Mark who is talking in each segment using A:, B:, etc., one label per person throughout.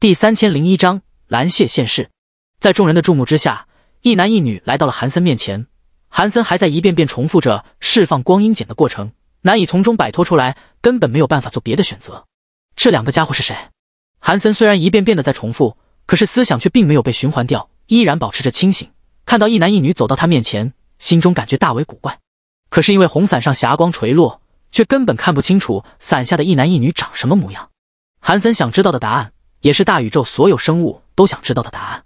A: 第三千零一章蓝血现世，在众人的注目之下，一男一女来到了韩森面前。韩森还在一遍遍重复着释放光阴茧的过程，难以从中摆脱出来，根本没有办法做别的选择。这两个家伙是谁？韩森虽然一遍遍的在重复，可是思想却并没有被循环掉，依然保持着清醒。看到一男一女走到他面前，心中感觉大为古怪。可是因为红伞上霞光垂落，却根本看不清楚伞下的一男一女长什么模样。韩森想知道的答案。也是大宇宙所有生物都想知道的答案。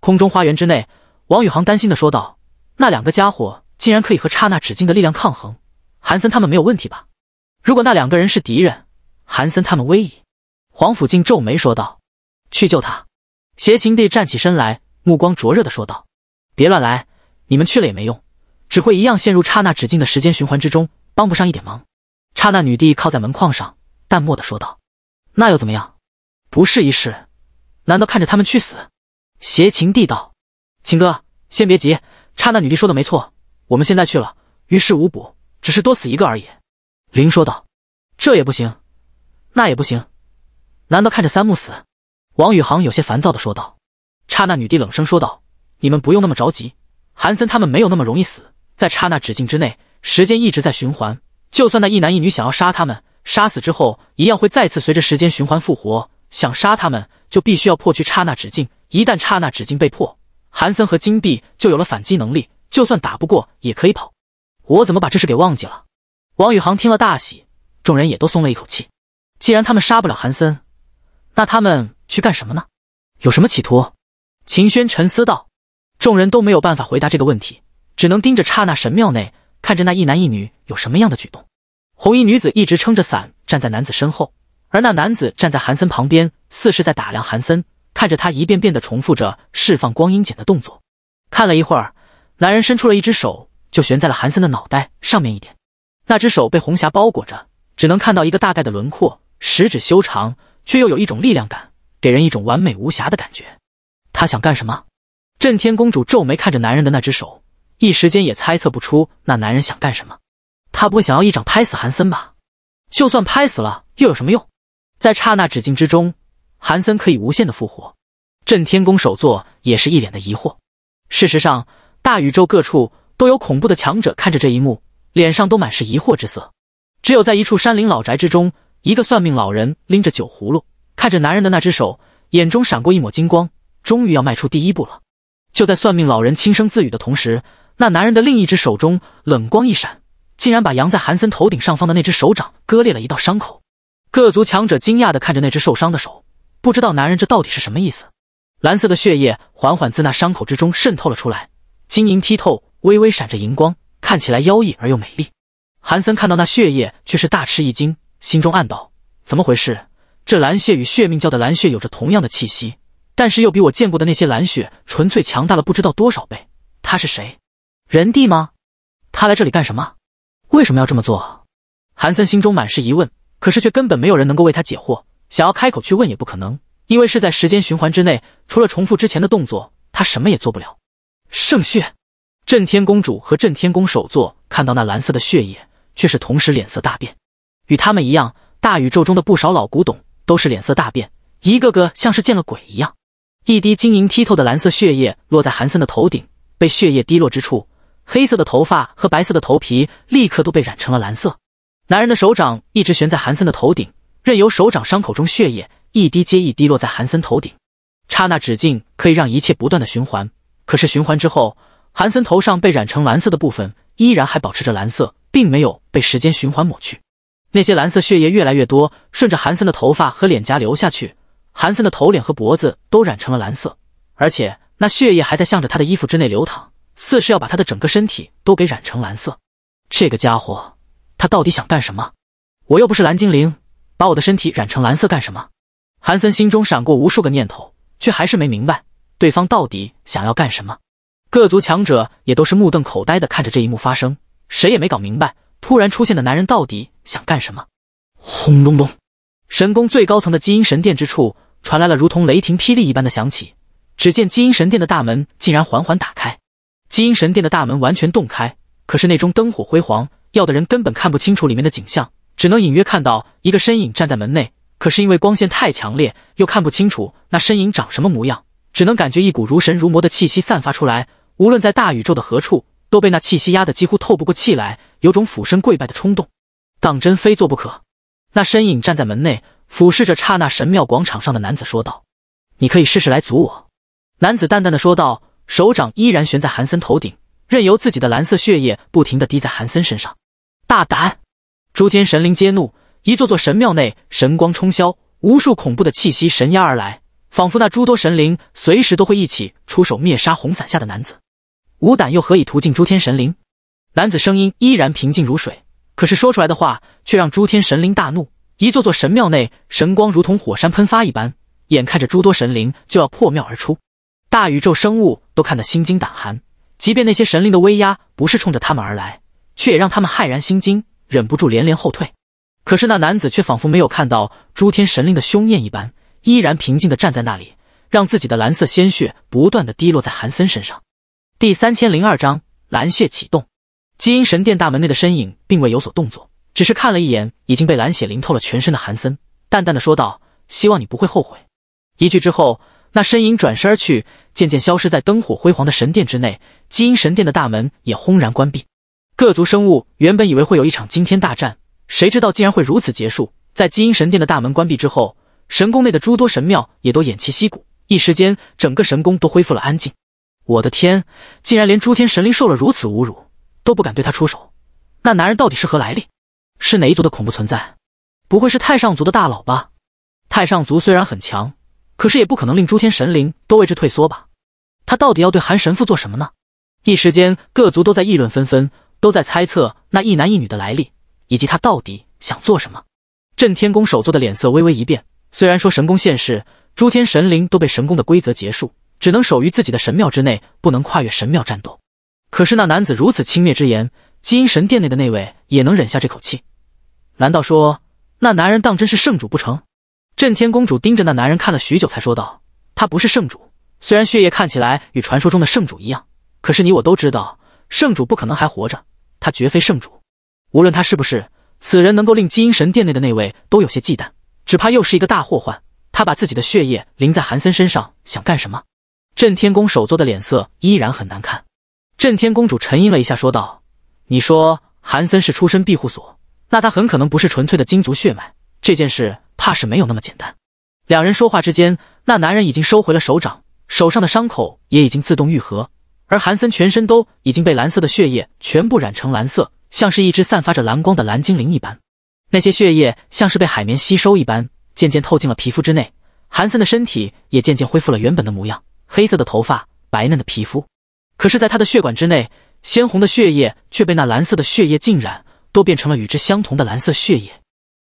A: 空中花园之内，王宇航担心的说道：“那两个家伙竟然可以和刹那止境的力量抗衡，韩森他们没有问题吧？如果那两个人是敌人，韩森他们危矣。”黄甫静皱眉说道：“去救他！”邪情帝站起身来，目光灼热的说道：“别乱来，你们去了也没用，只会一样陷入刹那止境的时间循环之中，帮不上一点忙。”刹那女帝靠在门框上，淡漠的说道：“那又怎么样？”不试一试，难道看着他们去死？邪情地道：“秦哥，先别急。刹那女帝说的没错，我们现在去了，于事无补，只是多死一个而已。”林说道：“这也不行，那也不行，难道看着三木死？”王宇航有些烦躁的说道。刹那女帝冷声说道：“你们不用那么着急，韩森他们没有那么容易死，在刹那指境之内，时间一直在循环，就算那一男一女想要杀他们，杀死之后，一样会再次随着时间循环复活。”想杀他们，就必须要破去刹那止境。一旦刹那止境被破，韩森和金币就有了反击能力，就算打不过也可以跑。我怎么把这事给忘记了？王宇航听了大喜，众人也都松了一口气。既然他们杀不了韩森，那他们去干什么呢？有什么企图？秦轩沉思道。众人都没有办法回答这个问题，只能盯着刹那神庙内，看着那一男一女有什么样的举动。红衣女子一直撑着伞站在男子身后。而那男子站在韩森旁边，似是在打量韩森，看着他一遍遍地重复着释放光阴茧的动作。看了一会儿，男人伸出了一只手，就悬在了韩森的脑袋上面一点。那只手被红霞包裹着，只能看到一个大概的轮廓，食指修长，却又有一种力量感，给人一种完美无瑕的感觉。他想干什么？震天公主皱眉看着男人的那只手，一时间也猜测不出那男人想干什么。他不会想要一掌拍死韩森吧？就算拍死了，又有什么用？在刹那止境之中，韩森可以无限的复活。震天宫首座也是一脸的疑惑。事实上，大宇宙各处都有恐怖的强者看着这一幕，脸上都满是疑惑之色。只有在一处山林老宅之中，一个算命老人拎着酒葫芦，看着男人的那只手，眼中闪过一抹金光，终于要迈出第一步了。就在算命老人轻声自语的同时，那男人的另一只手中冷光一闪，竟然把扬在韩森头顶上方的那只手掌割裂了一道伤口。各族强者惊讶地看着那只受伤的手，不知道男人这到底是什么意思。蓝色的血液缓缓自那伤口之中渗透了出来，晶莹剔透，微微闪着荧光，看起来妖异而又美丽。韩森看到那血液，却是大吃一惊，心中暗道：怎么回事？这蓝血与血命教的蓝血有着同样的气息，但是又比我见过的那些蓝血纯粹强大了不知道多少倍。他是谁？人帝吗？他来这里干什么？为什么要这么做？韩森心中满是疑问。可是却根本没有人能够为他解惑，想要开口去问也不可能，因为是在时间循环之内，除了重复之前的动作，他什么也做不了。圣血，震天公主和震天宫首座看到那蓝色的血液，却是同时脸色大变。与他们一样，大宇宙中的不少老古董都是脸色大变，一个个像是见了鬼一样。一滴晶莹剔透的蓝色血液落在韩森的头顶，被血液滴落之处，黑色的头发和白色的头皮立刻都被染成了蓝色。男人的手掌一直悬在韩森的头顶，任由手掌伤口中血液一滴接一滴落在韩森头顶。刹那止境可以让一切不断的循环，可是循环之后，韩森头上被染成蓝色的部分依然还保持着蓝色，并没有被时间循环抹去。那些蓝色血液越来越多，顺着韩森的头发和脸颊流下去，韩森的头脸和脖子都染成了蓝色，而且那血液还在向着他的衣服之内流淌，似是要把他的整个身体都给染成蓝色。这个家伙。他到底想干什么？我又不是蓝精灵，把我的身体染成蓝色干什么？韩森心中闪过无数个念头，却还是没明白对方到底想要干什么。各族强者也都是目瞪口呆的看着这一幕发生，谁也没搞明白突然出现的男人到底想干什么。轰隆隆，神宫最高层的基因神殿之处传来了如同雷霆霹雳一般的响起，只见基因神殿的大门竟然缓缓打开，基因神殿的大门完全洞开，可是那中灯火辉煌。要的人根本看不清楚里面的景象，只能隐约看到一个身影站在门内。可是因为光线太强烈，又看不清楚那身影长什么模样，只能感觉一股如神如魔的气息散发出来。无论在大宇宙的何处，都被那气息压得几乎透不过气来，有种俯身跪拜的冲动。当真非做不可？那身影站在门内，俯视着刹那神庙广场上的男子说道：“你可以试试来阻我。”男子淡淡的说道，手掌依然悬在韩森头顶，任由自己的蓝色血液不停的滴在韩森身上。大胆！诸天神灵皆怒，一座座神庙内神光冲霄，无数恐怖的气息神压而来，仿佛那诸多神灵随时都会一起出手灭杀红伞下的男子。无胆又何以屠尽诸天神灵？男子声音依然平静如水，可是说出来的话却让诸天神灵大怒，一座座神庙内神光如同火山喷发一般，眼看着诸多神灵就要破庙而出，大宇宙生物都看得心惊胆寒，即便那些神灵的威压不是冲着他们而来。却也让他们骇然心惊，忍不住连连后退。可是那男子却仿佛没有看到诸天神灵的凶焰一般，依然平静的站在那里，让自己的蓝色鲜血不断的滴落在韩森身上。第三千零二章蓝血启动。基因神殿大门内的身影并未有所动作，只是看了一眼已经被蓝血淋透了全身的韩森，淡淡的说道：“希望你不会后悔。”一句之后，那身影转身而去，渐渐消失在灯火辉煌的神殿之内。基因神殿的大门也轰然关闭。各族生物原本以为会有一场惊天大战，谁知道竟然会如此结束。在基因神殿的大门关闭之后，神宫内的诸多神庙也都偃旗息鼓，一时间整个神宫都恢复了安静。我的天，竟然连诸天神灵受了如此侮辱都不敢对他出手，那男人到底是何来历？是哪一族的恐怖存在？不会是太上族的大佬吧？太上族虽然很强，可是也不可能令诸天神灵都为之退缩吧？他到底要对韩神父做什么呢？一时间，各族都在议论纷纷。都在猜测那一男一女的来历，以及他到底想做什么。震天宫首座的脸色微微一变。虽然说神宫现世，诸天神灵都被神宫的规则结束，只能守于自己的神庙之内，不能跨越神庙战斗。可是那男子如此轻蔑之言，基因神殿内的那位也能忍下这口气？难道说那男人当真是圣主不成？震天公主盯着那男人看了许久，才说道：“他不是圣主。虽然血液看起来与传说中的圣主一样，可是你我都知道。”圣主不可能还活着，他绝非圣主。无论他是不是，此人能够令基因神殿内的那位都有些忌惮，只怕又是一个大祸患。他把自己的血液淋在韩森身上，想干什么？震天宫首座的脸色依然很难看。震天公主沉吟了一下，说道：“你说韩森是出身庇护所，那他很可能不是纯粹的金族血脉。这件事怕是没有那么简单。”两人说话之间，那男人已经收回了手掌，手上的伤口也已经自动愈合。而韩森全身都已经被蓝色的血液全部染成蓝色，像是一只散发着蓝光的蓝精灵一般。那些血液像是被海绵吸收一般，渐渐透进了皮肤之内。韩森的身体也渐渐恢复了原本的模样，黑色的头发，白嫩的皮肤。可是，在他的血管之内，鲜红的血液却被那蓝色的血液浸染，都变成了与之相同的蓝色血液。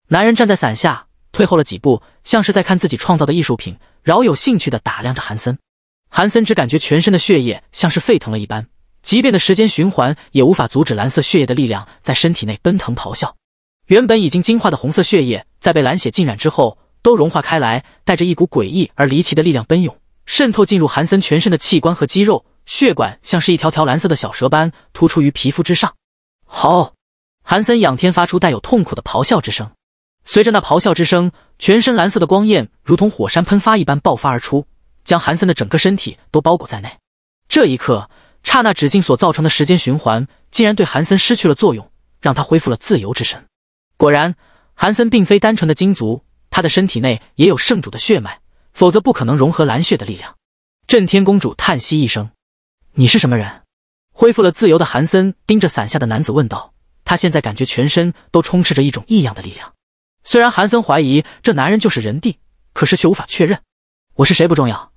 A: 男人站在伞下，退后了几步，像是在看自己创造的艺术品，饶有兴趣地打量着韩森。韩森只感觉全身的血液像是沸腾了一般，即便的时间循环也无法阻止蓝色血液的力量在身体内奔腾咆哮。原本已经精化的红色血液，在被蓝血浸染之后，都融化开来，带着一股诡异而离奇的力量奔涌，渗透进入韩森全身的器官和肌肉、血管，像是一条条蓝色的小蛇般突出于皮肤之上。好，韩森仰天发出带有痛苦的咆哮之声，随着那咆哮之声，全身蓝色的光焰如同火山喷发一般爆发而出。将韩森的整个身体都包裹在内，这一刻，刹那止境所造成的时间循环竟然对韩森失去了作用，让他恢复了自由之身。果然，韩森并非单纯的金族，他的身体内也有圣主的血脉，否则不可能融合蓝血的力量。震天公主叹息一声：“你是什么人？”恢复了自由的韩森盯着伞下的男子问道。他现在感觉全身都充斥着一种异样的力量，虽然韩森怀疑这男人就是人帝，可是却无法确认。我是谁不重要。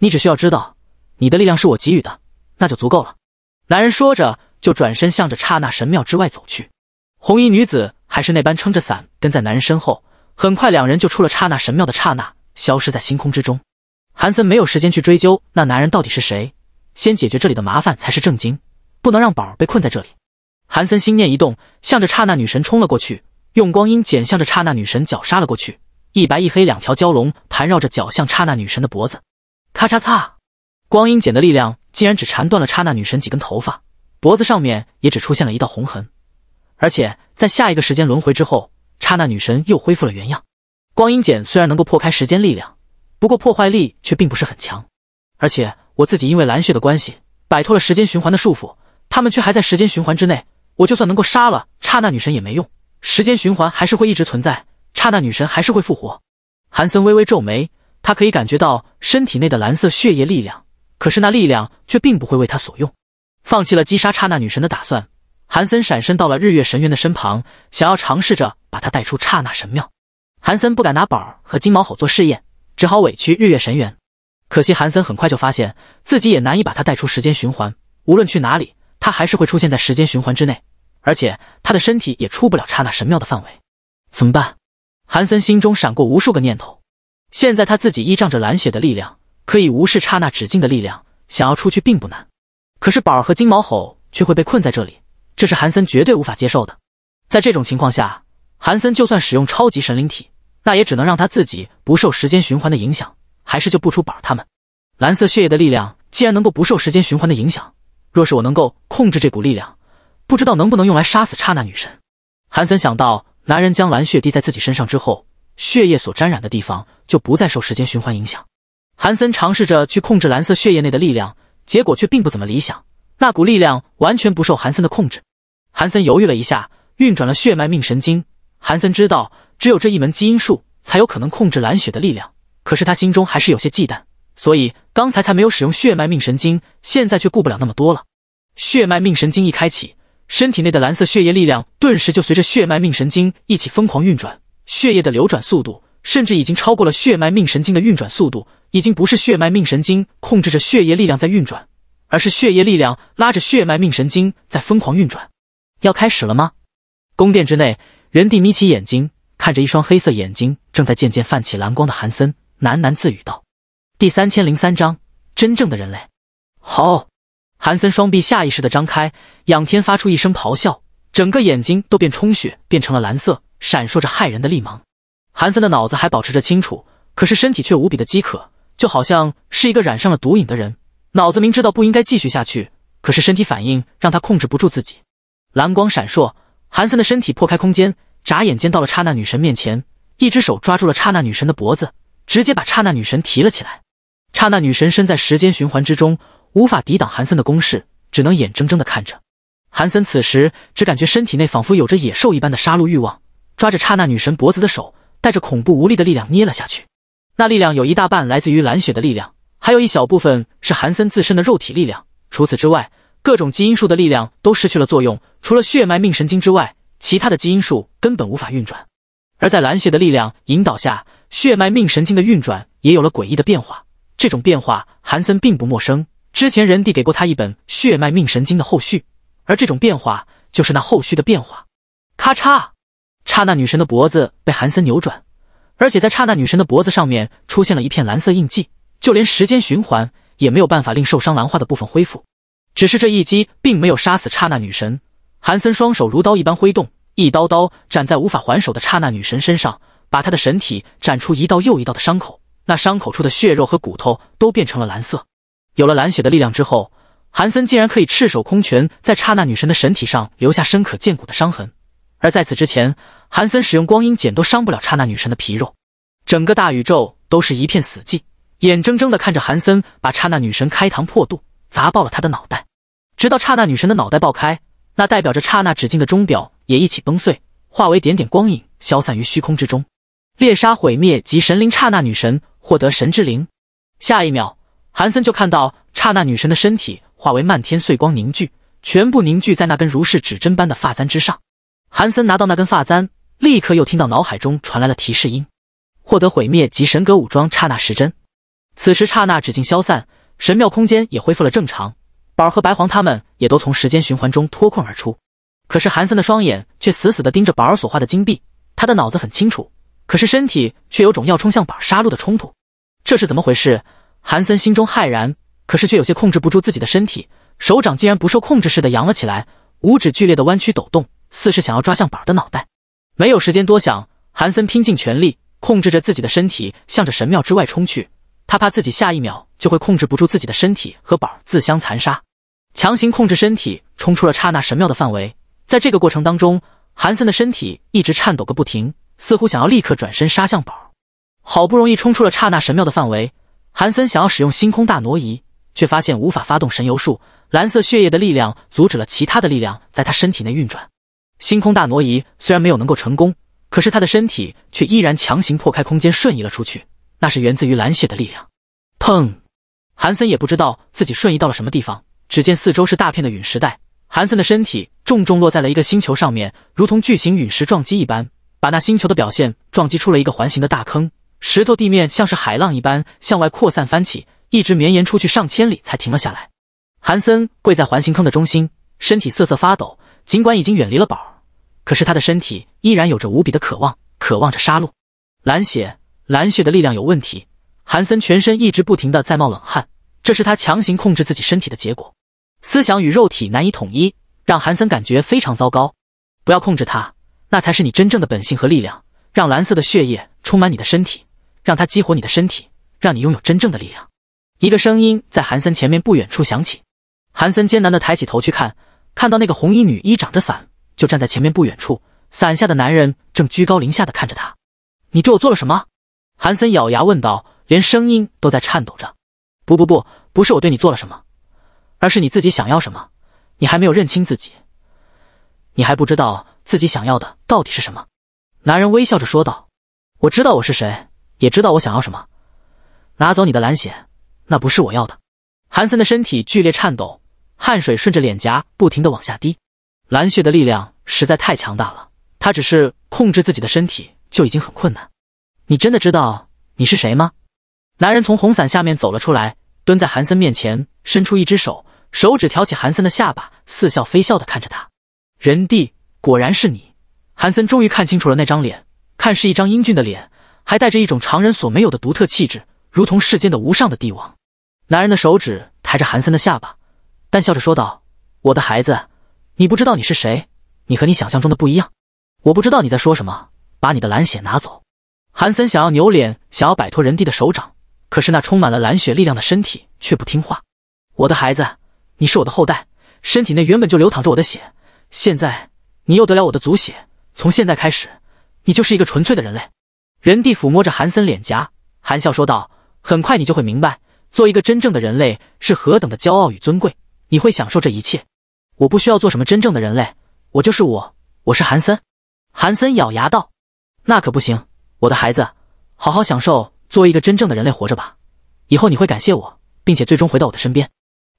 A: 你只需要知道，你的力量是我给予的，那就足够了。男人说着，就转身向着刹那神庙之外走去。红衣女子还是那般撑着伞跟在男人身后。很快，两人就出了刹那神庙的刹那，消失在星空之中。韩森没有时间去追究那男人到底是谁，先解决这里的麻烦才是正经，不能让宝儿被困在这里。韩森心念一动，向着刹那女神冲了过去，用光阴剪向着刹那女神绞杀了过去。一白一黑两条蛟龙盘绕着绞向刹那女神的脖子。咔嚓嚓，光阴剪的力量竟然只缠断了刹那女神几根头发，脖子上面也只出现了一道红痕，而且在下一个时间轮回之后，刹那女神又恢复了原样。光阴剪虽然能够破开时间力量，不过破坏力却并不是很强。而且我自己因为蓝血的关系摆脱了时间循环的束缚，他们却还在时间循环之内。我就算能够杀了刹那女神也没用，时间循环还是会一直存在，刹那女神还是会复活。韩森微微皱眉。他可以感觉到身体内的蓝色血液力量，可是那力量却并不会为他所用。放弃了击杀刹那女神的打算，韩森闪身到了日月神渊的身旁，想要尝试着把他带出刹那神庙。韩森不敢拿宝儿和金毛吼做试验，只好委屈日月神猿。可惜韩森很快就发现自己也难以把他带出时间循环，无论去哪里，他还是会出现在时间循环之内，而且他的身体也出不了刹那神庙的范围。怎么办？韩森心中闪过无数个念头。现在他自己依仗着蓝血的力量，可以无视刹那止境的力量，想要出去并不难。可是宝儿和金毛吼却会被困在这里，这是韩森绝对无法接受的。在这种情况下，韩森就算使用超级神灵体，那也只能让他自己不受时间循环的影响，还是救不出宝儿他们。蓝色血液的力量既然能够不受时间循环的影响，若是我能够控制这股力量，不知道能不能用来杀死刹那女神。韩森想到男人将蓝血滴在自己身上之后。血液所沾染的地方就不再受时间循环影响。韩森尝试着去控制蓝色血液内的力量，结果却并不怎么理想。那股力量完全不受韩森的控制。韩森犹豫了一下，运转了血脉命神经。韩森知道，只有这一门基因术才有可能控制蓝血的力量，可是他心中还是有些忌惮，所以刚才才没有使用血脉命神经。现在却顾不了那么多了。血脉命神经一开启，身体内的蓝色血液力量顿时就随着血脉命神经一起疯狂运转。血液的流转速度甚至已经超过了血脉命神经的运转速度，已经不是血脉命神经控制着血液力量在运转，而是血液力量拉着血脉命神经在疯狂运转。要开始了吗？宫殿之内，人帝眯起眼睛，看着一双黑色眼睛正在渐渐泛起蓝光的韩森，喃喃自语道：“第三千零三章真正的人类。”好，韩森双臂下意识的张开，仰天发出一声咆哮，整个眼睛都变充血，变成了蓝色。闪烁着骇人的利芒，韩森的脑子还保持着清楚，可是身体却无比的饥渴，就好像是一个染上了毒瘾的人。脑子明知道不应该继续下去，可是身体反应让他控制不住自己。蓝光闪烁，韩森的身体破开空间，眨眼间到了刹那女神面前，一只手抓住了刹那女神的脖子，直接把刹那女神提了起来。刹那女神身在时间循环之中，无法抵挡韩森的攻势，只能眼睁睁地看着。韩森此时只感觉身体内仿佛有着野兽一般的杀戮欲望。抓着刹那女神脖子的手，带着恐怖无力的力量捏了下去。那力量有一大半来自于蓝血的力量，还有一小部分是韩森自身的肉体力量。除此之外，各种基因术的力量都失去了作用，除了血脉命神经之外，其他的基因术根本无法运转。而在蓝血的力量引导下，血脉命神经的运转也有了诡异的变化。这种变化，韩森并不陌生。之前人帝给过他一本《血脉命神经》的后续，而这种变化就是那后续的变化。咔嚓。刹那女神的脖子被韩森扭转，而且在刹那女神的脖子上面出现了一片蓝色印记，就连时间循环也没有办法令受伤蓝化的部分恢复。只是这一击并没有杀死刹那女神，韩森双手如刀一般挥动，一刀刀斩在无法还手的刹那女神身上，把她的身体斩出一道又一道的伤口，那伤口处的血肉和骨头都变成了蓝色。有了蓝血的力量之后，韩森竟然可以赤手空拳在刹那女神的神体上留下深可见骨的伤痕。而在此之前，韩森使用光阴剪都伤不了刹那女神的皮肉，整个大宇宙都是一片死寂，眼睁睁的看着韩森把刹那女神开膛破肚，砸爆了他的脑袋，直到刹那女神的脑袋爆开，那代表着刹那止境的钟表也一起崩碎，化为点点光影消散于虚空之中。猎杀毁灭及神灵刹那女神，获得神之灵。下一秒，韩森就看到刹那女神的身体化为漫天碎光凝聚，全部凝聚在那根如是指针般的发簪之上。韩森拿到那根发簪，立刻又听到脑海中传来了提示音：“获得毁灭及神格武装刹那时针。”此时刹那止境消散，神庙空间也恢复了正常。宝儿和白皇他们也都从时间循环中脱困而出。可是韩森的双眼却死死地盯着宝儿所画的金币，他的脑子很清楚，可是身体却有种要冲向宝儿杀戮的冲突。这是怎么回事？韩森心中骇然，可是却有些控制不住自己的身体，手掌竟然不受控制似的扬了起来，五指剧烈的弯曲抖动。似是想要抓向宝儿的脑袋，没有时间多想，韩森拼尽全力控制着自己的身体，向着神庙之外冲去。他怕自己下一秒就会控制不住自己的身体和宝儿自相残杀，强行控制身体冲出了刹那神庙的范围。在这个过程当中，韩森的身体一直颤抖个不停，似乎想要立刻转身杀向宝儿。好不容易冲出了刹那神庙的范围，韩森想要使用星空大挪移，却发现无法发动神游术，蓝色血液的力量阻止了其他的力量在他身体内运转。星空大挪移虽然没有能够成功，可是他的身体却依然强行破开空间瞬移了出去。那是源自于蓝血的力量。砰！韩森也不知道自己瞬移到了什么地方，只见四周是大片的陨石带。韩森的身体重重落在了一个星球上面，如同巨型陨石撞击一般，把那星球的表现撞击出了一个环形的大坑。石头地面像是海浪一般向外扩散翻起，一直绵延出去上千里才停了下来。韩森跪在环形坑的中心，身体瑟瑟发抖。尽管已经远离了宝儿，可是他的身体依然有着无比的渴望，渴望着杀戮。蓝血，蓝血的力量有问题。韩森全身一直不停的在冒冷汗，这是他强行控制自己身体的结果。思想与肉体难以统一，让韩森感觉非常糟糕。不要控制他，那才是你真正的本性和力量。让蓝色的血液充满你的身体，让它激活你的身体，让你拥有真正的力量。一个声音在韩森前面不远处响起，韩森艰难的抬起头去看。看到那个红衣女衣长着伞，就站在前面不远处，伞下的男人正居高临下的看着他。你对我做了什么？韩森咬牙问道，连声音都在颤抖着。不不不，不是我对你做了什么，而是你自己想要什么。你还没有认清自己，你还不知道自己想要的到底是什么。男人微笑着说道。我知道我是谁，也知道我想要什么。拿走你的蓝血，那不是我要的。韩森的身体剧烈颤抖。汗水顺着脸颊不停的往下滴，蓝血的力量实在太强大了，他只是控制自己的身体就已经很困难。你真的知道你是谁吗？男人从红伞下面走了出来，蹲在韩森面前，伸出一只手，手指挑起韩森的下巴，似笑非笑的看着他。仁帝果然是你，韩森终于看清楚了那张脸，看似一张英俊的脸，还带着一种常人所没有的独特气质，如同世间的无上的帝王。男人的手指抬着韩森的下巴。但笑着说道：“我的孩子，你不知道你是谁，你和你想象中的不一样。我不知道你在说什么，把你的蓝血拿走。”韩森想要扭脸，想要摆脱人帝的手掌，可是那充满了蓝血力量的身体却不听话。我的孩子，你是我的后代，身体内原本就流淌着我的血，现在你又得了我的足血。从现在开始，你就是一个纯粹的人类。人帝抚摸着韩森脸颊，含笑说道：“很快你就会明白，做一个真正的人类是何等的骄傲与尊贵。”你会享受这一切，我不需要做什么真正的人类，我就是我，我是韩森。韩森咬牙道：“那可不行，我的孩子，好好享受作为一个真正的人类活着吧，以后你会感谢我，并且最终回到我的身边。”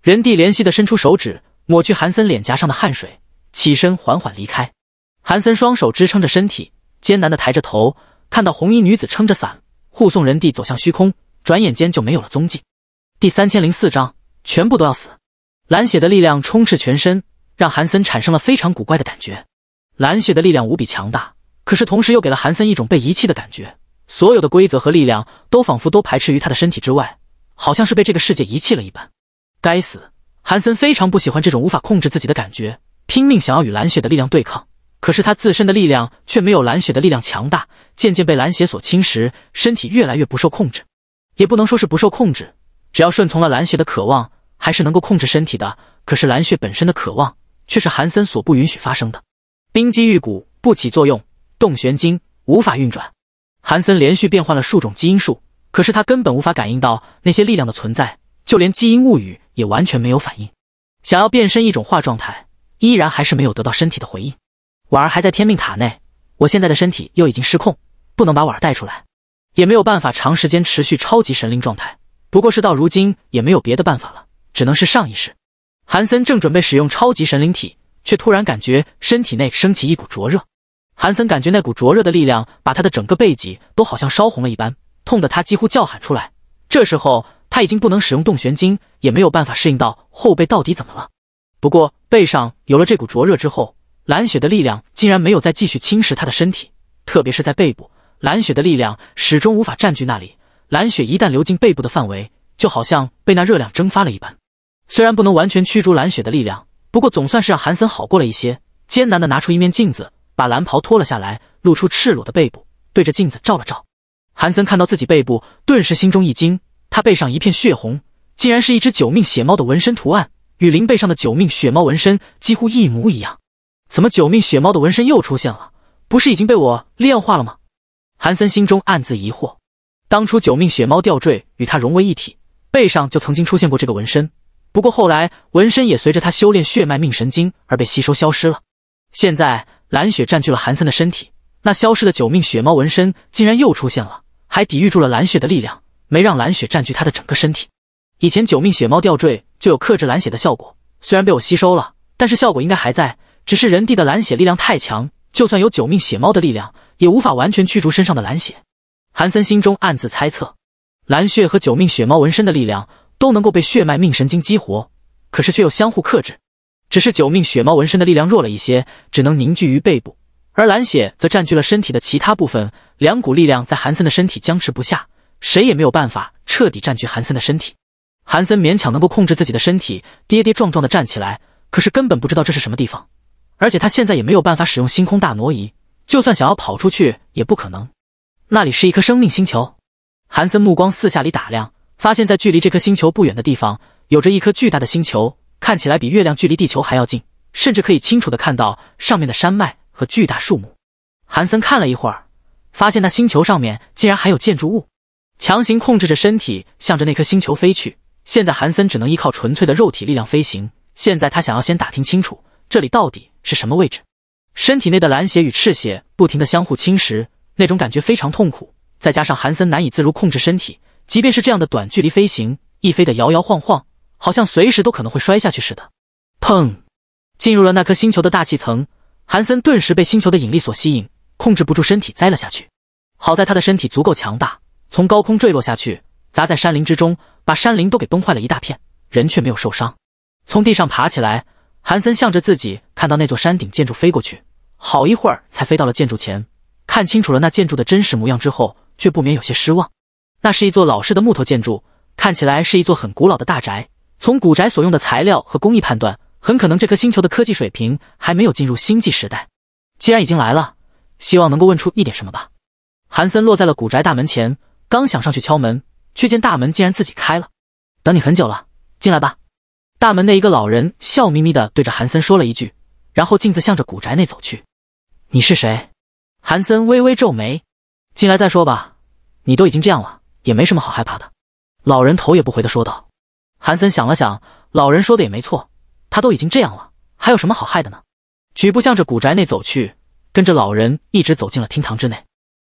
A: 仁帝怜惜的伸出手指，抹去韩森脸颊上的汗水，起身缓缓离开。韩森双手支撑着身体，艰难的抬着头，看到红衣女子撑着伞护送仁帝走向虚空，转眼间就没有了踪迹。第三千零四章，全部都要死。蓝血的力量充斥全身，让韩森产生了非常古怪的感觉。蓝血的力量无比强大，可是同时又给了韩森一种被遗弃的感觉。所有的规则和力量都仿佛都排斥于他的身体之外，好像是被这个世界遗弃了一般。该死！韩森非常不喜欢这种无法控制自己的感觉，拼命想要与蓝血的力量对抗，可是他自身的力量却没有蓝血的力量强大，渐渐被蓝血所侵蚀，身体越来越不受控制。也不能说是不受控制，只要顺从了蓝血的渴望。还是能够控制身体的，可是蓝血本身的渴望却是韩森所不允许发生的。冰肌玉骨不起作用，洞玄经无法运转。韩森连续变换了数种基因术，可是他根本无法感应到那些力量的存在，就连基因物语也完全没有反应。想要变身一种化状态，依然还是没有得到身体的回应。婉儿还在天命塔内，我现在的身体又已经失控，不能把婉儿带出来，也没有办法长时间持续超级神灵状态。不过事到如今也没有别的办法了。只能是上一世，韩森正准备使用超级神灵体，却突然感觉身体内升起一股灼热。韩森感觉那股灼热的力量把他的整个背脊都好像烧红了一般，痛得他几乎叫喊出来。这时候他已经不能使用洞玄经，也没有办法适应到后背到底怎么了。不过背上有了这股灼热之后，蓝雪的力量竟然没有再继续侵蚀他的身体，特别是在背部，蓝雪的力量始终无法占据那里。蓝雪一旦流进背部的范围，就好像被那热量蒸发了一般。虽然不能完全驱逐蓝雪的力量，不过总算是让韩森好过了一些。艰难的拿出一面镜子，把蓝袍脱了下来，露出赤裸的背部，对着镜子照了照。韩森看到自己背部，顿时心中一惊。他背上一片血红，竟然是一只九命血猫的纹身图案，与林背上的九命血猫纹身几乎一模一样。怎么九命血猫的纹身又出现了？不是已经被我炼化了吗？韩森心中暗自疑惑。当初九命血猫吊坠与他融为一体，背上就曾经出现过这个纹身。不过后来，纹身也随着他修炼血脉命神经而被吸收消失了。现在蓝雪占据了韩森的身体，那消失的九命血猫纹身竟然又出现了，还抵御住了蓝雪的力量，没让蓝雪占据他的整个身体。以前九命血猫吊坠就有克制蓝血的效果，虽然被我吸收了，但是效果应该还在。只是人帝的蓝血力量太强，就算有九命血猫的力量，也无法完全驱逐身上的蓝血。韩森心中暗自猜测，蓝血和九命血猫纹身的力量。都能够被血脉命神经激活，可是却又相互克制。只是九命血猫纹身的力量弱了一些，只能凝聚于背部，而蓝血则占据了身体的其他部分。两股力量在韩森的身体僵持不下，谁也没有办法彻底占据韩森的身体。韩森勉强能够控制自己的身体，跌跌撞撞的站起来，可是根本不知道这是什么地方，而且他现在也没有办法使用星空大挪移，就算想要跑出去也不可能。那里是一颗生命星球。韩森目光四下里打量。发现，在距离这颗星球不远的地方，有着一颗巨大的星球，看起来比月亮距离地球还要近，甚至可以清楚的看到上面的山脉和巨大树木。韩森看了一会儿，发现那星球上面竟然还有建筑物，强行控制着身体向着那颗星球飞去。现在韩森只能依靠纯粹的肉体力量飞行。现在他想要先打听清楚这里到底是什么位置。身体内的蓝血与赤血不停的相互侵蚀，那种感觉非常痛苦，再加上韩森难以自如控制身体。即便是这样的短距离飞行，亦飞得摇摇晃晃，好像随时都可能会摔下去似的。砰！进入了那颗星球的大气层，韩森顿时被星球的引力所吸引，控制不住身体栽了下去。好在他的身体足够强大，从高空坠落下去，砸在山林之中，把山林都给崩坏了一大片，人却没有受伤。从地上爬起来，韩森向着自己看到那座山顶建筑飞过去，好一会儿才飞到了建筑前，看清楚了那建筑的真实模样之后，却不免有些失望。那是一座老式的木头建筑，看起来是一座很古老的大宅。从古宅所用的材料和工艺判断，很可能这颗星球的科技水平还没有进入星际时代。既然已经来了，希望能够问出一点什么吧。韩森落在了古宅大门前，刚想上去敲门，却见大门竟然自己开了。等你很久了，进来吧。大门内一个老人笑眯眯地对着韩森说了一句，然后径自向着古宅内走去。你是谁？韩森微微皱眉。进来再说吧，你都已经这样了。也没什么好害怕的，老人头也不回的说道。韩森想了想，老人说的也没错，他都已经这样了，还有什么好害的呢？举步向着古宅内走去，跟着老人一直走进了厅堂之内。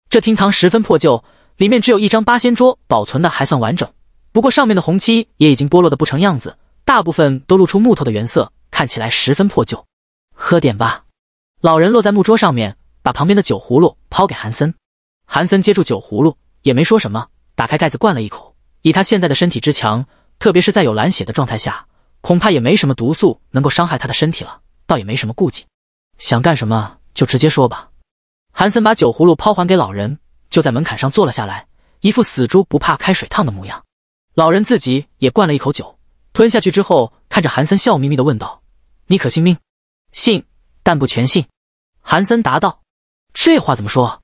A: 这厅堂十分破旧，里面只有一张八仙桌保存的还算完整，不过上面的红漆也已经剥落的不成样子，大部分都露出木头的原色，看起来十分破旧。喝点吧，老人落在木桌上面，把旁边的酒葫芦抛给韩森，韩森接住酒葫芦，也没说什么。打开盖子灌了一口，以他现在的身体之强，特别是在有蓝血的状态下，恐怕也没什么毒素能够伤害他的身体了，倒也没什么顾忌，想干什么就直接说吧。韩森把酒葫芦抛还给老人，就在门槛上坐了下来，一副死猪不怕开水烫的模样。老人自己也灌了一口酒，吞下去之后，看着韩森笑眯眯的问道：“你可信命？信，但不全信。”韩森答道：“这话怎么说？”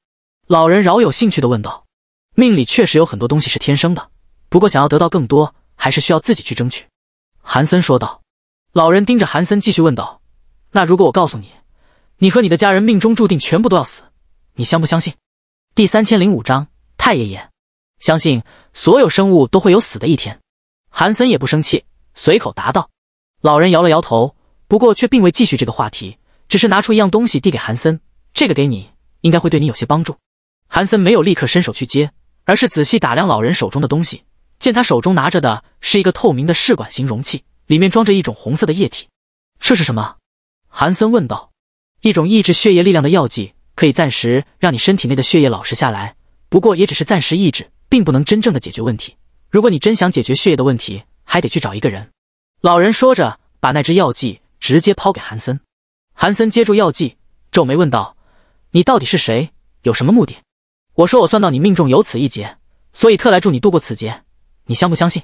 A: 老人饶有兴趣的问道。命里确实有很多东西是天生的，不过想要得到更多，还是需要自己去争取。”韩森说道。老人盯着韩森，继续问道：“那如果我告诉你，你和你的家人命中注定全部都要死，你相不相信？”第三千零五章太爷爷相信，所有生物都会有死的一天。”韩森也不生气，随口答道。老人摇了摇头，不过却并未继续这个话题，只是拿出一样东西递给韩森：“这个给你，应该会对你有些帮助。”韩森没有立刻伸手去接。而是仔细打量老人手中的东西，见他手中拿着的是一个透明的试管型容器，里面装着一种红色的液体。这是什么？韩森问道。一种抑制血液力量的药剂，可以暂时让你身体内的血液老实下来，不过也只是暂时抑制，并不能真正的解决问题。如果你真想解决血液的问题，还得去找一个人。老人说着，把那只药剂直接抛给韩森。韩森接住药剂，皱眉问道：“你到底是谁？有什么目的？”我说我算到你命中有此一劫，所以特来助你渡过此劫，你相不相信？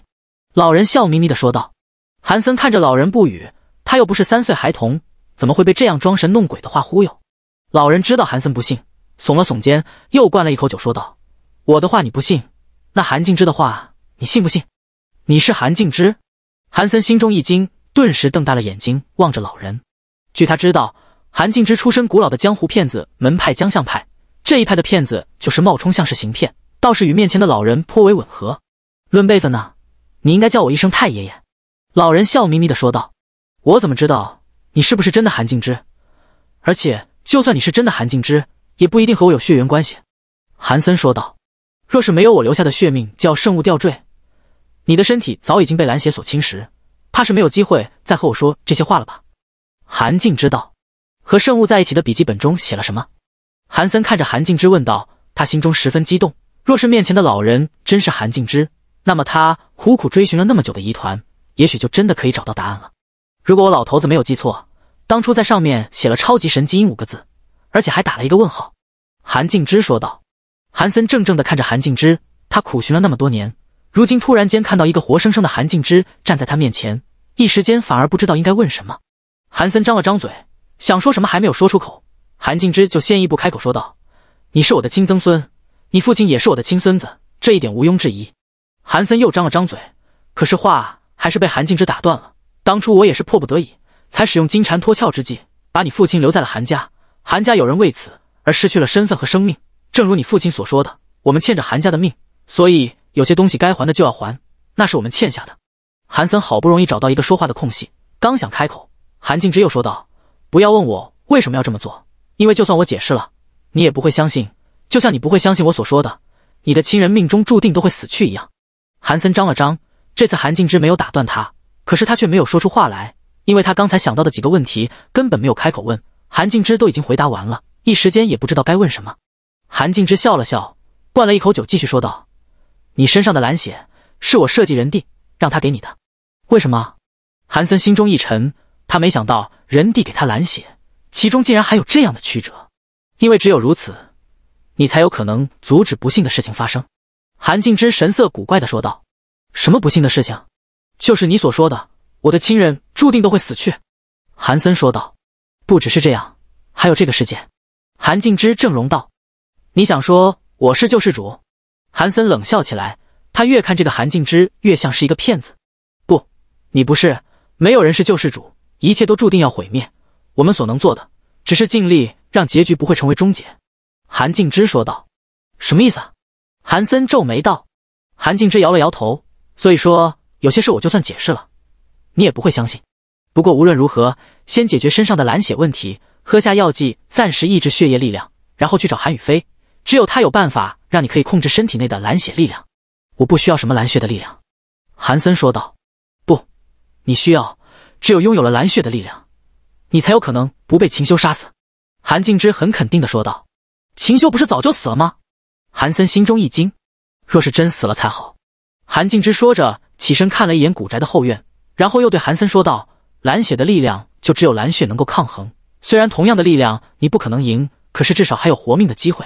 A: 老人笑眯眯地说道。韩森看着老人不语，他又不是三岁孩童，怎么会被这样装神弄鬼的话忽悠？老人知道韩森不信，耸了耸肩，又灌了一口酒，说道：“我的话你不信，那韩静之的话你信不信？”你是韩静之？韩森心中一惊，顿时瞪大了眼睛望着老人。据他知道，韩静之出身古老的江湖骗子门派江相派。这一派的骗子就是冒充像是行骗，倒是与面前的老人颇为吻合。论辈分呢，你应该叫我一声太爷爷。”老人笑眯眯地说道。“我怎么知道你是不是真的韩静之？而且，就算你是真的韩静之，也不一定和我有血缘关系。”韩森说道。“若是没有我留下的血命叫圣物吊坠，你的身体早已经被蓝血所侵蚀，怕是没有机会再和我说这些话了吧？”韩静知道，和圣物在一起的笔记本中写了什么？韩森看着韩静之问道，他心中十分激动。若是面前的老人真是韩静之，那么他苦苦追寻了那么久的疑团，也许就真的可以找到答案了。如果我老头子没有记错，当初在上面写了“超级神基因”五个字，而且还打了一个问号。韩静之说道。韩森怔怔地看着韩静之，他苦寻了那么多年，如今突然间看到一个活生生的韩静之站在他面前，一时间反而不知道应该问什么。韩森张了张嘴，想说什么还没有说出口。韩静之就先一步开口说道：“你是我的亲曾孙，你父亲也是我的亲孙子，这一点毋庸置疑。”韩森又张了张嘴，可是话还是被韩静之打断了。当初我也是迫不得已，才使用金蝉脱壳之计，把你父亲留在了韩家。韩家有人为此而失去了身份和生命。正如你父亲所说的，我们欠着韩家的命，所以有些东西该还的就要还，那是我们欠下的。韩森好不容易找到一个说话的空隙，刚想开口，韩静之又说道：“不要问我为什么要这么做。”因为就算我解释了，你也不会相信，就像你不会相信我所说的，你的亲人命中注定都会死去一样。韩森张了张，这次韩静之没有打断他，可是他却没有说出话来，因为他刚才想到的几个问题根本没有开口问，韩静之都已经回答完了，一时间也不知道该问什么。韩静之笑了笑，灌了一口酒，继续说道：“你身上的蓝血是我设计人帝让他给你的，为什么？”韩森心中一沉，他没想到人帝给他蓝血。其中竟然还有这样的曲折，因为只有如此，你才有可能阻止不幸的事情发生。”韩静之神色古怪的说道。“什么不幸的事情？就是你所说的，我的亲人注定都会死去。”韩森说道。“不只是这样，还有这个事件。”韩静之正容道，“你想说我是救世主？”韩森冷笑起来，他越看这个韩静之，越像是一个骗子。“不，你不是，没有人是救世主，一切都注定要毁灭。”我们所能做的，只是尽力让结局不会成为终结。”韩静之说道。“什么意思？”韩森皱眉道。韩静之摇了摇头。“所以说，有些事我就算解释了，你也不会相信。不过无论如何，先解决身上的蓝血问题，喝下药剂暂时抑制血液力量，然后去找韩雨飞。只有他有办法让你可以控制身体内的蓝血力量。”“我不需要什么蓝血的力量。”韩森说道。“不，你需要。只有拥有了蓝血的力量。”你才有可能不被秦修杀死。”韩静之很肯定地说道。“秦修不是早就死了吗？”韩森心中一惊，若是真死了才好。”韩静之说着，起身看了一眼古宅的后院，然后又对韩森说道：“蓝血的力量，就只有蓝血能够抗衡。虽然同样的力量，你不可能赢，可是至少还有活命的机会。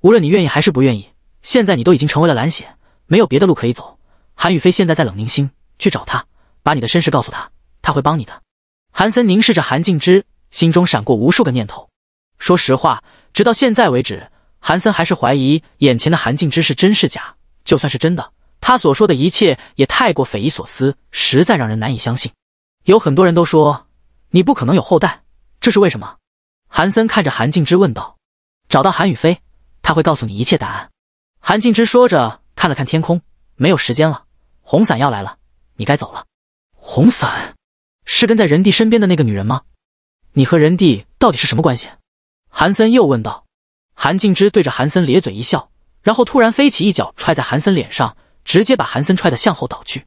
A: 无论你愿意还是不愿意，现在你都已经成为了蓝血，没有别的路可以走。”韩雨飞现在在冷凝星，去找他，把你的身世告诉他，他会帮你的。韩森凝视着韩静之，心中闪过无数个念头。说实话，直到现在为止，韩森还是怀疑眼前的韩静之是真是假。就算是真的，他所说的一切也太过匪夷所思，实在让人难以相信。有很多人都说你不可能有后代，这是为什么？韩森看着韩静之问道。找到韩雨飞，他会告诉你一切答案。韩静之说着，看了看天空，没有时间了，红伞要来了，你该走了。红伞。是跟在人帝身边的那个女人吗？你和人帝到底是什么关系？韩森又问道。韩静之对着韩森咧嘴一笑，然后突然飞起一脚踹在韩森脸上，直接把韩森踹得向后倒去。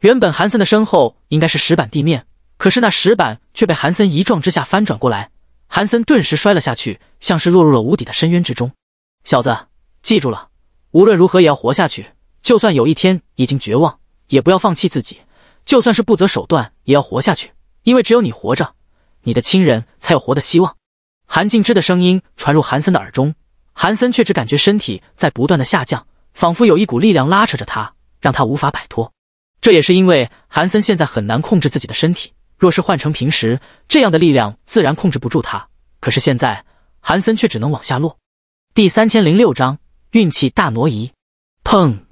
A: 原本韩森的身后应该是石板地面，可是那石板却被韩森一撞之下翻转过来，韩森顿时摔了下去，像是落入了无底的深渊之中。小子，记住了，无论如何也要活下去，就算有一天已经绝望，也不要放弃自己。就算是不择手段，也要活下去，因为只有你活着，你的亲人才有活的希望。韩静之的声音传入韩森的耳中，韩森却只感觉身体在不断的下降，仿佛有一股力量拉扯着他，让他无法摆脱。这也是因为韩森现在很难控制自己的身体，若是换成平时，这样的力量自然控制不住他。可是现在，韩森却只能往下落。第三千零六章运气大挪移。砰。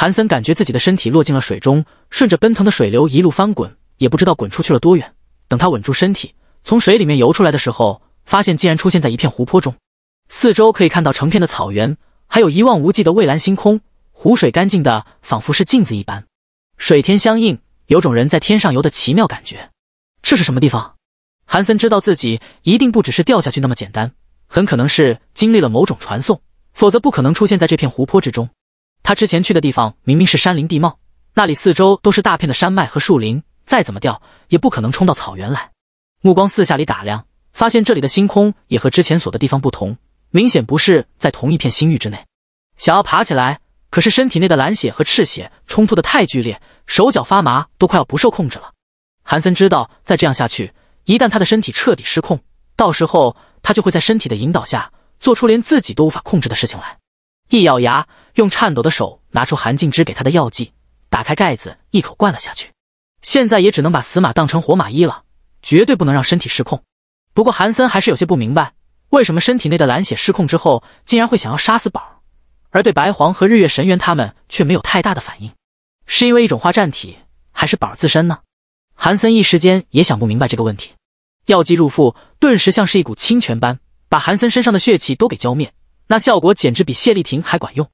A: 韩森感觉自己的身体落进了水中，顺着奔腾的水流一路翻滚，也不知道滚出去了多远。等他稳住身体，从水里面游出来的时候，发现竟然出现在一片湖泊中。四周可以看到成片的草原，还有一望无际的蔚蓝星空。湖水干净的仿佛是镜子一般，水天相映，有种人在天上游的奇妙感觉。这是什么地方？韩森知道自己一定不只是掉下去那么简单，很可能是经历了某种传送，否则不可能出现在这片湖泊之中。他之前去的地方明明是山林地貌，那里四周都是大片的山脉和树林，再怎么掉也不可能冲到草原来。目光四下里打量，发现这里的星空也和之前所的地方不同，明显不是在同一片星域之内。想要爬起来，可是身体内的蓝血和赤血冲突的太剧烈，手脚发麻，都快要不受控制了。韩森知道，再这样下去，一旦他的身体彻底失控，到时候他就会在身体的引导下做出连自己都无法控制的事情来。一咬牙，用颤抖的手拿出韩静之给他的药剂，打开盖子，一口灌了下去。现在也只能把死马当成活马医了，绝对不能让身体失控。不过韩森还是有些不明白，为什么身体内的蓝血失控之后，竟然会想要杀死宝儿，而对白黄和日月神猿他们却没有太大的反应？是因为一种化战体，还是宝儿自身呢？韩森一时间也想不明白这个问题。药剂入腹，顿时像是一股清泉般，把韩森身上的血气都给浇灭。那效果简直比谢丽婷还管用。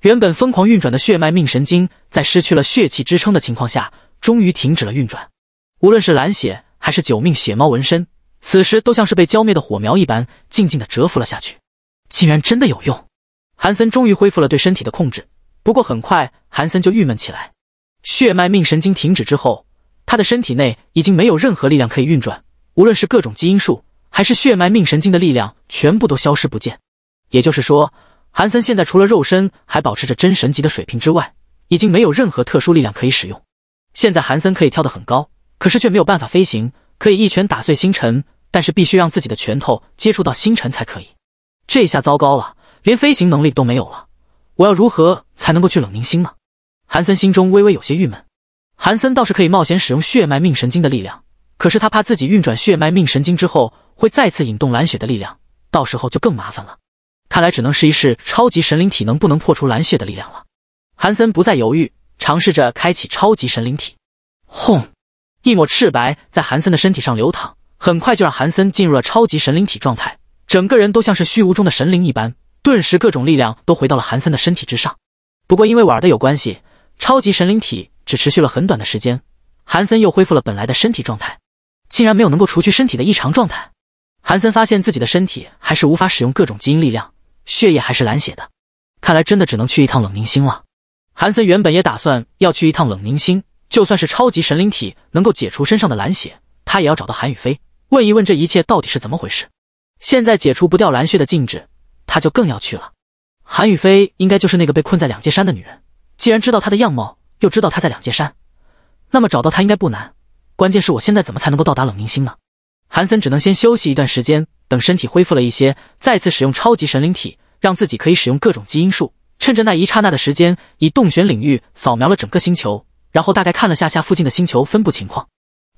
A: 原本疯狂运转的血脉命神经，在失去了血气支撑的情况下，终于停止了运转。无论是蓝血还是九命血猫纹身，此时都像是被浇灭的火苗一般，静静的蛰伏了下去。竟然真的有用！韩森终于恢复了对身体的控制。不过很快，韩森就郁闷起来。血脉命神经停止之后，他的身体内已经没有任何力量可以运转。无论是各种基因术，还是血脉命神经的力量，全部都消失不见。也就是说，韩森现在除了肉身还保持着真神级的水平之外，已经没有任何特殊力量可以使用。现在韩森可以跳得很高，可是却没有办法飞行；可以一拳打碎星辰，但是必须让自己的拳头接触到星辰才可以。这下糟糕了，连飞行能力都没有了。我要如何才能够去冷凝星呢？韩森心中微微有些郁闷。韩森倒是可以冒险使用血脉命神经的力量，可是他怕自己运转血脉命神经之后会再次引动蓝血的力量，到时候就更麻烦了。看来只能试一试超级神灵体能不能破除蓝血的力量了。韩森不再犹豫，尝试着开启超级神灵体。轰！一抹赤白在韩森的身体上流淌，很快就让韩森进入了超级神灵体状态，整个人都像是虚无中的神灵一般。顿时，各种力量都回到了韩森的身体之上。不过因为玩的有关系，超级神灵体只持续了很短的时间，韩森又恢复了本来的身体状态，竟然没有能够除去身体的异常状态。韩森发现自己的身体还是无法使用各种基因力量。血液还是蓝血的，看来真的只能去一趟冷凝星了。韩森原本也打算要去一趟冷凝星，就算是超级神灵体能够解除身上的蓝血，他也要找到韩雨飞，问一问这一切到底是怎么回事。现在解除不掉蓝血的禁制，他就更要去了。韩雨飞应该就是那个被困在两界山的女人，既然知道她的样貌，又知道她在两界山，那么找到她应该不难。关键是我现在怎么才能够到达冷凝星呢？韩森只能先休息一段时间，等身体恢复了一些，再次使用超级神灵体。让自己可以使用各种基因术，趁着那一刹那的时间，以洞穴领域扫描了整个星球，然后大概看了下下附近的星球分布情况。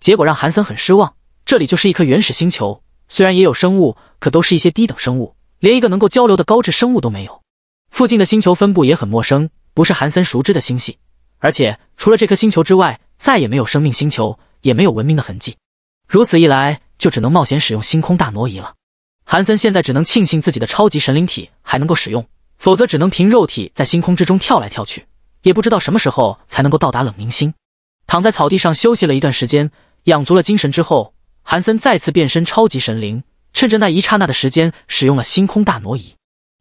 A: 结果让韩森很失望，这里就是一颗原始星球，虽然也有生物，可都是一些低等生物，连一个能够交流的高智生物都没有。附近的星球分布也很陌生，不是韩森熟知的星系，而且除了这颗星球之外，再也没有生命星球，也没有文明的痕迹。如此一来，就只能冒险使用星空大挪移了。韩森现在只能庆幸自己的超级神灵体还能够使用，否则只能凭肉体在星空之中跳来跳去，也不知道什么时候才能够到达冷凝星。躺在草地上休息了一段时间，养足了精神之后，韩森再次变身超级神灵，趁着那一刹那的时间使用了星空大挪移。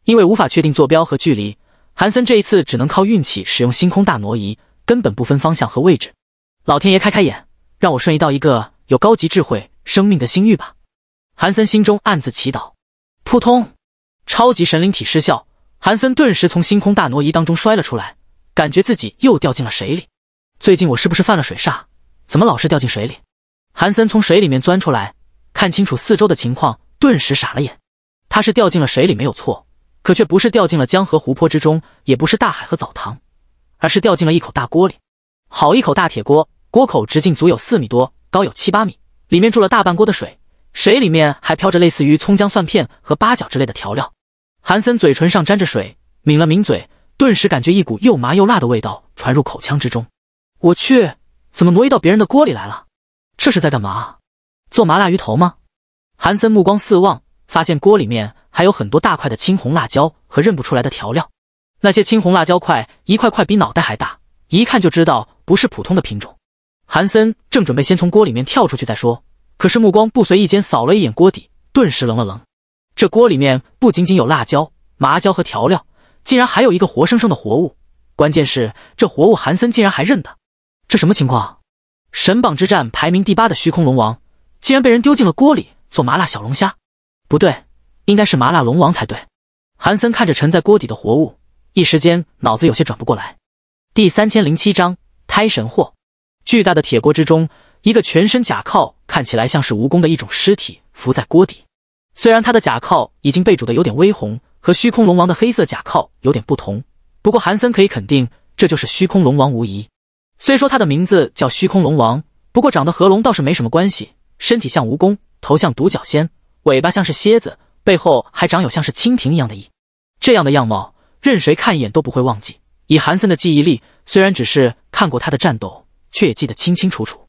A: 因为无法确定坐标和距离，韩森这一次只能靠运气使用星空大挪移，根本不分方向和位置。老天爷开开眼，让我瞬移到一个有高级智慧生命的星域吧。韩森心中暗自祈祷。扑通！超级神灵体失效，韩森顿时从星空大挪移当中摔了出来，感觉自己又掉进了水里。最近我是不是犯了水煞？怎么老是掉进水里？韩森从水里面钻出来，看清楚四周的情况，顿时傻了眼。他是掉进了水里没有错，可却不是掉进了江河湖泊之中，也不是大海和澡堂，而是掉进了一口大锅里。好一口大铁锅，锅口直径足有四米多，高有七八米，里面注了大半锅的水。水里面还飘着类似于葱姜蒜片和八角之类的调料。韩森嘴唇上沾着水，抿了抿嘴，顿时感觉一股又麻又辣的味道传入口腔之中。我去，怎么挪移到别人的锅里来了？这是在干嘛？做麻辣鱼头吗？韩森目光四望，发现锅里面还有很多大块的青红辣椒和认不出来的调料。那些青红辣椒块，一块块比脑袋还大，一看就知道不是普通的品种。韩森正准备先从锅里面跳出去再说。可是目光不随意间扫了一眼锅底，顿时愣了愣。这锅里面不仅仅有辣椒、麻椒和调料，竟然还有一个活生生的活物。关键是这活物韩森竟然还认得，这什么情况？神榜之战排名第八的虚空龙王，竟然被人丢进了锅里做麻辣小龙虾？不对，应该是麻辣龙王才对。韩森看着沉在锅底的活物，一时间脑子有些转不过来。第三千零七章胎神货。巨大的铁锅之中。一个全身甲铐，看起来像是蜈蚣的一种尸体浮在锅底。虽然他的甲铐已经被煮得有点微红，和虚空龙王的黑色甲铐有点不同，不过韩森可以肯定，这就是虚空龙王无疑。虽说他的名字叫虚空龙王，不过长得和龙倒是没什么关系，身体像蜈蚣，头像独角仙，尾巴像是蝎子，背后还长有像是蜻蜓一样的翼。这样的样貌，任谁看一眼都不会忘记。以韩森的记忆力，虽然只是看过他的战斗，却也记得清清楚楚。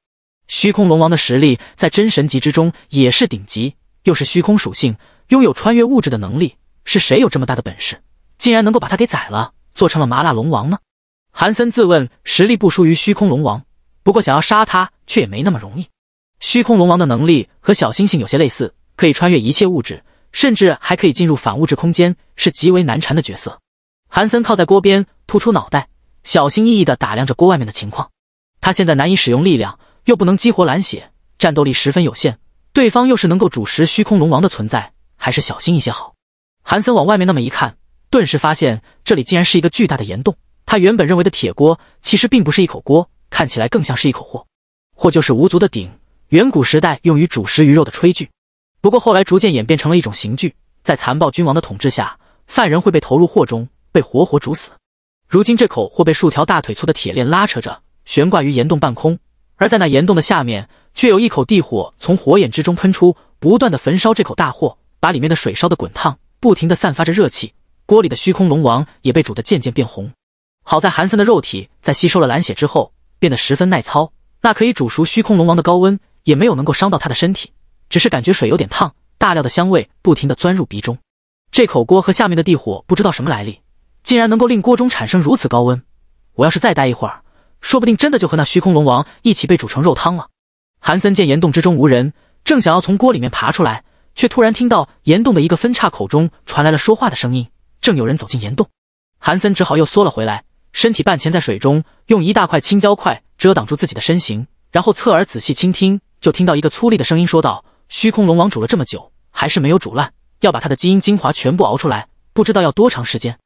A: 虚空龙王的实力在真神级之中也是顶级，又是虚空属性，拥有穿越物质的能力。是谁有这么大的本事，竟然能够把他给宰了，做成了麻辣龙王呢？韩森自问实力不输于虚空龙王，不过想要杀他却也没那么容易。虚空龙王的能力和小星星有些类似，可以穿越一切物质，甚至还可以进入反物质空间，是极为难缠的角色。韩森靠在锅边，突出脑袋，小心翼翼地打量着锅外面的情况。他现在难以使用力量。又不能激活蓝血，战斗力十分有限。对方又是能够主食虚空龙王的存在，还是小心一些好。韩森往外面那么一看，顿时发现这里竟然是一个巨大的岩洞。他原本认为的铁锅，其实并不是一口锅，看起来更像是一口货，或就是无足的鼎，远古时代用于煮食鱼肉的炊具。不过后来逐渐演变成了一种刑具，在残暴君王的统治下，犯人会被投入货中，被活活煮死。如今这口或被数条大腿粗的铁链拉扯着，悬挂于岩洞半空。而在那岩洞的下面，却有一口地火从火眼之中喷出，不断的焚烧这口大锅，把里面的水烧得滚烫，不停的散发着热气。锅里的虚空龙王也被煮得渐渐变红。好在韩森的肉体在吸收了蓝血之后，变得十分耐操，那可以煮熟虚空龙王的高温也没有能够伤到他的身体，只是感觉水有点烫。大料的香味不停的钻入鼻中。这口锅和下面的地火不知道什么来历，竟然能够令锅中产生如此高温。我要是再待一会儿。说不定真的就和那虚空龙王一起被煮成肉汤了。韩森见岩洞之中无人，正想要从锅里面爬出来，却突然听到岩洞的一个分叉口中传来了说话的声音，正有人走进岩洞。韩森只好又缩了回来，身体半潜在水中，用一大块青椒块遮挡住自己的身形，然后侧耳仔细倾听，就听到一个粗粝的声音说道：“虚空龙王煮了这么久，还是没有煮烂，要把他的基因精华全部熬出来，不知道要多长时间。”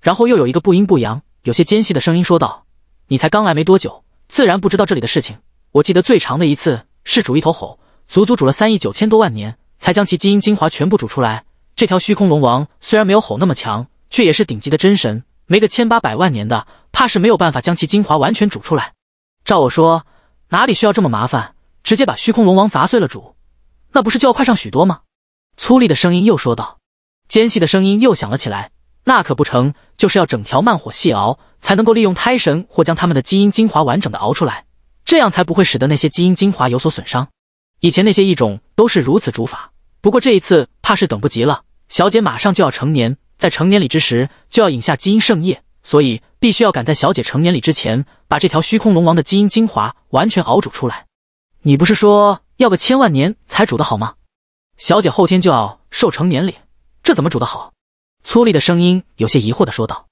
A: 然后又有一个不阴不阳、有些尖细的声音说道。你才刚来没多久，自然不知道这里的事情。我记得最长的一次是煮一头吼，足足煮了三亿九千多万年，才将其基因精华全部煮出来。这条虚空龙王虽然没有吼那么强，却也是顶级的真神，没个千八百万年的，怕是没有办法将其精华完全煮出来。照我说，哪里需要这么麻烦？直接把虚空龙王砸碎了煮，那不是就要快上许多吗？粗粝的声音又说道，尖细的声音又响了起来。那可不成，就是要整条慢火细熬。才能够利用胎神或将他们的基因精华完整的熬出来，这样才不会使得那些基因精华有所损伤。以前那些异种都是如此煮法，不过这一次怕是等不及了。小姐马上就要成年，在成年礼之时就要饮下基因圣液，所以必须要赶在小姐成年礼之前把这条虚空龙王的基因精华完全熬煮出来。你不是说要个千万年才煮得好吗？小姐后天就要受成年礼，这怎么煮得好？粗粝的声音有些疑惑的说道，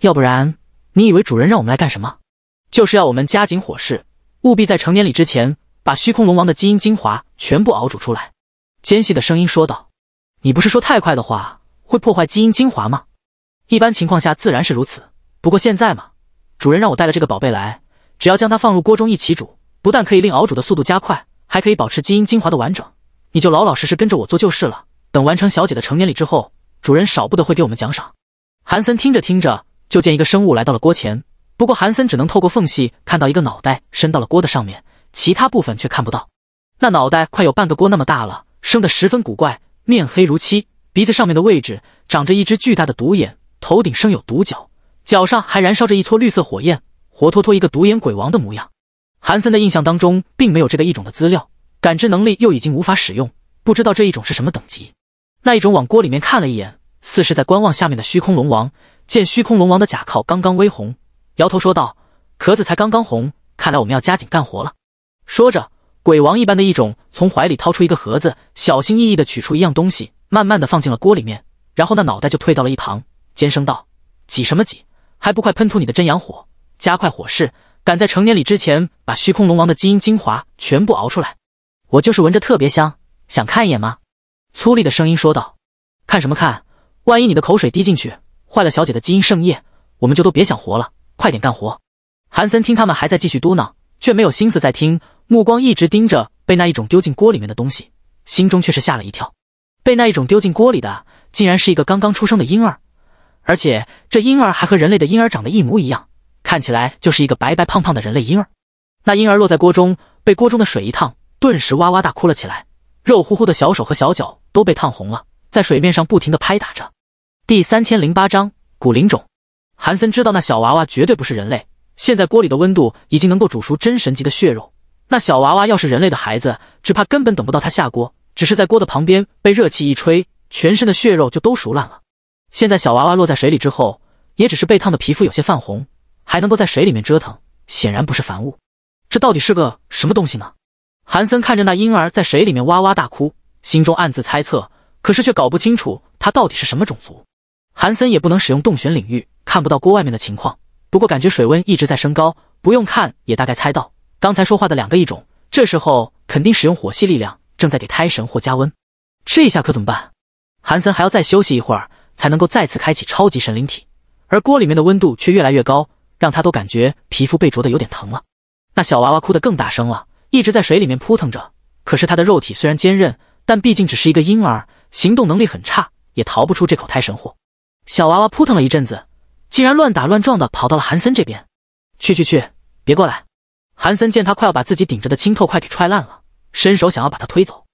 A: 要不然。你以为主人让我们来干什么？就是要我们加紧火势，务必在成年礼之前把虚空龙王的基因精华全部熬煮出来。尖细的声音说道：“你不是说太快的话会破坏基因精华吗？一般情况下自然是如此。不过现在嘛，主人让我带了这个宝贝来，只要将它放入锅中一起煮，不但可以令熬煮的速度加快，还可以保持基因精华的完整。你就老老实实跟着我做就是了。等完成小姐的成年礼之后，主人少不得会给我们奖赏。”韩森听着听着。就见一个生物来到了锅前，不过韩森只能透过缝隙看到一个脑袋伸到了锅的上面，其他部分却看不到。那脑袋快有半个锅那么大了，生得十分古怪，面黑如漆，鼻子上面的位置长着一只巨大的独眼，头顶生有独角，脚上还燃烧着一撮绿色火焰，活脱脱一个独眼鬼王的模样。韩森的印象当中并没有这个异种的资料，感知能力又已经无法使用，不知道这一种是什么等级。那一种往锅里面看了一眼，似是在观望下面的虚空龙王。见虚空龙王的甲亢刚刚微红，摇头说道：“壳子才刚刚红，看来我们要加紧干活了。”说着，鬼王一般的一种从怀里掏出一个盒子，小心翼翼的取出一样东西，慢慢的放进了锅里面，然后那脑袋就退到了一旁，尖声道：“挤什么挤？还不快喷吐你的真阳火，加快火势，赶在成年礼之前把虚空龙王的基因精华全部熬出来！”我就是闻着特别香，想看一眼吗？”粗粝的声音说道：“看什么看？万一你的口水滴进去……”坏了，小姐的基因盛宴，我们就都别想活了！快点干活！韩森听他们还在继续嘟囔，却没有心思再听，目光一直盯着被那一种丢进锅里面的东西，心中却是吓了一跳。被那一种丢进锅里的，竟然是一个刚刚出生的婴儿，而且这婴儿还和人类的婴儿长得一模一样，看起来就是一个白白胖胖的人类婴儿。那婴儿落在锅中，被锅中的水一烫，顿时哇哇大哭了起来，肉乎乎的小手和小脚都被烫红了，在水面上不停地拍打着。第三千零八章古灵种。韩森知道那小娃娃绝对不是人类。现在锅里的温度已经能够煮熟真神级的血肉，那小娃娃要是人类的孩子，只怕根本等不到他下锅，只是在锅的旁边被热气一吹，全身的血肉就都熟烂了。现在小娃娃落在水里之后，也只是被烫的皮肤有些泛红，还能够在水里面折腾，显然不是凡物。这到底是个什么东西呢？韩森看着那婴儿在水里面哇哇大哭，心中暗自猜测，可是却搞不清楚他到底是什么种族。韩森也不能使用洞穴领域，看不到锅外面的情况。不过感觉水温一直在升高，不用看也大概猜到，刚才说话的两个异种，这时候肯定使用火系力量，正在给胎神或加温。这下可怎么办？韩森还要再休息一会儿，才能够再次开启超级神灵体。而锅里面的温度却越来越高，让他都感觉皮肤被灼得有点疼了。那小娃娃哭得更大声了，一直在水里面扑腾着。可是他的肉体虽然坚韧，但毕竟只是一个婴儿，行动能力很差，也逃不出这口胎神货。小娃娃扑腾了一阵子，竟然乱打乱撞的跑到了韩森这边。去去去，别过来！韩森见他快要把自己顶着的青透块给踹烂了，伸手想要把他推走。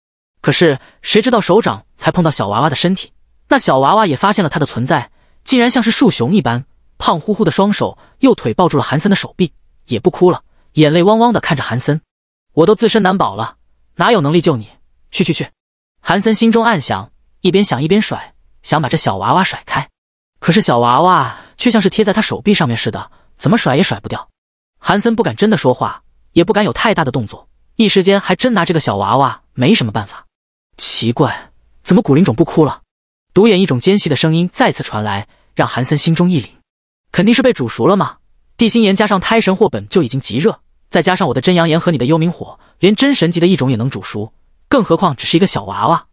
A: 可是谁知道手掌才碰到小娃娃的身体，那小娃娃也发现了他的存在，竟然像是树熊一般，胖乎乎的双手、右腿抱住了韩森的手臂，也不哭了，眼泪汪汪的看着韩森。我都自身难保了，哪有能力救你？去去去！韩森心中暗想，一边想一边甩，想把这小娃娃甩开。可是小娃娃却像是贴在他手臂上面似的，怎么甩也甩不掉。韩森不敢真的说话，也不敢有太大的动作，一时间还真拿这个小娃娃没什么办法。奇怪，怎么古灵种不哭了？独眼一种尖细的声音再次传来，让韩森心中一凛，肯定是被煮熟了吗？地心岩加上胎神或本就已经极热，再加上我的真阳炎和你的幽冥火，连真神级的异种也能煮熟，更何况只是一个小娃娃？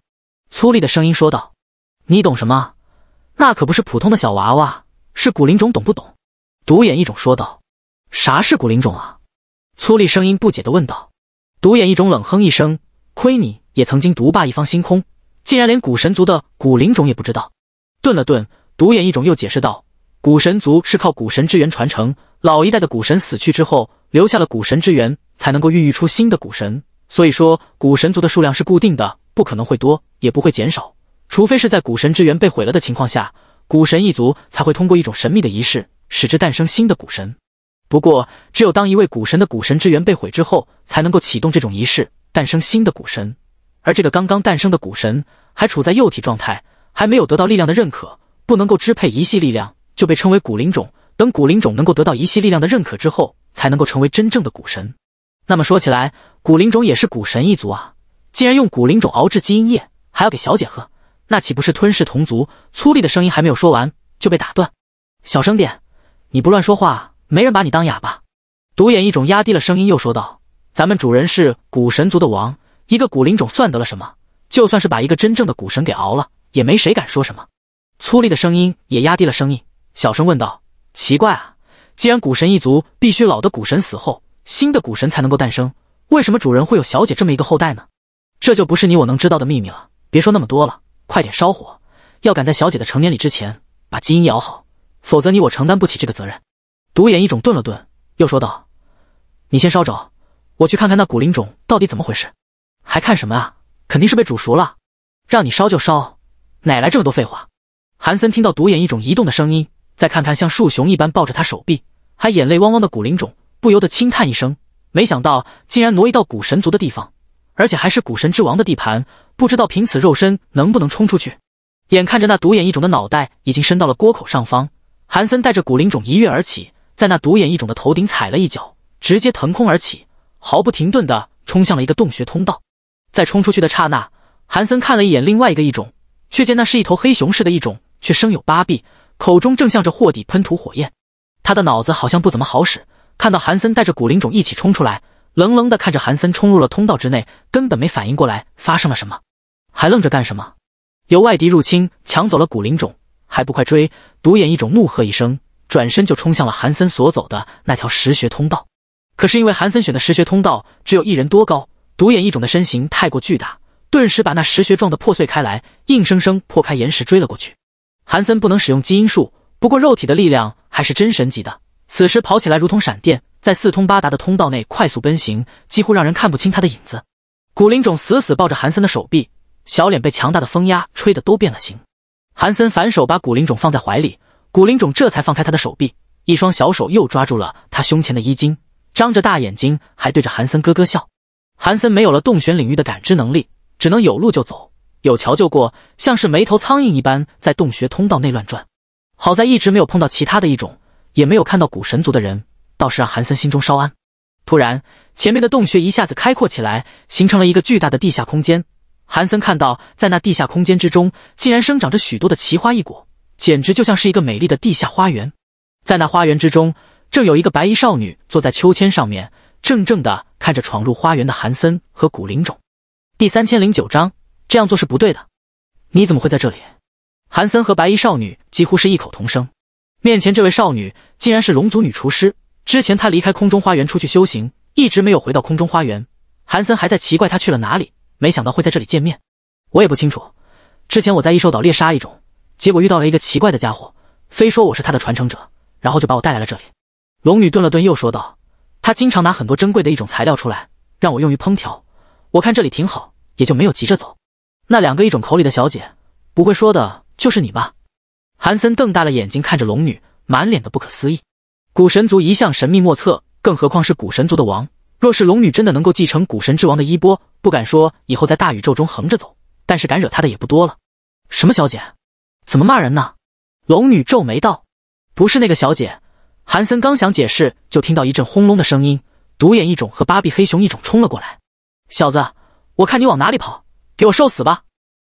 A: 粗粝的声音说道：“你懂什么？”那可不是普通的小娃娃，是古灵种，懂不懂？独眼一种说道。啥是古灵种啊？粗粝声音不解的问道。独眼一种冷哼一声，亏你也曾经独霸一方星空，竟然连古神族的古灵种也不知道。顿了顿，独眼一种又解释道：古神族是靠古神之源传承，老一代的古神死去之后，留下了古神之源，才能够孕育出新的古神。所以说，古神族的数量是固定的，不可能会多，也不会减少。除非是在古神之源被毁了的情况下，古神一族才会通过一种神秘的仪式，使之诞生新的古神。不过，只有当一位古神的古神之源被毁之后，才能够启动这种仪式，诞生新的古神。而这个刚刚诞生的古神还处在幼体状态，还没有得到力量的认可，不能够支配一系力量，就被称为古灵种。等古灵种能够得到一系力量的认可之后，才能够成为真正的古神。那么说起来，古灵种也是古神一族啊！竟然用古灵种熬制基因液，还要给小姐喝。那岂不是吞噬同族？粗粝的声音还没有说完，就被打断。小声点，你不乱说话，没人把你当哑巴。独眼一种压低了声音，又说道：“咱们主人是古神族的王，一个古灵种算得了什么？就算是把一个真正的古神给熬了，也没谁敢说什么。”粗粝的声音也压低了声音，小声问道：“奇怪啊，既然古神一族必须老的古神死后，新的古神才能够诞生，为什么主人会有小姐这么一个后代呢？这就不是你我能知道的秘密了。别说那么多了。”快点烧火，要赶在小姐的成年礼之前把基因熬好，否则你我承担不起这个责任。独眼异种顿了顿，又说道：“你先烧着，我去看看那古灵种到底怎么回事。”“还看什么啊？肯定是被煮熟了。让你烧就烧，哪来这么多废话？”韩森听到独眼异种移动的声音，再看看像树熊一般抱着他手臂还眼泪汪汪的古灵种，不由得轻叹一声：“没想到竟然挪移到古神族的地方，而且还是古神之王的地盘。”不知道凭此肉身能不能冲出去？眼看着那独眼异种的脑袋已经伸到了锅口上方，韩森带着古灵种一跃而起，在那独眼异种的头顶踩了一脚，直接腾空而起，毫不停顿的冲向了一个洞穴通道。在冲出去的刹那，韩森看了一眼另外一个异种，却见那是一头黑熊似的一种，却生有八臂，口中正向着锅底喷吐火焰。他的脑子好像不怎么好使，看到韩森带着古灵种一起冲出来，冷冷的看着韩森冲入了通道之内，根本没反应过来发生了什么。还愣着干什么？有外敌入侵，抢走了古灵种，还不快追！独眼一种怒喝一声，转身就冲向了韩森所走的那条石穴通道。可是因为韩森选的石穴通道只有一人多高，独眼一种的身形太过巨大，顿时把那石穴撞得破碎开来，硬生生破开岩石追了过去。韩森不能使用基因术，不过肉体的力量还是真神级的，此时跑起来如同闪电，在四通八达的通道内快速奔行，几乎让人看不清他的影子。古灵种死死抱着韩森的手臂。小脸被强大的风压吹得都变了形，韩森反手把古灵种放在怀里，古灵种这才放开他的手臂，一双小手又抓住了他胸前的衣襟，张着大眼睛，还对着韩森咯咯笑。韩森没有了洞穴领域的感知能力，只能有路就走，有桥就过，像是没头苍蝇一般在洞穴通道内乱转。好在一直没有碰到其他的一种，也没有看到古神族的人，倒是让韩森心中稍安。突然，前面的洞穴一下子开阔起来，形成了一个巨大的地下空间。韩森看到，在那地下空间之中，竟然生长着许多的奇花异果，简直就像是一个美丽的地下花园。在那花园之中，正有一个白衣少女坐在秋千上面，怔怔的看着闯入花园的韩森和古灵种。第三千零九章，这样做是不对的。你怎么会在这里？韩森和白衣少女几乎是异口同声。面前这位少女竟然是龙族女厨师。之前她离开空中花园出去修行，一直没有回到空中花园。韩森还在奇怪她去了哪里。没想到会在这里见面，我也不清楚。之前我在异兽岛猎杀一种，结果遇到了一个奇怪的家伙，非说我是他的传承者，然后就把我带来了这里。龙女顿了顿，又说道：“他经常拿很多珍贵的一种材料出来，让我用于烹调。我看这里挺好，也就没有急着走。”那两个一种口里的小姐，不会说的就是你吧？韩森瞪大了眼睛看着龙女，满脸的不可思议。古神族一向神秘莫测，更何况是古神族的王。若是龙女真的能够继承古神之王的衣钵，不敢说以后在大宇宙中横着走，但是敢惹她的也不多了。什么小姐？怎么骂人呢？龙女皱眉道：“不是那个小姐。”韩森刚想解释，就听到一阵轰隆的声音，独眼异种和巴比黑熊异种冲了过来。“小子，我看你往哪里跑，给我受死吧！”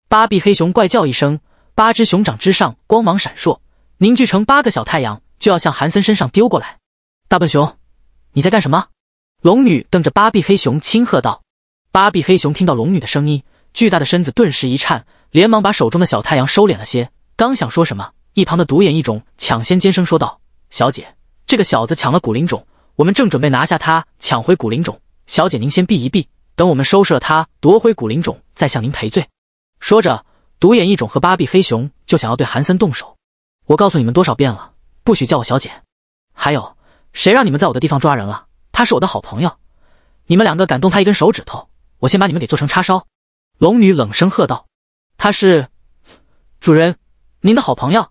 A: 巴比黑熊怪叫一声，八只熊掌之上光芒闪烁，凝聚成八个小太阳，就要向韩森身上丢过来。“大笨熊，你在干什么？”龙女瞪着巴比黑熊，轻喝道：“巴比黑熊，听到龙女的声音，巨大的身子顿时一颤，连忙把手中的小太阳收敛了些。刚想说什么，一旁的独眼异种抢先尖声说道：‘小姐，这个小子抢了古灵种，我们正准备拿下他，抢回古灵种。小姐，您先避一避，等我们收拾了他，夺回古灵种，再向您赔罪。’说着，独眼异种和巴比黑熊就想要对韩森动手。我告诉你们多少遍了，不许叫我小姐！还有，谁让你们在我的地方抓人了？”他是我的好朋友，你们两个敢动他一根手指头，我先把你们给做成叉烧！”龙女冷声喝道。“他是主人您的好朋友。”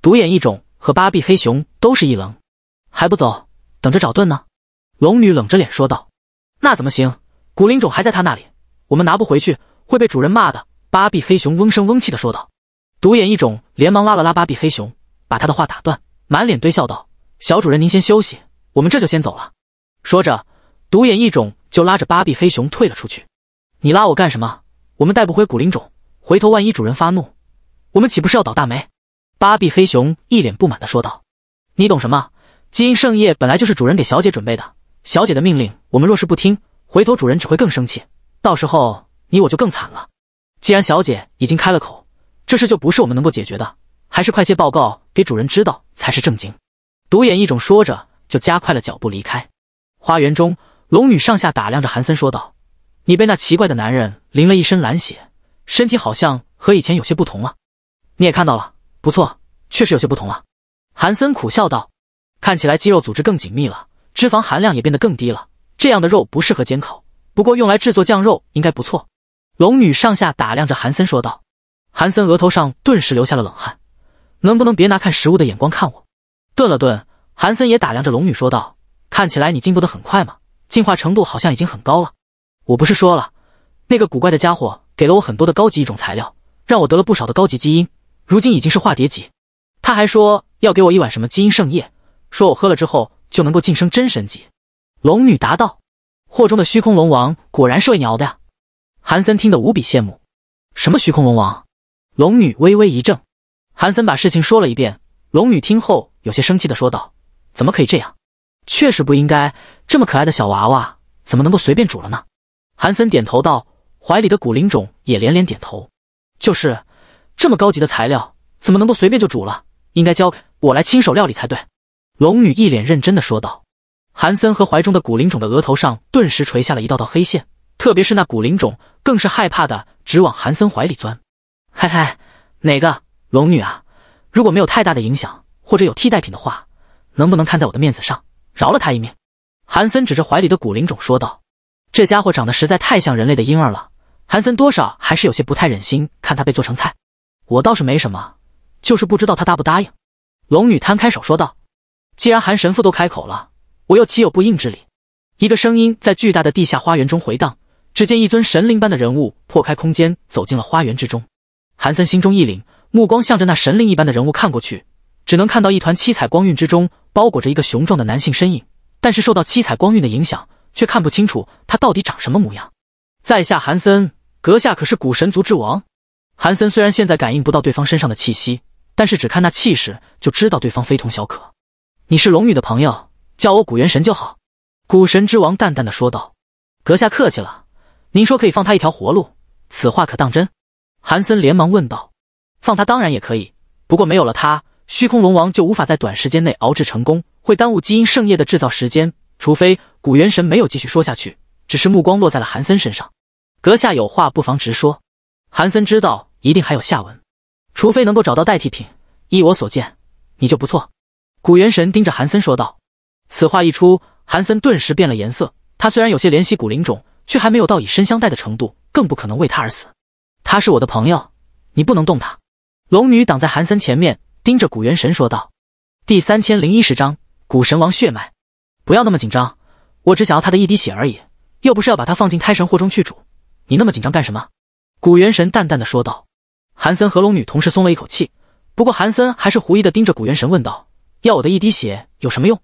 A: 独眼异种和巴比黑熊都是一愣，“还不走，等着找盾呢？”龙女冷着脸说道。“那怎么行？古灵种还在他那里，我们拿不回去会被主人骂的。”巴比黑熊嗡声嗡气的说道。独眼异种连忙拉了拉巴比黑熊，把他的话打断，满脸堆笑道：“小主人您先休息，我们这就先走了。”说着，独眼异种就拉着巴比黑熊退了出去。“你拉我干什么？我们带不回古灵种，回头万一主人发怒，我们岂不是要倒大霉？”巴比黑熊一脸不满的说道。“你懂什么？基因圣叶本来就是主人给小姐准备的，小姐的命令我们若是不听，回头主人只会更生气，到时候你我就更惨了。既然小姐已经开了口，这事就不是我们能够解决的，还是快些报告给主人知道才是正经。”独眼异种说着，就加快了脚步离开。花园中，龙女上下打量着韩森，说道：“你被那奇怪的男人淋了一身蓝血，身体好像和以前有些不同了。你也看到了，不错，确实有些不同了。”韩森苦笑道：“看起来肌肉组织更紧密了，脂肪含量也变得更低了。这样的肉不适合煎烤，不过用来制作酱肉应该不错。”龙女上下打量着韩森，说道：“韩森额头上顿时流下了冷汗，能不能别拿看食物的眼光看我？”顿了顿，韩森也打量着龙女，说道。看起来你进步的很快嘛，进化程度好像已经很高了。我不是说了，那个古怪的家伙给了我很多的高级一种材料，让我得了不少的高级基因，如今已经是化蝶级。他还说要给我一碗什么基因盛宴，说我喝了之后就能够晋升真神级。龙女答道：“祸中的虚空龙王果然是为你熬的呀。”韩森听得无比羡慕。什么虚空龙王？龙女微微一怔。韩森把事情说了一遍。龙女听后有些生气的说道：“怎么可以这样？”确实不应该，这么可爱的小娃娃怎么能够随便煮了呢？韩森点头道，怀里的古灵种也连连点头。就是，这么高级的材料怎么能够随便就煮了？应该交给我来亲手料理才对。龙女一脸认真的说道。韩森和怀中的古灵种的额头上顿时垂下了一道道黑线，特别是那古灵种更是害怕的直往韩森怀里钻。嘿嘿，哪个龙女啊？如果没有太大的影响或者有替代品的话，能不能看在我的面子上？饶了他一命，韩森指着怀里的古灵种说道：“这家伙长得实在太像人类的婴儿了，韩森多少还是有些不太忍心看他被做成菜。”“我倒是没什么，就是不知道他答不答应。”龙女摊开手说道：“既然韩神父都开口了，我又岂有不应之理？”一个声音在巨大的地下花园中回荡，只见一尊神灵般的人物破开空间，走进了花园之中。韩森心中一凛，目光向着那神灵一般的人物看过去，只能看到一团七彩光晕之中。包裹着一个雄壮的男性身影，但是受到七彩光晕的影响，却看不清楚他到底长什么模样。在下韩森，阁下可是古神族之王？韩森虽然现在感应不到对方身上的气息，但是只看那气势，就知道对方非同小可。你是龙女的朋友，叫我古元神就好。”古神之王淡淡的说道。“阁下客气了，您说可以放他一条活路，此话可当真？”韩森连忙问道。“放他当然也可以，不过没有了他。”虚空龙王就无法在短时间内熬制成功，会耽误基因圣液的制造时间。除非古元神没有继续说下去，只是目光落在了韩森身上。阁下有话不妨直说。韩森知道一定还有下文，除非能够找到代替品。依我所见，你就不错。古元神盯着韩森说道。此话一出，韩森顿时变了颜色。他虽然有些怜惜古灵种，却还没有到以身相待的程度，更不可能为他而死。他是我的朋友，你不能动他。龙女挡在韩森前面。盯着古元神说道：“第三千零一十章古神王血脉，不要那么紧张，我只想要他的一滴血而已，又不是要把他放进胎神货中去煮，你那么紧张干什么？”古元神淡淡的说道。韩森和龙女同时松了一口气，不过韩森还是狐疑的盯着古元神问道：“要我的一滴血有什么用？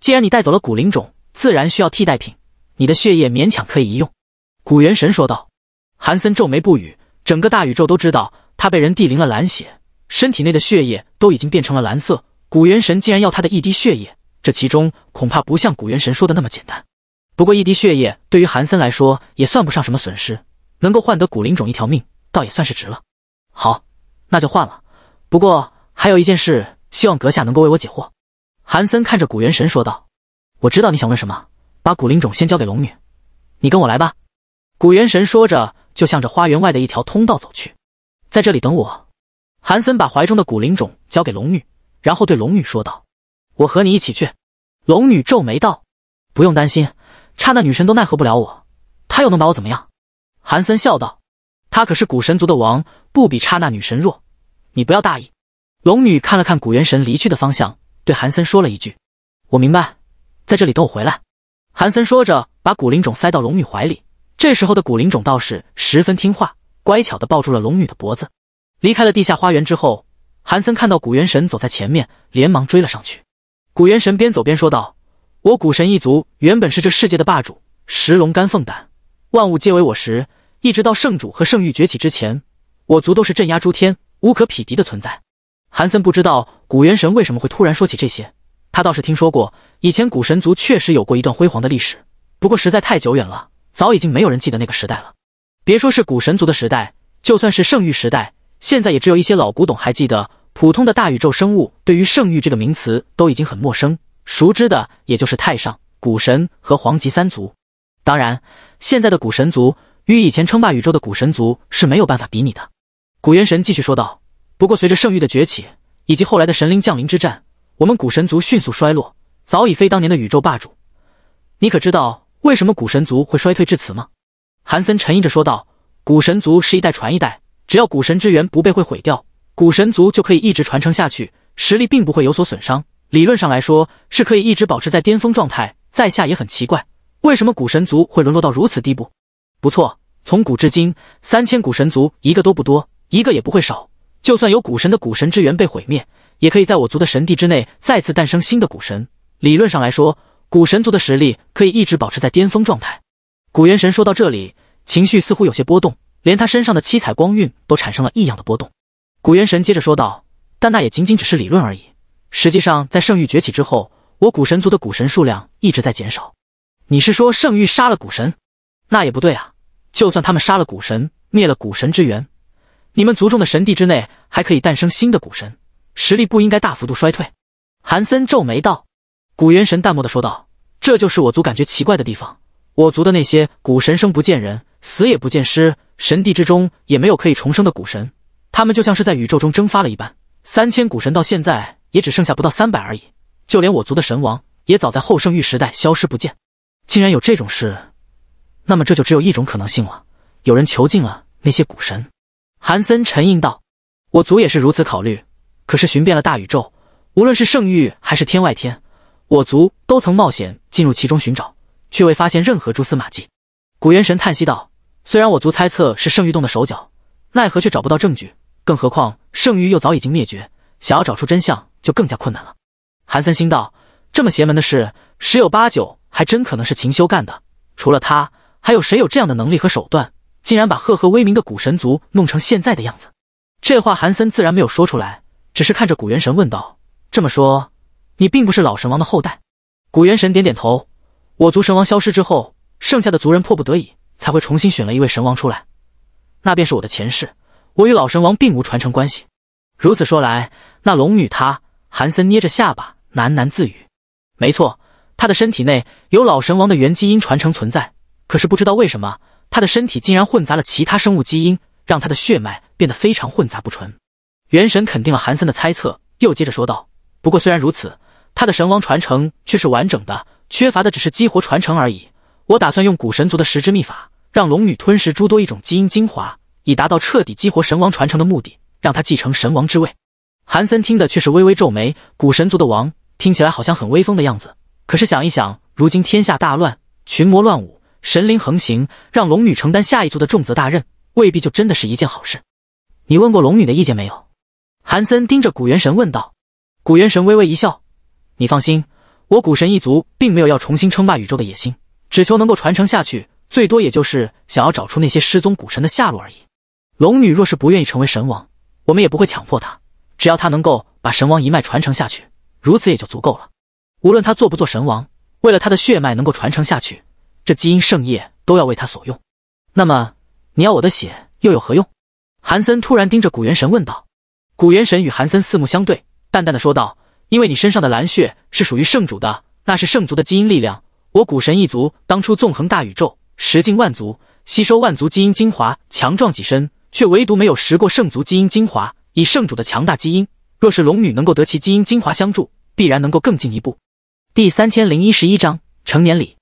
A: 既然你带走了古灵种，自然需要替代品，你的血液勉强可以一用。”古元神说道。韩森皱眉不语，整个大宇宙都知道他被人地灵了蓝血。身体内的血液都已经变成了蓝色，古元神竟然要他的一滴血液，这其中恐怕不像古元神说的那么简单。不过一滴血液对于韩森来说也算不上什么损失，能够换得古灵种一条命，倒也算是值了。好，那就换了。不过还有一件事，希望阁下能够为我解惑。韩森看着古元神说道：“我知道你想问什么，把古灵种先交给龙女，你跟我来吧。”古元神说着就向着花园外的一条通道走去，在这里等我。韩森把怀中的古灵种交给龙女，然后对龙女说道：“我和你一起去。”龙女皱眉道：“不用担心，刹那女神都奈何不了我，她又能把我怎么样？”韩森笑道：“她可是古神族的王，不比刹那女神弱。你不要大意。”龙女看了看古元神离去的方向，对韩森说了一句：“我明白，在这里等我回来。”韩森说着，把古灵种塞到龙女怀里。这时候的古灵种倒是十分听话，乖巧地抱住了龙女的脖子。离开了地下花园之后，韩森看到古元神走在前面，连忙追了上去。古元神边走边说道：“我古神一族原本是这世界的霸主，石龙肝凤胆，万物皆为我食。一直到圣主和圣域崛起之前，我族都是镇压诸天、无可匹敌的存在。”韩森不知道古元神为什么会突然说起这些，他倒是听说过以前古神族确实有过一段辉煌的历史，不过实在太久远了，早已经没有人记得那个时代了。别说是古神族的时代，就算是圣域时代。现在也只有一些老古董还记得，普通的大宇宙生物对于“圣域”这个名词都已经很陌生，熟知的也就是太上古神和黄极三族。当然，现在的古神族与以前称霸宇宙的古神族是没有办法比拟的。古元神继续说道：“不过随着圣域的崛起，以及后来的神灵降临之战，我们古神族迅速衰落，早已非当年的宇宙霸主。你可知道为什么古神族会衰退至此吗？”韩森沉吟着说道：“古神族是一代传一代。”只要古神之源不被会毁掉，古神族就可以一直传承下去，实力并不会有所损伤。理论上来说，是可以一直保持在巅峰状态。在下也很奇怪，为什么古神族会沦落到如此地步？不错，从古至今，三千古神族一个都不多，一个也不会少。就算有古神的古神之源被毁灭，也可以在我族的神地之内再次诞生新的古神。理论上来说，古神族的实力可以一直保持在巅峰状态。古元神说到这里，情绪似乎有些波动。连他身上的七彩光晕都产生了异样的波动，古元神接着说道：“但那也仅仅只是理论而已。实际上，在圣域崛起之后，我古神族的古神数量一直在减少。你是说圣域杀了古神？那也不对啊！就算他们杀了古神，灭了古神之源，你们族中的神帝之内还可以诞生新的古神，实力不应该大幅度衰退。”韩森皱眉道。古元神淡漠的说道：“这就是我族感觉奇怪的地方。我族的那些古神，生不见人。”死也不见尸，神地之中也没有可以重生的古神，他们就像是在宇宙中蒸发了一般。三千古神到现在也只剩下不到三百而已，就连我族的神王也早在后圣域时代消失不见。竟然有这种事，那么这就只有一种可能性了：有人囚禁了那些古神。韩森沉吟道：“我族也是如此考虑，可是寻遍了大宇宙，无论是圣域还是天外天，我族都曾冒险进入其中寻找，却未发现任何蛛丝马迹。”古元神叹息道：“虽然我族猜测是圣域动的手脚，奈何却找不到证据。更何况圣域又早已经灭绝，想要找出真相就更加困难了。”韩森心道：“这么邪门的事，十有八九还真可能是秦修干的。除了他，还有谁有这样的能力和手段，竟然把赫赫威名的古神族弄成现在的样子？”这话韩森自然没有说出来，只是看着古元神问道：“这么说，你并不是老神王的后代？”古元神点点头：“我族神王消失之后。”剩下的族人迫不得已才会重新选了一位神王出来，那便是我的前世。我与老神王并无传承关系。如此说来，那龙女她……韩森捏着下巴喃喃自语：“没错，她的身体内有老神王的原基因传承存在，可是不知道为什么，她的身体竟然混杂了其他生物基因，让她的血脉变得非常混杂不纯。”元神肯定了韩森的猜测，又接着说道：“不过虽然如此，他的神王传承却是完整的，缺乏的只是激活传承而已。”我打算用古神族的十之秘法，让龙女吞食诸多一种基因精华，以达到彻底激活神王传承的目的，让她继承神王之位。韩森听得却是微微皱眉，古神族的王听起来好像很威风的样子，可是想一想，如今天下大乱，群魔乱舞，神灵横行，让龙女承担下一族的重责大任，未必就真的是一件好事。你问过龙女的意见没有？韩森盯着古元神问道。古元神微微一笑：“你放心，我古神一族并没有要重新称霸宇宙的野心。”只求能够传承下去，最多也就是想要找出那些失踪古神的下落而已。龙女若是不愿意成为神王，我们也不会强迫她。只要她能够把神王一脉传承下去，如此也就足够了。无论她做不做神王，为了她的血脉能够传承下去，这基因圣液都要为她所用。那么你要我的血又有何用？韩森突然盯着古元神问道。古元神与韩森四目相对，淡淡的说道：“因为你身上的蓝血是属于圣主的，那是圣族的基因力量。”我古神一族当初纵横大宇宙，食尽万族，吸收万族基因精华，强壮己身，却唯独没有食过圣族基因精华。以圣主的强大基因，若是龙女能够得其基因精华相助，必然能够更进一步。第三千零一十一章成年礼。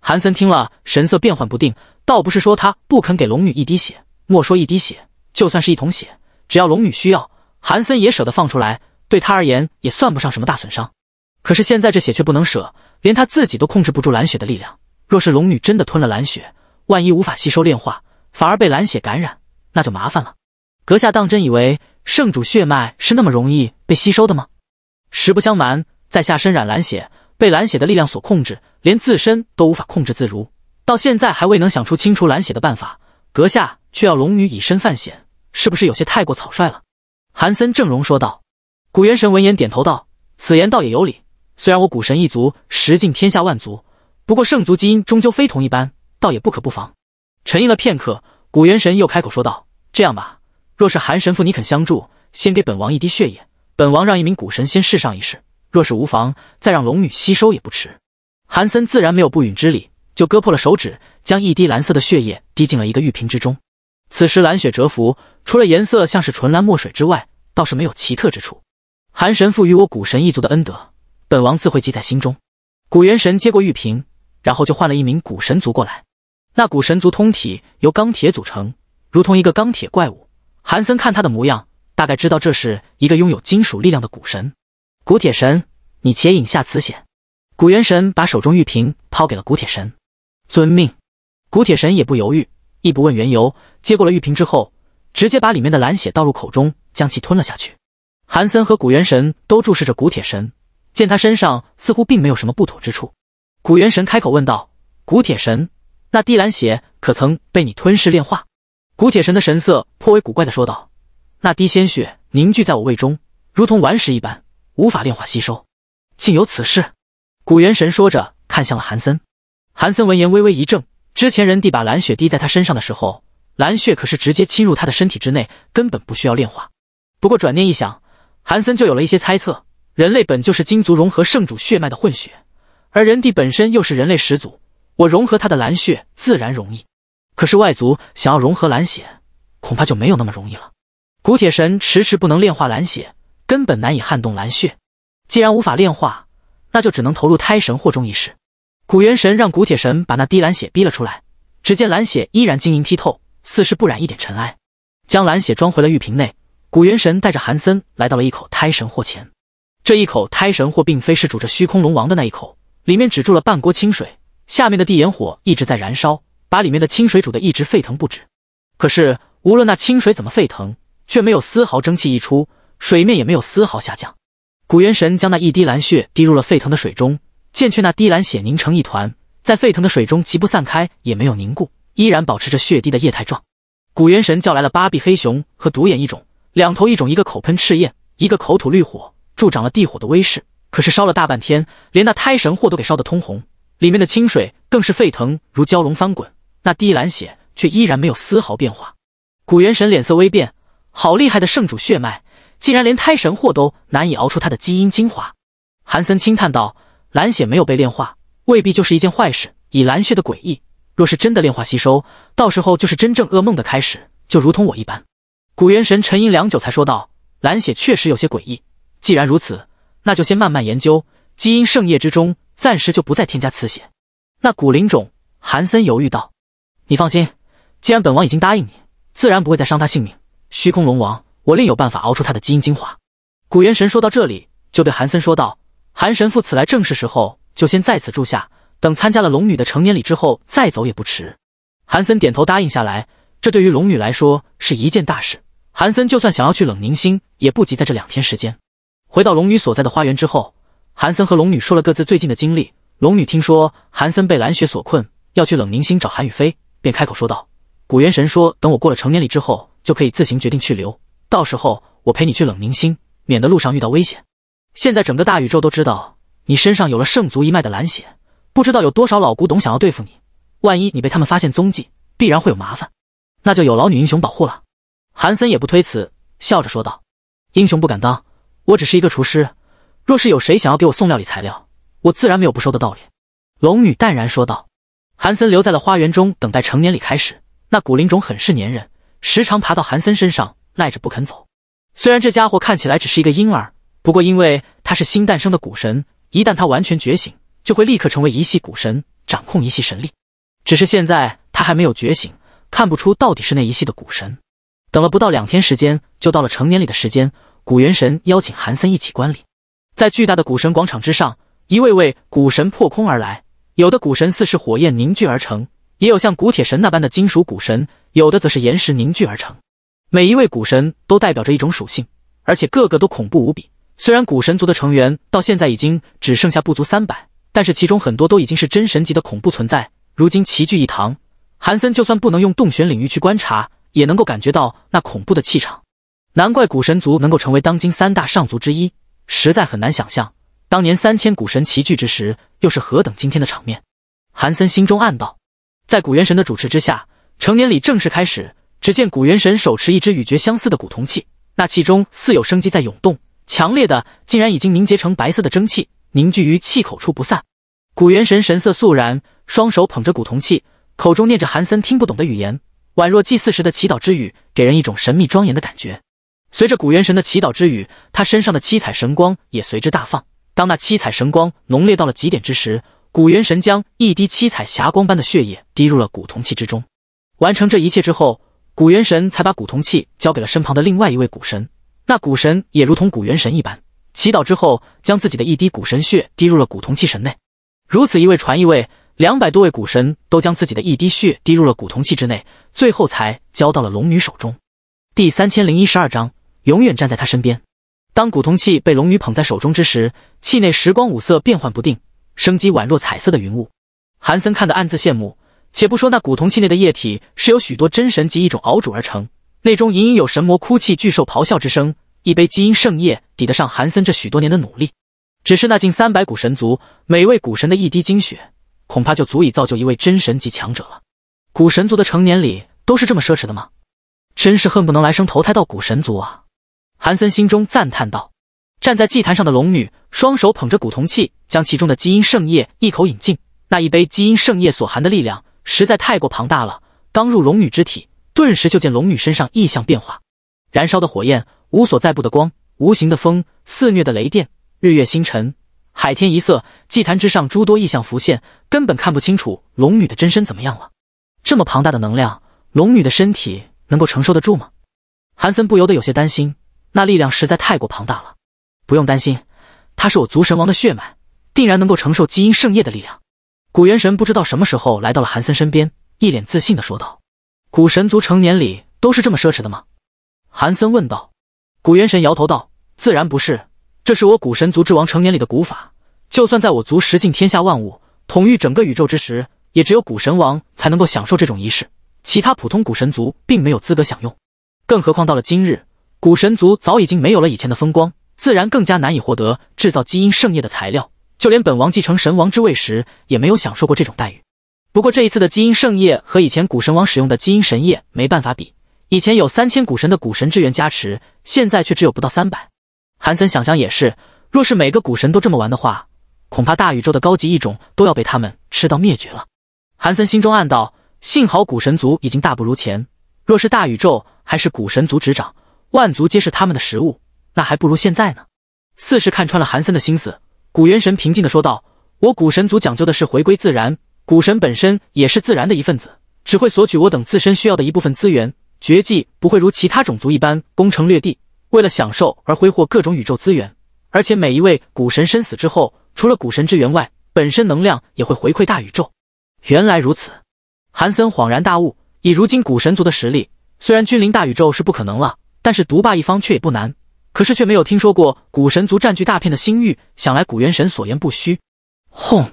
A: 韩森听了，神色变幻不定。倒不是说他不肯给龙女一滴血，莫说一滴血，就算是一桶血，只要龙女需要，韩森也舍得放出来。对他而言，也算不上什么大损伤。可是现在这血却不能舍。连他自己都控制不住蓝血的力量。若是龙女真的吞了蓝血，万一无法吸收炼化，反而被蓝血感染，那就麻烦了。阁下当真以为圣主血脉是那么容易被吸收的吗？实不相瞒，在下身染蓝血，被蓝血的力量所控制，连自身都无法控制自如，到现在还未能想出清除蓝血的办法。阁下却要龙女以身犯险，是不是有些太过草率了？韩森正容说道。古元神闻言点头道：“此言倒也有理。”虽然我古神一族食尽天下万族，不过圣族基因终究非同一般，倒也不可不防。沉吟了片刻，古元神又开口说道：“这样吧，若是韩神父你肯相助，先给本王一滴血液，本王让一名古神先试上一试。若是无妨，再让龙女吸收也不迟。”韩森自然没有不允之理，就割破了手指，将一滴蓝色的血液滴进了一个玉瓶之中。此时蓝血蛰伏，除了颜色像是纯蓝墨水之外，倒是没有奇特之处。韩神父与我古神一族的恩德。本王自会记在心中。古元神接过玉瓶，然后就唤了一名古神族过来。那古神族通体由钢铁组成，如同一个钢铁怪物。韩森看他的模样，大概知道这是一个拥有金属力量的古神。古铁神，你且饮下此血。古元神把手中玉瓶抛给了古铁神。遵命。古铁神也不犹豫，亦不问缘由，接过了玉瓶之后，直接把里面的蓝血倒入口中，将其吞了下去。韩森和古元神都注视着古铁神。见他身上似乎并没有什么不妥之处，古元神开口问道：“古铁神，那滴蓝血可曾被你吞噬炼化？”古铁神的神色颇为古怪的说道：“那滴鲜血凝聚在我胃中，如同顽石一般，无法炼化吸收。”竟有此事！古元神说着看向了韩森，韩森闻言微微一怔。之前人帝把蓝血滴在他身上的时候，蓝血可是直接侵入他的身体之内，根本不需要炼化。不过转念一想，韩森就有了一些猜测。人类本就是金族融合圣主血脉的混血，而人帝本身又是人类始祖，我融合他的蓝血自然容易。可是外族想要融合蓝血，恐怕就没有那么容易了。古铁神迟迟不能炼化蓝血，根本难以撼动蓝血。既然无法炼化，那就只能投入胎神祸中一试。古元神让古铁神把那滴蓝血逼了出来，只见蓝血依然晶莹剔透，似是不染一点尘埃。将蓝血装回了玉瓶内，古元神带着韩森来到了一口胎神货前。这一口胎神或并非是煮着虚空龙王的那一口，里面只住了半锅清水，下面的地炎火一直在燃烧，把里面的清水煮的一直沸腾不止。可是无论那清水怎么沸腾，却没有丝毫蒸汽溢出，水面也没有丝毫下降。古元神将那一滴蓝血滴入了沸腾的水中，见却那滴蓝血凝成一团，在沸腾的水中极不散开，也没有凝固，依然保持着血滴的液态状。古元神叫来了八臂黑熊和独眼异种，两头异种，一个口喷赤焰，一个口吐绿火。助长了地火的威势，可是烧了大半天，连那胎神货都给烧得通红，里面的清水更是沸腾如蛟龙翻滚，那滴蓝血却依然没有丝毫变化。古元神脸色微变，好厉害的圣主血脉，竟然连胎神货都难以熬出他的基因精华。韩森轻叹道：“蓝血没有被炼化，未必就是一件坏事。以蓝血的诡异，若是真的炼化吸收，到时候就是真正噩梦的开始，就如同我一般。”古元神沉吟良久，才说道：“蓝血确实有些诡异。”既然如此，那就先慢慢研究基因圣液之中，暂时就不再添加磁血。那古灵种韩森犹豫道：“你放心，既然本王已经答应你，自然不会再伤他性命。虚空龙王，我另有办法熬出他的基因精华。”古元神说到这里，就对韩森说道：“韩神父此来正是时候，就先在此住下，等参加了龙女的成年礼之后再走也不迟。”韩森点头答应下来。这对于龙女来说是一件大事，韩森就算想要去冷凝星，也不急在这两天时间。回到龙女所在的花园之后，韩森和龙女说了各自最近的经历。龙女听说韩森被蓝雪所困，要去冷凝星找韩雨飞，便开口说道：“古元神说，等我过了成年礼之后，就可以自行决定去留。到时候我陪你去冷凝星，免得路上遇到危险。现在整个大宇宙都知道你身上有了圣族一脉的蓝血，不知道有多少老古董想要对付你。万一你被他们发现踪迹，必然会有麻烦。那就有老女英雄保护了。”韩森也不推辞，笑着说道：“英雄不敢当。”我只是一个厨师，若是有谁想要给我送料理材料，我自然没有不收的道理。”龙女淡然说道。韩森留在了花园中等待成年礼开始。那古灵种很是粘人，时常爬到韩森身上赖着不肯走。虽然这家伙看起来只是一个婴儿，不过因为他是新诞生的古神，一旦他完全觉醒，就会立刻成为一系古神，掌控一系神力。只是现在他还没有觉醒，看不出到底是那一系的古神。等了不到两天时间，就到了成年礼的时间。古元神邀请韩森一起观礼，在巨大的古神广场之上，一位位古神破空而来，有的古神似是火焰凝聚而成，也有像古铁神那般的金属古神，有的则是岩石凝聚而成。每一位古神都代表着一种属性，而且个个都恐怖无比。虽然古神族的成员到现在已经只剩下不足三百，但是其中很多都已经是真神级的恐怖存在。如今齐聚一堂，韩森就算不能用洞玄领域去观察，也能够感觉到那恐怖的气场。难怪古神族能够成为当今三大上族之一，实在很难想象当年三千古神齐聚之时，又是何等惊天的场面。韩森心中暗道，在古元神的主持之下，成年礼正式开始。只见古元神手持一只与爵相似的古铜器，那器中似有生机在涌动，强烈的竟然已经凝结成白色的蒸汽，凝聚于气口处不散。古元神神色肃然，双手捧着古铜器，口中念着韩森听不懂的语言，宛若祭祀时的祈祷之语，给人一种神秘庄严的感觉。随着古元神的祈祷之语，他身上的七彩神光也随之大放。当那七彩神光浓烈到了极点之时，古元神将一滴七彩霞光般的血液滴入了古铜器之中。完成这一切之后，古元神才把古铜器交给了身旁的另外一位古神。那古神也如同古元神一般，祈祷之后，将自己的一滴古神血滴入了古铜器神内。如此一位传一位，两百多位古神都将自己的一滴血滴入了古铜器之内，最后才交到了龙女手中。第三千零一十二章。永远站在他身边。当古铜器被龙女捧在手中之时，器内时光五色变幻不定，生机宛若彩色的云雾。韩森看得暗自羡慕。且不说那古铜器内的液体是由许多真神及一种熬煮而成，内中隐隐有神魔哭泣、巨兽咆哮之声。一杯基因圣液抵得上韩森这许多年的努力。只是那近三百古神族每位古神的一滴精血，恐怕就足以造就一位真神级强者了。古神族的成年礼都是这么奢侈的吗？真是恨不能来生投胎到古神族啊！韩森心中赞叹道：“站在祭坛上的龙女，双手捧着古铜器，将其中的基因圣液一口饮尽。那一杯基因圣液所含的力量，实在太过庞大了。刚入龙女之体，顿时就见龙女身上异象变化，燃烧的火焰，无所在不的光，无形的风，肆虐的雷电，日月星辰，海天一色。祭坛之上诸多异象浮现，根本看不清楚龙女的真身怎么样了。这么庞大的能量，龙女的身体能够承受得住吗？”韩森不由得有些担心。那力量实在太过庞大了，不用担心，他是我族神王的血脉，定然能够承受基因圣液的力量。古元神不知道什么时候来到了韩森身边，一脸自信的说道：“古神族成年礼都是这么奢侈的吗？”韩森问道。古元神摇头道：“自然不是，这是我古神族之王成年礼的古法，就算在我族食尽天下万物，统御整个宇宙之时，也只有古神王才能够享受这种仪式，其他普通古神族并没有资格享用，更何况到了今日。”古神族早已经没有了以前的风光，自然更加难以获得制造基因圣液的材料。就连本王继承神王之位时，也没有享受过这种待遇。不过这一次的基因圣液和以前古神王使用的基因神液没办法比。以前有三千古神的古神之源加持，现在却只有不到三百。韩森想想也是，若是每个古神都这么玩的话，恐怕大宇宙的高级异种都要被他们吃到灭绝了。韩森心中暗道：幸好古神族已经大不如前，若是大宇宙还是古神族执掌。万族皆是他们的食物，那还不如现在呢。四是看穿了韩森的心思，古元神平静的说道：“我古神族讲究的是回归自然，古神本身也是自然的一份子，只会索取我等自身需要的一部分资源，绝技不会如其他种族一般攻城略地，为了享受而挥霍各种宇宙资源。而且每一位古神身死之后，除了古神之源外，本身能量也会回馈大宇宙。”原来如此，韩森恍然大悟。以如今古神族的实力，虽然君临大宇宙是不可能了。但是独霸一方却也不难，可是却没有听说过古神族占据大片的星域，想来古元神所言不虚。轰！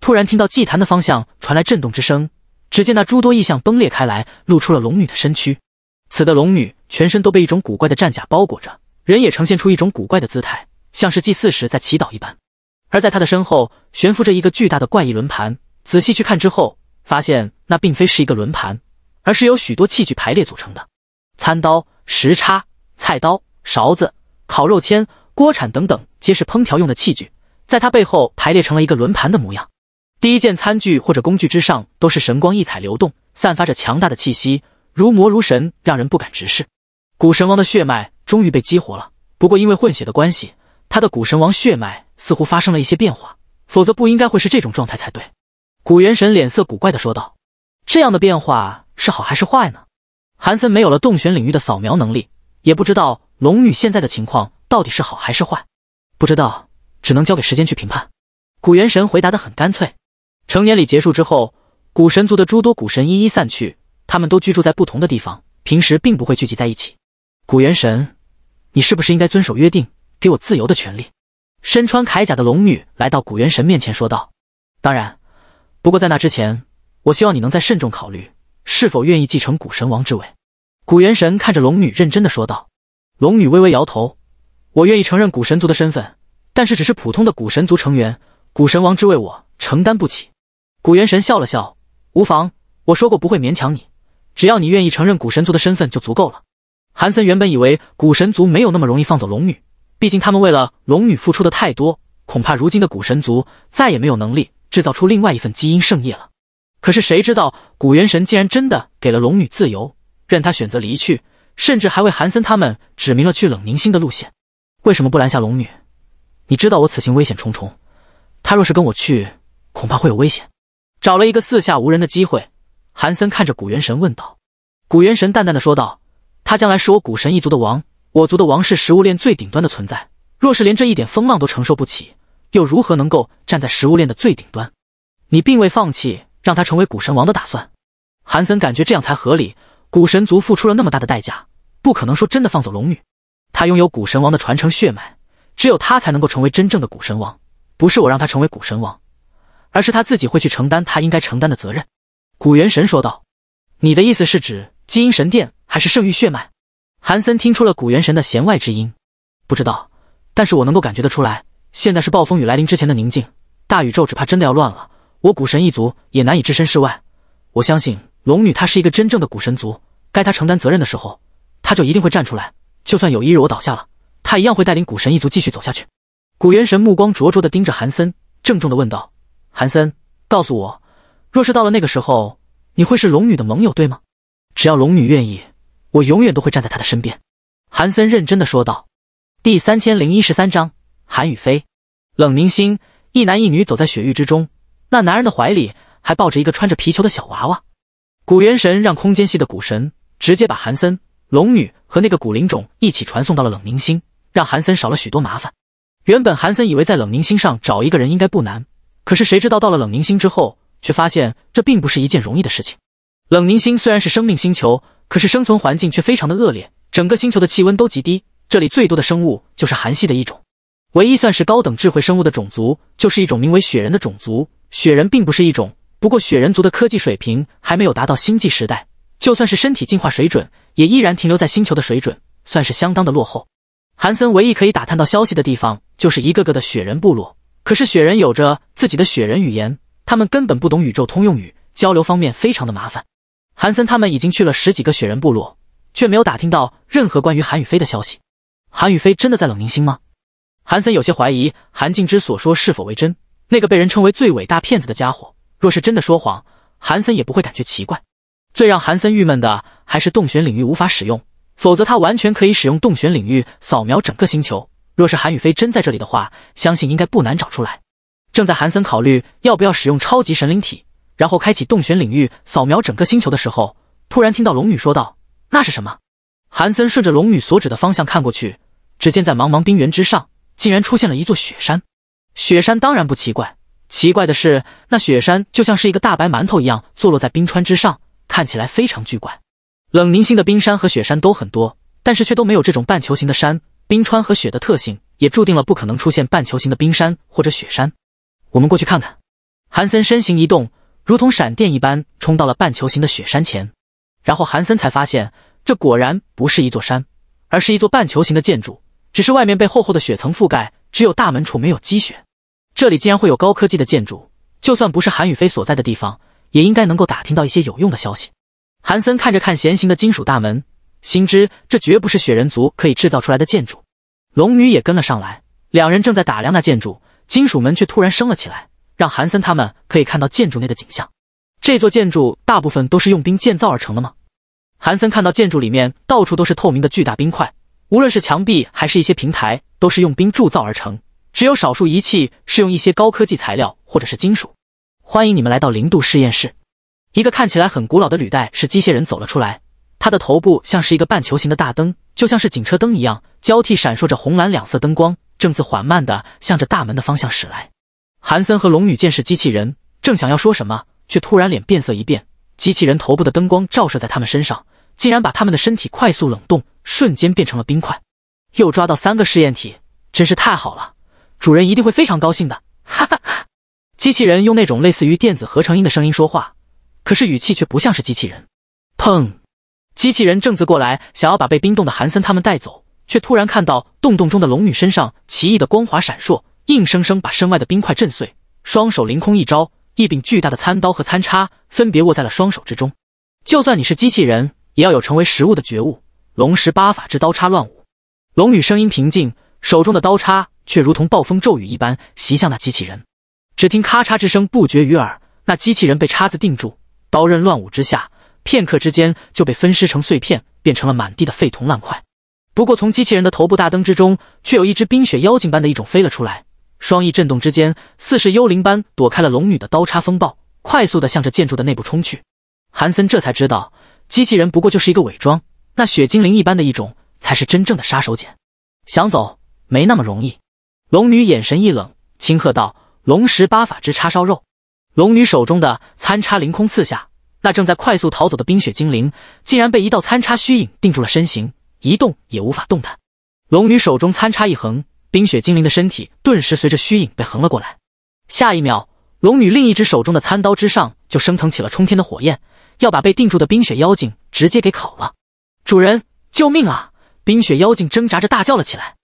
A: 突然听到祭坛的方向传来震动之声，只见那诸多异象崩裂开来，露出了龙女的身躯。此的龙女全身都被一种古怪的战甲包裹着，人也呈现出一种古怪的姿态，像是祭祀时在祈祷一般。而在她的身后悬浮着一个巨大的怪异轮盘，仔细去看之后，发现那并非是一个轮盘，而是由许多器具排列组成的餐刀。石叉、菜刀、勺子、烤肉签、锅铲等等，皆是烹调用的器具，在它背后排列成了一个轮盘的模样。第一件餐具或者工具之上，都是神光异彩流动，散发着强大的气息，如魔如神，让人不敢直视。古神王的血脉终于被激活了，不过因为混血的关系，他的古神王血脉似乎发生了一些变化，否则不应该会是这种状态才对。古元神脸色古怪的说道：“这样的变化是好还是坏呢？”韩森没有了洞玄领域的扫描能力，也不知道龙女现在的情况到底是好还是坏，不知道，只能交给时间去评判。古元神回答得很干脆。成年礼结束之后，古神族的诸多古神一一散去，他们都居住在不同的地方，平时并不会聚集在一起。古元神，你是不是应该遵守约定，给我自由的权利？身穿铠甲的龙女来到古元神面前说道：“当然，不过在那之前，我希望你能再慎重考虑。”是否愿意继承古神王之位？古元神看着龙女，认真的说道。龙女微微摇头，我愿意承认古神族的身份，但是只是普通的古神族成员，古神王之位我承担不起。古元神笑了笑，无妨，我说过不会勉强你，只要你愿意承认古神族的身份就足够了。韩森原本以为古神族没有那么容易放走龙女，毕竟他们为了龙女付出的太多，恐怕如今的古神族再也没有能力制造出另外一份基因圣液了。可是谁知道古元神竟然真的给了龙女自由，任她选择离去，甚至还为韩森他们指明了去冷凝星的路线。为什么不拦下龙女？你知道我此行危险重重，她若是跟我去，恐怕会有危险。找了一个四下无人的机会，韩森看着古元神问道。古元神淡淡的说道：“他将来是我古神一族的王，我族的王是食物链最顶端的存在。若是连这一点风浪都承受不起，又如何能够站在食物链的最顶端？你并未放弃。”让他成为古神王的打算，韩森感觉这样才合理。古神族付出了那么大的代价，不可能说真的放走龙女。他拥有古神王的传承血脉，只有他才能够成为真正的古神王。不是我让他成为古神王，而是他自己会去承担他应该承担的责任。古元神说道：“你的意思是指基因神殿还是圣域血脉？”韩森听出了古元神的弦外之音，不知道，但是我能够感觉得出来，现在是暴风雨来临之前的宁静，大宇宙只怕真的要乱了。我古神一族也难以置身事外。我相信龙女，她是一个真正的古神族，该她承担责任的时候，她就一定会站出来。就算有一日我倒下了，她一样会带领古神一族继续走下去。古元神目光灼灼地盯着韩森，郑重地问道：“韩森，告诉我，若是到了那个时候，你会是龙女的盟友，对吗？只要龙女愿意，我永远都会站在她的身边。”韩森认真地说道。第三千零一十三章：韩雨飞、冷凝星，一男一女走在雪域之中。那男人的怀里还抱着一个穿着皮球的小娃娃。古元神让空间系的古神直接把韩森、龙女和那个古灵种一起传送到了冷凝星，让韩森少了许多麻烦。原本韩森以为在冷凝星上找一个人应该不难，可是谁知道到了冷凝星之后，却发现这并不是一件容易的事情。冷凝星虽然是生命星球，可是生存环境却非常的恶劣，整个星球的气温都极低。这里最多的生物就是韩系的一种，唯一算是高等智慧生物的种族就是一种名为雪人的种族。雪人并不是一种，不过雪人族的科技水平还没有达到星际时代，就算是身体进化水准，也依然停留在星球的水准，算是相当的落后。韩森唯一可以打探到消息的地方，就是一个个的雪人部落。可是雪人有着自己的雪人语言，他们根本不懂宇宙通用语，交流方面非常的麻烦。韩森他们已经去了十几个雪人部落，却没有打听到任何关于韩雨飞的消息。韩雨飞真的在冷凝星吗？韩森有些怀疑韩静之所说是否为真。那个被人称为最伟大骗子的家伙，若是真的说谎，韩森也不会感觉奇怪。最让韩森郁闷的还是洞穴领域无法使用，否则他完全可以使用洞穴领域扫描整个星球。若是韩雨飞真在这里的话，相信应该不难找出来。正在韩森考虑要不要使用超级神灵体，然后开启洞穴领域扫描整个星球的时候，突然听到龙女说道：“那是什么？”韩森顺着龙女所指的方向看过去，只见在茫茫冰原之上，竟然出现了一座雪山。雪山当然不奇怪，奇怪的是那雪山就像是一个大白馒头一样坐落在冰川之上，看起来非常巨怪。冷凝星的冰山和雪山都很多，但是却都没有这种半球形的山。冰川和雪的特性也注定了不可能出现半球形的冰山或者雪山。我们过去看看。韩森身形一动，如同闪电一般冲到了半球形的雪山前，然后韩森才发现，这果然不是一座山，而是一座半球形的建筑。只是外面被厚厚的雪层覆盖，只有大门处没有积雪。这里竟然会有高科技的建筑，就算不是韩雨飞所在的地方，也应该能够打听到一些有用的消息。韩森看着看闲行的金属大门，心知这绝不是雪人族可以制造出来的建筑。龙女也跟了上来，两人正在打量那建筑，金属门却突然升了起来，让韩森他们可以看到建筑内的景象。这座建筑大部分都是用冰建造而成的吗？韩森看到建筑里面到处都是透明的巨大冰块。无论是墙壁还是一些平台，都是用冰铸造而成，只有少数仪器是用一些高科技材料或者是金属。欢迎你们来到零度实验室。一个看起来很古老的履带式机械人走了出来，它的头部像是一个半球形的大灯，就像是警车灯一样，交替闪烁着红蓝两色灯光，正自缓慢地向着大门的方向驶来。韩森和龙女见是机器人，正想要说什么，却突然脸变色一变，机器人头部的灯光照射在他们身上。竟然把他们的身体快速冷冻，瞬间变成了冰块。又抓到三个试验体，真是太好了！主人一定会非常高兴的。哈哈哈！机器人用那种类似于电子合成音的声音说话，可是语气却不像是机器人。砰！机器人正自过来，想要把被冰冻的韩森他们带走，却突然看到洞洞中的龙女身上奇异的光华闪烁，硬生生把身外的冰块震碎，双手凌空一招，一柄巨大的餐刀和餐叉分别握在了双手之中。就算你是机器人。也要有成为食物的觉悟。龙十八法之刀叉乱舞，龙女声音平静，手中的刀叉却如同暴风骤雨一般袭向那机器人。只听咔嚓之声不绝于耳，那机器人被叉子定住，刀刃乱舞之下，片刻之间就被分尸成碎片，变成了满地的废铜烂块。不过，从机器人的头部大灯之中，却有一只冰雪妖精般的一种飞了出来，双翼震动之间，似是幽灵般躲开了龙女的刀叉风暴，快速的向着建筑的内部冲去。韩森这才知道。机器人不过就是一个伪装，那雪精灵一般的一种才是真正的杀手锏。想走没那么容易。龙女眼神一冷，轻喝道：“龙十八法之叉烧肉。”龙女手中的餐叉凌空刺下，那正在快速逃走的冰雪精灵竟然被一道餐叉虚影定住了身形，一动也无法动弹。龙女手中餐叉一横，冰雪精灵的身体顿时随着虚影被横了过来。下一秒，龙女另一只手中的餐刀之上就升腾起了冲天的火焰。要把被定住的冰雪妖精直接给烤了，主人，救命啊！冰雪妖精挣扎着大叫了起来。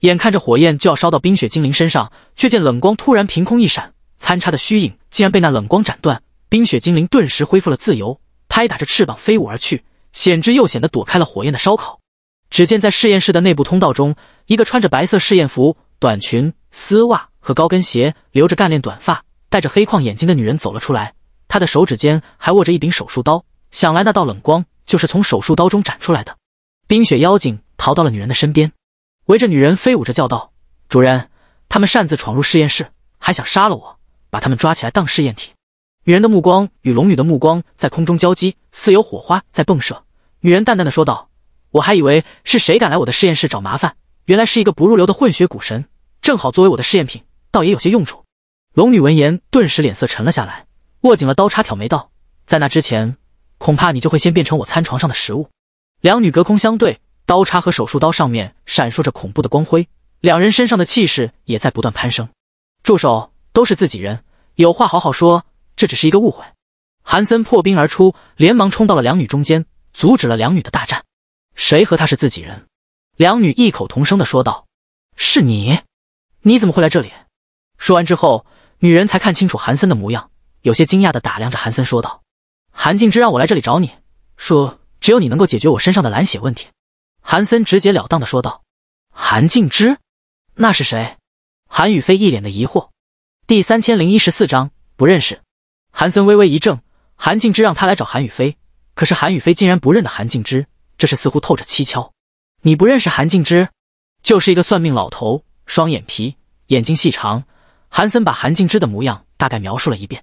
A: 眼看着火焰就要烧到冰雪精灵身上，却见冷光突然凭空一闪，餐叉的虚影竟然被那冷光斩断。冰雪精灵顿时恢复了自由，拍打着翅膀飞舞而去，险之又险的躲开了火焰的烧烤。只见在实验室的内部通道中，一个穿着白色试验服、短裙、丝袜和高跟鞋，留着干练短发，戴着黑框眼镜的女人走了出来。他的手指间还握着一柄手术刀，想来那道冷光就是从手术刀中斩出来的。冰雪妖精逃到了女人的身边，围着女人飞舞着叫道：“主人，他们擅自闯入实验室，还想杀了我，把他们抓起来当试验体。”女人的目光与龙女的目光在空中交击，似有火花在迸射。女人淡淡的说道：“我还以为是谁敢来我的实验室找麻烦，原来是一个不入流的混血古神，正好作为我的试验品，倒也有些用处。”龙女闻言，顿时脸色沉了下来。握紧了刀叉，挑眉道：“在那之前，恐怕你就会先变成我餐床上的食物。”两女隔空相对，刀叉和手术刀上面闪烁着恐怖的光辉，两人身上的气势也在不断攀升。住手！都是自己人，有话好好说，这只是一个误会。韩森破冰而出，连忙冲到了两女中间，阻止了两女的大战。谁和他是自己人？两女异口同声地说道：“是你，你怎么会来这里？”说完之后，女人才看清楚韩森的模样。有些惊讶地打量着韩森，说道：“韩静之让我来这里找你，说只有你能够解决我身上的蓝血问题。”韩森直截了当地说道：“韩静之？那是谁？”韩雨飞一脸的疑惑。第三千零一十四章不认识。韩森微微一怔，韩静之让他来找韩雨飞，可是韩雨飞竟然不认得韩静之，这事似乎透着蹊跷。你不认识韩静之？就是一个算命老头，双眼皮，眼睛细长。韩森把韩静之的模样大概描述了一遍。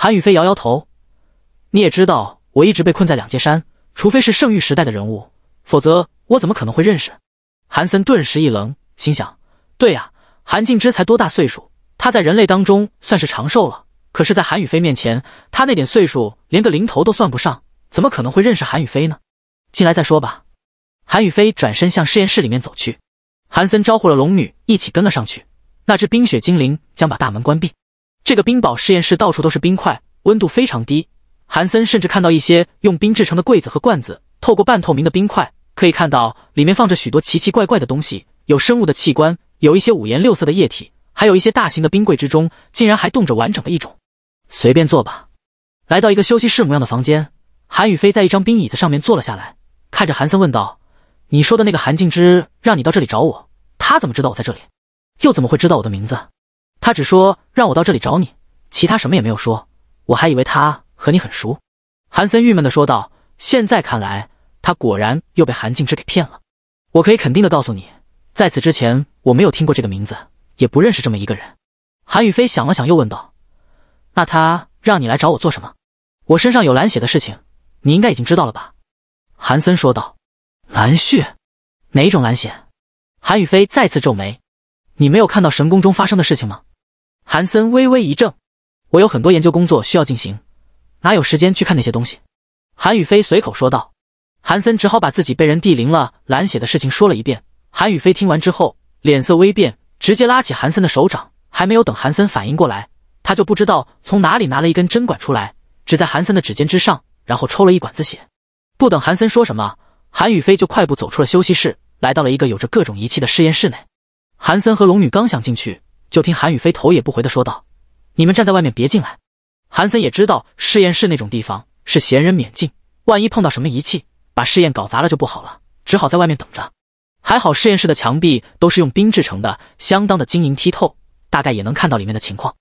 A: 韩雨飞摇摇头：“你也知道，我一直被困在两界山，除非是圣域时代的人物，否则我怎么可能会认识？”韩森顿时一愣，心想：“对呀，韩静之才多大岁数？他在人类当中算是长寿了，可是，在韩雨飞面前，他那点岁数连个零头都算不上，怎么可能会认识韩雨飞呢？”进来再说吧。韩雨飞转身向实验室里面走去，韩森招呼了龙女一起跟了上去。那只冰雪精灵将把大门关闭。这个冰堡实验室到处都是冰块，温度非常低。韩森甚至看到一些用冰制成的柜子和罐子，透过半透明的冰块，可以看到里面放着许多奇奇怪怪的东西，有生物的器官，有一些五颜六色的液体，还有一些大型的冰柜之中，竟然还冻着完整的一种。随便坐吧。来到一个休息室模样的房间，韩雨飞在一张冰椅子上面坐了下来，看着韩森问道：“你说的那个韩静之让你到这里找我，他怎么知道我在这里？又怎么会知道我的名字？”他只说让我到这里找你，其他什么也没有说。我还以为他和你很熟。”韩森郁闷的说道。现在看来，他果然又被韩静之给骗了。我可以肯定的告诉你，在此之前我没有听过这个名字，也不认识这么一个人。”韩宇飞想了想，又问道：“那他让你来找我做什么？我身上有蓝血的事情，你应该已经知道了吧？”韩森说道：“蓝血？哪种蓝血？”韩宇飞再次皱眉：“你没有看到神宫中发生的事情吗？”韩森微微一怔：“我有很多研究工作需要进行，哪有时间去看那些东西？”韩雨飞随口说道。韩森只好把自己被人地灵了蓝血的事情说了一遍。韩雨飞听完之后，脸色微变，直接拉起韩森的手掌。还没有等韩森反应过来，他就不知道从哪里拿了一根针管出来，只在韩森的指尖之上，然后抽了一管子血。不等韩森说什么，韩雨飞就快步走出了休息室，来到了一个有着各种仪器的试验室内。韩森和龙女刚想进去。就听韩宇飞头也不回的说道：“你们站在外面别进来。”韩森也知道实验室那种地方是闲人免进，万一碰到什么仪器把试验搞砸了就不好了，只好在外面等着。还好实验室的墙壁都是用冰制成的，相当的晶莹剔透，大概也能看到里面的情况。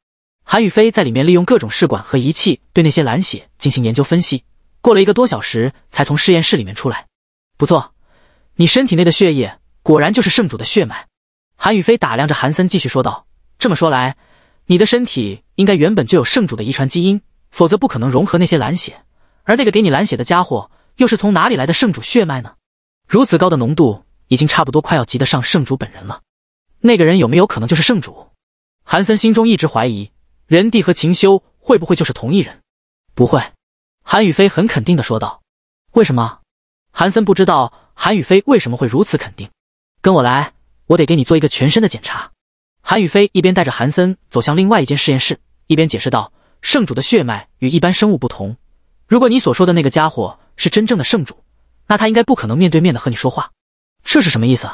A: 韩宇飞在里面利用各种试管和仪器对那些蓝血进行研究分析，过了一个多小时才从实验室里面出来。不错，你身体内的血液果然就是圣主的血脉。韩宇飞打量着韩森，继续说道。这么说来，你的身体应该原本就有圣主的遗传基因，否则不可能融合那些蓝血。而那个给你蓝血的家伙，又是从哪里来的圣主血脉呢？如此高的浓度，已经差不多快要及得上圣主本人了。那个人有没有可能就是圣主？韩森心中一直怀疑，仁帝和秦修会不会就是同一人？不会，韩宇飞很肯定的说道。为什么？韩森不知道韩宇飞为什么会如此肯定。跟我来，我得给你做一个全身的检查。韩雨飞一边带着韩森走向另外一间实验室，一边解释道：“圣主的血脉与一般生物不同，如果你所说的那个家伙是真正的圣主，那他应该不可能面对面的和你说话。”这是什么意思？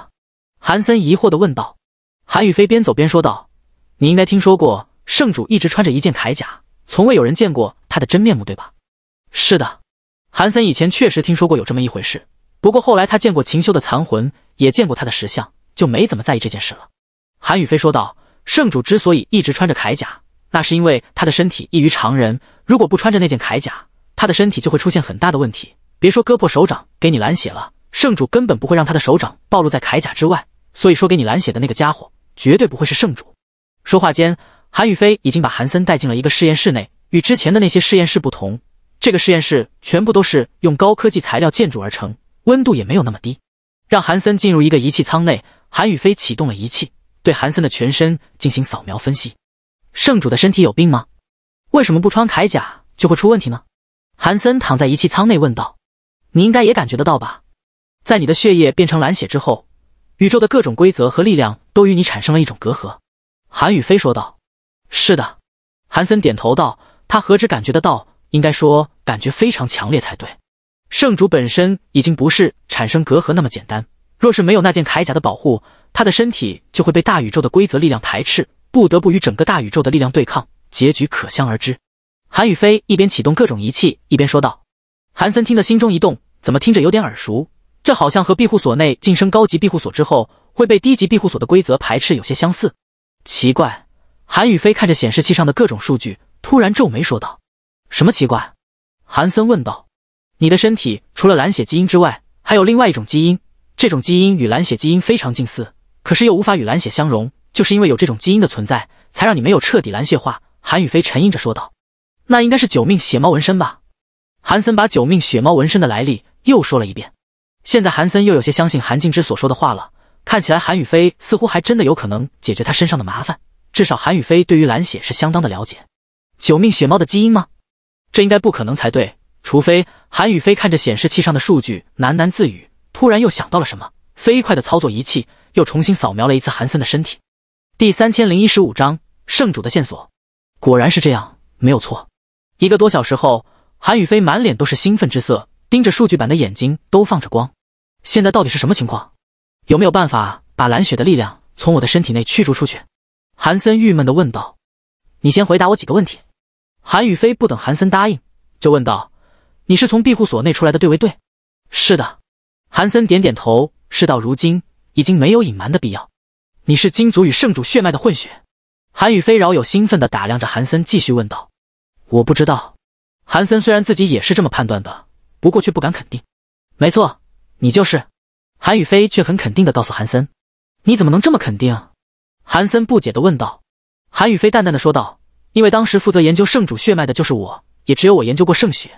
A: 韩森疑惑的问道。韩雨飞边走边说道：“你应该听说过，圣主一直穿着一件铠甲，从未有人见过他的真面目，对吧？”“是的。”韩森以前确实听说过有这么一回事，不过后来他见过秦修的残魂，也见过他的石像，就没怎么在意这件事了。韩雨飞说道：“圣主之所以一直穿着铠甲，那是因为他的身体异于常人。如果不穿着那件铠甲，他的身体就会出现很大的问题。别说割破手掌给你蓝血了，圣主根本不会让他的手掌暴露在铠甲之外。所以说，给你蓝血的那个家伙绝对不会是圣主。”说话间，韩雨飞已经把韩森带进了一个试验室内。与之前的那些试验室不同，这个试验室全部都是用高科技材料建筑而成，温度也没有那么低。让韩森进入一个仪器舱内，韩雨飞启动了仪器。对韩森的全身进行扫描分析，圣主的身体有病吗？为什么不穿铠甲就会出问题呢？韩森躺在仪器舱内问道：“你应该也感觉得到吧？在你的血液变成蓝血之后，宇宙的各种规则和力量都与你产生了一种隔阂。”韩雨飞说道：“是的。”韩森点头道：“他何止感觉得到，应该说感觉非常强烈才对。圣主本身已经不是产生隔阂那么简单，若是没有那件铠甲的保护。”他的身体就会被大宇宙的规则力量排斥，不得不与整个大宇宙的力量对抗，结局可想而知。韩宇飞一边启动各种仪器，一边说道：“韩森听得心中一动，怎么听着有点耳熟？这好像和庇护所内晋升高级庇护所之后会被低级庇护所的规则排斥有些相似。奇怪。”韩宇飞看着显示器上的各种数据，突然皱眉说道：“什么奇怪？”韩森问道：“你的身体除了蓝血基因之外，还有另外一种基因，这种基因与蓝血基因非常近似。”可是又无法与蓝血相融，就是因为有这种基因的存在，才让你没有彻底蓝血化。”韩雨飞沉吟着说道，“那应该是九命血猫纹身吧？”韩森把九命血猫纹身的来历又说了一遍。现在韩森又有些相信韩静之所说的话了。看起来韩雨飞似乎还真的有可能解决他身上的麻烦。至少韩雨飞对于蓝血是相当的了解。九命血猫的基因吗？这应该不可能才对。除非……韩雨飞看着显示器上的数据，喃喃自语，突然又想到了什么，飞快的操作仪器。又重新扫描了一次韩森的身体。第三千零一十五章圣主的线索，果然是这样，没有错。一个多小时后，韩宇飞满脸都是兴奋之色，盯着数据板的眼睛都放着光。现在到底是什么情况？有没有办法把蓝雪的力量从我的身体内驱逐出去？韩森郁闷地问道。你先回答我几个问题。韩宇飞不等韩森答应，就问道：“你是从庇护所内出来的对不对？”“是的。”韩森点点头。事到如今。已经没有隐瞒的必要，你是金族与圣主血脉的混血。韩宇飞饶有兴奋地打量着韩森，继续问道：“我不知道。”韩森虽然自己也是这么判断的，不过却不敢肯定。没错，你就是。韩宇飞却很肯定地告诉韩森：“你怎么能这么肯定？”韩森不解地问道。韩宇飞淡淡的说道：“因为当时负责研究圣主血脉的就是我，也只有我研究过圣血，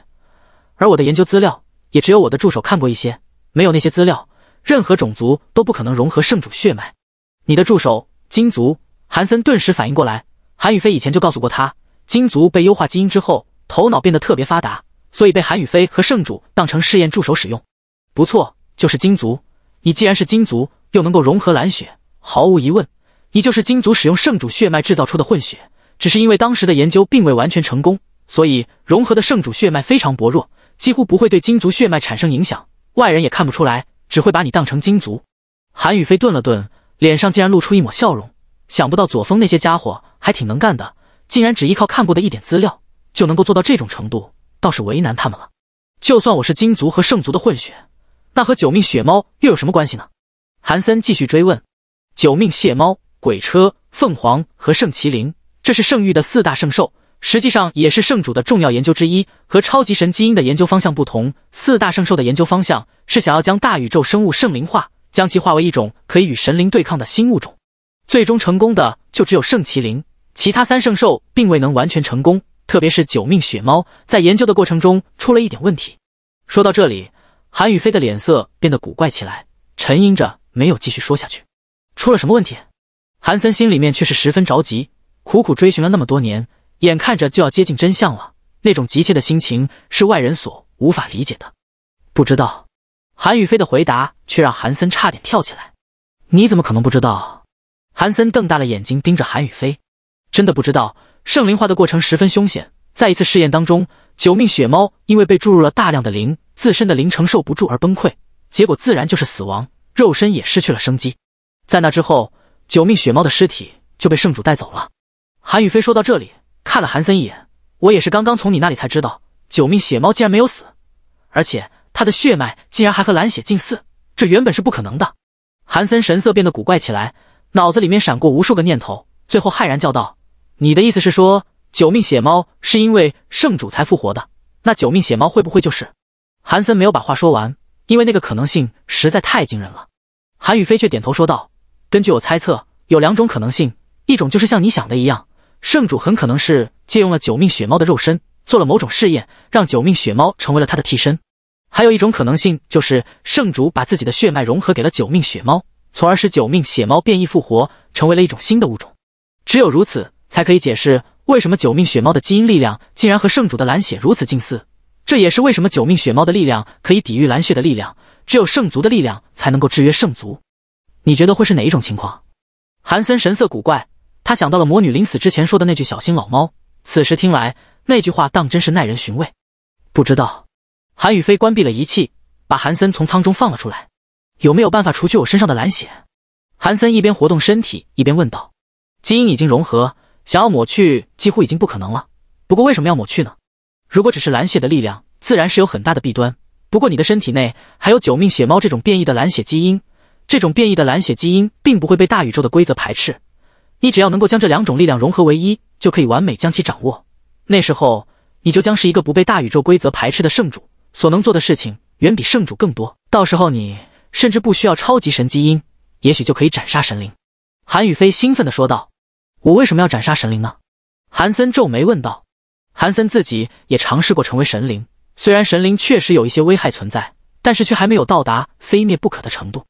A: 而我的研究资料也只有我的助手看过一些，没有那些资料。”任何种族都不可能融合圣主血脉。你的助手金族韩森顿时反应过来，韩雨飞以前就告诉过他，金族被优化基因之后，头脑变得特别发达，所以被韩雨飞和圣主当成试验助手使用。不错，就是金族。你既然是金族，又能够融合蓝血，毫无疑问，你就是金族使用圣主血脉制造出的混血。只是因为当时的研究并未完全成功，所以融合的圣主血脉非常薄弱，几乎不会对金族血脉产生影响，外人也看不出来。只会把你当成金族。韩雨飞顿了顿，脸上竟然露出一抹笑容。想不到左峰那些家伙还挺能干的，竟然只依靠看过的一点资料，就能够做到这种程度，倒是为难他们了。就算我是金族和圣族的混血，那和九命血猫又有什么关系呢？韩森继续追问。九命血猫、鬼车、凤凰和圣麒麟，这是圣域的四大圣兽，实际上也是圣主的重要研究之一。和超级神基因的研究方向不同，四大圣兽的研究方向。是想要将大宇宙生物圣灵化，将其化为一种可以与神灵对抗的新物种。最终成功的就只有圣麒麟，其他三圣兽并未能完全成功，特别是九命雪猫，在研究的过程中出了一点问题。说到这里，韩雨飞的脸色变得古怪起来，沉吟着没有继续说下去。出了什么问题？韩森心里面却是十分着急，苦苦追寻了那么多年，眼看着就要接近真相了，那种急切的心情是外人所无法理解的。不知道。韩雨飞的回答却让韩森差点跳起来。你怎么可能不知道？韩森瞪大了眼睛盯着韩雨飞，真的不知道。圣灵化的过程十分凶险，在一次试验当中，九命血猫因为被注入了大量的灵，自身的灵承受不住而崩溃，结果自然就是死亡，肉身也失去了生机。在那之后，九命血猫的尸体就被圣主带走了。韩雨飞说到这里，看了韩森一眼。我也是刚刚从你那里才知道，九命血猫竟然没有死，而且。他的血脉竟然还和蓝血近似，这原本是不可能的。韩森神色变得古怪起来，脑子里面闪过无数个念头，最后骇然叫道：“你的意思是说，九命血猫是因为圣主才复活的？那九命血猫会不会就是……”韩森没有把话说完，因为那个可能性实在太惊人了。韩雨飞却点头说道：“根据我猜测，有两种可能性，一种就是像你想的一样，圣主很可能是借用了九命血猫的肉身，做了某种试验，让九命血猫成为了他的替身。”还有一种可能性就是，圣主把自己的血脉融合给了九命血猫，从而使九命血猫变异复活，成为了一种新的物种。只有如此，才可以解释为什么九命血猫的基因力量竟然和圣主的蓝血如此近似。这也是为什么九命血猫的力量可以抵御蓝血的力量，只有圣族的力量才能够制约圣族。你觉得会是哪一种情况？韩森神色古怪，他想到了魔女临死之前说的那句“小心老猫”，此时听来，那句话当真是耐人寻味。不知道。韩雨飞关闭了仪器，把韩森从舱中放了出来。有没有办法除去我身上的蓝血？韩森一边活动身体，一边问道。基因已经融合，想要抹去几乎已经不可能了。不过为什么要抹去呢？如果只是蓝血的力量，自然是有很大的弊端。不过你的身体内还有九命血猫这种变异的蓝血基因，这种变异的蓝血基因并不会被大宇宙的规则排斥。你只要能够将这两种力量融合为一，就可以完美将其掌握。那时候，你就将是一个不被大宇宙规则排斥的圣主。所能做的事情远比圣主更多，到时候你甚至不需要超级神基因，也许就可以斩杀神灵。”韩宇飞兴奋地说道。“我为什么要斩杀神灵呢？”韩森皱眉问道。韩森自己也尝试过成为神灵，虽然神灵确实有一些危害存在，但是却还没有到达非灭不可的程度。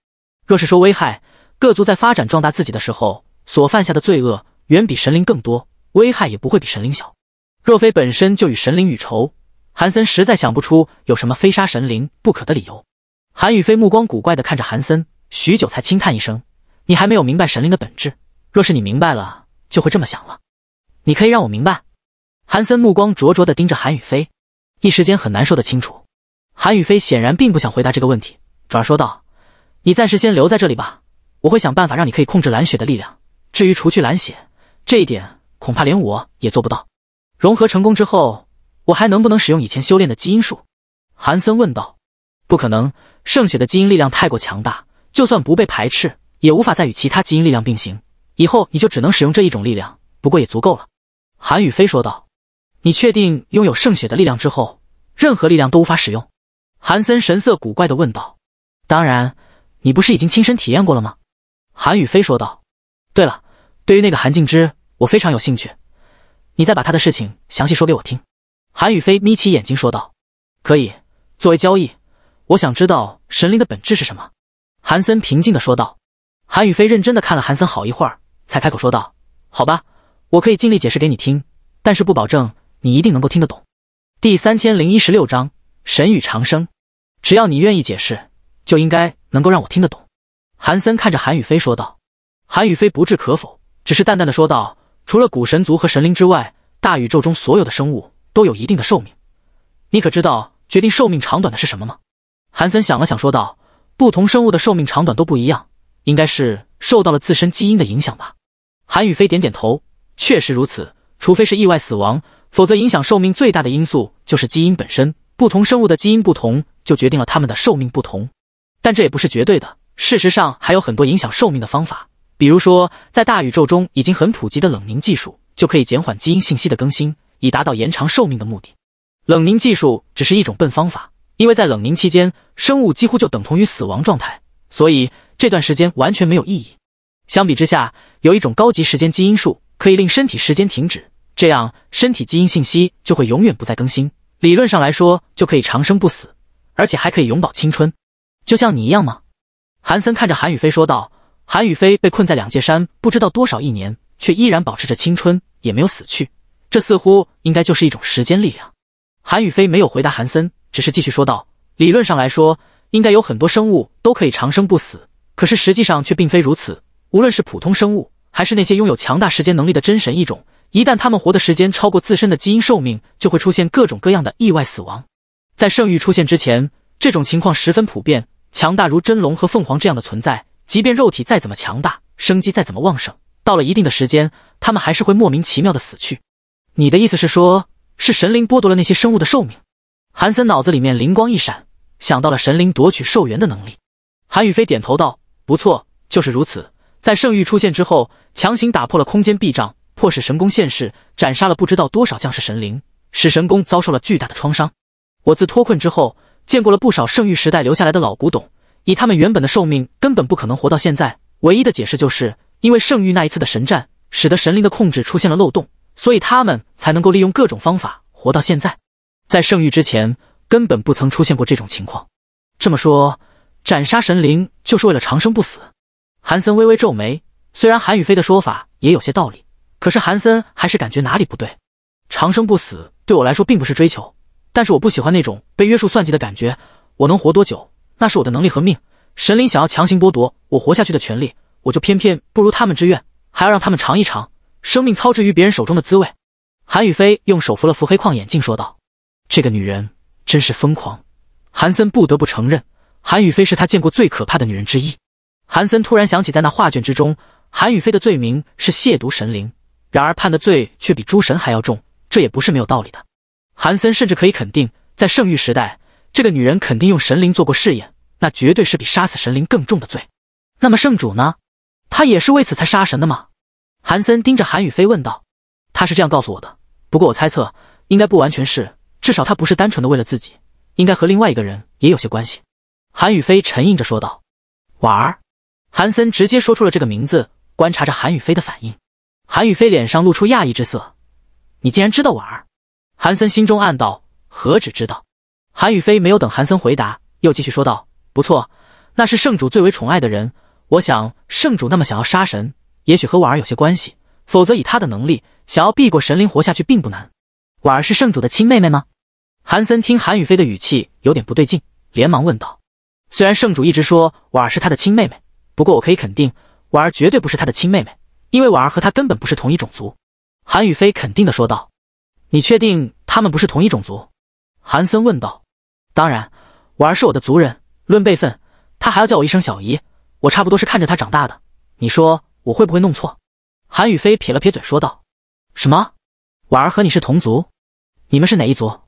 A: 若是说危害，各族在发展壮大自己的时候所犯下的罪恶远比神灵更多，危害也不会比神灵小。若非本身就与神灵与仇。韩森实在想不出有什么非杀神灵不可的理由。韩雨飞目光古怪的看着韩森，许久才轻叹一声：“你还没有明白神灵的本质，若是你明白了，就会这么想了。你可以让我明白。”韩森目光灼灼的盯着韩雨飞，一时间很难说得清楚。韩雨飞显然并不想回答这个问题，转而说道：“你暂时先留在这里吧，我会想办法让你可以控制蓝雪的力量。至于除去蓝血，这一点，恐怕连我也做不到。融合成功之后。”我还能不能使用以前修炼的基因术？韩森问道。不可能，圣血的基因力量太过强大，就算不被排斥，也无法再与其他基因力量并行。以后你就只能使用这一种力量，不过也足够了。韩雨飞说道。你确定拥有圣血的力量之后，任何力量都无法使用？韩森神色古怪的问道。当然，你不是已经亲身体验过了吗？韩雨飞说道。对了，对于那个韩静之，我非常有兴趣，你再把他的事情详细说给我听。韩雨飞眯起眼睛说道：“可以作为交易，我想知道神灵的本质是什么。”韩森平静的说道。韩雨飞认真的看了韩森好一会儿，才开口说道：“好吧，我可以尽力解释给你听，但是不保证你一定能够听得懂。”第三千零一十六章神与长生。只要你愿意解释，就应该能够让我听得懂。”韩森看着韩雨飞说道。韩雨飞不置可否，只是淡淡的说道：“除了古神族和神灵之外，大宇宙中所有的生物。”都有一定的寿命，你可知道决定寿命长短的是什么吗？韩森想了想，说道：“不同生物的寿命长短都不一样，应该是受到了自身基因的影响吧。”韩雨飞点点头，确实如此。除非是意外死亡，否则影响寿命最大的因素就是基因本身。不同生物的基因不同，就决定了它们的寿命不同。但这也不是绝对的，事实上还有很多影响寿命的方法，比如说在大宇宙中已经很普及的冷凝技术，就可以减缓基因信息的更新。以达到延长寿命的目的。冷凝技术只是一种笨方法，因为在冷凝期间，生物几乎就等同于死亡状态，所以这段时间完全没有意义。相比之下，有一种高级时间基因术，可以令身体时间停止，这样身体基因信息就会永远不再更新，理论上来说就可以长生不死，而且还可以永葆青春。就像你一样吗？韩森看着韩雨飞说道。韩雨飞被困在两界山不知道多少一年，却依然保持着青春，也没有死去。这似乎应该就是一种时间力量。韩雨飞没有回答韩森，只是继续说道：“理论上来说，应该有很多生物都可以长生不死，可是实际上却并非如此。无论是普通生物，还是那些拥有强大时间能力的真神一种，一旦他们活的时间超过自身的基因寿命，就会出现各种各样的意外死亡。在圣域出现之前，这种情况十分普遍。强大如真龙和凤凰这样的存在，即便肉体再怎么强大，生机再怎么旺盛，到了一定的时间，他们还是会莫名其妙的死去。”你的意思是说，是神灵剥夺了那些生物的寿命？韩森脑子里面灵光一闪，想到了神灵夺取寿元的能力。韩宇飞点头道：“不错，就是如此。在圣域出现之后，强行打破了空间壁障，迫使神宫现世，斩杀了不知道多少将士神灵，使神宫遭受了巨大的创伤。我自脱困之后，见过了不少圣域时代留下来的老古董，以他们原本的寿命，根本不可能活到现在。唯一的解释，就是因为圣域那一次的神战，使得神灵的控制出现了漏洞。”所以他们才能够利用各种方法活到现在，在圣域之前根本不曾出现过这种情况。这么说，斩杀神灵就是为了长生不死？韩森微微皱眉，虽然韩雨飞的说法也有些道理，可是韩森还是感觉哪里不对。长生不死对我来说并不是追求，但是我不喜欢那种被约束算计的感觉。我能活多久，那是我的能力和命。神灵想要强行剥夺我活下去的权利，我就偏偏不如他们之愿，还要让他们尝一尝。生命操之于别人手中的滋味，韩雨飞用手扶了扶黑框眼镜，说道：“这个女人真是疯狂。”韩森不得不承认，韩雨飞是他见过最可怕的女人之一。韩森突然想起，在那画卷之中，韩雨飞的罪名是亵渎神灵，然而判的罪却比诸神还要重，这也不是没有道理的。韩森甚至可以肯定，在圣域时代，这个女人肯定用神灵做过试验，那绝对是比杀死神灵更重的罪。那么圣主呢？他也是为此才杀神的吗？韩森盯着韩雨飞问道：“他是这样告诉我的，不过我猜测应该不完全是，至少他不是单纯的为了自己，应该和另外一个人也有些关系。”韩雨飞沉吟着说道：“婉儿。”韩森直接说出了这个名字，观察着韩雨飞的反应。韩雨飞脸上露出讶异之色：“你竟然知道婉儿？”韩森心中暗道：何止知道？韩雨飞没有等韩森回答，又继续说道：“不错，那是圣主最为宠爱的人。我想圣主那么想要杀神。”也许和婉儿有些关系，否则以她的能力，想要避过神灵活下去并不难。婉儿是圣主的亲妹妹吗？韩森听韩雨飞的语气有点不对劲，连忙问道。虽然圣主一直说婉儿是他的亲妹妹，不过我可以肯定，婉儿绝对不是他的亲妹妹，因为婉儿和他根本不是同一种族。韩雨飞肯定的说道。你确定他们不是同一种族？韩森问道。当然，婉儿是我的族人，论辈分，她还要叫我一声小姨，我差不多是看着她长大的。你说。我会不会弄错？韩雨飞撇了撇嘴说道：“什么？婉儿和你是同族？你们是哪一族？”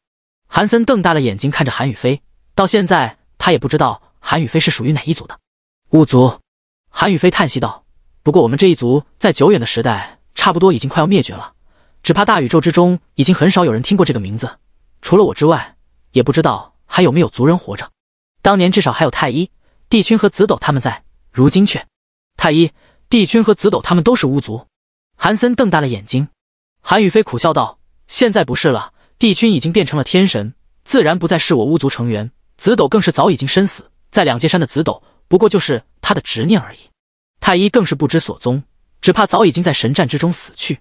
A: 韩森瞪大了眼睛看着韩雨飞，到现在他也不知道韩雨飞是属于哪一族的。巫族。韩雨飞叹息道：“不过我们这一族在久远的时代，差不多已经快要灭绝了，只怕大宇宙之中已经很少有人听过这个名字，除了我之外，也不知道还有没有族人活着。当年至少还有太医、帝君和紫斗他们在，如今却……太医。”帝君和紫斗他们都是巫族，韩森瞪大了眼睛。韩雨飞苦笑道：“现在不是了，帝君已经变成了天神，自然不再是我巫族成员。紫斗更是早已经身死，在两界山的紫斗不过就是他的执念而已。太医更是不知所踪，只怕早已经在神战之中死去。”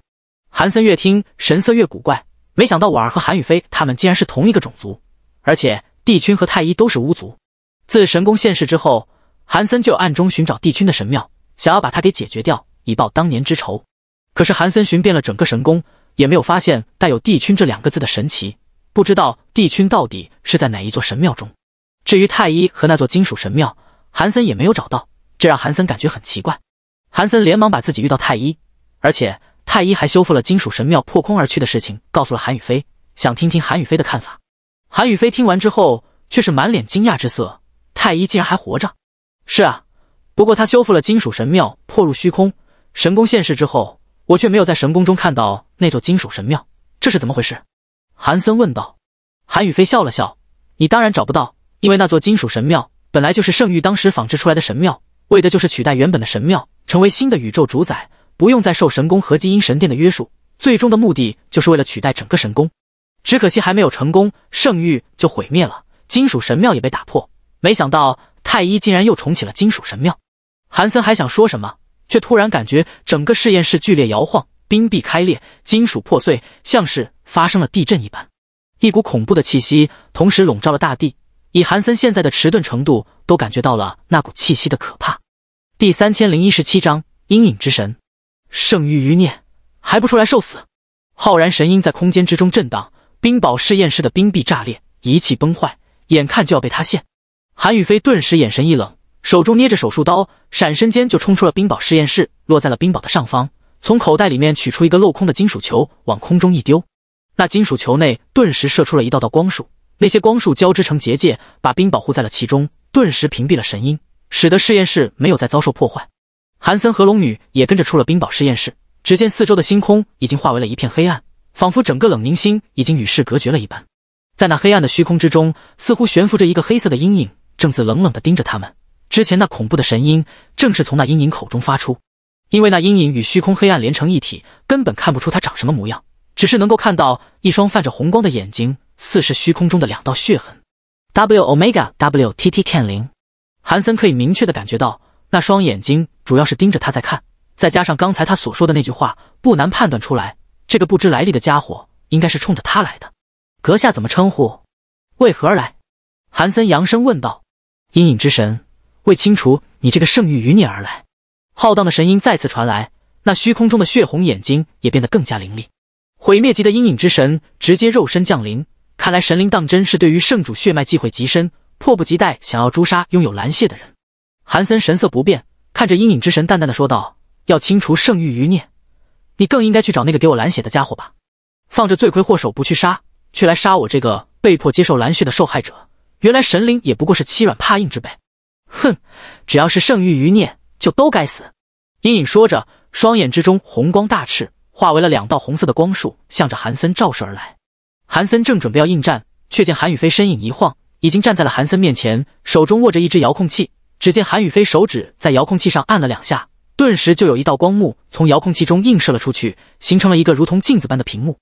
A: 韩森越听神色越古怪，没想到婉儿和韩雨飞他们竟然是同一个种族，而且帝君和太医都是巫族。自神宫现世之后，韩森就暗中寻找帝君的神庙。想要把他给解决掉，以报当年之仇。可是韩森寻遍了整个神宫，也没有发现带有“帝君”这两个字的神奇，不知道帝君到底是在哪一座神庙中。至于太医和那座金属神庙，韩森也没有找到，这让韩森感觉很奇怪。韩森连忙把自己遇到太医，而且太医还修复了金属神庙破空而去的事情告诉了韩宇飞，想听听韩宇飞的看法。韩宇飞听完之后，却是满脸惊讶之色：“太医竟然还活着？是啊。”不过他修复了金属神庙，破入虚空神宫现世之后，我却没有在神宫中看到那座金属神庙，这是怎么回事？韩森问道。韩雨飞笑了笑：“你当然找不到，因为那座金属神庙本来就是圣域当时仿制出来的神庙，为的就是取代原本的神庙，成为新的宇宙主宰，不用再受神宫和基因神殿的约束。最终的目的就是为了取代整个神宫，只可惜还没有成功，圣域就毁灭了，金属神庙也被打破。没想到太一竟然又重启了金属神庙。”韩森还想说什么，却突然感觉整个实验室剧烈摇晃，冰壁开裂，金属破碎，像是发生了地震一般。一股恐怖的气息同时笼罩了大地，以韩森现在的迟钝程度，都感觉到了那股气息的可怕。第三千零一十七章：阴影之神，剩余余孽还不出来受死！浩然神音在空间之中震荡，冰堡试验室的冰壁炸裂，仪器崩坏，眼看就要被塌陷。韩雨飞顿时眼神一冷。手中捏着手术刀，闪身间就冲出了冰堡实验室，落在了冰堡的上方。从口袋里面取出一个镂空的金属球，往空中一丢，那金属球内顿时射出了一道道光束，那些光束交织成结界，把冰堡护在了其中，顿时屏蔽了神音，使得实验室没有再遭受破坏。韩森和龙女也跟着出了冰堡实验室，只见四周的星空已经化为了一片黑暗，仿佛整个冷凝星已经与世隔绝了一般。在那黑暗的虚空之中，似乎悬浮着一个黑色的阴影，正自冷冷地盯着他们。之前那恐怖的神音，正是从那阴影口中发出。因为那阴影与虚空黑暗连成一体，根本看不出它长什么模样，只是能够看到一双泛着红光的眼睛，似是虚空中的两道血痕。W Omega W T T K 零，韩森可以明确的感觉到那双眼睛主要是盯着他在看，再加上刚才他所说的那句话，不难判断出来，这个不知来历的家伙应该是冲着他来的。阁下怎么称呼？为何而来？韩森扬声问道。阴影之神。为清除你这个圣域余孽而来，浩荡的神音再次传来，那虚空中的血红眼睛也变得更加凌厉。毁灭级的阴影之神直接肉身降临，看来神灵当真是对于圣主血脉忌讳极深，迫不及待想要诛杀拥有蓝血的人。韩森神色不变，看着阴影之神淡淡的说道：“要清除圣域余孽，你更应该去找那个给我蓝血的家伙吧。放着罪魁祸首不去杀，却来杀我这个被迫接受蓝血的受害者。原来神灵也不过是欺软怕硬之辈。”哼，只要是圣域余孽，就都该死。阴影说着，双眼之中红光大炽，化为了两道红色的光束，向着韩森照射而来。韩森正准备要应战，却见韩雨飞身影一晃，已经站在了韩森面前，手中握着一只遥控器。只见韩雨飞手指在遥控器上按了两下，顿时就有一道光幕从遥控器中映射了出去，形成了一个如同镜子般的屏幕。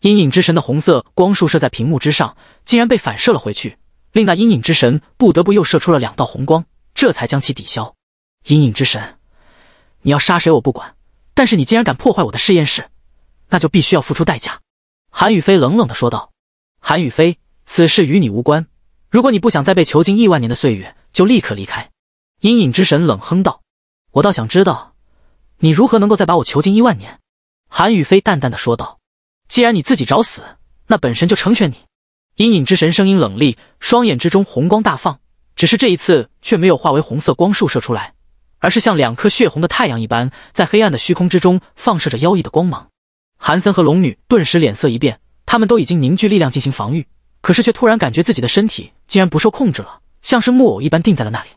A: 阴影之神的红色光束射在屏幕之上，竟然被反射了回去，令那阴影之神不得不又射出了两道红光。这才将其抵消。阴影之神，你要杀谁我不管，但是你竟然敢破坏我的实验室，那就必须要付出代价。”韩雨飞冷冷地说道。“韩雨飞，此事与你无关。如果你不想再被囚禁亿万年的岁月，就立刻离开。”阴影之神冷哼道，“我倒想知道，你如何能够再把我囚禁亿万年？”韩雨飞淡淡的说道，“既然你自己找死，那本神就成全你。”阴影之神声音冷厉，双眼之中红光大放。只是这一次却没有化为红色光束射出来，而是像两颗血红的太阳一般，在黑暗的虚空之中放射着妖异的光芒。韩森和龙女顿时脸色一变，他们都已经凝聚力量进行防御，可是却突然感觉自己的身体竟然不受控制了，像是木偶一般定在了那里。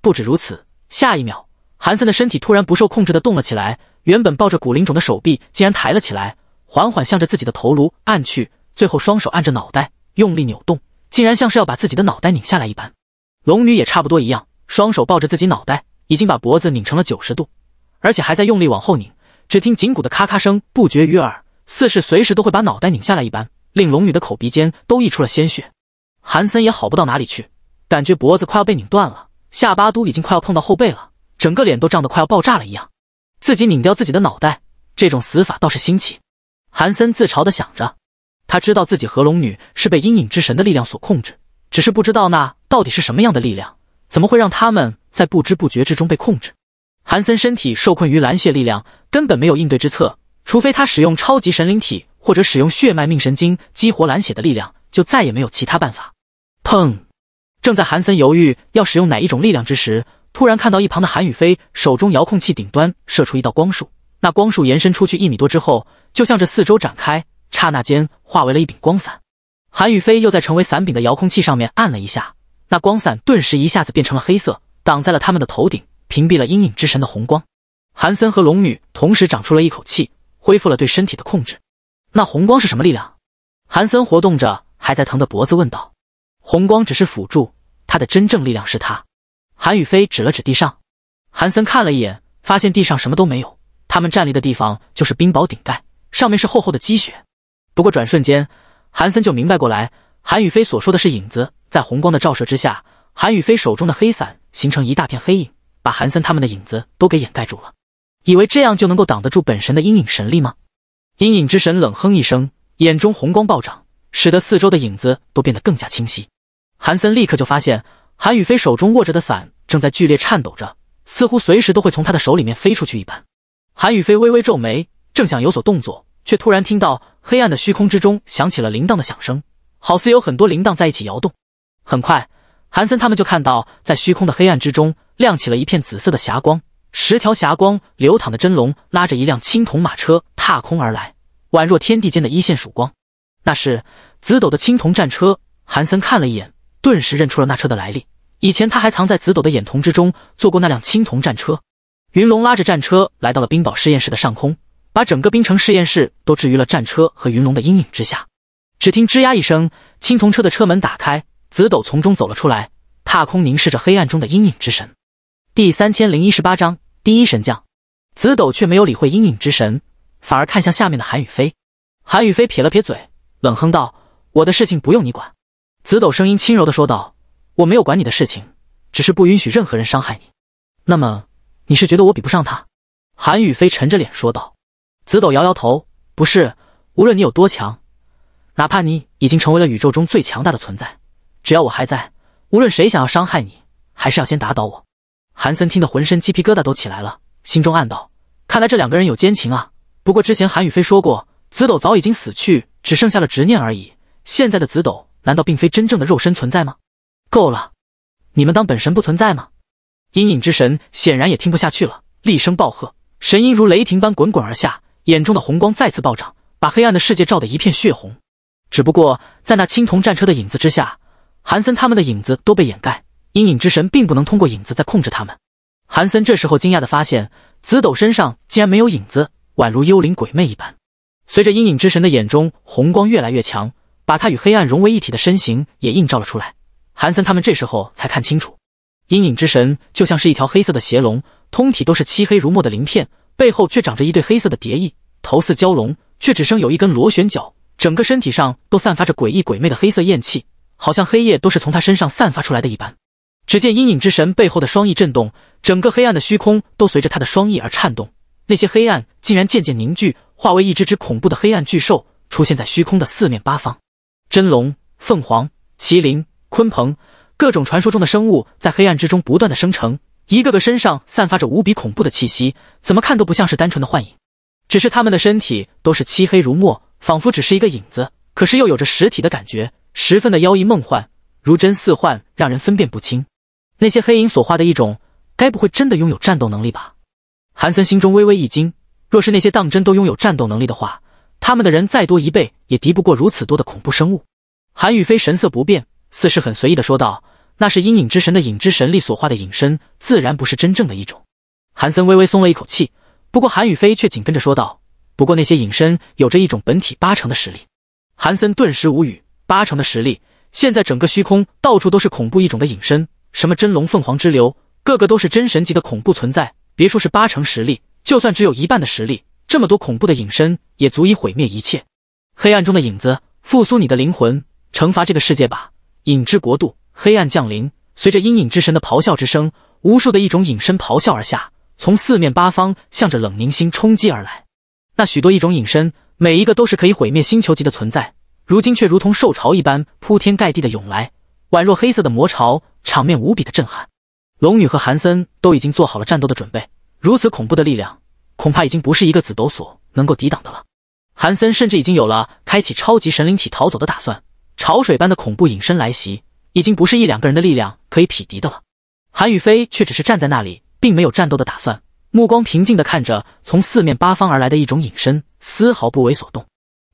A: 不止如此，下一秒，韩森的身体突然不受控制的动了起来，原本抱着古灵种的手臂竟然抬了起来，缓缓向着自己的头颅按去，最后双手按着脑袋，用力扭动，竟然像是要把自己的脑袋拧下来一般。龙女也差不多一样，双手抱着自己脑袋，已经把脖子拧成了九十度，而且还在用力往后拧。只听颈骨的咔咔声不绝于耳，似是随时都会把脑袋拧下来一般，令龙女的口鼻间都溢出了鲜血。韩森也好不到哪里去，感觉脖子快要被拧断了，下巴都已经快要碰到后背了，整个脸都胀得快要爆炸了一样。自己拧掉自己的脑袋，这种死法倒是新奇。韩森自嘲地想着，他知道自己和龙女是被阴影之神的力量所控制，只是不知道那。到底是什么样的力量，怎么会让他们在不知不觉之中被控制？韩森身体受困于蓝血力量，根本没有应对之策，除非他使用超级神灵体或者使用血脉命神经激活蓝血的力量，就再也没有其他办法。砰！正在韩森犹豫要使用哪一种力量之时，突然看到一旁的韩雨飞手中遥控器顶端射出一道光束，那光束延伸出去一米多之后，就向着四周展开，刹那间化为了一柄光伞。韩雨飞又在成为伞柄的遥控器上面按了一下。那光伞顿时一下子变成了黑色，挡在了他们的头顶，屏蔽了阴影之神的红光。韩森和龙女同时长出了一口气，恢复了对身体的控制。那红光是什么力量？韩森活动着还在疼的脖子问道：“红光只是辅助，他的真正力量是他。”韩雨飞指了指地上，韩森看了一眼，发现地上什么都没有，他们站立的地方就是冰雹顶盖，上面是厚厚的积雪。不过转瞬间，韩森就明白过来，韩雨飞所说的是影子。在红光的照射之下，韩雨飞手中的黑伞形成一大片黑影，把韩森他们的影子都给掩盖住了。以为这样就能够挡得住本神的阴影神力吗？阴影之神冷哼一声，眼中红光暴涨，使得四周的影子都变得更加清晰。韩森立刻就发现，韩雨飞手中握着的伞正在剧烈颤抖着，似乎随时都会从他的手里面飞出去一般。韩雨飞微微皱眉，正想有所动作，却突然听到黑暗的虚空之中响起了铃铛的响声，好似有很多铃铛在一起摇动。很快，韩森他们就看到，在虚空的黑暗之中亮起了一片紫色的霞光。十条霞光流淌的真龙拉着一辆青铜马车踏空而来，宛若天地间的一线曙光。那是紫斗的青铜战车。韩森看了一眼，顿时认出了那车的来历。以前他还藏在紫斗的眼瞳之中，坐过那辆青铜战车。云龙拉着战车来到了冰堡实验室的上空，把整个冰城实验室都置于了战车和云龙的阴影之下。只听吱呀一声，青铜车的车门打开。紫斗从中走了出来，踏空凝视着黑暗中的阴影之神。第三千零一十八章第一神将。紫斗却没有理会阴影之神，反而看向下面的韩雨飞。韩雨飞撇了撇嘴，冷哼道：“我的事情不用你管。”紫斗声音轻柔的说道：“我没有管你的事情，只是不允许任何人伤害你。那么，你是觉得我比不上他？”韩雨飞沉着脸说道。紫斗摇摇头：“不是，无论你有多强，哪怕你已经成为了宇宙中最强大的存在。”只要我还在，无论谁想要伤害你，还是要先打倒我。韩森听得浑身鸡皮疙瘩都起来了，心中暗道：看来这两个人有奸情啊。不过之前韩雨飞说过，紫斗早已经死去，只剩下了执念而已。现在的紫斗难道并非真正的肉身存在吗？够了，你们当本神不存在吗？阴影之神显然也听不下去了，厉声暴喝，神音如雷霆般滚滚而下，眼中的红光再次暴涨，把黑暗的世界照得一片血红。只不过在那青铜战车的影子之下。韩森他们的影子都被掩盖，阴影之神并不能通过影子在控制他们。韩森这时候惊讶的发现，紫斗身上竟然没有影子，宛如幽灵鬼魅一般。随着阴影之神的眼中红光越来越强，把他与黑暗融为一体的身形也映照了出来。韩森他们这时候才看清楚，阴影之神就像是一条黑色的邪龙，通体都是漆黑如墨的鳞片，背后却长着一对黑色的蝶翼，头似蛟龙，却只生有一根螺旋角，整个身体上都散发着诡异鬼魅的黑色焰气。好像黑夜都是从他身上散发出来的一般。只见阴影之神背后的双翼震动，整个黑暗的虚空都随着他的双翼而颤动。那些黑暗竟然渐渐凝聚，化为一只只恐怖的黑暗巨兽，出现在虚空的四面八方。真龙、凤凰、麒麟、鲲鹏，各种传说中的生物在黑暗之中不断的生成，一个个身上散发着无比恐怖的气息，怎么看都不像是单纯的幻影。只是他们的身体都是漆黑如墨，仿佛只是一个影子，可是又有着实体的感觉。十分的妖异梦幻，如真似幻，让人分辨不清。那些黑影所化的一种，该不会真的拥有战斗能力吧？韩森心中微微一惊。若是那些当真都拥有战斗能力的话，他们的人再多一倍也敌不过如此多的恐怖生物。韩宇飞神色不变，似是很随意的说道：“那是阴影之神的影之神力所化的隐身，自然不是真正的一种。”韩森微微松了一口气。不过韩宇飞却紧跟着说道：“不过那些隐身有着一种本体八成的实力。”韩森顿时无语。八成的实力，现在整个虚空到处都是恐怖一种的隐身，什么真龙、凤凰之流，个个都是真神级的恐怖存在。别说是八成实力，就算只有一半的实力，这么多恐怖的隐身也足以毁灭一切。黑暗中的影子，复苏你的灵魂，惩罚这个世界吧！影之国度，黑暗降临。随着阴影之神的咆哮之声，无数的一种隐身咆哮而下，从四面八方向着冷凝星冲击而来。那许多一种隐身，每一个都是可以毁灭星球级的存在。如今却如同受潮一般铺天盖地的涌来，宛若黑色的魔潮，场面无比的震撼。龙女和韩森都已经做好了战斗的准备，如此恐怖的力量，恐怕已经不是一个紫斗锁能够抵挡的了。韩森甚至已经有了开启超级神灵体逃走的打算。潮水般的恐怖隐身来袭，已经不是一两个人的力量可以匹敌的了。韩雨飞却只是站在那里，并没有战斗的打算，目光平静的看着从四面八方而来的一种隐身，丝毫不为所动。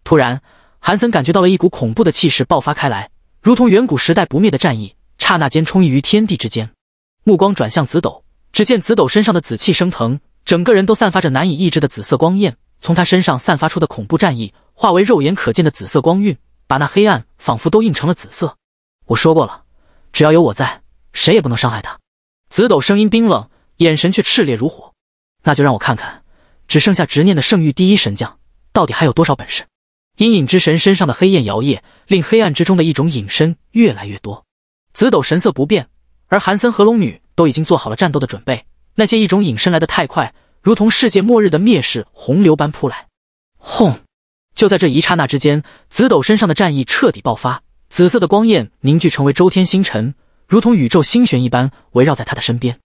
A: 突然。韩森感觉到了一股恐怖的气势爆发开来，如同远古时代不灭的战意，刹那间充溢于天地之间。目光转向紫斗，只见紫斗身上的紫气升腾，整个人都散发着难以抑制的紫色光焰。从他身上散发出的恐怖战意，化为肉眼可见的紫色光晕，把那黑暗仿佛都映成了紫色。我说过了，只要有我在，谁也不能伤害他。紫斗声音冰冷，眼神却炽烈如火。那就让我看看，只剩下执念的圣域第一神将，到底还有多少本事。阴影之神身上的黑焰摇曳，令黑暗之中的一种隐身越来越多。紫斗神色不变，而韩森和龙女都已经做好了战斗的准备。那些一种隐身来的太快，如同世界末日的灭世洪流般扑来。轰！就在这一刹那之间，紫斗身上的战意彻底爆发，紫色的光焰凝聚成为周天星辰，如同宇宙星璇一般围绕在他的身边。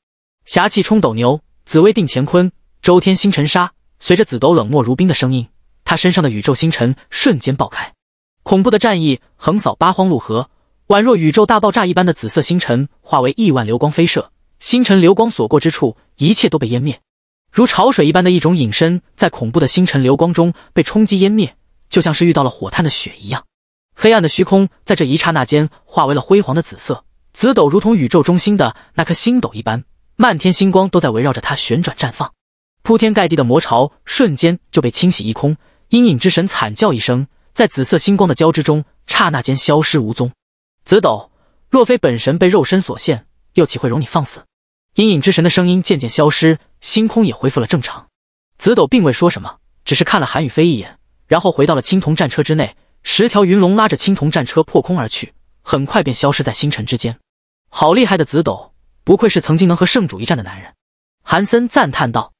A: 侠气冲斗牛，紫薇定乾坤，周天星辰杀。随着紫斗冷漠如冰的声音。他身上的宇宙星辰瞬间爆开，恐怖的战意横扫八荒陆河，宛若宇宙大爆炸一般的紫色星辰化为亿万流光飞射，星辰流光所过之处，一切都被湮灭，如潮水一般的一种隐身在恐怖的星辰流光中被冲击湮灭，就像是遇到了火炭的雪一样。黑暗的虚空在这一刹那间化为了辉煌的紫色，紫斗如同宇宙中心的那颗星斗一般，漫天星光都在围绕着它旋转绽放，铺天盖地的魔潮瞬间就被清洗一空。阴影之神惨叫一声，在紫色星光的交织中，刹那间消失无踪。紫斗，若非本神被肉身所限，又岂会容你放肆？阴影之神的声音渐渐消失，星空也恢复了正常。紫斗并未说什么，只是看了韩雨飞一眼，然后回到了青铜战车之内。十条云龙拉着青铜战车破空而去，很快便消失在星辰之间。好厉害的紫斗，不愧是曾经能和圣主一战的男人。韩森赞叹道。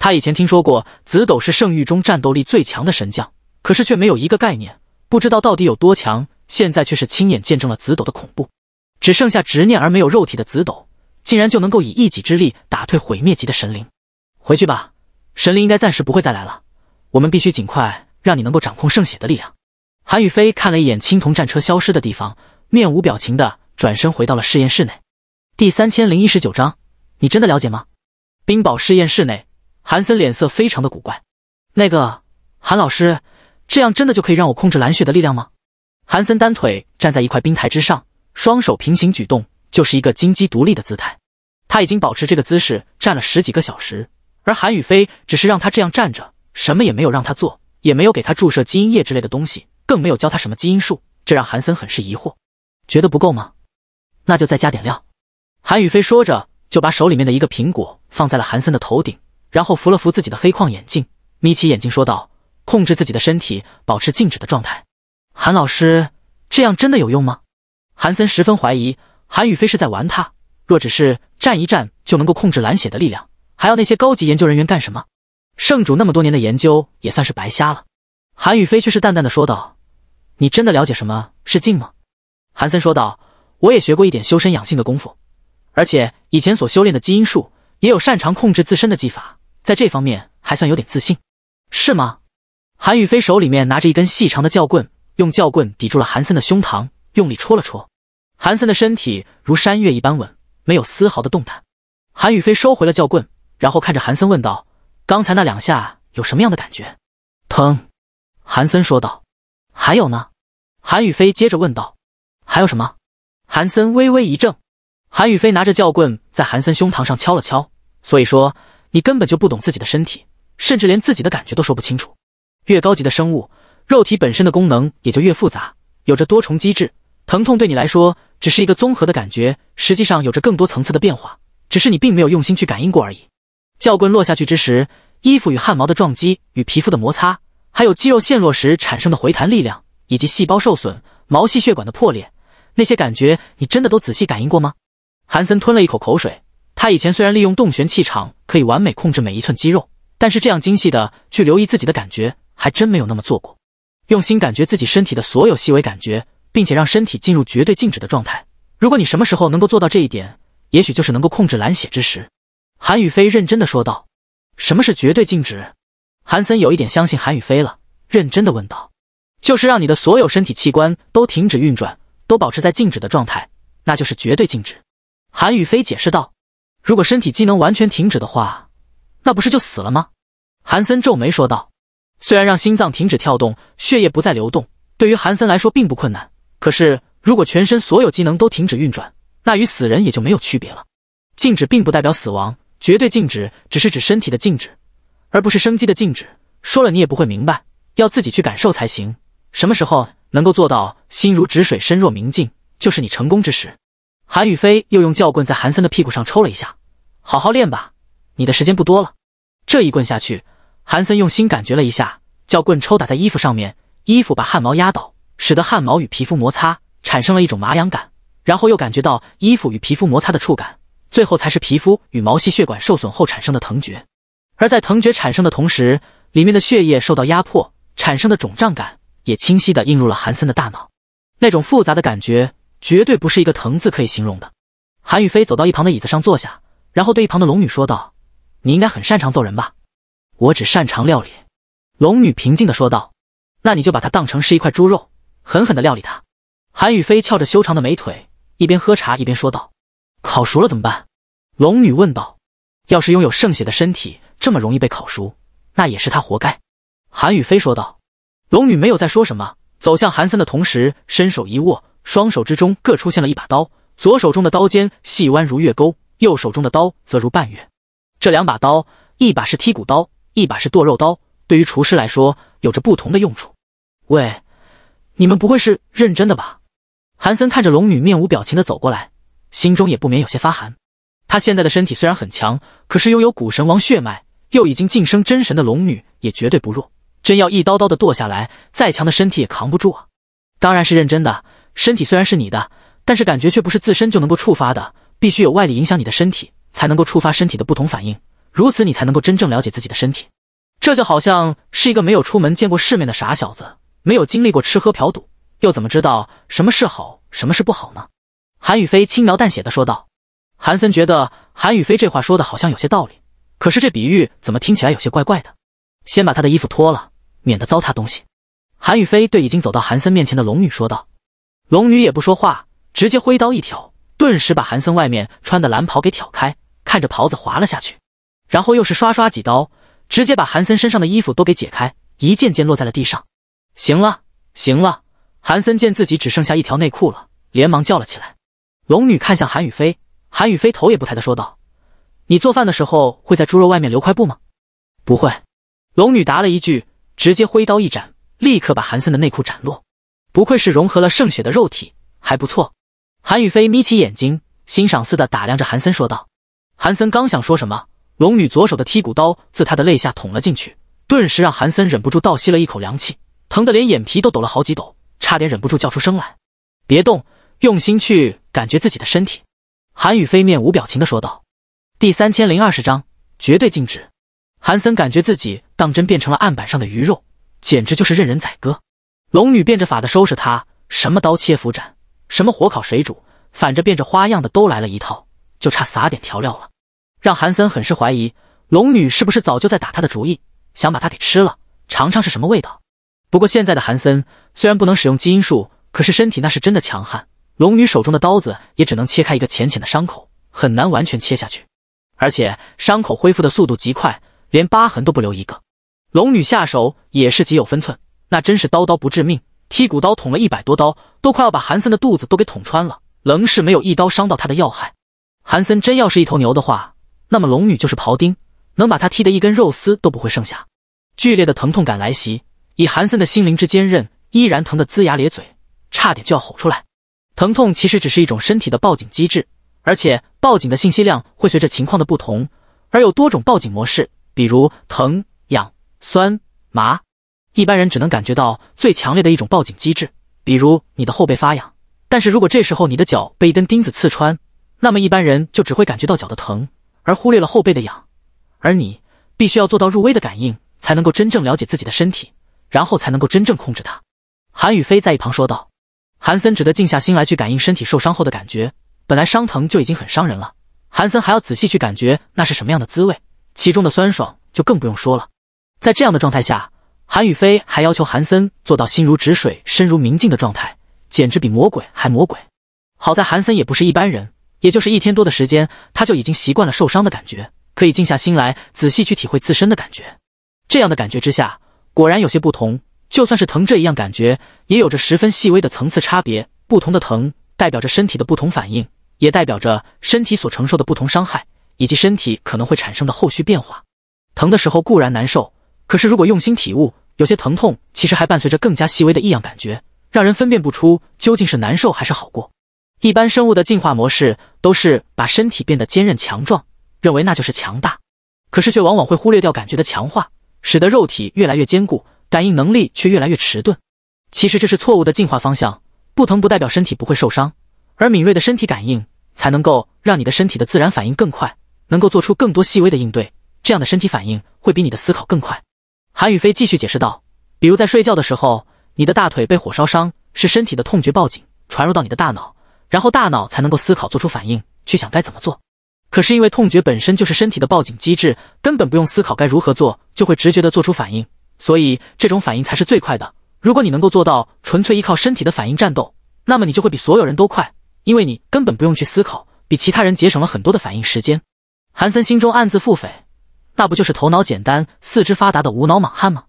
A: 他以前听说过紫斗是圣域中战斗力最强的神将，可是却没有一个概念，不知道到底有多强。现在却是亲眼见证了紫斗的恐怖，只剩下执念而没有肉体的紫斗，竟然就能够以一己之力打退毁灭级的神灵。回去吧，神灵应该暂时不会再来了。我们必须尽快让你能够掌控圣血的力量。韩宇飞看了一眼青铜战车消失的地方，面无表情的转身回到了试验室内。第三千零一十九章，你真的了解吗？冰堡试验室内。韩森脸色非常的古怪。那个韩老师，这样真的就可以让我控制蓝血的力量吗？韩森单腿站在一块冰台之上，双手平行，举动就是一个金鸡独立的姿态。他已经保持这个姿势站了十几个小时，而韩雨飞只是让他这样站着，什么也没有让他做，也没有给他注射基因液之类的东西，更没有教他什么基因术，这让韩森很是疑惑，觉得不够吗？那就再加点料。韩雨飞说着，就把手里面的一个苹果放在了韩森的头顶。然后扶了扶自己的黑框眼镜，眯起眼睛说道：“控制自己的身体，保持静止的状态。”韩老师，这样真的有用吗？”韩森十分怀疑，韩雨飞是在玩他。若只是站一站就能够控制蓝血的力量，还要那些高级研究人员干什么？圣主那么多年的研究也算是白瞎了。韩雨飞却是淡淡的说道：“你真的了解什么是静吗？”韩森说道：“我也学过一点修身养性的功夫，而且以前所修炼的基因术也有擅长控制自身的技法。”在这方面还算有点自信，是吗？韩宇飞手里面拿着一根细长的教棍，用教棍抵住了韩森的胸膛，用力戳了戳。韩森的身体如山岳一般稳，没有丝毫的动弹。韩宇飞收回了教棍，然后看着韩森问道：“刚才那两下有什么样的感觉？”“疼。”韩森说道。“还有呢？”韩宇飞接着问道。“还有什么？”韩森微微一怔。韩宇飞拿着教棍在韩森胸膛上敲了敲，所以说。你根本就不懂自己的身体，甚至连自己的感觉都说不清楚。越高级的生物，肉体本身的功能也就越复杂，有着多重机制。疼痛对你来说只是一个综合的感觉，实际上有着更多层次的变化，只是你并没有用心去感应过而已。教棍落下去之时，衣服与汗毛的撞击、与皮肤的摩擦，还有肌肉陷落时产生的回弹力量，以及细胞受损、毛细血管的破裂，那些感觉你真的都仔细感应过吗？韩森吞了一口口水。他以前虽然利用洞玄气场可以完美控制每一寸肌肉，但是这样精细的去留意自己的感觉，还真没有那么做过。用心感觉自己身体的所有细微感觉，并且让身体进入绝对静止的状态。如果你什么时候能够做到这一点，也许就是能够控制蓝血之时。韩雨飞认真的说道：“什么是绝对静止？”韩森有一点相信韩雨飞了，认真的问道：“就是让你的所有身体器官都停止运转，都保持在静止的状态，那就是绝对静止。”韩雨飞解释道。如果身体机能完全停止的话，那不是就死了吗？韩森皱眉说道。虽然让心脏停止跳动，血液不再流动，对于韩森来说并不困难。可是，如果全身所有机能都停止运转，那与死人也就没有区别了。静止并不代表死亡，绝对静止只是指身体的静止，而不是生机的静止。说了你也不会明白，要自己去感受才行。什么时候能够做到心如止水，身若明镜，就是你成功之时。韩雨飞又用教棍在韩森的屁股上抽了一下，好好练吧，你的时间不多了。这一棍下去，韩森用心感觉了一下，教棍抽打在衣服上面，衣服把汗毛压倒，使得汗毛与皮肤摩擦，产生了一种麻痒感，然后又感觉到衣服与皮肤摩擦的触感，最后才是皮肤与毛细血管受损后产生的疼觉。而在疼觉产生的同时，里面的血液受到压迫产生的肿胀感，也清晰的映入了韩森的大脑，那种复杂的感觉。绝对不是一个“疼”字可以形容的。韩雨飞走到一旁的椅子上坐下，然后对一旁的龙女说道：“你应该很擅长揍人吧？”“我只擅长料理。”龙女平静的说道。“那你就把它当成是一块猪肉，狠狠的料理他。”韩雨飞翘着修长的美腿，一边喝茶一边说道。“烤熟了怎么办？”龙女问道。“要是拥有圣血的身体这么容易被烤熟，那也是他活该。”韩雨飞说道。龙女没有再说什么，走向韩森的同时，伸手一握。双手之中各出现了一把刀，左手中的刀尖细弯如月钩，右手中的刀则如半月。这两把刀，一把是剔骨刀，一把是剁肉刀，对于厨师来说有着不同的用处。喂，你们不会是认真的吧？韩森看着龙女面无表情的走过来，心中也不免有些发寒。他现在的身体虽然很强，可是拥有古神王血脉又已经晋升真神的龙女也绝对不弱，真要一刀刀的剁下来，再强的身体也扛不住啊！当然是认真的。身体虽然是你的，但是感觉却不是自身就能够触发的，必须有外力影响你的身体，才能够触发身体的不同反应。如此，你才能够真正了解自己的身体。这就好像是一个没有出门见过世面的傻小子，没有经历过吃喝嫖赌，又怎么知道什么是好，什么是不好呢？韩雨飞轻描淡写的说道。韩森觉得韩雨飞这话说的好像有些道理，可是这比喻怎么听起来有些怪怪的？先把他的衣服脱了，免得糟蹋东西。韩雨飞对已经走到韩森面前的龙女说道。龙女也不说话，直接挥刀一挑，顿时把韩森外面穿的蓝袍给挑开，看着袍子滑了下去，然后又是刷刷几刀，直接把韩森身上的衣服都给解开，一件件落在了地上。行了，行了，韩森见自己只剩下一条内裤了，连忙叫了起来。龙女看向韩宇飞，韩宇飞头也不抬的说道：“你做饭的时候会在猪肉外面留块布吗？”“不会。”龙女答了一句，直接挥刀一斩，立刻把韩森的内裤斩落。不愧是融合了圣血的肉体，还不错。韩雨飞眯起眼睛，欣赏似的打量着韩森，说道：“韩森，刚想说什么，龙女左手的剔骨刀自他的肋下捅了进去，顿时让韩森忍不住倒吸了一口凉气，疼得连眼皮都抖了好几抖，差点忍不住叫出声来。别动，用心去感觉自己的身体。”韩雨飞面无表情的说道。第三千零二十章绝对禁止。韩森感觉自己当真变成了案板上的鱼肉，简直就是任人宰割。龙女变着法的收拾他，什么刀切斧斩，什么火烤水煮，反着变着花样的都来了一套，就差撒点调料了。让韩森很是怀疑，龙女是不是早就在打他的主意，想把他给吃了，尝尝是什么味道。不过现在的韩森虽然不能使用基因术，可是身体那是真的强悍，龙女手中的刀子也只能切开一个浅浅的伤口，很难完全切下去，而且伤口恢复的速度极快，连疤痕都不留一个。龙女下手也是极有分寸。那真是刀刀不致命，剔骨刀捅了一百多刀，都快要把韩森的肚子都给捅穿了，愣是没有一刀伤到他的要害。韩森真要是一头牛的话，那么龙女就是庖丁，能把他踢得一根肉丝都不会剩下。剧烈的疼痛感来袭，以韩森的心灵之坚韧，依然疼得龇牙咧嘴，差点就要吼出来。疼痛其实只是一种身体的报警机制，而且报警的信息量会随着情况的不同而有多种报警模式，比如疼、痒、酸、麻。一般人只能感觉到最强烈的一种报警机制，比如你的后背发痒。但是如果这时候你的脚被一根钉子刺穿，那么一般人就只会感觉到脚的疼，而忽略了后背的痒。而你必须要做到入微的感应，才能够真正了解自己的身体，然后才能够真正控制它。韩雨飞在一旁说道。韩森只得静下心来去感应身体受伤后的感觉。本来伤疼就已经很伤人了，韩森还要仔细去感觉那是什么样的滋味，其中的酸爽就更不用说了。在这样的状态下。韩雨飞还要求韩森做到心如止水、身如明镜的状态，简直比魔鬼还魔鬼。好在韩森也不是一般人，也就是一天多的时间，他就已经习惯了受伤的感觉，可以静下心来仔细去体会自身的感觉。这样的感觉之下，果然有些不同。就算是疼这一样感觉，也有着十分细微的层次差别。不同的疼代表着身体的不同反应，也代表着身体所承受的不同伤害，以及身体可能会产生的后续变化。疼的时候固然难受，可是如果用心体悟。有些疼痛，其实还伴随着更加细微的异样感觉，让人分辨不出究竟是难受还是好过。一般生物的进化模式都是把身体变得坚韧强壮，认为那就是强大，可是却往往会忽略掉感觉的强化，使得肉体越来越坚固，感应能力却越来越迟钝。其实这是错误的进化方向。不疼不代表身体不会受伤，而敏锐的身体感应才能够让你的身体的自然反应更快，能够做出更多细微的应对。这样的身体反应会比你的思考更快。韩雨飞继续解释道：“比如在睡觉的时候，你的大腿被火烧伤，是身体的痛觉报警传入到你的大脑，然后大脑才能够思考做出反应，去想该怎么做。可是因为痛觉本身就是身体的报警机制，根本不用思考该如何做，就会直觉的做出反应，所以这种反应才是最快的。如果你能够做到纯粹依靠身体的反应战斗，那么你就会比所有人都快，因为你根本不用去思考，比其他人节省了很多的反应时间。”韩森心中暗自腹诽。那不就是头脑简单、四肢发达的无脑莽汉吗？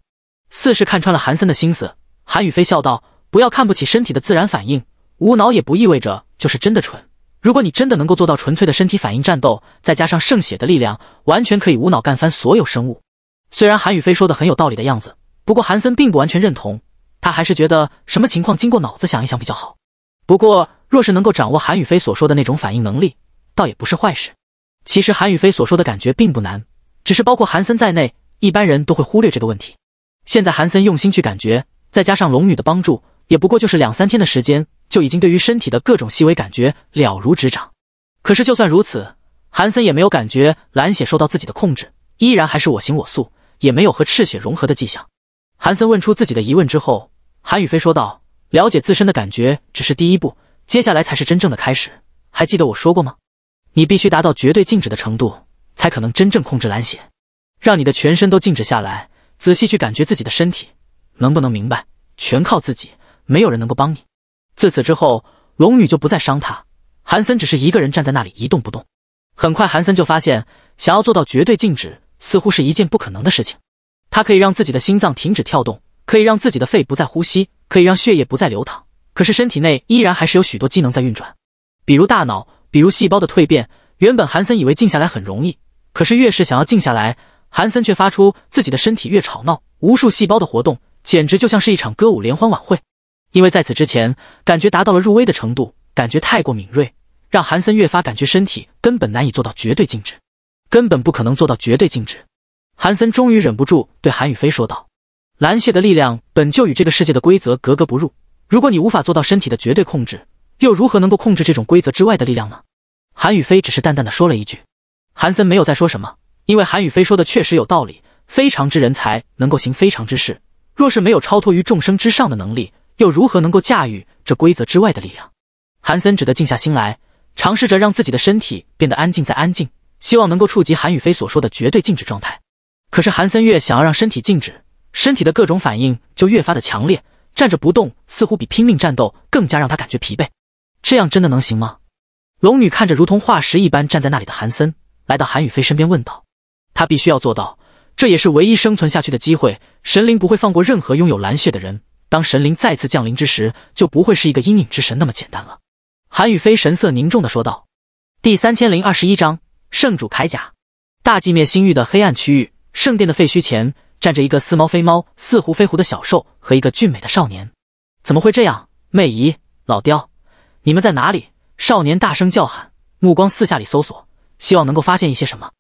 A: 四是看穿了韩森的心思，韩雨飞笑道：“不要看不起身体的自然反应，无脑也不意味着就是真的蠢。如果你真的能够做到纯粹的身体反应战斗，再加上圣血的力量，完全可以无脑干翻所有生物。”虽然韩雨飞说的很有道理的样子，不过韩森并不完全认同，他还是觉得什么情况经过脑子想一想比较好。不过，若是能够掌握韩雨飞所说的那种反应能力，倒也不是坏事。其实，韩雨飞所说的感觉并不难。只是包括韩森在内，一般人都会忽略这个问题。现在韩森用心去感觉，再加上龙女的帮助，也不过就是两三天的时间，就已经对于身体的各种细微感觉了如指掌。可是就算如此，韩森也没有感觉蓝血受到自己的控制，依然还是我行我素，也没有和赤血融合的迹象。韩森问出自己的疑问之后，韩雨飞说道：“了解自身的感觉只是第一步，接下来才是真正的开始。还记得我说过吗？你必须达到绝对静止的程度。”才可能真正控制蓝血，让你的全身都静止下来，仔细去感觉自己的身体，能不能明白？全靠自己，没有人能够帮你。自此之后，龙女就不再伤他，韩森只是一个人站在那里一动不动。很快，韩森就发现，想要做到绝对静止，似乎是一件不可能的事情。他可以让自己的心脏停止跳动，可以让自己的肺不再呼吸，可以让血液不再流淌，可是身体内依然还是有许多机能在运转，比如大脑，比如细胞的蜕变。原本韩森以为静下来很容易，可是越是想要静下来，韩森却发出自己的身体越吵闹。无数细胞的活动简直就像是一场歌舞联欢晚会。因为在此之前，感觉达到了入微的程度，感觉太过敏锐，让韩森越发感觉身体根本难以做到绝对静止，根本不可能做到绝对静止。韩森终于忍不住对韩雨飞说道：“蓝血的力量本就与这个世界的规则格格不入，如果你无法做到身体的绝对控制，又如何能够控制这种规则之外的力量呢？”韩雨飞只是淡淡的说了一句，韩森没有再说什么，因为韩雨飞说的确实有道理，非常之人才能够行非常之事，若是没有超脱于众生之上的能力，又如何能够驾驭这规则之外的力量？韩森只得静下心来，尝试着让自己的身体变得安静再安静，希望能够触及韩雨飞所说的绝对静止状态。可是韩森越想要让身体静止，身体的各种反应就越发的强烈，站着不动似乎比拼命战斗更加让他感觉疲惫。这样真的能行吗？龙女看着如同化石一般站在那里的韩森，来到韩宇飞身边问道：“他必须要做到，这也是唯一生存下去的机会。神灵不会放过任何拥有蓝血的人。当神灵再次降临之时，就不会是一个阴影之神那么简单了。”韩宇飞神色凝重的说道。第三千零二十一章圣主铠甲。大寂灭星域的黑暗区域，圣殿的废墟前站着一个似猫非猫、似狐非狐的小兽和一个俊美的少年。怎么会这样？魅姨，老雕，你们在哪里？少年大声叫喊，目光四下里搜索，希望能够发现一些什么。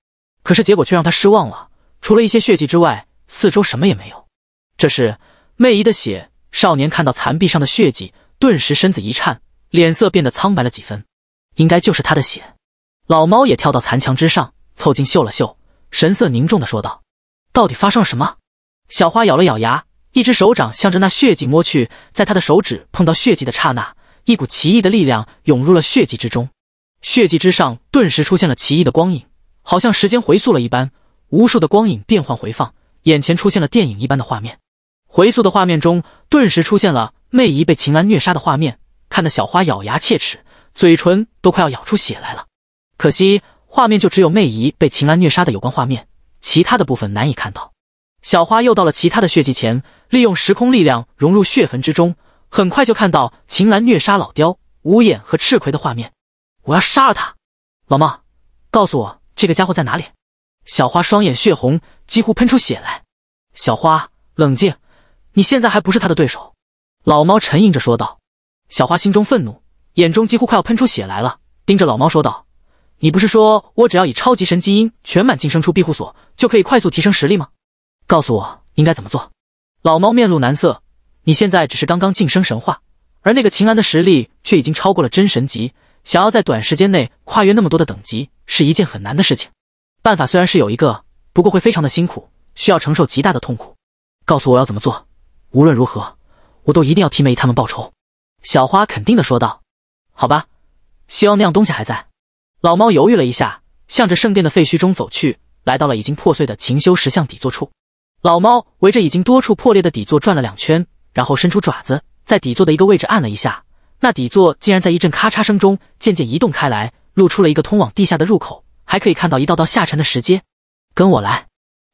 A: 可是结果却让他失望了，除了一些血迹之外，四周什么也没有。这时，魅姨的血，少年看到残壁上的血迹，顿时身子一颤，脸色变得苍白了几分。应该就是她的血。老猫也跳到残墙之上，凑近嗅了嗅，神色凝重地说道：“到底发生了什么？”小花咬了咬牙，一只手掌向着那血迹摸去，在她的手指碰到血迹的刹那。一股奇异的力量涌入了血迹之中，血迹之上顿时出现了奇异的光影，好像时间回溯了一般，无数的光影变换回放，眼前出现了电影一般的画面。回溯的画面中，顿时出现了魅姨被秦岚虐杀的画面，看得小花咬牙切齿，嘴唇都快要咬出血来了。可惜画面就只有魅姨被秦岚虐杀的有关画面，其他的部分难以看到。小花又到了其他的血迹前，利用时空力量融入血痕之中。很快就看到秦岚虐杀老雕、无眼和赤葵的画面，我要杀了他！老猫，告诉我这个家伙在哪里！小花双眼血红，几乎喷出血来。小花，冷静！你现在还不是他的对手。老猫沉吟着说道。小花心中愤怒，眼中几乎快要喷出血来了，盯着老猫说道：“你不是说我只要以超级神基因全满晋升出庇护所，就可以快速提升实力吗？告诉我应该怎么做！”老猫面露难色。你现在只是刚刚晋升神话，而那个秦岚的实力却已经超过了真神级。想要在短时间内跨越那么多的等级，是一件很难的事情。办法虽然是有一个，不过会非常的辛苦，需要承受极大的痛苦。告诉我要怎么做，无论如何，我都一定要替梅姨他们报仇。”小花肯定的说道。“好吧，希望那样东西还在。”老猫犹豫了一下，向着圣殿的废墟中走去，来到了已经破碎的秦修石像底座处。老猫围着已经多处破裂的底座转了两圈。然后伸出爪子，在底座的一个位置按了一下，那底座竟然在一阵咔嚓声中渐渐移动开来，露出了一个通往地下的入口，还可以看到一道道下沉的石阶。跟我来，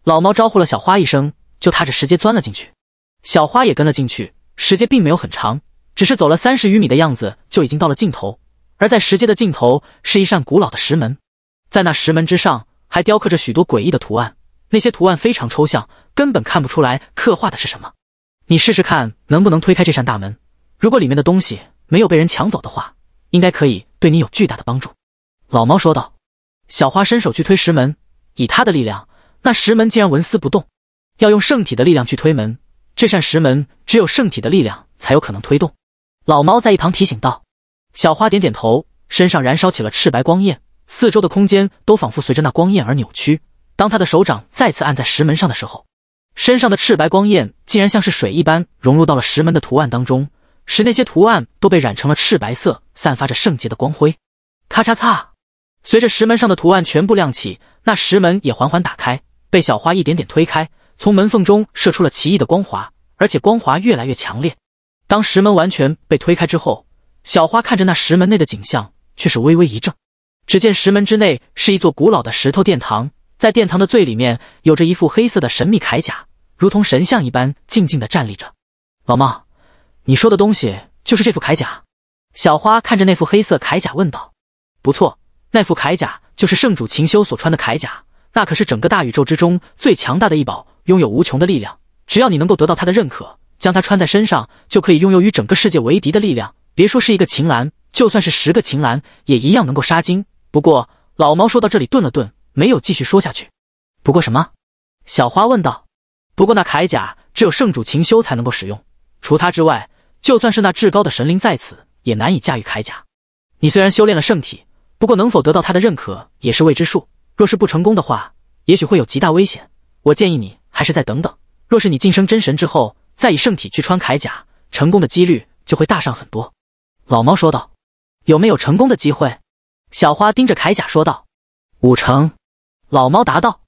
A: 老猫招呼了小花一声，就踏着石阶钻了进去。小花也跟了进去。石阶并没有很长，只是走了三十余米的样子就已经到了尽头。而在石阶的尽头是一扇古老的石门，在那石门之上还雕刻着许多诡异的图案，那些图案非常抽象，根本看不出来刻画的是什么。你试试看能不能推开这扇大门，如果里面的东西没有被人抢走的话，应该可以对你有巨大的帮助。”老猫说道。小花伸手去推石门，以她的力量，那石门竟然纹丝不动。要用圣体的力量去推门，这扇石门只有圣体的力量才有可能推动。”老猫在一旁提醒道。小花点点头，身上燃烧起了赤白光焰，四周的空间都仿佛随着那光焰而扭曲。当他的手掌再次按在石门上的时候，身上的赤白光焰竟然像是水一般融入到了石门的图案当中，使那些图案都被染成了赤白色，散发着圣洁的光辉。咔嚓嚓，随着石门上的图案全部亮起，那石门也缓缓打开，被小花一点点推开。从门缝中射出了奇异的光华，而且光华越来越强烈。当石门完全被推开之后，小花看着那石门内的景象，却是微微一怔。只见石门之内是一座古老的石头殿堂，在殿堂的最里面有着一副黑色的神秘铠甲。如同神像一般静静地站立着，老猫，你说的东西就是这副铠甲？小花看着那副黑色铠甲问道：“不错，那副铠甲就是圣主秦修所穿的铠甲，那可是整个大宇宙之中最强大的一宝，拥有无穷的力量。只要你能够得到他的认可，将他穿在身上，就可以拥有与整个世界为敌的力量。别说是一个秦岚，就算是十个秦岚，也一样能够杀金。”不过，老猫说到这里顿了顿，没有继续说下去。不过什么？小花问道。不过那铠甲只有圣主秦修才能够使用，除他之外，就算是那至高的神灵在此，也难以驾驭铠甲。你虽然修炼了圣体，不过能否得到他的认可也是未知数。若是不成功的话，也许会有极大危险。我建议你还是再等等。若是你晋升真神之后，再以圣体去穿铠甲，成功的几率就会大上很多。”老猫说道。“有没有成功的机会？”小花盯着铠甲说道。“五成。”老猫答道，“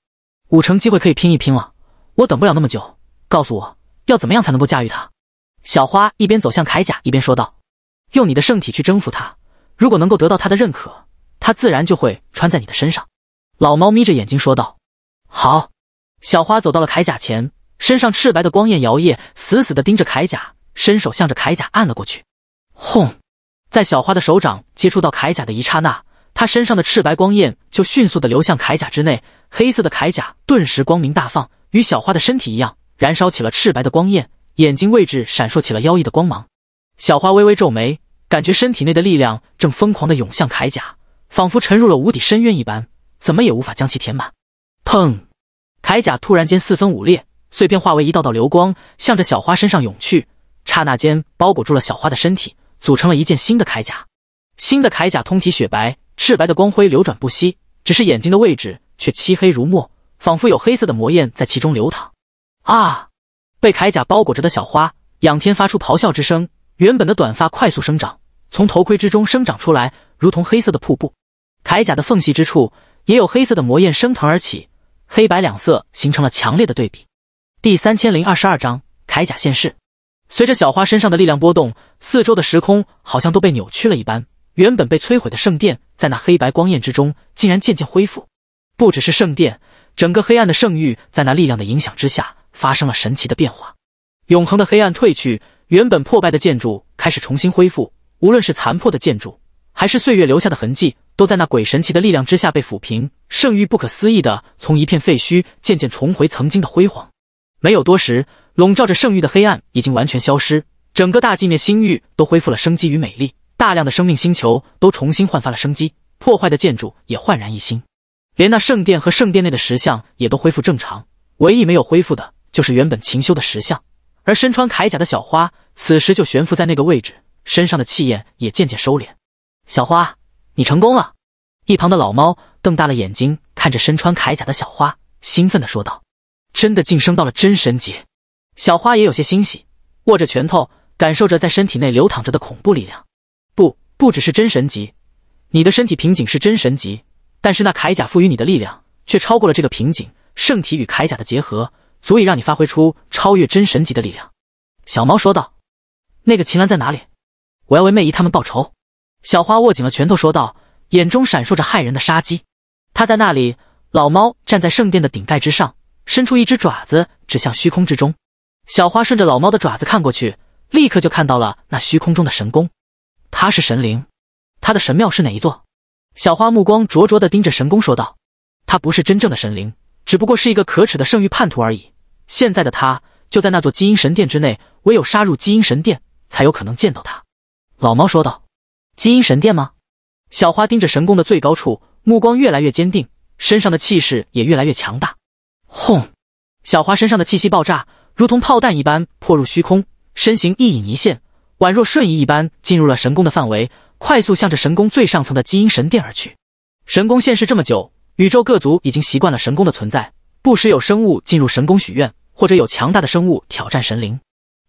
A: 五成机会可以拼一拼了。”我等不了那么久，告诉我要怎么样才能够驾驭它。小花一边走向铠甲一边说道：“用你的圣体去征服它，如果能够得到它的认可，它自然就会穿在你的身上。”老猫眯着眼睛说道：“好。”小花走到了铠甲前，身上赤白的光焰摇曳，死死地盯着铠甲，伸手向着铠甲按了过去。轰！在小花的手掌接触到铠甲的一刹那，她身上的赤白光焰就迅速地流向铠甲之内，黑色的铠甲顿时光明大放。与小花的身体一样，燃烧起了赤白的光焰，眼睛位置闪烁起了妖异的光芒。小花微微皱眉，感觉身体内的力量正疯狂的涌向铠甲，仿佛沉入了无底深渊一般，怎么也无法将其填满。砰！铠甲突然间四分五裂，碎片化为一道道流光，向着小花身上涌去，刹那间包裹住了小花的身体，组成了一件新的铠甲。新的铠甲通体雪白，赤白的光辉流转不息，只是眼睛的位置却漆黑如墨。仿佛有黑色的魔焰在其中流淌，啊！被铠甲包裹着的小花仰天发出咆哮之声，原本的短发快速生长，从头盔之中生长出来，如同黑色的瀑布。铠甲的缝隙之处也有黑色的魔焰升腾而起，黑白两色形成了强烈的对比。第三千零二十二章铠甲现世。随着小花身上的力量波动，四周的时空好像都被扭曲了一般。原本被摧毁的圣殿，在那黑白光焰之中，竟然渐渐恢复。不只是圣殿。整个黑暗的圣域在那力量的影响之下发生了神奇的变化，永恒的黑暗褪去，原本破败的建筑开始重新恢复。无论是残破的建筑，还是岁月留下的痕迹，都在那鬼神奇的力量之下被抚平。圣域不可思议的从一片废墟渐渐重回曾经的辉煌。没有多时，笼罩着圣域的黑暗已经完全消失，整个大寂灭星域都恢复了生机与美丽。大量的生命星球都重新焕发了生机，破坏的建筑也焕然一新。连那圣殿和圣殿内的石像也都恢复正常，唯一没有恢复的就是原本秦修的石像。而身穿铠甲的小花此时就悬浮在那个位置，身上的气焰也渐渐收敛。小花，你成功了！一旁的老猫瞪大了眼睛看着身穿铠甲的小花，兴奋地说道：“真的晋升到了真神级！”小花也有些欣喜，握着拳头，感受着在身体内流淌着的恐怖力量。不，不只是真神级，你的身体瓶颈是真神级。但是那铠甲赋予你的力量却超过了这个瓶颈，圣体与铠甲的结合足以让你发挥出超越真神级的力量。”小猫说道。“那个秦岚在哪里？我要为魅姨他们报仇。”小花握紧了拳头说道，眼中闪烁着骇人的杀机。他在那里。老猫站在圣殿的顶盖之上，伸出一只爪子指向虚空之中。小花顺着老猫的爪子看过去，立刻就看到了那虚空中的神宫。他是神灵，他的神庙是哪一座？小花目光灼灼地盯着神宫，说道：“他不是真正的神灵，只不过是一个可耻的圣域叛徒而已。现在的他就在那座基因神殿之内，唯有杀入基因神殿，才有可能见到他。”老猫说道：“基因神殿吗？”小花盯着神宫的最高处，目光越来越坚定，身上的气势也越来越强大。轰！小花身上的气息爆炸，如同炮弹一般破入虚空，身形一隐一现，宛若瞬移一般进入了神宫的范围。快速向着神宫最上层的基因神殿而去。神宫现世这么久，宇宙各族已经习惯了神宫的存在。不时有生物进入神宫许愿，或者有强大的生物挑战神灵。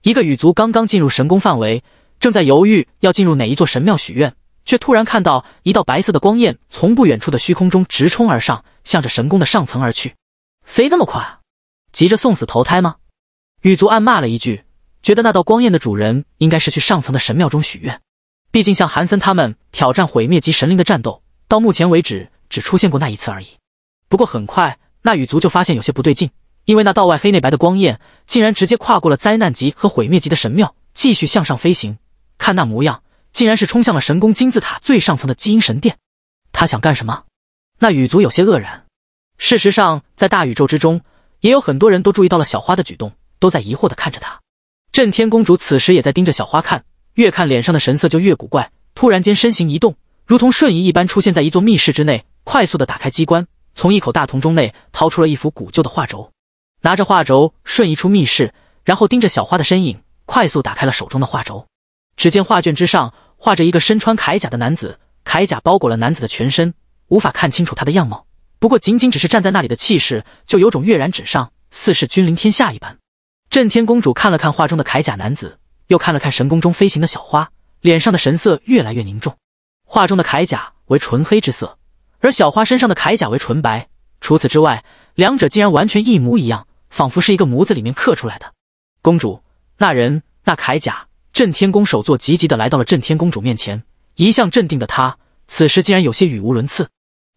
A: 一个羽族刚刚进入神宫范围，正在犹豫要进入哪一座神庙许愿，却突然看到一道白色的光焰从不远处的虚空中直冲而上，向着神宫的上层而去。飞那么快，急着送死投胎吗？羽族暗骂了一句，觉得那道光焰的主人应该是去上层的神庙中许愿。毕竟，像韩森他们挑战毁灭级神灵的战斗，到目前为止只出现过那一次而已。不过，很快那羽族就发现有些不对劲，因为那道外黑内白的光焰，竟然直接跨过了灾难级和毁灭级的神庙，继续向上飞行。看那模样，竟然是冲向了神宫金字塔最上层的基因神殿。他想干什么？那羽族有些愕然。事实上，在大宇宙之中，也有很多人都注意到了小花的举动，都在疑惑地看着他。震天公主此时也在盯着小花看。越看脸上的神色就越古怪，突然间身形一动，如同瞬移一般出现在一座密室之内，快速的打开机关，从一口大铜钟内掏出了一幅古旧的画轴，拿着画轴瞬移出密室，然后盯着小花的身影，快速打开了手中的画轴。只见画卷之上画着一个身穿铠甲的男子，铠甲包裹了男子的全身，无法看清楚他的样貌，不过仅仅只是站在那里的气势，就有种跃然纸上，似是君临天下一般。震天公主看了看画中的铠甲男子。又看了看神宫中飞行的小花，脸上的神色越来越凝重。画中的铠甲为纯黑之色，而小花身上的铠甲为纯白，除此之外，两者竟然完全一模一样，仿佛是一个模子里面刻出来的。公主，那人，那铠甲！震天宫首座急急的来到了震天公主面前，一向镇定的他，此时竟然有些语无伦次。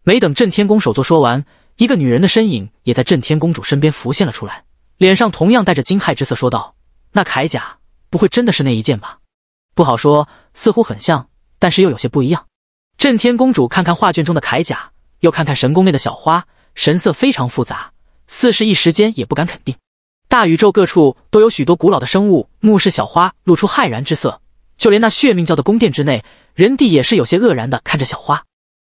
A: 没等震天宫首座说完，一个女人的身影也在震天公主身边浮现了出来，脸上同样带着惊骇之色，说道：“那铠甲。”不会真的是那一件吧？不好说，似乎很像，但是又有些不一样。震天公主看看画卷中的铠甲，又看看神宫内的小花，神色非常复杂，似是一时间也不敢肯定。大宇宙各处都有许多古老的生物，目视小花，露出骇然之色。就连那血命教的宫殿之内，人帝也是有些愕然的看着小花。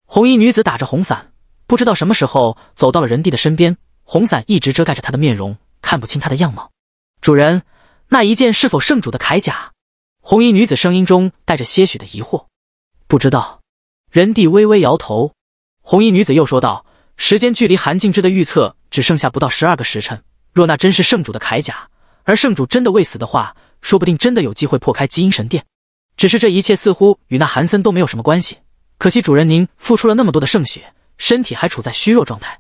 A: 红衣女子打着红伞，不知道什么时候走到了人帝的身边，红伞一直遮盖着她的面容，看不清她的样貌。主人。那一件是否圣主的铠甲？红衣女子声音中带着些许的疑惑。不知道，人帝微微摇头。红衣女子又说道：“时间距离韩静之的预测只剩下不到十二个时辰。若那真是圣主的铠甲，而圣主真的未死的话，说不定真的有机会破开基因神殿。只是这一切似乎与那韩森都没有什么关系。可惜主人您付出了那么多的圣血，身体还处在虚弱状态，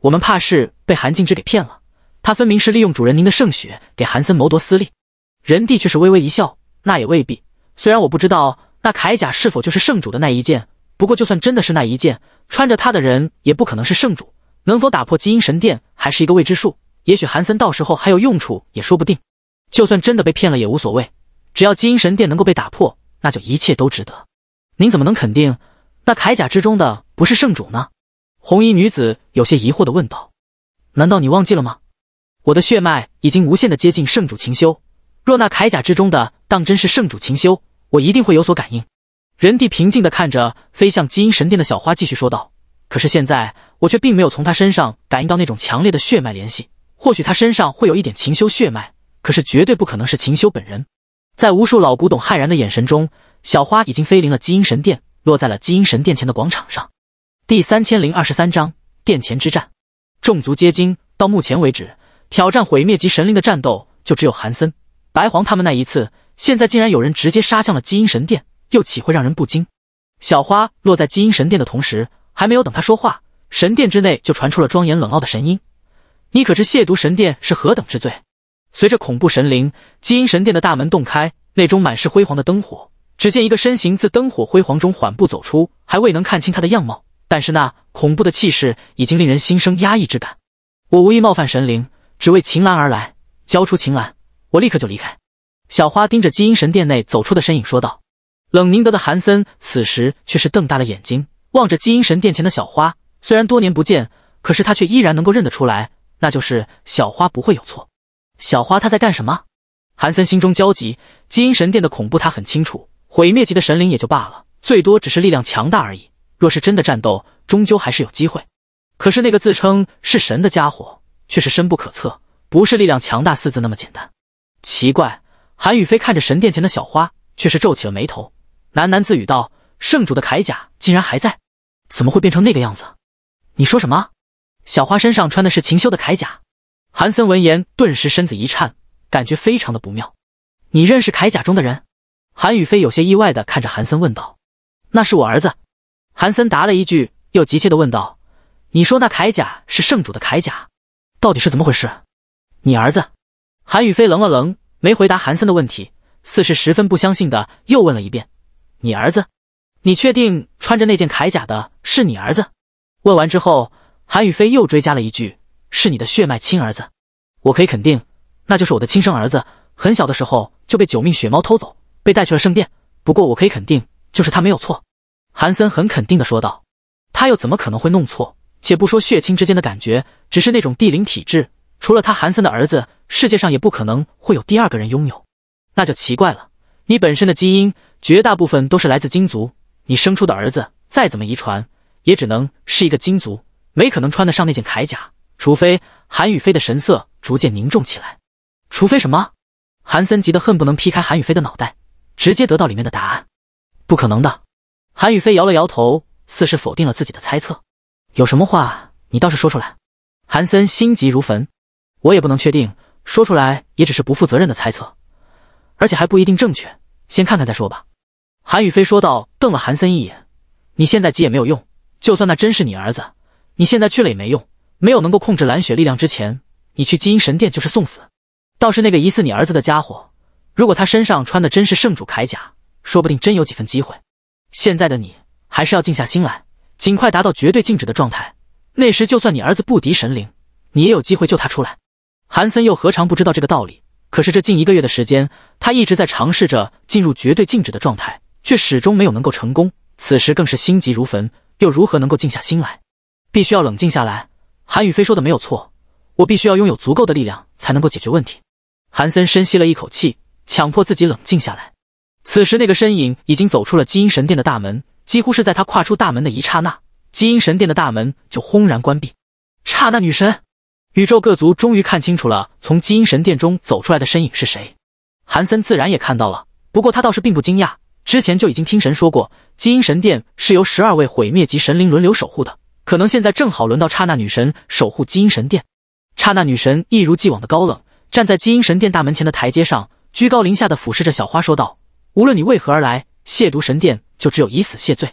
A: 我们怕是被韩静之给骗了。”他分明是利用主人您的圣血给韩森谋夺私利，仁帝却是微微一笑，那也未必。虽然我不知道那铠甲是否就是圣主的那一件，不过就算真的是那一件，穿着它的人也不可能是圣主。能否打破基因神殿还是一个未知数，也许韩森到时候还有用处也说不定。就算真的被骗了也无所谓，只要基因神殿能够被打破，那就一切都值得。您怎么能肯定那铠甲之中的不是圣主呢？红衣女子有些疑惑地问道：“难道你忘记了吗？”我的血脉已经无限的接近圣主秦修，若那铠甲之中的当真是圣主秦修，我一定会有所感应。人帝平静的看着飞向基因神殿的小花，继续说道：“可是现在我却并没有从他身上感应到那种强烈的血脉联系，或许他身上会有一点秦修血脉，可是绝对不可能是秦修本人。”在无数老古董骇然的眼神中，小花已经飞临了基因神殿，落在了基因神殿前的广场上。第三千零二十三章殿前之战，众族皆惊。到目前为止。挑战毁灭级神灵的战斗，就只有韩森、白皇他们那一次。现在竟然有人直接杀向了基因神殿，又岂会让人不惊？小花落在基因神殿的同时，还没有等他说话，神殿之内就传出了庄严冷傲的神音：“你可知亵渎神殿是何等之罪？”随着恐怖神灵，基因神殿的大门洞开，内中满是辉煌的灯火。只见一个身形自灯火辉煌中缓步走出，还未能看清他的样貌，但是那恐怖的气势已经令人心生压抑之感。我无意冒犯神灵。只为秦岚而来，交出秦岚，我立刻就离开。”小花盯着基因神殿内走出的身影说道。冷凝德的韩森此时却是瞪大了眼睛，望着基因神殿前的小花。虽然多年不见，可是他却依然能够认得出来，那就是小花不会有错。小花她在干什么？韩森心中焦急。基因神殿的恐怖他很清楚，毁灭级的神灵也就罢了，最多只是力量强大而已。若是真的战斗，终究还是有机会。可是那个自称是神的家伙……却是深不可测，不是力量强大四字那么简单。奇怪，韩雨飞看着神殿前的小花，却是皱起了眉头，喃喃自语道：“圣主的铠甲竟然还在，怎么会变成那个样子？”“你说什么？”小花身上穿的是秦修的铠甲。韩森闻言顿时身子一颤，感觉非常的不妙。“你认识铠甲中的人？”韩雨飞有些意外的看着韩森问道。“那是我儿子。”韩森答了一句，又急切的问道：“你说那铠甲是圣主的铠甲？”到底是怎么回事？你儿子？韩雨飞愣了愣，没回答韩森的问题，似是十分不相信的，又问了一遍：“你儿子？你确定穿着那件铠甲的是你儿子？”问完之后，韩雨飞又追加了一句：“是你的血脉亲儿子，我可以肯定，那就是我的亲生儿子。很小的时候就被九命血猫偷走，被带去了圣殿。不过我可以肯定，就是他没有错。”韩森很肯定的说道：“他又怎么可能会弄错？”且不说血亲之间的感觉，只是那种帝灵体质，除了他韩森的儿子，世界上也不可能会有第二个人拥有。那就奇怪了，你本身的基因绝大部分都是来自金族，你生出的儿子再怎么遗传，也只能是一个金族，没可能穿得上那件铠甲，除非……韩宇飞的神色逐渐凝重起来，除非什么？韩森急得恨不能劈开韩宇飞的脑袋，直接得到里面的答案。不可能的，韩宇飞摇了摇头，似是否定了自己的猜测。有什么话你倒是说出来，韩森心急如焚，我也不能确定，说出来也只是不负责任的猜测，而且还不一定正确，先看看再说吧。韩雨飞说道，瞪了韩森一眼。你现在急也没有用，就算那真是你儿子，你现在去了也没用，没有能够控制蓝雪力量之前，你去基因神殿就是送死。倒是那个疑似你儿子的家伙，如果他身上穿的真是圣主铠甲，说不定真有几分机会。现在的你还是要静下心来。尽快达到绝对静止的状态，那时就算你儿子不敌神灵，你也有机会救他出来。韩森又何尝不知道这个道理？可是这近一个月的时间，他一直在尝试着进入绝对静止的状态，却始终没有能够成功。此时更是心急如焚，又如何能够静下心来？必须要冷静下来。韩雨飞说的没有错，我必须要拥有足够的力量才能够解决问题。韩森深吸了一口气，强迫自己冷静下来。此时那个身影已经走出了基因神殿的大门。几乎是在他跨出大门的一刹那，基因神殿的大门就轰然关闭。刹那女神，宇宙各族终于看清楚了从基因神殿中走出来的身影是谁。韩森自然也看到了，不过他倒是并不惊讶，之前就已经听神说过，基因神殿是由十二位毁灭级神灵轮流守护的，可能现在正好轮到刹那女神守护基因神殿。刹那女神一如既往的高冷，站在基因神殿大门前的台阶上，居高临下的俯视着小花说道：“无论你为何而来。”亵渎神殿，就只有以死谢罪。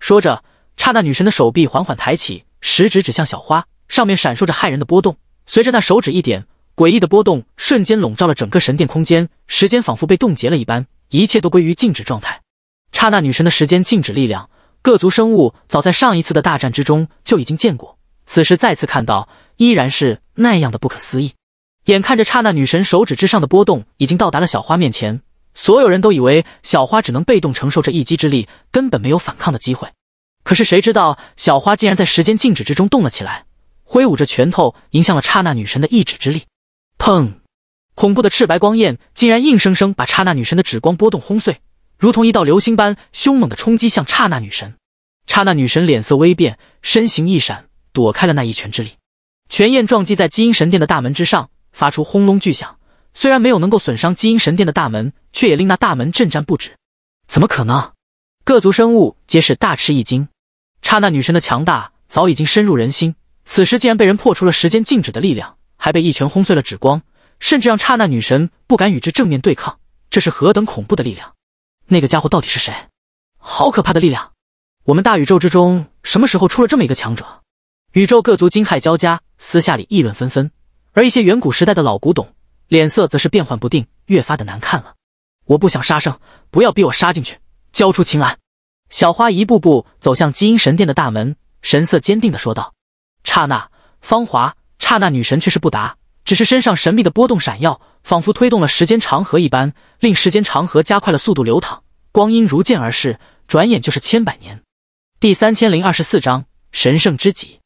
A: 说着，刹那女神的手臂缓缓抬起，食指指向小花，上面闪烁着骇人的波动。随着那手指一点，诡异的波动瞬间笼罩了整个神殿空间，时间仿佛被冻结了一般，一切都归于静止状态。刹那女神的时间静止力量，各族生物早在上一次的大战之中就已经见过，此时再次看到，依然是那样的不可思议。眼看着刹那女神手指之上的波动已经到达了小花面前。所有人都以为小花只能被动承受这一击之力，根本没有反抗的机会。可是谁知道，小花竟然在时间静止之中动了起来，挥舞着拳头迎向了刹那女神的一指之力。砰！恐怖的赤白光焰竟然硬生生把刹那女神的指光波动轰碎，如同一道流星般凶猛的冲击向刹那女神。刹那女神脸色微变，身形一闪，躲开了那一拳之力。拳焰撞击在基因神殿的大门之上，发出轰隆巨响。虽然没有能够损伤基因神殿的大门，却也令那大门震颤不止。怎么可能？各族生物皆是大吃一惊。刹那女神的强大早已经深入人心，此时竟然被人破除了时间静止的力量，还被一拳轰碎了指光，甚至让刹那女神不敢与之正面对抗。这是何等恐怖的力量！那个家伙到底是谁？好可怕的力量！我们大宇宙之中什么时候出了这么一个强者？宇宙各族惊骇交加，私下里议论纷纷。而一些远古时代的老古董。脸色则是变幻不定，越发的难看了。我不想杀生，不要逼我杀进去，交出秦岚。小花一步步走向基因神殿的大门，神色坚定的说道。刹那，芳华，刹那女神却是不答，只是身上神秘的波动闪耀，仿佛推动了时间长河一般，令时间长河加快了速度流淌。光阴如箭而逝，转眼就是千百年。第三千零二十四章：神圣之极。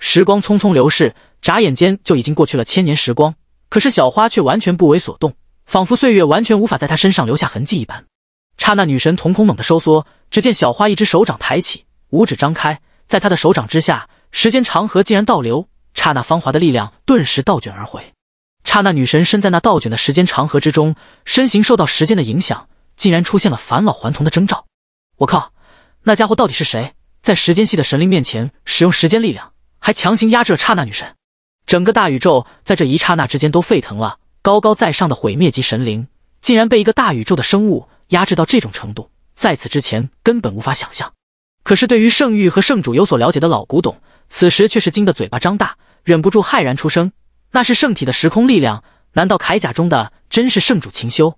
A: 时光匆匆流逝，眨眼间就已经过去了千年时光。可是小花却完全不为所动，仿佛岁月完全无法在她身上留下痕迹一般。刹那，女神瞳孔猛地收缩，只见小花一只手掌抬起，五指张开，在她的手掌之下，时间长河竟然倒流。刹那，芳华的力量顿时倒卷而回。刹那，女神身在那倒卷的时间长河之中，身形受到时间的影响，竟然出现了返老还童的征兆。我靠，那家伙到底是谁？在时间系的神灵面前使用时间力量，还强行压制了刹那女神？整个大宇宙在这一刹那之间都沸腾了，高高在上的毁灭级神灵竟然被一个大宇宙的生物压制到这种程度，在此之前根本无法想象。可是对于圣域和圣主有所了解的老古董，此时却是惊得嘴巴张大，忍不住骇然出声：“那是圣体的时空力量，难道铠甲中的真是圣主秦修？”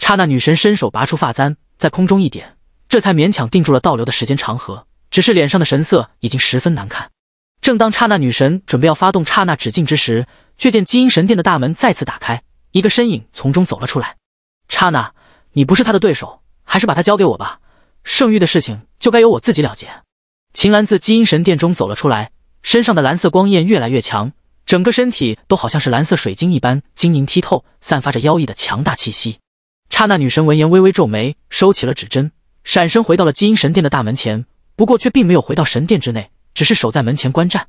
A: 刹那，女神伸手拔出发簪，在空中一点，这才勉强定住了倒流的时间长河，只是脸上的神色已经十分难看。正当刹那女神准备要发动刹那止境之时，却见基因神殿的大门再次打开，一个身影从中走了出来。刹那，你不是他的对手，还是把他交给我吧。圣域的事情就该由我自己了结。秦岚自基因神殿中走了出来，身上的蓝色光焰越来越强，整个身体都好像是蓝色水晶一般晶莹剔透，散发着妖异的强大气息。刹那女神闻言微微皱眉，收起了指针，闪身回到了基因神殿的大门前，不过却并没有回到神殿之内。只是守在门前观战，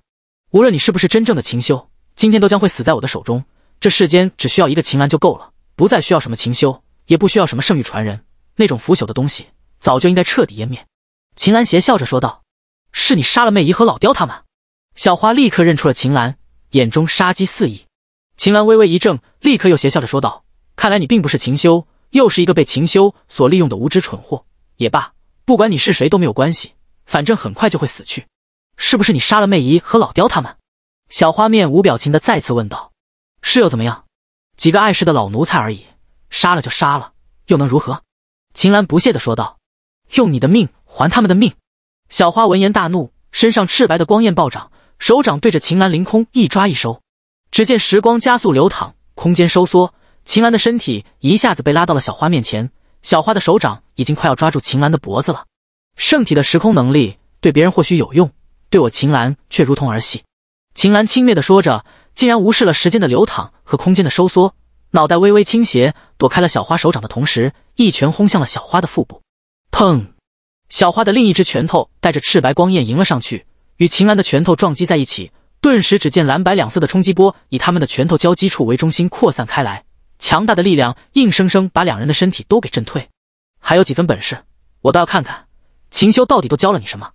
A: 无论你是不是真正的秦修，今天都将会死在我的手中。这世间只需要一个秦岚就够了，不再需要什么秦修，也不需要什么圣域传人，那种腐朽的东西早就应该彻底湮灭。”秦岚邪笑着说道。“是你杀了魅姨和老雕他们？”小花立刻认出了秦岚，眼中杀机四溢。秦岚微微一怔，立刻又邪笑着说道：“看来你并不是秦修，又是一个被秦修所利用的无知蠢货。也罢，不管你是谁都没有关系，反正很快就会死去。”是不是你杀了魅姨和老雕他们？小花面无表情的再次问道：“是又怎么样？几个碍事的老奴才而已，杀了就杀了，又能如何？”秦岚不屑的说道：“用你的命还他们的命！”小花闻言大怒，身上赤白的光焰暴涨，手掌对着秦岚凌空一抓一收。只见时光加速流淌，空间收缩，秦岚的身体一下子被拉到了小花面前，小花的手掌已经快要抓住秦岚的脖子了。圣体的时空能力对别人或许有用。对我，秦岚却如同儿戏。秦岚轻蔑地说着，竟然无视了时间的流淌和空间的收缩，脑袋微微倾斜，躲开了小花手掌的同时，一拳轰向了小花的腹部。砰！小花的另一只拳头带着赤白光焰迎了上去，与秦岚的拳头撞击在一起，顿时只见蓝白两色的冲击波以他们的拳头交击处为中心扩散开来，强大的力量硬生生把两人的身体都给震退。还有几分本事，我倒要看看秦修到底都教了你什么。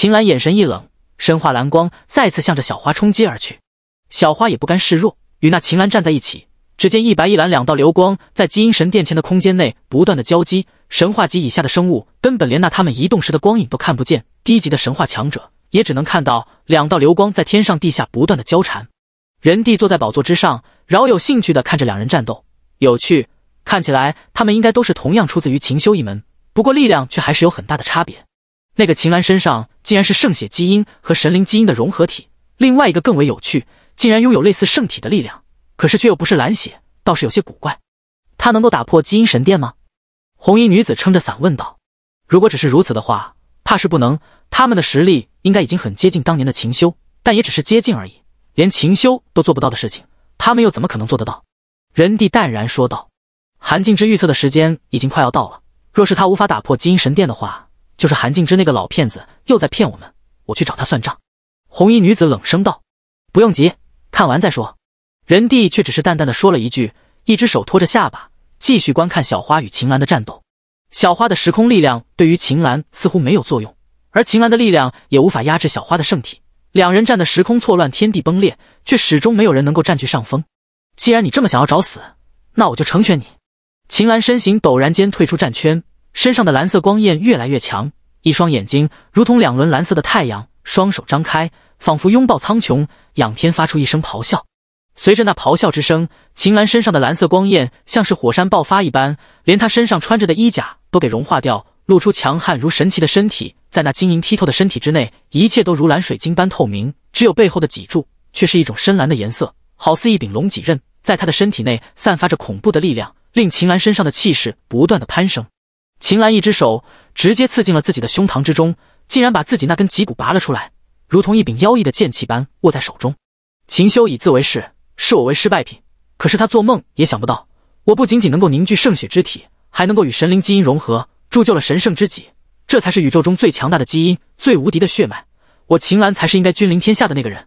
A: 秦岚眼神一冷，身化蓝光，再次向着小花冲击而去。小花也不甘示弱，与那秦岚站在一起。只见一白一蓝两道流光在基因神殿前的空间内不断的交击。神话级以下的生物根本连那他们移动时的光影都看不见，低级的神话强者也只能看到两道流光在天上地下不断的交缠。人帝坐在宝座之上，饶有兴趣的看着两人战斗。有趣，看起来他们应该都是同样出自于秦修一门，不过力量却还是有很大的差别。那个秦岚身上。竟然是圣血基因和神灵基因的融合体，另外一个更为有趣，竟然拥有类似圣体的力量，可是却又不是蓝血，倒是有些古怪。他能够打破基因神殿吗？红衣女子撑着伞问道。如果只是如此的话，怕是不能。他们的实力应该已经很接近当年的秦修，但也只是接近而已，连秦修都做不到的事情，他们又怎么可能做得到？人帝淡然说道。韩敬之预测的时间已经快要到了，若是他无法打破基因神殿的话。就是韩静之那个老骗子又在骗我们，我去找他算账。”红衣女子冷声道，“不用急，看完再说。”仁帝却只是淡淡的说了一句，一只手托着下巴，继续观看小花与秦岚的战斗。小花的时空力量对于秦岚似乎没有作用，而秦岚的力量也无法压制小花的圣体，两人战的时空错乱，天地崩裂，却始终没有人能够占据上风。既然你这么想要找死，那我就成全你。”秦岚身形陡然间退出战圈。身上的蓝色光焰越来越强，一双眼睛如同两轮蓝色的太阳，双手张开，仿佛拥抱苍穹，仰天发出一声咆哮。随着那咆哮之声，秦岚身上的蓝色光焰像是火山爆发一般，连她身上穿着的衣甲都给融化掉，露出强悍如神奇的身体。在那晶莹剔透的身体之内，一切都如蓝水晶般透明，只有背后的脊柱却是一种深蓝的颜色，好似一柄龙脊刃，在她的身体内散发着恐怖的力量，令秦岚身上的气势不断的攀升。秦岚一只手直接刺进了自己的胸膛之中，竟然把自己那根脊骨拔了出来，如同一柄妖异的剑气般握在手中。秦修以自为是，视我为失败品，可是他做梦也想不到，我不仅仅能够凝聚圣血之体，还能够与神灵基因融合，铸就了神圣之己。这才是宇宙中最强大的基因，最无敌的血脉。我秦岚才是应该君临天下的那个人。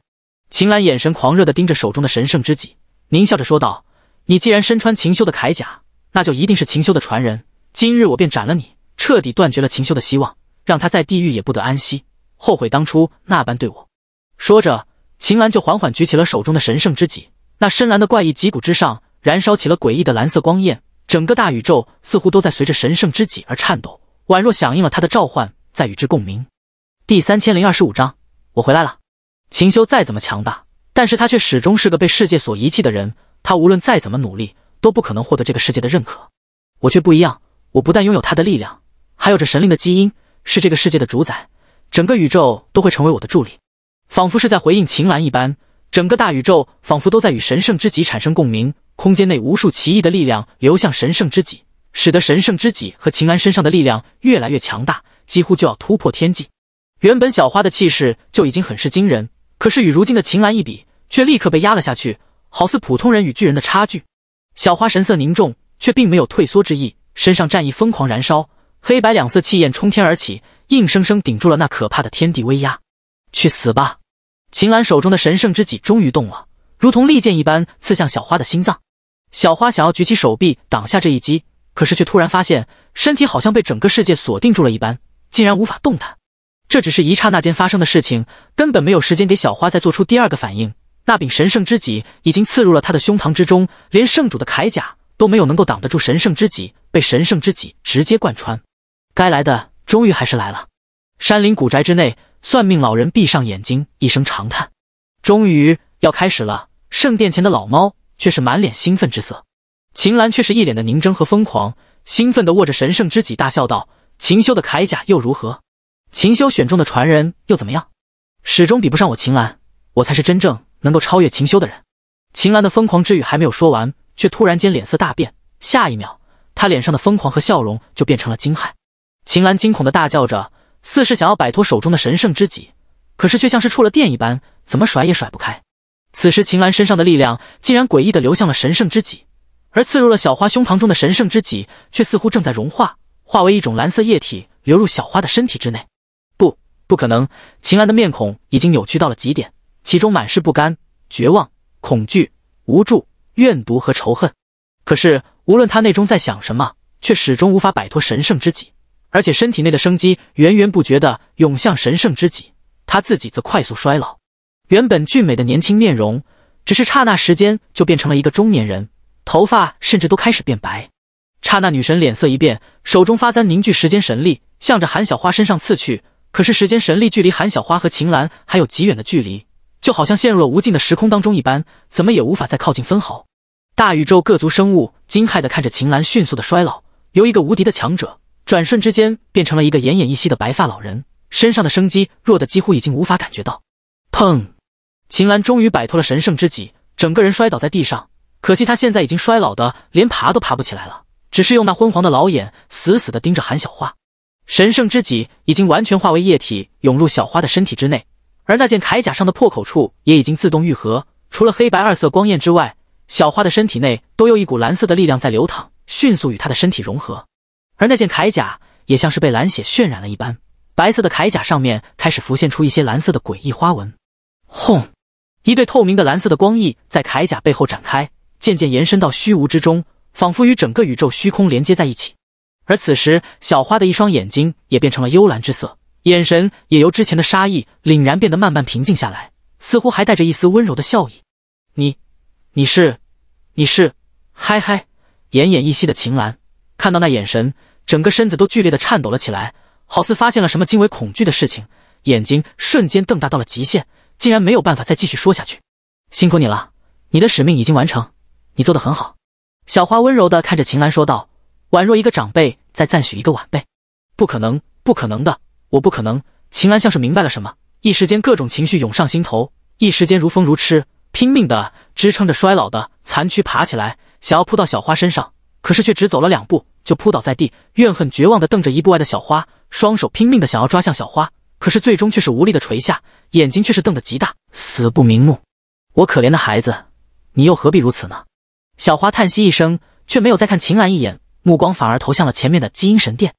A: 秦岚眼神狂热的盯着手中的神圣之体，狞笑着说道：“你既然身穿秦修的铠甲，那就一定是秦修的传人。”今日我便斩了你，彻底断绝了秦修的希望，让他在地狱也不得安息，后悔当初那般对我。说着，秦岚就缓缓举起了手中的神圣之戟，那深蓝的怪异脊骨之上燃烧起了诡异的蓝色光焰，整个大宇宙似乎都在随着神圣之戟而颤抖，宛若响应了他的召唤，在与之共鸣。第三千零二十五章，我回来了。秦修再怎么强大，但是他却始终是个被世界所遗弃的人，他无论再怎么努力，都不可能获得这个世界的认可。我却不一样。我不但拥有他的力量，还有着神灵的基因，是这个世界的主宰，整个宇宙都会成为我的助力。仿佛是在回应秦岚一般，整个大宇宙仿佛都在与神圣之极产生共鸣，空间内无数奇异的力量流向神圣之极，使得神圣之极和秦岚身上的力量越来越强大，几乎就要突破天际。原本小花的气势就已经很是惊人，可是与如今的秦岚一比，却立刻被压了下去，好似普通人与巨人的差距。小花神色凝重，却并没有退缩之意。身上战意疯狂燃烧，黑白两色气焰冲天而起，硬生生顶住了那可怕的天地威压。去死吧！秦岚手中的神圣之戟终于动了，如同利剑一般刺向小花的心脏。小花想要举起手臂挡下这一击，可是却突然发现身体好像被整个世界锁定住了一般，竟然无法动弹。这只是一刹那间发生的事情，根本没有时间给小花再做出第二个反应。那柄神圣之戟已经刺入了他的胸膛之中，连圣主的铠甲。都没有能够挡得住神圣之戟，被神圣之戟直接贯穿。该来的终于还是来了。山林古宅之内，算命老人闭上眼睛，一声长叹。终于要开始了。圣殿前的老猫却是满脸兴奋之色。秦岚却是一脸的凝怔和疯狂，兴奋地握着神圣之戟，大笑道：“秦修的铠甲又如何？秦修选中的传人又怎么样？始终比不上我秦岚，我才是真正能够超越秦修的人。”秦岚的疯狂之语还没有说完。却突然间脸色大变，下一秒，他脸上的疯狂和笑容就变成了惊骇。秦岚惊恐的大叫着，似是想要摆脱手中的神圣之戟，可是却像是触了电一般，怎么甩也甩不开。此时，秦岚身上的力量竟然诡异的流向了神圣之戟，而刺入了小花胸膛中的神圣之戟，却似乎正在融化，化为一种蓝色液体流入小花的身体之内。不，不可能！秦岚的面孔已经扭曲到了极点，其中满是不甘、绝望、恐惧、无助。怨毒和仇恨，可是无论他内中在想什么，却始终无法摆脱神圣之体，而且身体内的生机源源不绝地涌向神圣之体，他自己则快速衰老。原本俊美的年轻面容，只是刹那时间就变成了一个中年人，头发甚至都开始变白。刹那女神脸色一变，手中发簪凝聚时间神力，向着韩小花身上刺去。可是时间神力距离韩小花和秦岚还有极远的距离。就好像陷入了无尽的时空当中一般，怎么也无法再靠近分毫。大宇宙各族生物惊骇的看着秦岚迅速的衰老，由一个无敌的强者，转瞬之间变成了一个奄奄一息的白发老人，身上的生机弱的几乎已经无法感觉到。砰！秦岚终于摆脱了神圣之体，整个人摔倒在地上。可惜他现在已经衰老的连爬都爬不起来了，只是用那昏黄的老眼死死的盯着韩小花。神圣之体已经完全化为液体，涌入小花的身体之内。而那件铠甲上的破口处也已经自动愈合，除了黑白二色光焰之外，小花的身体内都有一股蓝色的力量在流淌，迅速与她的身体融合。而那件铠甲也像是被蓝血渲染了一般，白色的铠甲上面开始浮现出一些蓝色的诡异花纹。轰！一对透明的蓝色的光翼在铠甲背后展开，渐渐延伸到虚无之中，仿佛与整个宇宙虚空连接在一起。而此时，小花的一双眼睛也变成了幽蓝之色。眼神也由之前的杀意凛然变得慢慢平静下来，似乎还带着一丝温柔的笑意。你，你是，你是，嗨嗨！奄奄一息的秦岚看到那眼神，整个身子都剧烈的颤抖了起来，好似发现了什么惊为恐惧的事情，眼睛瞬间瞪大到了极限，竟然没有办法再继续说下去。辛苦你了，你的使命已经完成，你做的很好。小花温柔的看着秦岚说道，宛若一个长辈在赞许一个晚辈。不可能，不可能的。我不可能。秦岚像是明白了什么，一时间各种情绪涌上心头，一时间如风如痴，拼命的支撑着衰老的残躯爬起来，想要扑到小花身上，可是却只走了两步就扑倒在地，怨恨绝望的瞪着一步外的小花，双手拼命的想要抓向小花，可是最终却是无力的垂下，眼睛却是瞪得极大，死不瞑目。我可怜的孩子，你又何必如此呢？小花叹息一声，却没有再看秦岚一眼，目光反而投向了前面的基因神殿。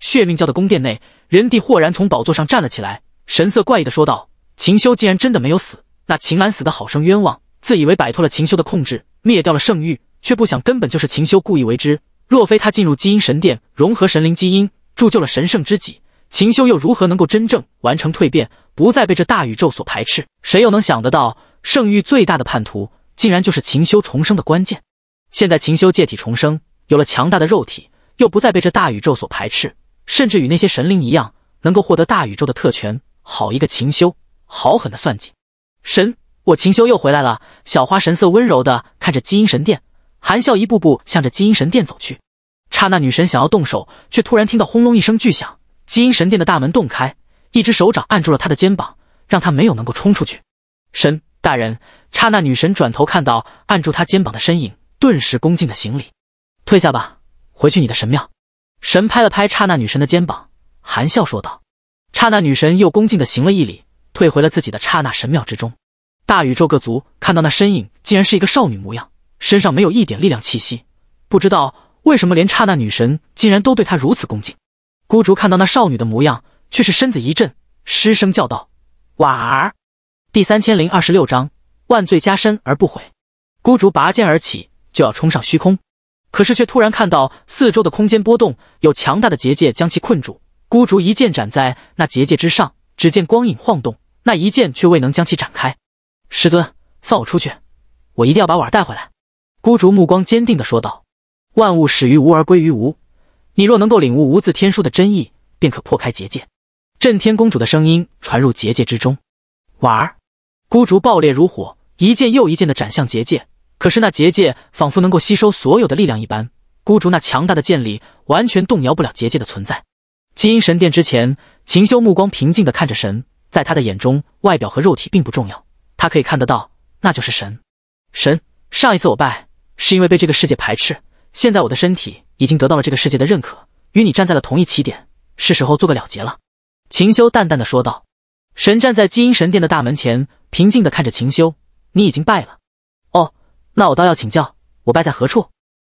A: 血命教的宫殿内，人帝豁然从宝座上站了起来，神色怪异的说道：“秦修竟然真的没有死！那秦岚死的好生冤枉，自以为摆脱了秦修的控制，灭掉了圣域，却不想根本就是秦修故意为之。若非他进入基因神殿，融合神灵基因，铸就了神圣之己，秦修又如何能够真正完成蜕变，不再被这大宇宙所排斥？谁又能想得到，圣域最大的叛徒，竟然就是秦修重生的关键？现在秦修借体重生，有了强大的肉体，又不再被这大宇宙所排斥。”甚至与那些神灵一样，能够获得大宇宙的特权。好一个秦修，好狠的算计！神，我秦修又回来了。小花神色温柔的看着基因神殿，含笑一步步向着基因神殿走去。刹那女神想要动手，却突然听到轰隆一声巨响，基因神殿的大门洞开，一只手掌按住了她的肩膀，让她没有能够冲出去。神大人，刹那女神转头看到按住她肩膀的身影，顿时恭敬的行礼，退下吧，回去你的神庙。神拍了拍刹那女神的肩膀，含笑说道：“刹那女神又恭敬的行了一礼，退回了自己的刹那神庙之中。”大宇宙各族看到那身影，竟然是一个少女模样，身上没有一点力量气息，不知道为什么，连刹那女神竟然都对她如此恭敬。孤竹看到那少女的模样，却是身子一震，失声叫道：“婉儿！”第三千零二十六章万罪加身而不悔。孤竹拔剑而起，就要冲上虚空。可是却突然看到四周的空间波动，有强大的结界将其困住。孤竹一剑斩在那结界之上，只见光影晃动，那一剑却未能将其斩开。师尊，放我出去，我一定要把婉儿带回来。孤竹目光坚定地说道：“万物始于无而归于无，你若能够领悟无字天书的真意，便可破开结界。”震天公主的声音传入结界之中：“婉儿。”孤竹爆裂如火，一剑又一剑地斩向结界。可是那结界仿佛能够吸收所有的力量一般，孤竹那强大的剑力完全动摇不了结界的存在。基因神殿之前，秦修目光平静的看着神，在他的眼中，外表和肉体并不重要，他可以看得到，那就是神。神，上一次我败，是因为被这个世界排斥，现在我的身体已经得到了这个世界的认可，与你站在了同一起点，是时候做个了结了。秦修淡淡的说道。神站在基因神殿的大门前，平静的看着秦修，你已经败了。那我倒要请教，我败在何处？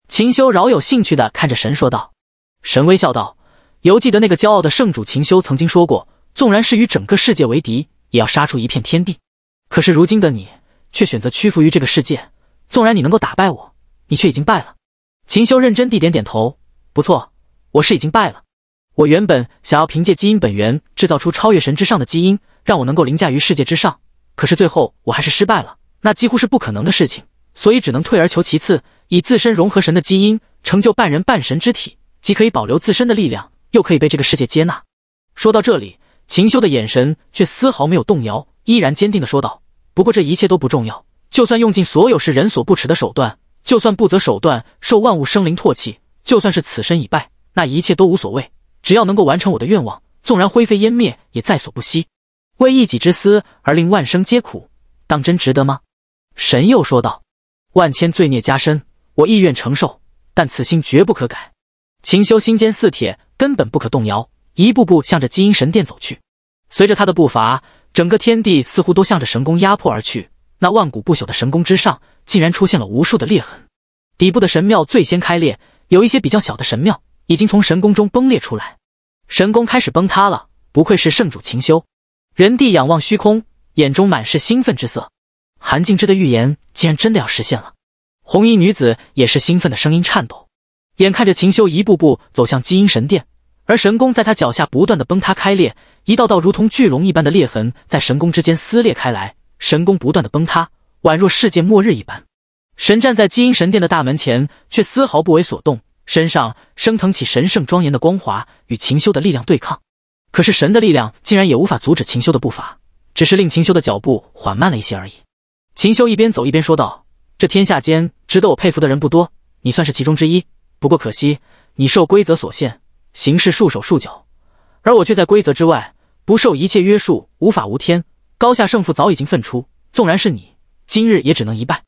A: 秦修饶有兴趣的看着神说道。神微笑道：“犹记得那个骄傲的圣主秦修曾经说过，纵然是与整个世界为敌，也要杀出一片天地。可是如今的你，却选择屈服于这个世界。纵然你能够打败我，你却已经败了。”秦修认真地点点头：“不错，我是已经败了。我原本想要凭借基因本源制造出超越神之上的基因，让我能够凌驾于世界之上。可是最后我还是失败了，那几乎是不可能的事情。”所以只能退而求其次，以自身融合神的基因，成就半人半神之体，既可以保留自身的力量，又可以被这个世界接纳。说到这里，秦修的眼神却丝毫没有动摇，依然坚定的说道：“不过这一切都不重要，就算用尽所有是人所不耻的手段，就算不择手段，受万物生灵唾弃，就算是此身已败，那一切都无所谓，只要能够完成我的愿望，纵然灰飞烟灭也在所不惜。为一己之私而令万生皆苦，当真值得吗？”神又说道。万千罪孽加身，我意愿承受，但此心绝不可改。秦修心坚似铁，根本不可动摇，一步步向着基因神殿走去。随着他的步伐，整个天地似乎都向着神宫压迫而去。那万古不朽的神宫之上，竟然出现了无数的裂痕。底部的神庙最先开裂，有一些比较小的神庙已经从神宫中崩裂出来，神宫开始崩塌了。不愧是圣主秦修，人帝仰望虚空，眼中满是兴奋之色。韩静之的预言竟然真的要实现了，红衣女子也是兴奋的声音颤抖，眼看着秦修一步步走向基因神殿，而神宫在他脚下不断的崩塌开裂，一道道如同巨龙一般的裂痕在神宫之间撕裂开来，神宫不断的崩塌，宛若世界末日一般。神站在基因神殿的大门前，却丝毫不为所动，身上升腾起神圣庄严的光华，与秦修的力量对抗。可是神的力量竟然也无法阻止秦修的步伐，只是令秦修的脚步缓慢了一些而已。秦修一边走一边说道：“这天下间值得我佩服的人不多，你算是其中之一。不过可惜，你受规则所限，行事束手束脚；而我却在规则之外，不受一切约束，无法无天。高下胜负早已经分出，纵然是你，今日也只能一败。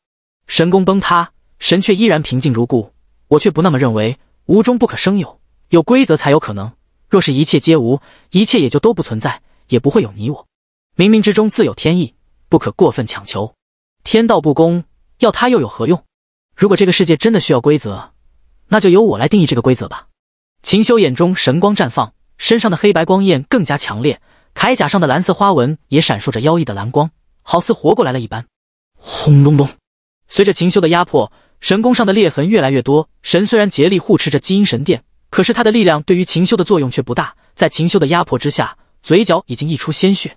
A: 神功崩塌，神却依然平静如故。我却不那么认为，无中不可生有，有规则才有可能。若是一切皆无，一切也就都不存在，也不会有你我。冥冥之中自有天意，不可过分强求。”天道不公，要他又有何用？如果这个世界真的需要规则，那就由我来定义这个规则吧。秦修眼中神光绽放，身上的黑白光焰更加强烈，铠甲上的蓝色花纹也闪烁着妖异的蓝光，好似活过来了一般。轰隆隆！随着秦修的压迫，神功上的裂痕越来越多。神虽然竭力护持着基因神殿，可是他的力量对于秦修的作用却不大。在秦修的压迫之下，嘴角已经溢出鲜血。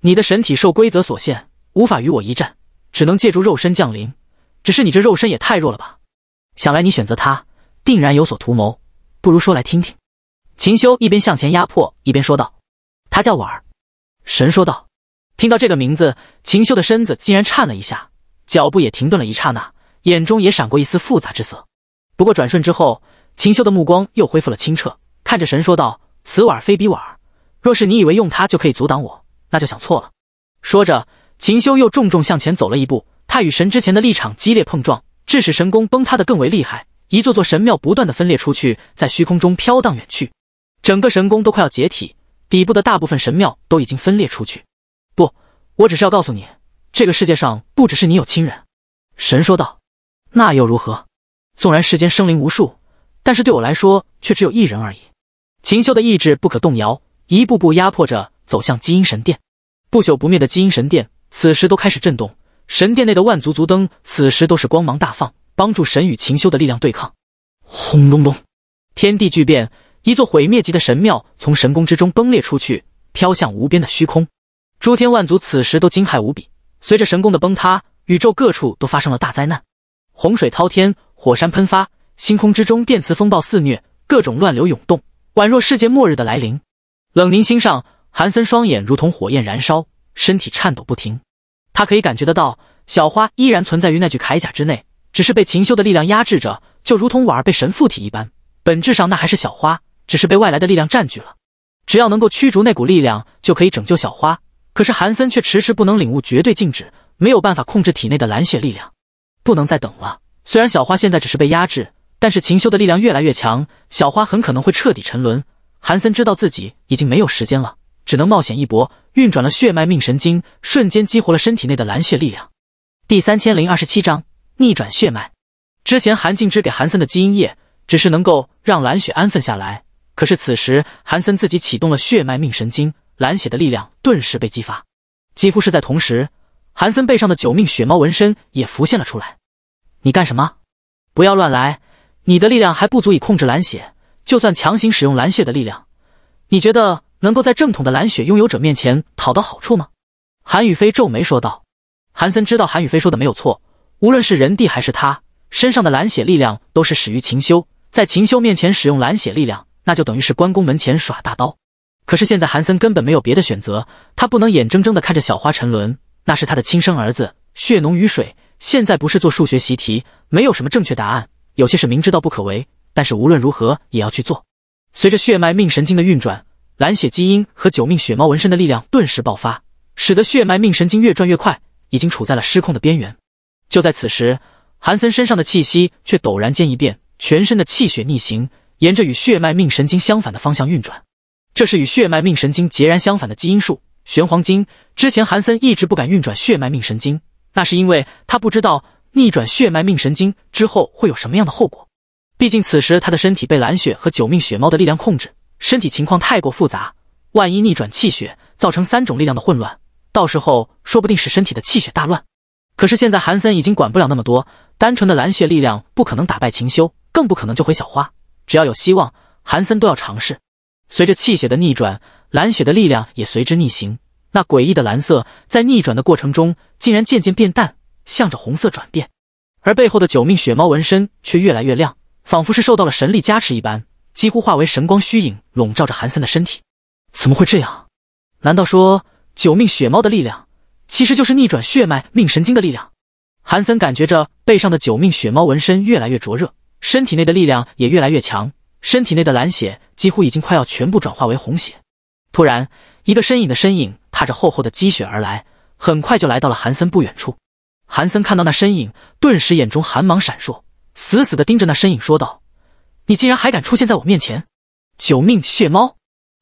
A: 你的神体受规则所限，无法与我一战。只能借助肉身降临，只是你这肉身也太弱了吧！想来你选择他，定然有所图谋，不如说来听听。”秦修一边向前压迫，一边说道：“他叫婉儿。”神说道：“听到这个名字，秦修的身子竟然颤了一下，脚步也停顿了一刹那，眼中也闪过一丝复杂之色。不过转瞬之后，秦修的目光又恢复了清澈，看着神说道：“此婉儿非彼婉儿，若是你以为用它就可以阻挡我，那就想错了。”说着。秦修又重重向前走了一步，他与神之前的立场激烈碰撞，致使神宫崩塌的更为厉害，一座座神庙不断的分裂出去，在虚空中飘荡远去，整个神宫都快要解体，底部的大部分神庙都已经分裂出去。不，我只是要告诉你，这个世界上不只是你有亲人，神说道。那又如何？纵然世间生灵无数，但是对我来说却只有一人而已。秦修的意志不可动摇，一步步压迫着走向基因神殿，不朽不灭的基因神殿。此时都开始震动，神殿内的万族族灯此时都是光芒大放，帮助神与秦修的力量对抗。轰隆隆，天地巨变，一座毁灭级的神庙从神宫之中崩裂出去，飘向无边的虚空。诸天万族此时都惊骇无比。随着神宫的崩塌，宇宙各处都发生了大灾难，洪水滔天，火山喷发，星空之中电磁风暴肆虐，各种乱流涌动，宛若世界末日的来临。冷凝星上，韩森双眼如同火焰燃烧。身体颤抖不停，他可以感觉得到，小花依然存在于那具铠甲之内，只是被秦修的力量压制着，就如同婉儿被神附体一般。本质上那还是小花，只是被外来的力量占据了。只要能够驱逐那股力量，就可以拯救小花。可是韩森却迟迟不能领悟绝对静止，没有办法控制体内的蓝血力量。不能再等了，虽然小花现在只是被压制，但是秦修的力量越来越强，小花很可能会彻底沉沦。韩森知道自己已经没有时间了。只能冒险一搏，运转了血脉命神经，瞬间激活了身体内的蓝血力量。第三千零二十七章逆转血脉。之前韩静之给韩森的基因液，只是能够让蓝血安分下来。可是此时韩森自己启动了血脉命神经，蓝血的力量顿时被激发。几乎是在同时，韩森背上的九命血猫纹身也浮现了出来。你干什么？不要乱来！你的力量还不足以控制蓝血，就算强行使用蓝血的力量，你觉得？能够在正统的蓝血拥有者面前讨到好处吗？韩雨飞皱眉说道。韩森知道韩雨飞说的没有错，无论是仁帝还是他身上的蓝血力量，都是始于秦修。在秦修面前使用蓝血力量，那就等于是关公门前耍大刀。可是现在韩森根本没有别的选择，他不能眼睁睁地看着小花沉沦，那是他的亲生儿子，血浓于水。现在不是做数学习题，没有什么正确答案，有些是明知道不可为，但是无论如何也要去做。随着血脉命神经的运转。蓝血基因和九命血猫纹身的力量顿时爆发，使得血脉命神经越转越快，已经处在了失控的边缘。就在此时，韩森身上的气息却陡然间一变，全身的气血逆行，沿着与血脉命神经相反的方向运转。这是与血脉命神经截然相反的基因术玄黄经。之前韩森一直不敢运转血脉命神经，那是因为他不知道逆转血脉命神经之后会有什么样的后果。毕竟此时他的身体被蓝血和九命血猫的力量控制。身体情况太过复杂，万一逆转气血，造成三种力量的混乱，到时候说不定使身体的气血大乱。可是现在韩森已经管不了那么多，单纯的蓝血力量不可能打败秦修，更不可能救回小花。只要有希望，韩森都要尝试。随着气血的逆转，蓝血的力量也随之逆行。那诡异的蓝色在逆转的过程中，竟然渐渐变淡，向着红色转变。而背后的九命血猫纹身却越来越亮，仿佛是受到了神力加持一般。几乎化为神光虚影，笼罩着韩森的身体。怎么会这样？难道说九命血猫的力量，其实就是逆转血脉命神经的力量？韩森感觉着背上的九命血猫纹身越来越灼热，身体内的力量也越来越强，身体内的蓝血几乎已经快要全部转化为红血。突然，一个身影的身影踏着厚厚的积雪而来，很快就来到了韩森不远处。韩森看到那身影，顿时眼中寒芒闪烁，死死的盯着那身影说道。你竟然还敢出现在我面前！九命血猫，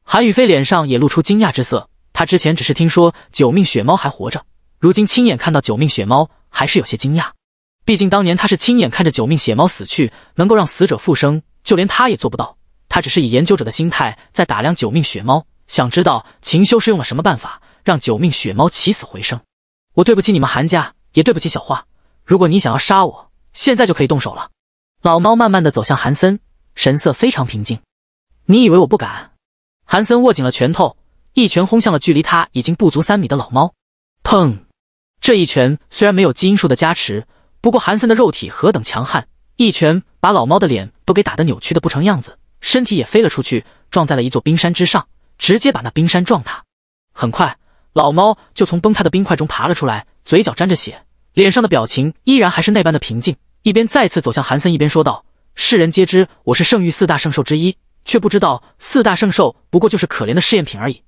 A: 韩宇飞脸上也露出惊讶之色。他之前只是听说九命血猫还活着，如今亲眼看到九命血猫，还是有些惊讶。毕竟当年他是亲眼看着九命血猫死去，能够让死者复生，就连他也做不到。他只是以研究者的心态在打量九命血猫，想知道秦修是用了什么办法让九命血猫起死回生。我对不起你们韩家，也对不起小花。如果你想要杀我，现在就可以动手了。老猫慢慢的走向韩森。神色非常平静，你以为我不敢？韩森握紧了拳头，一拳轰向了距离他已经不足三米的老猫。砰！这一拳虽然没有基因术的加持，不过韩森的肉体何等强悍，一拳把老猫的脸都给打得扭曲的不成样子，身体也飞了出去，撞在了一座冰山之上，直接把那冰山撞塌。很快，老猫就从崩塌的冰块中爬了出来，嘴角沾着血，脸上的表情依然还是那般的平静，一边再次走向韩森，一边说道。世人皆知我是圣域四大圣兽之一，却不知道四大圣兽不过就是可怜的试验品而已。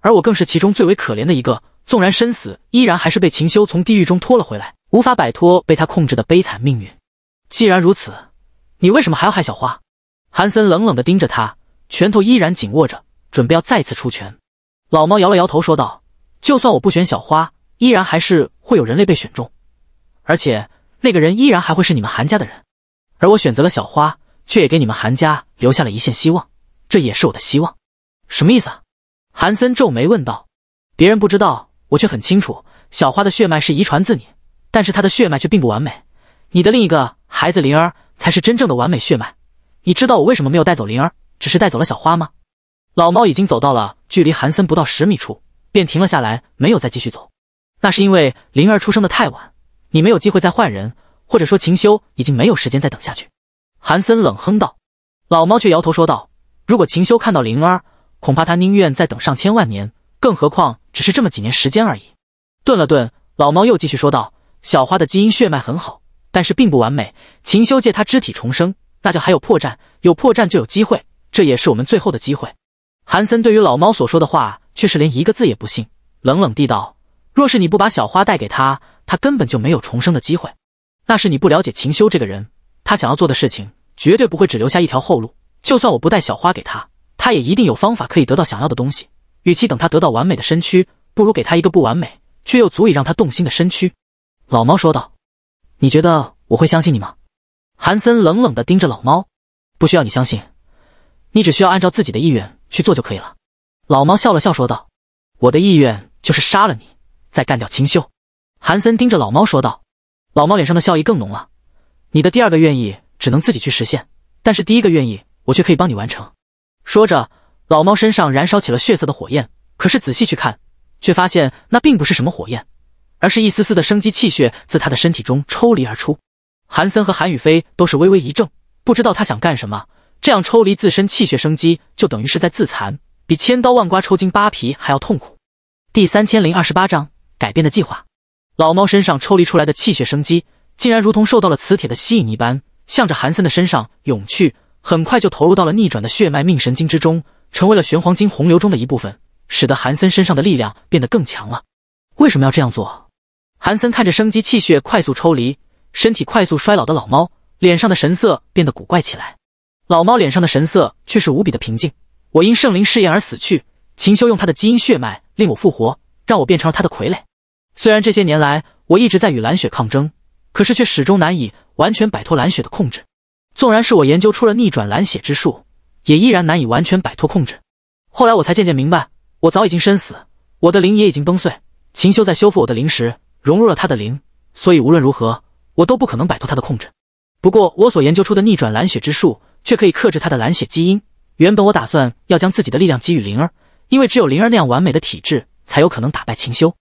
A: 而我更是其中最为可怜的一个，纵然身死，依然还是被秦修从地狱中拖了回来，无法摆脱被他控制的悲惨命运。既然如此，你为什么还要害小花？韩森冷冷的盯着他，拳头依然紧握着，准备要再次出拳。老猫摇了摇头说道：“就算我不选小花，依然还是会有人类被选中，而且那个人依然还会是你们韩家的人。”而我选择了小花，却也给你们韩家留下了一线希望，这也是我的希望。什么意思啊？韩森皱眉问道。别人不知道，我却很清楚，小花的血脉是遗传自你，但是她的血脉却并不完美。你的另一个孩子灵儿才是真正的完美血脉。你知道我为什么没有带走灵儿，只是带走了小花吗？老猫已经走到了距离韩森不到十米处，便停了下来，没有再继续走。那是因为灵儿出生的太晚，你没有机会再换人。或者说，秦修已经没有时间再等下去。韩森冷哼道：“老猫却摇头说道，如果秦修看到灵儿，恐怕他宁愿再等上千万年，更何况只是这么几年时间而已。”顿了顿，老猫又继续说道：“小花的基因血脉很好，但是并不完美。秦修借他肢体重生，那就还有破绽。有破绽就有机会，这也是我们最后的机会。”韩森对于老猫所说的话却是连一个字也不信，冷冷地道：“若是你不把小花带给他，他根本就没有重生的机会。”那是你不了解秦修这个人，他想要做的事情绝对不会只留下一条后路。就算我不带小花给他，他也一定有方法可以得到想要的东西。与其等他得到完美的身躯，不如给他一个不完美却又足以让他动心的身躯。”老猫说道。“你觉得我会相信你吗？”韩森冷冷地盯着老猫。“不需要你相信，你只需要按照自己的意愿去做就可以了。”老猫笑了笑说道，“我的意愿就是杀了你，再干掉秦修。”韩森盯着老猫说道。老猫脸上的笑意更浓了。你的第二个愿意只能自己去实现，但是第一个愿意我却可以帮你完成。说着，老猫身上燃烧起了血色的火焰，可是仔细去看，却发现那并不是什么火焰，而是一丝丝的生机气血自他的身体中抽离而出。韩森和韩雨飞都是微微一怔，不知道他想干什么。这样抽离自身气血生机，就等于是在自残，比千刀万剐、抽筋扒皮还要痛苦。第三千零二十八章：改变的计划。老猫身上抽离出来的气血生机，竟然如同受到了磁铁的吸引一般，向着韩森的身上涌去，很快就投入到了逆转的血脉命神经之中，成为了玄黄金洪流中的一部分，使得韩森身上的力量变得更强了。为什么要这样做？韩森看着生机气血快速抽离，身体快速衰老的老猫，脸上的神色变得古怪起来。老猫脸上的神色却是无比的平静。我因圣灵试验而死去，秦修用他的基因血脉令我复活，让我变成了他的傀儡。虽然这些年来我一直在与蓝血抗争，可是却始终难以完全摆脱蓝血的控制。纵然是我研究出了逆转蓝血之术，也依然难以完全摆脱控制。后来我才渐渐明白，我早已经身死，我的灵也已经崩碎。秦修在修复我的灵时，融入了他的灵，所以无论如何，我都不可能摆脱他的控制。不过，我所研究出的逆转蓝血之术，却可以克制他的蓝血基因。原本我打算要将自己的力量给予灵儿，因为只有灵儿那样完美的体质，才有可能打败秦修。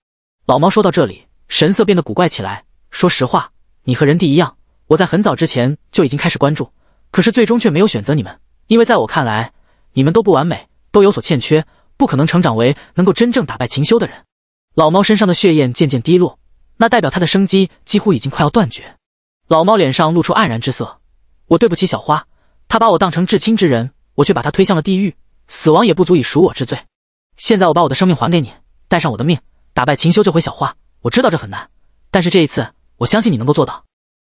A: 老猫说到这里，神色变得古怪起来。说实话，你和人帝一样，我在很早之前就已经开始关注，可是最终却没有选择你们，因为在我看来，你们都不完美，都有所欠缺，不可能成长为能够真正打败秦修的人。老猫身上的血焰渐渐低落，那代表他的生机几乎已经快要断绝。老猫脸上露出黯然之色：“我对不起小花，他把我当成至亲之人，我却把他推向了地狱，死亡也不足以赎我之罪。现在我把我的生命还给你，带上我的命。”打败秦修就回小花，我知道这很难，但是这一次我相信你能够做到。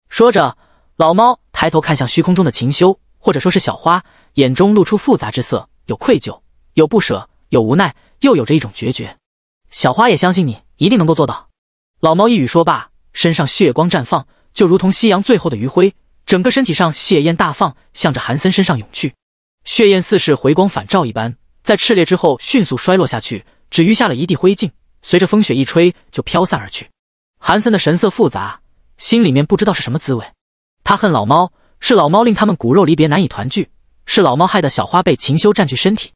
A: 说着，老猫抬头看向虚空中的秦修，或者说，是小花，眼中露出复杂之色，有愧疚，有不舍，有无奈，又有着一种决绝。小花也相信你一定能够做到。老猫一语说罢，身上血光绽放，就如同夕阳最后的余晖，整个身体上血焰大放，向着韩森身上涌去。血焰似是回光返照一般，在炽烈之后迅速衰落下去，只余下了一地灰烬。随着风雪一吹，就飘散而去。韩森的神色复杂，心里面不知道是什么滋味。他恨老猫，是老猫令他们骨肉离别难以团聚，是老猫害的小花被秦修占据身体。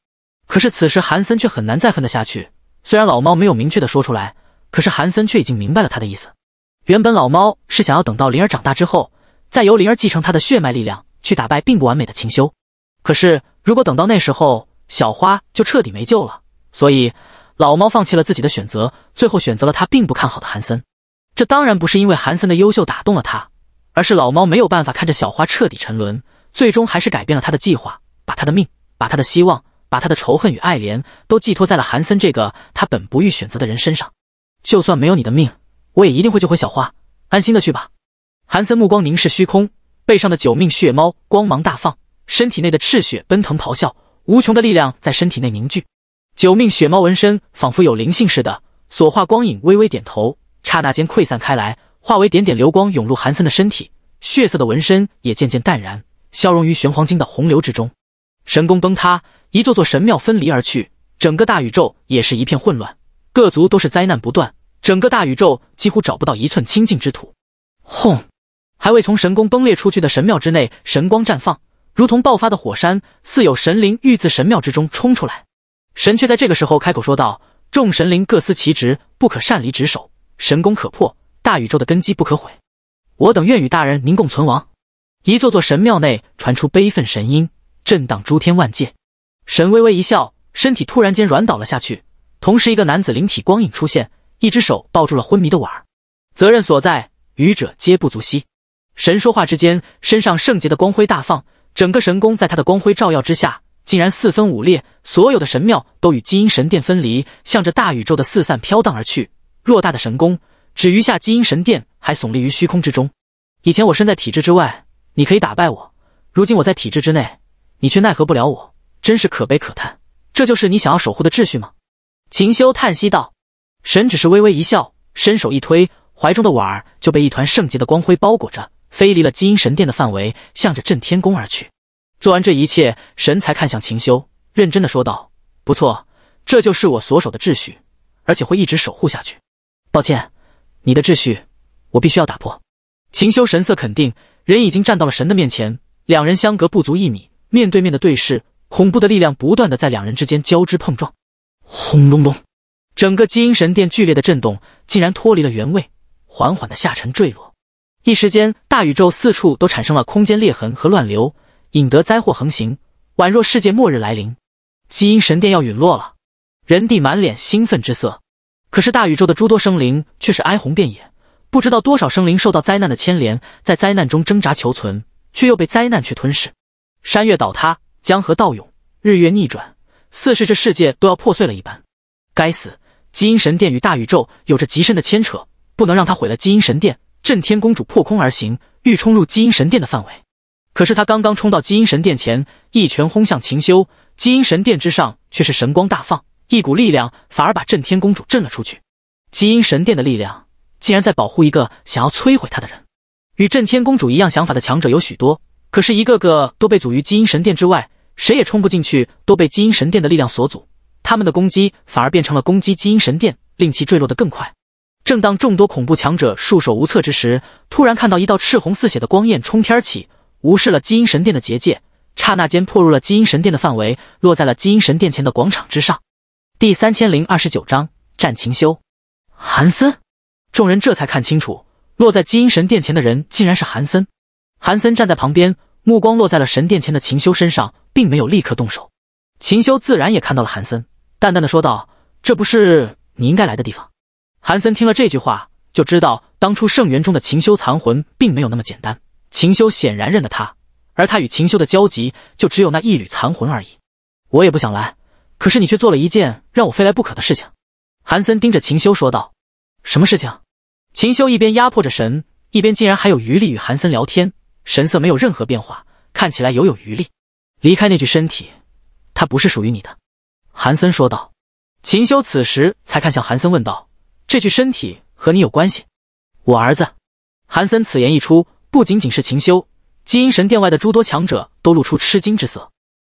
A: 可是此时韩森却很难再恨得下去。虽然老猫没有明确的说出来，可是韩森却已经明白了他的意思。原本老猫是想要等到灵儿长大之后，再由灵儿继承他的血脉力量去打败并不完美的秦修。可是如果等到那时候，小花就彻底没救了。所以。老猫放弃了自己的选择，最后选择了他并不看好的韩森。这当然不是因为韩森的优秀打动了他，而是老猫没有办法看着小花彻底沉沦，最终还是改变了他的计划，把他的命、把他的希望、把他的仇恨与爱怜都寄托在了韩森这个他本不欲选择的人身上。就算没有你的命，我也一定会救回小花。安心的去吧。韩森目光凝视虚空，背上的九命血猫光芒大放，身体内的赤血奔腾咆哮，无穷的力量在身体内凝聚。九命雪猫纹身仿佛有灵性似的，所化光影微微点头，刹那间溃散开来，化为点点流光涌入韩森的身体，血色的纹身也渐渐淡然，消融于玄黄金的洪流之中。神宫崩塌，一座座神庙分离而去，整个大宇宙也是一片混乱，各族都是灾难不断，整个大宇宙几乎找不到一寸清净之土。轰！还未从神宫崩裂出去的神庙之内，神光绽放，如同爆发的火山，似有神灵欲自神庙之中冲出来。神却在这个时候开口说道：“众神灵各司其职，不可擅离职守。神功可破，大宇宙的根基不可毁。我等愿与大人您共存亡。”一座座神庙内传出悲愤神音，震荡诸天万界。神微微一笑，身体突然间软倒了下去。同时，一个男子灵体光影出现，一只手抱住了昏迷的婉儿。责任所在，愚者皆不足惜。神说话之间，身上圣洁的光辉大放，整个神宫在他的光辉照耀之下。竟然四分五裂，所有的神庙都与基因神殿分离，向着大宇宙的四散飘荡而去。偌大的神宫，只余下基因神殿还耸立于虚空之中。以前我身在体制之外，你可以打败我；如今我在体制之内，你却奈何不了我，真是可悲可叹。这就是你想要守护的秩序吗？秦修叹息道。神只是微微一笑，伸手一推，怀中的婉儿就被一团圣洁的光辉包裹着，飞离了基因神殿的范围，向着震天宫而去。做完这一切，神才看向秦修，认真的说道：“不错，这就是我所守的秩序，而且会一直守护下去。抱歉，你的秩序，我必须要打破。”秦修神色肯定，人已经站到了神的面前，两人相隔不足一米，面对面的对视，恐怖的力量不断的在两人之间交织碰撞。轰隆隆，整个基因神殿剧烈的震动，竟然脱离了原位，缓缓的下沉坠落。一时间，大宇宙四处都产生了空间裂痕和乱流。引得灾祸横行，宛若世界末日来临。基因神殿要陨落了，人帝满脸兴奋之色。可是大宇宙的诸多生灵却是哀鸿遍野，不知道多少生灵受到灾难的牵连，在灾难中挣扎求存，却又被灾难去吞噬。山岳倒塌，江河倒涌，日月逆转，似是这世界都要破碎了一般。该死！基因神殿与大宇宙有着极深的牵扯，不能让它毁了基因神殿。震天公主破空而行，欲冲入基因神殿的范围。可是他刚刚冲到基因神殿前，一拳轰向秦修，基因神殿之上却是神光大放，一股力量反而把震天公主震了出去。基因神殿的力量竟然在保护一个想要摧毁他的人。与震天公主一样想法的强者有许多，可是一个个都被阻于基因神殿之外，谁也冲不进去，都被基因神殿的力量所阻。他们的攻击反而变成了攻击基因神殿，令其坠落得更快。正当众多恐怖强者束手无策之时，突然看到一道赤红似血的光焰冲天而起。无视了基因神殿的结界，刹那间破入了基因神殿的范围，落在了基因神殿前的广场之上。第三千零二十九章战秦修。韩森，众人这才看清楚，落在基因神殿前的人竟然是韩森。韩森站在旁边，目光落在了神殿前的秦修身上，并没有立刻动手。秦修自然也看到了韩森，淡淡的说道：“这不是你应该来的地方。”韩森听了这句话，就知道当初圣元中的秦修残魂并没有那么简单。秦修显然认得他，而他与秦修的交集就只有那一缕残魂而已。我也不想来，可是你却做了一件让我非来不可的事情。”韩森盯着秦修说道。“什么事情？”秦修一边压迫着神，一边竟然还有余力与韩森聊天，神色没有任何变化，看起来犹有余力。离开那具身体，它不是属于你的。”韩森说道。秦修此时才看向韩森问道：“这具身体和你有关系？”“我儿子。”韩森此言一出。不仅仅是秦修，基因神殿外的诸多强者都露出吃惊之色。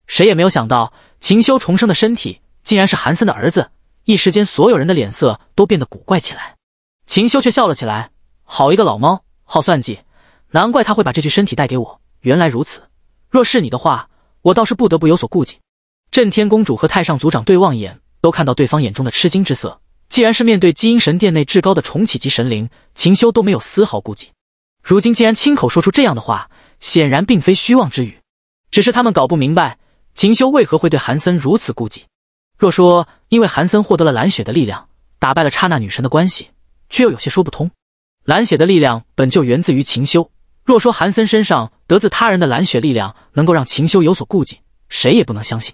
A: 谁也没有想到，秦修重生的身体竟然是韩森的儿子。一时间，所有人的脸色都变得古怪起来。秦修却笑了起来：“好一个老猫，好算计！难怪他会把这具身体带给我。原来如此，若是你的话，我倒是不得不有所顾忌。”震天公主和太上族长对望一眼，都看到对方眼中的吃惊之色。既然是面对基因神殿内至高的重启级神灵，秦修都没有丝毫顾忌。如今竟然亲口说出这样的话，显然并非虚妄之语，只是他们搞不明白秦修为何会对韩森如此顾忌。若说因为韩森获得了蓝雪的力量，打败了刹那女神的关系，却又有些说不通。蓝雪的力量本就源自于秦修，若说韩森身上得自他人的蓝雪力量能够让秦修有所顾忌，谁也不能相信。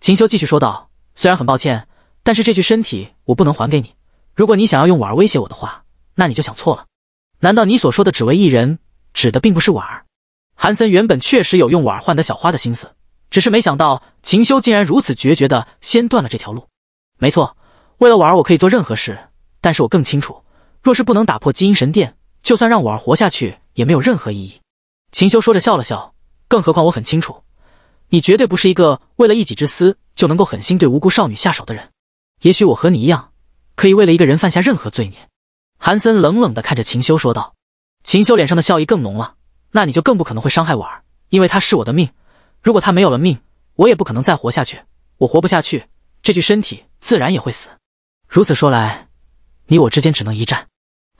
A: 秦修继续说道：“虽然很抱歉，但是这具身体我不能还给你。如果你想要用婉儿威胁我的话，那你就想错了。”难道你所说的只为一人，指的并不是婉儿？韩森原本确实有用婉儿换得小花的心思，只是没想到秦修竟然如此决绝的先断了这条路。没错，为了婉儿，我可以做任何事，但是我更清楚，若是不能打破基因神殿，就算让婉儿活下去也没有任何意义。秦修说着笑了笑，更何况我很清楚，你绝对不是一个为了一己之私就能够狠心对无辜少女下手的人。也许我和你一样，可以为了一个人犯下任何罪孽。韩森冷冷地看着秦修说道：“秦修脸上的笑意更浓了。那你就更不可能会伤害婉儿，因为她是我的命。如果她没有了命，我也不可能再活下去。我活不下去，这具身体自然也会死。如此说来，你我之间只能一战。”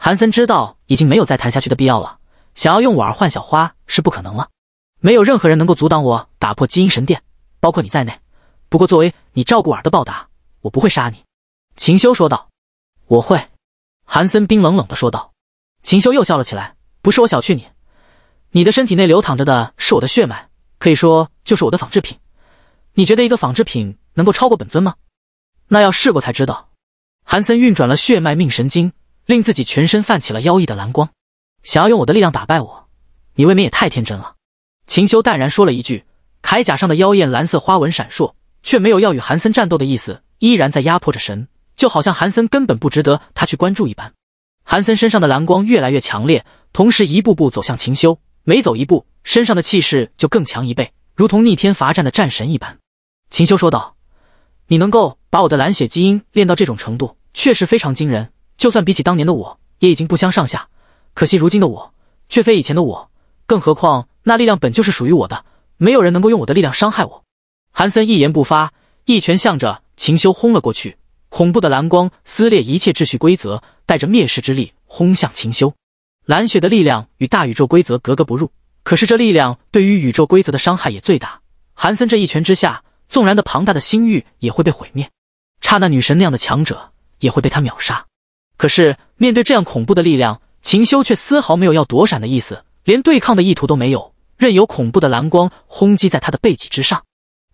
A: 韩森知道已经没有再谈下去的必要了，想要用婉儿换小花是不可能了。没有任何人能够阻挡我打破基因神殿，包括你在内。不过，作为你照顾婉儿的报答，我不会杀你。”秦修说道：“我会。”韩森冰冷冷的说道：“秦修又笑了起来，不是我小觑你，你的身体内流淌着的是我的血脉，可以说就是我的仿制品。你觉得一个仿制品能够超过本尊吗？那要试过才知道。”韩森运转了血脉命神经，令自己全身泛起了妖异的蓝光。想要用我的力量打败我，你未免也太天真了。”秦修淡然说了一句，铠甲上的妖艳蓝色花纹闪烁，却没有要与韩森战斗的意思，依然在压迫着神。就好像韩森根本不值得他去关注一般，韩森身上的蓝光越来越强烈，同时一步步走向秦修，每走一步，身上的气势就更强一倍，如同逆天罚战的战神一般。秦修说道：“你能够把我的蓝血基因练到这种程度，确实非常惊人，就算比起当年的我也已经不相上下。可惜如今的我却非以前的我，更何况那力量本就是属于我的，没有人能够用我的力量伤害我。”韩森一言不发，一拳向着秦修轰了过去。恐怖的蓝光撕裂一切秩序规则，带着灭世之力轰向秦修。蓝血的力量与大宇宙规则格格不入，可是这力量对于宇宙规则的伤害也最大。韩森这一拳之下，纵然的庞大的星域也会被毁灭，刹那女神那样的强者也会被他秒杀。可是面对这样恐怖的力量，秦修却丝毫没有要躲闪的意思，连对抗的意图都没有，任由恐怖的蓝光轰击在他的背脊之上。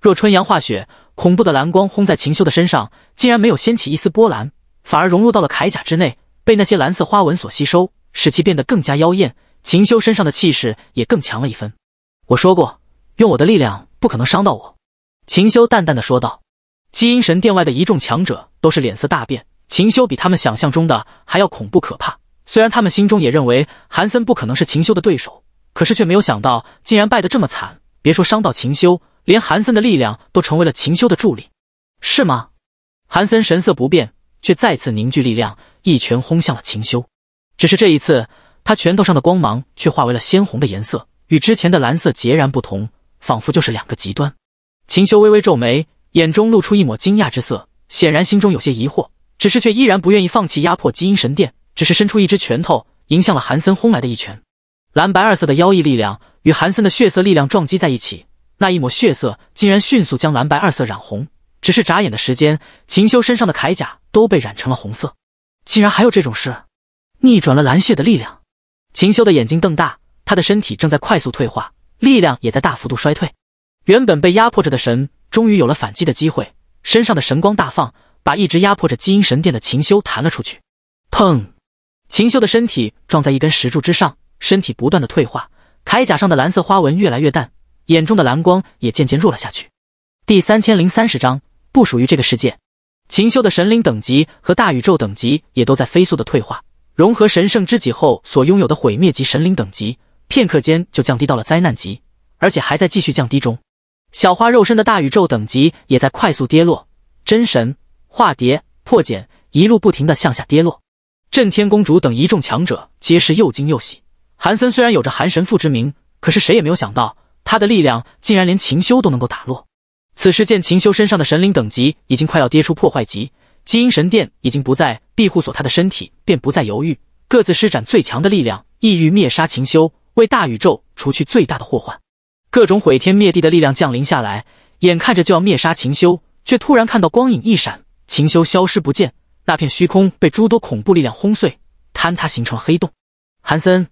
A: 若春阳化雪。恐怖的蓝光轰在秦修的身上，竟然没有掀起一丝波澜，反而融入到了铠甲之内，被那些蓝色花纹所吸收，使其变得更加妖艳。秦修身上的气势也更强了一分。我说过，用我的力量不可能伤到我。”秦修淡淡的说道。基因神殿外的一众强者都是脸色大变，秦修比他们想象中的还要恐怖可怕。虽然他们心中也认为韩森不可能是秦修的对手，可是却没有想到竟然败得这么惨，别说伤到秦修。连韩森的力量都成为了秦修的助力，是吗？韩森神色不变，却再次凝聚力量，一拳轰向了秦修。只是这一次，他拳头上的光芒却化为了鲜红的颜色，与之前的蓝色截然不同，仿佛就是两个极端。秦修微微皱眉，眼中露出一抹惊讶之色，显然心中有些疑惑。只是却依然不愿意放弃压迫基因神殿，只是伸出一只拳头迎向了韩森轰来的一拳。蓝白二色的妖异力量与韩森的血色力量撞击在一起。那一抹血色竟然迅速将蓝白二色染红，只是眨眼的时间，秦修身上的铠甲都被染成了红色。竟然还有这种事，逆转了蓝血的力量。秦修的眼睛瞪大，他的身体正在快速退化，力量也在大幅度衰退。原本被压迫着的神终于有了反击的机会，身上的神光大放，把一直压迫着基因神殿的秦修弹了出去。砰！秦修的身体撞在一根石柱之上，身体不断的退化，铠甲上的蓝色花纹越来越淡。眼中的蓝光也渐渐弱了下去。第三千零三十章，不属于这个世界。秦修的神灵等级和大宇宙等级也都在飞速的退化。融合神圣之己后所拥有的毁灭级神灵等级，片刻间就降低到了灾难级，而且还在继续降低中。小花肉身的大宇宙等级也在快速跌落，真神化蝶破茧，一路不停的向下跌落。震天公主等一众强者皆是又惊又喜。韩森虽然有着韩神父之名，可是谁也没有想到。他的力量竟然连秦修都能够打落。此时见秦修身上的神灵等级已经快要跌出破坏级，基因神殿已经不在庇护所，他的身体便不再犹豫，各自施展最强的力量，意欲灭杀秦修，为大宇宙除去最大的祸患。各种毁天灭地的力量降临下来，眼看着就要灭杀秦修，却突然看到光影一闪，秦修消失不见，那片虚空被诸多恐怖力量轰碎、坍塌，形成了黑洞。韩森，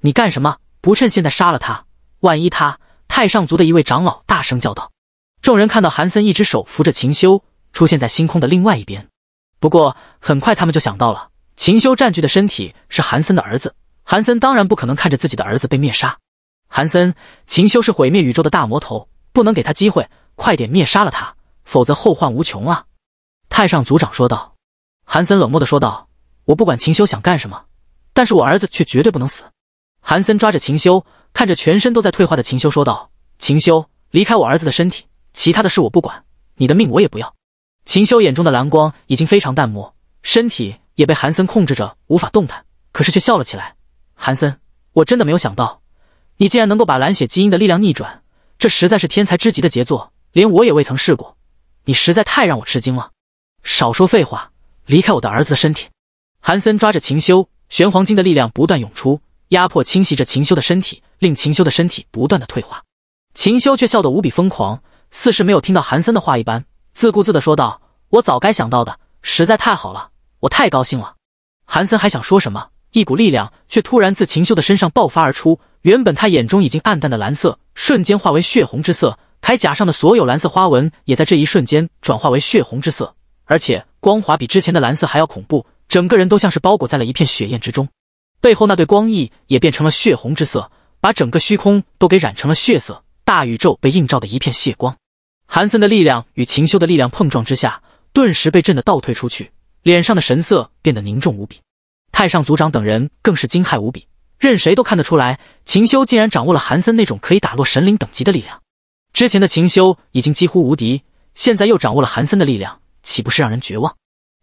A: 你干什么？不趁现在杀了他，万一他……太上族的一位长老大声叫道：“众人看到韩森一只手扶着秦修，出现在星空的另外一边。不过很快他们就想到了，秦修占据的身体是韩森的儿子，韩森当然不可能看着自己的儿子被灭杀。韩森，秦修是毁灭宇宙的大魔头，不能给他机会，快点灭杀了他，否则后患无穷啊！”太上族长说道。韩森冷漠的说道：“我不管秦修想干什么，但是我儿子却绝对不能死。”韩森抓着秦修。看着全身都在退化的秦修说道：“秦修，离开我儿子的身体，其他的事我不管，你的命我也不要。”秦修眼中的蓝光已经非常淡漠，身体也被韩森控制着无法动弹，可是却笑了起来：“韩森，我真的没有想到，你竟然能够把蓝血基因的力量逆转，这实在是天才之极的杰作，连我也未曾试过，你实在太让我吃惊了。”少说废话，离开我的儿子的身体！韩森抓着秦修，玄黄金的力量不断涌出。压迫侵袭着秦修的身体，令秦修的身体不断的退化。秦修却笑得无比疯狂，似是没有听到韩森的话一般，自顾自的说道：“我早该想到的，实在太好了，我太高兴了。”韩森还想说什么，一股力量却突然自秦修的身上爆发而出。原本他眼中已经暗淡的蓝色，瞬间化为血红之色，铠甲上的所有蓝色花纹也在这一瞬间转化为血红之色，而且光华比之前的蓝色还要恐怖，整个人都像是包裹在了一片血焰之中。背后那对光翼也变成了血红之色，把整个虚空都给染成了血色，大宇宙被映照的一片血光。韩森的力量与秦修的力量碰撞之下，顿时被震得倒退出去，脸上的神色变得凝重无比。太上族长等人更是惊骇无比，任谁都看得出来，秦修竟然掌握了韩森那种可以打落神灵等级的力量。之前的秦修已经几乎无敌，现在又掌握了韩森的力量，岂不是让人绝望？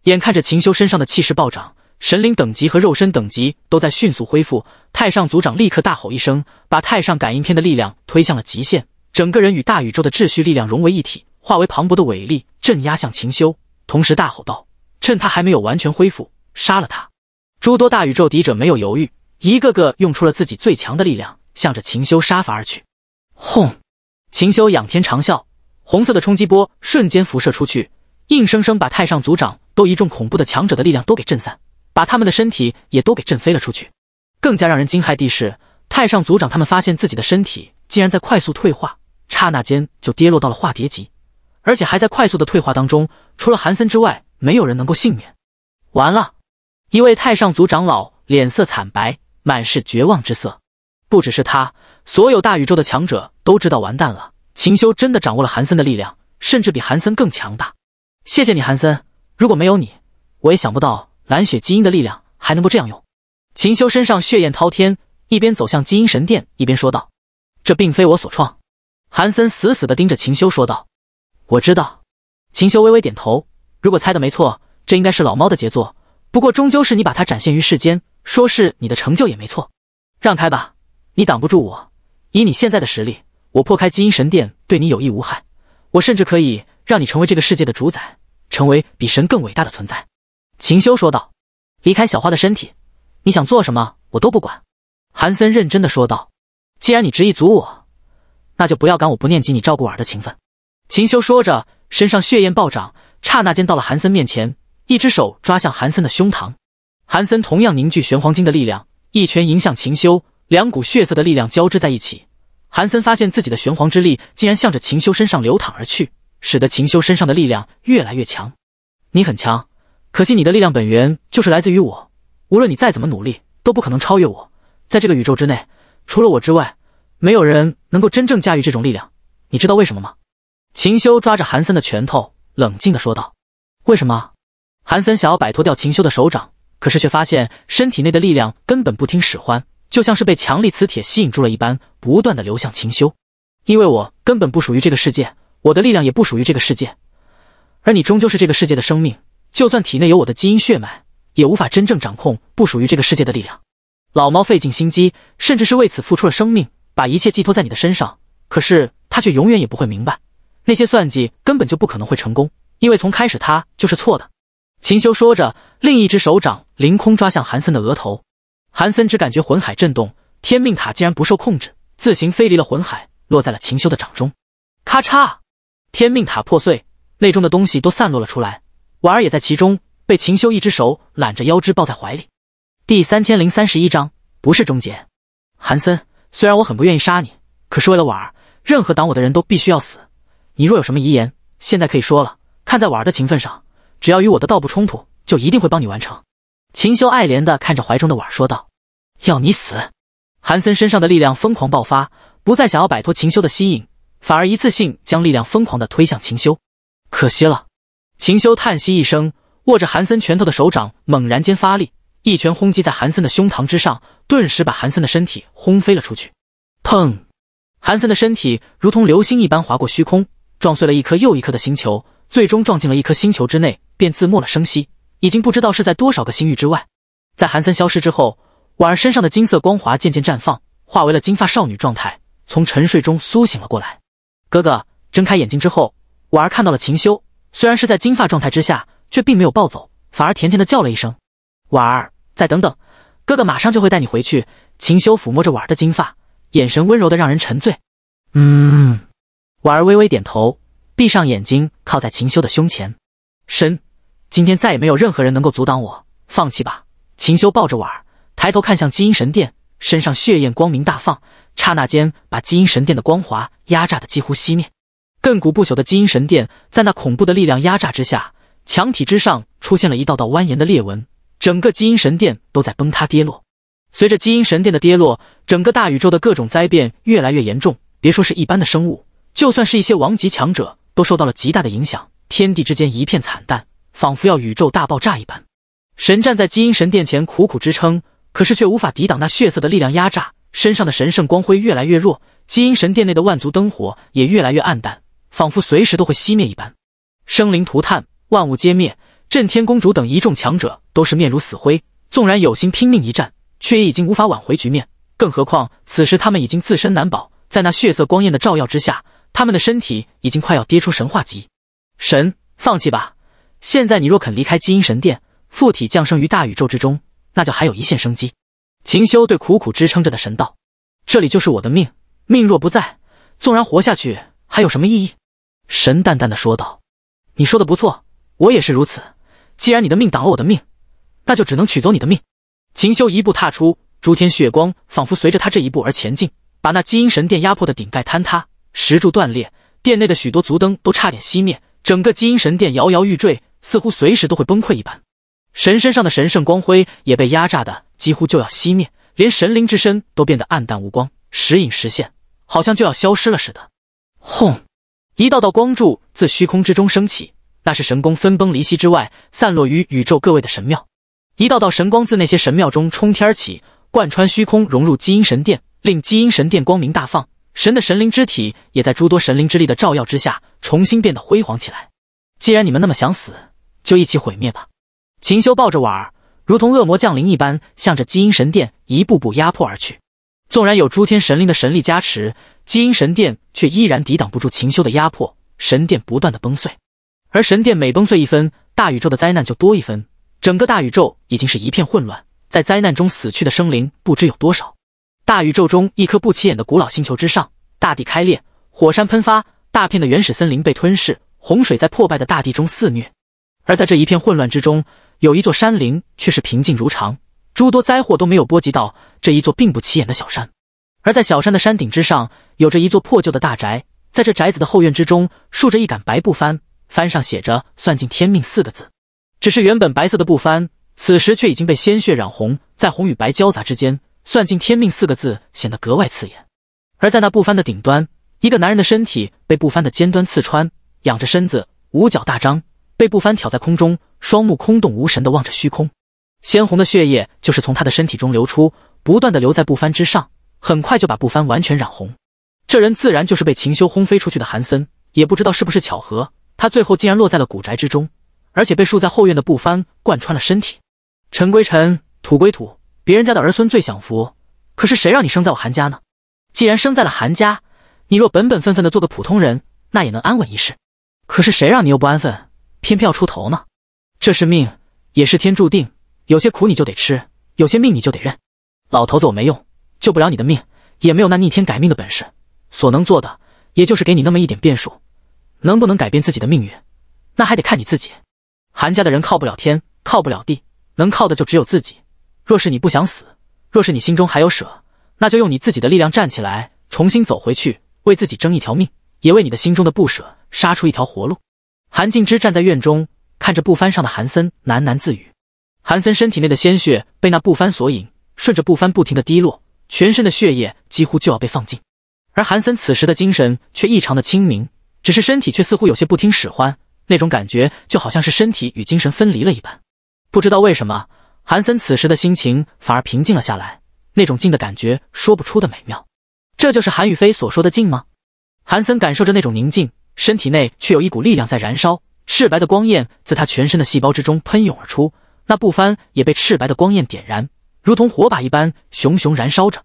A: 眼看着秦修身上的气势暴涨。神灵等级和肉身等级都在迅速恢复，太上族长立刻大吼一声，把太上感应篇的力量推向了极限，整个人与大宇宙的秩序力量融为一体，化为磅礴的伟力镇压向秦修，同时大吼道：“趁他还没有完全恢复，杀了他！”诸多大宇宙敌者没有犹豫，一个个用出了自己最强的力量，向着秦修杀伐而去。轰！秦修仰天长啸，红色的冲击波瞬间辐射出去，硬生生把太上族长都一众恐怖的强者的力量都给震散。把他们的身体也都给震飞了出去。更加让人惊骇的是，太上族长他们发现自己的身体竟然在快速退化，刹那间就跌落到了化蝶级，而且还在快速的退化当中。除了韩森之外，没有人能够幸免。完了！一位太上族长老脸色惨白，满是绝望之色。不只是他，所有大宇宙的强者都知道完蛋了。秦修真的掌握了韩森的力量，甚至比韩森更强大。谢谢你，韩森。如果没有你，我也想不到。蓝血基因的力量还能够这样用？秦修身上血焰滔天，一边走向基因神殿，一边说道：“这并非我所创。”韩森死死地盯着秦修说道：“我知道。”秦修微微点头。如果猜的没错，这应该是老猫的杰作。不过终究是你把它展现于世间，说是你的成就也没错。让开吧，你挡不住我。以你现在的实力，我破开基因神殿对你有益无害。我甚至可以让你成为这个世界的主宰，成为比神更伟大的存在。秦修说道：“离开小花的身体，你想做什么，我都不管。”韩森认真的说道：“既然你执意阻我，那就不要赶我，不念及你照顾尔儿的情分。”秦修说着，身上血焰暴涨，刹那间到了韩森面前，一只手抓向韩森的胸膛。韩森同样凝聚玄黄金的力量，一拳迎向秦修，两股血色的力量交织在一起。韩森发现自己的玄黄之力竟然向着秦修身上流淌而去，使得秦修身上的力量越来越强。你很强。可惜你的力量本源就是来自于我，无论你再怎么努力，都不可能超越我。在这个宇宙之内，除了我之外，没有人能够真正驾驭这种力量。你知道为什么吗？秦修抓着韩森的拳头，冷静地说道：“为什么？”韩森想要摆脱掉秦修的手掌，可是却发现身体内的力量根本不听使唤，就像是被强力磁铁吸引住了一般，不断的流向秦修。因为我根本不属于这个世界，我的力量也不属于这个世界，而你终究是这个世界的生命。就算体内有我的基因血脉，也无法真正掌控不属于这个世界的力量。老猫费尽心机，甚至是为此付出了生命，把一切寄托在你的身上。可是他却永远也不会明白，那些算计根本就不可能会成功，因为从开始他就是错的。秦修说着，另一只手掌凌空抓向韩森的额头，韩森只感觉魂海震动，天命塔竟然不受控制，自行飞离了魂海，落在了秦修的掌中。咔嚓，天命塔破碎，内中的东西都散落了出来。婉儿也在其中，被秦修一只手揽着腰肢抱在怀里。第三千零三十一章不是终结。韩森，虽然我很不愿意杀你，可是为了婉儿，任何挡我的人都必须要死。你若有什么遗言，现在可以说了。看在婉儿的情分上，只要与我的道不冲突，就一定会帮你完成。秦修爱怜的看着怀中的婉儿说道：“要你死。”韩森身上的力量疯狂爆发，不再想要摆脱秦修的吸引，反而一次性将力量疯狂的推向秦修。可惜了。秦修叹息一声，握着韩森拳头的手掌猛然间发力，一拳轰击在韩森的胸膛之上，顿时把韩森的身体轰飞了出去。砰！韩森的身体如同流星一般划过虚空，撞碎了一颗又一颗的星球，最终撞进了一颗星球之内，便自没了声息。已经不知道是在多少个星域之外。在韩森消失之后，婉儿身上的金色光华渐渐绽放，化为了金发少女状态，从沉睡中苏醒了过来。哥哥睁开眼睛之后，婉儿看到了秦修。虽然是在金发状态之下，却并没有暴走，反而甜甜的叫了一声：“婉儿，再等等，哥哥马上就会带你回去。”秦修抚摸着婉的金发，眼神温柔的让人沉醉。嗯，婉儿微微点头，闭上眼睛，靠在秦修的胸前。神，今天再也没有任何人能够阻挡我，放弃吧。秦修抱着婉，抬头看向基因神殿，身上血焰光明大放，刹那间把基因神殿的光华压榨的几乎熄灭。亘古不朽的基因神殿，在那恐怖的力量压榨之下，墙体之上出现了一道道蜿蜒的裂纹，整个基因神殿都在崩塌跌落。随着基因神殿的跌落，整个大宇宙的各种灾变越来越严重。别说是一般的生物，就算是一些王级强者，都受到了极大的影响。天地之间一片惨淡，仿佛要宇宙大爆炸一般。神站在基因神殿前苦苦支撑，可是却无法抵挡那血色的力量压榨，身上的神圣光辉越来越弱，基因神殿内的万族灯火也越来越暗淡。仿佛随时都会熄灭一般，生灵涂炭，万物皆灭。震天公主等一众强者都是面如死灰，纵然有心拼命一战，却也已经无法挽回局面。更何况此时他们已经自身难保，在那血色光焰的照耀之下，他们的身体已经快要跌出神话级。神，放弃吧！现在你若肯离开基因神殿，附体降生于大宇宙之中，那就还有一线生机。秦修对苦苦支撑着的神道：“这里就是我的命，命若不在，纵然活下去还有什么意义？”神淡淡的说道：“你说的不错，我也是如此。既然你的命挡了我的命，那就只能取走你的命。”秦修一步踏出，诸天血光仿佛随着他这一步而前进，把那基因神殿压迫的顶盖坍塌，石柱断裂，殿内的许多足灯都差点熄灭，整个基因神殿摇摇欲坠，似乎随时都会崩溃一般。神身上的神圣光辉也被压榨的几乎就要熄灭，连神灵之身都变得暗淡无光，时隐时现，好像就要消失了似的。轰！一道道光柱自虚空之中升起，那是神功分崩离析之外散落于宇宙各位的神庙。一道道神光自那些神庙中冲天而起，贯穿虚空，融入基因神殿，令基因神殿光明大放。神的神灵之体也在诸多神灵之力的照耀之下，重新变得辉煌起来。既然你们那么想死，就一起毁灭吧！秦修抱着婉儿，如同恶魔降临一般，向着基因神殿一步步压迫而去。纵然有诸天神灵的神力加持，基因神殿却依然抵挡不住秦修的压迫，神殿不断的崩碎，而神殿每崩碎一分，大宇宙的灾难就多一分。整个大宇宙已经是一片混乱，在灾难中死去的生灵不知有多少。大宇宙中一颗不起眼的古老星球之上，大地开裂，火山喷发，大片的原始森林被吞噬，洪水在破败的大地中肆虐。而在这一片混乱之中，有一座山林却是平静如常。诸多灾祸都没有波及到这一座并不起眼的小山，而在小山的山顶之上，有着一座破旧的大宅。在这宅子的后院之中，竖着一杆白布帆，帆上写着“算尽天命”四个字。只是原本白色的布帆，此时却已经被鲜血染红，在红与白交杂之间，“算尽天命”四个字显得格外刺眼。而在那布帆的顶端，一个男人的身体被布帆的尖端刺穿，仰着身子，五角大张，被布帆挑在空中，双目空洞无神地望着虚空。鲜红的血液就是从他的身体中流出，不断的流在布帆之上，很快就把布帆完全染红。这人自然就是被秦修轰飞出去的韩森。也不知道是不是巧合，他最后竟然落在了古宅之中，而且被竖在后院的布帆贯穿了身体。尘归尘，土归土，别人家的儿孙最享福，可是谁让你生在我韩家呢？既然生在了韩家，你若本本分分的做个普通人，那也能安稳一世。可是谁让你又不安分，偏偏要出头呢？这是命，也是天注定。有些苦你就得吃，有些命你就得认。老头子我没用，救不了你的命，也没有那逆天改命的本事。所能做的也就是给你那么一点变数。能不能改变自己的命运，那还得看你自己。韩家的人靠不了天，靠不了地，能靠的就只有自己。若是你不想死，若是你心中还有舍，那就用你自己的力量站起来，重新走回去，为自己争一条命，也为你的心中的不舍杀出一条活路。韩静之站在院中，看着布幡上的韩森，喃喃自语。韩森身体内的鲜血被那不翻所引，顺着不翻不停的滴落，全身的血液几乎就要被放尽。而韩森此时的精神却异常的清明，只是身体却似乎有些不听使唤，那种感觉就好像是身体与精神分离了一般。不知道为什么，韩森此时的心情反而平静了下来，那种静的感觉说不出的美妙。这就是韩雨飞所说的静吗？韩森感受着那种宁静，身体内却有一股力量在燃烧，赤白的光焰自他全身的细胞之中喷涌而出。那不翻也被赤白的光焰点燃，如同火把一般熊熊燃烧着。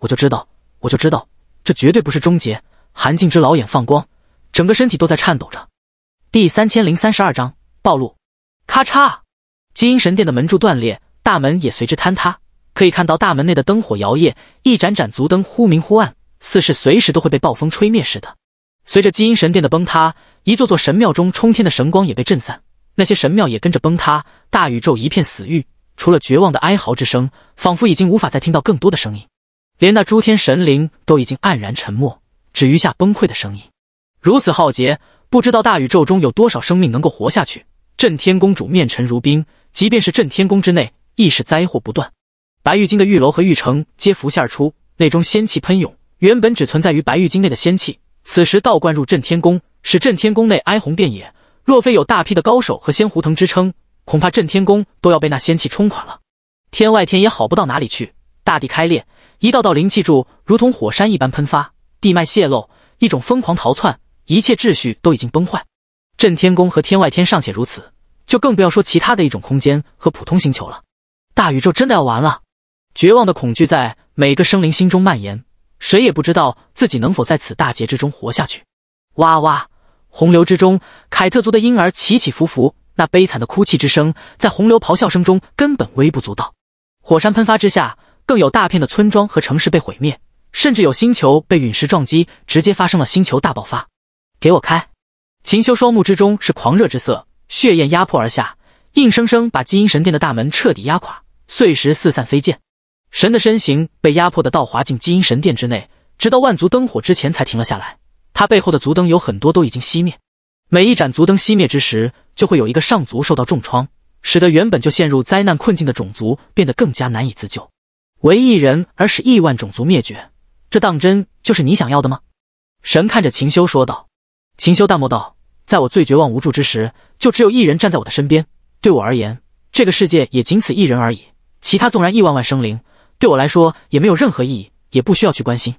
A: 我就知道，我就知道，这绝对不是终结。韩静之老眼放光，整个身体都在颤抖着。第三千零三十二章暴露。咔嚓，基因神殿的门柱断裂，大门也随之坍塌。可以看到大门内的灯火摇曳，一盏盏烛灯忽明忽暗，似是随时都会被暴风吹灭似的。随着基因神殿的崩塌，一座座神庙中冲天的神光也被震散。那些神庙也跟着崩塌，大宇宙一片死域，除了绝望的哀嚎之声，仿佛已经无法再听到更多的声音。连那诸天神灵都已经黯然沉默，只余下崩溃的声音。如此浩劫，不知道大宇宙中有多少生命能够活下去。震天公主面沉如冰，即便是震天宫之内，亦是灾祸不断。白玉京的玉楼和玉城皆浮现而出，内中仙气喷涌，原本只存在于白玉京内的仙气，此时倒灌入震天宫，使震天宫内哀鸿遍野。若非有大批的高手和仙胡藤支撑，恐怕震天宫都要被那仙气冲垮了。天外天也好不到哪里去，大地开裂，一道道灵气柱如同火山一般喷发，地脉泄露，一种疯狂逃窜，一切秩序都已经崩坏。震天宫和天外天尚且如此，就更不要说其他的一种空间和普通星球了。大宇宙真的要完了！绝望的恐惧在每个生灵心中蔓延，谁也不知道自己能否在此大劫之中活下去。哇哇！洪流之中，凯特族的婴儿起起伏伏，那悲惨的哭泣之声在洪流咆哮声中根本微不足道。火山喷发之下，更有大片的村庄和城市被毁灭，甚至有星球被陨石撞击，直接发生了星球大爆发。给我开！秦修双目之中是狂热之色，血焰压迫而下，硬生生把基因神殿的大门彻底压垮，碎石四散飞溅，神的身形被压迫的倒滑进基因神殿之内，直到万族灯火之前才停了下来。他背后的足灯有很多都已经熄灭，每一盏足灯熄灭之时，就会有一个上族受到重创，使得原本就陷入灾难困境的种族变得更加难以自救。为一人而使亿万种族灭绝，这当真就是你想要的吗？神看着秦修说道。秦修淡漠道：“在我最绝望无助之时，就只有一人站在我的身边。对我而言，这个世界也仅此一人而已。其他纵然亿万万生灵，对我来说也没有任何意义，也不需要去关心。”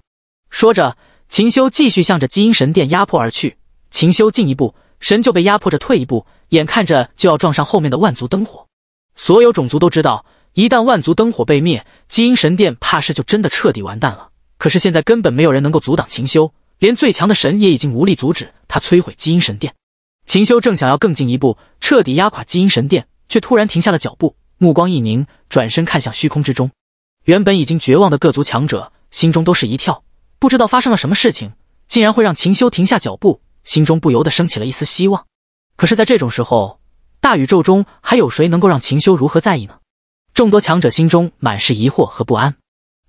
A: 说着。秦修继续向着基因神殿压迫而去，秦修进一步，神就被压迫着退一步，眼看着就要撞上后面的万族灯火。所有种族都知道，一旦万族灯火被灭，基因神殿怕是就真的彻底完蛋了。可是现在根本没有人能够阻挡秦修，连最强的神也已经无力阻止他摧毁基因神殿。秦修正想要更进一步，彻底压垮基因神殿，却突然停下了脚步，目光一凝，转身看向虚空之中。原本已经绝望的各族强者心中都是一跳。不知道发生了什么事情，竟然会让秦修停下脚步，心中不由得升起了一丝希望。可是，在这种时候，大宇宙中还有谁能够让秦修如何在意呢？众多强者心中满是疑惑和不安。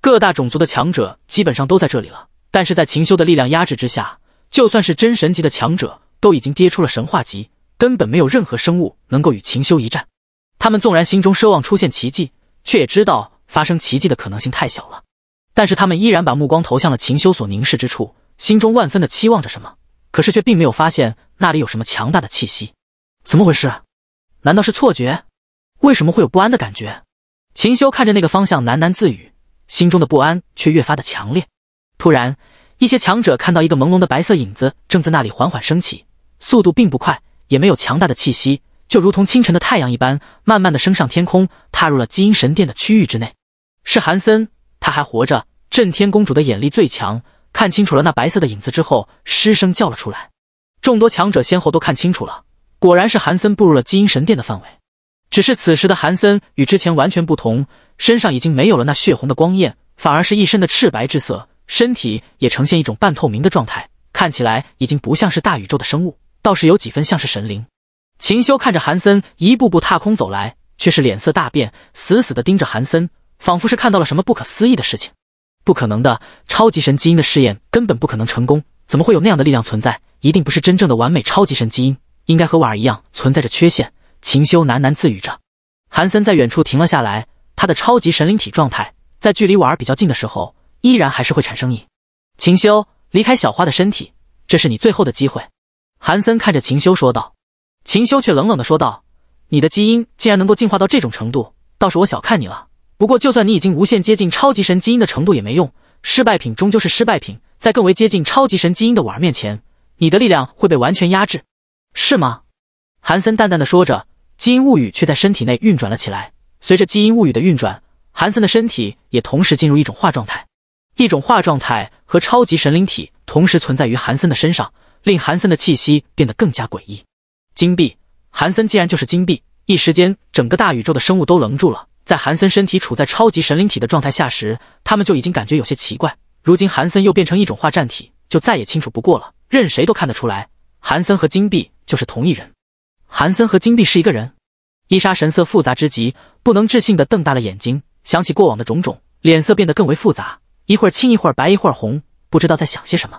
A: 各大种族的强者基本上都在这里了，但是在秦修的力量压制之下，就算是真神级的强者都已经跌出了神话级，根本没有任何生物能够与秦修一战。他们纵然心中奢望出现奇迹，却也知道发生奇迹的可能性太小了。但是他们依然把目光投向了秦修所凝视之处，心中万分的期望着什么，可是却并没有发现那里有什么强大的气息。怎么回事？难道是错觉？为什么会有不安的感觉？秦修看着那个方向喃喃自语，心中的不安却越发的强烈。突然，一些强者看到一个朦胧的白色影子正在那里缓缓升起，速度并不快，也没有强大的气息，就如同清晨的太阳一般，慢慢的升上天空，踏入了基因神殿的区域之内。是韩森。他还活着！震天公主的眼力最强，看清楚了那白色的影子之后，失声叫了出来。众多强者先后都看清楚了，果然是韩森步入了基因神殿的范围。只是此时的韩森与之前完全不同，身上已经没有了那血红的光焰，反而是一身的赤白之色，身体也呈现一种半透明的状态，看起来已经不像是大宇宙的生物，倒是有几分像是神灵。秦修看着韩森一步步踏空走来，却是脸色大变，死死地盯着韩森。仿佛是看到了什么不可思议的事情，不可能的，超级神基因的试验根本不可能成功，怎么会有那样的力量存在？一定不是真正的完美超级神基因，应该和瓦儿一样存在着缺陷。秦修喃喃自语着。韩森在远处停了下来，他的超级神灵体状态在距离瓦儿比较近的时候，依然还是会产生瘾。秦修离开小花的身体，这是你最后的机会。韩森看着秦修说道。秦修却冷冷的说道：“你的基因竟然能够进化到这种程度，倒是我小看你了。”不过，就算你已经无限接近超级神基因的程度也没用，失败品终究是失败品。在更为接近超级神基因的婉儿面前，你的力量会被完全压制，是吗？韩森淡淡的说着，基因物语却在身体内运转了起来。随着基因物语的运转，韩森的身体也同时进入一种化状态，一种化状态和超级神灵体同时存在于韩森的身上，令韩森的气息变得更加诡异。金币，韩森竟然就是金币！一时间，整个大宇宙的生物都愣住了。在韩森身体处在超级神灵体的状态下时，他们就已经感觉有些奇怪。如今韩森又变成一种化战体，就再也清楚不过了。任谁都看得出来，韩森和金币就是同一人。韩森和金币是一个人？伊莎神色复杂之极，不能置信的瞪大了眼睛，想起过往的种种，脸色变得更为复杂，一会儿青，一会儿白，一会儿红，不知道在想些什么。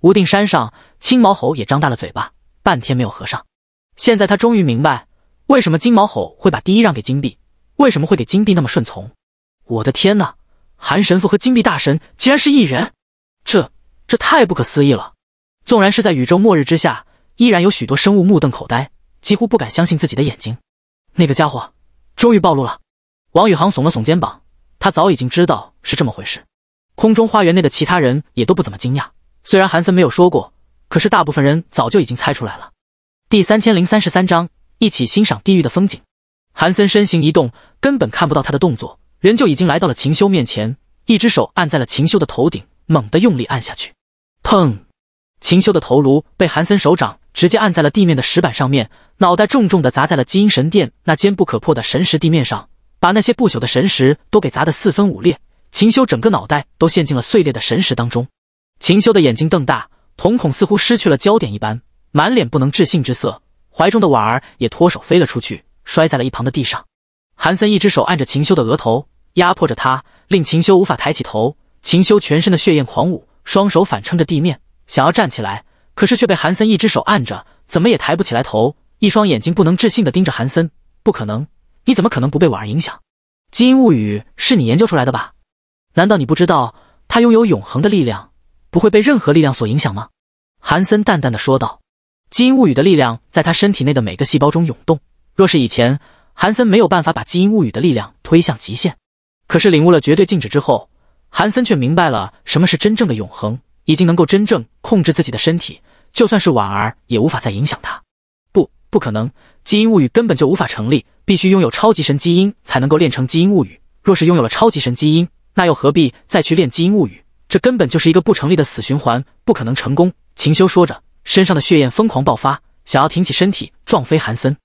A: 无定山上，青毛猴也张大了嘴巴，半天没有合上。现在他终于明白，为什么金毛猴会把第一让给金币。为什么会给金币那么顺从？我的天哪！韩神父和金币大神竟然是异人，这这太不可思议了！纵然是在宇宙末日之下，依然有许多生物目瞪口呆，几乎不敢相信自己的眼睛。那个家伙终于暴露了！王宇航耸了耸肩膀，他早已经知道是这么回事。空中花园内的其他人也都不怎么惊讶，虽然韩森没有说过，可是大部分人早就已经猜出来了。第三千零三十三章：一起欣赏地狱的风景。韩森身形一动，根本看不到他的动作，人就已经来到了秦修面前，一只手按在了秦修的头顶，猛地用力按下去。砰！秦修的头颅被韩森手掌直接按在了地面的石板上面，脑袋重重的砸在了基因神殿那坚不可破的神石地面上，把那些不朽的神石都给砸得四分五裂。秦修整个脑袋都陷进了碎裂的神石当中。秦修的眼睛瞪大，瞳孔似乎失去了焦点一般，满脸不能置信之色，怀中的婉儿也脱手飞了出去。摔在了一旁的地上，韩森一只手按着秦修的额头，压迫着他，令秦修无法抬起头。秦修全身的血液狂舞，双手反撑着地面，想要站起来，可是却被韩森一只手按着，怎么也抬不起来头。一双眼睛不能置信的盯着韩森：“不可能，你怎么可能不被婉儿影响？基因物语是你研究出来的吧？难道你不知道它拥有永恒的力量，不会被任何力量所影响吗？”韩森淡淡的说道。基因物语的力量在他身体内的每个细胞中涌动。若是以前，韩森没有办法把基因物语的力量推向极限。可是领悟了绝对静止之后，韩森却明白了什么是真正的永恒，已经能够真正控制自己的身体。就算是婉儿，也无法再影响他。不，不可能，基因物语根本就无法成立，必须拥有超级神基因才能够练成基因物语。若是拥有了超级神基因，那又何必再去练基因物语？这根本就是一个不成立的死循环，不可能成功。秦修说着，身上的血焰疯狂爆发，想要挺起身体撞飞韩森。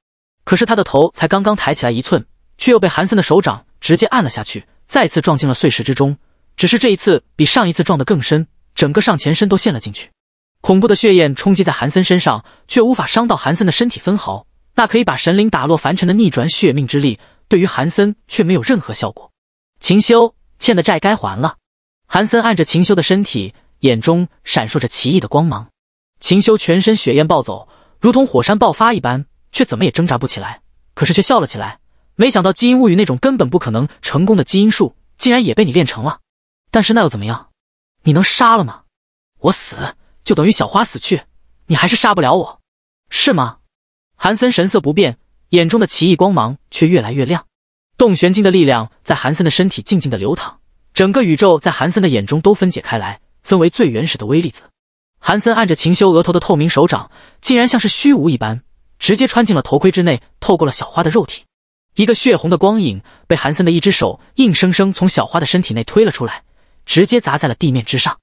A: 可是他的头才刚刚抬起来一寸，却又被韩森的手掌直接按了下去，再次撞进了碎石之中。只是这一次比上一次撞得更深，整个上前身都陷了进去。恐怖的血焰冲击在韩森身上，却无法伤到韩森的身体分毫。那可以把神灵打落凡尘的逆转血命之力，对于韩森却没有任何效果。秦修欠的债该还了。韩森按着秦修的身体，眼中闪烁着奇异的光芒。秦修全身血焰暴走，如同火山爆发一般。却怎么也挣扎不起来，可是却笑了起来。没想到《基因物语》那种根本不可能成功的基因术，竟然也被你练成了。但是那又怎么样？你能杀了吗？我死就等于小花死去，你还是杀不了我，是吗？韩森神色不变，眼中的奇异光芒却越来越亮。洞玄经的力量在韩森的身体静静的流淌，整个宇宙在韩森的眼中都分解开来，分为最原始的微粒子。韩森按着秦修额头的透明手掌，竟然像是虚无一般。直接穿进了头盔之内，透过了小花的肉体，一个血红的光影被韩森的一只手硬生生从小花的身体内推了出来，直接砸在了地面之上。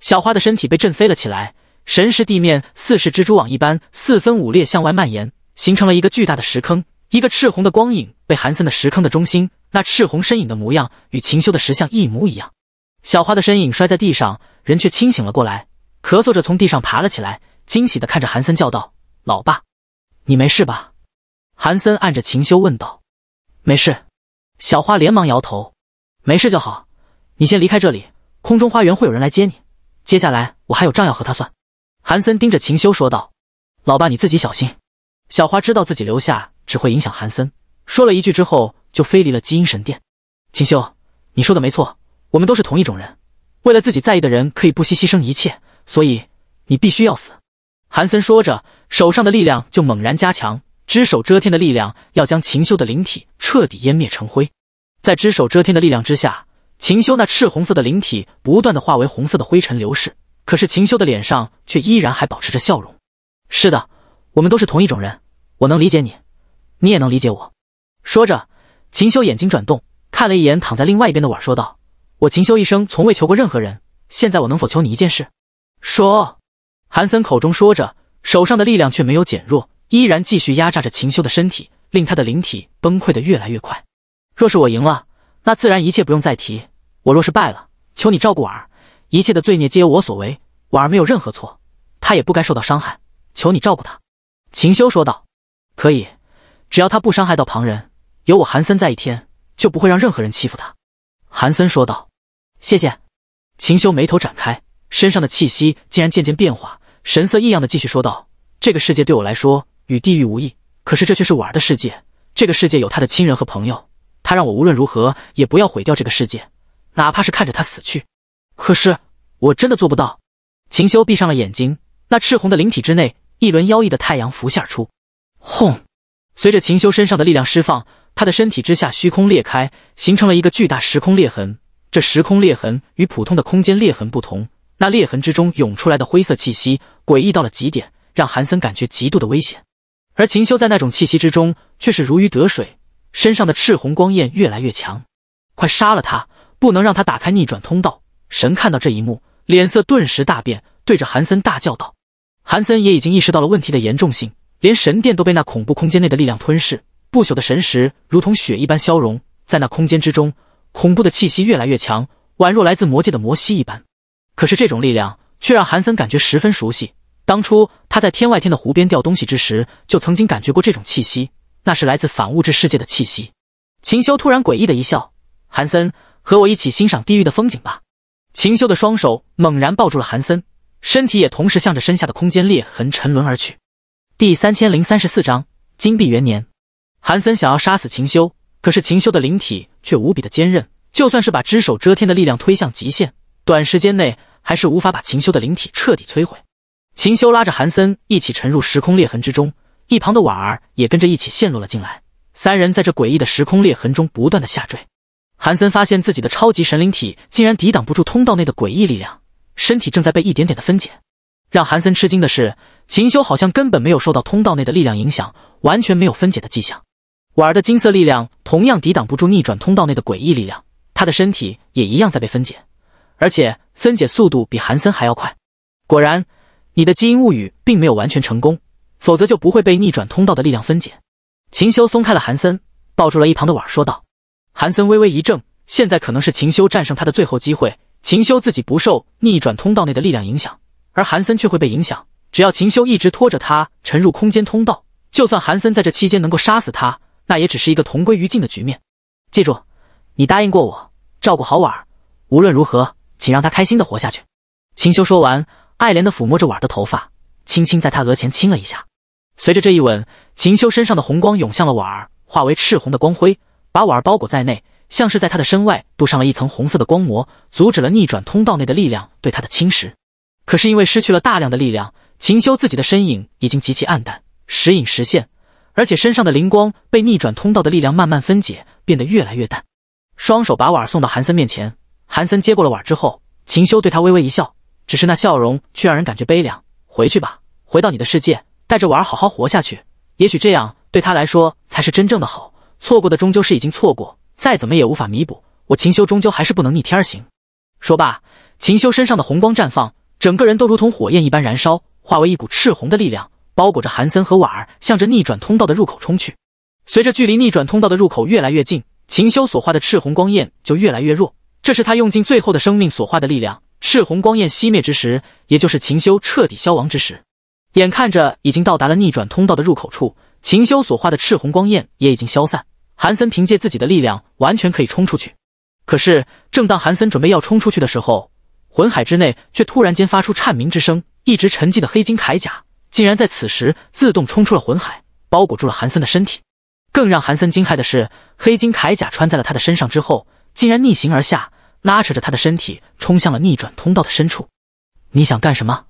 A: 小花的身体被震飞了起来，神石地面似是蜘蛛网一般四分五裂向外蔓延，形成了一个巨大的石坑。一个赤红的光影被韩森的石坑的中心，那赤红身影的模样与秦修的石像一模一样。小花的身影摔在地上，人却清醒了过来，咳嗽着从地上爬了起来，惊喜地看着韩森叫道：“老爸！”你没事吧？韩森按着秦修问道。没事，小花连忙摇头。没事就好，你先离开这里，空中花园会有人来接你。接下来我还有账要和他算。韩森盯着秦修说道：“老爸，你自己小心。”小花知道自己留下只会影响韩森，说了一句之后就飞离了基因神殿。秦修，你说的没错，我们都是同一种人，为了自己在意的人可以不惜牺牲一切，所以你必须要死。韩森说着，手上的力量就猛然加强，只手遮天的力量要将秦修的灵体彻底湮灭成灰。在只手遮天的力量之下，秦修那赤红色的灵体不断的化为红色的灰尘流逝。可是秦修的脸上却依然还保持着笑容。是的，我们都是同一种人，我能理解你，你也能理解我。说着，秦修眼睛转动，看了一眼躺在另外一边的婉，说道：“我秦修一生从未求过任何人，现在我能否求你一件事？”说。韩森口中说着，手上的力量却没有减弱，依然继续压榨着秦修的身体，令他的灵体崩溃的越来越快。若是我赢了，那自然一切不用再提；我若是败了，求你照顾婉儿，一切的罪孽皆由我所为，婉儿没有任何错，她也不该受到伤害，求你照顾她。”秦修说道。“可以，只要他不伤害到旁人，有我韩森在一天，就不会让任何人欺负他。”韩森说道。“谢谢。”秦修眉头展开，身上的气息竟然渐渐变化。神色异样的继续说道：“这个世界对我来说与地狱无异，可是这却是婉儿的世界。这个世界有他的亲人和朋友，他让我无论如何也不要毁掉这个世界，哪怕是看着他死去。可是我真的做不到。”秦修闭上了眼睛，那赤红的灵体之内，一轮妖异的太阳浮现而出。轰！随着秦修身上的力量释放，他的身体之下虚空裂开，形成了一个巨大时空裂痕。这时空裂痕与普通的空间裂痕不同。那裂痕之中涌出来的灰色气息，诡异到了极点，让韩森感觉极度的危险。而秦修在那种气息之中却是如鱼得水，身上的赤红光焰越来越强。快杀了他！不能让他打开逆转通道！神看到这一幕，脸色顿时大变，对着韩森大叫道：“韩森也已经意识到了问题的严重性，连神殿都被那恐怖空间内的力量吞噬，不朽的神石如同雪一般消融在那空间之中，恐怖的气息越来越强，宛若来自魔界的摩西一般。”可是这种力量却让韩森感觉十分熟悉。当初他在天外天的湖边掉东西之时，就曾经感觉过这种气息，那是来自反物质世界的气息。秦修突然诡异的一笑：“韩森，和我一起欣赏地狱的风景吧。”秦修的双手猛然抱住了韩森，身体也同时向着身下的空间裂痕沉沦而去。第三千零三十四章金币元年。韩森想要杀死秦修，可是秦修的灵体却无比的坚韧，就算是把只手遮天的力量推向极限，短时间内。还是无法把秦修的灵体彻底摧毁。秦修拉着韩森一起沉入时空裂痕之中，一旁的婉儿也跟着一起陷入了进来。三人在这诡异的时空裂痕中不断的下坠。韩森发现自己的超级神灵体竟然抵挡不住通道内的诡异力量，身体正在被一点点的分解。让韩森吃惊的是，秦修好像根本没有受到通道内的力量影响，完全没有分解的迹象。婉儿的金色力量同样抵挡不住逆转通道内的诡异力量，她的身体也一样在被分解。而且分解速度比韩森还要快。果然，你的基因物语并没有完全成功，否则就不会被逆转通道的力量分解。秦修松开了韩森，抱住了一旁的婉儿，说道：“韩森微微一怔，现在可能是秦修战胜他的最后机会。秦修自己不受逆转通道内的力量影响，而韩森却会被影响。只要秦修一直拖着他沉入空间通道，就算韩森在这期间能够杀死他，那也只是一个同归于尽的局面。记住，你答应过我，照顾好婉儿，无论如何。”请让他开心的活下去。”秦修说完，爱怜的抚摸着婉儿的头发，轻轻在她额前亲了一下。随着这一吻，秦修身上的红光涌向了婉儿，化为赤红的光辉，把婉儿包裹在内，像是在她的身外镀上了一层红色的光膜，阻止了逆转通道内的力量对她的侵蚀。可是因为失去了大量的力量，秦修自己的身影已经极其暗淡，时隐时现，而且身上的灵光被逆转通道的力量慢慢分解，变得越来越淡。双手把婉儿送到韩森面前。韩森接过了碗之后，秦修对他微微一笑，只是那笑容却让人感觉悲凉。回去吧，回到你的世界，带着婉儿好好活下去。也许这样对他来说才是真正的好。错过的终究是已经错过，再怎么也无法弥补。我秦修终究还是不能逆天而行。说罢，秦修身上的红光绽放，整个人都如同火焰一般燃烧，化为一股赤红的力量，包裹着韩森和婉儿，向着逆转通道的入口冲去。随着距离逆转通道的入口越来越近，秦修所化的赤红光焰就越来越弱。这是他用尽最后的生命所化的力量，赤红光焰熄灭之时，也就是秦修彻底消亡之时。眼看着已经到达了逆转通道的入口处，秦修所化的赤红光焰也已经消散，韩森凭借自己的力量完全可以冲出去。可是，正当韩森准备要冲出去的时候，魂海之内却突然间发出颤鸣之声，一直沉寂的黑金铠甲竟然在此时自动冲出了魂海，包裹住了韩森的身体。更让韩森惊骇的是，黑金铠甲穿在了他的身上之后。竟然逆行而下，拉扯着他的身体冲向了逆转通道的深处。你想干什么？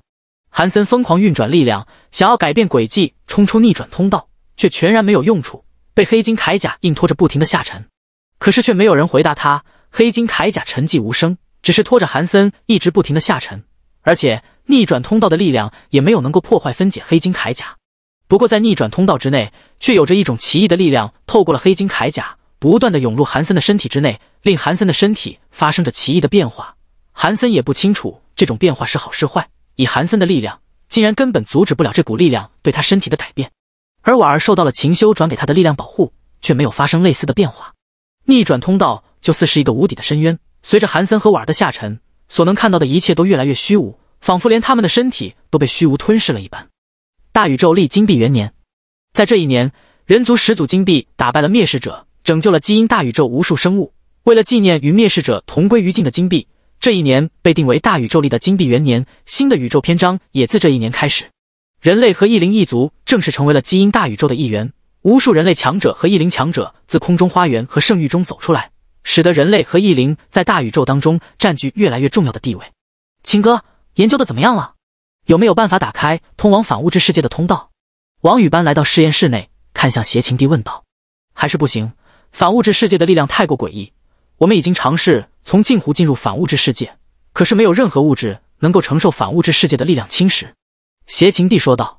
A: 韩森疯狂运转力量，想要改变轨迹冲出逆转通道，却全然没有用处，被黑金铠甲硬拖着不停的下沉。可是却没有人回答他。黑金铠甲沉寂无声，只是拖着韩森一直不停的下沉。而且逆转通道的力量也没有能够破坏分解黑金铠甲。不过在逆转通道之内，却有着一种奇异的力量透过了黑金铠甲。不断的涌入韩森的身体之内，令韩森的身体发生着奇异的变化。韩森也不清楚这种变化是好是坏。以韩森的力量，竟然根本阻止不了这股力量对他身体的改变。而婉儿受到了秦修转给他的力量保护，却没有发生类似的变化。逆转通道就似是一个无底的深渊，随着韩森和婉儿的下沉，所能看到的一切都越来越虚无，仿佛连他们的身体都被虚无吞噬了一般。大宇宙历金币元年，在这一年，人族始祖金币打败了灭世者。拯救了基因大宇宙无数生物。为了纪念与灭世者同归于尽的金币，这一年被定为大宇宙里的金币元年。新的宇宙篇章也自这一年开始，人类和异灵一族正式成为了基因大宇宙的一员。无数人类强者和异灵强者自空中花园和圣域中走出来，使得人类和异灵在大宇宙当中占据越来越重要的地位。青哥，研究的怎么样了？有没有办法打开通往反物质世界的通道？王宇班来到试验室内，看向邪情帝问道：“还是不行。”反物质世界的力量太过诡异，我们已经尝试从镜湖进入反物质世界，可是没有任何物质能够承受反物质世界的力量侵蚀。”邪秦帝说道。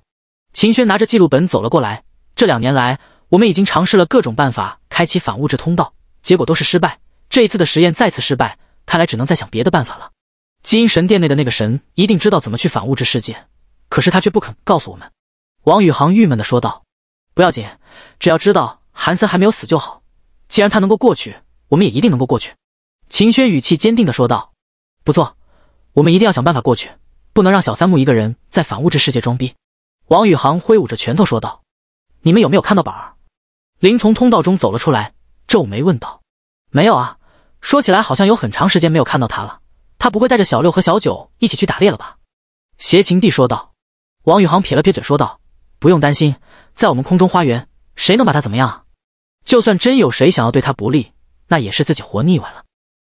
A: 秦轩拿着记录本走了过来。这两年来，我们已经尝试了各种办法开启反物质通道，结果都是失败。这一次的实验再次失败，看来只能再想别的办法了。基因神殿内的那个神一定知道怎么去反物质世界，可是他却不肯告诉我们。”王宇航郁闷地说道。“不要紧，只要知道韩森还没有死就好。”既然他能够过去，我们也一定能够过去。”秦轩语气坚定地说道。“不错，我们一定要想办法过去，不能让小三木一个人在反物质世界装逼。”王宇航挥舞着拳头说道。“你们有没有看到宝儿？”林从通道中走了出来，皱眉问道。“没有啊，说起来好像有很长时间没有看到他了。他不会带着小六和小九一起去打猎了吧？”邪情帝说道。王宇航撇了撇嘴说道：“不用担心，在我们空中花园，谁能把他怎么样啊？”就算真有谁想要对他不利，那也是自己活腻歪了。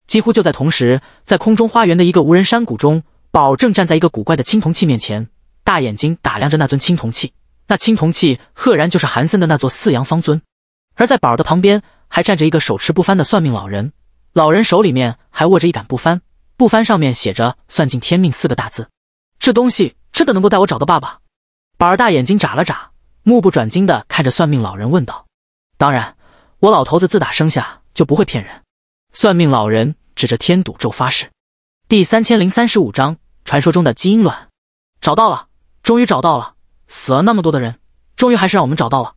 A: 几乎就在同时，在空中花园的一个无人山谷中，宝儿正站在一个古怪的青铜器面前，大眼睛打量着那尊青铜器。那青铜器赫然就是韩森的那座四羊方尊。而在宝儿的旁边，还站着一个手持不翻的算命老人，老人手里面还握着一杆不翻，不翻上面写着“算尽天命”四个大字。这东西真的能够带我找到爸爸？宝儿大眼睛眨了眨，目不转睛的看着算命老人问道：“当然。”我老头子自打生下就不会骗人。算命老人指着天赌咒发誓。第三千零三十五章：传说中的基因卵找到了，终于找到了！死了那么多的人，终于还是让我们找到了。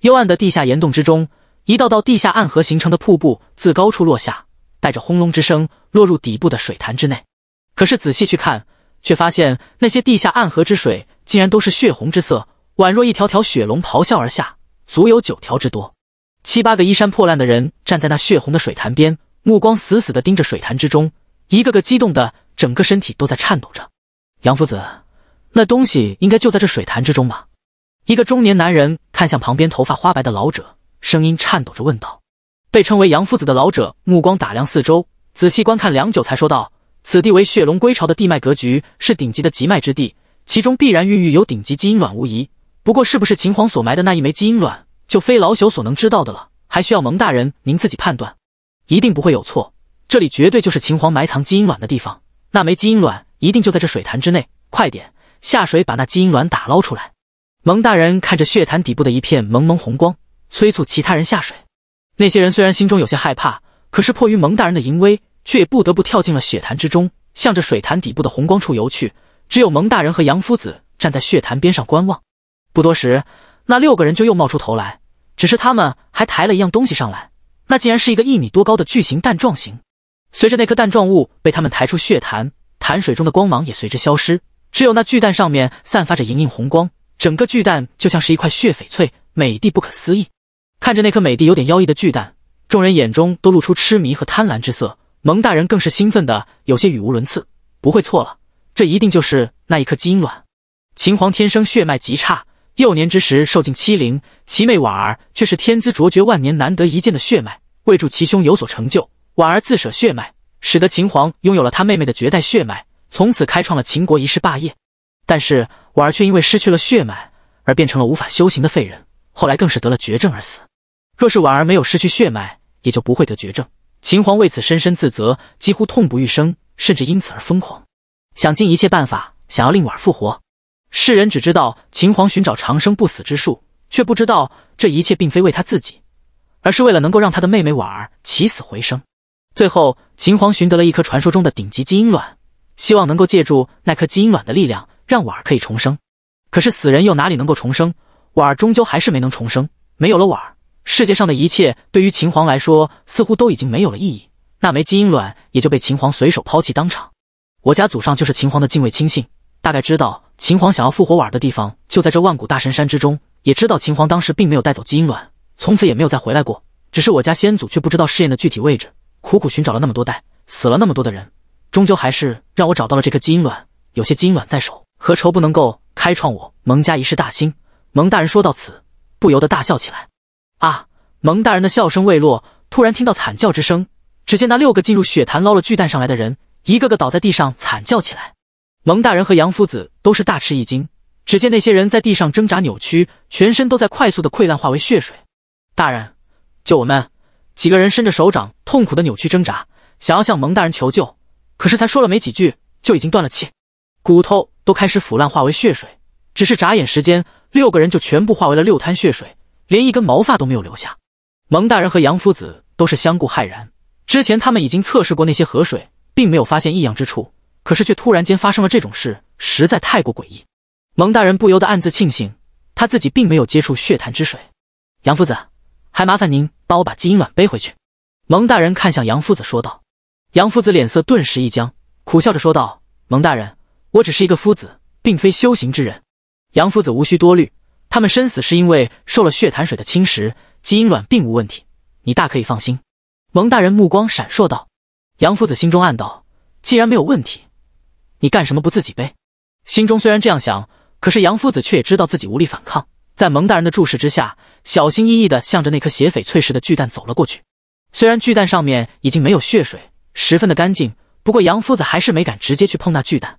A: 幽暗的地下岩洞之中，一道道地下暗河形成的瀑布自高处落下，带着轰隆之声落入底部的水潭之内。可是仔细去看，却发现那些地下暗河之水竟然都是血红之色，宛若一条条血龙咆哮而下，足有九条之多。七八个衣衫破烂的人站在那血红的水潭边，目光死死地盯着水潭之中，一个个激动的整个身体都在颤抖着。杨夫子，那东西应该就在这水潭之中吧？一个中年男人看向旁边头发花白的老者，声音颤抖着问道。被称为杨夫子的老者目光打量四周，仔细观看良久，才说道：“此地为血龙归巢的地脉格局，是顶级的极脉之地，其中必然孕育有顶级基因卵无疑。不过，是不是秦皇所埋的那一枚基因卵？”就非老朽所能知道的了，还需要蒙大人您自己判断，一定不会有错。这里绝对就是秦皇埋藏基因卵的地方，那枚基因卵一定就在这水潭之内。快点下水，把那基因卵打捞出来！蒙大人看着血潭底部的一片蒙蒙红光，催促其他人下水。那些人虽然心中有些害怕，可是迫于蒙大人的淫威，却也不得不跳进了血潭之中，向着水潭底部的红光处游去。只有蒙大人和杨夫子站在血潭边上观望。不多时，那六个人就又冒出头来。只是他们还抬了一样东西上来，那竟然是一个一米多高的巨型蛋状形。随着那颗蛋状物被他们抬出血潭，潭水中的光芒也随之消失，只有那巨蛋上面散发着莹莹红光，整个巨蛋就像是一块血翡翠，美的不可思议。看着那颗美的有点妖异的巨蛋，众人眼中都露出痴迷和贪婪之色。蒙大人更是兴奋的有些语无伦次。不会错了，这一定就是那一颗基因卵。秦皇天生血脉极差。幼年之时受尽欺凌，其妹婉儿却是天资卓绝、万年难得一见的血脉。为助其兄有所成就，婉儿自舍血脉，使得秦皇拥有了他妹妹的绝代血脉，从此开创了秦国一世霸业。但是婉儿却因为失去了血脉而变成了无法修行的废人，后来更是得了绝症而死。若是婉儿没有失去血脉，也就不会得绝症。秦皇为此深深自责，几乎痛不欲生，甚至因此而疯狂，想尽一切办法想要令婉儿复活。世人只知道秦皇寻找长生不死之术，却不知道这一切并非为他自己，而是为了能够让他的妹妹婉儿起死回生。最后，秦皇寻得了一颗传说中的顶级基因卵，希望能够借助那颗基因卵的力量，让婉儿可以重生。可是，死人又哪里能够重生？婉儿终究还是没能重生。没有了婉儿，世界上的一切对于秦皇来说似乎都已经没有了意义。那枚基因卵也就被秦皇随手抛弃当场。我家祖上就是秦皇的近卫亲信，大概知道。秦皇想要复活婉儿的地方，就在这万古大神山之中。也知道秦皇当时并没有带走基因卵，从此也没有再回来过。只是我家先祖却不知道试验的具体位置，苦苦寻找了那么多代，死了那么多的人，终究还是让我找到了这颗基因卵。有些基因卵在手，何愁不能够开创我蒙家一世大兴？蒙大人说到此，不由得大笑起来。啊！蒙大人的笑声未落，突然听到惨叫之声。只见那六个进入血潭捞了巨蛋上来的人，一个个倒在地上，惨叫起来。蒙大人和杨夫子都是大吃一惊，只见那些人在地上挣扎扭曲，全身都在快速的溃烂，化为血水。大人，救我们！几个人伸着手掌，痛苦的扭曲挣扎，想要向蒙大人求救，可是才说了没几句，就已经断了气，骨头都开始腐烂，化为血水。只是眨眼时间，六个人就全部化为了六滩血水，连一根毛发都没有留下。蒙大人和杨夫子都是相顾骇然，之前他们已经测试过那些河水，并没有发现异样之处。可是却突然间发生了这种事，实在太过诡异。蒙大人不由得暗自庆幸，他自己并没有接触血潭之水。杨夫子，还麻烦您帮我把基因卵背回去。”蒙大人看向杨夫子说道。杨夫子脸色顿时一僵，苦笑着说道：“蒙大人，我只是一个夫子，并非修行之人。杨夫子无需多虑，他们身死是因为受了血潭水的侵蚀，基因卵并无问题，你大可以放心。”蒙大人目光闪烁道。杨夫子心中暗道：既然没有问题。你干什么不自己背？心中虽然这样想，可是杨夫子却也知道自己无力反抗，在蒙大人的注视之下，小心翼翼地向着那颗血翡翠似的巨蛋走了过去。虽然巨蛋上面已经没有血水，十分的干净，不过杨夫子还是没敢直接去碰那巨蛋，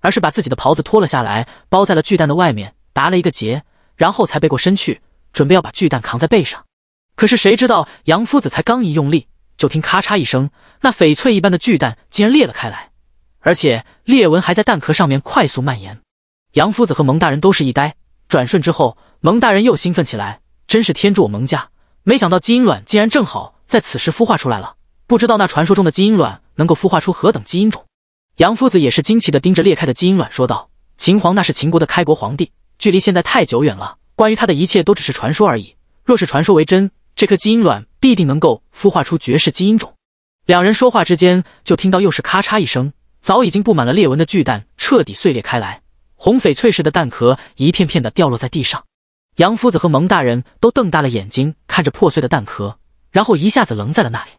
A: 而是把自己的袍子脱了下来，包在了巨蛋的外面，打了一个结，然后才背过身去，准备要把巨蛋扛在背上。可是谁知道杨夫子才刚一用力，就听咔嚓一声，那翡翠一般的巨蛋竟然裂了开来。而且裂纹还在蛋壳上面快速蔓延，杨夫子和蒙大人都是一呆，转瞬之后，蒙大人又兴奋起来，真是天助我蒙家，没想到基因卵竟然正好在此时孵化出来了，不知道那传说中的基因卵能够孵化出何等基因种。杨夫子也是惊奇的盯着裂开的基因卵说道：“秦皇那是秦国的开国皇帝，距离现在太久远了，关于他的一切都只是传说而已。若是传说为真，这颗基因卵必定能够孵化出绝世基因种。”两人说话之间，就听到又是咔嚓一声。早已经布满了裂纹的巨蛋彻底碎裂开来，红翡翠似的蛋壳一片片的掉落在地上。杨夫子和蒙大人都瞪大了眼睛看着破碎的蛋壳，然后一下子愣在了那里。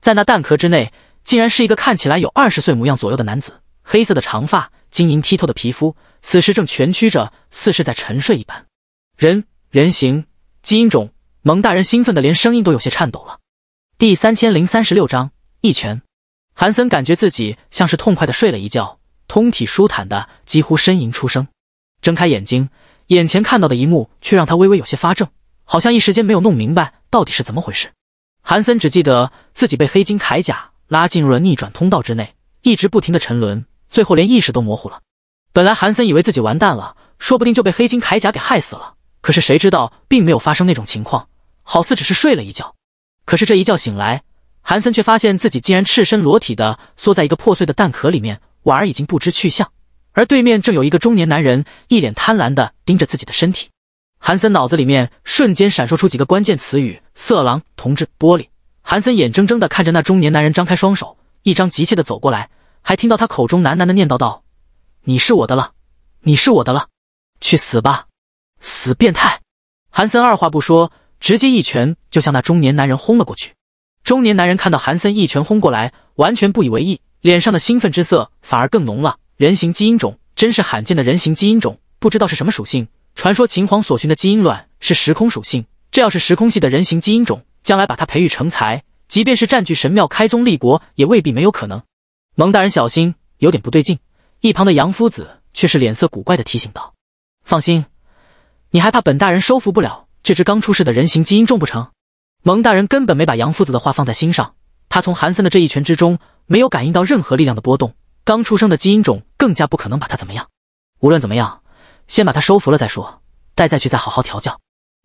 A: 在那蛋壳之内，竟然是一个看起来有二十岁模样左右的男子，黑色的长发，晶莹剔透的皮肤，此时正蜷曲着，似是在沉睡一般。人，人形基因种。蒙大人兴奋的连声音都有些颤抖了。第三千零三十六章一拳。韩森感觉自己像是痛快的睡了一觉，通体舒坦的几乎呻吟出声。睁开眼睛，眼前看到的一幕却让他微微有些发怔，好像一时间没有弄明白到底是怎么回事。韩森只记得自己被黑金铠甲拉进入了逆转通道之内，一直不停的沉沦，最后连意识都模糊了。本来韩森以为自己完蛋了，说不定就被黑金铠甲给害死了，可是谁知道并没有发生那种情况，好似只是睡了一觉。可是这一觉醒来。韩森却发现自己竟然赤身裸体的缩在一个破碎的蛋壳里面，婉儿已经不知去向，而对面正有一个中年男人一脸贪婪的盯着自己的身体。韩森脑子里面瞬间闪烁出几个关键词语：色狼、同志、玻璃。韩森眼睁睁的看着那中年男人张开双手，一张急切的走过来，还听到他口中喃喃的念叨道：“你是我的了，你是我的了，去死吧，死变态！”韩森二话不说，直接一拳就向那中年男人轰了过去。中年男人看到韩森一拳轰过来，完全不以为意，脸上的兴奋之色反而更浓了。人形基因种真是罕见的人形基因种，不知道是什么属性。传说秦皇所寻的基因卵是时空属性，这要是时空系的人形基因种，将来把它培育成才，即便是占据神庙开宗立国，也未必没有可能。蒙大人小心，有点不对劲。一旁的杨夫子却是脸色古怪的提醒道：“放心，你还怕本大人收服不了这只刚出世的人形基因种不成？”蒙大人根本没把杨夫子的话放在心上，他从韩森的这一拳之中没有感应到任何力量的波动，刚出生的基因种更加不可能把他怎么样。无论怎么样，先把他收服了再说，待再去再好好调教。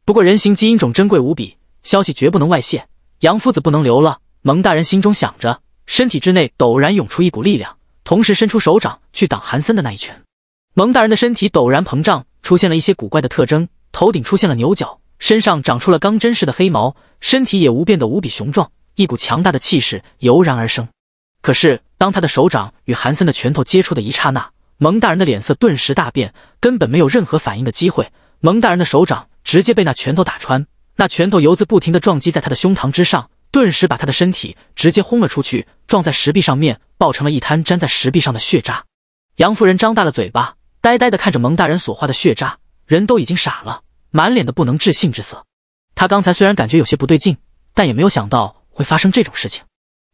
A: 不过人形基因种珍贵无比，消息绝不能外泄，杨夫子不能留了。蒙大人心中想着，身体之内陡然涌出一股力量，同时伸出手掌去挡韩森的那一拳。蒙大人的身体陡然膨胀，出现了一些古怪的特征，头顶出现了牛角。身上长出了钢针似的黑毛，身体也无变得无比雄壮，一股强大的气势油然而生。可是当他的手掌与韩森的拳头接触的一刹那，蒙大人的脸色顿时大变，根本没有任何反应的机会，蒙大人的手掌直接被那拳头打穿，那拳头油子不停的撞击在他的胸膛之上，顿时把他的身体直接轰了出去，撞在石壁上面，爆成了一滩粘在石壁上的血渣。杨夫人张大了嘴巴，呆呆的看着蒙大人所化的血渣，人都已经傻了。满脸的不能置信之色，他刚才虽然感觉有些不对劲，但也没有想到会发生这种事情。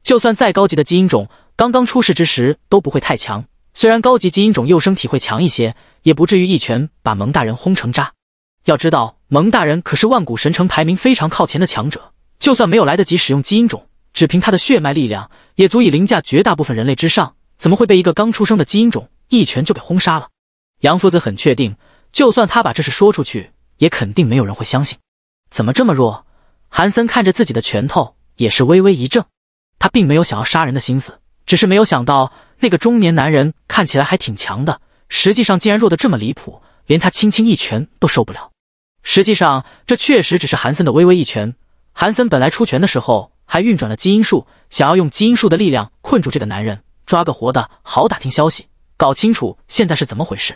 A: 就算再高级的基因种，刚刚出世之时都不会太强。虽然高级基因种幼生体会强一些，也不至于一拳把蒙大人轰成渣。要知道，蒙大人可是万古神城排名非常靠前的强者，就算没有来得及使用基因种，只凭他的血脉力量，也足以凌驾绝大部分人类之上。怎么会被一个刚出生的基因种一拳就给轰杀了？杨夫子很确定，就算他把这事说出去。也肯定没有人会相信，怎么这么弱？韩森看着自己的拳头，也是微微一怔。他并没有想要杀人的心思，只是没有想到那个中年男人看起来还挺强的，实际上竟然弱得这么离谱，连他轻轻一拳都受不了。实际上，这确实只是韩森的微微一拳。韩森本来出拳的时候还运转了基因术，想要用基因术的力量困住这个男人，抓个活的好打听消息，搞清楚现在是怎么回事。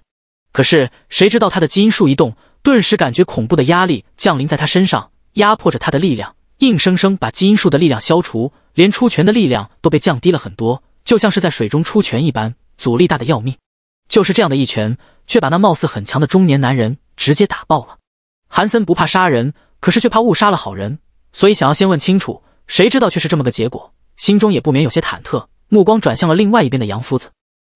A: 可是谁知道他的基因术一动。顿时感觉恐怖的压力降临在他身上，压迫着他的力量，硬生生把基因树的力量消除，连出拳的力量都被降低了很多，就像是在水中出拳一般，阻力大的要命。就是这样的一拳，却把那貌似很强的中年男人直接打爆了。韩森不怕杀人，可是却怕误杀了好人，所以想要先问清楚，谁知道却是这么个结果，心中也不免有些忐忑，目光转向了另外一边的杨夫子。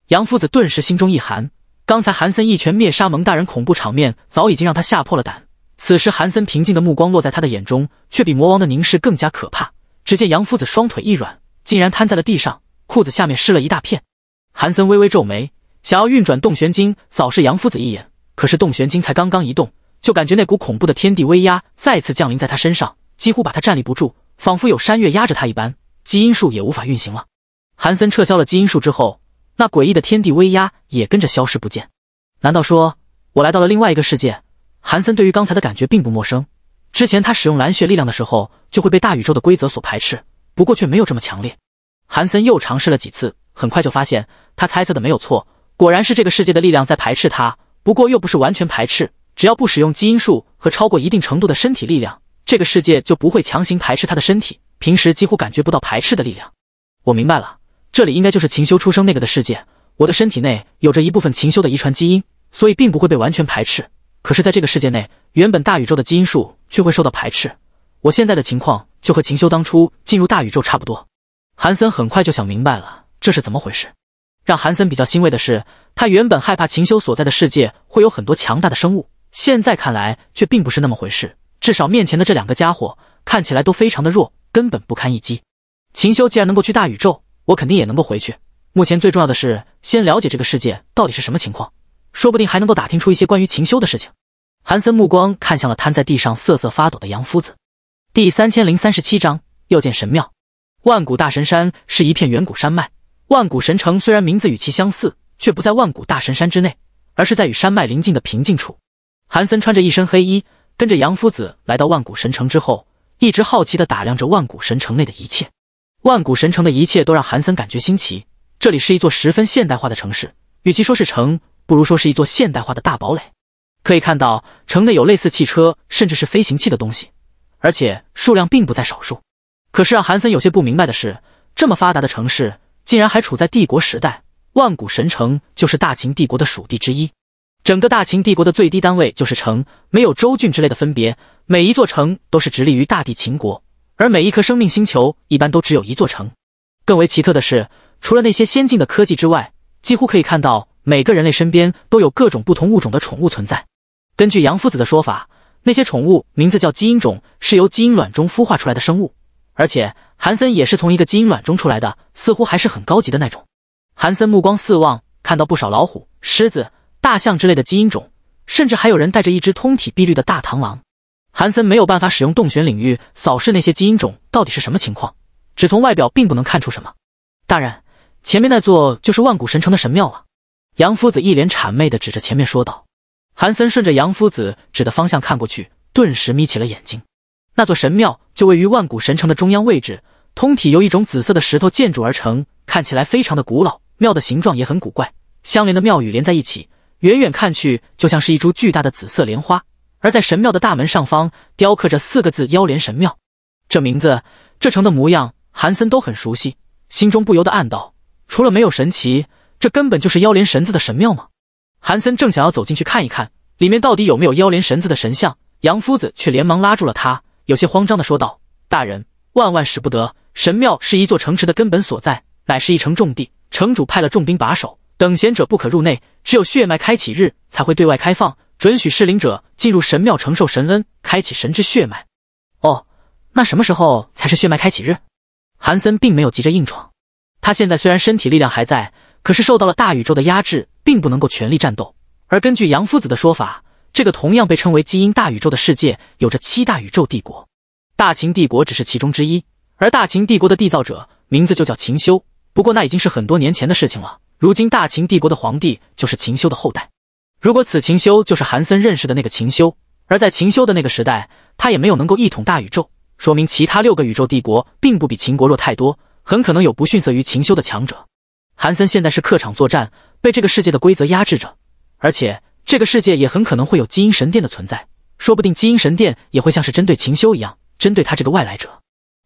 A: 杨夫子顿时心中一寒。刚才韩森一拳灭杀蒙大人，恐怖场面早已经让他吓破了胆。此时韩森平静的目光落在他的眼中，却比魔王的凝视更加可怕。只见杨夫子双腿一软，竟然瘫在了地上，裤子下面湿了一大片。韩森微微皱眉，想要运转洞玄经扫视杨夫子一眼，可是洞玄经才刚刚一动，就感觉那股恐怖的天地威压再次降临在他身上，几乎把他站立不住，仿佛有山岳压着他一般，基因术也无法运行了。韩森撤销了基因术之后。那诡异的天地威压也跟着消失不见。难道说我来到了另外一个世界？韩森对于刚才的感觉并不陌生。之前他使用蓝血力量的时候，就会被大宇宙的规则所排斥，不过却没有这么强烈。韩森又尝试了几次，很快就发现他猜测的没有错，果然是这个世界的力量在排斥他。不过又不是完全排斥，只要不使用基因术和超过一定程度的身体力量，这个世界就不会强行排斥他的身体。平时几乎感觉不到排斥的力量。我明白了。这里应该就是秦修出生那个的世界。我的身体内有着一部分秦修的遗传基因，所以并不会被完全排斥。可是，在这个世界内，原本大宇宙的基因树却会受到排斥。我现在的情况就和秦修当初进入大宇宙差不多。韩森很快就想明白了这是怎么回事。让韩森比较欣慰的是，他原本害怕秦修所在的世界会有很多强大的生物，现在看来却并不是那么回事。至少面前的这两个家伙看起来都非常的弱，根本不堪一击。秦修既然能够去大宇宙！我肯定也能够回去。目前最重要的是先了解这个世界到底是什么情况，说不定还能够打听出一些关于秦修的事情。韩森目光看向了瘫在地上瑟瑟发抖的杨夫子。第三千零三十七章又见神庙。万古大神山是一片远古山脉，万古神城虽然名字与其相似，却不在万古大神山之内，而是在与山脉临近的平静处。韩森穿着一身黑衣，跟着杨夫子来到万古神城之后，一直好奇地打量着万古神城内的一切。万古神城的一切都让韩森感觉新奇。这里是一座十分现代化的城市，与其说是城，不如说是一座现代化的大堡垒。可以看到，城内有类似汽车，甚至是飞行器的东西，而且数量并不在少数。可是让韩森有些不明白的是，这么发达的城市，竟然还处在帝国时代。万古神城就是大秦帝国的属地之一。整个大秦帝国的最低单位就是城，没有州郡之类的分别，每一座城都是直立于大地。秦国。而每一颗生命星球一般都只有一座城。更为奇特的是，除了那些先进的科技之外，几乎可以看到每个人类身边都有各种不同物种的宠物存在。根据杨夫子的说法，那些宠物名字叫基因种，是由基因卵中孵化出来的生物。而且韩森也是从一个基因卵中出来的，似乎还是很高级的那种。韩森目光四望，看到不少老虎、狮子、大象之类的基因种，甚至还有人带着一只通体碧绿的大螳螂。韩森没有办法使用洞穴领域扫视那些基因种到底是什么情况，只从外表并不能看出什么。大人，前面那座就是万古神城的神庙了。杨夫子一脸谄媚的指着前面说道。韩森顺着杨夫子指的方向看过去，顿时眯起了眼睛。那座神庙就位于万古神城的中央位置，通体由一种紫色的石头建筑而成，看起来非常的古老。庙的形状也很古怪，相连的庙宇连在一起，远远看去就像是一株巨大的紫色莲花。而在神庙的大门上方雕刻着四个字“妖莲神庙”，这名字、这城的模样，韩森都很熟悉，心中不由得暗道：除了没有神奇，这根本就是妖莲神子的神庙吗？韩森正想要走进去看一看里面到底有没有妖莲神子的神像，杨夫子却连忙拉住了他，有些慌张的说道：“大人，万万使不得！神庙是一座城池的根本所在，乃是一城重地，城主派了重兵把守，等闲者不可入内，只有血脉开启日才会对外开放。”准许适灵者进入神庙承受神恩，开启神之血脉。哦，那什么时候才是血脉开启日？韩森并没有急着硬闯，他现在虽然身体力量还在，可是受到了大宇宙的压制，并不能够全力战斗。而根据杨夫子的说法，这个同样被称为基因大宇宙的世界，有着七大宇宙帝国，大秦帝国只是其中之一。而大秦帝国的缔造者名字就叫秦修，不过那已经是很多年前的事情了。如今大秦帝国的皇帝就是秦修的后代。如果此秦修就是韩森认识的那个秦修，而在秦修的那个时代，他也没有能够一统大宇宙，说明其他六个宇宙帝国并不比秦国弱太多，很可能有不逊色于秦修的强者。韩森现在是客场作战，被这个世界的规则压制着，而且这个世界也很可能会有基因神殿的存在，说不定基因神殿也会像是针对秦修一样，针对他这个外来者。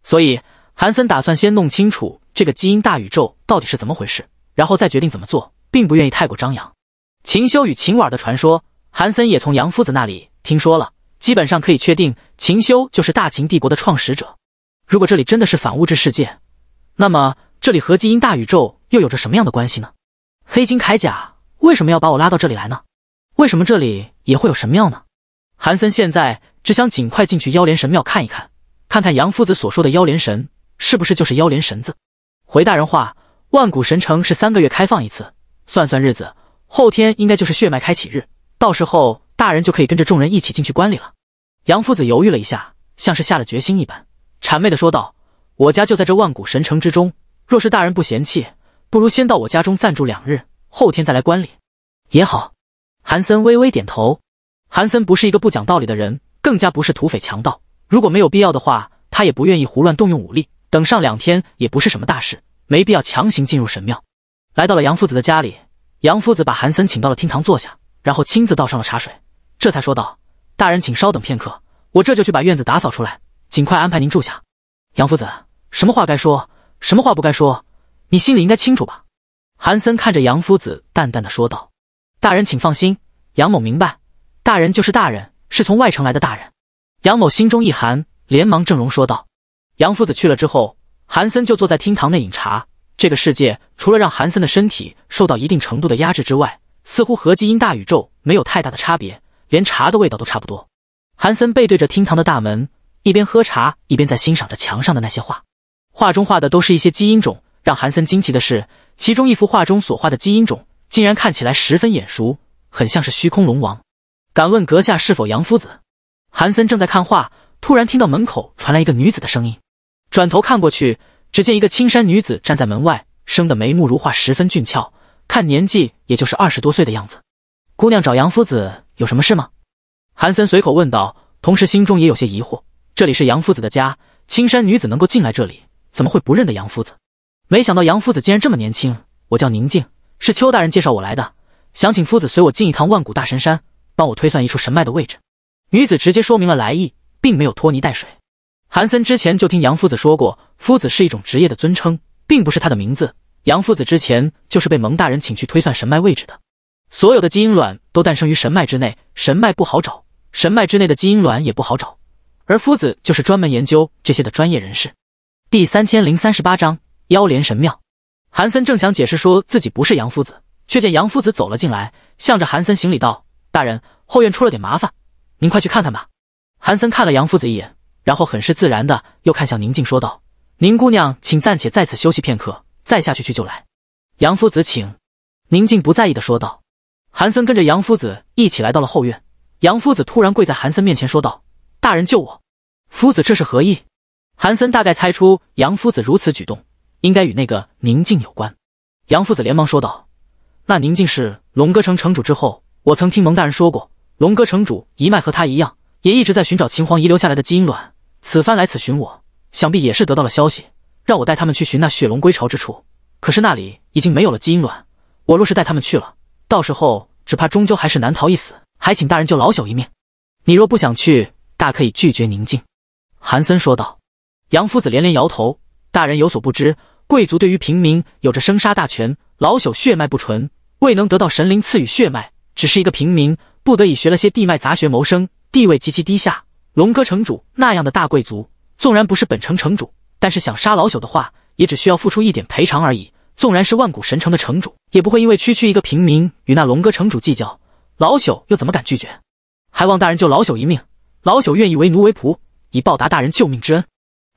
A: 所以，韩森打算先弄清楚这个基因大宇宙到底是怎么回事，然后再决定怎么做，并不愿意太过张扬。秦修与秦婉的传说，韩森也从杨夫子那里听说了。基本上可以确定，秦修就是大秦帝国的创始者。如果这里真的是反物质世界，那么这里和基因大宇宙又有着什么样的关系呢？黑金铠甲为什么要把我拉到这里来呢？为什么这里也会有神庙呢？韩森现在只想尽快进去妖莲神庙看一看，看看杨夫子所说的妖莲神是不是就是妖莲神子。回大人话，万古神城是三个月开放一次，算算日子。后天应该就是血脉开启日，到时候大人就可以跟着众人一起进去观礼了。杨夫子犹豫了一下，像是下了决心一般，谄媚的说道：“我家就在这万古神城之中，若是大人不嫌弃，不如先到我家中暂住两日，后天再来观礼。”也好。韩森微微点头。韩森不是一个不讲道理的人，更加不是土匪强盗。如果没有必要的话，他也不愿意胡乱动用武力。等上两天也不是什么大事，没必要强行进入神庙。来到了杨夫子的家里。杨夫子把韩森请到了厅堂坐下，然后亲自倒上了茶水，这才说道：“大人，请稍等片刻，我这就去把院子打扫出来，尽快安排您住下。”杨夫子，什么话该说，什么话不该说，你心里应该清楚吧？”韩森看着杨夫子，淡淡的说道：“大人请放心，杨某明白，大人就是大人，是从外城来的大人。”杨某心中一寒，连忙正容说道：“杨夫子去了之后，韩森就坐在厅堂内饮茶。”这个世界除了让韩森的身体受到一定程度的压制之外，似乎和基因大宇宙没有太大的差别，连茶的味道都差不多。韩森背对着厅堂的大门，一边喝茶，一边在欣赏着墙上的那些画。画中画的都是一些基因种。让韩森惊奇的是，其中一幅画中所画的基因种竟然看起来十分眼熟，很像是虚空龙王。敢问阁下是否杨夫子？韩森正在看画，突然听到门口传来一个女子的声音，转头看过去。只见一个青山女子站在门外，生得眉目如画，十分俊俏，看年纪也就是二十多岁的样子。姑娘找杨夫子有什么事吗？韩森随口问道，同时心中也有些疑惑。这里是杨夫子的家，青山女子能够进来这里，怎么会不认得杨夫子？没想到杨夫子竟然这么年轻。我叫宁静，是邱大人介绍我来的，想请夫子随我进一趟万古大神山，帮我推算一处神脉的位置。女子直接说明了来意，并没有拖泥带水。韩森之前就听杨夫子说过，夫子是一种职业的尊称，并不是他的名字。杨夫子之前就是被蒙大人请去推算神脉位置的。所有的基因卵都诞生于神脉之内，神脉不好找，神脉之内的基因卵也不好找，而夫子就是专门研究这些的专业人士。第三千零三十八章妖莲神庙。韩森正想解释说自己不是杨夫子，却见杨夫子走了进来，向着韩森行礼道：“大人，后院出了点麻烦，您快去看看吧。”韩森看了杨夫子一眼。然后很是自然的又看向宁静说道：“宁姑娘，请暂且在此休息片刻，再下去去就来。”杨夫子，请宁静不在意的说道。韩森跟着杨夫子一起来到了后院，杨夫子突然跪在韩森面前说道：“大人救我，夫子这是何意？”韩森大概猜出杨夫子如此举动应该与那个宁静有关。杨夫子连忙说道：“那宁静是龙歌城城主之后，我曾听蒙大人说过，龙歌城主一脉和他一样，也一直在寻找秦皇遗留下来的基因卵。”此番来此寻我，想必也是得到了消息，让我带他们去寻那雪龙归巢之处。可是那里已经没有了基因卵，我若是带他们去了，到时候只怕终究还是难逃一死。还请大人救老朽一命。你若不想去，大可以拒绝。宁静，韩森说道。杨夫子连连摇头。大人有所不知，贵族对于平民有着生杀大权。老朽血脉不纯，未能得到神灵赐予血脉，只是一个平民，不得已学了些地脉杂学谋生，地位极其低下。龙哥城主那样的大贵族，纵然不是本城城主，但是想杀老朽的话，也只需要付出一点赔偿而已。纵然是万古神城的城主，也不会因为区区一个平民与那龙哥城主计较。老朽又怎么敢拒绝？还望大人救老朽一命，老朽愿意为奴为仆，以报答大人救命之恩。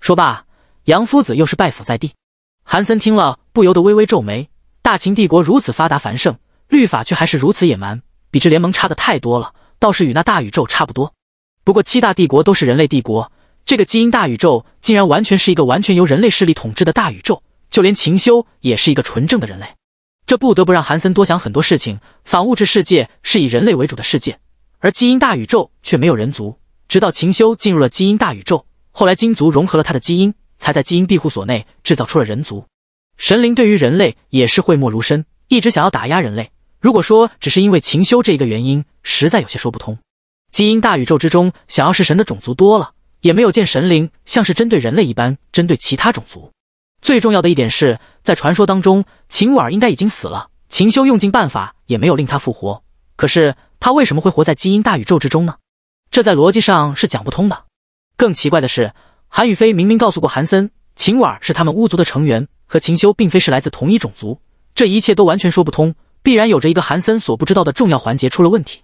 A: 说罢，杨夫子又是拜伏在地。韩森听了，不由得微微皱眉。大秦帝国如此发达繁盛，律法却还是如此野蛮，比之联盟差的太多了，倒是与那大宇宙差不多。不过，七大帝国都是人类帝国。这个基因大宇宙竟然完全是一个完全由人类势力统治的大宇宙，就连秦修也是一个纯正的人类。这不得不让韩森多想很多事情。反物质世界是以人类为主的世界，而基因大宇宙却没有人族。直到秦修进入了基因大宇宙，后来金族融合了他的基因，才在基因庇护所内制造出了人族神灵。对于人类也是讳莫如深，一直想要打压人类。如果说只是因为秦修这一个原因，实在有些说不通。基因大宇宙之中，想要是神的种族多了，也没有见神灵像是针对人类一般针对其他种族。最重要的一点是，在传说当中，秦婉儿应该已经死了，秦修用尽办法也没有令他复活。可是他为什么会活在基因大宇宙之中呢？这在逻辑上是讲不通的。更奇怪的是，韩雨飞明明告诉过韩森，秦婉儿是他们巫族的成员，和秦修并非是来自同一种族，这一切都完全说不通，必然有着一个韩森所不知道的重要环节出了问题。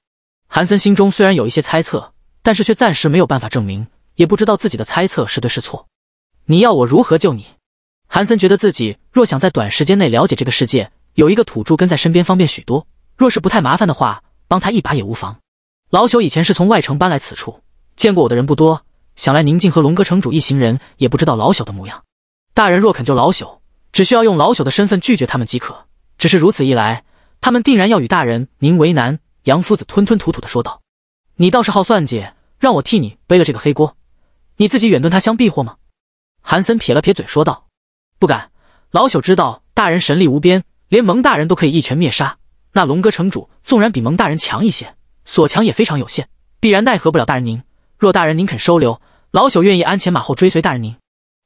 A: 韩森心中虽然有一些猜测，但是却暂时没有办法证明，也不知道自己的猜测是对是错。你要我如何救你？韩森觉得自己若想在短时间内了解这个世界，有一个土著跟在身边方便许多。若是不太麻烦的话，帮他一把也无妨。老朽以前是从外城搬来此处，见过我的人不多，想来宁静和龙哥城主一行人也不知道老朽的模样。大人若肯救老朽，只需要用老朽的身份拒绝他们即可。只是如此一来，他们定然要与大人您为难。杨夫子吞吞吐吐的说道：“你倒是好算计，让我替你背了这个黑锅，你自己远遁他乡避祸吗？”韩森撇了撇嘴说道：“不敢，老朽知道大人神力无边，连蒙大人都可以一拳灭杀。那龙哥城主纵然比蒙大人强一些，所强也非常有限，必然奈何不了大人您。若大人您肯收留，老朽愿意鞍前马后追随大人您。”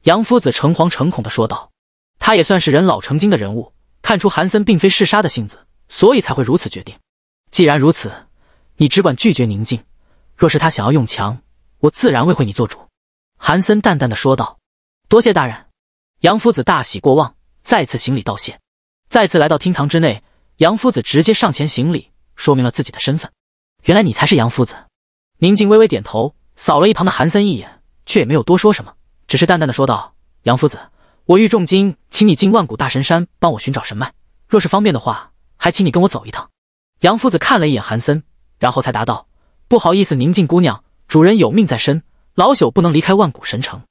A: 杨夫子诚惶诚恐的说道。他也算是人老成精的人物，看出韩森并非嗜杀的性子，所以才会如此决定。既然如此，你只管拒绝宁静。若是他想要用强，我自然为会你做主。”韩森淡淡的说道。“多谢大人。”杨夫子大喜过望，再次行礼道谢。再次来到厅堂之内，杨夫子直接上前行礼，说明了自己的身份。原来你才是杨夫子。”宁静微微点头，扫了一旁的韩森一眼，却也没有多说什么，只是淡淡的说道：“杨夫子，我欲重金请你进万古大神山，帮我寻找神脉。若是方便的话，还请你跟我走一趟。”杨夫子看了一眼韩森，然后才答道：“不好意思，宁静姑娘，主人有命在身，老朽不能离开万古神城。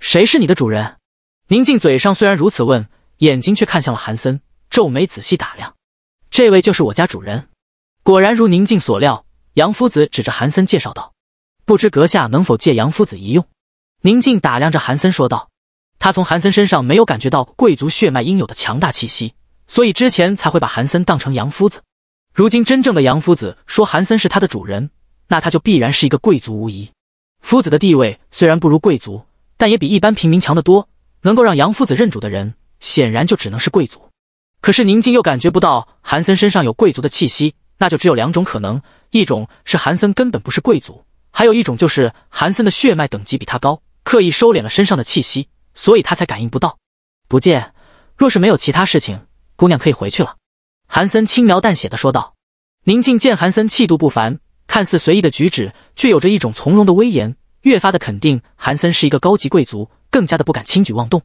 A: 谁是你的主人？”宁静嘴上虽然如此问，眼睛却看向了韩森，皱眉仔细打量。这位就是我家主人。果然如宁静所料，杨夫子指着韩森介绍道：“不知阁下能否借杨夫子一用？”宁静打量着韩森说道：“他从韩森身上没有感觉到贵族血脉应有的强大气息，所以之前才会把韩森当成杨夫子。”如今真正的杨夫子说韩森是他的主人，那他就必然是一个贵族无疑。夫子的地位虽然不如贵族，但也比一般平民强得多。能够让杨夫子认主的人，显然就只能是贵族。可是宁静又感觉不到韩森身上有贵族的气息，那就只有两种可能：一种是韩森根本不是贵族，还有一种就是韩森的血脉等级比他高，刻意收敛了身上的气息，所以他才感应不到。不见，若是没有其他事情，姑娘可以回去了。韩森轻描淡写的说道：“宁静见韩森气度不凡，看似随意的举止，却有着一种从容的威严，越发的肯定韩森是一个高级贵族，更加的不敢轻举妄动。”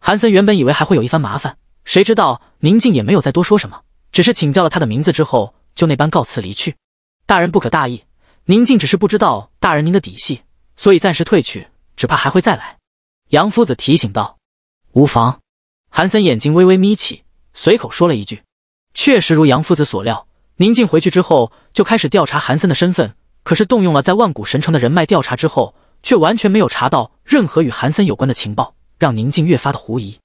A: 韩森原本以为还会有一番麻烦，谁知道宁静也没有再多说什么，只是请教了他的名字之后，就那般告辞离去。“大人不可大意。”宁静只是不知道大人您的底细，所以暂时退去，只怕还会再来。”杨夫子提醒道。“无妨。”韩森眼睛微微眯起，随口说了一句。确实如杨夫子所料，宁静回去之后就开始调查韩森的身份。可是动用了在万古神城的人脉调查之后，却完全没有查到任何与韩森有关的情报，让宁静越发的狐疑。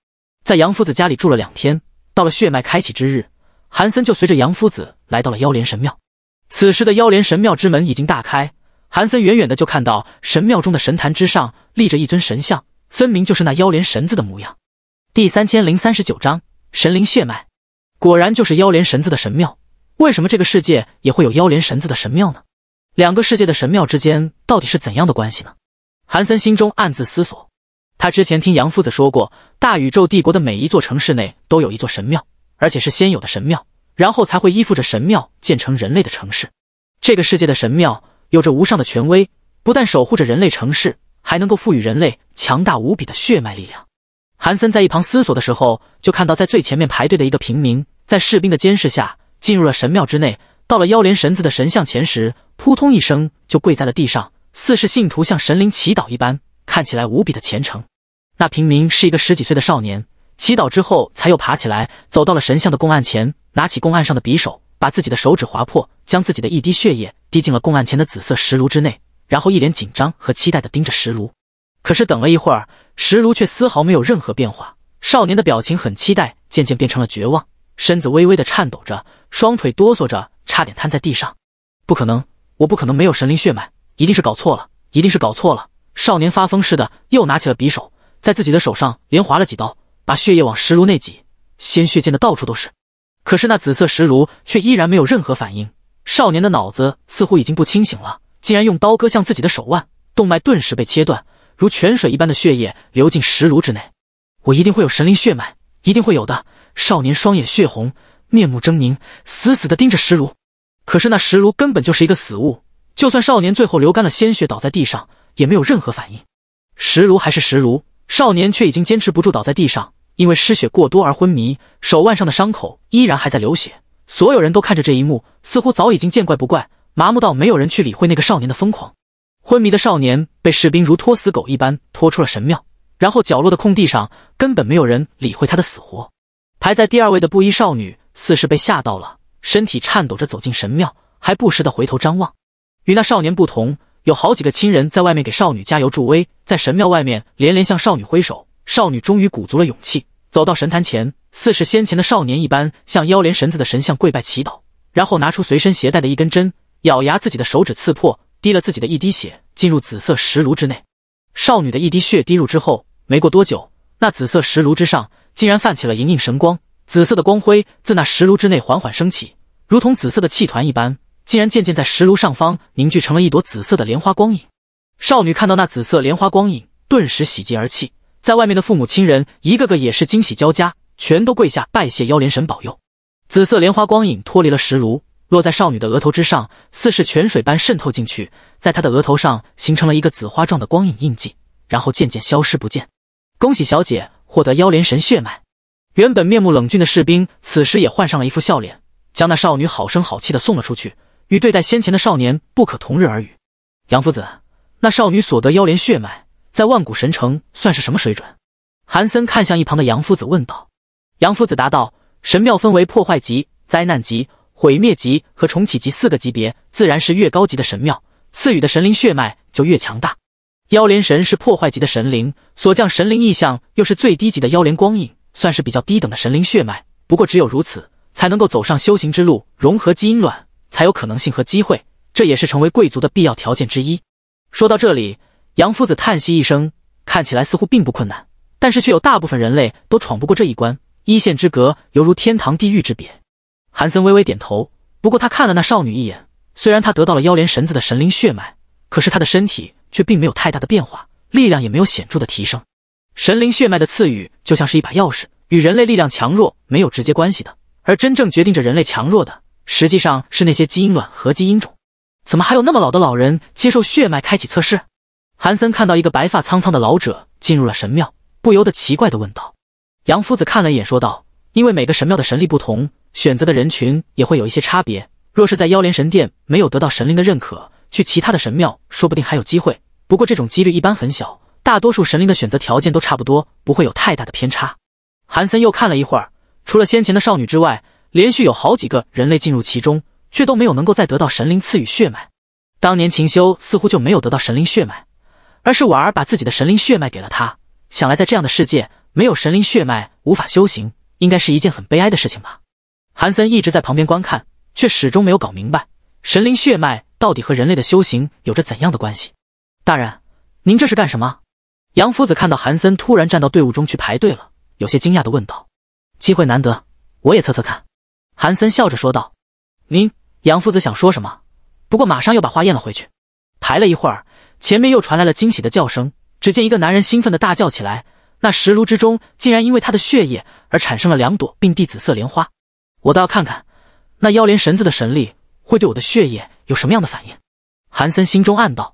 A: 在杨夫子家里住了两天，到了血脉开启之日，韩森就随着杨夫子来到了妖莲神庙。此时的妖莲神庙之门已经大开，韩森远远的就看到神庙中的神坛之上立着一尊神像，分明就是那妖莲神子的模样。第三千零三十九章神灵血脉。果然就是妖莲神子的神庙，为什么这个世界也会有妖莲神子的神庙呢？两个世界的神庙之间到底是怎样的关系呢？韩森心中暗自思索。他之前听杨夫子说过，大宇宙帝国的每一座城市内都有一座神庙，而且是先有的神庙，然后才会依附着神庙建成人类的城市。这个世界的神庙有着无上的权威，不但守护着人类城市，还能够赋予人类强大无比的血脉力量。韩森在一旁思索的时候，就看到在最前面排队的一个平民，在士兵的监视下进入了神庙之内。到了妖莲神子的神像前时，扑通一声就跪在了地上，似是信徒向神灵祈祷一般，看起来无比的虔诚。那平民是一个十几岁的少年，祈祷之后才又爬起来，走到了神像的供案前，拿起供案上的匕首，把自己的手指划破，将自己的一滴血液滴进了供案前的紫色石炉之内，然后一脸紧张和期待的盯着石炉。可是等了一会儿，石炉却丝毫没有任何变化。少年的表情很期待，渐渐变成了绝望，身子微微的颤抖着，双腿哆嗦着，差点瘫在地上。不可能，我不可能没有神灵血脉，一定是搞错了，一定是搞错了！少年发疯似的又拿起了匕首，在自己的手上连划了几刀，把血液往石炉内挤，鲜血溅的到处都是。可是那紫色石炉却依然没有任何反应。少年的脑子似乎已经不清醒了，竟然用刀割向自己的手腕，动脉顿时被切断。如泉水一般的血液流进石炉之内，我一定会有神灵血脉，一定会有的。少年双眼血红，面目狰狞，死死地盯着石炉。可是那石炉根本就是一个死物，就算少年最后流干了鲜血倒在地上，也没有任何反应。石炉还是石炉，少年却已经坚持不住倒在地上，因为失血过多而昏迷，手腕上的伤口依然还在流血。所有人都看着这一幕，似乎早已经见怪不怪，麻木到没有人去理会那个少年的疯狂。昏迷的少年被士兵如拖死狗一般拖出了神庙，然后角落的空地上根本没有人理会他的死活。排在第二位的布衣少女似是被吓到了，身体颤抖着走进神庙，还不时的回头张望。与那少年不同，有好几个亲人在外面给少女加油助威，在神庙外面连连向少女挥手。少女终于鼓足了勇气，走到神坛前，似是先前的少年一般，向妖莲神子的神像跪拜祈祷，然后拿出随身携带的一根针，咬牙自己的手指刺破。滴了自己的一滴血进入紫色石炉之内，少女的一滴血滴入之后，没过多久，那紫色石炉之上竟然泛起了莹莹神光，紫色的光辉自那石炉之内缓缓升起，如同紫色的气团一般，竟然渐渐在石炉上方凝聚成了一朵紫色的莲花光影。少女看到那紫色莲花光影，顿时喜极而泣。在外面的父母亲人一个个也是惊喜交加，全都跪下拜谢妖莲神保佑。紫色莲花光影脱离了石炉。落在少女的额头之上，似是泉水般渗透进去，在她的额头上形成了一个紫花状的光影印记，然后渐渐消失不见。恭喜小姐获得妖莲神血脉。原本面目冷峻的士兵，此时也换上了一副笑脸，将那少女好声好气的送了出去，与对待先前的少年不可同日而语。杨夫子，那少女所得妖莲血脉，在万古神城算是什么水准？韩森看向一旁的杨夫子问道。杨夫子答道：“神庙分为破坏级、灾难级。”毁灭级和重启级四个级别，自然是越高级的神庙赐予的神灵血脉就越强大。妖莲神是破坏级的神灵，所降神灵意象又是最低级的妖莲光影，算是比较低等的神灵血脉。不过只有如此，才能够走上修行之路，融合基因卵才有可能性和机会，这也是成为贵族的必要条件之一。说到这里，杨夫子叹息一声，看起来似乎并不困难，但是却有大部分人类都闯不过这一关，一线之隔，犹如天堂地狱之别。韩森微微点头，不过他看了那少女一眼。虽然他得到了妖莲神子的神灵血脉，可是他的身体却并没有太大的变化，力量也没有显著的提升。神灵血脉的赐予就像是一把钥匙，与人类力量强弱没有直接关系的。而真正决定着人类强弱的，实际上是那些基因卵和基因种。怎么还有那么老的老人接受血脉开启测试？韩森看到一个白发苍苍的老者进入了神庙，不由得奇怪的问道。杨夫子看了一眼，说道：“因为每个神庙的神力不同。”选择的人群也会有一些差别。若是在妖莲神殿没有得到神灵的认可，去其他的神庙说不定还有机会。不过这种几率一般很小，大多数神灵的选择条件都差不多，不会有太大的偏差。韩森又看了一会儿，除了先前的少女之外，连续有好几个人类进入其中，却都没有能够再得到神灵赐予血脉。当年秦修似乎就没有得到神灵血脉，而是婉儿把自己的神灵血脉给了他。想来在这样的世界，没有神灵血脉无法修行，应该是一件很悲哀的事情吧。韩森一直在旁边观看，却始终没有搞明白神灵血脉到底和人类的修行有着怎样的关系。大人，您这是干什么？杨夫子看到韩森突然站到队伍中去排队了，有些惊讶的问道：“机会难得，我也测测看。”韩森笑着说道：“您。”杨夫子想说什么，不过马上又把话咽了回去。排了一会儿，前面又传来了惊喜的叫声。只见一个男人兴奋的大叫起来：“那石炉之中竟然因为他的血液而产生了两朵并蒂紫色莲花！”我倒要看看，那妖莲神子的神力会对我的血液有什么样的反应。韩森心中暗道，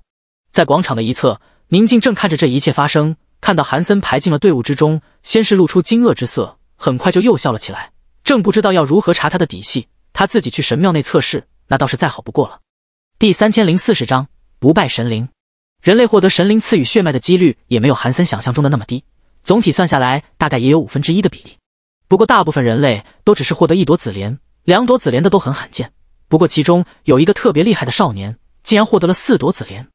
A: 在广场的一侧，宁静正看着这一切发生。看到韩森排进了队伍之中，先是露出惊愕之色，很快就又笑了起来。正不知道要如何查他的底细，他自己去神庙内测试，那倒是再好不过了。第三千零四十章不败神灵。人类获得神灵赐予血脉的几率也没有韩森想象中的那么低，总体算下来，大概也有五分之一的比例。不过，大部分人类都只是获得一朵紫莲，两朵紫莲的都很罕见。不过，其中有一个特别厉害的少年，竟然获得了四朵紫莲。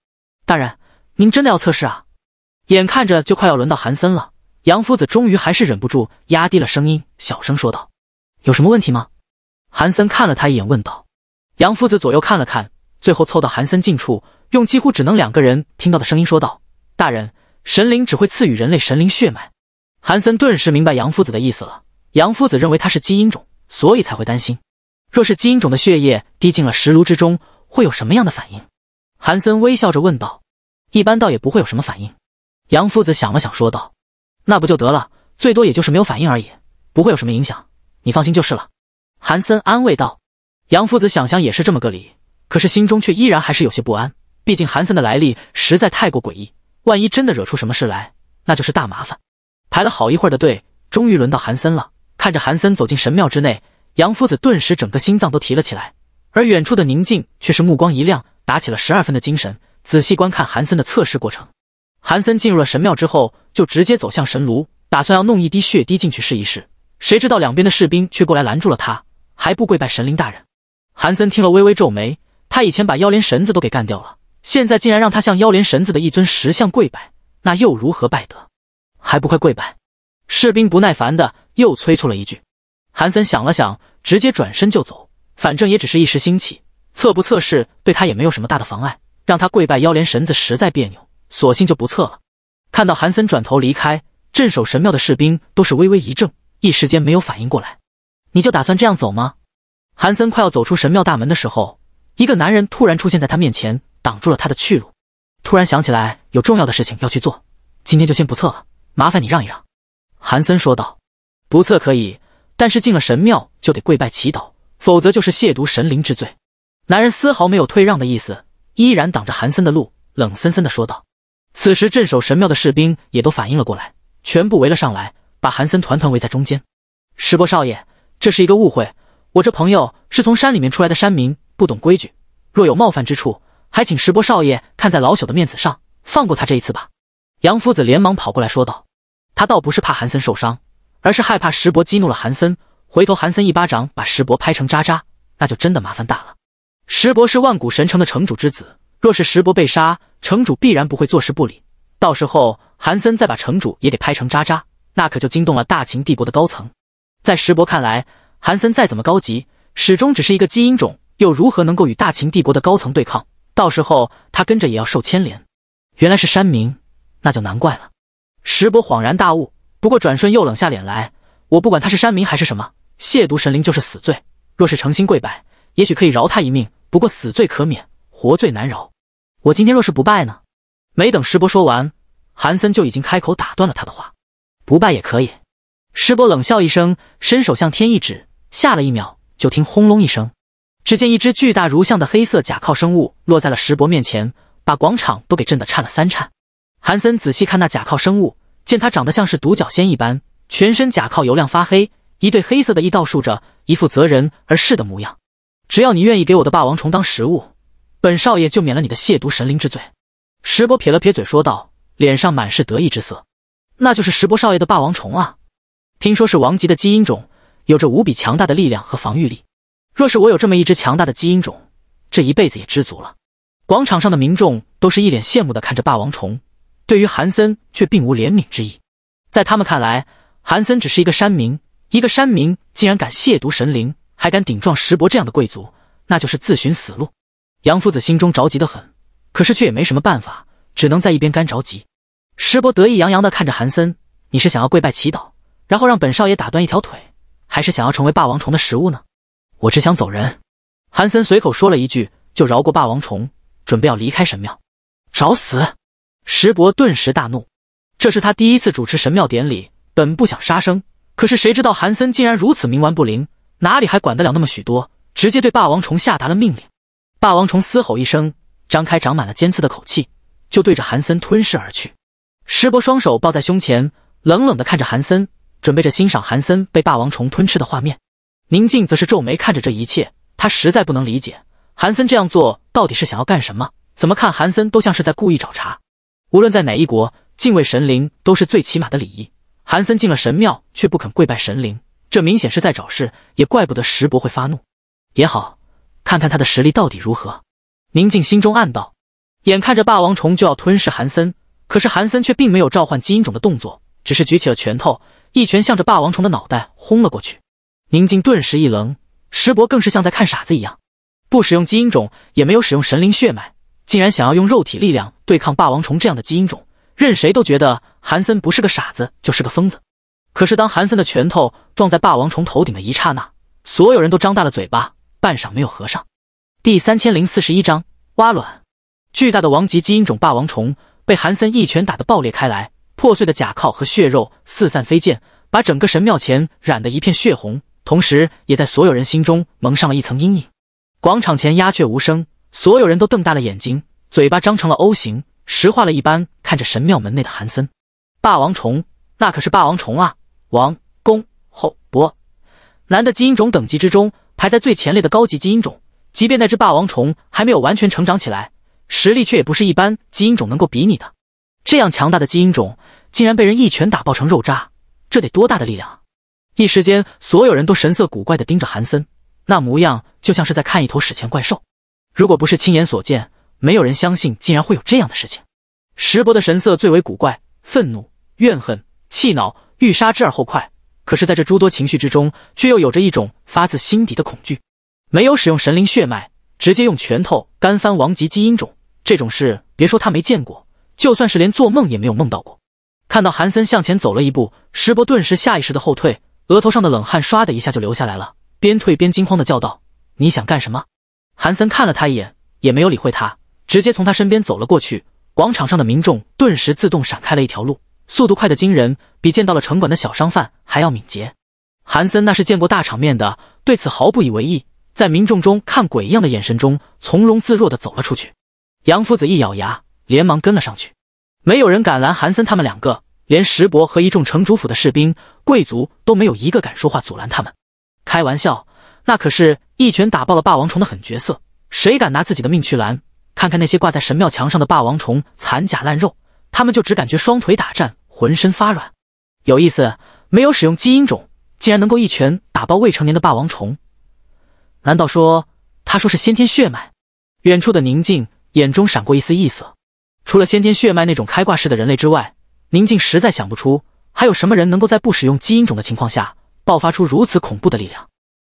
A: 大人，您真的要测试啊？眼看着就快要轮到韩森了，杨夫子终于还是忍不住压低了声音，小声说道：“有什么问题吗？”韩森看了他一眼，问道。杨夫子左右看了看，最后凑到韩森近处，用几乎只能两个人听到的声音说道：“大人，神灵只会赐予人类神灵血脉。”韩森顿时明白杨夫子的意思了。杨夫子认为他是基因种，所以才会担心。若是基因种的血液滴进了石炉之中，会有什么样的反应？韩森微笑着问道。一般倒也不会有什么反应。杨夫子想了想，说道：“那不就得了，最多也就是没有反应而已，不会有什么影响，你放心就是了。”韩森安慰道。杨夫子想想也是这么个理，可是心中却依然还是有些不安。毕竟韩森的来历实在太过诡异，万一真的惹出什么事来，那就是大麻烦。排了好一会儿的队，终于轮到韩森了。看着韩森走进神庙之内，杨夫子顿时整个心脏都提了起来，而远处的宁静却是目光一亮，打起了十二分的精神，仔细观看韩森的测试过程。韩森进入了神庙之后，就直接走向神炉，打算要弄一滴血滴进去试一试。谁知道两边的士兵却过来拦住了他，还不跪拜神灵大人。韩森听了微微皱眉，他以前把妖连神子都给干掉了，现在竟然让他向妖连神子的一尊石像跪拜，那又如何拜得？还不快跪拜！士兵不耐烦的。又催促了一句，韩森想了想，直接转身就走。反正也只是一时兴起，测不测试对他也没有什么大的妨碍。让他跪拜妖莲神子实在别扭，索性就不测了。看到韩森转头离开，镇守神庙的士兵都是微微一怔，一时间没有反应过来。你就打算这样走吗？韩森快要走出神庙大门的时候，一个男人突然出现在他面前，挡住了他的去路。突然想起来有重要的事情要去做，今天就先不测了，麻烦你让一让。”韩森说道。不测可以，但是进了神庙就得跪拜祈祷，否则就是亵渎神灵之罪。男人丝毫没有退让的意思，依然挡着韩森的路，冷森森的说道。此时镇守神庙的士兵也都反应了过来，全部围了上来，把韩森团团围在中间。石波少爷，这是一个误会，我这朋友是从山里面出来的山民，不懂规矩，若有冒犯之处，还请石波少爷看在老朽的面子上放过他这一次吧。杨夫子连忙跑过来说道，他倒不是怕韩森受伤。而是害怕石伯激怒了韩森，回头韩森一巴掌把石伯拍成渣渣，那就真的麻烦大了。石伯是万古神城的城主之子，若是石伯被杀，城主必然不会坐视不理。到时候韩森再把城主也给拍成渣渣，那可就惊动了大秦帝国的高层。在石伯看来，韩森再怎么高级，始终只是一个基因种，又如何能够与大秦帝国的高层对抗？到时候他跟着也要受牵连。原来是山民，那就难怪了。石伯恍然大悟。不过转瞬又冷下脸来，我不管他是山民还是什么，亵渎神灵就是死罪。若是诚心跪拜，也许可以饶他一命。不过死罪可免，活罪难饶。我今天若是不拜呢？没等师伯说完，韩森就已经开口打断了他的话：“不拜也可以。”师伯冷笑一声，伸手向天一指，下了一秒，就听轰隆一声，只见一只巨大如像的黑色甲靠生物落在了师伯面前，把广场都给震得颤了三颤。韩森仔细看那甲靠生物。见他长得像是独角仙一般，全身甲壳油亮发黑，一对黑色的翼倒竖着，一副择人而噬的模样。只要你愿意给我的霸王虫当食物，本少爷就免了你的亵渎神灵之罪。”石伯撇了撇嘴说道，脸上满是得意之色。“那就是石伯少爷的霸王虫啊，听说是王级的基因种，有着无比强大的力量和防御力。若是我有这么一只强大的基因种，这一辈子也知足了。”广场上的民众都是一脸羡慕的看着霸王虫。对于韩森却并无怜悯之意，在他们看来，韩森只是一个山民，一个山民竟然敢亵渎神灵，还敢顶撞石伯这样的贵族，那就是自寻死路。杨夫子心中着急的很，可是却也没什么办法，只能在一边干着急。石伯得意洋洋地看着韩森：“你是想要跪拜祈祷，然后让本少爷打断一条腿，还是想要成为霸王虫的食物呢？”“我只想走人。”韩森随口说了一句，就饶过霸王虫，准备要离开神庙。找死！石伯顿时大怒，这是他第一次主持神庙典礼，本不想杀生，可是谁知道韩森竟然如此冥顽不灵，哪里还管得了那么许多？直接对霸王虫下达了命令。霸王虫嘶吼一声，张开长满了尖刺的口气，就对着韩森吞噬而去。石伯双手抱在胸前，冷冷地看着韩森，准备着欣赏韩森被霸王虫吞噬的画面。宁静则是皱眉看着这一切，他实在不能理解，韩森这样做到底是想要干什么？怎么看韩森都像是在故意找茬。无论在哪一国，敬畏神灵都是最起码的礼仪。韩森进了神庙，却不肯跪拜神灵，这明显是在找事，也怪不得石伯会发怒。也好，看看他的实力到底如何。宁静心中暗道，眼看着霸王虫就要吞噬韩森，可是韩森却并没有召唤基因种的动作，只是举起了拳头，一拳向着霸王虫的脑袋轰了过去。宁静顿时一愣，石伯更是像在看傻子一样，不使用基因种，也没有使用神灵血脉。竟然想要用肉体力量对抗霸王虫这样的基因种，任谁都觉得韩森不是个傻子就是个疯子。可是当韩森的拳头撞在霸王虫头顶的一刹那，所有人都张大了嘴巴，半晌没有合上。第三千零四十一章挖卵。巨大的王级基因种霸王虫被韩森一拳打得爆裂开来，破碎的甲壳和血肉四散飞溅，把整个神庙前染得一片血红，同时也在所有人心中蒙上了一层阴影。广场前鸦雀无声。所有人都瞪大了眼睛，嘴巴张成了 O 型，石化了一般看着神庙门内的韩森。霸王虫，那可是霸王虫啊！王公后伯男的基因种等级之中排在最前列的高级基因种，即便那只霸王虫还没有完全成长起来，实力却也不是一般基因种能够比拟的。这样强大的基因种，竟然被人一拳打爆成肉渣，这得多大的力量？一时间，所有人都神色古怪的盯着韩森，那模样就像是在看一头史前怪兽。如果不是亲眼所见，没有人相信竟然会有这样的事情。石伯的神色最为古怪，愤怒、怨恨、气恼，欲杀之而后快。可是，在这诸多情绪之中，却又有着一种发自心底的恐惧。没有使用神灵血脉，直接用拳头干翻王级基因种，这种事，别说他没见过，就算是连做梦也没有梦到过。看到韩森向前走了一步，石伯顿时下意识的后退，额头上的冷汗唰的一下就流下来了，边退边惊慌的叫道：“你想干什么？”韩森看了他一眼，也没有理会他，直接从他身边走了过去。广场上的民众顿时自动闪开了一条路，速度快的惊人，比见到了城管的小商贩还要敏捷。韩森那是见过大场面的，对此毫不以为意，在民众中看鬼一样的眼神中，从容自若的走了出去。杨夫子一咬牙，连忙跟了上去。没有人敢拦韩森，他们两个连石伯和一众城主府的士兵、贵族都没有一个敢说话阻拦他们。开玩笑。那可是一拳打爆了霸王虫的狠角色，谁敢拿自己的命去拦？看看那些挂在神庙墙上的霸王虫残甲烂肉，他们就只感觉双腿打颤，浑身发软。有意思，没有使用基因种，竟然能够一拳打爆未成年的霸王虫？难道说，他说是先天血脉？远处的宁静眼中闪过一丝异色。除了先天血脉那种开挂式的人类之外，宁静实在想不出还有什么人能够在不使用基因种的情况下，爆发出如此恐怖的力量。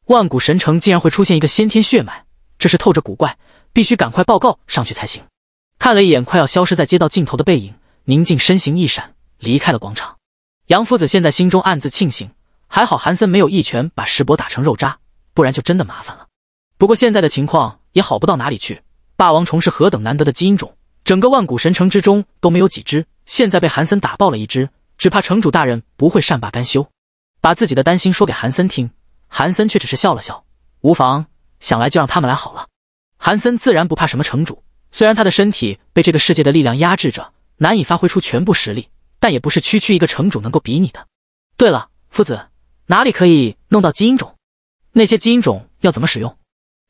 A: 万古神城竟然会出现一个先天血脉，这是透着古怪，必须赶快报告上去才行。看了一眼快要消失在街道尽头的背影，宁静身形一闪，离开了广场。杨夫子现在心中暗自庆幸，还好韩森没有一拳把石伯打成肉渣，不然就真的麻烦了。不过现在的情况也好不到哪里去，霸王虫是何等难得的基因种，整个万古神城之中都没有几只，现在被韩森打爆了一只，只怕城主大人不会善罢甘休。把自己的担心说给韩森听。韩森却只是笑了笑，无妨，想来就让他们来好了。韩森自然不怕什么城主，虽然他的身体被这个世界的力量压制着，难以发挥出全部实力，但也不是区区一个城主能够比拟的。对了，夫子哪里可以弄到基因种？那些基因种要怎么使用？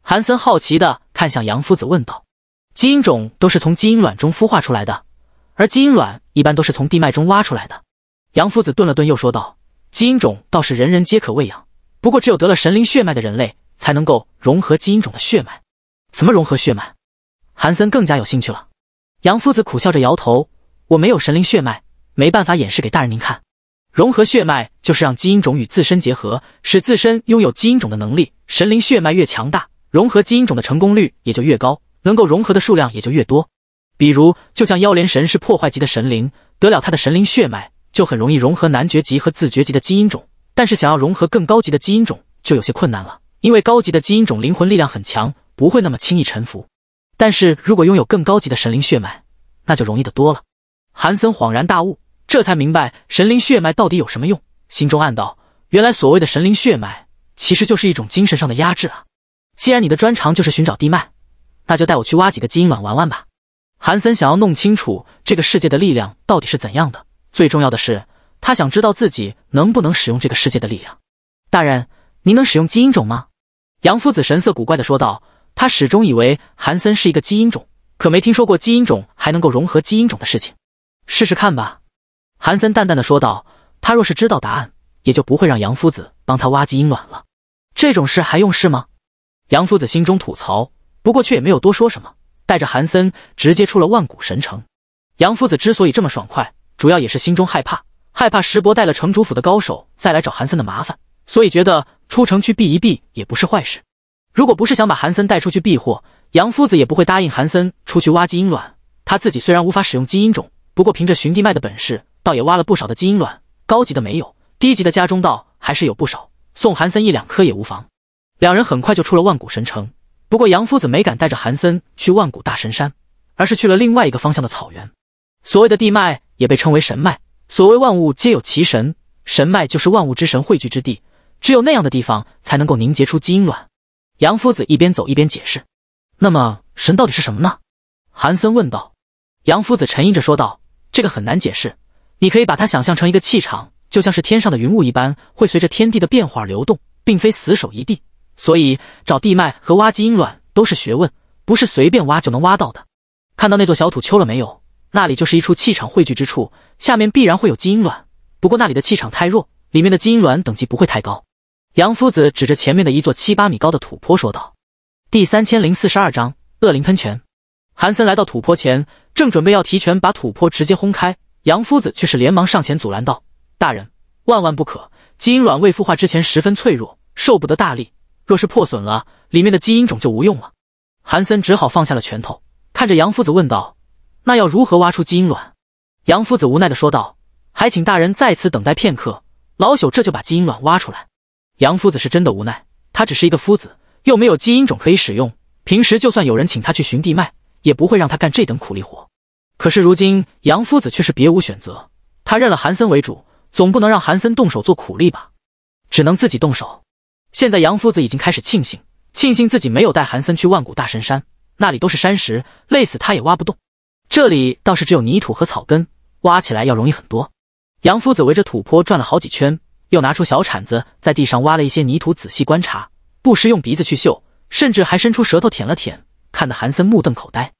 A: 韩森好奇的看向杨夫子问道。基因种都是从基因卵中孵化出来的，而基因卵一般都是从地脉中挖出来的。杨夫子顿了顿，又说道：基因种倒是人人皆可喂养。不过，只有得了神灵血脉的人类才能够融合基因种的血脉。怎么融合血脉？韩森更加有兴趣了。杨夫子苦笑着摇头：“我没有神灵血脉，没办法演示给大人您看。融合血脉就是让基因种与自身结合，使自身拥有基因种的能力。神灵血脉越强大，融合基因种的成功率也就越高，能够融合的数量也就越多。比如，就像妖莲神是破坏级的神灵，得了他的神灵血脉，就很容易融合男爵级和自觉级的基因种。”但是想要融合更高级的基因种就有些困难了，因为高级的基因种灵魂力量很强，不会那么轻易臣服。但是如果拥有更高级的神灵血脉，那就容易的多了。韩森恍然大悟，这才明白神灵血脉到底有什么用，心中暗道：原来所谓的神灵血脉其实就是一种精神上的压制啊！既然你的专长就是寻找地脉，那就带我去挖几个基因卵玩玩吧。韩森想要弄清楚这个世界的力量到底是怎样的，最重要的是。他想知道自己能不能使用这个世界的力量。大人，您能使用基因种吗？杨夫子神色古怪的说道。他始终以为韩森是一个基因种，可没听说过基因种还能够融合基因种的事情。试试看吧。韩森淡淡的说道。他若是知道答案，也就不会让杨夫子帮他挖基因卵了。这种事还用试吗？杨夫子心中吐槽，不过却也没有多说什么，带着韩森直接出了万古神城。杨夫子之所以这么爽快，主要也是心中害怕。害怕石伯带了城主府的高手再来找韩森的麻烦，所以觉得出城去避一避也不是坏事。如果不是想把韩森带出去避祸，杨夫子也不会答应韩森出去挖基因卵。他自己虽然无法使用基因种，不过凭着寻地脉的本事，倒也挖了不少的基因卵。高级的没有，低级的家中道还是有不少，送韩森一两颗也无妨。两人很快就出了万古神城，不过杨夫子没敢带着韩森去万古大神山，而是去了另外一个方向的草原。所谓的地脉也被称为神脉。所谓万物皆有其神，神脉就是万物之神汇聚之地，只有那样的地方才能够凝结出基因卵。杨夫子一边走一边解释。那么神到底是什么呢？韩森问道。杨夫子沉吟着说道：“这个很难解释，你可以把它想象成一个气场，就像是天上的云雾一般，会随着天地的变化而流动，并非死守一地。所以找地脉和挖基因卵都是学问，不是随便挖就能挖到的。看到那座小土丘了没有？”那里就是一处气场汇聚之处，下面必然会有基因卵。不过那里的气场太弱，里面的基因卵等级不会太高。杨夫子指着前面的一座七八米高的土坡说道：“第三千零四十二章恶灵喷泉。”韩森来到土坡前，正准备要提拳把土坡直接轰开，杨夫子却是连忙上前阻拦道：“大人，万万不可！基因卵未孵化之前十分脆弱，受不得大力。若是破损了，里面的基因种就无用了。”韩森只好放下了拳头，看着杨夫子问道。那要如何挖出基因卵？杨夫子无奈的说道：“还请大人再次等待片刻，老朽这就把基因卵挖出来。”杨夫子是真的无奈，他只是一个夫子，又没有基因种可以使用。平时就算有人请他去寻地脉，也不会让他干这等苦力活。可是如今，杨夫子却是别无选择。他认了韩森为主，总不能让韩森动手做苦力吧？只能自己动手。现在，杨夫子已经开始庆幸，庆幸自己没有带韩森去万古大神山，那里都是山石，累死他也挖不动。这里倒是只有泥土和草根，挖起来要容易很多。杨夫子围着土坡转了好几圈，又拿出小铲子在地上挖了一些泥土，仔细观察，不时用鼻子去嗅，甚至还伸出舌头舔了舔，看得韩森目瞪口呆。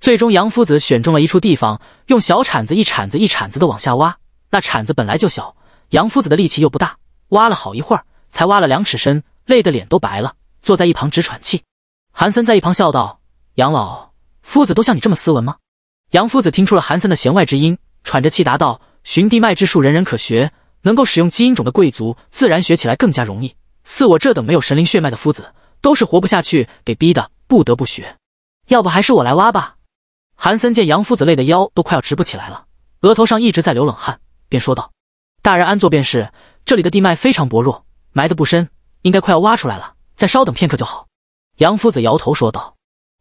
A: 最终，杨夫子选中了一处地方，用小铲子一铲子一铲子的往下挖。那铲子本来就小，杨夫子的力气又不大，挖了好一会儿才挖了两尺深，累得脸都白了，坐在一旁直喘气。韩森在一旁笑道：“杨老夫子都像你这么斯文吗？”杨夫子听出了韩森的弦外之音，喘着气答道：“寻地脉之术人人可学，能够使用基因种的贵族自然学起来更加容易。似我这等没有神灵血脉的夫子，都是活不下去，给逼的不得不学。要不还是我来挖吧。”韩森见杨夫子累得腰都快要直不起来了，额头上一直在流冷汗，便说道：“大人安坐便是，这里的地脉非常薄弱，埋得不深，应该快要挖出来了，再稍等片刻就好。”杨夫子摇头说道：“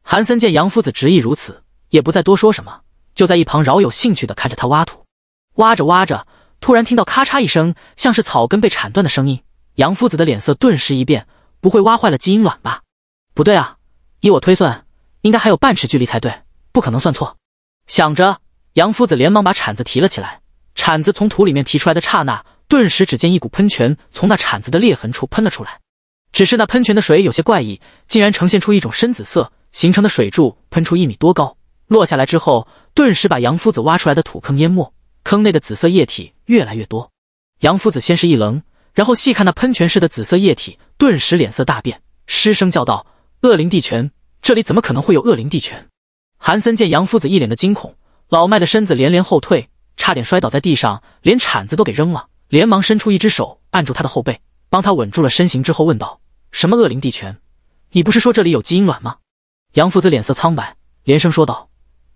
A: 韩森见杨夫子执意如此。”也不再多说什么，就在一旁饶有兴趣地看着他挖土。挖着挖着，突然听到咔嚓一声，像是草根被铲断的声音。杨夫子的脸色顿时一变：“不会挖坏了基因卵吧？”“不对啊，以我推算，应该还有半尺距离才对，不可能算错。”想着，杨夫子连忙把铲子提了起来。铲子从土里面提出来的刹那，顿时只见一股喷泉从那铲子的裂痕处喷了出来。只是那喷泉的水有些怪异，竟然呈现出一种深紫色，形成的水柱喷出一米多高。落下来之后，顿时把杨夫子挖出来的土坑淹没，坑内的紫色液体越来越多。杨夫子先是一愣，然后细看那喷泉似的紫色液体，顿时脸色大变，失声叫道：“恶灵地泉！这里怎么可能会有恶灵地泉？”韩森见杨夫子一脸的惊恐，老迈的身子连连后退，差点摔倒在地上，连铲子都给扔了，连忙伸出一只手按住他的后背，帮他稳住了身形之后，问道：“什么恶灵地泉？你不是说这里有基因卵吗？”杨夫子脸色苍白，连声说道。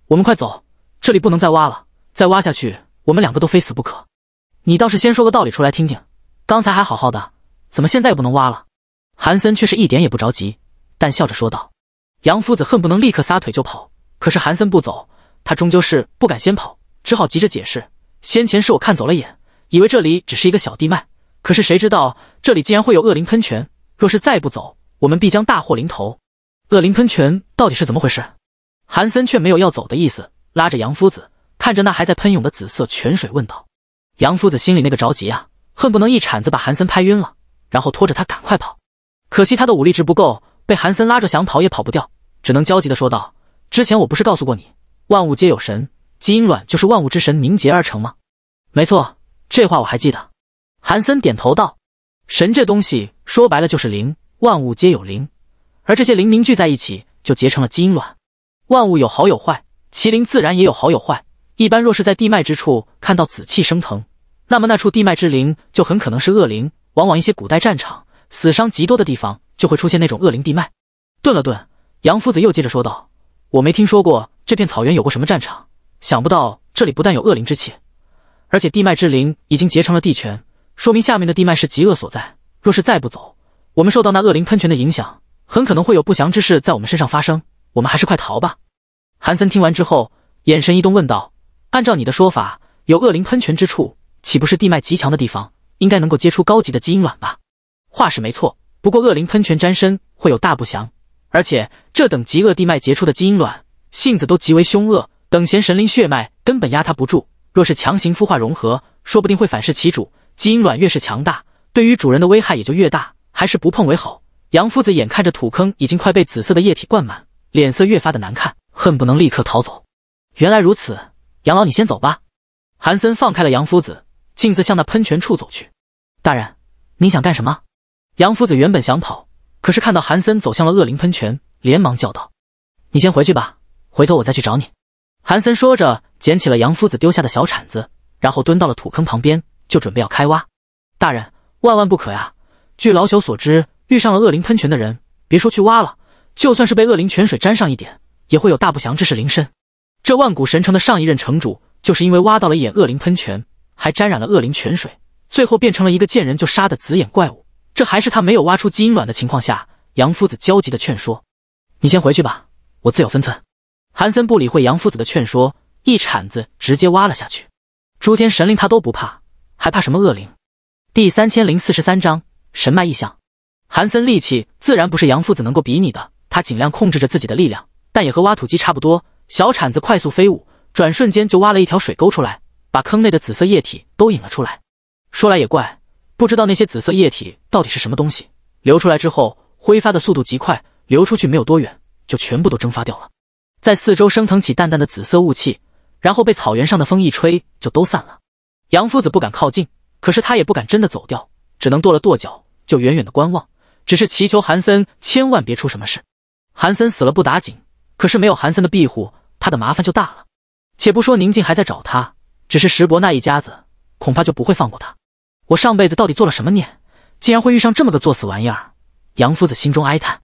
A: 我们快走，这里不能再挖了，再挖下去，我们两个都非死不可。你倒是先说个道理出来听听，刚才还好好的，怎么现在也不能挖了？韩森却是一点也不着急，但笑着说道。杨夫子恨不能立刻撒腿就跑，可是韩森不走，他终究是不敢先跑，只好急着解释：先前是我看走了眼，以为这里只是一个小地脉，可是谁知道这里竟然会有恶灵喷泉，若是再不走，我们必将大祸临头。恶灵喷泉到底是怎么回事？韩森却没有要走的意思，拉着杨夫子，看着那还在喷涌的紫色泉水，问道：“杨夫子心里那个着急啊，恨不能一铲子把韩森拍晕了，然后拖着他赶快跑。可惜他的武力值不够，被韩森拉着想跑也跑不掉，只能焦急的说道：‘之前我不是告诉过你，万物皆有神，基因卵就是万物之神凝结而成吗？’没错，这话我还记得。”韩森点头道：“神这东西说白了就是灵，万物皆有灵，而这些灵凝聚在一起就结成了基因卵。”万物有好有坏，麒麟自然也有好有坏。一般若是在地脉之处看到紫气升腾，那么那处地脉之灵就很可能是恶灵。往往一些古代战场死伤极多的地方，就会出现那种恶灵地脉。顿了顿，杨夫子又接着说道：“我没听说过这片草原有过什么战场，想不到这里不但有恶灵之气，而且地脉之灵已经结成了地泉，说明下面的地脉是极恶所在。若是再不走，我们受到那恶灵喷泉的影响，很可能会有不祥之事在我们身上发生。”我们还是快逃吧。韩森听完之后，眼神一动，问道：“按照你的说法，有恶灵喷泉之处，岂不是地脉极强的地方？应该能够结出高级的基因卵吧？”话是没错，不过恶灵喷泉沾身会有大不祥，而且这等极恶地脉结出的基因卵，性子都极为凶恶，等闲神灵血脉根本压他不住。若是强行孵化融合，说不定会反噬其主。基因卵越是强大，对于主人的危害也就越大，还是不碰为好。杨夫子眼看着土坑已经快被紫色的液体灌满。脸色越发的难看，恨不能立刻逃走。原来如此，杨老，你先走吧。韩森放开了杨夫子，径自向那喷泉处走去。大人，您想干什么？杨夫子原本想跑，可是看到韩森走向了恶灵喷泉，连忙叫道：“你先回去吧，回头我再去找你。”韩森说着，捡起了杨夫子丢下的小铲子，然后蹲到了土坑旁边，就准备要开挖。大人，万万不可呀！据老朽所知，遇上了恶灵喷泉的人，别说去挖了。就算是被恶灵泉水沾上一点，也会有大不祥之事临身。这万古神城的上一任城主就是因为挖到了一眼恶灵喷泉，还沾染了恶灵泉水，最后变成了一个见人就杀的紫眼怪物。这还是他没有挖出基因卵的情况下。杨夫子焦急的劝说：“你先回去吧，我自有分寸。”韩森不理会杨夫子的劝说，一铲子直接挖了下去。诸天神灵他都不怕，还怕什么恶灵？第三千零四十三章神脉异象。韩森力气自然不是杨夫子能够比拟的。他尽量控制着自己的力量，但也和挖土机差不多，小铲子快速飞舞，转瞬间就挖了一条水沟出来，把坑内的紫色液体都引了出来。说来也怪，不知道那些紫色液体到底是什么东西，流出来之后挥发的速度极快，流出去没有多远就全部都蒸发掉了，在四周升腾起淡淡的紫色雾气，然后被草原上的风一吹就都散了。杨夫子不敢靠近，可是他也不敢真的走掉，只能跺了跺脚，就远远的观望，只是祈求韩森千万别出什么事。韩森死了不打紧，可是没有韩森的庇护，他的麻烦就大了。且不说宁静还在找他，只是石伯那一家子恐怕就不会放过他。我上辈子到底做了什么孽，竟然会遇上这么个作死玩意儿？杨夫子心中哀叹。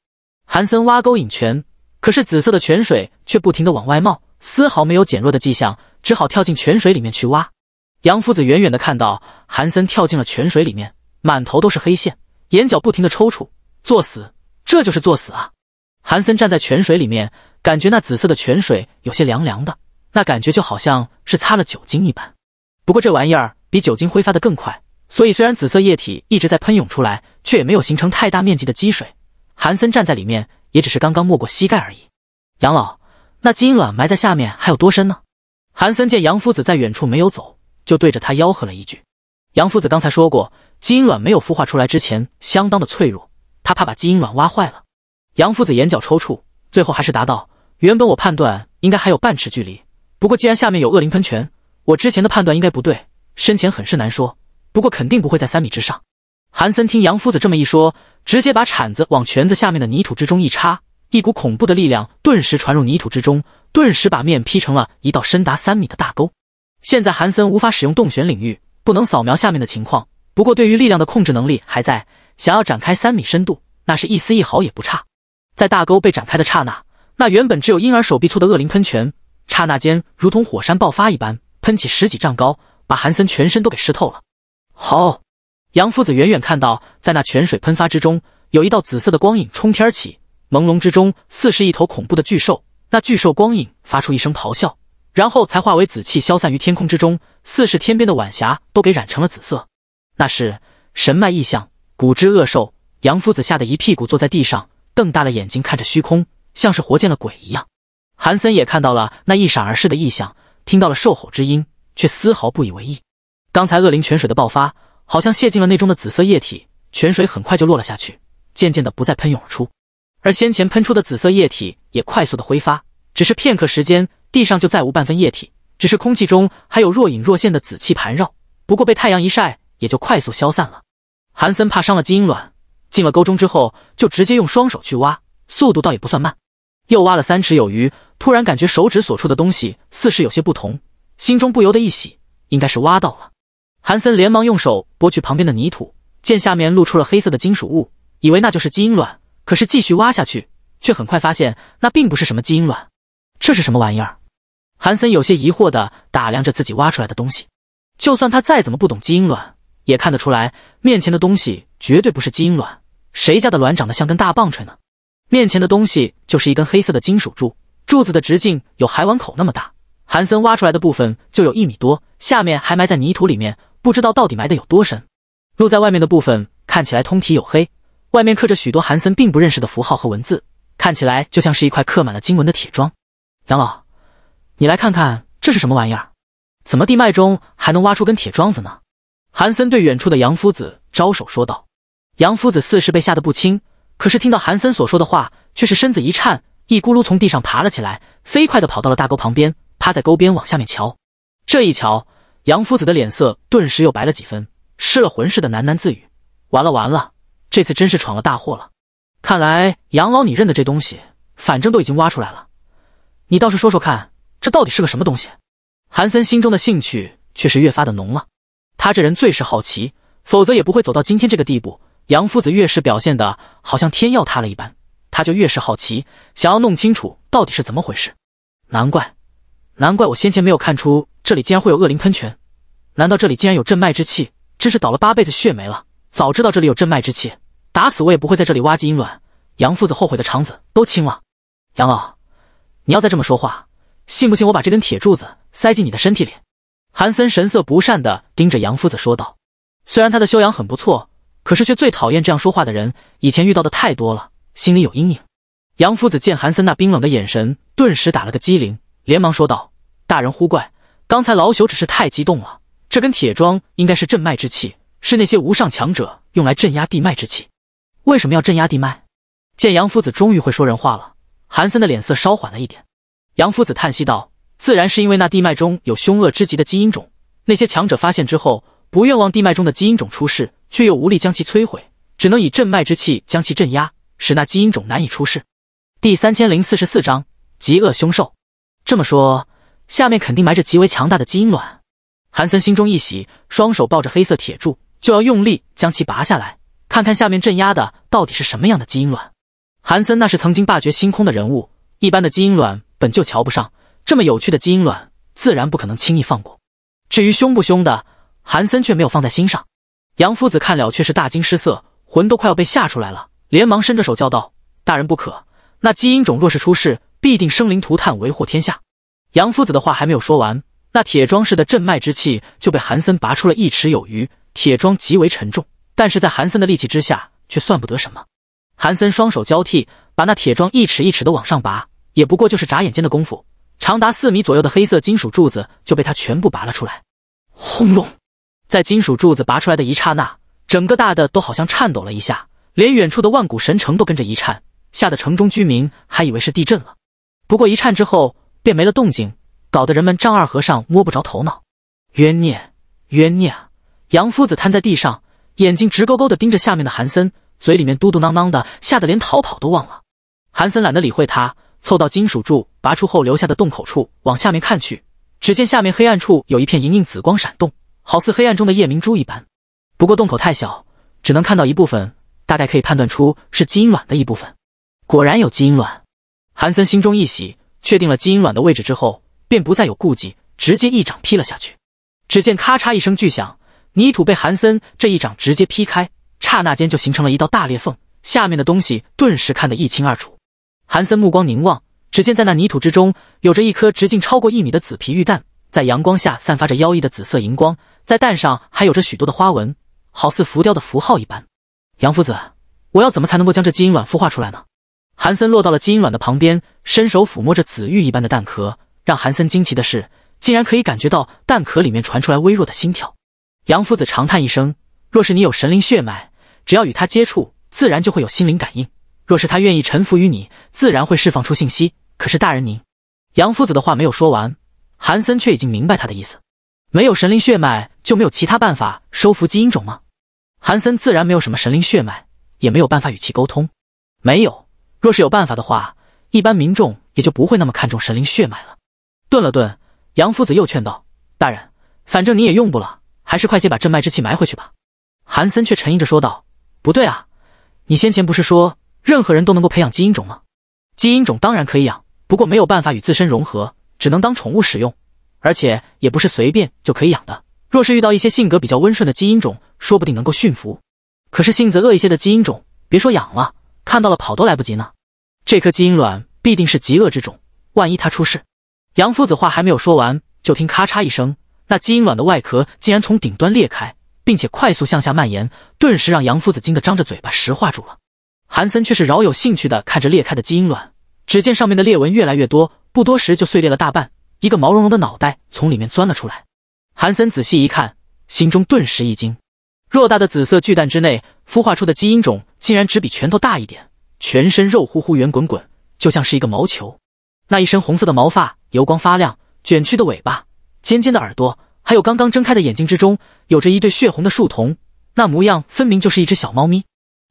A: 韩森挖沟引泉，可是紫色的泉水却不停的往外冒，丝毫没有减弱的迹象，只好跳进泉水里面去挖。杨夫子远远的看到韩森跳进了泉水里面，满头都是黑线，眼角不停的抽搐，作死，这就是作死啊！韩森站在泉水里面，感觉那紫色的泉水有些凉凉的，那感觉就好像是擦了酒精一般。不过这玩意儿比酒精挥发的更快，所以虽然紫色液体一直在喷涌出来，却也没有形成太大面积的积水。韩森站在里面，也只是刚刚没过膝盖而已。杨老，那基因卵埋在下面还有多深呢？韩森见杨夫子在远处没有走，就对着他吆喝了一句：“杨夫子刚才说过，基因卵没有孵化出来之前相当的脆弱，他怕把基因卵挖坏了。”杨夫子眼角抽搐，最后还是答道：“原本我判断应该还有半尺距离，不过既然下面有恶灵喷泉，我之前的判断应该不对，深浅很是难说。不过肯定不会在三米之上。”韩森听杨夫子这么一说，直接把铲子往泉子下面的泥土之中一插，一股恐怖的力量顿时传入泥土之中，顿时把面劈成了一道深达三米的大沟。现在韩森无法使用洞穴领域，不能扫描下面的情况，不过对于力量的控制能力还在，想要展开三米深度，那是一丝一毫也不差。在大沟被展开的刹那，那原本只有婴儿手臂粗的恶灵喷泉，刹那间如同火山爆发一般，喷起十几丈高，把韩森全身都给湿透了。好，杨夫子远远看到，在那泉水喷发之中，有一道紫色的光影冲天而起，朦胧之中似是一头恐怖的巨兽。那巨兽光影发出一声咆哮，然后才化为紫气消散于天空之中，似是天边的晚霞都给染成了紫色。那是神脉异象，古之恶兽。杨夫子吓得一屁股坐在地上。瞪大了眼睛看着虚空，像是活见了鬼一样。韩森也看到了那一闪而逝的异象，听到了兽吼之音，却丝毫不以为意。刚才恶灵泉水的爆发，好像泄进了内中的紫色液体，泉水很快就落了下去，渐渐的不再喷涌而出。而先前喷出的紫色液体也快速的挥发，只是片刻时间，地上就再无半分液体，只是空气中还有若隐若现的紫气盘绕。不过被太阳一晒，也就快速消散了。韩森怕伤了基因卵。进了沟中之后，就直接用双手去挖，速度倒也不算慢。又挖了三尺有余，突然感觉手指所触的东西似是有些不同，心中不由得一喜，应该是挖到了。韩森连忙用手拨去旁边的泥土，见下面露出了黑色的金属物，以为那就是基因卵。可是继续挖下去，却很快发现那并不是什么基因卵，这是什么玩意儿？韩森有些疑惑地打量着自己挖出来的东西。就算他再怎么不懂基因卵，也看得出来面前的东西绝对不是基因卵。谁家的卵长得像根大棒槌呢？面前的东西就是一根黑色的金属柱，柱子的直径有海碗口那么大。韩森挖出来的部分就有一米多，下面还埋在泥土里面，不知道到底埋得有多深。露在外面的部分看起来通体黝黑，外面刻着许多韩森并不认识的符号和文字，看起来就像是一块刻满了经文的铁桩。杨老，你来看看这是什么玩意儿？怎么地脉中还能挖出根铁桩子呢？韩森对远处的杨夫子招手说道。杨夫子似是被吓得不轻，可是听到韩森所说的话，却是身子一颤，一咕噜从地上爬了起来，飞快的跑到了大沟旁边，趴在沟边往下面瞧。这一瞧，杨夫子的脸色顿时又白了几分，失了魂似的喃喃自语：“完了完了，这次真是闯了大祸了。”看来杨老，你认的这东西，反正都已经挖出来了，你倒是说说看，这到底是个什么东西？韩森心中的兴趣却是越发的浓了，他这人最是好奇，否则也不会走到今天这个地步。杨夫子越是表现的好像天要塌了一般，他就越是好奇，想要弄清楚到底是怎么回事。难怪，难怪我先前没有看出这里竟然会有恶灵喷泉，难道这里竟然有镇脉之气？真是倒了八辈子血霉了！早知道这里有镇脉之气，打死我也不会在这里挖基因卵。杨夫子后悔的肠子都青了。杨老，你要再这么说话，信不信我把这根铁柱子塞进你的身体里？韩森神色不善的盯着杨夫子说道。虽然他的修养很不错。可是却最讨厌这样说话的人，以前遇到的太多了，心里有阴影。杨夫子见韩森那冰冷的眼神，顿时打了个机灵，连忙说道：“大人，忽怪，刚才老朽只是太激动了。这根铁桩应该是镇脉之气，是那些无上强者用来镇压地脉之气。为什么要镇压地脉？”见杨夫子终于会说人话了，韩森的脸色稍缓了一点。杨夫子叹息道：“自然是因为那地脉中有凶恶之极的基因种，那些强者发现之后，不愿望地脉中的基因种出世。”却又无力将其摧毁，只能以震脉之气将其镇压，使那基因种难以出世。第三千零四十四章极恶凶兽。这么说，下面肯定埋着极为强大的基因卵。韩森心中一喜，双手抱着黑色铁柱，就要用力将其拔下来，看看下面镇压的到底是什么样的基因卵。韩森那是曾经霸绝星空的人物，一般的基因卵本就瞧不上，这么有趣的基因卵，自然不可能轻易放过。至于凶不凶的，韩森却没有放在心上。杨夫子看了，却是大惊失色，魂都快要被吓出来了，连忙伸着手叫道：“大人不可！那基因种若是出事，必定生灵涂炭，为祸天下。”杨夫子的话还没有说完，那铁桩似的镇脉之气就被韩森拔出了一尺有余。铁桩极为沉重，但是在韩森的力气之下，却算不得什么。韩森双手交替，把那铁桩一尺一尺的往上拔，也不过就是眨眼间的功夫，长达四米左右的黑色金属柱子就被他全部拔了出来。轰隆！在金属柱子拔出来的一刹那，整个大的都好像颤抖了一下，连远处的万古神城都跟着一颤，吓得城中居民还以为是地震了。不过一颤之后便没了动静，搞得人们丈二和尚摸不着头脑。冤孽，冤孽！啊！杨夫子瘫在地上，眼睛直勾勾的盯着下面的韩森，嘴里面嘟嘟囔囔的，吓得连逃跑都忘了。韩森懒得理会他，凑到金属柱拔出后留下的洞口处，往下面看去，只见下面黑暗处有一片莹莹紫光闪动。好似黑暗中的夜明珠一般，不过洞口太小，只能看到一部分，大概可以判断出是基因卵的一部分。果然有基因卵，韩森心中一喜，确定了基因卵的位置之后，便不再有顾忌，直接一掌劈了下去。只见咔嚓一声巨响，泥土被韩森这一掌直接劈开，刹那间就形成了一道大裂缝，下面的东西顿时看得一清二楚。韩森目光凝望，只见在那泥土之中，有着一颗直径超过一米的紫皮玉蛋。在阳光下散发着妖异的紫色荧光，在蛋上还有着许多的花纹，好似浮雕的符号一般。杨夫子，我要怎么才能够将这基因卵孵化出来呢？韩森落到了基因卵的旁边，伸手抚摸着紫玉一般的蛋壳。让韩森惊奇的是，竟然可以感觉到蛋壳里面传出来微弱的心跳。杨夫子长叹一声：“若是你有神灵血脉，只要与他接触，自然就会有心灵感应。若是他愿意臣服于你，自然会释放出信息。可是大人您……”杨夫子的话没有说完。韩森却已经明白他的意思，没有神灵血脉就没有其他办法收服基因种吗？韩森自然没有什么神灵血脉，也没有办法与其沟通。没有，若是有办法的话，一般民众也就不会那么看重神灵血脉了。顿了顿，杨夫子又劝道：“大人，反正你也用不了，还是快些把镇脉之气埋回去吧。”韩森却沉吟着说道：“不对啊，你先前不是说任何人都能够培养基因种吗？基因种当然可以养，不过没有办法与自身融合。”只能当宠物使用，而且也不是随便就可以养的。若是遇到一些性格比较温顺的基因种，说不定能够驯服。可是性子恶一些的基因种，别说养了，看到了跑都来不及呢。这颗基因卵必定是极恶之种，万一它出事……杨夫子话还没有说完，就听咔嚓一声，那基因卵的外壳竟然从顶端裂开，并且快速向下蔓延，顿时让杨夫子惊得张着嘴巴石化住了。韩森却是饶有兴趣的看着裂开的基因卵，只见上面的裂纹越来越多。不多时，就碎裂了大半，一个毛茸茸的脑袋从里面钻了出来。韩森仔细一看，心中顿时一惊：偌大的紫色巨蛋之内孵化出的基因种，竟然只比拳头大一点，全身肉乎乎、圆滚滚，就像是一个毛球。那一身红色的毛发油光发亮，卷曲的尾巴，尖尖的耳朵，还有刚刚睁开的眼睛之中有着一对血红的竖瞳，那模样分明就是一只小猫咪。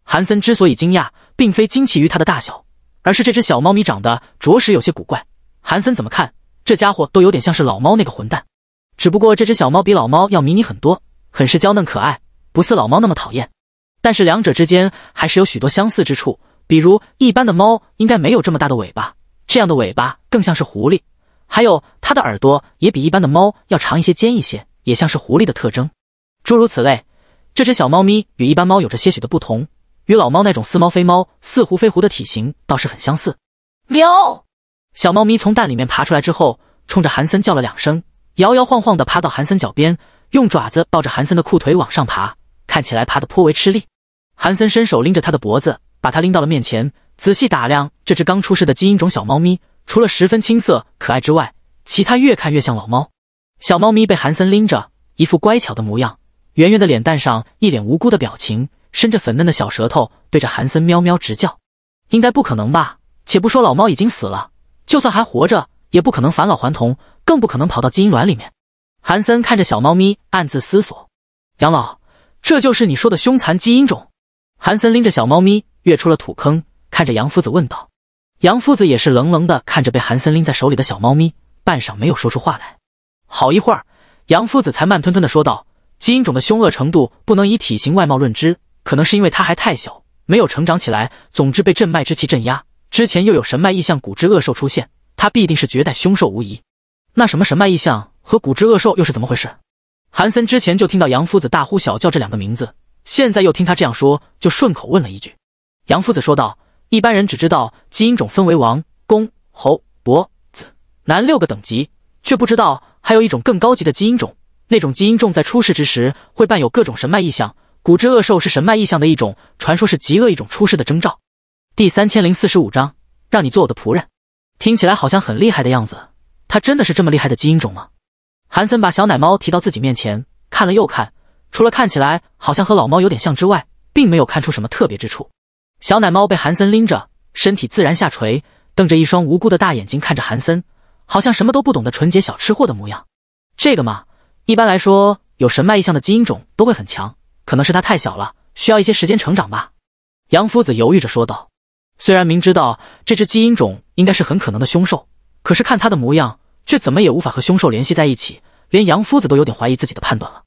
A: 韩森之所以惊讶，并非惊奇于它的大小，而是这只小猫咪长得着实有些古怪。韩森怎么看，这家伙都有点像是老猫那个混蛋，只不过这只小猫比老猫要迷你很多，很是娇嫩可爱，不似老猫那么讨厌。但是两者之间还是有许多相似之处，比如一般的猫应该没有这么大的尾巴，这样的尾巴更像是狐狸。还有它的耳朵也比一般的猫要长一些、尖一些，也像是狐狸的特征。诸如此类，这只小猫咪与一般猫有着些许的不同，与老猫那种似猫非猫、似狐非狐的体型倒是很相似。喵。小猫咪从蛋里面爬出来之后，冲着韩森叫了两声，摇摇晃晃地爬到韩森脚边，用爪子抱着韩森的裤腿往上爬，看起来爬得颇为吃力。韩森伸手拎着它的脖子，把它拎到了面前，仔细打量这只刚出世的基因种小猫咪。除了十分青涩可爱之外，其他越看越像老猫。小猫咪被韩森拎着，一副乖巧的模样，圆圆的脸蛋上一脸无辜的表情，伸着粉嫩的小舌头对着韩森喵喵直叫。应该不可能吧？且不说老猫已经死了。就算还活着，也不可能返老还童，更不可能跑到基因卵里面。韩森看着小猫咪，暗自思索：杨老，这就是你说的凶残基因种？韩森拎着小猫咪跃出了土坑，看着杨夫子问道。杨夫子也是冷冷的看着被韩森拎在手里的小猫咪，半晌没有说出话来。好一会儿，杨夫子才慢吞吞的说道：基因种的凶恶程度不能以体型外貌论之，可能是因为它还太小，没有成长起来。总之被镇脉之气镇压。之前又有神脉异象、古之恶兽出现，他必定是绝代凶兽无疑。那什么神脉异象和古之恶兽又是怎么回事？韩森之前就听到杨夫子大呼小叫这两个名字，现在又听他这样说，就顺口问了一句。杨夫子说道：“一般人只知道基因种分为王、公、侯、伯、子、男六个等级，却不知道还有一种更高级的基因种。那种基因种在出世之时会伴有各种神脉异象，古之恶兽是神脉异象的一种，传说是极恶一种出世的征兆。”第三千零四十五章，让你做我的仆人，听起来好像很厉害的样子。它真的是这么厉害的基因种吗？韩森把小奶猫提到自己面前，看了又看，除了看起来好像和老猫有点像之外，并没有看出什么特别之处。小奶猫被韩森拎着，身体自然下垂，瞪着一双无辜的大眼睛看着韩森，好像什么都不懂的纯洁小吃货的模样。这个嘛，一般来说有神脉异象的基因种都会很强，可能是它太小了，需要一些时间成长吧。杨夫子犹豫着说道。虽然明知道这只基因种应该是很可能的凶兽，可是看它的模样，却怎么也无法和凶兽联系在一起。连杨夫子都有点怀疑自己的判断了。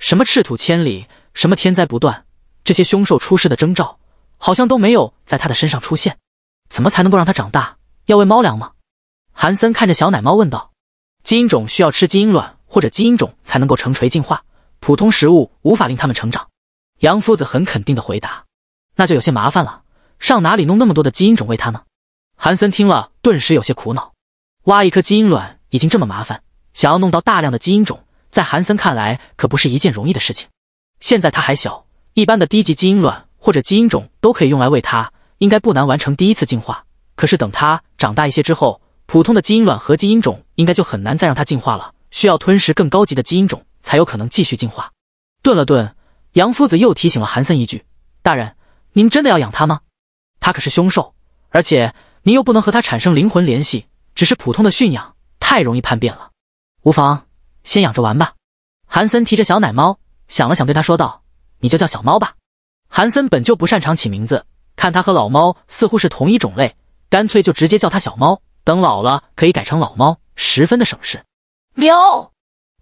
A: 什么赤土千里，什么天灾不断，这些凶兽出世的征兆，好像都没有在他的身上出现。怎么才能够让它长大？要喂猫粮吗？韩森看着小奶猫问道。基因种需要吃基因卵或者基因种才能够成锤进化，普通食物无法令它们成长。杨夫子很肯定的回答。那就有些麻烦了。上哪里弄那么多的基因种喂它呢？韩森听了顿时有些苦恼，挖一颗基因卵已经这么麻烦，想要弄到大量的基因种，在韩森看来可不是一件容易的事情。现在他还小，一般的低级基因卵或者基因种都可以用来喂它，应该不难完成第一次进化。可是等他长大一些之后，普通的基因卵和基因种应该就很难再让它进化了，需要吞食更高级的基因种才有可能继续进化。顿了顿，杨夫子又提醒了韩森一句：“大人，您真的要养它吗？”它可是凶兽，而且您又不能和它产生灵魂联系，只是普通的驯养，太容易叛变了。无妨，先养着玩吧。韩森提着小奶猫，想了想，对他说道：“你就叫小猫吧。”韩森本就不擅长起名字，看他和老猫似乎是同一种类，干脆就直接叫他小猫，等老了可以改成老猫，十分的省事。喵！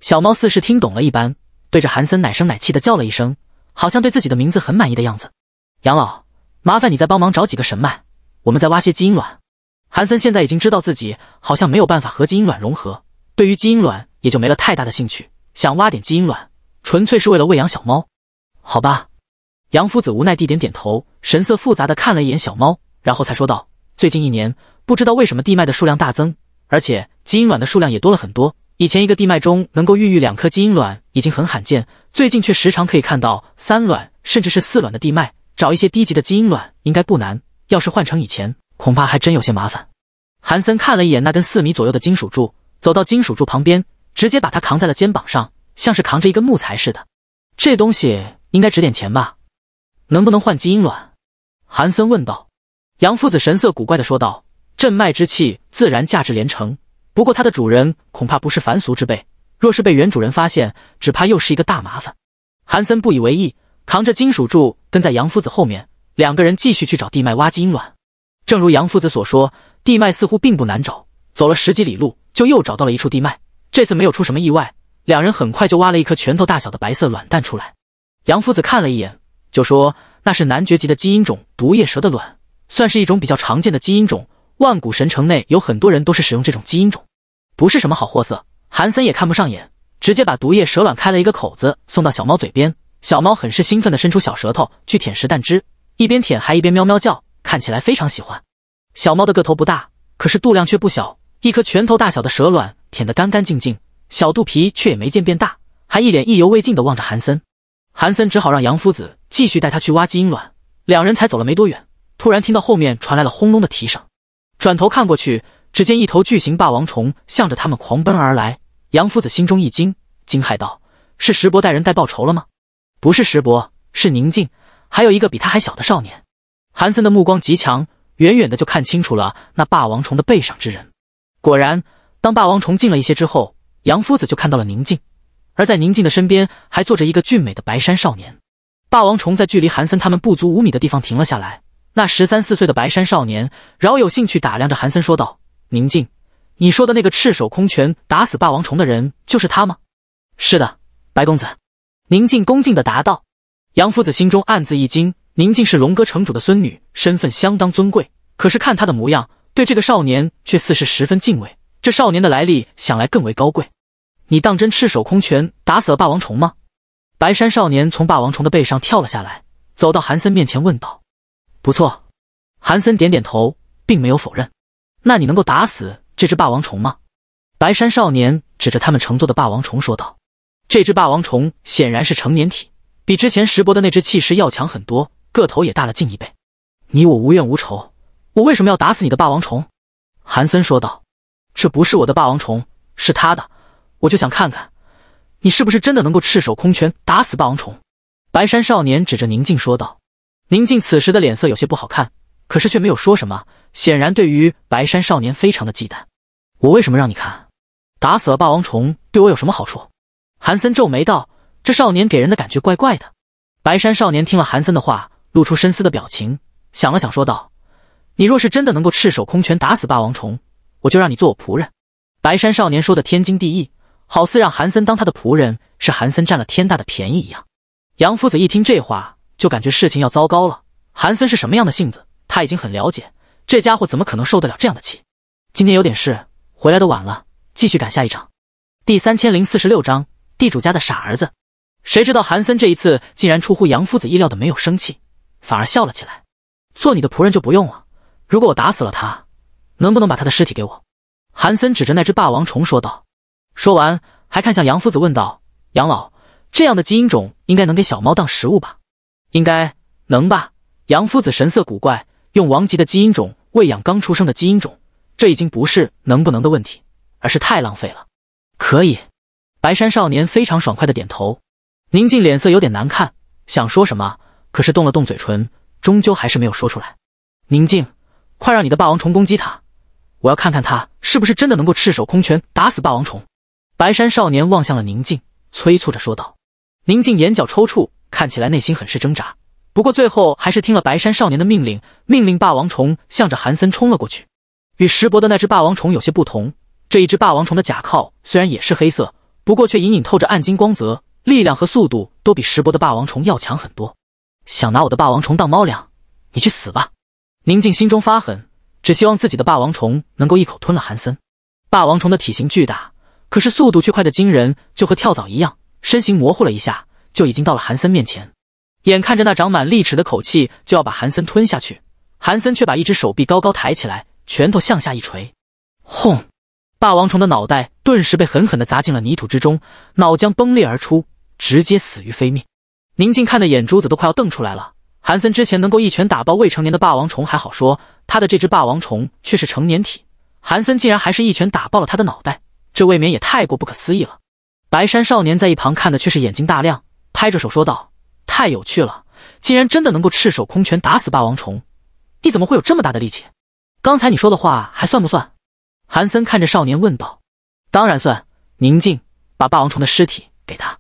A: 小猫似是听懂了一般，对着韩森奶声奶气的叫了一声，好像对自己的名字很满意的样子。杨老。麻烦你再帮忙找几个神脉，我们再挖些基因卵。韩森现在已经知道自己好像没有办法和基因卵融合，对于基因卵也就没了太大的兴趣。想挖点基因卵，纯粹是为了喂养小猫，好吧？杨夫子无奈地点点头，神色复杂的看了一眼小猫，然后才说道：“最近一年，不知道为什么地脉的数量大增，而且基因卵的数量也多了很多。以前一个地脉中能够孕育两颗基因卵已经很罕见，最近却时常可以看到三卵甚至是四卵的地脉。”找一些低级的基因卵应该不难，要是换成以前，恐怕还真有些麻烦。韩森看了一眼那根四米左右的金属柱，走到金属柱旁边，直接把它扛在了肩膀上，像是扛着一根木材似的。这东西应该值点钱吧？能不能换基因卵？韩森问道。杨父子神色古怪的说道：“镇脉之气自然价值连城，不过它的主人恐怕不是凡俗之辈。若是被原主人发现，只怕又是一个大麻烦。”韩森不以为意。扛着金属柱跟在杨夫子后面，两个人继续去找地脉挖基因卵。正如杨夫子所说，地脉似乎并不难找，走了十几里路就又找到了一处地脉。这次没有出什么意外，两人很快就挖了一颗拳头大小的白色卵蛋出来。杨夫子看了一眼，就说那是男爵级的基因种毒液蛇的卵，算是一种比较常见的基因种。万古神城内有很多人都是使用这种基因种，不是什么好货色。韩森也看不上眼，直接把毒液蛇卵开了一个口子，送到小猫嘴边。小猫很是兴奋地伸出小舌头去舔食蛋汁，一边舔还一边喵喵叫，看起来非常喜欢。小猫的个头不大，可是肚量却不小，一颗拳头大小的蛇卵舔得干干净净，小肚皮却也没见变大，还一脸意犹未尽地望着韩森。韩森只好让杨夫子继续带他去挖基因卵。两人才走了没多远，突然听到后面传来了轰隆的蹄声，转头看过去，只见一头巨型霸王虫向着他们狂奔而来。杨夫子心中一惊，惊骇道：“是石伯带人带报仇了吗？”不是石伯，是宁静，还有一个比他还小的少年。韩森的目光极强，远远的就看清楚了那霸王虫的背上之人。果然，当霸王虫近了一些之后，杨夫子就看到了宁静，而在宁静的身边还坐着一个俊美的白山少年。霸王虫在距离韩森他们不足五米的地方停了下来。那十三四岁的白山少年饶有兴趣打量着韩森，说道：“宁静，你说的那个赤手空拳打死霸王虫的人，就是他吗？”“是的，白公子。”宁静恭敬地答道：“杨夫子心中暗自一惊，宁静是龙哥城主的孙女，身份相当尊贵。可是看她的模样，对这个少年却似是十分敬畏。这少年的来历想来更为高贵。你当真赤手空拳打死了霸王虫吗？”白山少年从霸王虫的背上跳了下来，走到韩森面前问道：“不错。”韩森点点头，并没有否认。“那你能够打死这只霸王虫吗？”白山少年指着他们乘坐的霸王虫说道。这只霸王虫显然是成年体，比之前石伯的那只气势要强很多，个头也大了近一倍。你我无怨无仇，我为什么要打死你的霸王虫？韩森说道：“这不是我的霸王虫，是他的。我就想看看，你是不是真的能够赤手空拳打死霸王虫。”白山少年指着宁静说道。宁静此时的脸色有些不好看，可是却没有说什么，显然对于白山少年非常的忌惮。我为什么让你看？打死了霸王虫对我有什么好处？韩森皱眉道：“这少年给人的感觉怪怪的。”白山少年听了韩森的话，露出深思的表情，想了想说道：“你若是真的能够赤手空拳打死霸王虫，我就让你做我仆人。”白山少年说的天经地义，好似让韩森当他的仆人是韩森占了天大的便宜一样。杨夫子一听这话，就感觉事情要糟糕了。韩森是什么样的性子，他已经很了解，这家伙怎么可能受得了这样的气？今天有点事，回来的晚了，继续赶下一场。第三千零四十六章。地主家的傻儿子，谁知道韩森这一次竟然出乎杨夫子意料的没有生气，反而笑了起来。做你的仆人就不用了。如果我打死了他，能不能把他的尸体给我？韩森指着那只霸王虫说道。说完，还看向杨夫子问道：“杨老，这样的基因种应该能给小猫当食物吧？”“应该能吧。”杨夫子神色古怪，用王级的基因种喂养刚出生的基因种，这已经不是能不能的问题，而是太浪费了。可以。白山少年非常爽快的点头，宁静脸色有点难看，想说什么，可是动了动嘴唇，终究还是没有说出来。宁静，快让你的霸王虫攻击他，我要看看他是不是真的能够赤手空拳打死霸王虫。白山少年望向了宁静，催促着说道。宁静眼角抽搐，看起来内心很是挣扎，不过最后还是听了白山少年的命令，命令霸王虫向着韩森冲了过去。与石伯的那只霸王虫有些不同，这一只霸王虫的甲壳虽然也是黑色。不过却隐隐透着暗金光泽，力量和速度都比石博的霸王虫要强很多。想拿我的霸王虫当猫粮，你去死吧！宁静心中发狠，只希望自己的霸王虫能够一口吞了韩森。霸王虫的体型巨大，可是速度却快得惊人，就和跳蚤一样，身形模糊了一下，就已经到了韩森面前。眼看着那长满利齿的口气就要把韩森吞下去，韩森却把一只手臂高高抬起来，拳头向下一锤，轰！霸王虫的脑袋。顿时被狠狠地砸进了泥土之中，脑浆崩裂而出，直接死于非命。宁静看的眼珠子都快要瞪出来了。韩森之前能够一拳打爆未成年的霸王虫还好说，他的这只霸王虫却是成年体，韩森竟然还是一拳打爆了他的脑袋，这未免也太过不可思议了。白山少年在一旁看的却是眼睛大亮，拍着手说道：“太有趣了，竟然真的能够赤手空拳打死霸王虫，你怎么会有这么大的力气？刚才你说的话还算不算？”韩森看着少年问道。当然算宁静，把霸王虫的尸体给他。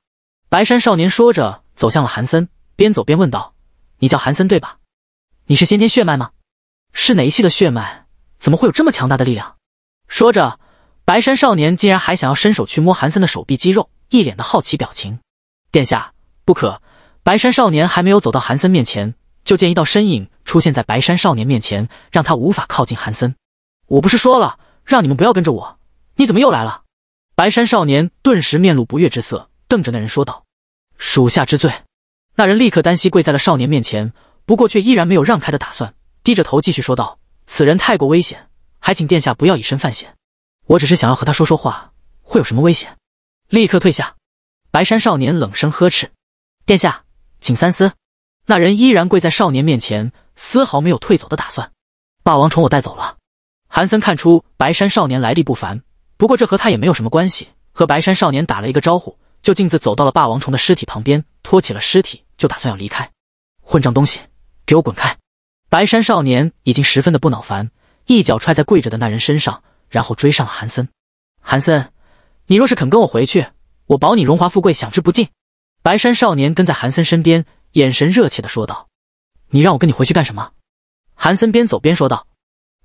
A: 白山少年说着，走向了韩森，边走边问道：“你叫韩森对吧？你是先天血脉吗？是哪一系的血脉？怎么会有这么强大的力量？”说着，白山少年竟然还想要伸手去摸韩森的手臂肌肉，一脸的好奇表情。殿下不可！白山少年还没有走到韩森面前，就见一道身影出现在白山少年面前，让他无法靠近韩森。我不是说了，让你们不要跟着我，你怎么又来了？白山少年顿时面露不悦之色，瞪着那人说道：“属下之罪。”那人立刻单膝跪在了少年面前，不过却依然没有让开的打算，低着头继续说道：“此人太过危险，还请殿下不要以身犯险。我只是想要和他说说话，会有什么危险？”立刻退下！白山少年冷声呵斥：“殿下，请三思。”那人依然跪在少年面前，丝毫没有退走的打算。霸王虫，我带走了。韩森看出白山少年来历不凡。不过这和他也没有什么关系。和白山少年打了一个招呼，就径自走到了霸王虫的尸体旁边，拖起了尸体，就打算要离开。混账东西，给我滚开！白山少年已经十分的不恼烦，一脚踹在跪着的那人身上，然后追上了韩森。韩森，你若是肯跟我回去，我保你荣华富贵享之不尽。白山少年跟在韩森身边，眼神热切的说道：“你让我跟你回去干什么？”韩森边走边说道：“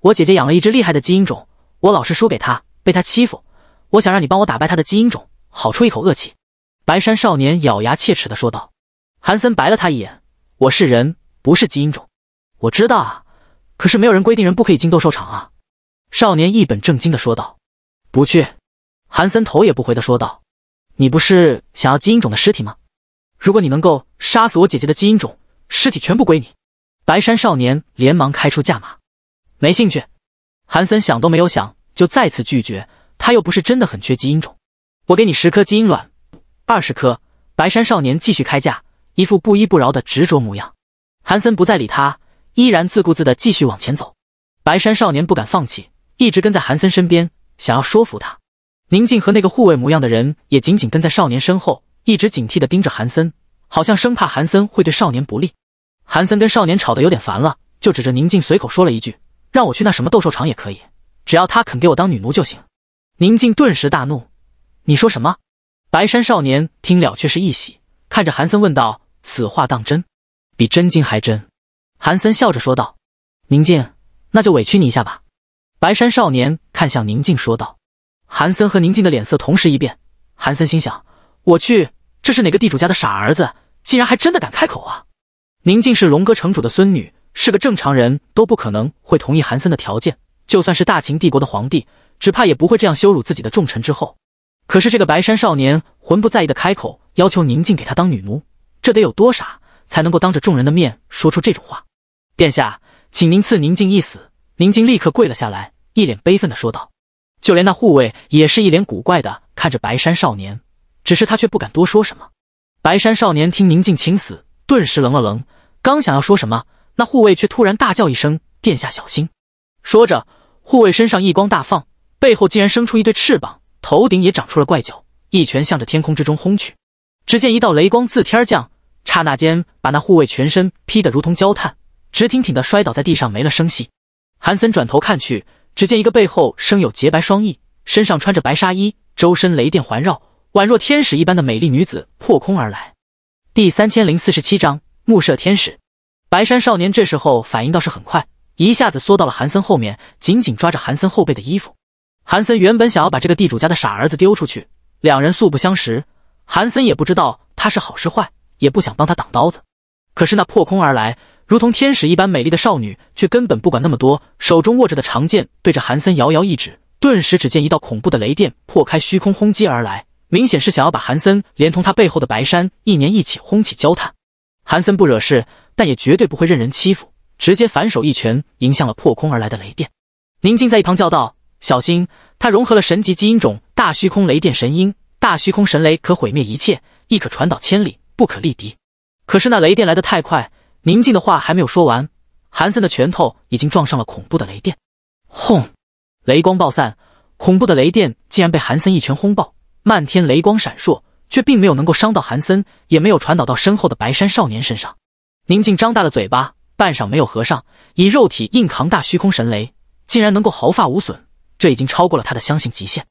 A: 我姐姐养了一只厉害的基因种，我老是输给她。”被他欺负，我想让你帮我打败他的基因种，好出一口恶气。”白山少年咬牙切齿地说道。韩森白了他一眼：“我是人，不是基因种。我知道啊，可是没有人规定人不可以进斗兽场啊。”少年一本正经地说道。“不去。”韩森头也不回地说道。“你不是想要基因种的尸体吗？如果你能够杀死我姐姐的基因种，尸体全部归你。”白山少年连忙开出价码。“没兴趣。”韩森想都没有想。就再次拒绝，他又不是真的很缺基因种，我给你十颗基因卵，二十颗。白山少年继续开价，一副不依不饶的执着模样。韩森不再理他，依然自顾自的继续往前走。白山少年不敢放弃，一直跟在韩森身边，想要说服他。宁静和那个护卫模样的人也紧紧跟在少年身后，一直警惕的盯着韩森，好像生怕韩森会对少年不利。韩森跟少年吵的有点烦了，就指着宁静随口说了一句：“让我去那什么斗兽场也可以。”只要他肯给我当女奴就行。宁静顿时大怒：“你说什么？”白山少年听了却是一喜，看着韩森问道：“此话当真？比真金还真？”韩森笑着说道：“宁静，那就委屈你一下吧。”白山少年看向宁静说道。韩森和宁静的脸色同时一变。韩森心想：“我去，这是哪个地主家的傻儿子，竟然还真的敢开口啊！”宁静是龙哥城主的孙女，是个正常人都不可能会同意韩森的条件。就算是大秦帝国的皇帝，只怕也不会这样羞辱自己的重臣。之后，可是这个白山少年浑不在意的开口，要求宁静给他当女奴，这得有多傻，才能够当着众人的面说出这种话？殿下，请您赐宁静一死。宁静立刻跪了下来，一脸悲愤的说道。就连那护卫也是一脸古怪的看着白山少年，只是他却不敢多说什么。白山少年听宁静请死，顿时愣了愣，刚想要说什么，那护卫却突然大叫一声：“殿下小心！”说着。护卫身上异光大放，背后竟然生出一对翅膀，头顶也长出了怪角，一拳向着天空之中轰去。只见一道雷光自天降，刹那间把那护卫全身劈得如同焦炭，直挺挺的摔倒在地上，没了声息。韩森转头看去，只见一个背后生有洁白双翼，身上穿着白纱衣，周身雷电环绕，宛若天使一般的美丽女子破空而来。第三千零四十七章暮色天使。白山少年这时候反应倒是很快。一下子缩到了韩森后面，紧紧抓着韩森后背的衣服。韩森原本想要把这个地主家的傻儿子丢出去，两人素不相识，韩森也不知道他是好是坏，也不想帮他挡刀子。可是那破空而来，如同天使一般美丽的少女，却根本不管那么多，手中握着的长剑对着韩森遥遥一指，顿时只见一道恐怖的雷电破开虚空轰击而来，明显是想要把韩森连同他背后的白山一年一起轰起焦炭。韩森不惹事，但也绝对不会任人欺负。直接反手一拳迎向了破空而来的雷电，宁静在一旁叫道：“小心！”他融合了神级基因种大虚空雷电神鹰，大虚空神雷可毁灭一切，亦可传导千里，不可力敌。可是那雷电来的太快，宁静的话还没有说完，韩森的拳头已经撞上了恐怖的雷电，轰！雷光爆散，恐怖的雷电竟然被韩森一拳轰爆，漫天雷光闪烁，却并没有能够伤到韩森，也没有传导到身后的白山少年身上。宁静张大了嘴巴。半晌没有合上，以肉体硬扛大虚空神雷，竟然能够毫发无损，这已经超过了他的相信极限。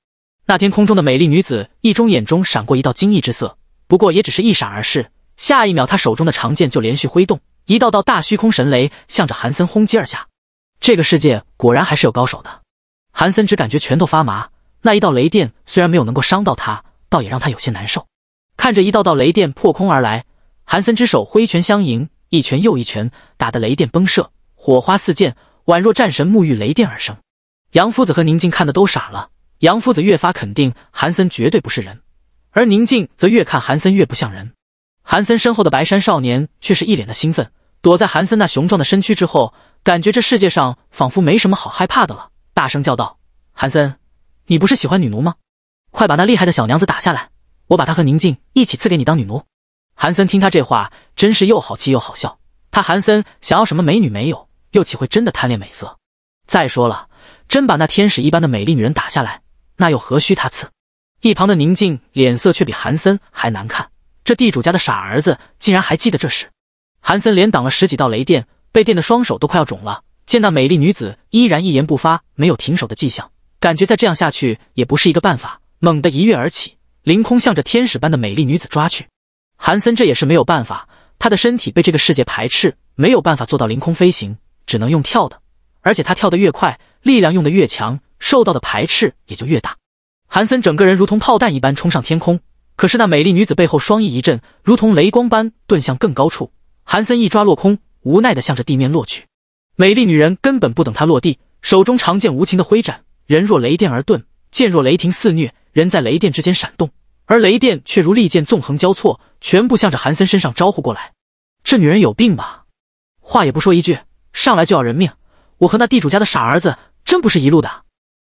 A: 那天空中的美丽女子一中眼中闪过一道惊异之色，不过也只是一闪而逝。下一秒，她手中的长剑就连续挥动，一道道大虚空神雷向着韩森轰击而下。这个世界果然还是有高手的。韩森只感觉拳头发麻，那一道雷电虽然没有能够伤到他，倒也让他有些难受。看着一道道雷电破空而来，韩森之手挥拳相迎。一拳又一拳，打得雷电崩射，火花四溅，宛若战神沐浴雷电而生。杨夫子和宁静看的都傻了。杨夫子越发肯定韩森绝对不是人，而宁静则越看韩森越不像人。韩森身后的白衫少年却是一脸的兴奋，躲在韩森那雄壮的身躯之后，感觉这世界上仿佛没什么好害怕的了，大声叫道：“韩森，你不是喜欢女奴吗？快把那厉害的小娘子打下来，我把她和宁静一起赐给你当女奴。”韩森听他这话，真是又好气又好笑。他韩森想要什么美女没有，又岂会真的贪恋美色？再说了，真把那天使一般的美丽女人打下来，那又何须他刺？一旁的宁静脸色却比韩森还难看。这地主家的傻儿子竟然还记得这事。韩森连挡了十几道雷电，被电的双手都快要肿了。见那美丽女子依然一言不发，没有停手的迹象，感觉再这样下去也不是一个办法，猛地一跃而起，凌空向着天使般的美丽女子抓去。韩森这也是没有办法，他的身体被这个世界排斥，没有办法做到凌空飞行，只能用跳的。而且他跳得越快，力量用的越强，受到的排斥也就越大。韩森整个人如同炮弹一般冲上天空，可是那美丽女子背后双翼一震，如同雷光般遁向更高处。韩森一抓落空，无奈的向着地面落去。美丽女人根本不等他落地，手中长剑无情的挥斩，人若雷电而遁，剑若雷霆肆虐，人在雷电之间闪动。而雷电却如利剑纵横交错，全部向着韩森身上招呼过来。这女人有病吧？话也不说一句，上来就要人命。我和那地主家的傻儿子真不是一路的。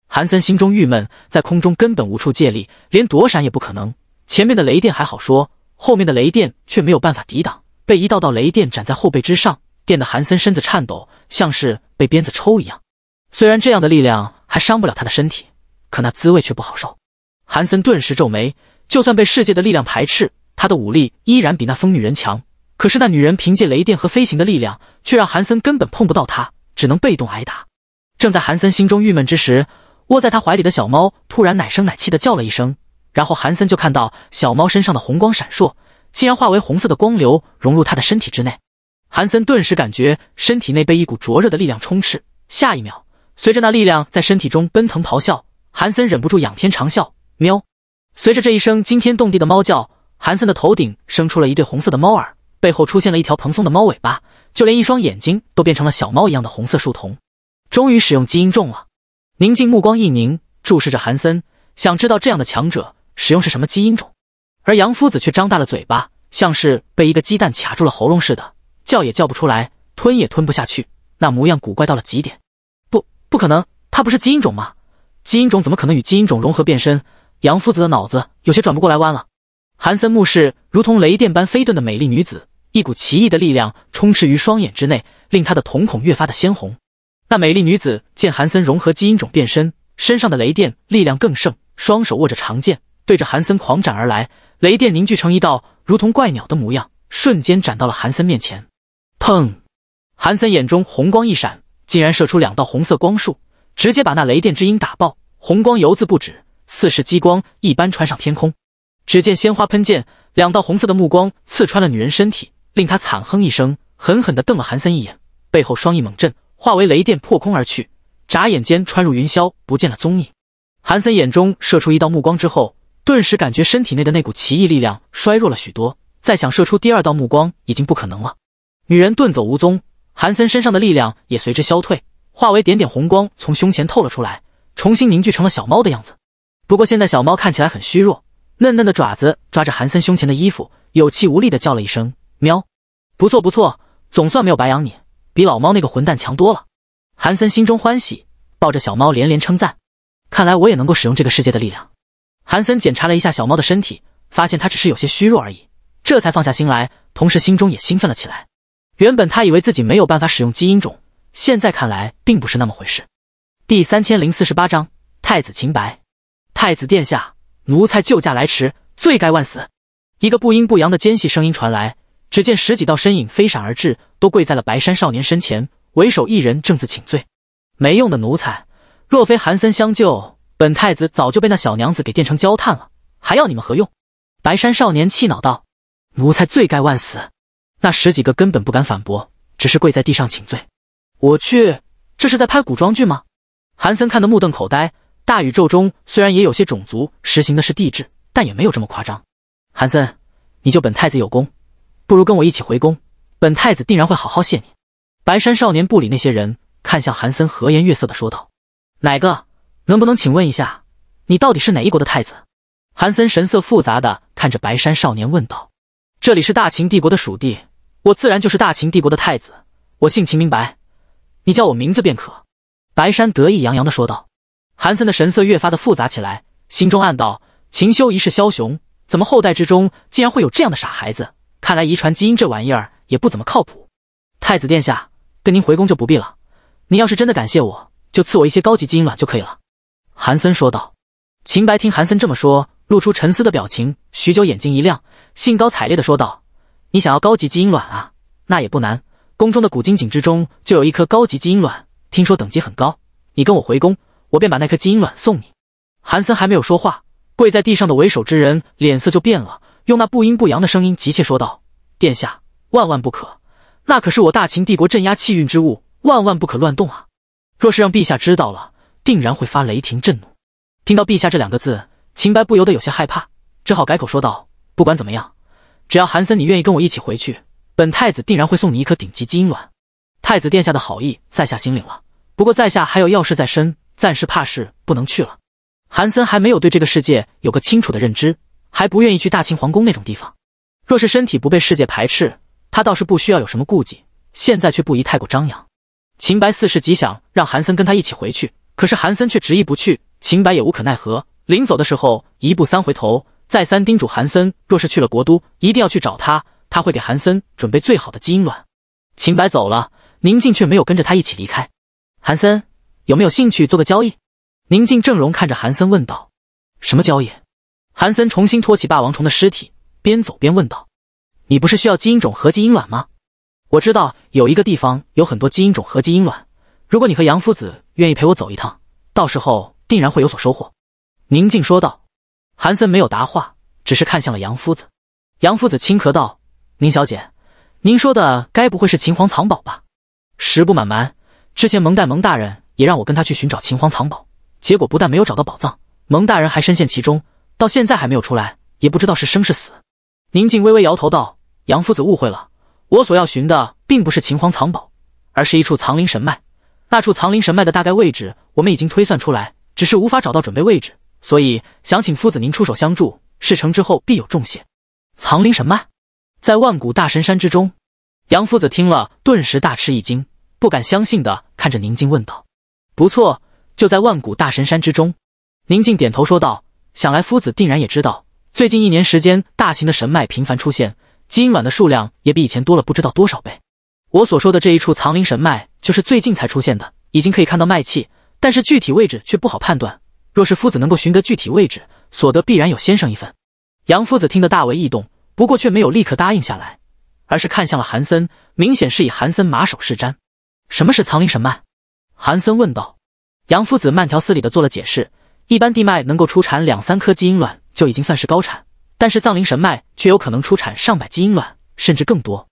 A: 韩森心中郁闷，在空中根本无处借力，连躲闪也不可能。前面的雷电还好说，后面的雷电却没有办法抵挡，被一道道雷电斩在后背之上，电得韩森身子颤抖，像是被鞭子抽一样。虽然这样的力量还伤不了他的身体，可那滋味却不好受。韩森顿时皱眉。就算被世界的力量排斥，他的武力依然比那疯女人强。可是那女人凭借雷电和飞行的力量，却让韩森根本碰不到她，只能被动挨打。正在韩森心中郁闷之时，窝在他怀里的小猫突然奶声奶气地叫了一声，然后韩森就看到小猫身上的红光闪烁，竟然化为红色的光流融入他的身体之内。韩森顿时感觉身体内被一股灼热的力量充斥，下一秒，随着那力量在身体中奔腾咆哮，韩森忍不住仰天长啸：“喵！”随着这一声惊天动地的猫叫，韩森的头顶生出了一对红色的猫耳，背后出现了一条蓬松的猫尾巴，就连一双眼睛都变成了小猫一样的红色树瞳。终于使用基因种了，宁静目光一凝，注视着韩森，想知道这样的强者使用是什么基因种。而杨夫子却张大了嘴巴，像是被一个鸡蛋卡住了喉咙似的，叫也叫不出来，吞也吞不下去，那模样古怪到了极点。不，不可能，他不是基因种吗？基因种怎么可能与基因种融合变身？杨夫子的脑子有些转不过来弯了。韩森目视如同雷电般飞遁的美丽女子，一股奇异的力量充斥于双眼之内，令他的瞳孔越发的鲜红。那美丽女子见韩森融合基因种变身，身上的雷电力量更盛，双手握着长剑，对着韩森狂斩而来。雷电凝聚成一道如同怪鸟的模样，瞬间斩到了韩森面前。砰！韩森眼中红光一闪，竟然射出两道红色光束，直接把那雷电之鹰打爆，红光犹自不止。似是激光一般穿上天空，只见鲜花喷溅，两道红色的目光刺穿了女人身体，令她惨哼一声，狠狠地瞪了韩森一眼，背后双翼猛震，化为雷电破空而去，眨眼间穿入云霄，不见了踪影。韩森眼中射出一道目光之后，顿时感觉身体内的那股奇异力量衰弱了许多，再想射出第二道目光已经不可能了。女人遁走无踪，韩森身上的力量也随之消退，化为点点红光从胸前透了出来，重新凝聚成了小猫的样子。不过现在小猫看起来很虚弱，嫩嫩的爪子抓着韩森胸前的衣服，有气无力的叫了一声“喵”。不错不错，总算没有白养你，比老猫那个混蛋强多了。韩森心中欢喜，抱着小猫连连称赞。看来我也能够使用这个世界的力量。韩森检查了一下小猫的身体，发现它只是有些虚弱而已，这才放下心来，同时心中也兴奋了起来。原本他以为自己没有办法使用基因种，现在看来并不是那么回事。第三千零四十八章太子秦白。太子殿下，奴才救驾来迟，罪该万死。一个不阴不阳的奸细声音传来。只见十几道身影飞闪而至，都跪在了白山少年身前。为首一人正自请罪：“没用的奴才，若非韩森相救，本太子早就被那小娘子给电成焦炭了，还要你们何用？”白山少年气恼道：“奴才罪该万死。”那十几个根本不敢反驳，只是跪在地上请罪。我去，这是在拍古装剧吗？韩森看得目瞪口呆。大宇宙中虽然也有些种族实行的是帝制，但也没有这么夸张。韩森，你救本太子有功，不如跟我一起回宫，本太子定然会好好谢你。白山少年不理那些人，看向韩森，和颜悦色的说道：“哪个？能不能请问一下，你到底是哪一国的太子？”韩森神色复杂的看着白山少年，问道：“这里是大秦帝国的属地，我自然就是大秦帝国的太子，我姓秦，明白？你叫我名字便可。”白山得意洋洋的说道。韩森的神色越发的复杂起来，心中暗道：秦修一世枭雄，怎么后代之中竟然会有这样的傻孩子？看来遗传基因这玩意儿也不怎么靠谱。太子殿下，跟您回宫就不必了。您要是真的感谢我，就赐我一些高级基因卵就可以了。”韩森说道。秦白听韩森这么说，露出沉思的表情，许久，眼睛一亮，兴高采烈的说道：“你想要高级基因卵啊？那也不难，宫中的古金井之中就有一颗高级基因卵，听说等级很高。你跟我回宫。”我便把那颗基因卵送你。韩森还没有说话，跪在地上的为首之人脸色就变了，用那不阴不阳的声音急切说道：“殿下，万万不可！那可是我大秦帝国镇压气运之物，万万不可乱动啊！若是让陛下知道了，定然会发雷霆震怒。”听到“陛下”这两个字，秦白不由得有些害怕，只好改口说道：“不管怎么样，只要韩森你愿意跟我一起回去，本太子定然会送你一颗顶级基因卵。太子殿下的好意，在下心领了。不过在下还有要事在身。”暂时怕是不能去了，韩森还没有对这个世界有个清楚的认知，还不愿意去大秦皇宫那种地方。若是身体不被世界排斥，他倒是不需要有什么顾忌。现在却不宜太过张扬。秦白四是极想让韩森跟他一起回去，可是韩森却执意不去，秦白也无可奈何。临走的时候，一步三回头，再三叮嘱韩森，若是去了国都，一定要去找他，他会给韩森准备最好的基因卵。秦白走了，宁静却没有跟着他一起离开。韩森。有没有兴趣做个交易？宁静正容看着韩森问道：“什么交易？”韩森重新托起霸王虫的尸体，边走边问道：“你不是需要基因种和基因卵吗？我知道有一个地方有很多基因种和基因卵，如果你和杨夫子愿意陪我走一趟，到时候定然会有所收获。”宁静说道。韩森没有答话，只是看向了杨夫子。杨夫子轻咳道：“宁小姐，您说的该不会是秦皇藏宝吧？实不瞒瞒，之前蒙代蒙大人。”也让我跟他去寻找秦皇藏宝，结果不但没有找到宝藏，蒙大人还深陷其中，到现在还没有出来，也不知道是生是死。宁静微微摇头道：“杨夫子误会了，我所要寻的并不是秦皇藏宝，而是一处藏灵神脉。那处藏灵神脉的大概位置我们已经推算出来，只是无法找到准备位置，所以想请夫子您出手相助。事成之后必有重谢。”藏灵神脉在万古大神山之中，杨夫子听了顿时大吃一惊，不敢相信的看着宁静问道。不错，就在万古大神山之中，宁静点头说道：“想来夫子定然也知道，最近一年时间，大型的神脉频繁出现，基因卵的数量也比以前多了不知道多少倍。我所说的这一处藏灵神脉，就是最近才出现的，已经可以看到脉气，但是具体位置却不好判断。若是夫子能够寻得具体位置，所得必然有先生一份。”杨夫子听得大为异动，不过却没有立刻答应下来，而是看向了韩森，明显是以韩森马首是瞻。“什么是藏灵神脉？”韩森问道：“杨夫子慢条斯理的做了解释，一般地脉能够出产两三颗基因卵就已经算是高产，但是藏灵神脉却有可能出产上百基因卵，甚至更多。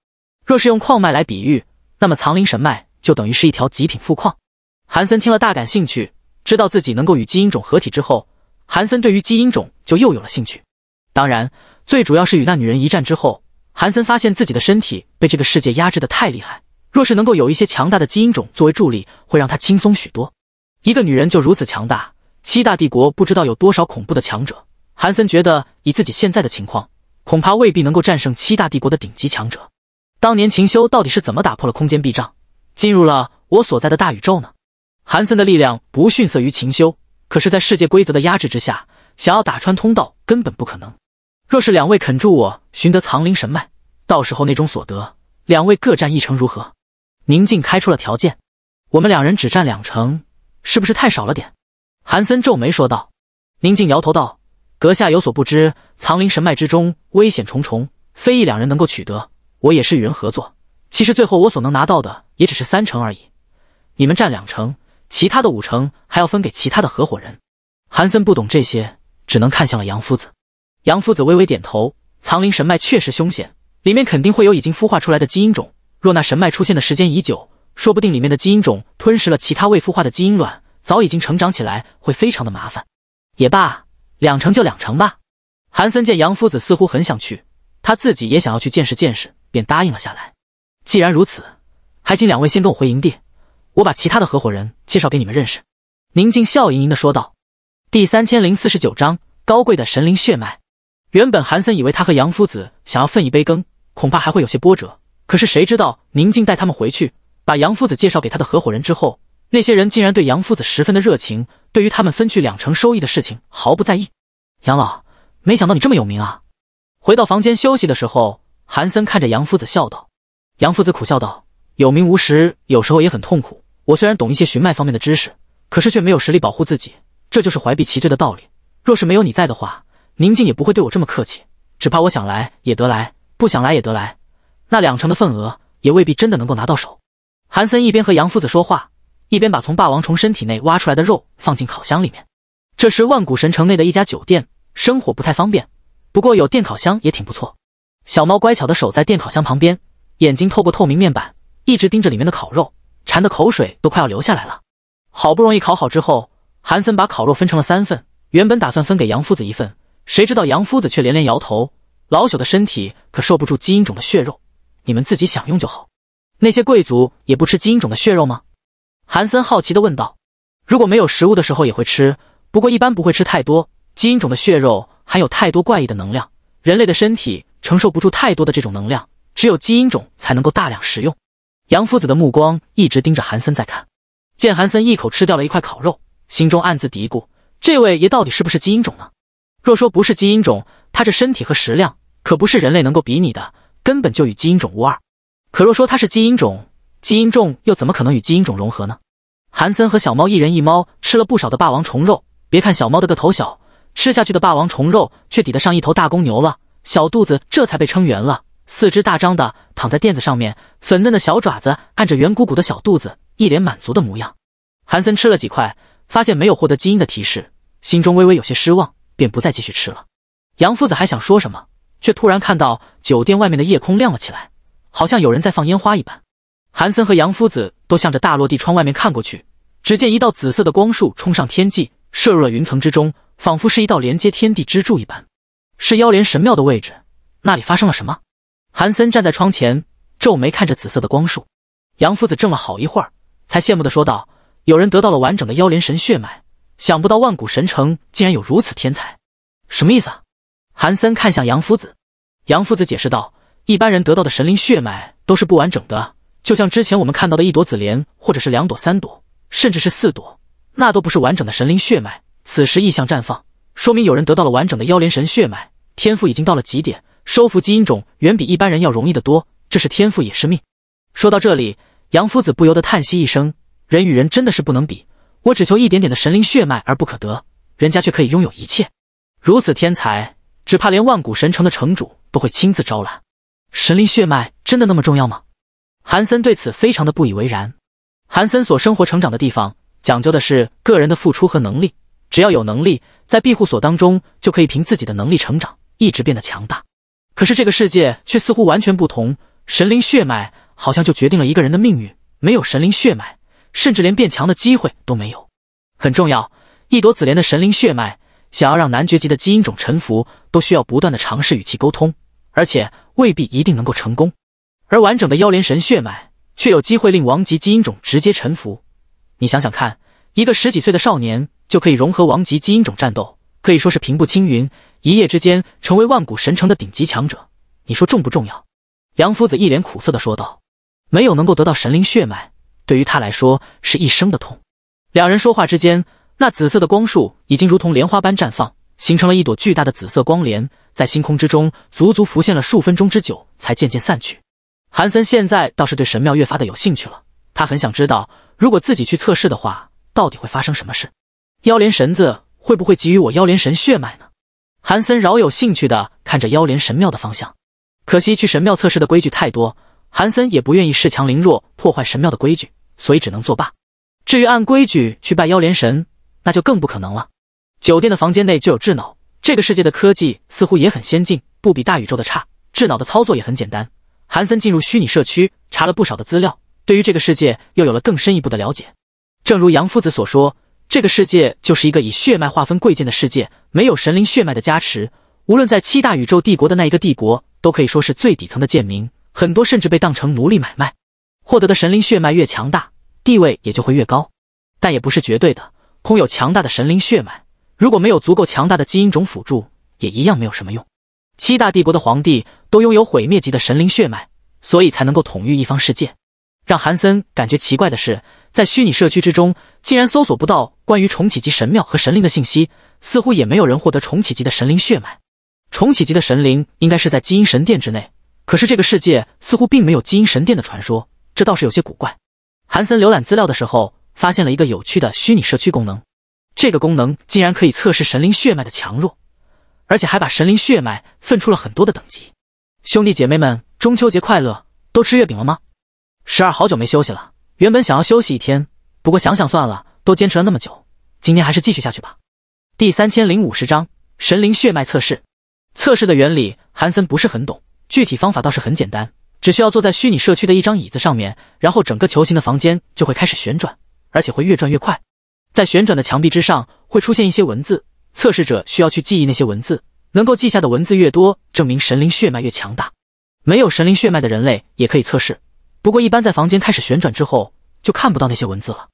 A: 若是用矿脉来比喻，那么藏灵神脉就等于是一条极品富矿。”韩森听了大感兴趣，知道自己能够与基因种合体之后，韩森对于基因种就又有了兴趣。当然，最主要是与那女人一战之后，韩森发现自己的身体被这个世界压制的太厉害。若是能够有一些强大的基因种作为助力，会让他轻松许多。一个女人就如此强大，七大帝国不知道有多少恐怖的强者。韩森觉得以自己现在的情况，恐怕未必能够战胜七大帝国的顶级强者。当年秦修到底是怎么打破了空间壁障，进入了我所在的大宇宙呢？韩森的力量不逊色于秦修，可是，在世界规则的压制之下，想要打穿通道根本不可能。若是两位肯助我寻得藏灵神脉，到时候那种所得，两位各占一成，如何？宁静开出了条件，我们两人只占两成，是不是太少了点？韩森皱眉说道。宁静摇头道：“阁下有所不知，藏灵神脉之中危险重重，非一两人能够取得。我也是与人合作，其实最后我所能拿到的也只是三成而已。你们占两成，其他的五成还要分给其他的合伙人。”韩森不懂这些，只能看向了杨夫子。杨夫子微微点头：“藏灵神脉确实凶险，里面肯定会有已经孵化出来的基因种。”若那神脉出现的时间已久，说不定里面的基因种吞食了其他未孵化的基因卵，早已经成长起来，会非常的麻烦。也罢，两成就两成吧。韩森见杨夫子似乎很想去，他自己也想要去见识见识，便答应了下来。既然如此，还请两位先跟我回营地，我把其他的合伙人介绍给你们认识。宁静笑盈盈的说道。第三千零四十九章高贵的神灵血脉。原本韩森以为他和杨夫子想要分一杯羹，恐怕还会有些波折。可是谁知道宁静带他们回去，把杨夫子介绍给他的合伙人之后，那些人竟然对杨夫子十分的热情，对于他们分去两成收益的事情毫不在意。杨老，没想到你这么有名啊！回到房间休息的时候，韩森看着杨夫子笑道。杨夫子苦笑道：“有名无实，有时候也很痛苦。我虽然懂一些寻脉方面的知识，可是却没有实力保护自己，这就是怀璧其罪的道理。若是没有你在的话，宁静也不会对我这么客气。只怕我想来也得来，不想来也得来。”那两成的份额也未必真的能够拿到手。韩森一边和杨夫子说话，一边把从霸王虫身体内挖出来的肉放进烤箱里面。这是万古神城内的一家酒店，生火不太方便，不过有电烤箱也挺不错。小猫乖巧的守在电烤箱旁边，眼睛透过透明面板一直盯着里面的烤肉，馋得口水都快要流下来了。好不容易烤好之后，韩森把烤肉分成了三份，原本打算分给杨夫子一份，谁知道杨夫子却连连摇头：“老朽的身体可受不住基因种的血肉。”你们自己享用就好。那些贵族也不吃基因种的血肉吗？韩森好奇地问道。如果没有食物的时候也会吃，不过一般不会吃太多。基因种的血肉含有太多怪异的能量，人类的身体承受不住太多的这种能量，只有基因种才能够大量食用。杨夫子的目光一直盯着韩森在看，见韩森一口吃掉了一块烤肉，心中暗自嘀咕：这位爷到底是不是基因种呢？若说不是基因种，他这身体和食量可不是人类能够比拟的。根本就与基因种无二，可若说它是基因种，基因种又怎么可能与基因种融合呢？韩森和小猫一人一猫吃了不少的霸王虫肉，别看小猫的个头小，吃下去的霸王虫肉却抵得上一头大公牛了，小肚子这才被撑圆了，四肢大张的躺在垫子上面，粉嫩的小爪子按着圆鼓鼓的小肚子，一脸满足的模样。韩森吃了几块，发现没有获得基因的提示，心中微微有些失望，便不再继续吃了。杨夫子还想说什么？却突然看到酒店外面的夜空亮了起来，好像有人在放烟花一般。韩森和杨夫子都向着大落地窗外面看过去，只见一道紫色的光束冲上天际，射入了云层之中，仿佛是一道连接天地支柱一般。是妖莲神庙的位置，那里发生了什么？韩森站在窗前，皱眉看着紫色的光束。杨夫子怔了好一会儿，才羡慕的说道：“有人得到了完整的妖莲神血脉，想不到万古神城竟然有如此天才，什么意思？”啊？韩森看向杨夫子，杨夫子解释道：“一般人得到的神灵血脉都是不完整的，就像之前我们看到的一朵紫莲，或者是两朵、三朵，甚至是四朵，那都不是完整的神灵血脉。此时异象绽放，说明有人得到了完整的妖莲神血脉，天赋已经到了极点，收服基因种远比一般人要容易得多。这是天赋，也是命。”说到这里，杨夫子不由得叹息一声：“人与人真的是不能比，我只求一点点的神灵血脉而不可得，人家却可以拥有一切，如此天才。”只怕连万古神城的城主都会亲自招揽。神灵血脉真的那么重要吗？韩森对此非常的不以为然。韩森所生活成长的地方讲究的是个人的付出和能力，只要有能力，在庇护所当中就可以凭自己的能力成长，一直变得强大。可是这个世界却似乎完全不同，神灵血脉好像就决定了一个人的命运，没有神灵血脉，甚至连变强的机会都没有。很重要，一朵紫莲的神灵血脉。想要让男爵级的基因种臣服，都需要不断的尝试与其沟通，而且未必一定能够成功。而完整的妖莲神血脉却有机会令王级基因种直接臣服。你想想看，一个十几岁的少年就可以融合王级基因种战斗，可以说是平步青云，一夜之间成为万古神城的顶级强者。你说重不重要？杨夫子一脸苦涩的说道：“没有能够得到神灵血脉，对于他来说是一生的痛。”两人说话之间。那紫色的光束已经如同莲花般绽放，形成了一朵巨大的紫色光莲，在星空之中足足浮现了数分钟之久，才渐渐散去。韩森现在倒是对神庙越发的有兴趣了，他很想知道，如果自己去测试的话，到底会发生什么事？妖莲神子会不会给予我妖莲神血脉呢？韩森饶有兴趣的看着妖莲神庙的方向，可惜去神庙测试的规矩太多，韩森也不愿意恃强凌弱，破坏神庙的规矩，所以只能作罢。至于按规矩去拜妖莲神。那就更不可能了。酒店的房间内就有智脑，这个世界的科技似乎也很先进，不比大宇宙的差。智脑的操作也很简单。韩森进入虚拟社区，查了不少的资料，对于这个世界又有了更深一步的了解。正如杨夫子所说，这个世界就是一个以血脉划分贵贱的世界。没有神灵血脉的加持，无论在七大宇宙帝国的那一个帝国，都可以说是最底层的贱民。很多甚至被当成奴隶买卖。获得的神灵血脉越强大，地位也就会越高，但也不是绝对的。空有强大的神灵血脉，如果没有足够强大的基因种辅助，也一样没有什么用。七大帝国的皇帝都拥有毁灭级的神灵血脉，所以才能够统御一方世界。让韩森感觉奇怪的是，在虚拟社区之中，竟然搜索不到关于重启级神庙和神灵的信息，似乎也没有人获得重启级的神灵血脉。重启级的神灵应该是在基因神殿之内，可是这个世界似乎并没有基因神殿的传说，这倒是有些古怪。韩森浏览资料的时候。发现了一个有趣的虚拟社区功能，这个功能竟然可以测试神灵血脉的强弱，而且还把神灵血脉分出了很多的等级。兄弟姐妹们，中秋节快乐！都吃月饼了吗？十二，好久没休息了，原本想要休息一天，不过想想算了，都坚持了那么久，今天还是继续下去吧。第三千零五十章神灵血脉测试。测试的原理，韩森不是很懂，具体方法倒是很简单，只需要坐在虚拟社区的一张椅子上面，然后整个球形的房间就会开始旋转。而且会越转越快，在旋转的墙壁之上会出现一些文字，测试者需要去记忆那些文字，能够记下的文字越多，证明神灵血脉越强大。没有神灵血脉的人类也可以测试，不过一般在房间开始旋转之后就看不到那些文字了。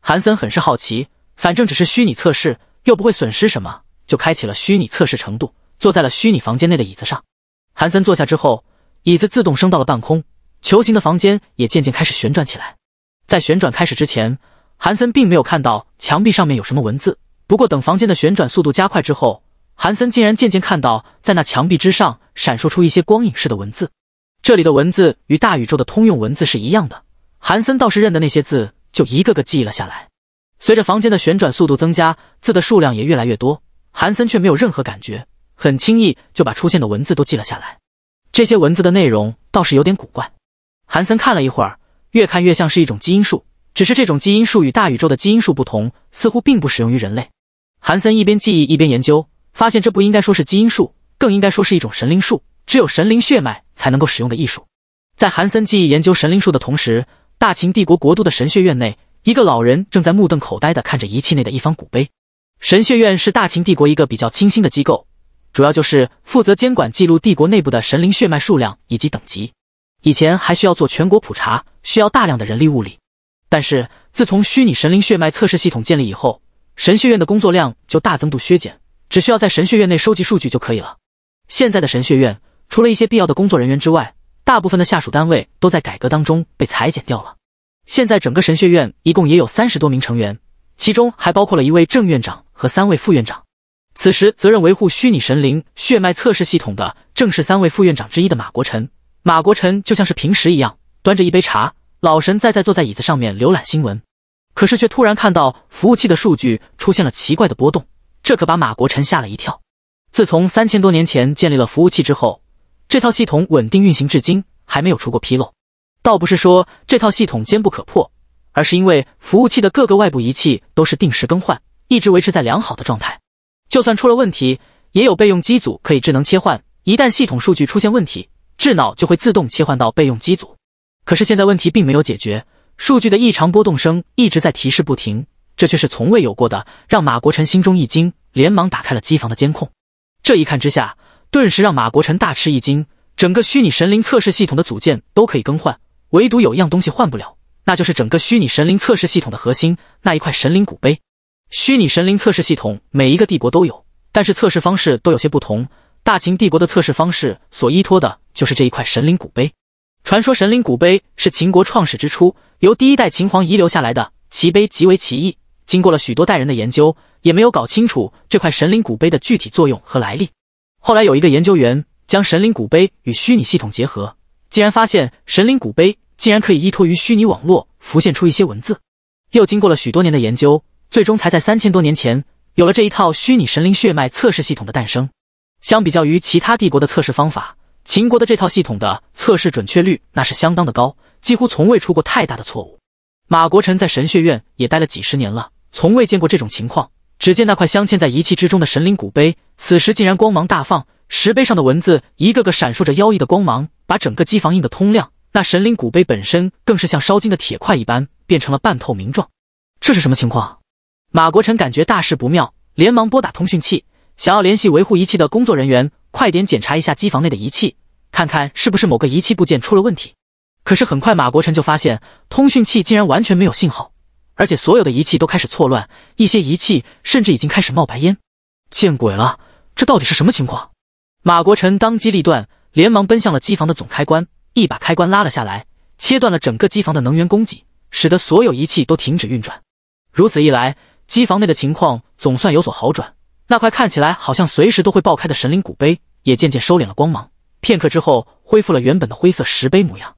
A: 韩森很是好奇，反正只是虚拟测试，又不会损失什么，就开启了虚拟测试程度，坐在了虚拟房间内的椅子上。韩森坐下之后，椅子自动升到了半空，球形的房间也渐渐开始旋转起来。在旋转开始之前。韩森并没有看到墙壁上面有什么文字，不过等房间的旋转速度加快之后，韩森竟然渐渐看到在那墙壁之上闪烁出一些光影似的文字。这里的文字与大宇宙的通用文字是一样的，韩森倒是认得那些字，就一个个记忆了下来。随着房间的旋转速度增加，字的数量也越来越多，韩森却没有任何感觉，很轻易就把出现的文字都记了下来。这些文字的内容倒是有点古怪，韩森看了一会儿，越看越像是一种基因术。只是这种基因术与大宇宙的基因术不同，似乎并不适用于人类。韩森一边记忆一边研究，发现这不应该说是基因术，更应该说是一种神灵术，只有神灵血脉才能够使用的艺术。在韩森记忆研究神灵术的同时，大秦帝国国都的神学院内，一个老人正在目瞪口呆地看着仪器内的一方古碑。神学院是大秦帝国一个比较清新的机构，主要就是负责监管记录帝国内部的神灵血脉数量以及等级。以前还需要做全国普查，需要大量的人力物力。但是自从虚拟神灵血脉测试系统建立以后，神学院的工作量就大增度削减，只需要在神学院内收集数据就可以了。现在的神学院除了一些必要的工作人员之外，大部分的下属单位都在改革当中被裁剪掉了。现在整个神学院一共也有三十多名成员，其中还包括了一位正院长和三位副院长。此时，责任维护虚拟神灵血脉测试系统的正是三位副院长之一的马国臣。马国臣就像是平时一样，端着一杯茶。老神在在坐在椅子上面浏览新闻，可是却突然看到服务器的数据出现了奇怪的波动，这可把马国臣吓了一跳。自从三千多年前建立了服务器之后，这套系统稳定运行至今，还没有出过纰漏。倒不是说这套系统坚不可破，而是因为服务器的各个外部仪器都是定时更换，一直维持在良好的状态。就算出了问题，也有备用机组可以智能切换。一旦系统数据出现问题，智脑就会自动切换到备用机组。可是现在问题并没有解决，数据的异常波动声一直在提示不停，这却是从未有过的，让马国臣心中一惊，连忙打开了机房的监控。这一看之下，顿时让马国臣大吃一惊，整个虚拟神灵测试系统的组件都可以更换，唯独有一样东西换不了，那就是整个虚拟神灵测试系统的核心那一块神灵古碑。虚拟神灵测试系统每一个帝国都有，但是测试方式都有些不同。大秦帝国的测试方式所依托的就是这一块神灵古碑。传说神灵古碑是秦国创始之初由第一代秦皇遗留下来的，其碑极为奇异，经过了许多代人的研究，也没有搞清楚这块神灵古碑的具体作用和来历。后来有一个研究员将神灵古碑与虚拟系统结合，竟然发现神灵古碑竟然可以依托于虚拟网络浮现出一些文字。又经过了许多年的研究，最终才在三千多年前有了这一套虚拟神灵血脉测试系统的诞生。相比较于其他帝国的测试方法。秦国的这套系统的测试准确率那是相当的高，几乎从未出过太大的错误。马国臣在神学院也待了几十年了，从未见过这种情况。只见那块镶嵌在仪器之中的神灵古碑，此时竟然光芒大放，石碑上的文字一个个闪烁着妖异的光芒，把整个机房映得通亮。那神灵古碑本身更是像烧金的铁块一般，变成了半透明状。这是什么情况？马国臣感觉大事不妙，连忙拨打通讯器，想要联系维护仪器的工作人员。快点检查一下机房内的仪器，看看是不是某个仪器部件出了问题。可是很快，马国成就发现通讯器竟然完全没有信号，而且所有的仪器都开始错乱，一些仪器甚至已经开始冒白烟。见鬼了！这到底是什么情况？马国臣当机立断，连忙奔向了机房的总开关，一把开关拉了下来，切断了整个机房的能源供给，使得所有仪器都停止运转。如此一来，机房内的情况总算有所好转。那块看起来好像随时都会爆开的神灵古碑也渐渐收敛了光芒，片刻之后恢复了原本的灰色石碑模样。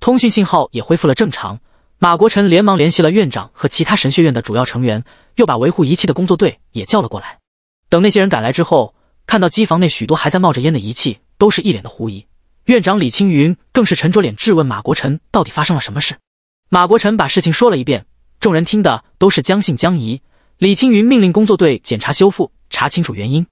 A: 通讯信号也恢复了正常。马国臣连忙联系了院长和其他神学院的主要成员，又把维护仪器的工作队也叫了过来。等那些人赶来之后，看到机房内许多还在冒着烟的仪器，都是一脸的狐疑。院长李青云更是沉着脸质问马国臣：“到底发生了什么事？”马国臣把事情说了一遍，众人听的都是将信将疑。李青云命令工作队检查修复。查清楚原因，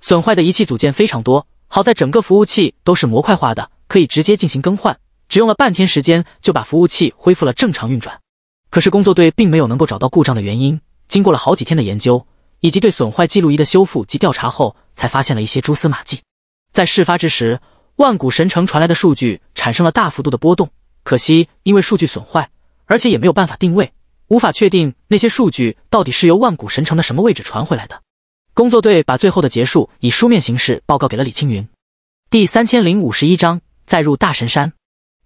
A: 损坏的仪器组件非常多。好在整个服务器都是模块化的，可以直接进行更换，只用了半天时间就把服务器恢复了正常运转。可是工作队并没有能够找到故障的原因。经过了好几天的研究，以及对损坏记录仪的修复及调查后，才发现了一些蛛丝马迹。在事发之时，万古神城传来的数据产生了大幅度的波动。可惜因为数据损坏，而且也没有办法定位，无法确定那些数据到底是由万古神城的什么位置传回来的。工作队把最后的结束以书面形式报告给了李青云。第三千零五十一章再入大神山。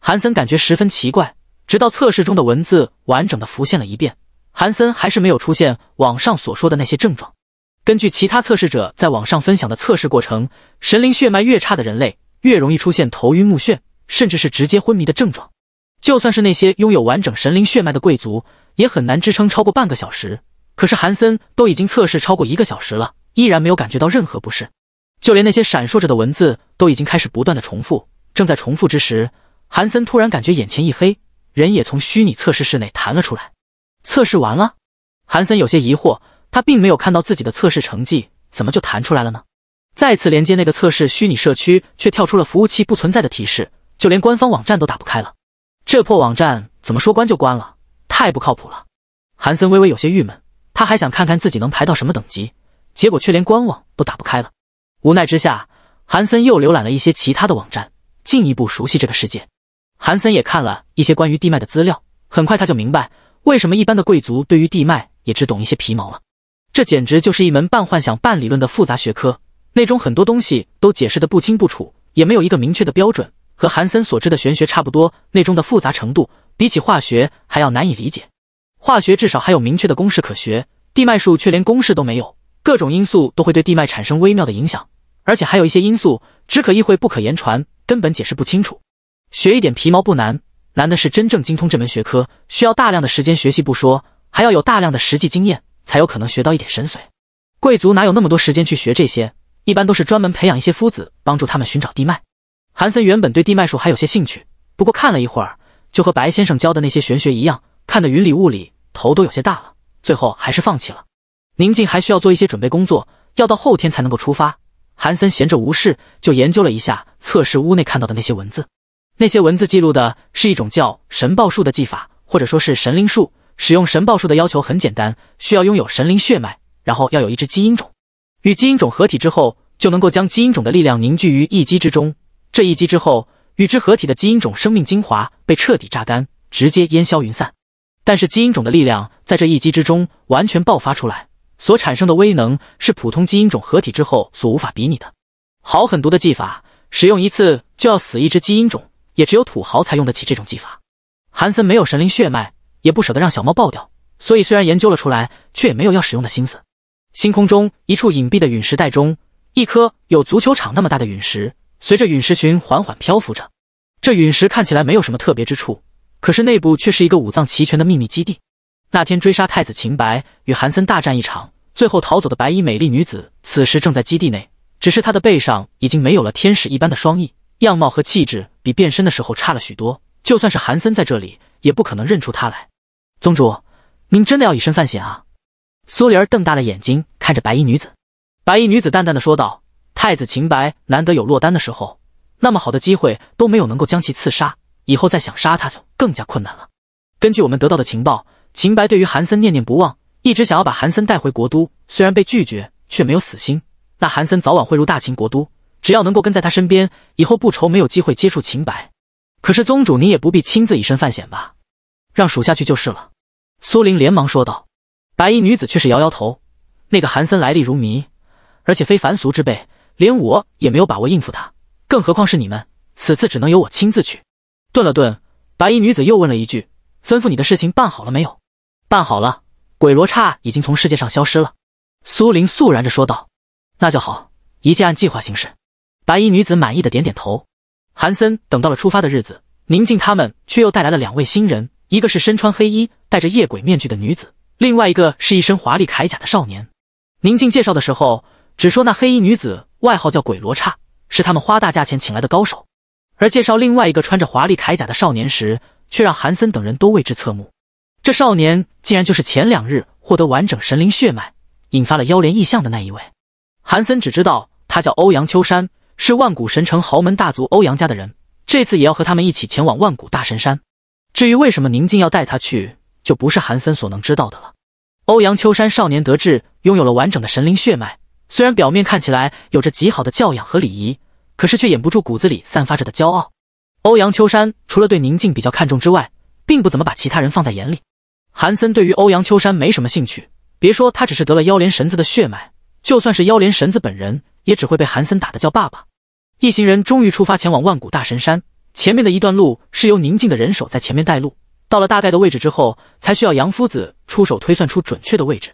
A: 韩森感觉十分奇怪，直到测试中的文字完整的浮现了一遍，韩森还是没有出现网上所说的那些症状。根据其他测试者在网上分享的测试过程，神灵血脉越差的人类越容易出现头晕目眩，甚至是直接昏迷的症状。就算是那些拥有完整神灵血脉的贵族，也很难支撑超过半个小时。可是韩森都已经测试超过一个小时了，依然没有感觉到任何不适，就连那些闪烁着的文字都已经开始不断的重复。正在重复之时，韩森突然感觉眼前一黑，人也从虚拟测试室内弹了出来。测试完了，韩森有些疑惑，他并没有看到自己的测试成绩，怎么就弹出来了呢？再次连接那个测试虚拟社区，却跳出了服务器不存在的提示，就连官方网站都打不开了。这破网站怎么说关就关了，太不靠谱了。韩森微微有些郁闷。他还想看看自己能排到什么等级，结果却连官网都打不开了。无奈之下，韩森又浏览了一些其他的网站，进一步熟悉这个世界。韩森也看了一些关于地脉的资料，很快他就明白为什么一般的贵族对于地脉也只懂一些皮毛了。这简直就是一门半幻想半理论的复杂学科，内中很多东西都解释的不清不楚，也没有一个明确的标准，和韩森所知的玄学差不多。内中的复杂程度，比起化学还要难以理解。化学至少还有明确的公式可学，地脉术却连公式都没有。各种因素都会对地脉产生微妙的影响，而且还有一些因素只可意会不可言传，根本解释不清楚。学一点皮毛不难，难的是真正精通这门学科，需要大量的时间学习不说，还要有大量的实际经验才有可能学到一点神髓。贵族哪有那么多时间去学这些？一般都是专门培养一些夫子，帮助他们寻找地脉。韩森原本对地脉术还有些兴趣，不过看了一会儿，就和白先生教的那些玄学一样。看得云里雾里，头都有些大了，最后还是放弃了。宁静还需要做一些准备工作，要到后天才能够出发。韩森闲着无事，就研究了一下测试屋内看到的那些文字。那些文字记录的是一种叫神爆术的技法，或者说是神灵术。使用神爆术的要求很简单，需要拥有神灵血脉，然后要有一只基因种。与基因种合体之后，就能够将基因种的力量凝聚于一击之中。这一击之后，与之合体的基因种生命精华被彻底榨干，直接烟消云散。但是基因种的力量在这一击之中完全爆发出来，所产生的威能是普通基因种合体之后所无法比拟的。好狠毒的技法，使用一次就要死一只基因种，也只有土豪才用得起这种技法。韩森没有神灵血脉，也不舍得让小猫爆掉，所以虽然研究了出来，却也没有要使用的心思。星空中一处隐蔽的陨石带中，一颗有足球场那么大的陨石，随着陨石群缓缓漂浮着。这陨石看起来没有什么特别之处。可是内部却是一个五脏齐全的秘密基地。那天追杀太子秦白与韩森大战一场，最后逃走的白衣美丽女子，此时正在基地内。只是她的背上已经没有了天使一般的双翼，样貌和气质比变身的时候差了许多。就算是韩森在这里，也不可能认出她来。宗主，您真的要以身犯险啊？苏灵儿瞪大了眼睛看着白衣女子。白衣女子淡淡的说道：“太子秦白难得有落单的时候，那么好的机会都没有能够将其刺杀。”以后再想杀他就更加困难了。根据我们得到的情报，秦白对于韩森念念不忘，一直想要把韩森带回国都，虽然被拒绝，却没有死心。那韩森早晚会入大秦国都，只要能够跟在他身边，以后不愁没有机会接触秦白。可是宗主，您也不必亲自以身犯险吧？让属下去就是了。”苏林连忙说道。白衣女子却是摇摇头：“那个韩森来历如谜，而且非凡俗之辈，连我也没有把握应付他，更何况是你们？此次只能由我亲自去。”顿了顿，白衣女子又问了一句：“吩咐你的事情办好了没有？”“办好了，鬼罗刹已经从世界上消失了。”苏林肃然着说道。“那就好，一切按计划行事。”白衣女子满意的点点头。韩森等到了出发的日子，宁静他们却又带来了两位新人，一个是身穿黑衣、戴着夜鬼面具的女子，另外一个是一身华丽铠甲的少年。宁静介绍的时候，只说那黑衣女子外号叫鬼罗刹，是他们花大价钱请来的高手。而介绍另外一个穿着华丽铠甲的少年时，却让韩森等人都为之侧目。这少年竟然就是前两日获得完整神灵血脉，引发了妖莲异象的那一位。韩森只知道他叫欧阳秋山，是万古神城豪门大族欧阳家的人。这次也要和他们一起前往万古大神山。至于为什么宁静要带他去，就不是韩森所能知道的了。欧阳秋山少年得志，拥有了完整的神灵血脉，虽然表面看起来有着极好的教养和礼仪。可是却掩不住骨子里散发着的骄傲。欧阳秋山除了对宁静比较看重之外，并不怎么把其他人放在眼里。韩森对于欧阳秋山没什么兴趣，别说他只是得了妖莲神子的血脉，就算是妖莲神子本人，也只会被韩森打得叫爸爸。一行人终于出发前往万古大神山，前面的一段路是由宁静的人手在前面带路，到了大概的位置之后，才需要杨夫子出手推算出准确的位置。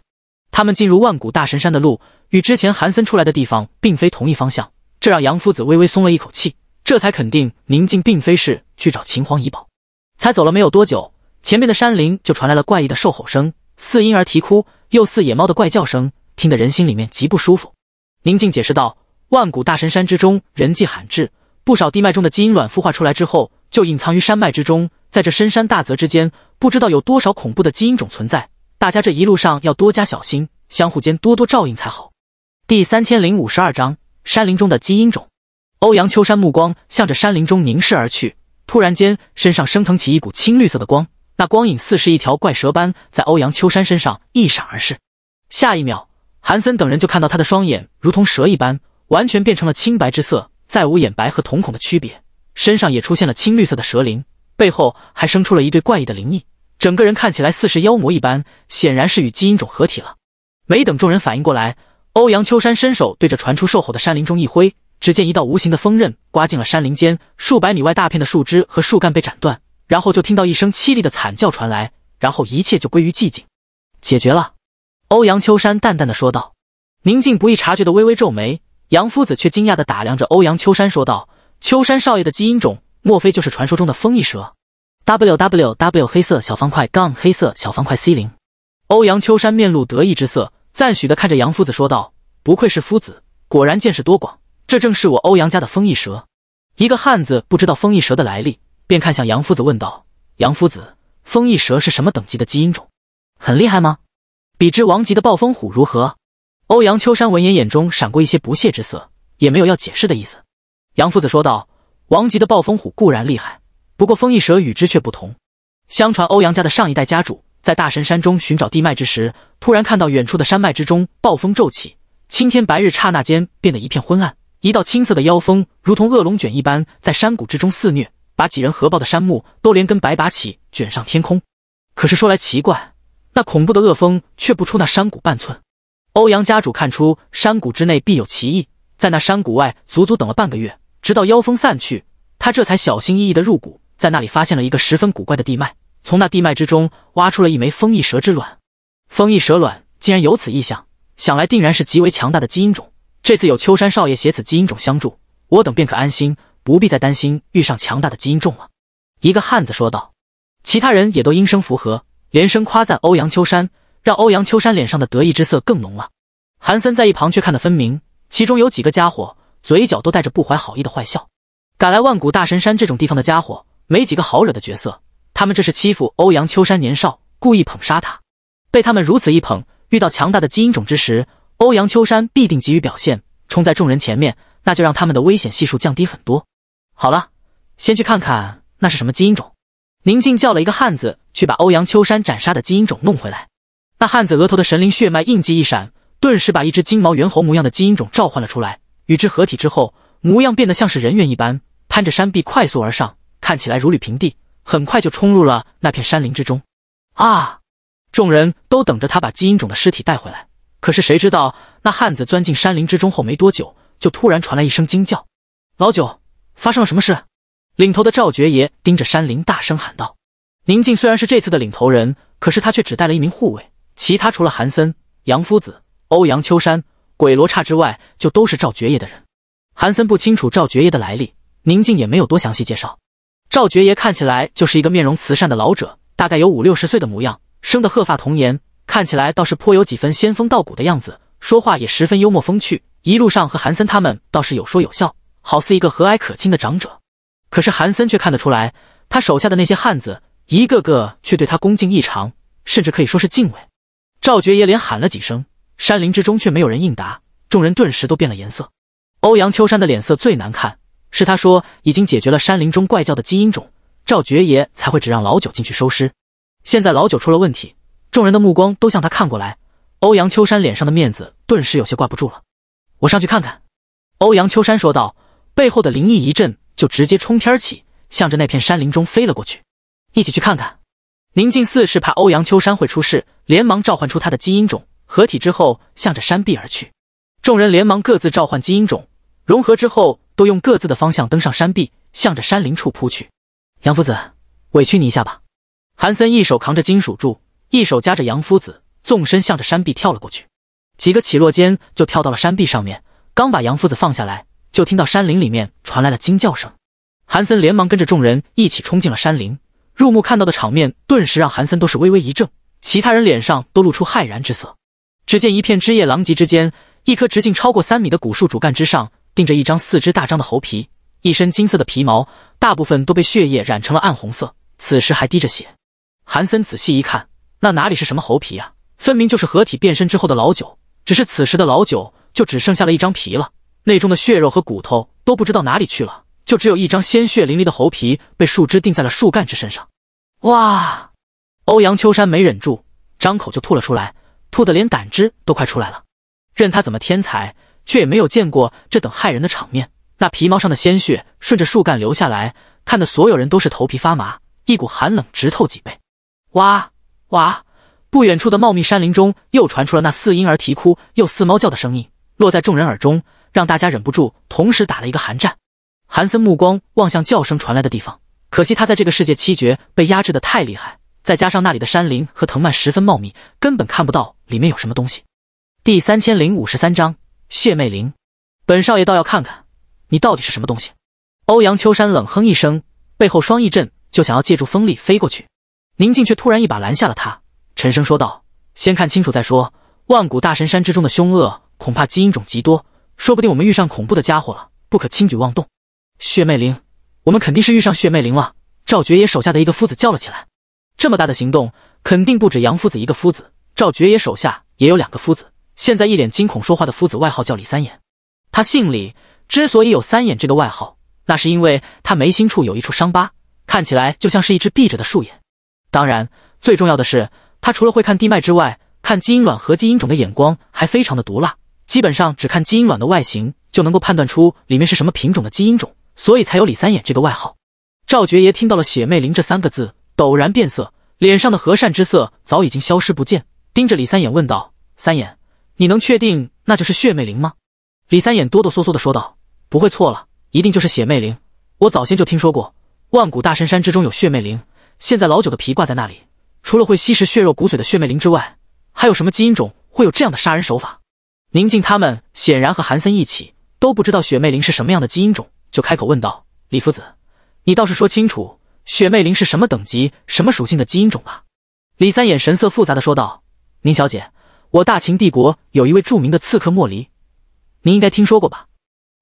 A: 他们进入万古大神山的路，与之前韩森出来的地方并非同一方向。这让杨夫子微微松了一口气，这才肯定宁静并非是去找秦皇遗宝。才走了没有多久，前面的山林就传来了怪异的兽吼声，似婴儿啼哭，又似野猫的怪叫声，听得人心里面极不舒服。宁静解释道：“万古大神山之中人迹罕至，不少地脉中的基因卵孵化出来之后就隐藏于山脉之中，在这深山大泽之间，不知道有多少恐怖的基因种存在。大家这一路上要多加小心，相互间多多照应才好。”第三千零五十二章。山林中的基因种，欧阳秋山目光向着山林中凝视而去，突然间身上升腾起一股青绿色的光，那光影似是一条怪蛇般在欧阳秋山身上一闪而逝。下一秒，韩森等人就看到他的双眼如同蛇一般，完全变成了青白之色，再无眼白和瞳孔的区别，身上也出现了青绿色的蛇鳞，背后还生出了一对怪异的灵翼，整个人看起来似是妖魔一般，显然是与基因种合体了。没等众人反应过来。欧阳秋山伸手对着传出兽吼的山林中一挥，只见一道无形的风刃刮进了山林间，数百米外大片的树枝和树干被斩断，然后就听到一声凄厉的惨叫传来，然后一切就归于寂静。解决了，欧阳秋山淡淡的说道。宁静不易察觉的微微皱眉，杨夫子却惊讶的打量着欧阳秋山说道：“秋山少爷的基因种，莫非就是传说中的风翼蛇？” W W W 黑色小方块杠黑色小方块 C 零。欧阳秋山面露得意之色。赞许的看着杨夫子说道：“不愧是夫子，果然见识多广。这正是我欧阳家的风翼蛇。一个汉子不知道风翼蛇的来历，便看向杨夫子问道：‘杨夫子，风翼蛇是什么等级的基因种？很厉害吗？比之王级的暴风虎如何？’欧阳秋山闻言，眼中闪过一些不屑之色，也没有要解释的意思。杨夫子说道：‘王级的暴风虎固然厉害，不过风翼蛇与之却不同。相传欧阳家的上一代家主……’在大神山中寻找地脉之时，突然看到远处的山脉之中暴风骤起，青天白日刹那间变得一片昏暗。一道青色的妖风如同恶龙卷一般在山谷之中肆虐，把几人合抱的山木都连根白拔起，卷上天空。可是说来奇怪，那恐怖的恶风却不出那山谷半寸。欧阳家主看出山谷之内必有奇异，在那山谷外足足等了半个月，直到妖风散去，他这才小心翼翼地入谷，在那里发现了一个十分古怪的地脉。从那地脉之中挖出了一枚封翼蛇之卵，封翼蛇卵竟然有此异象，想来定然是极为强大的基因种。这次有秋山少爷携此基因种相助，我等便可安心，不必再担心遇上强大的基因种了。”一个汉子说道，其他人也都应声附和，连声夸赞欧阳秋山，让欧阳秋山脸上的得意之色更浓了。韩森在一旁却看得分明，其中有几个家伙嘴角都带着不怀好意的坏笑。赶来万古大神山这种地方的家伙，没几个好惹的角色。他们这是欺负欧阳秋山年少，故意捧杀他。被他们如此一捧，遇到强大的基因种之时，欧阳秋山必定急于表现，冲在众人前面，那就让他们的危险系数降低很多。好了，先去看看那是什么基因种。宁静叫了一个汉子去把欧阳秋山斩杀的基因种弄回来。那汉子额头的神灵血脉印记一闪，顿时把一只金毛猿猴模样的基因种召唤了出来，与之合体之后，模样变得像是人猿一般，攀着山壁快速而上，看起来如履平地。很快就冲入了那片山林之中，啊！众人都等着他把基因种的尸体带回来。可是谁知道那汉子钻进山林之中后没多久，就突然传来一声惊叫：“老九，发生了什么事？”领头的赵爵爷盯着山林，大声喊道：“宁静虽然是这次的领头人，可是他却只带了一名护卫，其他除了韩森、杨夫子、欧阳秋山、鬼罗刹之外，就都是赵爵爷的人。”韩森不清楚赵爵爷的来历，宁静也没有多详细介绍。赵爵爷看起来就是一个面容慈善的老者，大概有五六十岁的模样，生得鹤发童颜，看起来倒是颇有几分仙风道骨的样子，说话也十分幽默风趣。一路上和韩森他们倒是有说有笑，好似一个和蔼可亲的长者。可是韩森却看得出来，他手下的那些汉子一个个却对他恭敬异常，甚至可以说是敬畏。赵爵爷连喊了几声，山林之中却没有人应答，众人顿时都变了颜色。欧阳秋山的脸色最难看。是他说已经解决了山林中怪叫的基因种，赵爵爷才会只让老九进去收尸。现在老九出了问题，众人的目光都向他看过来。欧阳秋山脸上的面子顿时有些挂不住了。我上去看看。”欧阳秋山说道，背后的灵异一震，就直接冲天起，向着那片山林中飞了过去。一起去看看。宁静寺是怕欧阳秋山会出事，连忙召唤出他的基因种合体之后，向着山壁而去。众人连忙各自召唤基因种。融合之后，都用各自的方向登上山壁，向着山林处扑去。杨夫子，委屈你一下吧。韩森一手扛着金属柱，一手夹着杨夫子，纵身向着山壁跳了过去。几个起落间就跳到了山壁上面。刚把杨夫子放下来，就听到山林里面传来了惊叫声。韩森连忙跟着众人一起冲进了山林。入目看到的场面，顿时让韩森都是微微一怔，其他人脸上都露出骇然之色。只见一片枝叶狼藉之间，一棵直径超过三米的古树主干之上。钉着一张四肢大张的猴皮，一身金色的皮毛，大部分都被血液染成了暗红色，此时还滴着血。韩森仔细一看，那哪里是什么猴皮啊，分明就是合体变身之后的老九。只是此时的老九就只剩下了一张皮了，内中的血肉和骨头都不知道哪里去了，就只有一张鲜血淋漓的猴皮被树枝钉在了树干之身上。哇！欧阳秋山没忍住，张口就吐了出来，吐的连胆汁都快出来了。任他怎么天才。却也没有见过这等骇人的场面，那皮毛上的鲜血顺着树干流下来，看得所有人都是头皮发麻，一股寒冷直透脊背。哇哇！不远处的茂密山林中又传出了那似婴儿啼哭又似猫叫的声音，落在众人耳中，让大家忍不住同时打了一个寒战。韩森目光望向叫声传来的地方，可惜他在这个世界七绝被压制的太厉害，再加上那里的山林和藤蔓十分茂密，根本看不到里面有什么东西。第三千零五十三章。血魅灵，本少爷倒要看看你到底是什么东西！欧阳秋山冷哼一声，背后双翼阵就想要借助风力飞过去。宁静却突然一把拦下了他，沉声说道：“先看清楚再说。万古大神山之中的凶恶，恐怕基因种极多，说不定我们遇上恐怖的家伙了，不可轻举妄动。”血魅灵，我们肯定是遇上血魅灵了！赵绝爷手下的一个夫子叫了起来：“这么大的行动，肯定不止杨夫子一个夫子。赵绝爷手下也有两个夫子。”现在一脸惊恐说话的夫子，外号叫李三眼，他姓李，之所以有三眼这个外号，那是因为他眉心处有一处伤疤，看起来就像是一只闭着的树眼。当然，最重要的是，他除了会看地脉之外，看基因卵和基因种的眼光还非常的毒辣，基本上只看基因卵的外形就能够判断出里面是什么品种的基因种，所以才有李三眼这个外号。赵爵爷听到了血魅灵这三个字，陡然变色，脸上的和善之色早已经消失不见，盯着李三眼问道：“三眼。”你能确定那就是血魅灵吗？李三眼哆哆嗦嗦的说道：“不会错了，一定就是血魅灵。我早先就听说过，万古大神山之中有血魅灵。现在老九的皮挂在那里，除了会吸食血肉骨髓的血魅灵之外，还有什么基因种会有这样的杀人手法？”宁静他们显然和韩森一起都不知道血魅灵是什么样的基因种，就开口问道：“李夫子，你倒是说清楚，血魅灵是什么等级、什么属性的基因种吧？”李三眼神色复杂的说道：“宁小姐。”我大秦帝国有一位著名的刺客莫离，您应该听说过吧？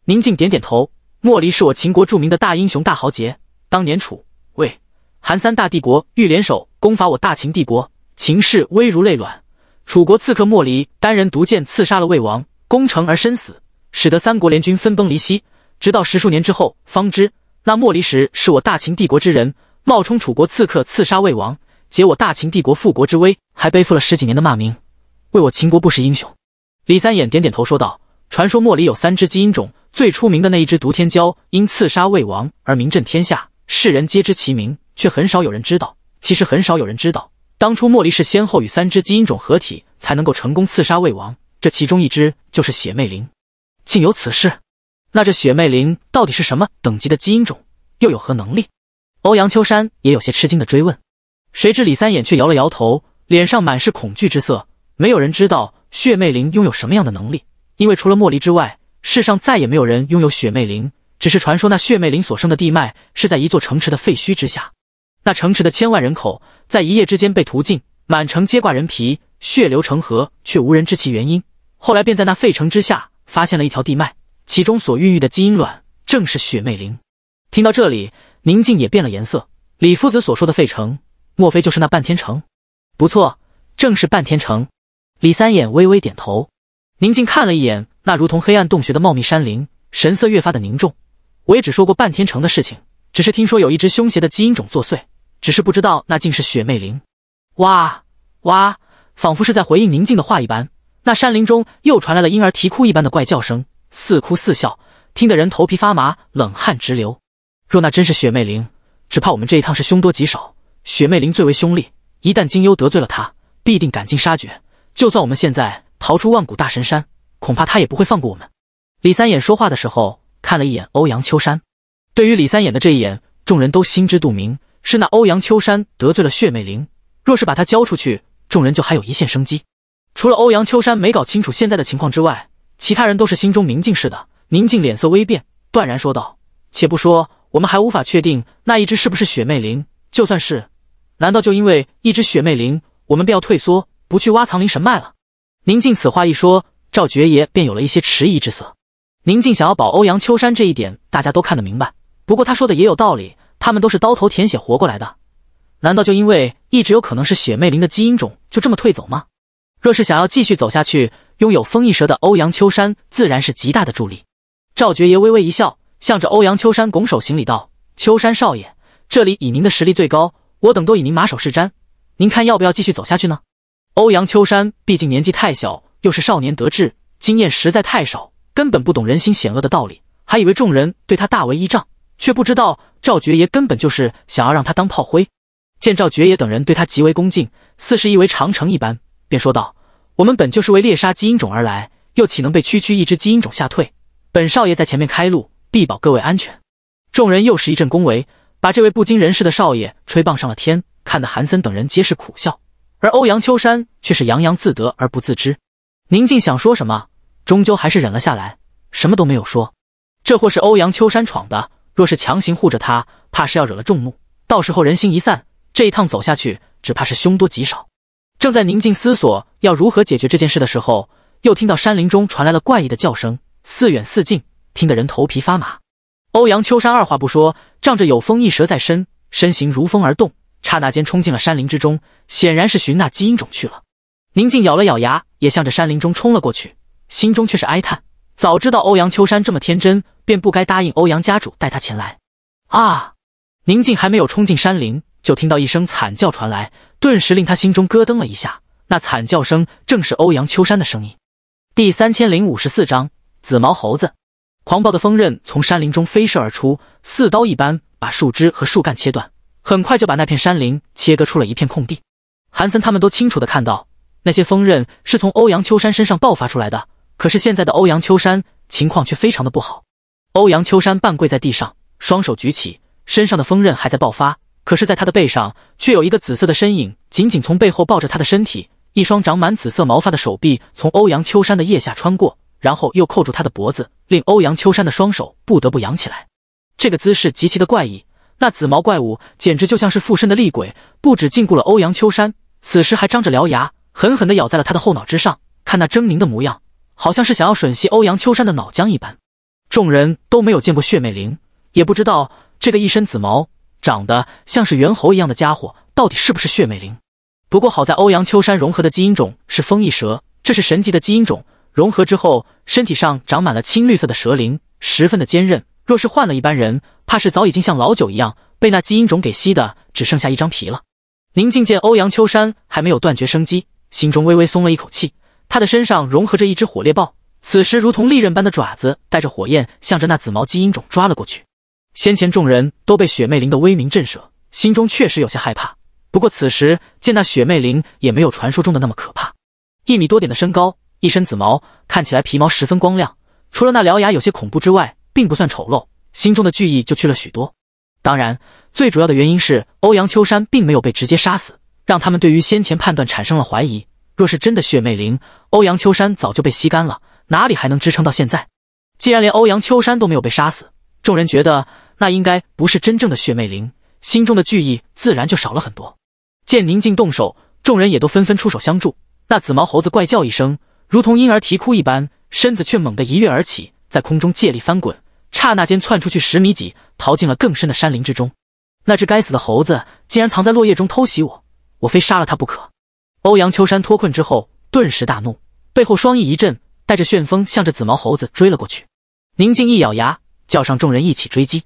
A: 宁静点点头。莫离是我秦国著名的大英雄大豪杰。当年楚、魏、韩三大帝国欲联手攻伐我大秦帝国，秦势危如累卵。楚国刺客莫离单人独剑刺杀了魏王，攻城而身死，使得三国联军分崩离析。直到十数年之后，方知那莫离时是我大秦帝国之人，冒充楚国刺客刺杀魏王，解我大秦帝国复国之危，还背负了十几年的骂名。为我秦国不识英雄，李三眼点点头说道：“传说莫离有三只基因种，最出名的那一只独天骄，因刺杀魏王而名震天下，世人皆知其名，却很少有人知道。其实很少有人知道，当初莫离是先后与三只基因种合体，才能够成功刺杀魏王。这其中一只就是血魅灵，竟有此事？那这血魅灵到底是什么等级的基因种，又有何能力？”欧阳秋山也有些吃惊的追问。谁知李三眼却摇了摇头，脸上满是恐惧之色。没有人知道血魅灵拥有什么样的能力，因为除了莫离之外，世上再也没有人拥有血魅灵。只是传说那血魅灵所生的地脉是在一座城池的废墟之下，那城池的千万人口在一夜之间被屠尽，满城皆挂人皮，血流成河，却无人知其原因。后来便在那废城之下发现了一条地脉，其中所孕育的基因卵正是血魅灵。听到这里，宁静也变了颜色。李夫子所说的废城，莫非就是那半天城？不错，正是半天城。李三眼微微点头，宁静看了一眼那如同黑暗洞穴的茂密山林，神色越发的凝重。我也只说过半天城的事情，只是听说有一只凶邪的基因种作祟，只是不知道那竟是雪魅灵。哇哇！仿佛是在回应宁静的话一般，那山林中又传来了婴儿啼哭一般的怪叫声，似哭似笑，听得人头皮发麻，冷汗直流。若那真是雪魅灵，只怕我们这一趟是凶多吉少。雪魅灵最为凶厉，一旦金幽得罪了他，必定赶尽杀绝。就算我们现在逃出万古大神山，恐怕他也不会放过我们。李三眼说话的时候，看了一眼欧阳秋山。对于李三眼的这一眼，众人都心知肚明，是那欧阳秋山得罪了血魅灵。若是把他交出去，众人就还有一线生机。除了欧阳秋山没搞清楚现在的情况之外，其他人都是心中明镜似的。宁静脸色微变，断然说道：“且不说我们还无法确定那一只是不是雪魅灵，就算是，难道就因为一只雪魅灵，我们便要退缩？”不去挖藏灵神脉了。宁静此话一说，赵爵爷便有了一些迟疑之色。宁静想要保欧阳秋山这一点，大家都看得明白。不过他说的也有道理，他们都是刀头舔血活过来的，难道就因为一直有可能是血魅灵的基因种，就这么退走吗？若是想要继续走下去，拥有封印蛇的欧阳秋山自然是极大的助力。赵爵爷微微一笑，向着欧阳秋山拱手行礼道：“秋山少爷，这里以您的实力最高，我等都以您马首是瞻，您看要不要继续走下去呢？”欧阳秋山毕竟年纪太小，又是少年得志，经验实在太少，根本不懂人心险恶的道理，还以为众人对他大为依仗，却不知道赵爵爷根本就是想要让他当炮灰。见赵爵爷等人对他极为恭敬，似是一为长城一般，便说道：“我们本就是为猎杀基因种而来，又岂能被区区一只基因种吓退？本少爷在前面开路，必保各位安全。”众人又是一阵恭维，把这位不经人事的少爷吹棒上了天，看得韩森等人皆是苦笑。而欧阳秋山却是洋洋自得而不自知，宁静想说什么，终究还是忍了下来，什么都没有说。这货是欧阳秋山闯的，若是强行护着他，怕是要惹了众怒，到时候人心一散，这一趟走下去，只怕是凶多吉少。正在宁静思索要如何解决这件事的时候，又听到山林中传来了怪异的叫声，似远似近，听得人头皮发麻。欧阳秋山二话不说，仗着有风一蛇在身，身形如风而动。刹那间冲进了山林之中，显然是寻那基因种去了。宁静咬了咬牙，也向着山林中冲了过去，心中却是哀叹：早知道欧阳秋山这么天真，便不该答应欧阳家主带他前来。啊！宁静还没有冲进山林，就听到一声惨叫传来，顿时令他心中咯噔了一下。那惨叫声正是欧阳秋山的声音。第三千零五十四章紫毛猴子。狂暴的风刃从山林中飞射而出，似刀一般把树枝和树干切断。很快就把那片山林切割出了一片空地，韩森他们都清楚的看到，那些锋刃是从欧阳秋山身上爆发出来的。可是现在的欧阳秋山情况却非常的不好，欧阳秋山半跪在地上，双手举起，身上的锋刃还在爆发，可是，在他的背上却有一个紫色的身影紧紧从背后抱着他的身体，一双长满紫色毛发的手臂从欧阳秋山的腋下穿过，然后又扣住他的脖子，令欧阳秋山的双手不得不扬起来，这个姿势极其的怪异。那紫毛怪物简直就像是附身的厉鬼，不止禁锢了欧阳秋山，此时还张着獠牙，狠狠地咬在了他的后脑之上。看那狰狞的模样，好像是想要吮吸欧阳秋山的脑浆一般。众人都没有见过血魅灵，也不知道这个一身紫毛、长得像是猿猴一样的家伙到底是不是血魅灵。不过好在欧阳秋山融合的基因种是风翼蛇，这是神级的基因种，融合之后身体上长满了青绿色的蛇鳞，十分的坚韧。若是换了一般人，怕是早已经像老九一样被那基因种给吸的只剩下一张皮了。宁静见欧阳秋山还没有断绝生机，心中微微松了一口气。他的身上融合着一只火烈豹，此时如同利刃般的爪子带着火焰，向着那紫毛基因种抓了过去。先前众人都被雪魅灵的威名震慑，心中确实有些害怕。不过此时见那雪魅灵也没有传说中的那么可怕，一米多点的身高，一身紫毛，看起来皮毛十分光亮，除了那獠牙有些恐怖之外。并不算丑陋，心中的惧意就去了许多。当然，最主要的原因是欧阳秋山并没有被直接杀死，让他们对于先前判断产生了怀疑。若是真的血魅灵，欧阳秋山早就被吸干了，哪里还能支撑到现在？既然连欧阳秋山都没有被杀死，众人觉得那应该不是真正的血魅灵，心中的惧意自然就少了很多。见宁静动手，众人也都纷纷出手相助。那紫毛猴子怪叫一声，如同婴儿啼哭一般，身子却猛地一跃而起，在空中借力翻滚。刹那间窜出去十米几，逃进了更深的山林之中。那只该死的猴子竟然藏在落叶中偷袭我，我非杀了他不可！欧阳秋山脱困之后，顿时大怒，背后双翼一震，带着旋风向着紫毛猴子追了过去。宁静一咬牙，叫上众人一起追击。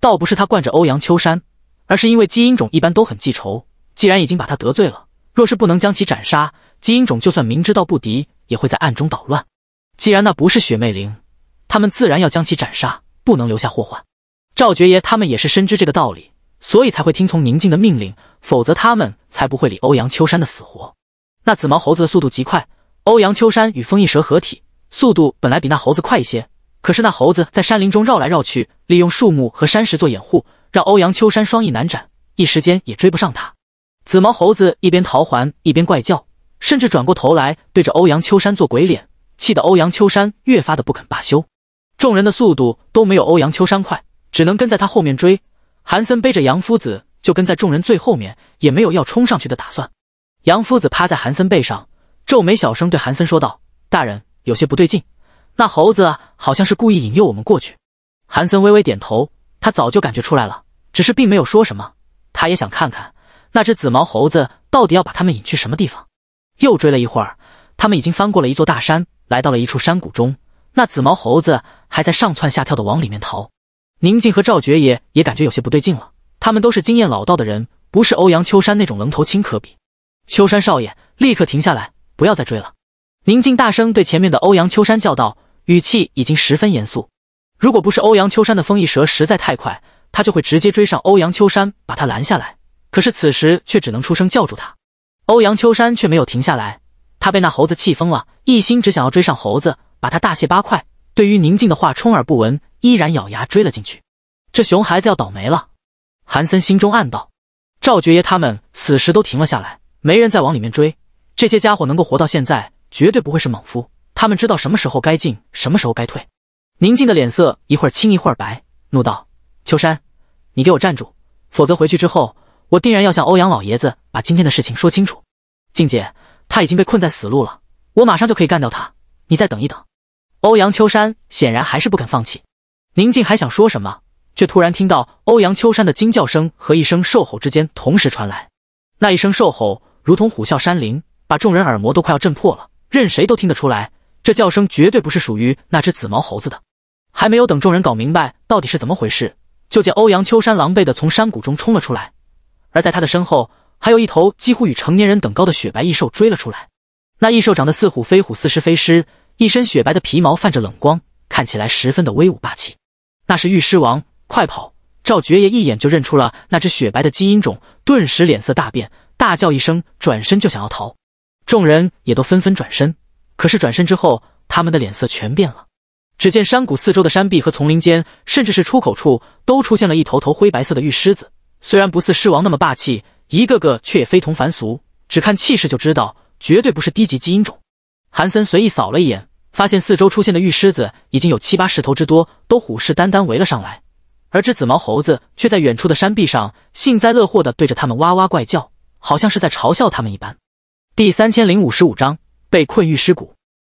A: 倒不是他惯着欧阳秋山，而是因为基因种一般都很记仇。既然已经把他得罪了，若是不能将其斩杀，基因种就算明知道不敌，也会在暗中捣乱。既然那不是雪魅灵，他们自然要将其斩杀。不能留下祸患，赵爵爷他们也是深知这个道理，所以才会听从宁静的命令，否则他们才不会理欧阳秋山的死活。那紫毛猴子的速度极快，欧阳秋山与风翼蛇合体，速度本来比那猴子快一些，可是那猴子在山林中绕来绕去，利用树木和山石做掩护，让欧阳秋山双翼难展，一时间也追不上他。紫毛猴子一边逃还一边怪叫，甚至转过头来对着欧阳秋山做鬼脸，气得欧阳秋山越发的不肯罢休。众人的速度都没有欧阳秋山快，只能跟在他后面追。韩森背着杨夫子，就跟在众人最后面，也没有要冲上去的打算。杨夫子趴在韩森背上，皱眉小声对韩森说道：“大人，有些不对劲，那猴子好像是故意引诱我们过去。”韩森微微点头，他早就感觉出来了，只是并没有说什么。他也想看看那只紫毛猴子到底要把他们引去什么地方。又追了一会儿，他们已经翻过了一座大山，来到了一处山谷中。那紫毛猴子还在上蹿下跳的往里面逃，宁静和赵爵爷也感觉有些不对劲了。他们都是经验老道的人，不是欧阳秋山那种愣头青可比。秋山少爷，立刻停下来，不要再追了！宁静大声对前面的欧阳秋山叫道，语气已经十分严肃。如果不是欧阳秋山的风翼蛇实在太快，他就会直接追上欧阳秋山，把他拦下来。可是此时却只能出声叫住他。欧阳秋山却没有停下来。他被那猴子气疯了，一心只想要追上猴子，把他大卸八块。对于宁静的话充耳不闻，依然咬牙追了进去。这熊孩子要倒霉了，韩森心中暗道。赵爵爷他们此时都停了下来，没人再往里面追。这些家伙能够活到现在，绝对不会是莽夫。他们知道什么时候该进，什么时候该退。宁静的脸色一会儿青一会儿白，怒道：“秋山，你给我站住，否则回去之后，我定然要向欧阳老爷子把今天的事情说清楚。”静姐。他已经被困在死路了，我马上就可以干掉他。你再等一等。欧阳秋山显然还是不肯放弃。宁静还想说什么，却突然听到欧阳秋山的惊叫声和一声兽吼之间同时传来。那一声兽吼如同虎啸山林，把众人耳膜都快要震破了。任谁都听得出来，这叫声绝对不是属于那只紫毛猴子的。还没有等众人搞明白到底是怎么回事，就见欧阳秋山狼狈的从山谷中冲了出来，而在他的身后。还有一头几乎与成年人等高的雪白异兽追了出来。那异兽长得似虎非虎，似狮非狮，一身雪白的皮毛泛着冷光，看起来十分的威武霸气。那是玉狮王，快跑！赵爵爷一眼就认出了那只雪白的基因种，顿时脸色大变，大叫一声，转身就想要逃。众人也都纷纷转身，可是转身之后，他们的脸色全变了。只见山谷四周的山壁和丛林间，甚至是出口处，都出现了一头头灰白色的玉狮子。虽然不似狮王那么霸气。一个个却也非同凡俗，只看气势就知道绝对不是低级基因种。韩森随意扫了一眼，发现四周出现的玉狮子已经有七八十头之多，都虎视眈眈围了上来。而这紫毛猴子却在远处的山壁上幸灾乐祸地对着他们哇哇怪叫，好像是在嘲笑他们一般。第三千零五十五章被困玉尸谷。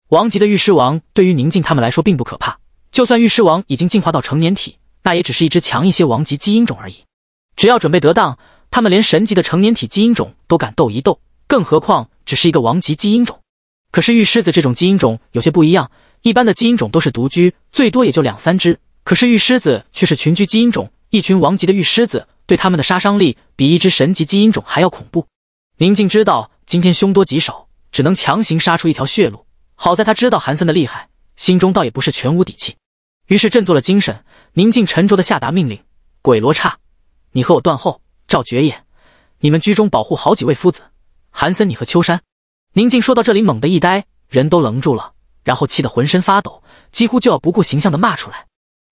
A: 王级的玉狮王对于宁静他们来说并不可怕，就算玉狮王已经进化到成年体，那也只是一只强一些王级基因种而已。只要准备得当。他们连神级的成年体基因种都敢斗一斗，更何况只是一个王级基因种？可是玉狮子这种基因种有些不一样，一般的基因种都是独居，最多也就两三只，可是玉狮子却是群居基因种，一群王级的玉狮子对他们的杀伤力比一只神级基因种还要恐怖。宁静知道今天凶多吉少，只能强行杀出一条血路。好在他知道韩森的厉害，心中倒也不是全无底气，于是振作了精神，宁静沉着的下达命令：“鬼罗刹，你和我断后。”赵爵爷，你们居中保护好几位夫子。韩森，你和秋山，宁静说到这里，猛地一呆，人都愣住了，然后气得浑身发抖，几乎就要不顾形象的骂出来。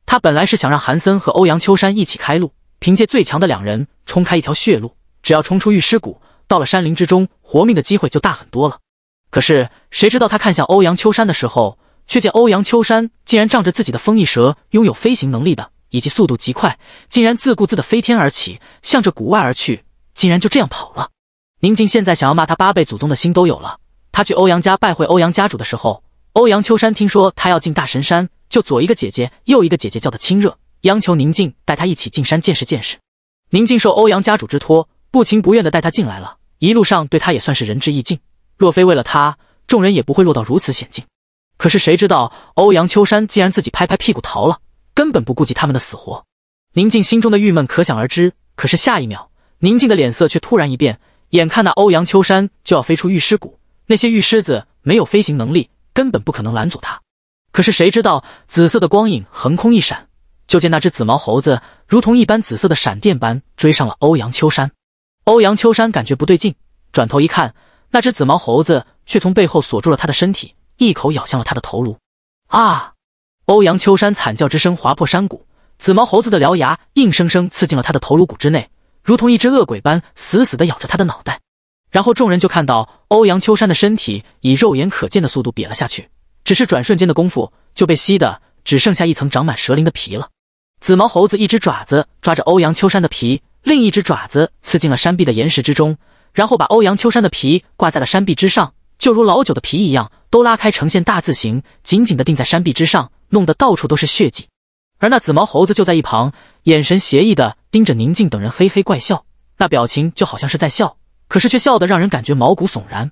A: 他本来是想让韩森和欧阳秋山一起开路，凭借最强的两人冲开一条血路，只要冲出御尸谷，到了山林之中，活命的机会就大很多了。可是谁知道他看向欧阳秋山的时候，却见欧阳秋山竟然仗着自己的风翼蛇拥有飞行能力的。以及速度极快，竟然自顾自的飞天而起，向着谷外而去，竟然就这样跑了。宁静现在想要骂他八辈祖宗的心都有了。他去欧阳家拜会欧阳家主的时候，欧阳秋山听说他要进大神山，就左一个姐姐，右一个姐姐叫的亲热，央求宁静带他一起进山见识见识。宁静受欧阳家主之托，不情不愿的带他进来了，一路上对他也算是仁至义尽。若非为了他，众人也不会落到如此险境。可是谁知道欧阳秋山竟然自己拍拍屁股逃了。根本不顾及他们的死活，宁静心中的郁闷可想而知。可是下一秒，宁静的脸色却突然一变，眼看那欧阳秋山就要飞出玉狮谷，那些玉狮子没有飞行能力，根本不可能拦阻他。可是谁知道，紫色的光影横空一闪，就见那只紫毛猴子如同一般紫色的闪电般追上了欧阳秋山。欧阳秋山感觉不对劲，转头一看，那只紫毛猴子却从背后锁住了他的身体，一口咬向了他的头颅。啊！欧阳秋山惨叫之声划破山谷，紫毛猴子的獠牙硬生生刺进了他的头颅骨之内，如同一只恶鬼般死死地咬着他的脑袋。然后众人就看到欧阳秋山的身体以肉眼可见的速度瘪了下去，只是转瞬间的功夫就被吸的只剩下一层长满蛇鳞的皮了。紫毛猴子一只爪子抓着欧阳秋山的皮，另一只爪子刺进了山壁的岩石之中，然后把欧阳秋山的皮挂在了山壁之上。就如老九的皮一样，都拉开呈现大字形，紧紧地钉在山壁之上，弄得到处都是血迹。而那紫毛猴子就在一旁，眼神邪异地盯着宁静等人，嘿嘿怪笑，那表情就好像是在笑，可是却笑得让人感觉毛骨悚然。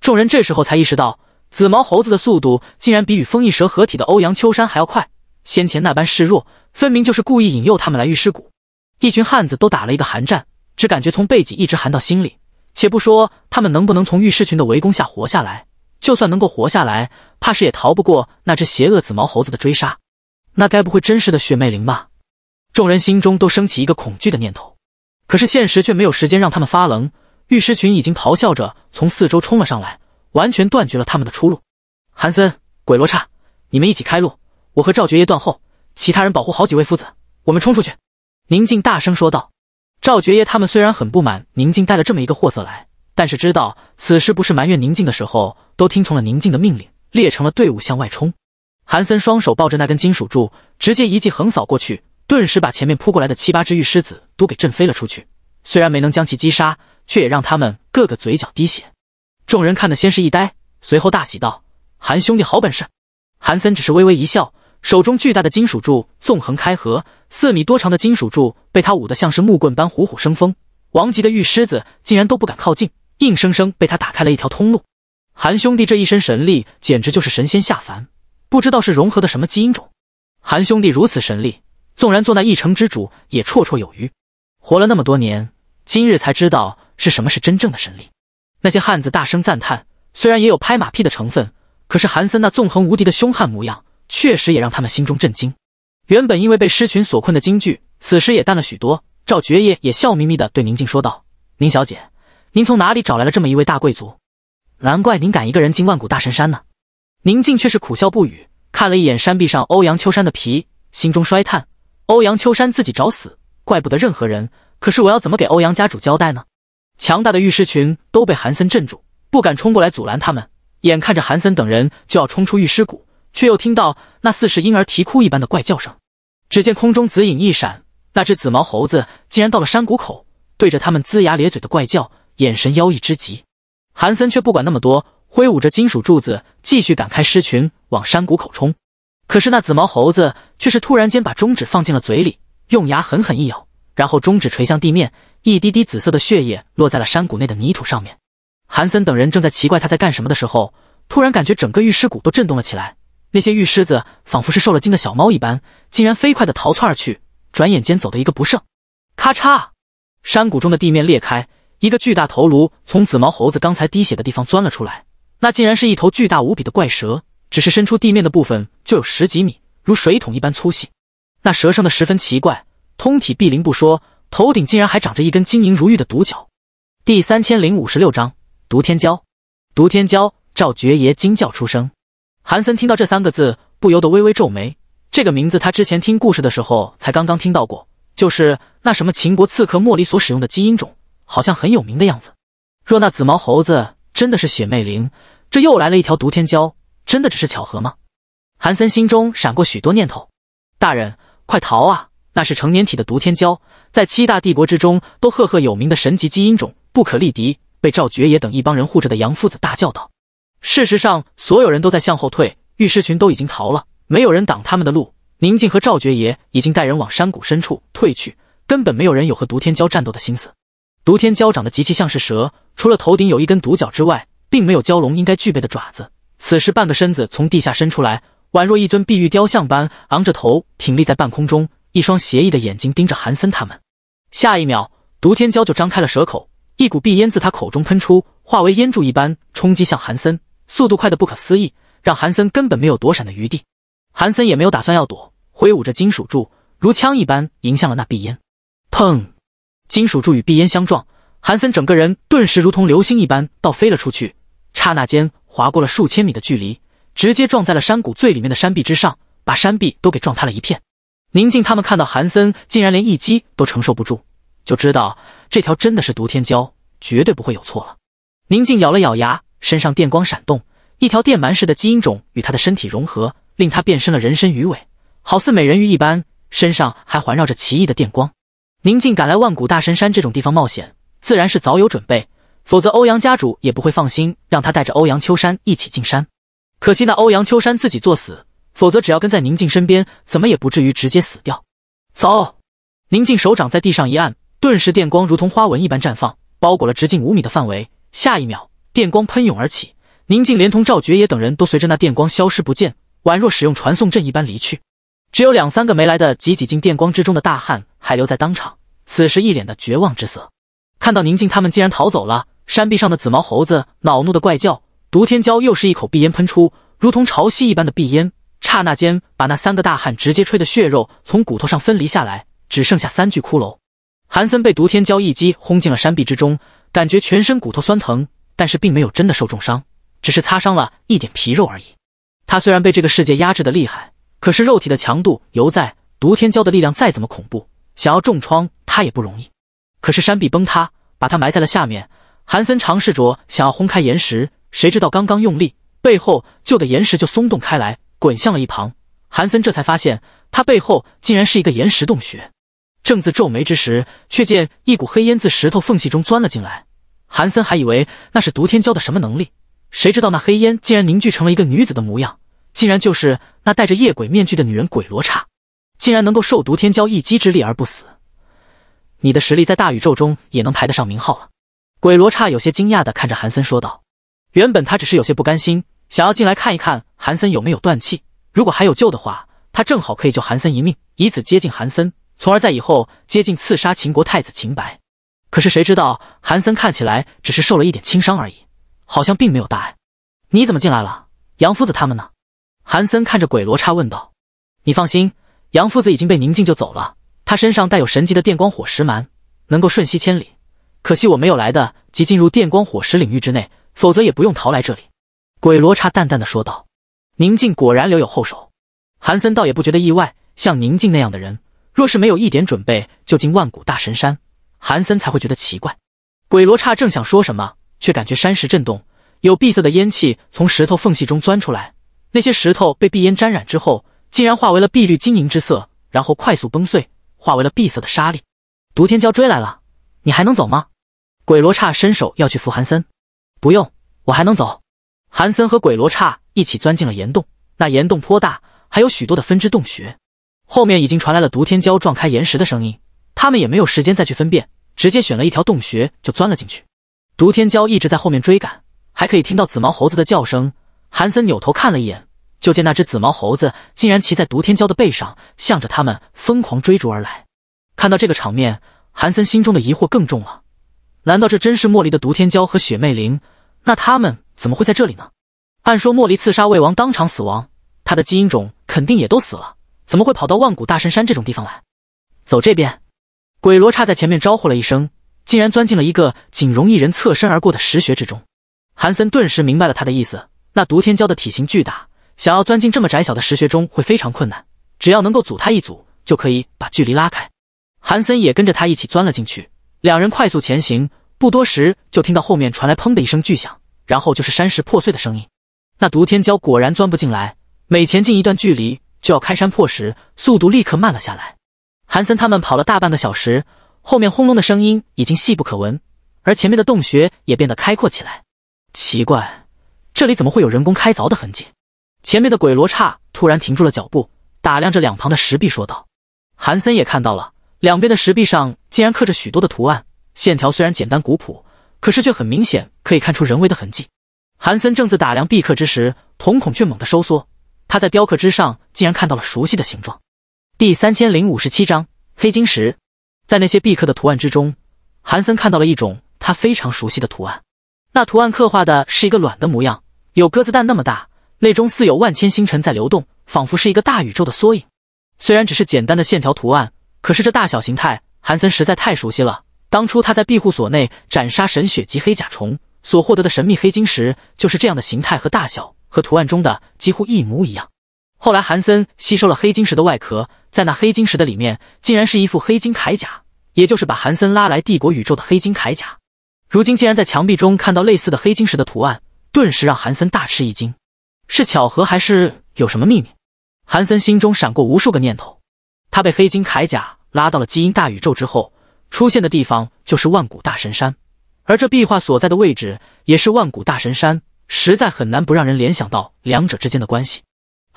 A: 众人这时候才意识到，紫毛猴子的速度竟然比与风翼蛇合体的欧阳秋山还要快。先前那般示弱，分明就是故意引诱他们来玉尸谷。一群汉子都打了一个寒战，只感觉从背脊一直寒到心里。且不说他们能不能从御尸群的围攻下活下来，就算能够活下来，怕是也逃不过那只邪恶紫毛猴子的追杀。那该不会真是的血魅灵吧？众人心中都升起一个恐惧的念头，可是现实却没有时间让他们发愣。御尸群已经咆哮着从四周冲了上来，完全断绝了他们的出路。韩森、鬼罗刹，你们一起开路，我和赵爵爷断后，其他人保护好几位夫子，我们冲出去！”宁静大声说道。赵爵爷他们虽然很不满宁静带了这么一个货色来，但是知道此时不是埋怨宁静的时候，都听从了宁静的命令，列成了队伍向外冲。韩森双手抱着那根金属柱，直接一记横扫过去，顿时把前面扑过来的七八只玉狮子都给震飞了出去。虽然没能将其击杀，却也让他们个个嘴角滴血。众人看的先是一呆，随后大喜道：“韩兄弟好本事！”韩森只是微微一笑。手中巨大的金属柱纵横开合，四米多长的金属柱被他舞得像是木棍般虎虎生风。王级的玉狮子竟然都不敢靠近，硬生生被他打开了一条通路。韩兄弟这一身神力简直就是神仙下凡，不知道是融合的什么基因种。韩兄弟如此神力，纵然做那一城之主也绰绰有余。活了那么多年，今日才知道是什么是真正的神力。那些汉子大声赞叹，虽然也有拍马屁的成分，可是韩森那纵横无敌的凶悍模样。确实也让他们心中震惊。原本因为被尸群所困的京剧，此时也淡了许多。赵爵爷也笑眯眯地对宁静说道：“宁小姐，您从哪里找来了这么一位大贵族？难怪您敢一个人进万古大神山呢。”宁静却是苦笑不语，看了一眼山壁上欧阳秋山的皮，心中衰叹：“欧阳秋山自己找死，怪不得任何人。可是我要怎么给欧阳家主交代呢？”强大的御尸群都被韩森镇住，不敢冲过来阻拦他们。眼看着韩森等人就要冲出御尸谷。却又听到那似是婴儿啼哭一般的怪叫声，只见空中紫影一闪，那只紫毛猴子竟然到了山谷口，对着他们龇牙咧嘴的怪叫，眼神妖异之极。韩森却不管那么多，挥舞着金属柱子，继续赶开狮群，往山谷口冲。可是那紫毛猴子却是突然间把中指放进了嘴里，用牙狠狠一咬，然后中指垂向地面，一滴滴紫色的血液落在了山谷内的泥土上面。韩森等人正在奇怪他在干什么的时候，突然感觉整个御尸谷都震动了起来。那些玉狮子仿佛是受了惊的小猫一般，竟然飞快地逃窜而去，转眼间走得一个不剩。咔嚓！山谷中的地面裂开，一个巨大头颅从紫毛猴子刚才滴血的地方钻了出来。那竟然是一头巨大无比的怪蛇，只是伸出地面的部分就有十几米，如水桶一般粗细。那蛇生的十分奇怪，通体碧鳞不说，头顶竟然还长着一根晶莹如玉的独角。第三千零五十六章独天骄，独天骄！赵爵爷惊叫出声。韩森听到这三个字，不由得微微皱眉。这个名字他之前听故事的时候才刚刚听到过，就是那什么秦国刺客莫离所使用的基因种，好像很有名的样子。若那紫毛猴子真的是血魅灵，这又来了一条毒天骄，真的只是巧合吗？韩森心中闪过许多念头。大人，快逃啊！那是成年体的毒天骄，在七大帝国之中都赫赫有名的神级基因种，不可力敌。被赵爵爷等一帮人护着的杨夫子大叫道。事实上，所有人都在向后退，御尸群都已经逃了，没有人挡他们的路。宁静和赵爵爷已经带人往山谷深处退去，根本没有人有和毒天骄战斗的心思。毒天骄长得极其像是蛇，除了头顶有一根独角之外，并没有蛟龙应该具备的爪子。此时，半个身子从地下伸出来，宛若一尊碧玉雕像般昂着头挺立在半空中，一双邪异的眼睛盯着韩森他们。下一秒，毒天骄就张开了蛇口，一股碧烟自他口中喷出，化为烟柱一般冲击向韩森。速度快得不可思议，让韩森根本没有躲闪的余地。韩森也没有打算要躲，挥舞着金属柱，如枪一般迎向了那碧烟。砰！金属柱与碧烟相撞，韩森整个人顿时如同流星一般倒飞了出去，刹那间划过了数千米的距离，直接撞在了山谷最里面的山壁之上，把山壁都给撞塌了一片。宁静他们看到韩森竟然连一击都承受不住，就知道这条真的是独天骄，绝对不会有错了。宁静咬了咬牙。身上电光闪动，一条电鳗似的基因种与他的身体融合，令他变身了人身鱼尾，好似美人鱼一般，身上还环绕着奇异的电光。宁静赶来万古大神山这种地方冒险，自然是早有准备，否则欧阳家主也不会放心让他带着欧阳秋山一起进山。可惜那欧阳秋山自己作死，否则只要跟在宁静身边，怎么也不至于直接死掉。走！宁静手掌在地上一按，顿时电光如同花纹一般绽放，包裹了直径五米的范围。下一秒。电光喷涌而起，宁静连同赵绝爷等人都随着那电光消失不见，宛若使用传送阵一般离去。只有两三个没来的及挤进电光之中的大汉还留在当场，此时一脸的绝望之色。看到宁静他们竟然逃走了，山壁上的紫毛猴子恼怒的怪叫，毒天骄又是一口碧烟喷出，如同潮汐一般的碧烟，刹那间把那三个大汉直接吹的血肉从骨头上分离下来，只剩下三具骷髅。韩森被毒天骄一击轰进了山壁之中，感觉全身骨头酸疼。但是并没有真的受重伤，只是擦伤了一点皮肉而已。他虽然被这个世界压制的厉害，可是肉体的强度犹在。毒天骄的力量再怎么恐怖，想要重创他也不容易。可是山壁崩塌，把他埋在了下面。韩森尝试着想要轰开岩石，谁知道刚刚用力，背后旧的岩石就松动开来，滚向了一旁。韩森这才发现，他背后竟然是一个岩石洞穴。正自皱眉之时，却见一股黑烟自石头缝隙中钻了进来。韩森还以为那是独天骄的什么能力，谁知道那黑烟竟然凝聚成了一个女子的模样，竟然就是那戴着夜鬼面具的女人鬼罗刹，竟然能够受独天骄一击之力而不死。你的实力在大宇宙中也能排得上名号了。鬼罗刹有些惊讶的看着韩森说道：“原本他只是有些不甘心，想要进来看一看韩森有没有断气，如果还有救的话，他正好可以救韩森一命，以此接近韩森，从而在以后接近刺杀秦国太子秦白。”可是谁知道，韩森看起来只是受了一点轻伤而已，好像并没有大碍。你怎么进来了？杨夫子他们呢？韩森看着鬼罗刹问道。你放心，杨夫子已经被宁静救走了。他身上带有神级的电光火石蛮，能够瞬息千里。可惜我没有来的及进入电光火石领域之内，否则也不用逃来这里。鬼罗刹淡淡的说道。宁静果然留有后手。韩森倒也不觉得意外，像宁静那样的人，若是没有一点准备就进万古大神山。韩森才会觉得奇怪，鬼罗刹正想说什么，却感觉山石震动，有碧色的烟气从石头缝隙中钻出来。那些石头被碧烟沾染之后，竟然化为了碧绿晶莹之色，然后快速崩碎，化为了碧色的沙粒。独天骄追来了，你还能走吗？鬼罗刹伸手要去扶韩森，不用，我还能走。韩森和鬼罗刹一起钻进了岩洞，那岩洞颇大，还有许多的分支洞穴。后面已经传来了独天骄撞开岩石的声音，他们也没有时间再去分辨。直接选了一条洞穴就钻了进去，独天骄一直在后面追赶，还可以听到紫毛猴子的叫声。韩森扭头看了一眼，就见那只紫毛猴子竟然骑在独天骄的背上，向着他们疯狂追逐而来。看到这个场面，韩森心中的疑惑更重了：难道这真是莫离的独天骄和雪魅灵？那他们怎么会在这里呢？按说莫离刺杀魏王当场死亡，他的基因种肯定也都死了，怎么会跑到万古大神山这种地方来？走这边。鬼罗刹在前面招呼了一声，竟然钻进了一个仅容一人侧身而过的石穴之中。韩森顿时明白了他的意思。那独天骄的体型巨大，想要钻进这么窄小的石穴中会非常困难。只要能够阻他一阻，就可以把距离拉开。韩森也跟着他一起钻了进去，两人快速前行。不多时，就听到后面传来“砰”的一声巨响，然后就是山石破碎的声音。那独天骄果然钻不进来，每前进一段距离就要开山破石，速度立刻慢了下来。韩森他们跑了大半个小时，后面轰隆的声音已经细不可闻，而前面的洞穴也变得开阔起来。奇怪，这里怎么会有人工开凿的痕迹？前面的鬼罗刹突然停住了脚步，打量着两旁的石壁，说道：“韩森也看到了，两边的石壁上竟然刻着许多的图案，线条虽然简单古朴，可是却很明显可以看出人为的痕迹。”韩森正在打量壁刻之时，瞳孔却猛地收缩，他在雕刻之上竟然看到了熟悉的形状。第三千零五十七章黑晶石，在那些壁刻的图案之中，韩森看到了一种他非常熟悉的图案。那图案刻画的是一个卵的模样，有鸽子蛋那么大，内中似有万千星辰在流动，仿佛是一个大宇宙的缩影。虽然只是简单的线条图案，可是这大小形态，韩森实在太熟悉了。当初他在庇护所内斩杀神雪及黑甲虫所获得的神秘黑晶石，就是这样的形态和大小，和图案中的几乎一模一样。后来，韩森吸收了黑晶石的外壳，在那黑晶石的里面，竟然是一副黑金铠甲，也就是把韩森拉来帝国宇宙的黑金铠甲。如今竟然在墙壁中看到类似的黑晶石的图案，顿时让韩森大吃一惊：是巧合还是有什么秘密？韩森心中闪过无数个念头。他被黑金铠甲拉到了基因大宇宙之后，出现的地方就是万古大神山，而这壁画所在的位置也是万古大神山，实在很难不让人联想到两者之间的关系。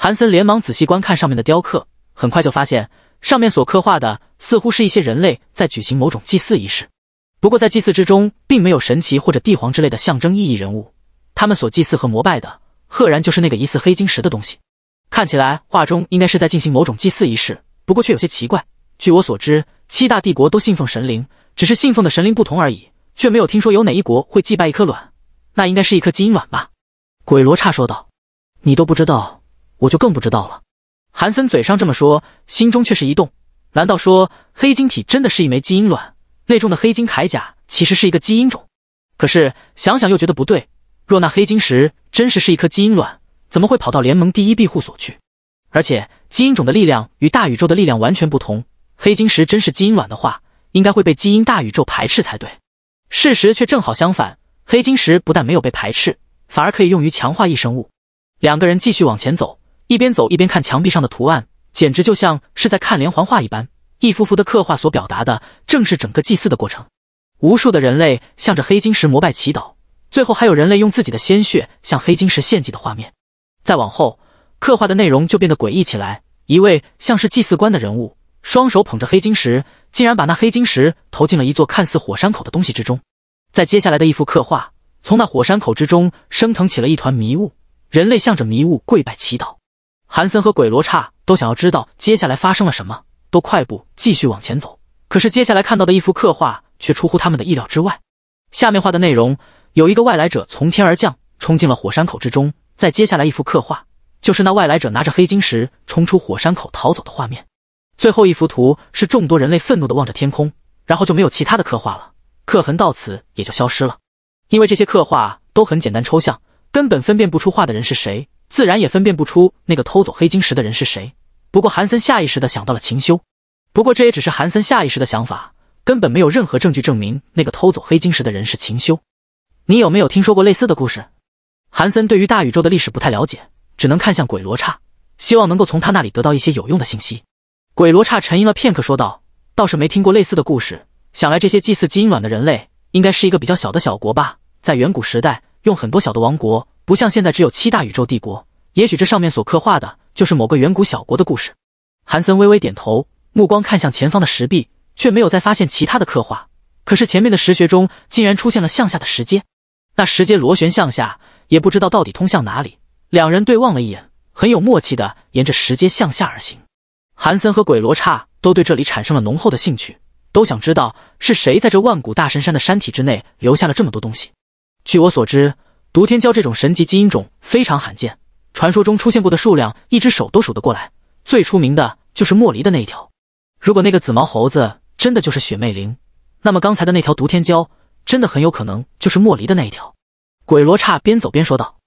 A: 韩森连忙仔细观看上面的雕刻，很快就发现上面所刻画的似乎是一些人类在举行某种祭祀仪式。不过在祭祀之中，并没有神奇或者帝皇之类的象征意义人物，他们所祭祀和膜拜的，赫然就是那个疑似黑晶石的东西。看起来画中应该是在进行某种祭祀仪式，不过却有些奇怪。据我所知，七大帝国都信奉神灵，只是信奉的神灵不同而已，却没有听说有哪一国会祭拜一颗卵，那应该是一颗基因卵吧？鬼罗刹说道：“你都不知道。”我就更不知道了。韩森嘴上这么说，心中却是一动。难道说黑晶体真的是一枚基因卵？内中的黑金铠甲其实是一个基因种。可是想想又觉得不对。若那黑晶石真是是一颗基因卵，怎么会跑到联盟第一庇护所去？而且基因种的力量与大宇宙的力量完全不同。黑晶石真是基因卵的话，应该会被基因大宇宙排斥才对。事实却正好相反，黑晶石不但没有被排斥，反而可以用于强化异生物。两个人继续往前走。一边走一边看墙壁上的图案，简直就像是在看连环画一般。一幅幅的刻画所表达的，正是整个祭祀的过程。无数的人类向着黑晶石膜拜祈祷，最后还有人类用自己的鲜血向黑晶石献祭的画面。再往后，刻画的内容就变得诡异起来。一位像是祭祀官的人物，双手捧着黑晶石，竟然把那黑晶石投进了一座看似火山口的东西之中。在接下来的一幅刻画，从那火山口之中升腾起了一团迷雾，人类向着迷雾跪拜祈祷。韩森和鬼罗刹都想要知道接下来发生了什么，都快步继续往前走。可是接下来看到的一幅刻画却出乎他们的意料之外。下面画的内容有一个外来者从天而降，冲进了火山口之中。在接下来一幅刻画，就是那外来者拿着黑晶石冲出火山口逃走的画面。最后一幅图是众多人类愤怒地望着天空，然后就没有其他的刻画了。刻痕到此也就消失了，因为这些刻画都很简单抽象，根本分辨不出画的人是谁。自然也分辨不出那个偷走黑晶石的人是谁。不过韩森下意识的想到了秦修。不过这也只是韩森下意识的想法，根本没有任何证据证明那个偷走黑晶石的人是秦修。你有没有听说过类似的故事？韩森对于大宇宙的历史不太了解，只能看向鬼罗刹，希望能够从他那里得到一些有用的信息。鬼罗刹沉吟了片刻，说道：“倒是没听过类似的故事。想来这些祭祀基因卵的人类，应该是一个比较小的小国吧？在远古时代，用很多小的王国。”不像现在只有七大宇宙帝国，也许这上面所刻画的就是某个远古小国的故事。韩森微微点头，目光看向前方的石壁，却没有再发现其他的刻画。可是前面的石穴中竟然出现了向下的石阶，那石阶螺旋向下，也不知道到底通向哪里。两人对望了一眼，很有默契的沿着石阶向下而行。韩森和鬼罗刹都对这里产生了浓厚的兴趣，都想知道是谁在这万古大神山的山体之内留下了这么多东西。据我所知。独天骄这种神级基因种非常罕见，传说中出现过的数量，一只手都数得过来。最出名的就是莫离的那一条。如果那个紫毛猴子真的就是雪魅灵，那么刚才的那条独天骄真的很有可能就是莫离的那一条。鬼罗刹边走边说道：“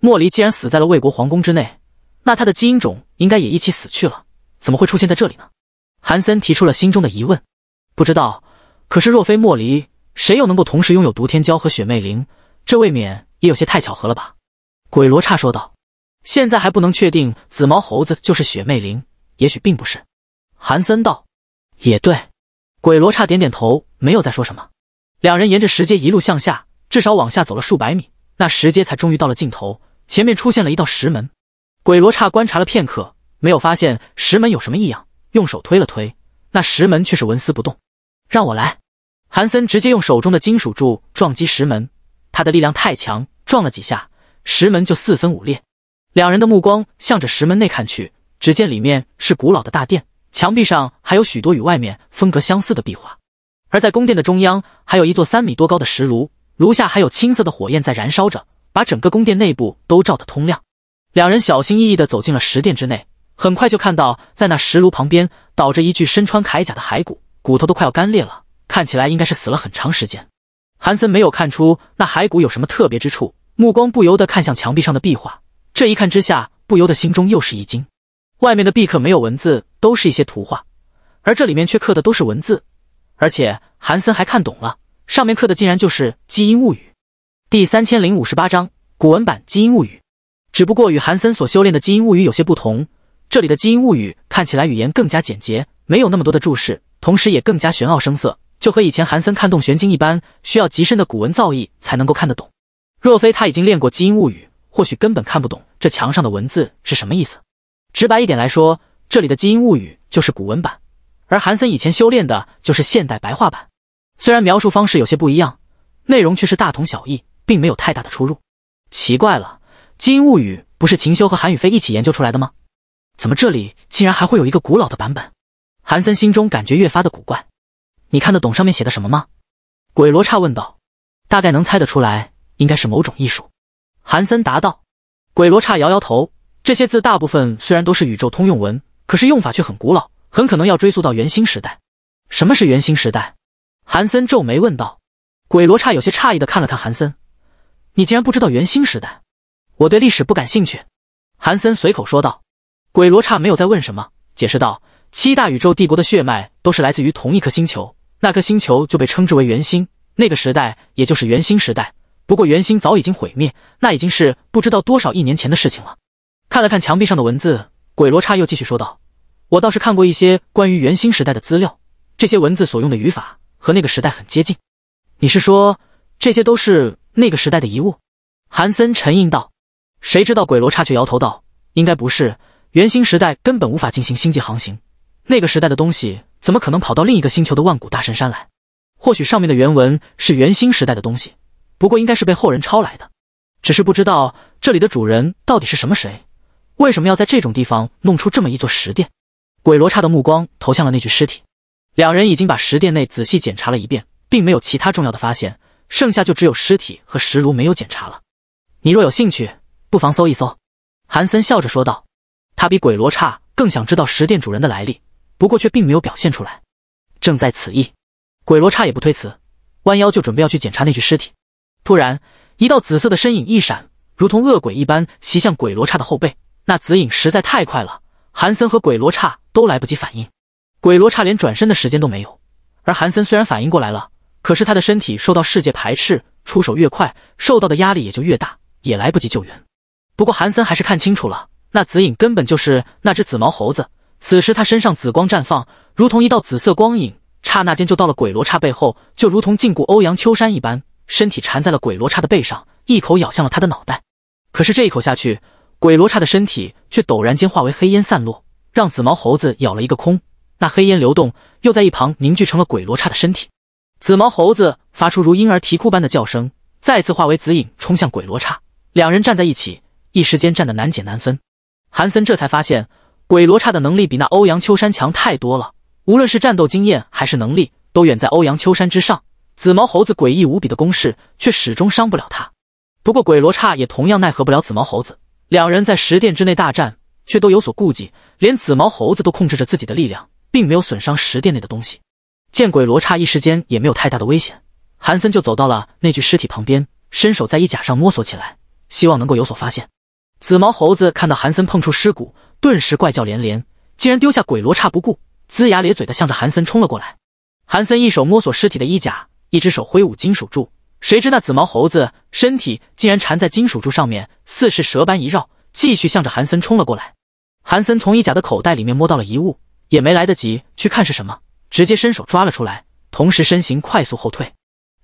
A: 莫离既然死在了魏国皇宫之内，那他的基因种应该也一起死去了，怎么会出现在这里呢？”韩森提出了心中的疑问：“不知道，可是若非莫离，谁又能够同时拥有独天骄和雪魅灵？这未免……”也有些太巧合了吧？鬼罗刹说道。现在还不能确定紫毛猴子就是雪魅灵，也许并不是。韩森道。也对。鬼罗刹点点头，没有再说什么。两人沿着石阶一路向下，至少往下走了数百米，那石阶才终于到了尽头。前面出现了一道石门。鬼罗刹观察了片刻，没有发现石门有什么异样，用手推了推，那石门却是纹丝不动。让我来。韩森直接用手中的金属柱撞击石门。他的力量太强，撞了几下，石门就四分五裂。两人的目光向着石门内看去，只见里面是古老的大殿，墙壁上还有许多与外面风格相似的壁画。而在宫殿的中央，还有一座三米多高的石炉，炉下还有青色的火焰在燃烧着，把整个宫殿内部都照得通亮。两人小心翼翼地走进了石殿之内，很快就看到，在那石炉旁边倒着一具身穿铠甲的骸骨，骨头都快要干裂了，看起来应该是死了很长时间。韩森没有看出那骸骨有什么特别之处，目光不由得看向墙壁上的壁画。这一看之下，不由得心中又是一惊。外面的壁刻没有文字，都是一些图画，而这里面却刻的都是文字，而且韩森还看懂了，上面刻的竟然就是《基因物语》第三千零五十八章古文版《基因物语》。只不过与韩森所修炼的《基因物语》有些不同，这里的《基因物语》看起来语言更加简洁，没有那么多的注释，同时也更加玄奥生涩。就和以前韩森看《洞玄经》一般，需要极深的古文造诣才能够看得懂。若非他已经练过《基因物语》，或许根本看不懂这墙上的文字是什么意思。直白一点来说，这里的《基因物语》就是古文版，而韩森以前修炼的就是现代白话版。虽然描述方式有些不一样，内容却是大同小异，并没有太大的出入。奇怪了，《基因物语》不是秦修和韩雨飞一起研究出来的吗？怎么这里竟然还会有一个古老的版本？韩森心中感觉越发的古怪。你看得懂上面写的什么吗？鬼罗刹问道。大概能猜得出来，应该是某种艺术。韩森答道。鬼罗刹摇摇头，这些字大部分虽然都是宇宙通用文，可是用法却很古老，很可能要追溯到元星时代。什么是元星时代？韩森皱眉问道。鬼罗刹有些诧异的看了看韩森，你竟然不知道元星时代？我对历史不感兴趣。韩森随口说道。鬼罗刹没有再问什么，解释道：七大宇宙帝国的血脉都是来自于同一颗星球。那颗星球就被称之为“圆心”，那个时代也就是“圆心时代”。不过，圆心早已经毁灭，那已经是不知道多少亿年前的事情了。看了看墙壁上的文字，鬼罗刹又继续说道：“我倒是看过一些关于圆心时代的资料，这些文字所用的语法和那个时代很接近。”你是说这些都是那个时代的遗物？”韩森沉吟道。谁知道鬼罗刹却摇头道：“应该不是，圆心时代根本无法进行星际航行，那个时代的东西。”怎么可能跑到另一个星球的万古大神山来？或许上面的原文是元星时代的东西，不过应该是被后人抄来的。只是不知道这里的主人到底是什么谁，为什么要在这种地方弄出这么一座石殿？鬼罗刹的目光投向了那具尸体。两人已经把石殿内仔细检查了一遍，并没有其他重要的发现，剩下就只有尸体和石炉没有检查了。你若有兴趣，不妨搜一搜。”韩森笑着说道。他比鬼罗刹更想知道石殿主人的来历。不过却并没有表现出来。正在此意，鬼罗刹也不推辞，弯腰就准备要去检查那具尸体。突然，一道紫色的身影一闪，如同恶鬼一般袭向鬼罗刹的后背。那紫影实在太快了，韩森和鬼罗刹都来不及反应。鬼罗刹连转身的时间都没有，而韩森虽然反应过来了，可是他的身体受到世界排斥，出手越快，受到的压力也就越大，也来不及救援。不过韩森还是看清楚了，那紫影根本就是那只紫毛猴子。此时他身上紫光绽放，如同一道紫色光影，刹那间就到了鬼罗刹背后，就如同禁锢欧阳秋山一般，身体缠在了鬼罗刹的背上，一口咬向了他的脑袋。可是这一口下去，鬼罗刹的身体却陡然间化为黑烟散落，让紫毛猴子咬了一个空。那黑烟流动，又在一旁凝聚成了鬼罗刹的身体。紫毛猴子发出如婴儿啼哭般的叫声，再次化为紫影冲向鬼罗刹。两人站在一起，一时间战得难解难分。韩森这才发现。鬼罗刹的能力比那欧阳秋山强太多了，无论是战斗经验还是能力，都远在欧阳秋山之上。紫毛猴子诡异无比的攻势，却始终伤不了他。不过鬼罗刹也同样奈何不了紫毛猴子，两人在石殿之内大战，却都有所顾忌，连紫毛猴子都控制着自己的力量，并没有损伤石殿内的东西。见鬼罗刹一时间也没有太大的危险，韩森就走到了那具尸体旁边，伸手在衣甲上摸索起来，希望能够有所发现。紫毛猴子看到韩森碰触尸骨。顿时怪叫连连，竟然丢下鬼罗刹不顾，龇牙咧嘴的向着韩森冲了过来。韩森一手摸索尸体的衣甲，一只手挥舞金属柱，谁知那紫毛猴子身体竟然缠在金属柱上面，似是蛇般一绕，继续向着韩森冲了过来。韩森从衣甲的口袋里面摸到了遗物，也没来得及去看是什么，直接伸手抓了出来，同时身形快速后退。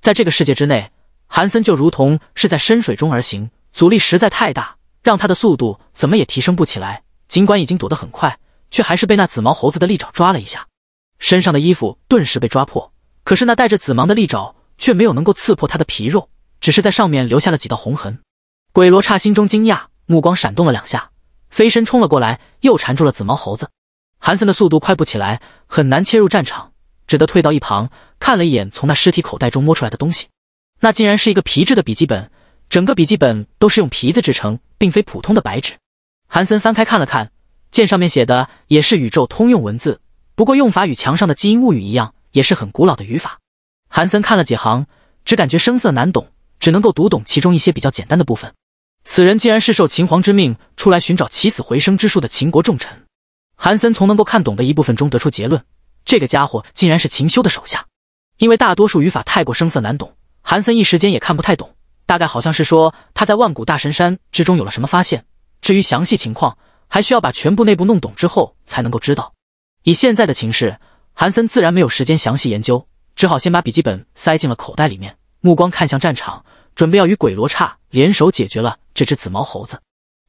A: 在这个世界之内，韩森就如同是在深水中而行，阻力实在太大，让他的速度怎么也提升不起来。尽管已经躲得很快，却还是被那紫毛猴子的利爪抓了一下，身上的衣服顿时被抓破。可是那带着紫芒的利爪却没有能够刺破他的皮肉，只是在上面留下了几道红痕。鬼罗刹心中惊讶，目光闪动了两下，飞身冲了过来，又缠住了紫毛猴子。韩森的速度快不起来，很难切入战场，只得退到一旁，看了一眼从那尸体口袋中摸出来的东西，那竟然是一个皮质的笔记本，整个笔记本都是用皮子制成，并非普通的白纸。韩森翻开看了看，剑上面写的也是宇宙通用文字，不过用法与墙上的基因物语一样，也是很古老的语法。韩森看了几行，只感觉声色难懂，只能够读懂其中一些比较简单的部分。此人竟然是受秦皇之命出来寻找起死回生之术的秦国重臣。韩森从能够看懂的一部分中得出结论，这个家伙竟然是秦修的手下。因为大多数语法太过声色难懂，韩森一时间也看不太懂，大概好像是说他在万古大神山之中有了什么发现。至于详细情况，还需要把全部内部弄懂之后才能够知道。以现在的情势，韩森自然没有时间详细研究，只好先把笔记本塞进了口袋里面，目光看向战场，准备要与鬼罗刹联手解决了这只紫毛猴子。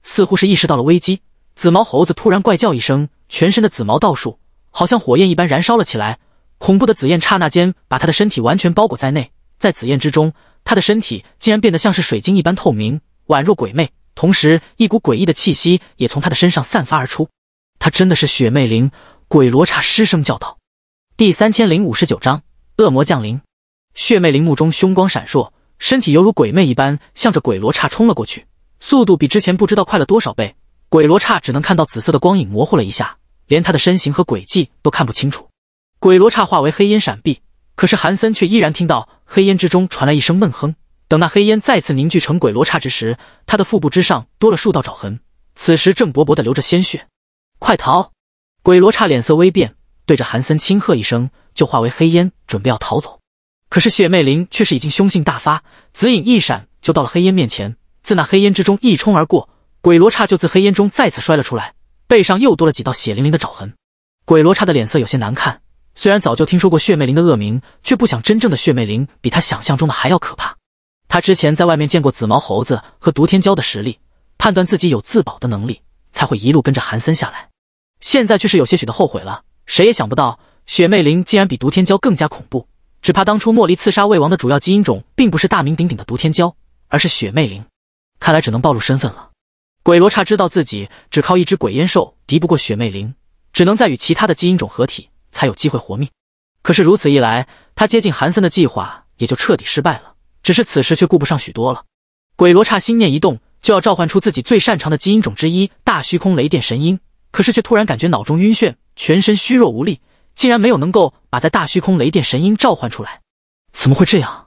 A: 似乎是意识到了危机，紫毛猴子突然怪叫一声，全身的紫毛倒竖，好像火焰一般燃烧了起来。恐怖的紫焰刹那间把他的身体完全包裹在内，在紫焰之中，他的身体竟然变得像是水晶一般透明，宛若鬼魅。同时，一股诡异的气息也从他的身上散发而出。他真的是血魅灵！鬼罗刹失声叫道。第三千零五十九章恶魔降临。血魅灵目中凶光闪烁，身体犹如鬼魅一般，向着鬼罗刹冲了过去，速度比之前不知道快了多少倍。鬼罗刹只能看到紫色的光影模糊了一下，连他的身形和轨迹都看不清楚。鬼罗刹化为黑烟闪避，可是韩森却依然听到黑烟之中传来一声闷哼。等那黑烟再次凝聚成鬼罗刹之时，他的腹部之上多了数道爪痕，此时正薄薄的流着鲜血。快逃！鬼罗刹脸色微变，对着韩森轻喝一声，就化为黑烟，准备要逃走。可是血魅灵却是已经凶性大发，紫影一闪就到了黑烟面前，自那黑烟之中一冲而过，鬼罗刹就自黑烟中再次摔了出来，背上又多了几道血淋淋的爪痕。鬼罗刹的脸色有些难看，虽然早就听说过血魅灵的恶名，却不想真正的血魅灵比他想象中的还要可怕。他之前在外面见过紫毛猴子和毒天骄的实力，判断自己有自保的能力，才会一路跟着韩森下来。现在却是有些许的后悔了。谁也想不到，雪魅灵竟然比毒天骄更加恐怖。只怕当初茉莉刺杀魏王的主要基因种，并不是大名鼎鼎的毒天骄，而是雪魅灵。看来只能暴露身份了。鬼罗刹知道自己只靠一只鬼烟兽敌不过雪魅灵，只能再与其他的基因种合体，才有机会活命。可是如此一来，他接近韩森的计划也就彻底失败了。只是此时却顾不上许多了。鬼罗刹心念一动，就要召唤出自己最擅长的基因种之一——大虚空雷电神鹰，可是却突然感觉脑中晕眩，全身虚弱无力，竟然没有能够把在大虚空雷电神鹰召唤出来。怎么会这样？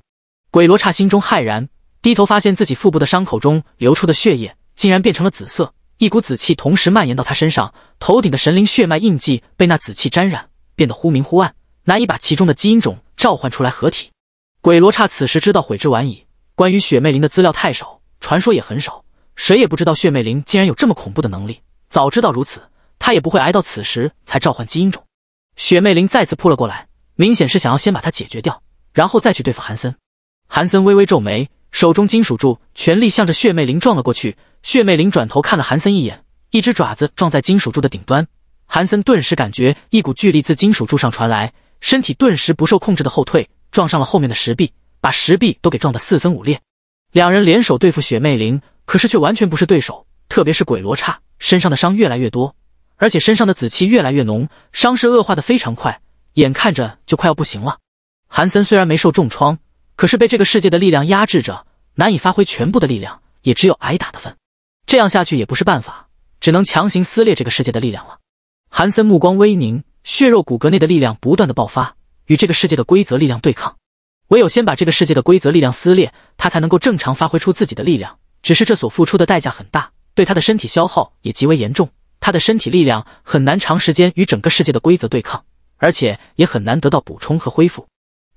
A: 鬼罗刹心中骇然，低头发现自己腹部的伤口中流出的血液竟然变成了紫色，一股紫气同时蔓延到他身上，头顶的神灵血脉印记被那紫气沾染，变得忽明忽暗，难以把其中的基因种召唤出来合体。鬼罗刹此时知道悔之晚矣。关于血魅灵的资料太少，传说也很少，谁也不知道血魅灵竟然有这么恐怖的能力。早知道如此，他也不会挨到此时才召唤基因种。血魅灵再次扑了过来，明显是想要先把他解决掉，然后再去对付韩森。韩森微微皱眉，手中金属柱全力向着血魅灵撞了过去。血魅灵转头看了韩森一眼，一只爪子撞在金属柱的顶端。韩森顿时感觉一股巨力自金属柱上传来，身体顿时不受控制的后退。撞上了后面的石壁，把石壁都给撞得四分五裂。两人联手对付雪魅灵，可是却完全不是对手。特别是鬼罗刹身上的伤越来越多，而且身上的紫气越来越浓，伤势恶化的非常快，眼看着就快要不行了。韩森虽然没受重创，可是被这个世界的力量压制着，难以发挥全部的力量，也只有挨打的份。这样下去也不是办法，只能强行撕裂这个世界的力量了。韩森目光微凝，血肉骨骼内的力量不断的爆发。与这个世界的规则力量对抗，唯有先把这个世界的规则力量撕裂，他才能够正常发挥出自己的力量。只是这所付出的代价很大，对他的身体消耗也极为严重。他的身体力量很难长时间与整个世界的规则对抗，而且也很难得到补充和恢复。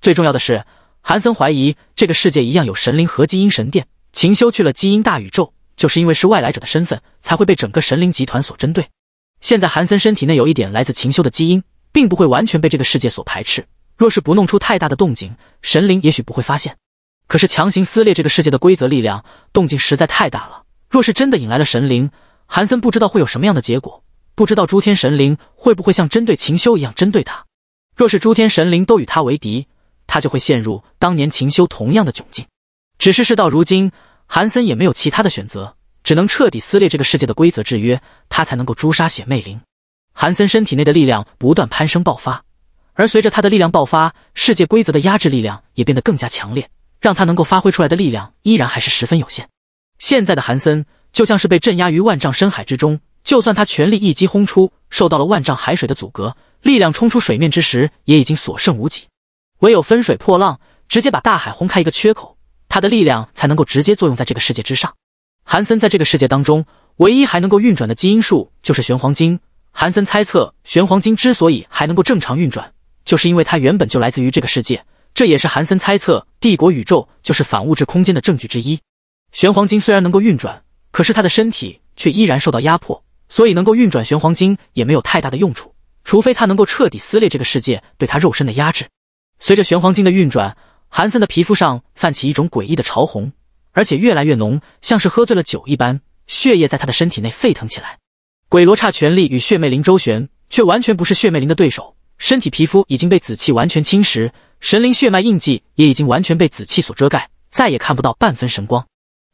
A: 最重要的是，韩森怀疑这个世界一样有神灵和基因神殿。秦修去了基因大宇宙，就是因为是外来者的身份，才会被整个神灵集团所针对。现在韩森身体内有一点来自秦修的基因，并不会完全被这个世界所排斥。若是不弄出太大的动静，神灵也许不会发现。可是强行撕裂这个世界的规则力量，动静实在太大了。若是真的引来了神灵，韩森不知道会有什么样的结果，不知道诸天神灵会不会像针对秦修一样针对他。若是诸天神灵都与他为敌，他就会陷入当年秦修同样的窘境。只是事到如今，韩森也没有其他的选择，只能彻底撕裂这个世界的规则制约，他才能够诛杀血魅灵。韩森身体内的力量不断攀升爆发。而随着他的力量爆发，世界规则的压制力量也变得更加强烈，让他能够发挥出来的力量依然还是十分有限。现在的韩森就像是被镇压于万丈深海之中，就算他全力一击轰出，受到了万丈海水的阻隔，力量冲出水面之时也已经所剩无几。唯有分水破浪，直接把大海轰开一个缺口，他的力量才能够直接作用在这个世界之上。韩森在这个世界当中，唯一还能够运转的基因树就是玄黄金。韩森猜测，玄黄金之所以还能够正常运转，就是因为它原本就来自于这个世界，这也是韩森猜测帝国宇宙就是反物质空间的证据之一。玄黄金虽然能够运转，可是他的身体却依然受到压迫，所以能够运转玄黄金也没有太大的用处，除非他能够彻底撕裂这个世界对他肉身的压制。随着玄黄金的运转，韩森的皮肤上泛起一种诡异的潮红，而且越来越浓，像是喝醉了酒一般，血液在他的身体内沸腾起来。鬼罗刹全力与血魅灵周旋，却完全不是血魅灵的对手。身体皮肤已经被紫气完全侵蚀，神灵血脉印记也已经完全被紫气所遮盖，再也看不到半分神光。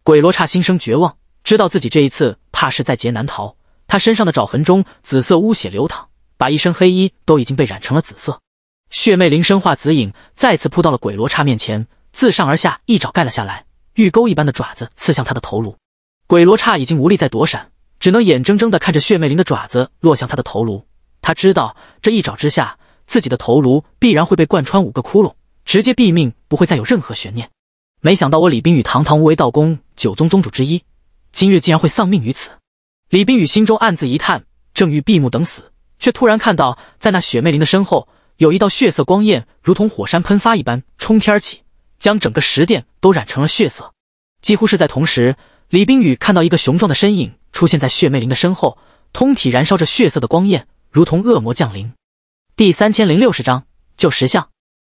A: 鬼罗刹心生绝望，知道自己这一次怕是在劫难逃。他身上的爪痕中紫色污血流淌，把一身黑衣都已经被染成了紫色。血魅灵身化紫影，再次扑到了鬼罗刹面前，自上而下一爪盖了下来，玉钩一般的爪子刺向他的头颅。鬼罗刹已经无力再躲闪，只能眼睁睁地看着血魅灵的爪子落向他的头颅。他知道这一爪之下。自己的头颅必然会被贯穿五个窟窿，直接毙命，不会再有任何悬念。没想到我李冰雨堂堂无为道宫九宗宗主之一，今日竟然会丧命于此。李冰雨心中暗自一叹，正欲闭目等死，却突然看到在那雪魅灵的身后，有一道血色光焰，如同火山喷发一般冲天而起，将整个石殿都染成了血色。几乎是在同时，李冰雨看到一个雄壮的身影出现在血魅灵的身后，通体燃烧着血色的光焰，如同恶魔降临。第三千零六十章救石像。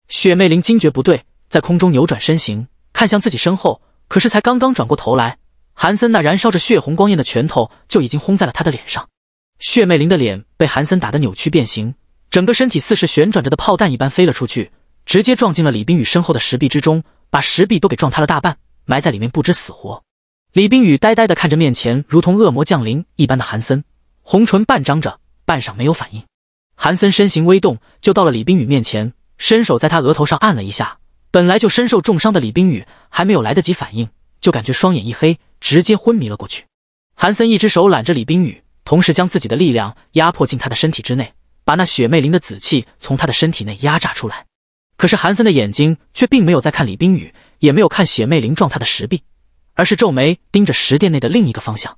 A: 血魅灵惊觉不对，在空中扭转身形，看向自己身后。可是才刚刚转过头来，韩森那燃烧着血红光焰的拳头就已经轰在了他的脸上。血魅灵的脸被韩森打得扭曲变形，整个身体似是旋转着的炮弹一般飞了出去，直接撞进了李冰雨身后的石壁之中，把石壁都给撞塌了大半，埋在里面不知死活。李冰雨呆呆地看着面前如同恶魔降临一般的韩森，红唇半张着，半晌没有反应。韩森身形微动，就到了李冰雨面前，伸手在他额头上按了一下。本来就身受重伤的李冰雨还没有来得及反应，就感觉双眼一黑，直接昏迷了过去。韩森一只手揽着李冰雨，同时将自己的力量压迫进他的身体之内，把那雪魅灵的紫气从他的身体内压榨出来。可是韩森的眼睛却并没有在看李冰雨，也没有看雪魅灵撞他的石壁，而是皱眉盯着石殿内的另一个方向。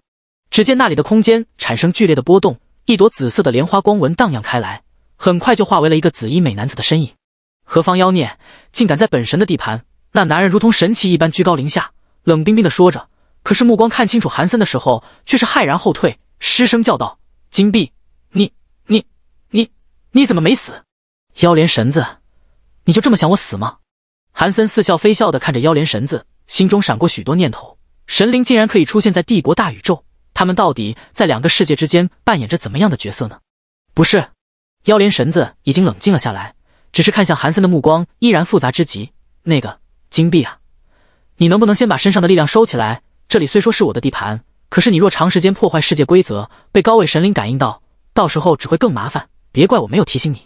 A: 只见那里的空间产生剧烈的波动。一朵紫色的莲花光纹荡漾开来，很快就化为了一个紫衣美男子的身影。何方妖孽，竟敢在本神的地盘？那男人如同神奇一般居高临下，冷冰冰的说着。可是目光看清楚韩森的时候，却是骇然后退，失声叫道：“金碧，你、你、你、你怎么没死？妖莲神子，你就这么想我死吗？”韩森似笑非笑的看着妖莲神子，心中闪过许多念头：神灵竟然可以出现在帝国大宇宙。他们到底在两个世界之间扮演着怎么样的角色呢？不是，妖莲神子已经冷静了下来，只是看向韩森的目光依然复杂之极。那个金币啊，你能不能先把身上的力量收起来？这里虽说是我的地盘，可是你若长时间破坏世界规则，被高位神灵感应到，到时候只会更麻烦，别怪我没有提醒你。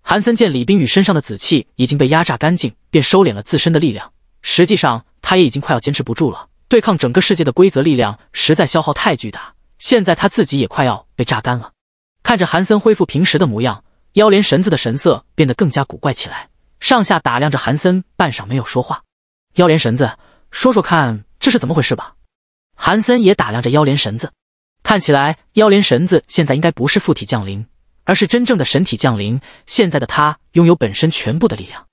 A: 韩森见李冰雨身上的紫气已经被压榨干净，便收敛了自身的力量。实际上，他也已经快要坚持不住了。对抗整个世界的规则力量实在消耗太巨大，现在他自己也快要被榨干了。看着韩森恢复平时的模样，妖莲神子的神色变得更加古怪起来，上下打量着韩森，半晌没有说话。妖莲神子，说说看，这是怎么回事吧？韩森也打量着妖莲神子，看起来妖莲神子现在应该不是附体降临，而是真正的神体降临。现在的他拥有本身全部的力量。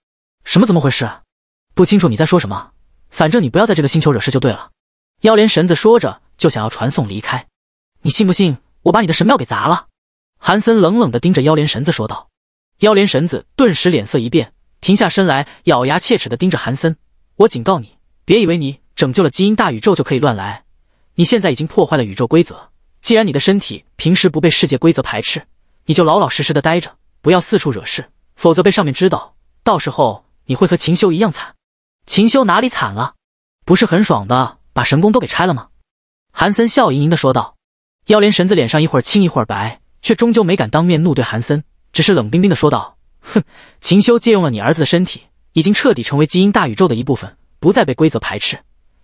A: 什么？怎么回事？不清楚你在说什么。反正你不要在这个星球惹事就对了。妖莲神子说着就想要传送离开。你信不信我把你的神庙给砸了？韩森冷冷地盯着妖莲神子说道。妖莲神子顿时脸色一变，停下身来，咬牙切齿地盯着韩森。我警告你，别以为你拯救了基因大宇宙就可以乱来。你现在已经破坏了宇宙规则。既然你的身体平时不被世界规则排斥，你就老老实实地待着，不要四处惹事，否则被上面知道，到时候你会和秦修一样惨。秦修哪里惨了？不是很爽的把神功都给拆了吗？韩森笑盈盈的说道。妖莲神子脸上一会儿青一会儿白，却终究没敢当面怒对韩森，只是冷冰冰的说道：“哼，秦修借用了你儿子的身体，已经彻底成为基因大宇宙的一部分，不再被规则排斥。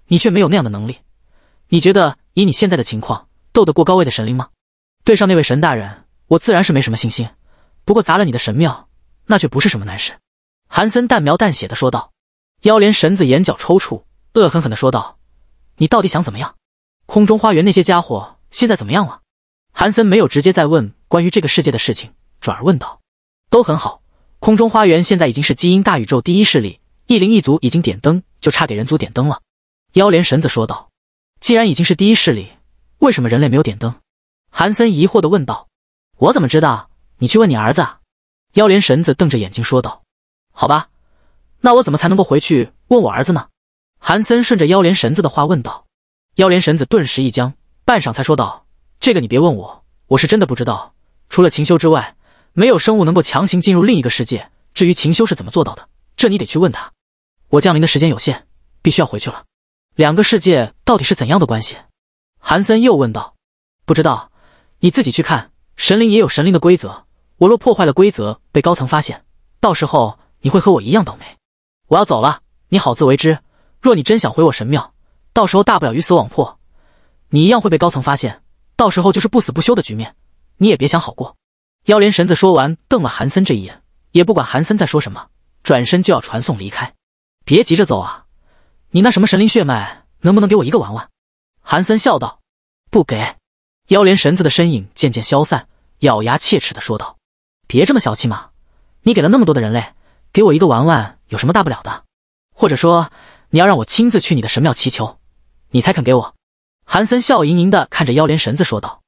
A: 你却没有那样的能力。你觉得以你现在的情况，斗得过高位的神灵吗？对上那位神大人，我自然是没什么信心。不过砸了你的神庙，那却不是什么难事。”韩森淡描淡写的说道。妖莲神子眼角抽搐，恶狠狠地说道：“你到底想怎么样？空中花园那些家伙现在怎么样了？”韩森没有直接再问关于这个世界的事情，转而问道：“都很好，空中花园现在已经是基因大宇宙第一势力，异灵一族已经点灯，就差给人族点灯了。”妖莲神子说道：“既然已经是第一势力，为什么人类没有点灯？”韩森疑惑地问道：“我怎么知道？你去问你儿子。”妖莲神子瞪着眼睛说道：“好吧。”那我怎么才能够回去问我儿子呢？韩森顺着妖莲神子的话问道。妖莲神子顿时一僵，半晌才说道：“这个你别问我，我是真的不知道。除了秦修之外，没有生物能够强行进入另一个世界。至于秦修是怎么做到的，这你得去问他。我降临的时间有限，必须要回去了。”两个世界到底是怎样的关系？韩森又问道：“不知道，你自己去看。神灵也有神灵的规则，我若破坏了规则，被高层发现，到时候你会和我一样倒霉。”我要走了，你好自为之。若你真想毁我神庙，到时候大不了鱼死网破，你一样会被高层发现，到时候就是不死不休的局面，你也别想好过。妖莲神子说完，瞪了韩森这一眼，也不管韩森在说什么，转身就要传送离开。别急着走啊，你那什么神灵血脉能不能给我一个玩玩？韩森笑道。不给。妖莲神子的身影渐渐消散，咬牙切齿的说道：“别这么小气嘛，你给了那么多的人类，给我一个玩玩。”有什么大不了的？或者说，你要让我亲自去你的神庙祈求，你才肯给我？韩森笑盈盈地看着妖莲神子说道。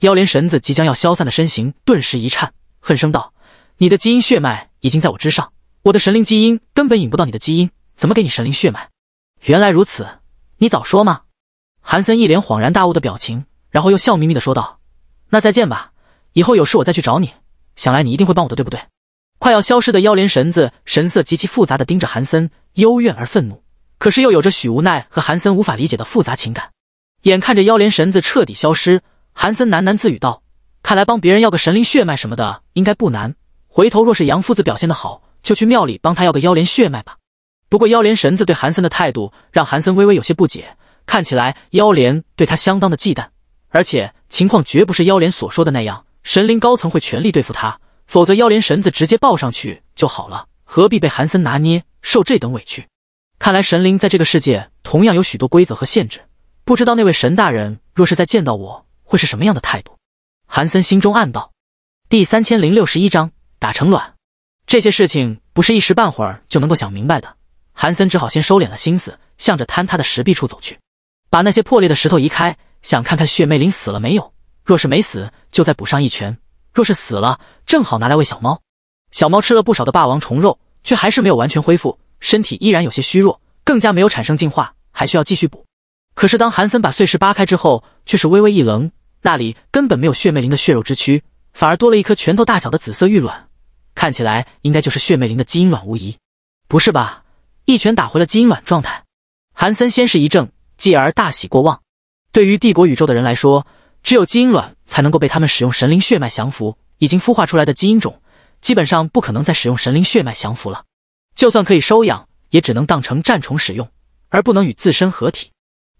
A: 妖莲神子即将要消散的身形顿时一颤，恨声道：“你的基因血脉已经在我之上，我的神灵基因根本引不到你的基因，怎么给你神灵血脉？”原来如此，你早说嘛！韩森一脸恍然大悟的表情，然后又笑眯眯地说道：“那再见吧，以后有事我再去找你，想来你一定会帮我的，对不对？”快要消失的妖莲神子神色极其复杂的盯着韩森，幽怨而愤怒，可是又有着许无奈和韩森无法理解的复杂情感。眼看着妖莲神子彻底消失，韩森喃喃自语道：“看来帮别人要个神灵血脉什么的应该不难，回头若是杨夫子表现的好，就去庙里帮他要个妖莲血脉吧。”不过妖莲神子对韩森的态度让韩森微微有些不解，看起来妖莲对他相当的忌惮，而且情况绝不是妖莲所说的那样，神灵高层会全力对付他。否则，妖连绳子直接抱上去就好了，何必被韩森拿捏，受这等委屈？看来神灵在这个世界同样有许多规则和限制，不知道那位神大人若是再见到我，会是什么样的态度？韩森心中暗道。第三千零六十一章打成卵，这些事情不是一时半会儿就能够想明白的，韩森只好先收敛了心思，向着坍塌的石壁处走去，把那些破裂的石头移开，想看看血魅灵死了没有。若是没死，就再补上一拳。若是死了，正好拿来喂小猫。小猫吃了不少的霸王虫肉，却还是没有完全恢复，身体依然有些虚弱，更加没有产生进化，还需要继续补。可是当韩森把碎石扒开之后，却是微微一愣，那里根本没有血魅灵的血肉之躯，反而多了一颗拳头大小的紫色玉卵，看起来应该就是血魅灵的基因卵无疑。不是吧？一拳打回了基因卵状态？韩森先是一怔，继而大喜过望。对于帝国宇宙的人来说，只有基因卵。才能够被他们使用神灵血脉降服。已经孵化出来的基因种，基本上不可能再使用神灵血脉降服了。就算可以收养，也只能当成战宠使用，而不能与自身合体。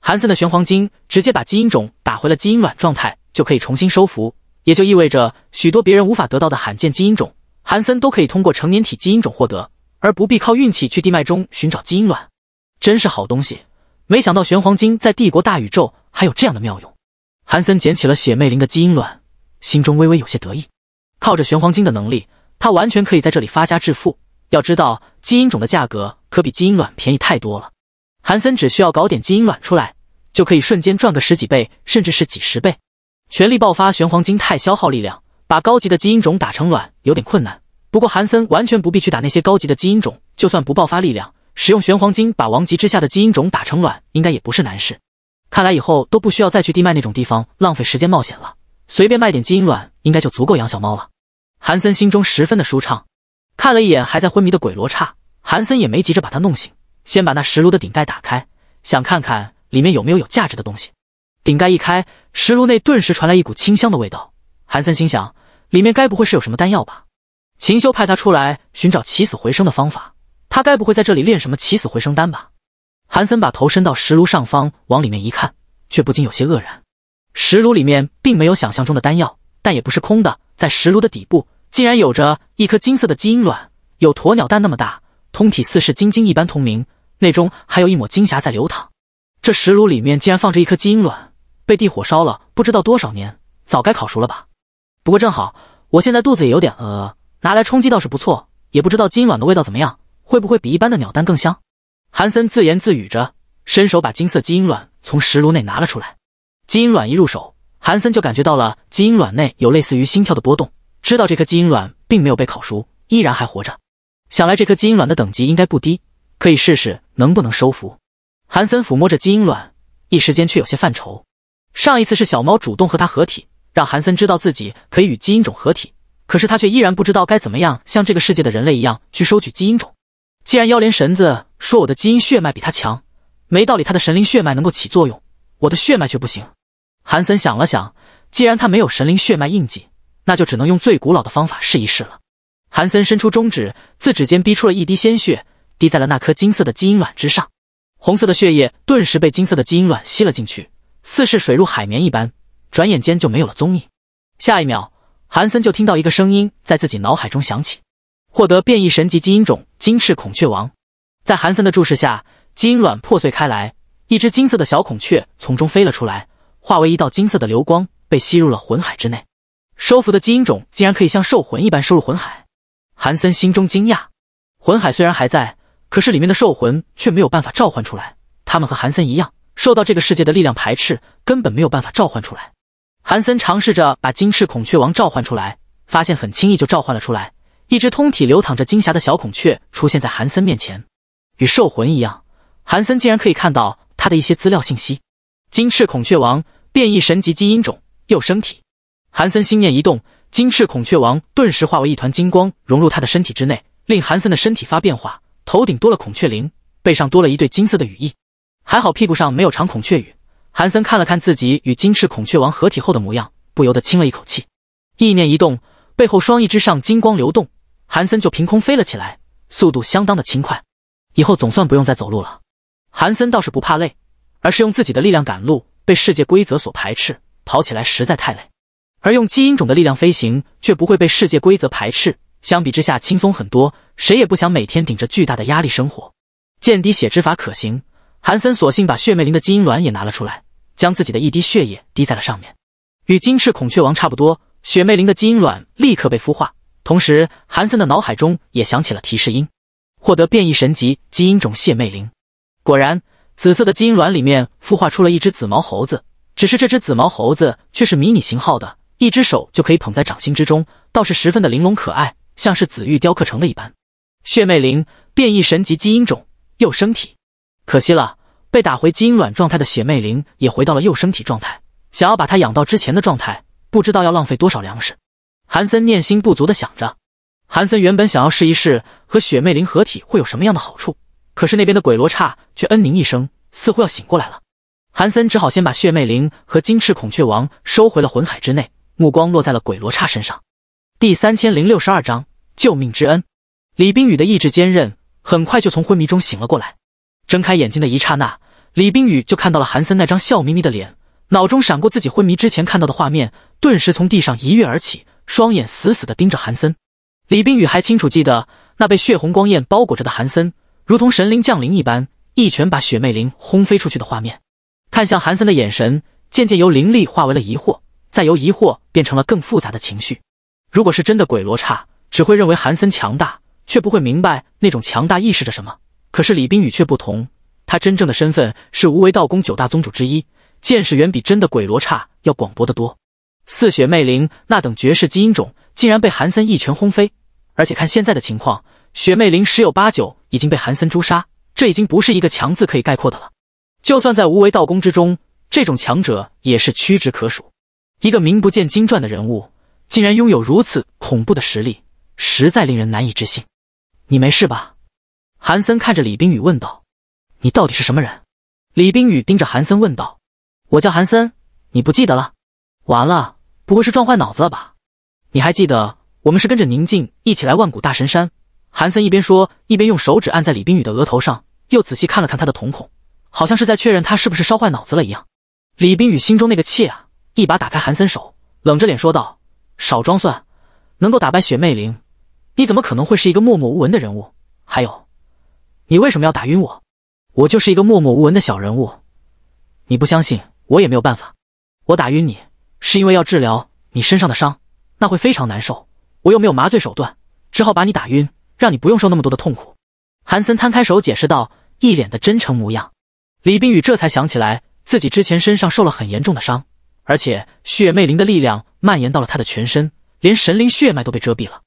A: 韩森的玄黄金直接把基因种打回了基因卵状态，就可以重新收服。也就意味着，许多别人无法得到的罕见基因种，韩森都可以通过成年体基因种获得，而不必靠运气去地脉中寻找基因卵。真是好东西！没想到玄黄金在帝国大宇宙还有这样的妙用。韩森捡起了血魅灵的基因卵，心中微微有些得意。靠着玄黄金的能力，他完全可以在这里发家致富。要知道，基因种的价格可比基因卵便宜太多了。韩森只需要搞点基因卵出来，就可以瞬间赚个十几倍，甚至是几十倍。全力爆发玄黄金太消耗力量，把高级的基因种打成卵有点困难。不过，韩森完全不必去打那些高级的基因种。就算不爆发力量，使用玄黄金把王级之下的基因种打成卵，应该也不是难事。看来以后都不需要再去地脉那种地方浪费时间冒险了，随便卖点基因卵应该就足够养小猫了。韩森心中十分的舒畅，看了一眼还在昏迷的鬼罗刹，韩森也没急着把他弄醒，先把那石炉的顶盖打开，想看看里面有没有有价值的东西。顶盖一开，石炉内顿时传来一股清香的味道。韩森心想，里面该不会是有什么丹药吧？秦修派他出来寻找起死回生的方法，他该不会在这里炼什么起死回生丹吧？韩森把头伸到石炉上方，往里面一看，却不禁有些愕然。石炉里面并没有想象中的丹药，但也不是空的。在石炉的底部，竟然有着一颗金色的基因卵，有鸵鸟蛋那么大，通体似是金晶一般通明，内中还有一抹金霞在流淌。这石炉里面竟然放着一颗基因卵，被地火烧了不知道多少年，早该烤熟了吧？不过正好，我现在肚子也有点饿，拿来充饥倒是不错。也不知道基因卵的味道怎么样，会不会比一般的鸟蛋更香？韩森自言自语着，伸手把金色基因卵从石炉内拿了出来。基因卵一入手，韩森就感觉到了基因卵内有类似于心跳的波动，知道这颗基因卵并没有被烤熟，依然还活着。想来这颗基因卵的等级应该不低，可以试试能不能收服。韩森抚摸着基因卵，一时间却有些犯愁。上一次是小猫主动和他合体，让韩森知道自己可以与基因种合体，可是他却依然不知道该怎么样像这个世界的人类一样去收取基因种。既然妖莲神子说我的基因血脉比他强，没道理他的神灵血脉能够起作用，我的血脉却不行。韩森想了想，既然他没有神灵血脉印记，那就只能用最古老的方法试一试了。韩森伸出中指，自指尖逼出了一滴鲜血，滴在了那颗金色的基因卵之上。红色的血液顿时被金色的基因卵吸了进去，似是水入海绵一般，转眼间就没有了踪影。下一秒，韩森就听到一个声音在自己脑海中响起。获得变异神级基因种金翅孔雀王，在韩森的注视下，基因卵破碎开来，一只金色的小孔雀从中飞了出来，化为一道金色的流光，被吸入了魂海之内。收服的基因种竟然可以像兽魂一般收入魂海，韩森心中惊讶。魂海虽然还在，可是里面的兽魂却没有办法召唤出来。他们和韩森一样，受到这个世界的力量排斥，根本没有办法召唤出来。韩森尝试着把金翅孔雀王召唤出来，发现很轻易就召唤了出来。一只通体流淌着金霞的小孔雀出现在韩森面前，与兽魂一样，韩森竟然可以看到他的一些资料信息。金翅孔雀王，变异神级基因种，幼生体。韩森心念一动，金翅孔雀王顿时化为一团金光融入他的身体之内，令韩森的身体发变化，头顶多了孔雀翎，背上多了一对金色的羽翼，还好屁股上没有长孔雀羽。韩森看了看自己与金翅孔雀王合体后的模样，不由得轻了一口气。意念一动，背后双翼之上金光流动。韩森就凭空飞了起来，速度相当的轻快。以后总算不用再走路了。韩森倒是不怕累，而是用自己的力量赶路。被世界规则所排斥，跑起来实在太累。而用基因种的力量飞行，却不会被世界规则排斥，相比之下轻松很多。谁也不想每天顶着巨大的压力生活。见滴血之法可行，韩森索性把血魅灵的基因卵也拿了出来，将自己的一滴血液滴在了上面。与金翅孔雀王差不多，血魅灵的基因卵立刻被孵化。同时，韩森的脑海中也响起了提示音，获得变异神级基因种血魅灵。果然，紫色的基因卵里面孵化出了一只紫毛猴子，只是这只紫毛猴子却是迷你型号的，一只手就可以捧在掌心之中，倒是十分的玲珑可爱，像是紫玉雕刻成的一般。血魅灵，变异神级基因种幼生体。可惜了，被打回基因卵状态的血魅灵也回到了幼生体状态，想要把它养到之前的状态，不知道要浪费多少粮食。韩森念心不足的想着，韩森原本想要试一试和雪魅灵合体会有什么样的好处，可是那边的鬼罗刹却嗯鸣一声，似乎要醒过来了。韩森只好先把血魅灵和金翅孔雀王收回了魂海之内，目光落在了鬼罗刹身上。第三千零六十二章救命之恩。李冰雨的意志坚韧，很快就从昏迷中醒了过来。睁开眼睛的一刹那，李冰雨就看到了韩森那张笑眯眯的脸，脑中闪过自己昏迷之前看到的画面，顿时从地上一跃而起。双眼死死的盯着韩森，李冰雨还清楚记得那被血红光焰包裹着的韩森，如同神灵降临一般，一拳把雪魅灵轰飞出去的画面。看向韩森的眼神，渐渐由凌厉化为了疑惑，再由疑惑变成了更复杂的情绪。如果是真的鬼罗刹，只会认为韩森强大，却不会明白那种强大意识着什么。可是李冰雨却不同，他真正的身份是无为道宫九大宗主之一，见识远比真的鬼罗刹要广博得多。似雪魅灵那等绝世基因种，竟然被韩森一拳轰飞。而且看现在的情况，雪魅灵十有八九已经被韩森诛杀。这已经不是一个“强”字可以概括的了。就算在无为道宫之中，这种强者也是屈指可数。一个名不见经传的人物，竟然拥有如此恐怖的实力，实在令人难以置信。你没事吧？韩森看着李冰雨问道：“你到底是什么人？”李冰雨盯着韩森问道：“我叫韩森，你不记得了？完了。”不会是撞坏脑子了吧？你还记得我们是跟着宁静一起来万古大神山？韩森一边说，一边用手指按在李冰雨的额头上，又仔细看了看他的瞳孔，好像是在确认他是不是烧坏脑子了一样。李冰雨心中那个气啊，一把打开韩森手，冷着脸说道：“少装蒜！能够打败雪魅灵，你怎么可能会是一个默默无闻的人物？还有，你为什么要打晕我？我就是一个默默无闻的小人物，你不相信我也没有办法。我打晕你。”是因为要治疗你身上的伤，那会非常难受。我又没有麻醉手段，只好把你打晕，让你不用受那么多的痛苦。韩森摊开手解释道，一脸的真诚模样。李冰雨这才想起来，自己之前身上受了很严重的伤，而且血魅灵的力量蔓延到了他的全身，连神灵血脉都被遮蔽了。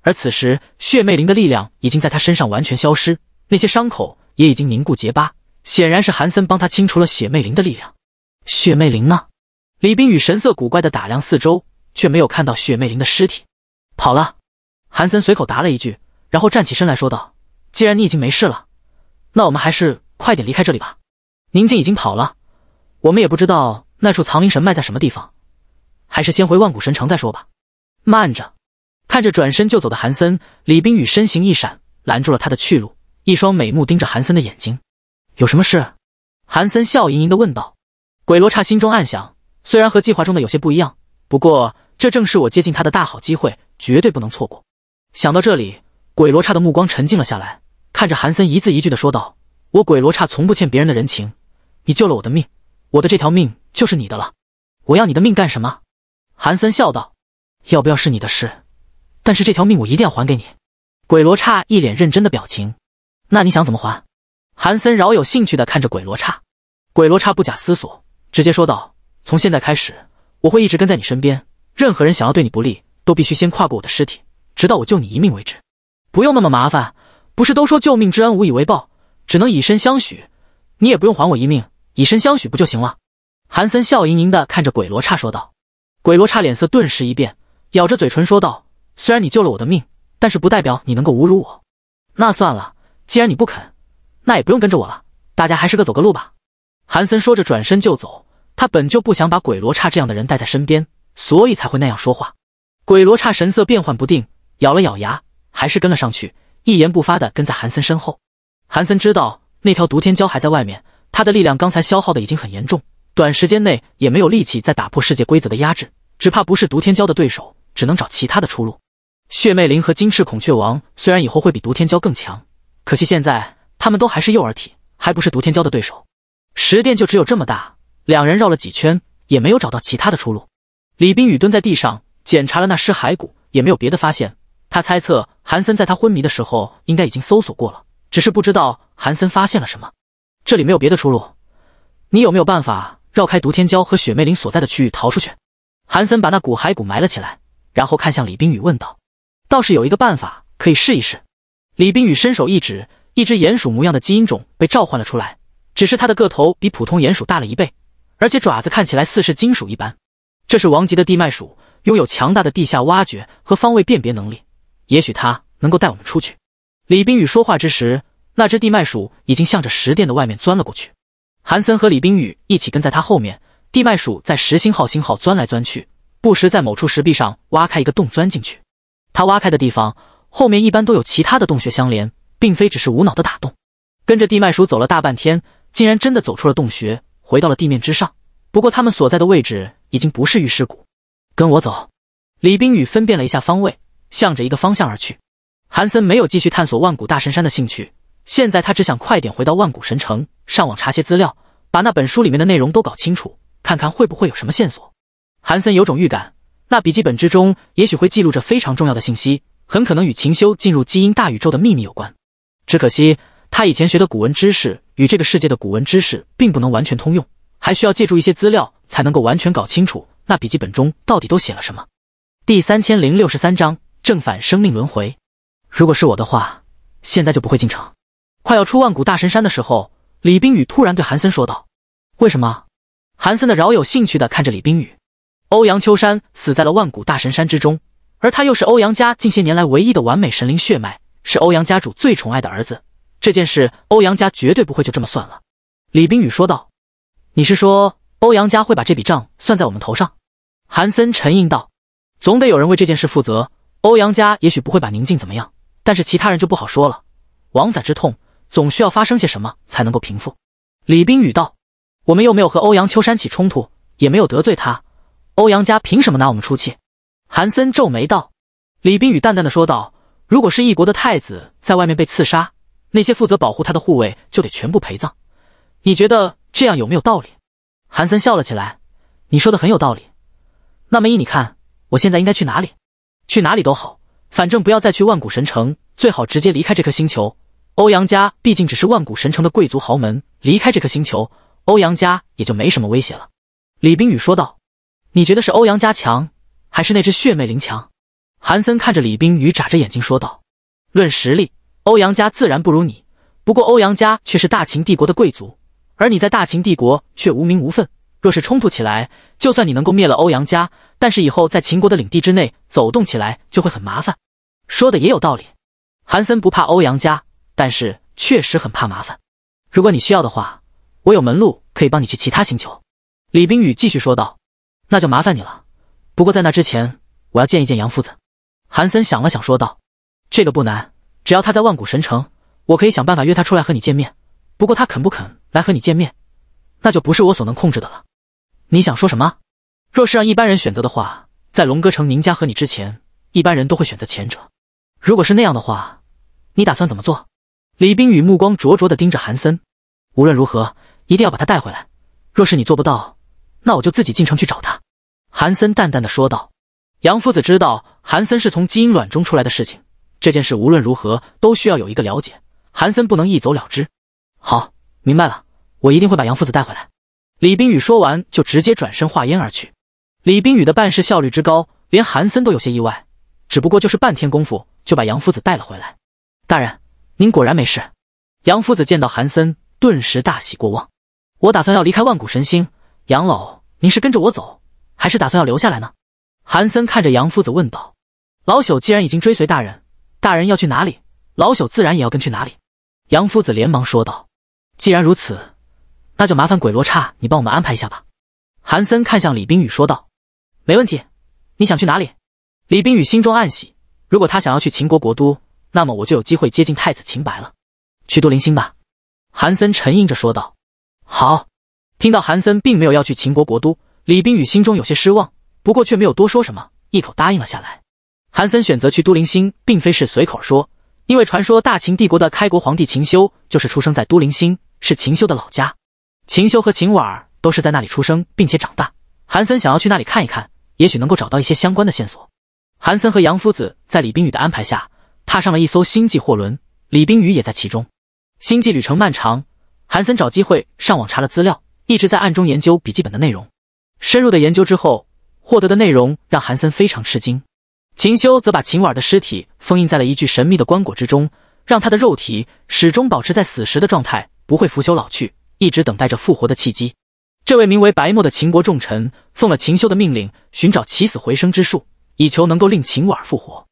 A: 而此时，血魅灵的力量已经在他身上完全消失，那些伤口也已经凝固结疤，显然是韩森帮他清除了血魅灵的力量。血魅灵呢？李冰雨神色古怪的打量四周，却没有看到雪魅灵的尸体，跑了。韩森随口答了一句，然后站起身来说道：“既然你已经没事了，那我们还是快点离开这里吧。宁静已经跑了，我们也不知道那处藏灵神脉在什么地方，还是先回万古神城再说吧。”慢着，看着转身就走的韩森，李冰雨身形一闪，拦住了他的去路，一双美目盯着韩森的眼睛：“有什么事？”韩森笑盈盈地问道。鬼罗刹心中暗想。虽然和计划中的有些不一样，不过这正是我接近他的大好机会，绝对不能错过。想到这里，鬼罗刹的目光沉静了下来，看着韩森，一字一句的说道：“我鬼罗刹从不欠别人的人情，你救了我的命，我的这条命就是你的了。我要你的命干什么？”韩森笑道：“要不要是你的事，但是这条命我一定要还给你。”鬼罗刹一脸认真的表情：“那你想怎么还？”韩森饶有兴趣的看着鬼罗刹，鬼罗刹不假思索，直接说道。从现在开始，我会一直跟在你身边。任何人想要对你不利，都必须先跨过我的尸体，直到我救你一命为止。不用那么麻烦，不是都说救命之恩无以为报，只能以身相许？你也不用还我一命，以身相许不就行了？韩森笑盈盈地看着鬼罗刹说道。鬼罗刹脸色顿时一变，咬着嘴唇说道：“虽然你救了我的命，但是不代表你能够侮辱我。”那算了，既然你不肯，那也不用跟着我了。大家还是各走各路吧。韩森说着转身就走。他本就不想把鬼罗刹这样的人带在身边，所以才会那样说话。鬼罗刹神色变幻不定，咬了咬牙，还是跟了上去，一言不发的跟在韩森身后。韩森知道那条毒天骄还在外面，他的力量刚才消耗的已经很严重，短时间内也没有力气再打破世界规则的压制，只怕不是毒天骄的对手，只能找其他的出路。血魅灵和金翅孔雀王虽然以后会比毒天骄更强，可惜现在他们都还是幼儿体，还不是毒天骄的对手。十殿就只有这么大。两人绕了几圈，也没有找到其他的出路。李冰雨蹲在地上检查了那尸骸骨，也没有别的发现。他猜测韩森在他昏迷的时候应该已经搜索过了，只是不知道韩森发现了什么。这里没有别的出路，你有没有办法绕开毒天骄和雪魅林所在的区域逃出去？韩森把那骨骸骨埋了起来，然后看向李冰雨问道：“倒是有一个办法可以试一试。”李冰雨伸手一指，一只鼹鼠模样的基因种被召唤了出来，只是它的个头比普通鼹鼠大了一倍。而且爪子看起来似是金属一般，这是王级的地脉鼠，拥有强大的地下挖掘和方位辨别能力，也许它能够带我们出去。李冰雨说话之时，那只地脉鼠已经向着石殿的外面钻了过去。韩森和李冰雨一起跟在他后面，地脉鼠在十星号星号钻来钻去，不时在某处石壁上挖开一个洞钻进去。他挖开的地方后面一般都有其他的洞穴相连，并非只是无脑的打洞。跟着地脉鼠走了大半天，竟然真的走出了洞穴。回到了地面之上，不过他们所在的位置已经不是玉尸谷。跟我走。李冰雨分辨了一下方位，向着一个方向而去。韩森没有继续探索万古大神山的兴趣，现在他只想快点回到万古神城，上网查些资料，把那本书里面的内容都搞清楚，看看会不会有什么线索。韩森有种预感，那笔记本之中也许会记录着非常重要的信息，很可能与秦修进入基因大宇宙的秘密有关。只可惜。他以前学的古文知识与这个世界的古文知识并不能完全通用，还需要借助一些资料才能够完全搞清楚那笔记本中到底都写了什么。第三千零六十三章正反生命轮回。如果是我的话，现在就不会进城。快要出万古大神山的时候，李冰雨突然对韩森说道：“为什么？”韩森的饶有兴趣的看着李冰雨。欧阳秋山死在了万古大神山之中，而他又是欧阳家近些年来唯一的完美神灵血脉，是欧阳家主最宠爱的儿子。这件事，欧阳家绝对不会就这么算了。”李冰雨说道。“你是说，欧阳家会把这笔账算在我们头上？”韩森沉吟道，“总得有人为这件事负责。欧阳家也许不会把宁静怎么样，但是其他人就不好说了。王仔之痛，总需要发生些什么才能够平复。”李冰雨道，“我们又没有和欧阳秋山起冲突，也没有得罪他，欧阳家凭什么拿我们出气？”韩森皱眉道。李冰雨淡淡的说道：“如果是异国的太子在外面被刺杀，”那些负责保护他的护卫就得全部陪葬，你觉得这样有没有道理？韩森笑了起来，你说的很有道理。那么依你看，我现在应该去哪里？去哪里都好，反正不要再去万古神城，最好直接离开这颗星球。欧阳家毕竟只是万古神城的贵族豪门，离开这颗星球，欧阳家也就没什么威胁了。李冰雨说道：“你觉得是欧阳家强，还是那只血魅灵强？”韩森看着李冰雨，眨着眼睛说道：“论实力。”欧阳家自然不如你，不过欧阳家却是大秦帝国的贵族，而你在大秦帝国却无名无分。若是冲突起来，就算你能够灭了欧阳家，但是以后在秦国的领地之内走动起来就会很麻烦。说的也有道理，韩森不怕欧阳家，但是确实很怕麻烦。如果你需要的话，我有门路可以帮你去其他星球。”李冰雨继续说道，“那就麻烦你了。不过在那之前，我要见一见杨夫子。”韩森想了想，说道：“这个不难。”只要他在万古神城，我可以想办法约他出来和你见面。不过他肯不肯来和你见面，那就不是我所能控制的了。你想说什么？若是让一般人选择的话，在龙哥城宁家和你之前，一般人都会选择前者。如果是那样的话，你打算怎么做？李冰雨目光灼灼地盯着韩森。无论如何，一定要把他带回来。若是你做不到，那我就自己进城去找他。韩森淡淡的说道。杨夫子知道韩森是从基因卵中出来的事情。这件事无论如何都需要有一个了解，韩森不能一走了之。好，明白了，我一定会把杨夫子带回来。李冰雨说完，就直接转身化烟而去。李冰雨的办事效率之高，连韩森都有些意外。只不过就是半天功夫，就把杨夫子带了回来。大人，您果然没事。杨夫子见到韩森，顿时大喜过望。我打算要离开万古神星，杨老，您是跟着我走，还是打算要留下来呢？韩森看着杨夫子问道：“老朽既然已经追随大人。”大人要去哪里，老朽自然也要跟去哪里。杨夫子连忙说道：“既然如此，那就麻烦鬼罗刹你帮我们安排一下吧。”韩森看向李冰雨说道：“没问题，你想去哪里？”李冰雨心中暗喜，如果他想要去秦国国都，那么我就有机会接近太子秦白了。去都灵星吧。”韩森沉吟着说道：“好。”听到韩森并没有要去秦国国都，李冰雨心中有些失望，不过却没有多说什么，一口答应了下来。韩森选择去都灵星，并非是随口说，因为传说大秦帝国的开国皇帝秦修就是出生在都灵星，是秦修的老家。秦修和秦婉儿都是在那里出生并且长大。韩森想要去那里看一看，也许能够找到一些相关的线索。韩森和杨夫子在李冰雨的安排下，踏上了一艘星际货轮，李冰雨也在其中。星际旅程漫长，韩森找机会上网查了资料，一直在暗中研究笔记本的内容。深入的研究之后，获得的内容让韩森非常吃惊。秦修则把秦婉儿的尸体封印在了一具神秘的棺椁之中，让她的肉体始终保持在死时的状态，不会腐朽老去，一直等待着复活的契机。这位名为白墨的秦国重臣奉了秦修的命令，寻找起死回生之术，以求能够令秦婉儿复活。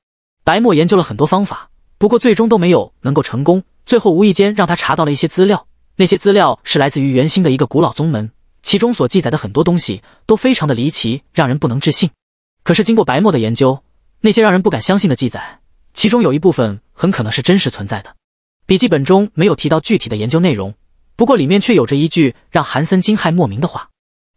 A: 白墨研究了很多方法，不过最终都没有能够成功。最后无意间让他查到了一些资料，那些资料是来自于元星的一个古老宗门，其中所记载的很多东西都非常的离奇，让人不能置信。可是经过白墨的研究，那些让人不敢相信的记载，其中有一部分很可能是真实存在的。笔记本中没有提到具体的研究内容，不过里面却有着一句让韩森惊骇莫名的话：“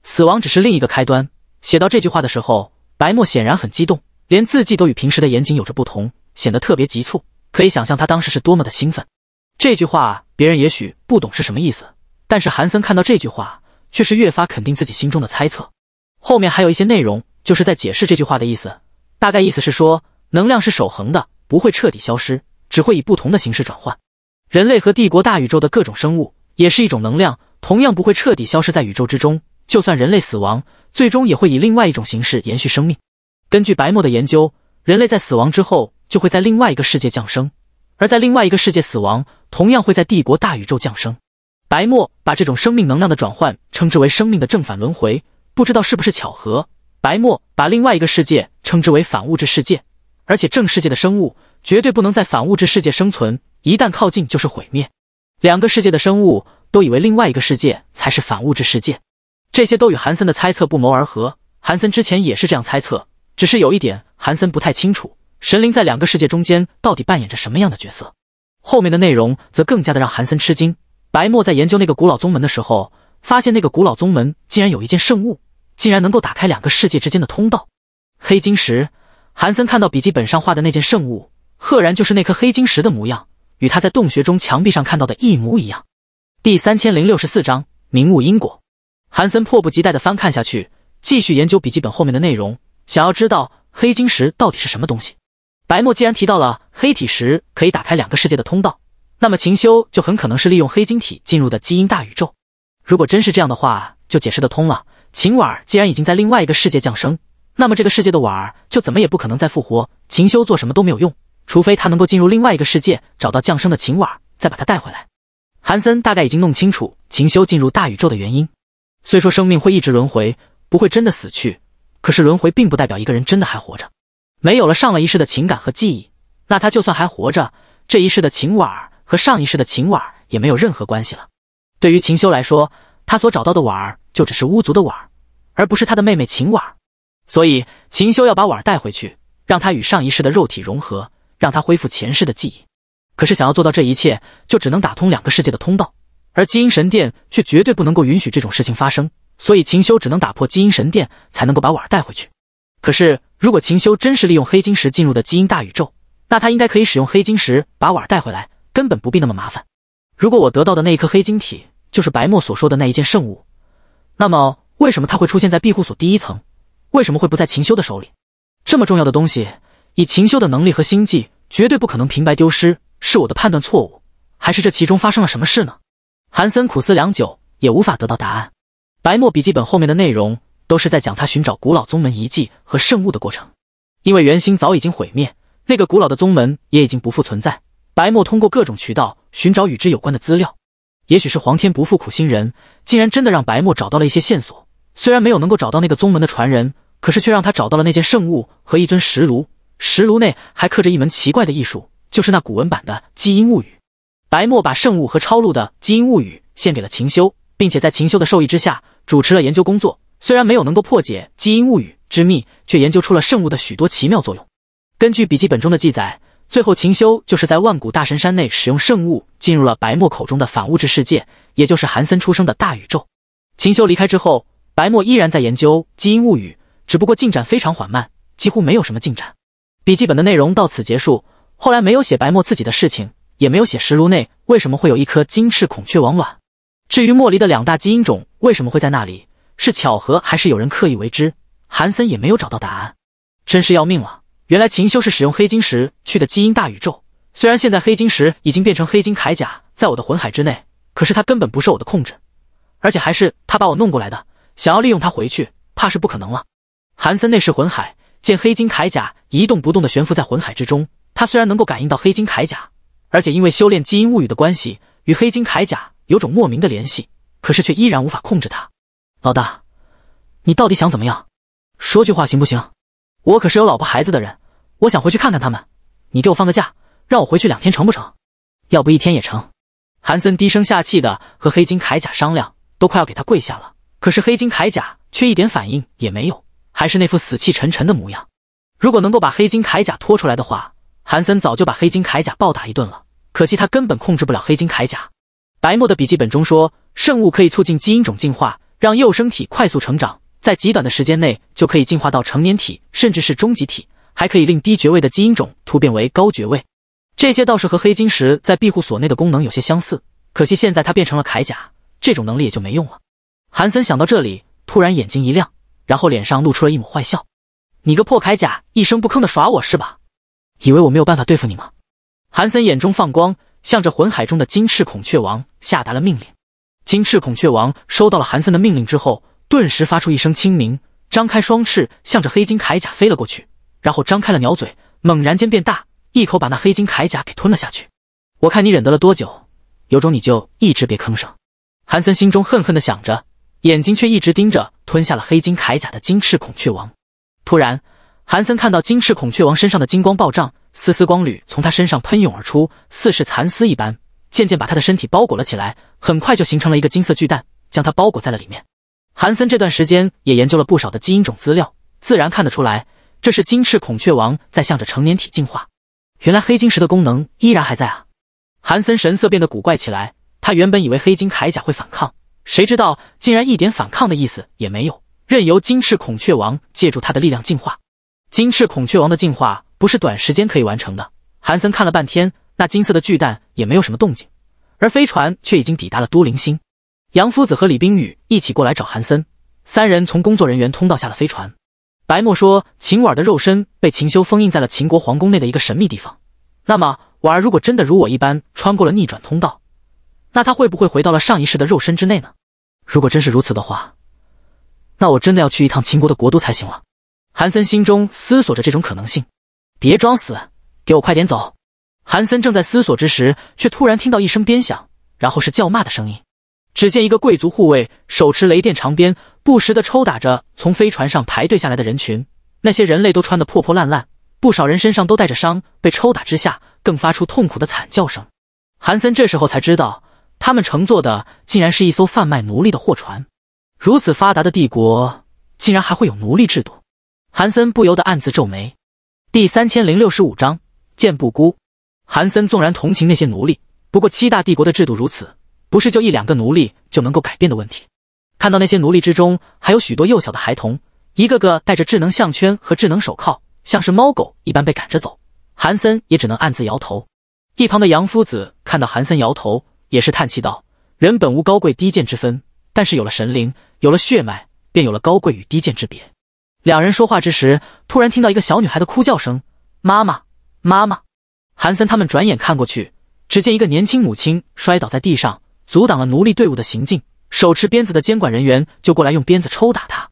A: 死亡只是另一个开端。”写到这句话的时候，白墨显然很激动，连字迹都与平时的严谨有着不同，显得特别急促。可以想象他当时是多么的兴奋。这句话别人也许不懂是什么意思，但是韩森看到这句话，却是越发肯定自己心中的猜测。后面还有一些内容，就是在解释这句话的意思。大概意思是说，能量是守恒的，不会彻底消失，只会以不同的形式转换。人类和帝国大宇宙的各种生物也是一种能量，同样不会彻底消失在宇宙之中。就算人类死亡，最终也会以另外一种形式延续生命。根据白沫的研究，人类在死亡之后就会在另外一个世界降生，而在另外一个世界死亡，同样会在帝国大宇宙降生。白沫把这种生命能量的转换称之为生命的正反轮回，不知道是不是巧合。白墨把另外一个世界称之为反物质世界，而且正世界的生物绝对不能在反物质世界生存，一旦靠近就是毁灭。两个世界的生物都以为另外一个世界才是反物质世界，这些都与韩森的猜测不谋而合。韩森之前也是这样猜测，只是有一点，韩森不太清楚神灵在两个世界中间到底扮演着什么样的角色。后面的内容则更加的让韩森吃惊。白墨在研究那个古老宗门的时候，发现那个古老宗门竟然有一件圣物。竟然能够打开两个世界之间的通道，黑晶石。韩森看到笔记本上画的那件圣物，赫然就是那颗黑晶石的模样，与他在洞穴中墙壁上看到的一模一样。第三千零六十四章明悟因果。韩森迫不及待地翻看下去，继续研究笔记本后面的内容，想要知道黑晶石到底是什么东西。白墨既然提到了黑体石可以打开两个世界的通道，那么秦修就很可能是利用黑晶体进入的基因大宇宙。如果真是这样的话，就解释得通了。秦婉儿既然已经在另外一个世界降生，那么这个世界的婉儿就怎么也不可能再复活。秦修做什么都没有用，除非他能够进入另外一个世界，找到降生的秦婉儿，再把她带回来。韩森大概已经弄清楚秦修进入大宇宙的原因。虽说生命会一直轮回，不会真的死去，可是轮回并不代表一个人真的还活着。没有了上了一世的情感和记忆，那他就算还活着，这一世的秦婉儿和上一世的秦婉儿也没有任何关系了。对于秦修来说。他所找到的碗儿就只是巫族的碗儿，而不是他的妹妹秦婉儿。所以秦修要把婉儿带回去，让她与上一世的肉体融合，让她恢复前世的记忆。可是想要做到这一切，就只能打通两个世界的通道。而基因神殿却绝对不能够允许这种事情发生。所以秦修只能打破基因神殿，才能够把婉儿带回去。可是如果秦修真是利用黑晶石进入的基因大宇宙，那他应该可以使用黑晶石把婉儿带回来，根本不必那么麻烦。如果我得到的那一颗黑晶体。就是白墨所说的那一件圣物，那么为什么它会出现在庇护所第一层？为什么会不在秦修的手里？这么重要的东西，以秦修的能力和心计，绝对不可能平白丢失。是我的判断错误，还是这其中发生了什么事呢？韩森苦思良久，也无法得到答案。白墨笔记本后面的内容，都是在讲他寻找古老宗门遗迹和圣物的过程。因为元心早已经毁灭，那个古老的宗门也已经不复存在。白墨通过各种渠道寻找与之有关的资料。也许是皇天不负苦心人，竟然真的让白墨找到了一些线索。虽然没有能够找到那个宗门的传人，可是却让他找到了那件圣物和一尊石炉。石炉内还刻着一门奇怪的艺术，就是那古文版的基因物语。白墨把圣物和抄录的基因物语献给了秦修，并且在秦修的授意之下主持了研究工作。虽然没有能够破解基因物语之秘，却研究出了圣物的许多奇妙作用。根据笔记本中的记载。最后，秦修就是在万古大神山内使用圣物进入了白墨口中的反物质世界，也就是韩森出生的大宇宙。秦修离开之后，白墨依然在研究基因物语，只不过进展非常缓慢，几乎没有什么进展。笔记本的内容到此结束。后来没有写白墨自己的事情，也没有写石炉内为什么会有一颗金翅孔雀王卵。至于莫离的两大基因种为什么会在那里，是巧合还是有人刻意为之，韩森也没有找到答案，真是要命了。原来秦修是使用黑金石去的基因大宇宙。虽然现在黑金石已经变成黑金铠甲，在我的魂海之内，可是它根本不受我的控制，而且还是他把我弄过来的。想要利用它回去，怕是不可能了。韩森那是魂海，见黑金铠甲一动不动的悬浮在魂海之中，他虽然能够感应到黑金铠甲，而且因为修炼基因物语的关系，与黑金铠甲有种莫名的联系，可是却依然无法控制它。老大，你到底想怎么样？说句话行不行？我可是有老婆孩子的人。我想回去看看他们，你给我放个假，让我回去两天成不成？要不一天也成。韩森低声下气的和黑金铠甲商量，都快要给他跪下了。可是黑金铠甲却一点反应也没有，还是那副死气沉沉的模样。如果能够把黑金铠甲拖出来的话，韩森早就把黑金铠甲暴打一顿了。可惜他根本控制不了黑金铠甲。白墨的笔记本中说，圣物可以促进基因种进化，让幼生体快速成长，在极短的时间内就可以进化到成年体，甚至是终极体。还可以令低爵位的基因种突变为高爵位，这些倒是和黑金石在庇护所内的功能有些相似。可惜现在它变成了铠甲，这种能力也就没用了。韩森想到这里，突然眼睛一亮，然后脸上露出了一抹坏笑：“你个破铠甲，一声不吭的耍我是吧？以为我没有办法对付你吗？”韩森眼中放光，向着魂海中的金翅孔雀王下达了命令。金翅孔雀王收到了韩森的命令之后，顿时发出一声轻鸣，张开双翅，向着黑金铠甲飞了过去。然后张开了鸟嘴，猛然间变大，一口把那黑金铠甲给吞了下去。我看你忍得了多久？有种你就一直别吭声。韩森心中恨恨地想着，眼睛却一直盯着吞下了黑金铠甲的金翅孔雀王。突然，韩森看到金翅孔雀王身上的金光暴涨，丝丝光缕从他身上喷涌而出，似是蚕丝一般，渐渐把他的身体包裹了起来。很快就形成了一个金色巨蛋，将他包裹在了里面。韩森这段时间也研究了不少的基因种资料，自然看得出来。这是金翅孔雀王在向着成年体进化，原来黑晶石的功能依然还在啊！韩森神色变得古怪起来，他原本以为黑金铠甲会反抗，谁知道竟然一点反抗的意思也没有，任由金翅孔雀王借助他的力量进化。金翅孔雀王的进化不是短时间可以完成的，韩森看了半天，那金色的巨蛋也没有什么动静，而飞船却已经抵达了都灵星。杨夫子和李冰雨一起过来找韩森，三人从工作人员通道下了飞船。白墨说：“秦婉儿的肉身被秦修封印在了秦国皇宫内的一个神秘地方。那么，婉儿如果真的如我一般穿过了逆转通道，那她会不会回到了上一世的肉身之内呢？如果真是如此的话，那我真的要去一趟秦国的国都才行了。”韩森心中思索着这种可能性。别装死，给我快点走！韩森正在思索之时，却突然听到一声鞭响，然后是叫骂的声音。只见一个贵族护卫手持雷电长鞭，不时的抽打着从飞船上排队下来的人群。那些人类都穿得破破烂烂，不少人身上都带着伤，被抽打之下更发出痛苦的惨叫声。韩森这时候才知道，他们乘坐的竟然是一艘贩卖奴隶的货船。如此发达的帝国，竟然还会有奴隶制度？韩森不由得暗自皱眉。第三千零六十五章见不孤。韩森纵然同情那些奴隶，不过七大帝国的制度如此。不是就一两个奴隶就能够改变的问题。看到那些奴隶之中还有许多幼小的孩童，一个个戴着智能项圈和智能手铐，像是猫狗一般被赶着走，韩森也只能暗自摇头。一旁的杨夫子看到韩森摇头，也是叹气道：“人本无高贵低贱之分，但是有了神灵，有了血脉，便有了高贵与低贱之别。”两人说话之时，突然听到一个小女孩的哭叫声：“妈妈，妈妈！”韩森他们转眼看过去，只见一个年轻母亲摔倒在地上。阻挡了奴隶队伍的行进，手持鞭子的监管人员就过来用鞭子抽打他。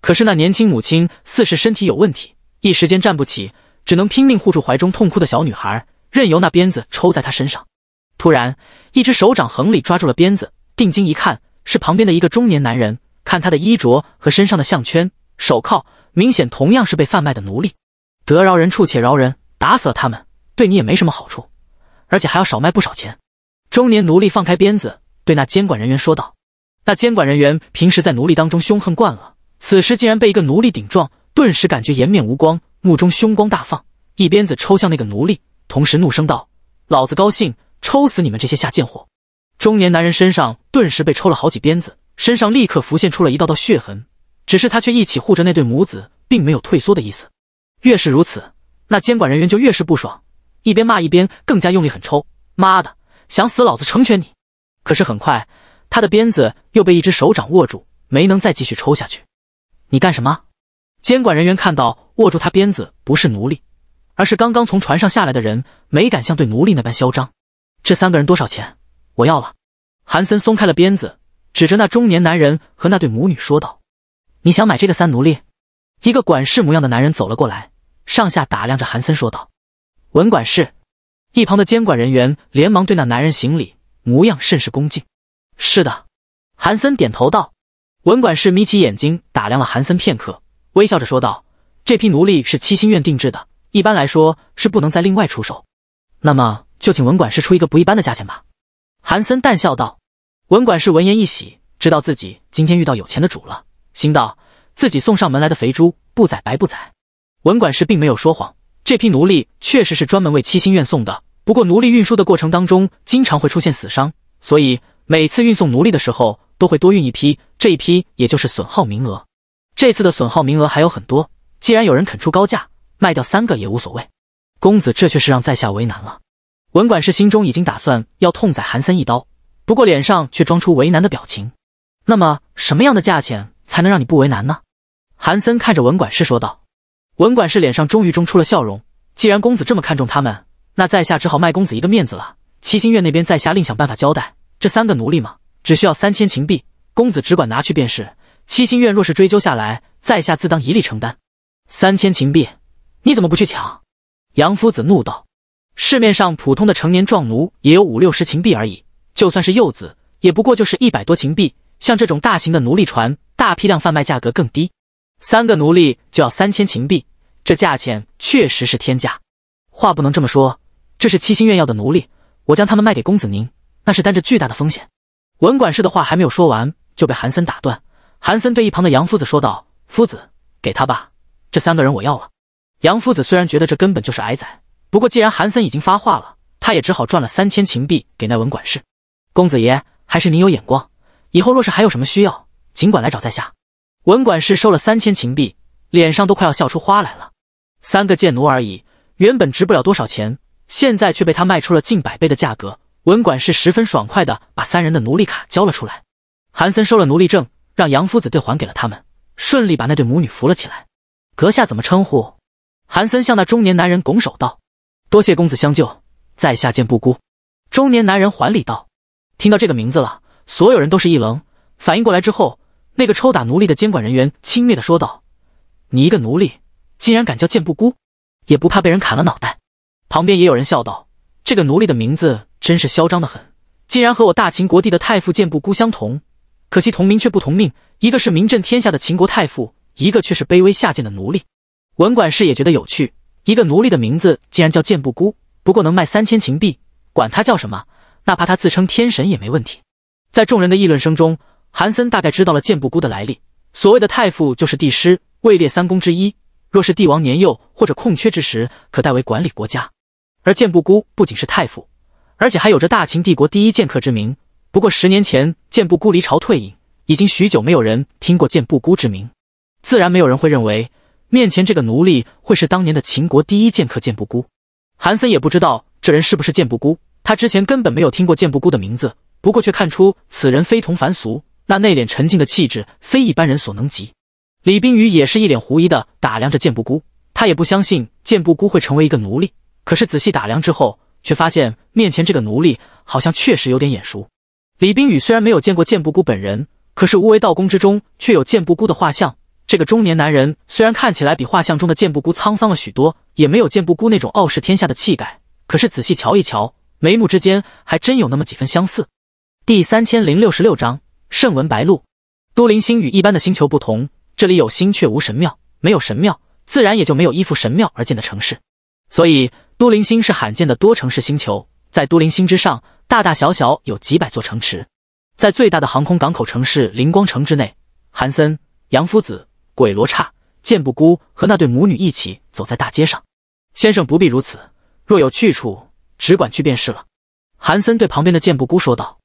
A: 可是那年轻母亲似是身体有问题，一时间站不起，只能拼命护住怀中痛哭的小女孩，任由那鞭子抽在她身上。突然，一只手掌横里抓住了鞭子，定睛一看，是旁边的一个中年男人。看他的衣着和身上的项圈、手铐，明显同样是被贩卖的奴隶。得饶人处且饶人，打死了他们，对你也没什么好处，而且还要少卖不少钱。中年奴隶放开鞭子。对那监管人员说道：“那监管人员平时在奴隶当中凶狠惯了，此时竟然被一个奴隶顶撞，顿时感觉颜面无光，目中凶光大放，一鞭子抽向那个奴隶，同时怒声道：‘老子高兴，抽死你们这些下贱货！’中年男人身上顿时被抽了好几鞭子，身上立刻浮现出了一道道血痕。只是他却一起护着那对母子，并没有退缩的意思。越是如此，那监管人员就越是不爽，一边骂一边更加用力狠抽：‘妈的，想死老子成全你！’”可是很快，他的鞭子又被一只手掌握住，没能再继续抽下去。你干什么？监管人员看到握住他鞭子不是奴隶，而是刚刚从船上下来的人，没敢像对奴隶那般嚣张。这三个人多少钱？我要了。韩森松开了鞭子，指着那中年男人和那对母女说道：“你想买这个三奴隶？”一个管事模样的男人走了过来，上下打量着韩森说道：“文管事。”一旁的监管人员连忙对那男人行礼。模样甚是恭敬。是的，韩森点头道。文管事眯起眼睛打量了韩森片刻，微笑着说道：“这批奴隶是七星院定制的，一般来说是不能再另外出售。那么就请文管事出一个不一般的价钱吧。”韩森淡笑道。文管事闻言一喜，知道自己今天遇到有钱的主了，心道自己送上门来的肥猪不宰白不宰。文管事并没有说谎，这批奴隶确实是专门为七星院送的。不过，奴隶运输的过程当中，经常会出现死伤，所以每次运送奴隶的时候，都会多运一批。这一批也就是损耗名额。这次的损耗名额还有很多，既然有人肯出高价卖掉三个也无所谓。公子，这却是让在下为难了。文管事心中已经打算要痛宰韩森一刀，不过脸上却装出为难的表情。那么，什么样的价钱才能让你不为难呢？韩森看着文管事说道。文管事脸上终于中出了笑容。既然公子这么看重他们。那在下只好卖公子一个面子了。七星院那边，在下另想办法交代。这三个奴隶嘛，只需要三千秦币，公子只管拿去便是。七星院若是追究下来，在下自当一力承担。三千秦币，你怎么不去抢？杨夫子怒道：“市面上普通的成年壮奴也有五六十秦币而已，就算是幼子，也不过就是一百多秦币。像这种大型的奴隶船，大批量贩卖价格更低。三个奴隶就要三千秦币，这价钱确实是天价。话不能这么说。”这是七星院要的奴隶，我将他们卖给公子您，那是担着巨大的风险。文管事的话还没有说完，就被韩森打断。韩森对一旁的杨夫子说道：“夫子，给他吧，这三个人我要了。”杨夫子虽然觉得这根本就是矮仔，不过既然韩森已经发话了，他也只好赚了三千秦币给那文管事。公子爷，还是您有眼光，以后若是还有什么需要，尽管来找在下。文管事收了三千秦币，脸上都快要笑出花来了。三个贱奴而已，原本值不了多少钱。现在却被他卖出了近百倍的价格，文管是十分爽快的把三人的奴隶卡交了出来。韩森收了奴隶证，让杨夫子对还给了他们，顺利把那对母女扶了起来。阁下怎么称呼？韩森向那中年男人拱手道：“多谢公子相救，在下见不孤。”中年男人还礼道：“听到这个名字了？”所有人都是一愣，反应过来之后，那个抽打奴隶的监管人员轻蔑的说道：“你一个奴隶，竟然敢叫剑不孤，也不怕被人砍了脑袋？”旁边也有人笑道：“这个奴隶的名字真是嚣张的很，竟然和我大秦国帝的太傅剑步孤相同。可惜同名却不同命，一个是名震天下的秦国太傅，一个却是卑微下贱的奴隶。”文管事也觉得有趣，一个奴隶的名字竟然叫剑步孤，不过能卖三千秦币，管他叫什么，哪怕他自称天神也没问题。在众人的议论声中，韩森大概知道了剑步孤的来历。所谓的太傅，就是帝师，位列三公之一，若是帝王年幼或者空缺之时，可代为管理国家。而剑不孤不仅是太傅，而且还有着大秦帝国第一剑客之名。不过十年前，剑不孤离朝退隐，已经许久没有人听过剑不孤之名，自然没有人会认为面前这个奴隶会是当年的秦国第一剑客剑不孤。韩森也不知道这人是不是剑不孤，他之前根本没有听过剑不孤的名字，不过却看出此人非同凡俗，那内敛沉静的气质非一般人所能及。李冰雨也是一脸狐疑的打量着剑不孤，他也不相信剑不孤会成为一个奴隶。可是仔细打量之后，却发现面前这个奴隶好像确实有点眼熟。李冰雨虽然没有见过剑不孤本人，可是无为道宫之中却有剑不孤的画像。这个中年男人虽然看起来比画像中的剑不孤沧桑了许多，也没有剑不孤那种傲视天下的气概，可是仔细瞧一瞧，眉目之间还真有那么几分相似。第三千零六十六章圣文白露。都灵星与一般的星球不同，这里有星却无神庙，没有神庙，自然也就没有依附神庙而建的城市，所以。都灵星是罕见的多城市星球，在都灵星之上，大大小小有几百座城池。在最大的航空港口城市灵光城之内，韩森、杨夫子、鬼罗刹、剑不孤和那对母女一起走在大街上。先生不必如此，若有去处，只管去便是了。韩森对旁边的剑不孤说道。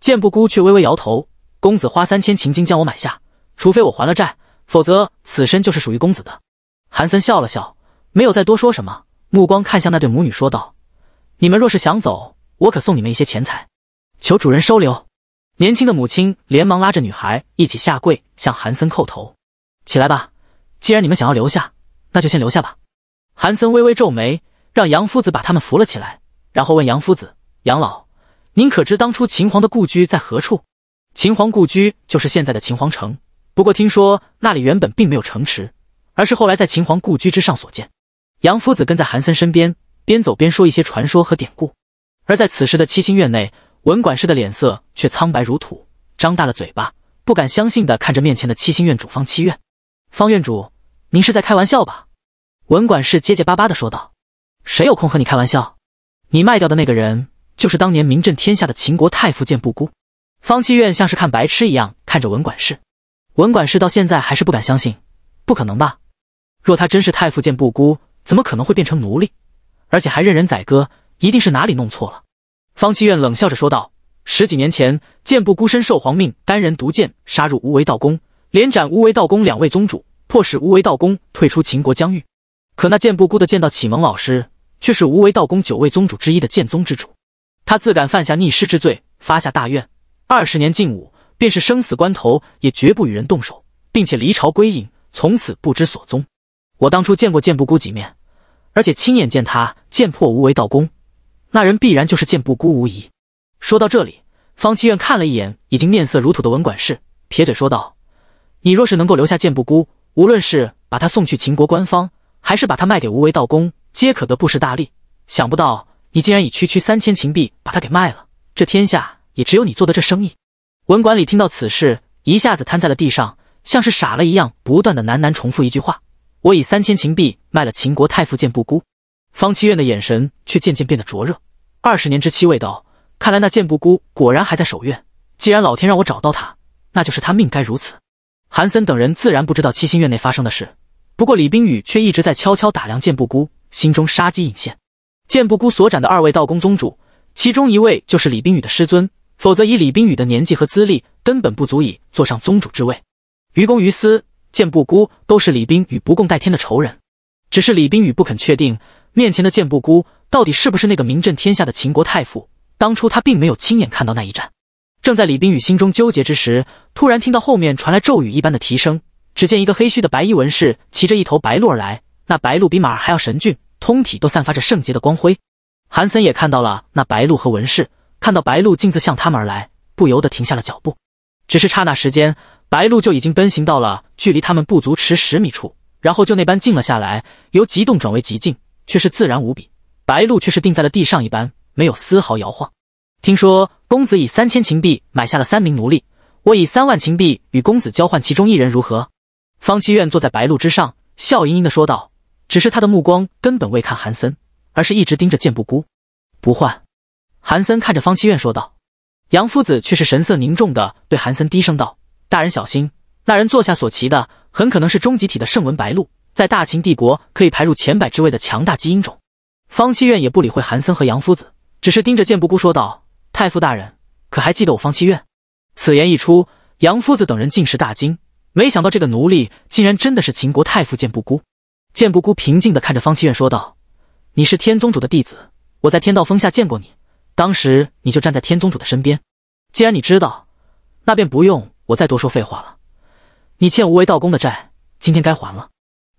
A: 剑不孤却微微摇头：“公子花三千秦金将我买下，除非我还了债，否则此身就是属于公子的。”韩森笑了笑，没有再多说什么。目光看向那对母女，说道：“你们若是想走，我可送你们一些钱财，求主人收留。”年轻的母亲连忙拉着女孩一起下跪，向韩森叩头：“起来吧，既然你们想要留下，那就先留下吧。”韩森微微皱眉，让杨夫子把他们扶了起来，然后问杨夫子：“杨老，您可知当初秦皇的故居在何处？”“秦皇故居就是现在的秦皇城，不过听说那里原本并没有城池，而是后来在秦皇故居之上所建。”杨夫子跟在韩森身边，边走边说一些传说和典故。而在此时的七星院内，文管事的脸色却苍白如土，张大了嘴巴，不敢相信地看着面前的七星院主方七院。方院主，您是在开玩笑吧？文管事结结巴巴地说道。谁有空和你开玩笑？你卖掉的那个人，就是当年名震天下的秦国太傅剑不孤。方七院像是看白痴一样看着文管事，文管事到现在还是不敢相信，不可能吧？若他真是太傅剑不孤。怎么可能会变成奴隶，而且还任人宰割？一定是哪里弄错了。方七愿冷笑着说道：“十几年前，剑不孤身受皇命，单人独剑杀入无为道宫，连斩无为道宫两位宗主，迫使无为道宫退出秦国疆域。可那剑不孤的剑道启蒙老师，却是无为道宫九位宗主之一的剑宗之主。他自敢犯下逆师之罪，发下大愿，二十年禁武，便是生死关头也绝不与人动手，并且离朝归隐，从此不知所踪。”我当初见过剑不孤几面，而且亲眼见他剑破无为道功，那人必然就是剑不孤无疑。说到这里，方七愿看了一眼已经面色如土的文管事，撇嘴说道：“你若是能够留下剑不孤，无论是把他送去秦国官方，还是把他卖给无为道公，皆可得不世大利。想不到你竟然以区区三千秦币把他给卖了，这天下也只有你做的这生意。”文管里听到此事，一下子瘫在了地上，像是傻了一样，不断的喃喃重复一句话。我以三千秦币卖了秦国太傅剑不孤，方七院的眼神却渐渐变得灼热。二十年之期未到，看来那剑不孤果然还在守院。既然老天让我找到他，那就是他命该如此。韩森等人自然不知道七星院内发生的事，不过李冰雨却一直在悄悄打量剑不孤，心中杀机隐现。剑不孤所斩的二位道公宗主，其中一位就是李冰雨的师尊，否则以李冰雨的年纪和资历，根本不足以坐上宗主之位。于公于私。剑不孤都是李冰雨不共戴天的仇人，只是李冰雨不肯确定面前的剑不孤到底是不是那个名震天下的秦国太傅。当初他并没有亲眼看到那一战。正在李冰雨心中纠结之时，突然听到后面传来咒语一般的提声。只见一个黑须的白衣文士骑着一头白鹿而来，那白鹿比马儿还要神俊，通体都散发着圣洁的光辉。韩森也看到了那白鹿和文士，看到白鹿径自向他们而来，不由得停下了脚步。只是刹那时间。白鹿就已经奔行到了距离他们不足持十米处，然后就那般静了下来，由极动转为极静，却是自然无比。白鹿却是定在了地上一般，没有丝毫摇晃。听说公子以三千秦币买下了三名奴隶，我以三万秦币与公子交换其中一人，如何？方七愿坐在白鹿之上，笑盈盈的说道。只是他的目光根本未看韩森，而是一直盯着剑不孤。不换。韩森看着方七愿说道。杨夫子却是神色凝重的对韩森低声道。大人小心，那人坐下所骑的很可能是中极体的圣文白鹿，在大秦帝国可以排入前百之位的强大基因种。方七院也不理会韩森和杨夫子，只是盯着剑不孤说道：“太傅大人，可还记得我方七院？”此言一出，杨夫子等人尽是大惊，没想到这个奴隶竟然真的是秦国太傅剑不孤。剑不孤平静地看着方七院说道：“你是天宗主的弟子，我在天道峰下见过你，当时你就站在天宗主的身边。既然你知道，那便不用。”我再多说废话了，你欠无为道公的债，今天该还了。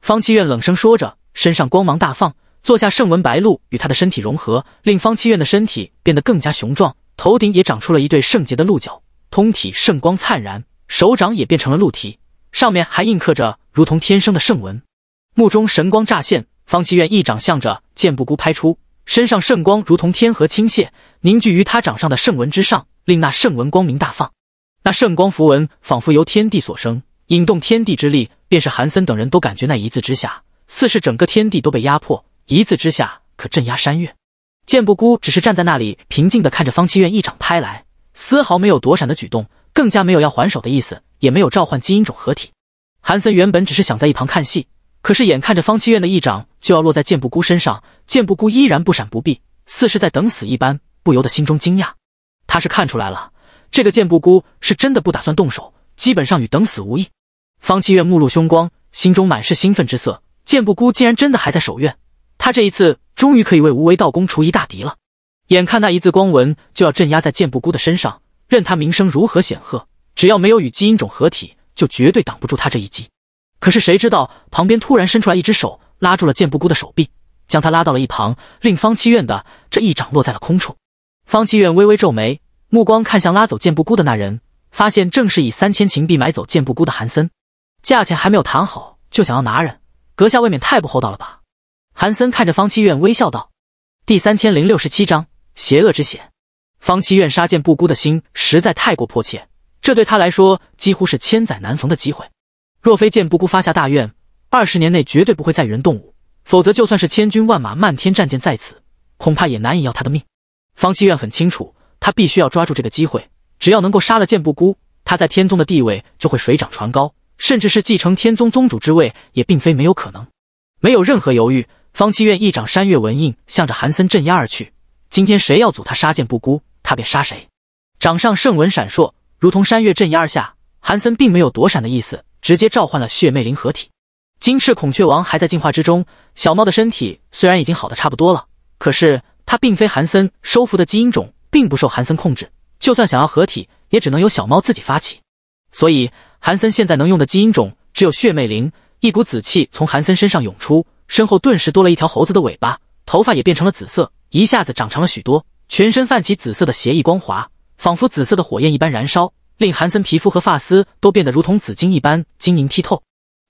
A: 方七愿冷声说着，身上光芒大放，坐下圣文白鹿与他的身体融合，令方七愿的身体变得更加雄壮，头顶也长出了一对圣洁的鹿角，通体圣光灿然，手掌也变成了鹿蹄，上面还印刻着如同天生的圣文。目中神光乍现，方七愿一掌向着剑不孤拍出，身上圣光如同天河倾泻，凝聚于他掌上的圣文之上，令那圣文光明大放。那圣光符文仿佛由天地所生，引动天地之力，便是韩森等人都感觉那一字之下，似是整个天地都被压迫。一字之下可镇压山岳。剑不孤只是站在那里，平静地看着方七院一掌拍来，丝毫没有躲闪的举动，更加没有要还手的意思，也没有召唤基因种合体。韩森原本只是想在一旁看戏，可是眼看着方七院的一掌就要落在剑不孤身上，剑不孤依然不闪不避，似是在等死一般，不由得心中惊讶，他是看出来了。这个剑不孤是真的不打算动手，基本上与等死无异。方七月目露凶光，心中满是兴奋之色。剑不孤竟然真的还在守院，他这一次终于可以为无为道公除一大敌了。眼看那一字光纹就要镇压在剑不孤的身上，任他名声如何显赫，只要没有与基因种合体，就绝对挡不住他这一击。可是谁知道旁边突然伸出来一只手，拉住了剑不孤的手臂，将他拉到了一旁，令方七院的这一掌落在了空处。方七院微微皱眉。目光看向拉走剑不孤的那人，发现正是以三千秦币买走剑不孤的韩森。价钱还没有谈好，就想要拿人，阁下未免太不厚道了吧？韩森看着方七愿，微笑道：“第三千零六十七章邪恶之血。方七愿杀剑不孤的心实在太过迫切，这对他来说几乎是千载难逢的机会。若非剑不孤发下大愿，二十年内绝对不会再与人动武，否则就算是千军万马、漫天战舰在此，恐怕也难以要他的命。方七愿很清楚。”他必须要抓住这个机会，只要能够杀了剑不孤，他在天宗的地位就会水涨船高，甚至是继承天宗宗主之位也并非没有可能。没有任何犹豫，方七愿一掌山岳纹印，向着韩森镇压而去。今天谁要阻他杀剑不孤，他便杀谁。掌上圣纹闪烁，如同山岳镇压而下。韩森并没有躲闪的意思，直接召唤了血魅灵合体金翅孔雀王还在进化之中。小猫的身体虽然已经好的差不多了，可是它并非韩森收服的基因种。并不受韩森控制，就算想要合体，也只能由小猫自己发起。所以韩森现在能用的基因种只有血魅灵。一股紫气从韩森身上涌出，身后顿时多了一条猴子的尾巴，头发也变成了紫色，一下子长长了许多，全身泛起紫色的邪异光华，仿佛紫色的火焰一般燃烧，令韩森皮肤和发丝都变得如同紫金一般晶莹剔透。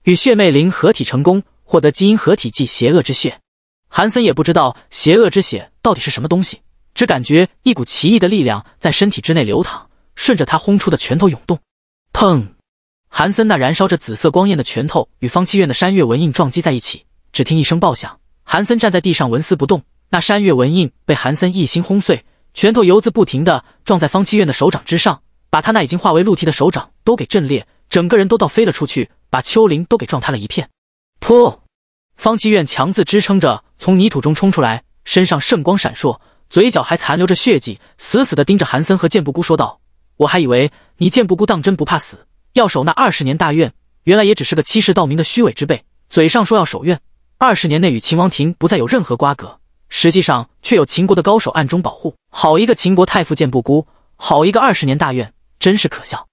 A: 与血魅灵合体成功，获得基因合体剂——邪恶之血。韩森也不知道邪恶之血到底是什么东西。只感觉一股奇异的力量在身体之内流淌，顺着他轰出的拳头涌动。砰！韩森那燃烧着紫色光焰的拳头与方七院的山岳纹印撞击在一起，只听一声爆响，韩森站在地上纹丝不动。那山岳纹印被韩森一心轰碎，拳头游自不停的撞在方七院的手掌之上，把他那已经化为露体的手掌都给震裂，整个人都倒飞了出去，把丘陵都给撞塌了一片。噗！方七院强自支撑着从泥土中冲出来，身上圣光闪烁。嘴角还残留着血迹，死死地盯着韩森和剑不孤说道：“我还以为你剑不孤当真不怕死，要守那二十年大愿，原来也只是个欺世盗名的虚伪之辈。嘴上说要守愿，二十年内与秦王庭不再有任何瓜葛，实际上却有秦国的高手暗中保护。好一个秦国太傅剑不孤，好一个二十年大愿，真是可笑！”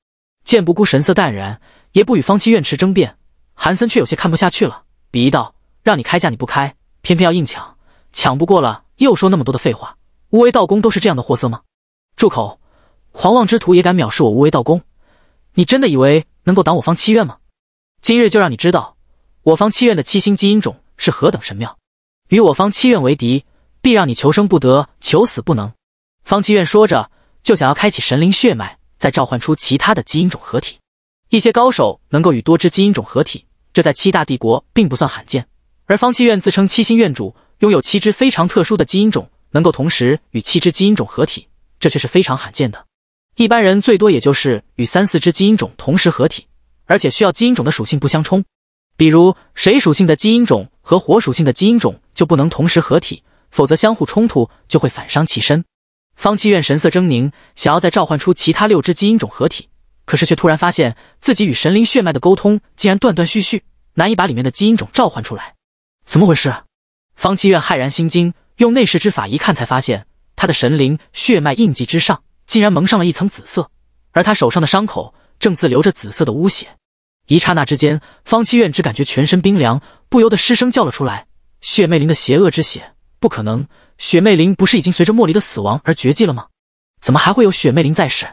A: 剑不孤神色淡然，也不与方七院池争辩。韩森却有些看不下去了，鄙夷道：“让你开价，你不开，偏偏要硬抢，抢不过了，又说那么多的废话。”无为道公都是这样的货色吗？住口！狂妄之徒也敢藐视我无为道公？你真的以为能够挡我方七院吗？今日就让你知道，我方七院的七星基因种是何等神妙！与我方七院为敌，必让你求生不得，求死不能！方七院说着，就想要开启神灵血脉，再召唤出其他的基因种合体。一些高手能够与多只基因种合体，这在七大帝国并不算罕见。而方七院自称七星院主，拥有七只非常特殊的基因种。能够同时与七只基因种合体，这却是非常罕见的。一般人最多也就是与三四只基因种同时合体，而且需要基因种的属性不相冲，比如水属性的基因种和火属性的基因种就不能同时合体，否则相互冲突就会反伤其身。方七院神色狰狞，想要再召唤出其他六只基因种合体，可是却突然发现自己与神灵血脉的沟通竟然断断续续，难以把里面的基因种召唤出来，怎么回事？方七院骇然心惊。用内视之法一看，才发现他的神灵血脉印记之上竟然蒙上了一层紫色，而他手上的伤口正自流着紫色的污血。一刹那之间，方七愿只感觉全身冰凉，不由得失声叫了出来：“血魅灵的邪恶之血，不可能！血魅灵不是已经随着莫离的死亡而绝迹了吗？怎么还会有血魅灵在世？”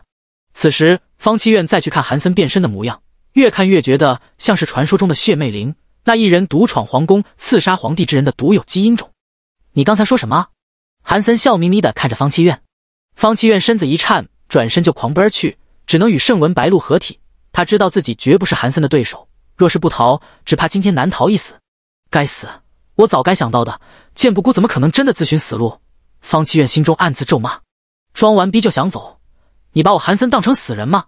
A: 此时，方七愿再去看韩森变身的模样，越看越觉得像是传说中的血魅灵，那一人独闯皇宫刺杀皇帝之人的独有基因种。你刚才说什么？韩森笑眯眯的看着方七院，方七院身子一颤，转身就狂奔去，只能与圣文白鹿合体。他知道自己绝不是韩森的对手，若是不逃，只怕今天难逃一死。该死，我早该想到的，剑不孤怎么可能真的自寻死路？方七院心中暗自咒骂，装完逼就想走，你把我韩森当成死人吗？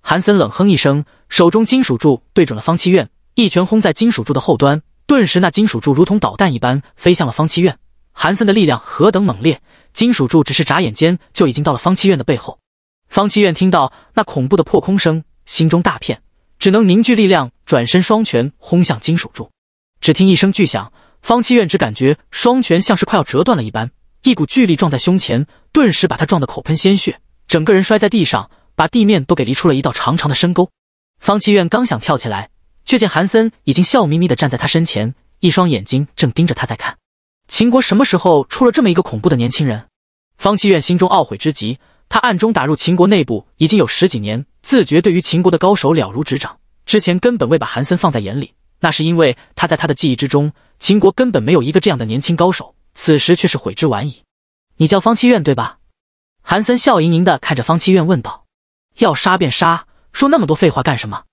A: 韩森冷哼一声，手中金属柱对准了方七院，一拳轰在金属柱的后端，顿时那金属柱如同导弹一般飞向了方七院。韩森的力量何等猛烈，金属柱只是眨眼间就已经到了方七院的背后。方七院听到那恐怖的破空声，心中大片，只能凝聚力量转身，双拳轰向金属柱。只听一声巨响，方七院只感觉双拳像是快要折断了一般，一股巨力撞在胸前，顿时把他撞得口喷鲜血，整个人摔在地上，把地面都给犁出了一道长长的深沟。方七院刚想跳起来，却见韩森已经笑眯眯地站在他身前，一双眼睛正盯着他在看。秦国什么时候出了这么一个恐怖的年轻人？方七愿心中懊悔之极。他暗中打入秦国内部已经有十几年，自觉对于秦国的高手了如指掌。之前根本未把韩森放在眼里，那是因为他在他的记忆之中，秦国根本没有一个这样的年轻高手。此时却是悔之晚矣。你叫方七愿对吧？韩森笑盈盈地看着方七愿问道：“要杀便杀，说那么多废话干什么？”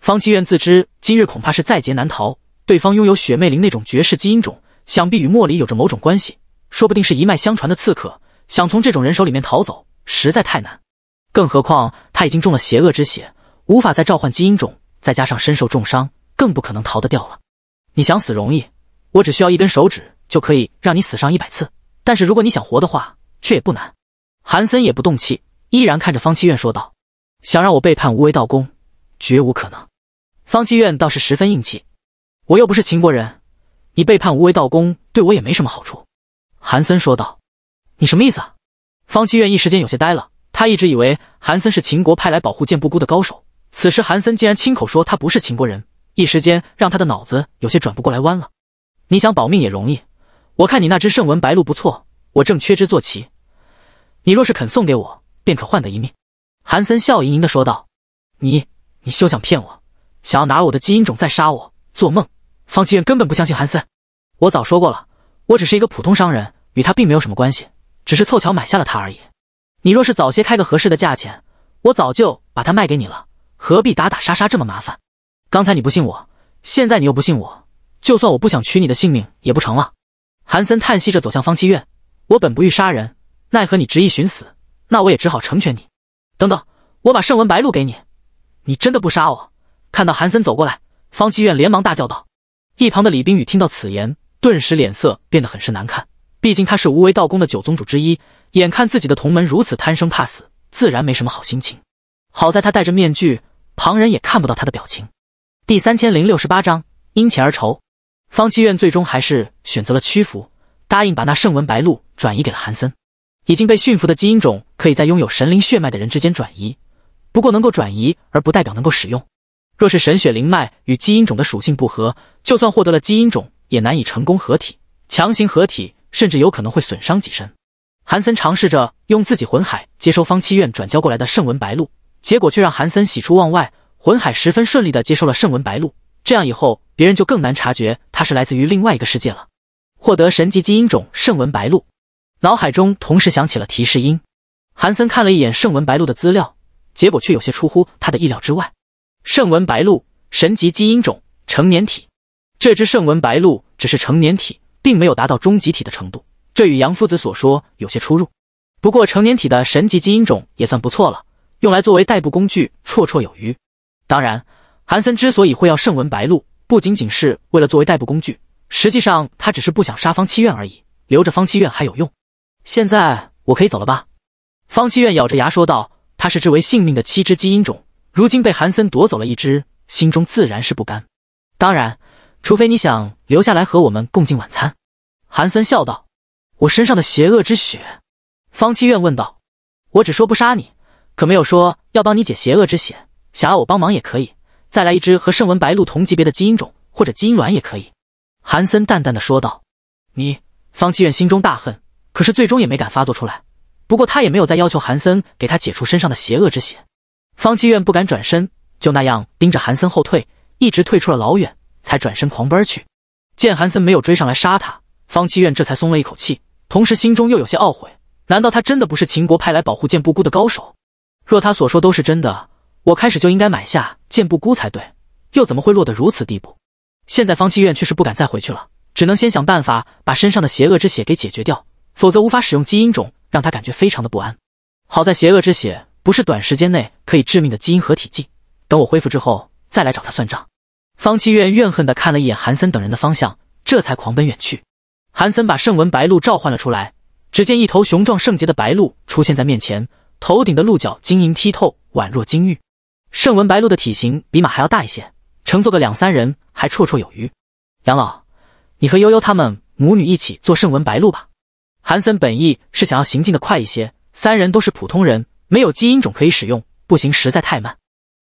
A: 方七愿自知今日恐怕是在劫难逃。对方拥有雪媚灵那种绝世基因种。想必与莫离有着某种关系，说不定是一脉相传的刺客。想从这种人手里面逃走，实在太难。更何况他已经中了邪恶之血，无法再召唤基因种，再加上身受重伤，更不可能逃得掉了。你想死容易，我只需要一根手指就可以让你死上一百次。但是如果你想活的话，却也不难。韩森也不动气，依然看着方七院说道：“想让我背叛无为道公，绝无可能。”方七院倒是十分硬气：“我又不是秦国人。”你背叛无为道公，对我也没什么好处。”韩森说道。“你什么意思？”啊？”方七月一时间有些呆了。他一直以为韩森是秦国派来保护剑不孤的高手，此时韩森竟然亲口说他不是秦国人，一时间让他的脑子有些转不过来弯了。“你想保命也容易，我看你那只圣文白鹿不错，我正缺只坐骑，你若是肯送给我，便可换得一命。”韩森笑盈盈地说道。“你，你休想骗我！想要拿我的基因种再杀我，做梦！”方七愿根本不相信韩森，我早说过了，我只是一个普通商人，与他并没有什么关系，只是凑巧买下了他而已。你若是早些开个合适的价钱，我早就把他卖给你了，何必打打杀杀这么麻烦？刚才你不信我，现在你又不信我，就算我不想取你的性命也不成了。韩森叹息着走向方七愿，我本不欲杀人，奈何你执意寻死，那我也只好成全你。等等，我把圣文白露给你，你真的不杀我？看到韩森走过来，方七愿连忙大叫道。一旁的李冰雨听到此言，顿时脸色变得很是难看。毕竟他是无为道宫的九宗主之一，眼看自己的同门如此贪生怕死，自然没什么好心情。好在他戴着面具，旁人也看不到他的表情。第三千零六十八章因钱而愁，方七愿最终还是选择了屈服，答应把那圣文白鹿转移给了韩森。已经被驯服的基因种可以在拥有神灵血脉的人之间转移，不过能够转移而不代表能够使用。若是神血灵脉与基因种的属性不合，就算获得了基因种，也难以成功合体。强行合体，甚至有可能会损伤己身。韩森尝试着用自己魂海接收方七院转交过来的圣文白露，结果却让韩森喜出望外，魂海十分顺利的接收了圣文白露，这样以后，别人就更难察觉他是来自于另外一个世界了。获得神级基因种圣文白露，脑海中同时响起了提示音。韩森看了一眼圣文白露的资料，结果却有些出乎他的意料之外。圣纹白鹿，神级基因种，成年体。这只圣纹白鹿只是成年体，并没有达到终极体的程度，这与杨夫子所说有些出入。不过成年体的神级基因种也算不错了，用来作为代步工具绰绰有余。当然，韩森之所以会要圣纹白鹿，不仅仅是为了作为代步工具，实际上他只是不想杀方七院而已，留着方七院还有用。现在我可以走了吧？方七院咬着牙说道，他是至为性命的七只基因种。如今被韩森夺走了一只，心中自然是不甘。当然，除非你想留下来和我们共进晚餐。”韩森笑道。“我身上的邪恶之血？”方七愿问道。“我只说不杀你，可没有说要帮你解邪恶之血。想要我帮忙也可以，再来一只和圣文白鹿同级别的基因种或者基因卵也可以。”韩森淡淡的说道。你方七愿心中大恨，可是最终也没敢发作出来。不过他也没有再要求韩森给他解除身上的邪恶之血。方七愿不敢转身，就那样盯着韩森后退，一直退出了老远，才转身狂奔去。见韩森没有追上来杀他，方七愿这才松了一口气，同时心中又有些懊悔：难道他真的不是秦国派来保护剑不孤的高手？若他所说都是真的，我开始就应该买下剑不孤才对，又怎么会落得如此地步？现在方七愿却是不敢再回去了，只能先想办法把身上的邪恶之血给解决掉，否则无法使用基因种，让他感觉非常的不安。好在邪恶之血。不是短时间内可以致命的基因合体剂，等我恢复之后再来找他算账。方七愿怨恨地看了一眼韩森等人的方向，这才狂奔远去。韩森把圣文白鹿召唤了出来，只见一头雄壮圣洁的白鹿出现在面前，头顶的鹿角晶莹剔透，宛若金玉。圣文白鹿的体型比马还要大一些，乘坐个两三人还绰绰有余。杨老，你和悠悠他们母女一起坐圣文白鹿吧。韩森本意是想要行进的快一些，三人都是普通人。没有基因种可以使用，步行实在太慢。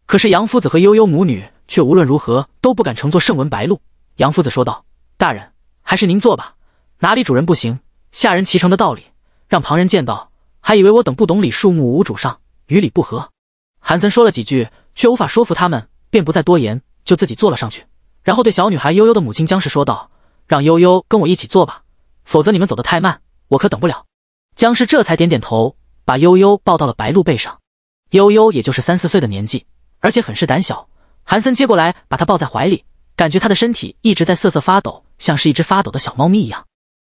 A: 可是杨夫子和悠悠母女却无论如何都不敢乘坐圣文白鹿。杨夫子说道：“大人，还是您坐吧，哪里主人不行，下人骑乘的道理，让旁人见到，还以为我等不懂礼，数目无主上，与礼不合。”韩森说了几句，却无法说服他们，便不再多言，就自己坐了上去，然后对小女孩悠悠的母亲姜氏说道：“让悠悠跟我一起坐吧，否则你们走得太慢，我可等不了。”姜氏这才点点头。把悠悠抱到了白鹿背上，悠悠也就是三四岁的年纪，而且很是胆小。韩森接过来，把他抱在怀里，感觉他的身体一直在瑟瑟发抖，像是一只发抖的小猫咪一样。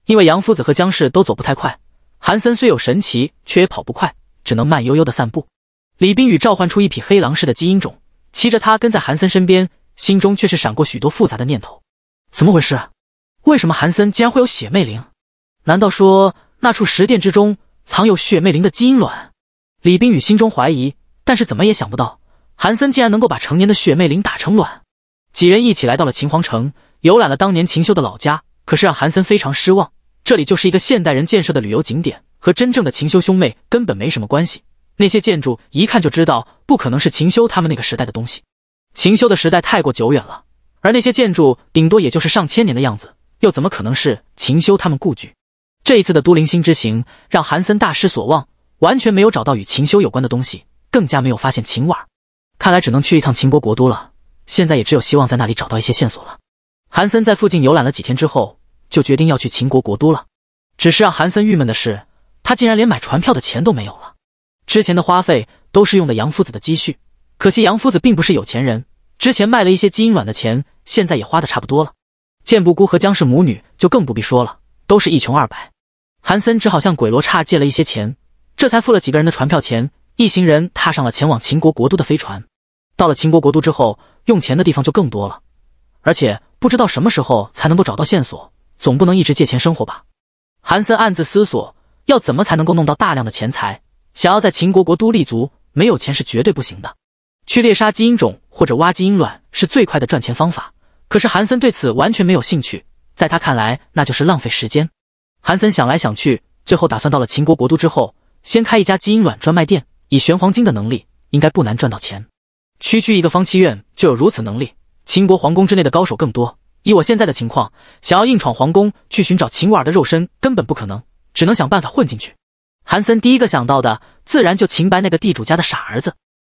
A: 因为杨夫子和江氏都走不太快，韩森虽有神奇，却也跑不快，只能慢悠悠的散步。李冰雨召唤出一匹黑狼似的基因种，骑着它跟在韩森身边，心中却是闪过许多复杂的念头：怎么回事？为什么韩森竟然会有血魅灵？难道说那处石殿之中？藏有血魅灵的基因卵，李冰雨心中怀疑，但是怎么也想不到，韩森竟然能够把成年的血魅灵打成卵。几人一起来到了秦皇城，游览了当年秦修的老家。可是让韩森非常失望，这里就是一个现代人建设的旅游景点，和真正的秦修兄妹根本没什么关系。那些建筑一看就知道不可能是秦修他们那个时代的东西。秦修的时代太过久远了，而那些建筑顶多也就是上千年的样子，又怎么可能是秦修他们故居？这一次的都灵星之行让韩森大失所望，完全没有找到与秦修有关的东西，更加没有发现秦婉。看来只能去一趟秦国国都了。现在也只有希望在那里找到一些线索了。韩森在附近游览了几天之后，就决定要去秦国国都了。只是让韩森郁闷的是，他竟然连买船票的钱都没有了。之前的花费都是用的杨夫子的积蓄，可惜杨夫子并不是有钱人，之前卖了一些基因卵的钱，现在也花的差不多了。剑不孤和江氏母女就更不必说了。都是一穷二白，韩森只好向鬼罗刹借了一些钱，这才付了几个人的船票钱。一行人踏上了前往秦国国都的飞船。到了秦国国都之后，用钱的地方就更多了，而且不知道什么时候才能够找到线索，总不能一直借钱生活吧？韩森暗自思索，要怎么才能够弄到大量的钱财？想要在秦国国都立足，没有钱是绝对不行的。去猎杀基因种或者挖基因卵是最快的赚钱方法，可是韩森对此完全没有兴趣。在他看来，那就是浪费时间。韩森想来想去，最后打算到了秦国国都之后，先开一家基因卵专卖店。以玄黄金的能力，应该不难赚到钱。区区一个方七院就有如此能力，秦国皇宫之内的高手更多。以我现在的情况，想要硬闯皇宫去寻找秦婉儿的肉身，根本不可能，只能想办法混进去。韩森第一个想到的，自然就秦白那个地主家的傻儿子。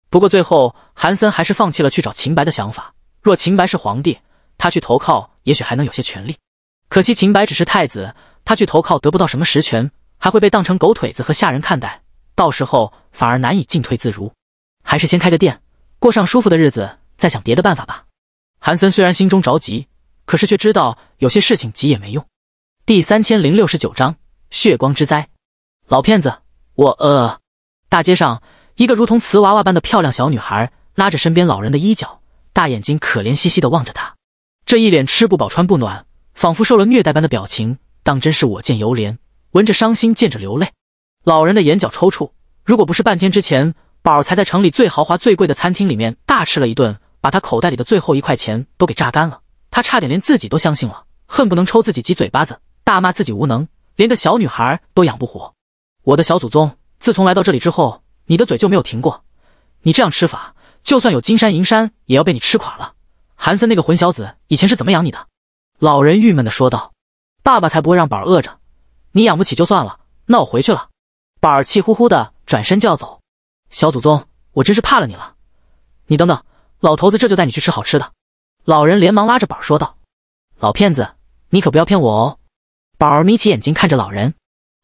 A: 不过最后，韩森还是放弃了去找秦白的想法。若秦白是皇帝，他去投靠，也许还能有些权利。可惜秦白只是太子，他去投靠得不到什么实权，还会被当成狗腿子和下人看待，到时候反而难以进退自如。还是先开个店，过上舒服的日子，再想别的办法吧。韩森虽然心中着急，可是却知道有些事情急也没用。第三千零六十九章血光之灾。老骗子，我饿。大街上，一个如同瓷娃娃般的漂亮小女孩拉着身边老人的衣角，大眼睛可怜兮兮的望着他，这一脸吃不饱穿不暖。仿佛受了虐待般的表情，当真是我见犹怜，闻着伤心，见着流泪。老人的眼角抽搐。如果不是半天之前，宝儿才在城里最豪华、最贵的餐厅里面大吃了一顿，把他口袋里的最后一块钱都给榨干了，他差点连自己都相信了，恨不能抽自己几嘴巴子，大骂自己无能，连个小女孩都养不活。我的小祖宗，自从来到这里之后，你的嘴就没有停过。你这样吃法，就算有金山银山，也要被你吃垮了。韩森那个混小子，以前是怎么养你的？老人郁闷地说道：“爸爸才不会让宝儿饿着，你养不起就算了。那我回去了。”宝儿气呼呼的转身就要走。“小祖宗，我真是怕了你了！你等等，老头子这就带你去吃好吃的。”老人连忙拉着宝儿说道：“老骗子，你可不要骗我哦！”宝儿眯起眼睛看着老人：“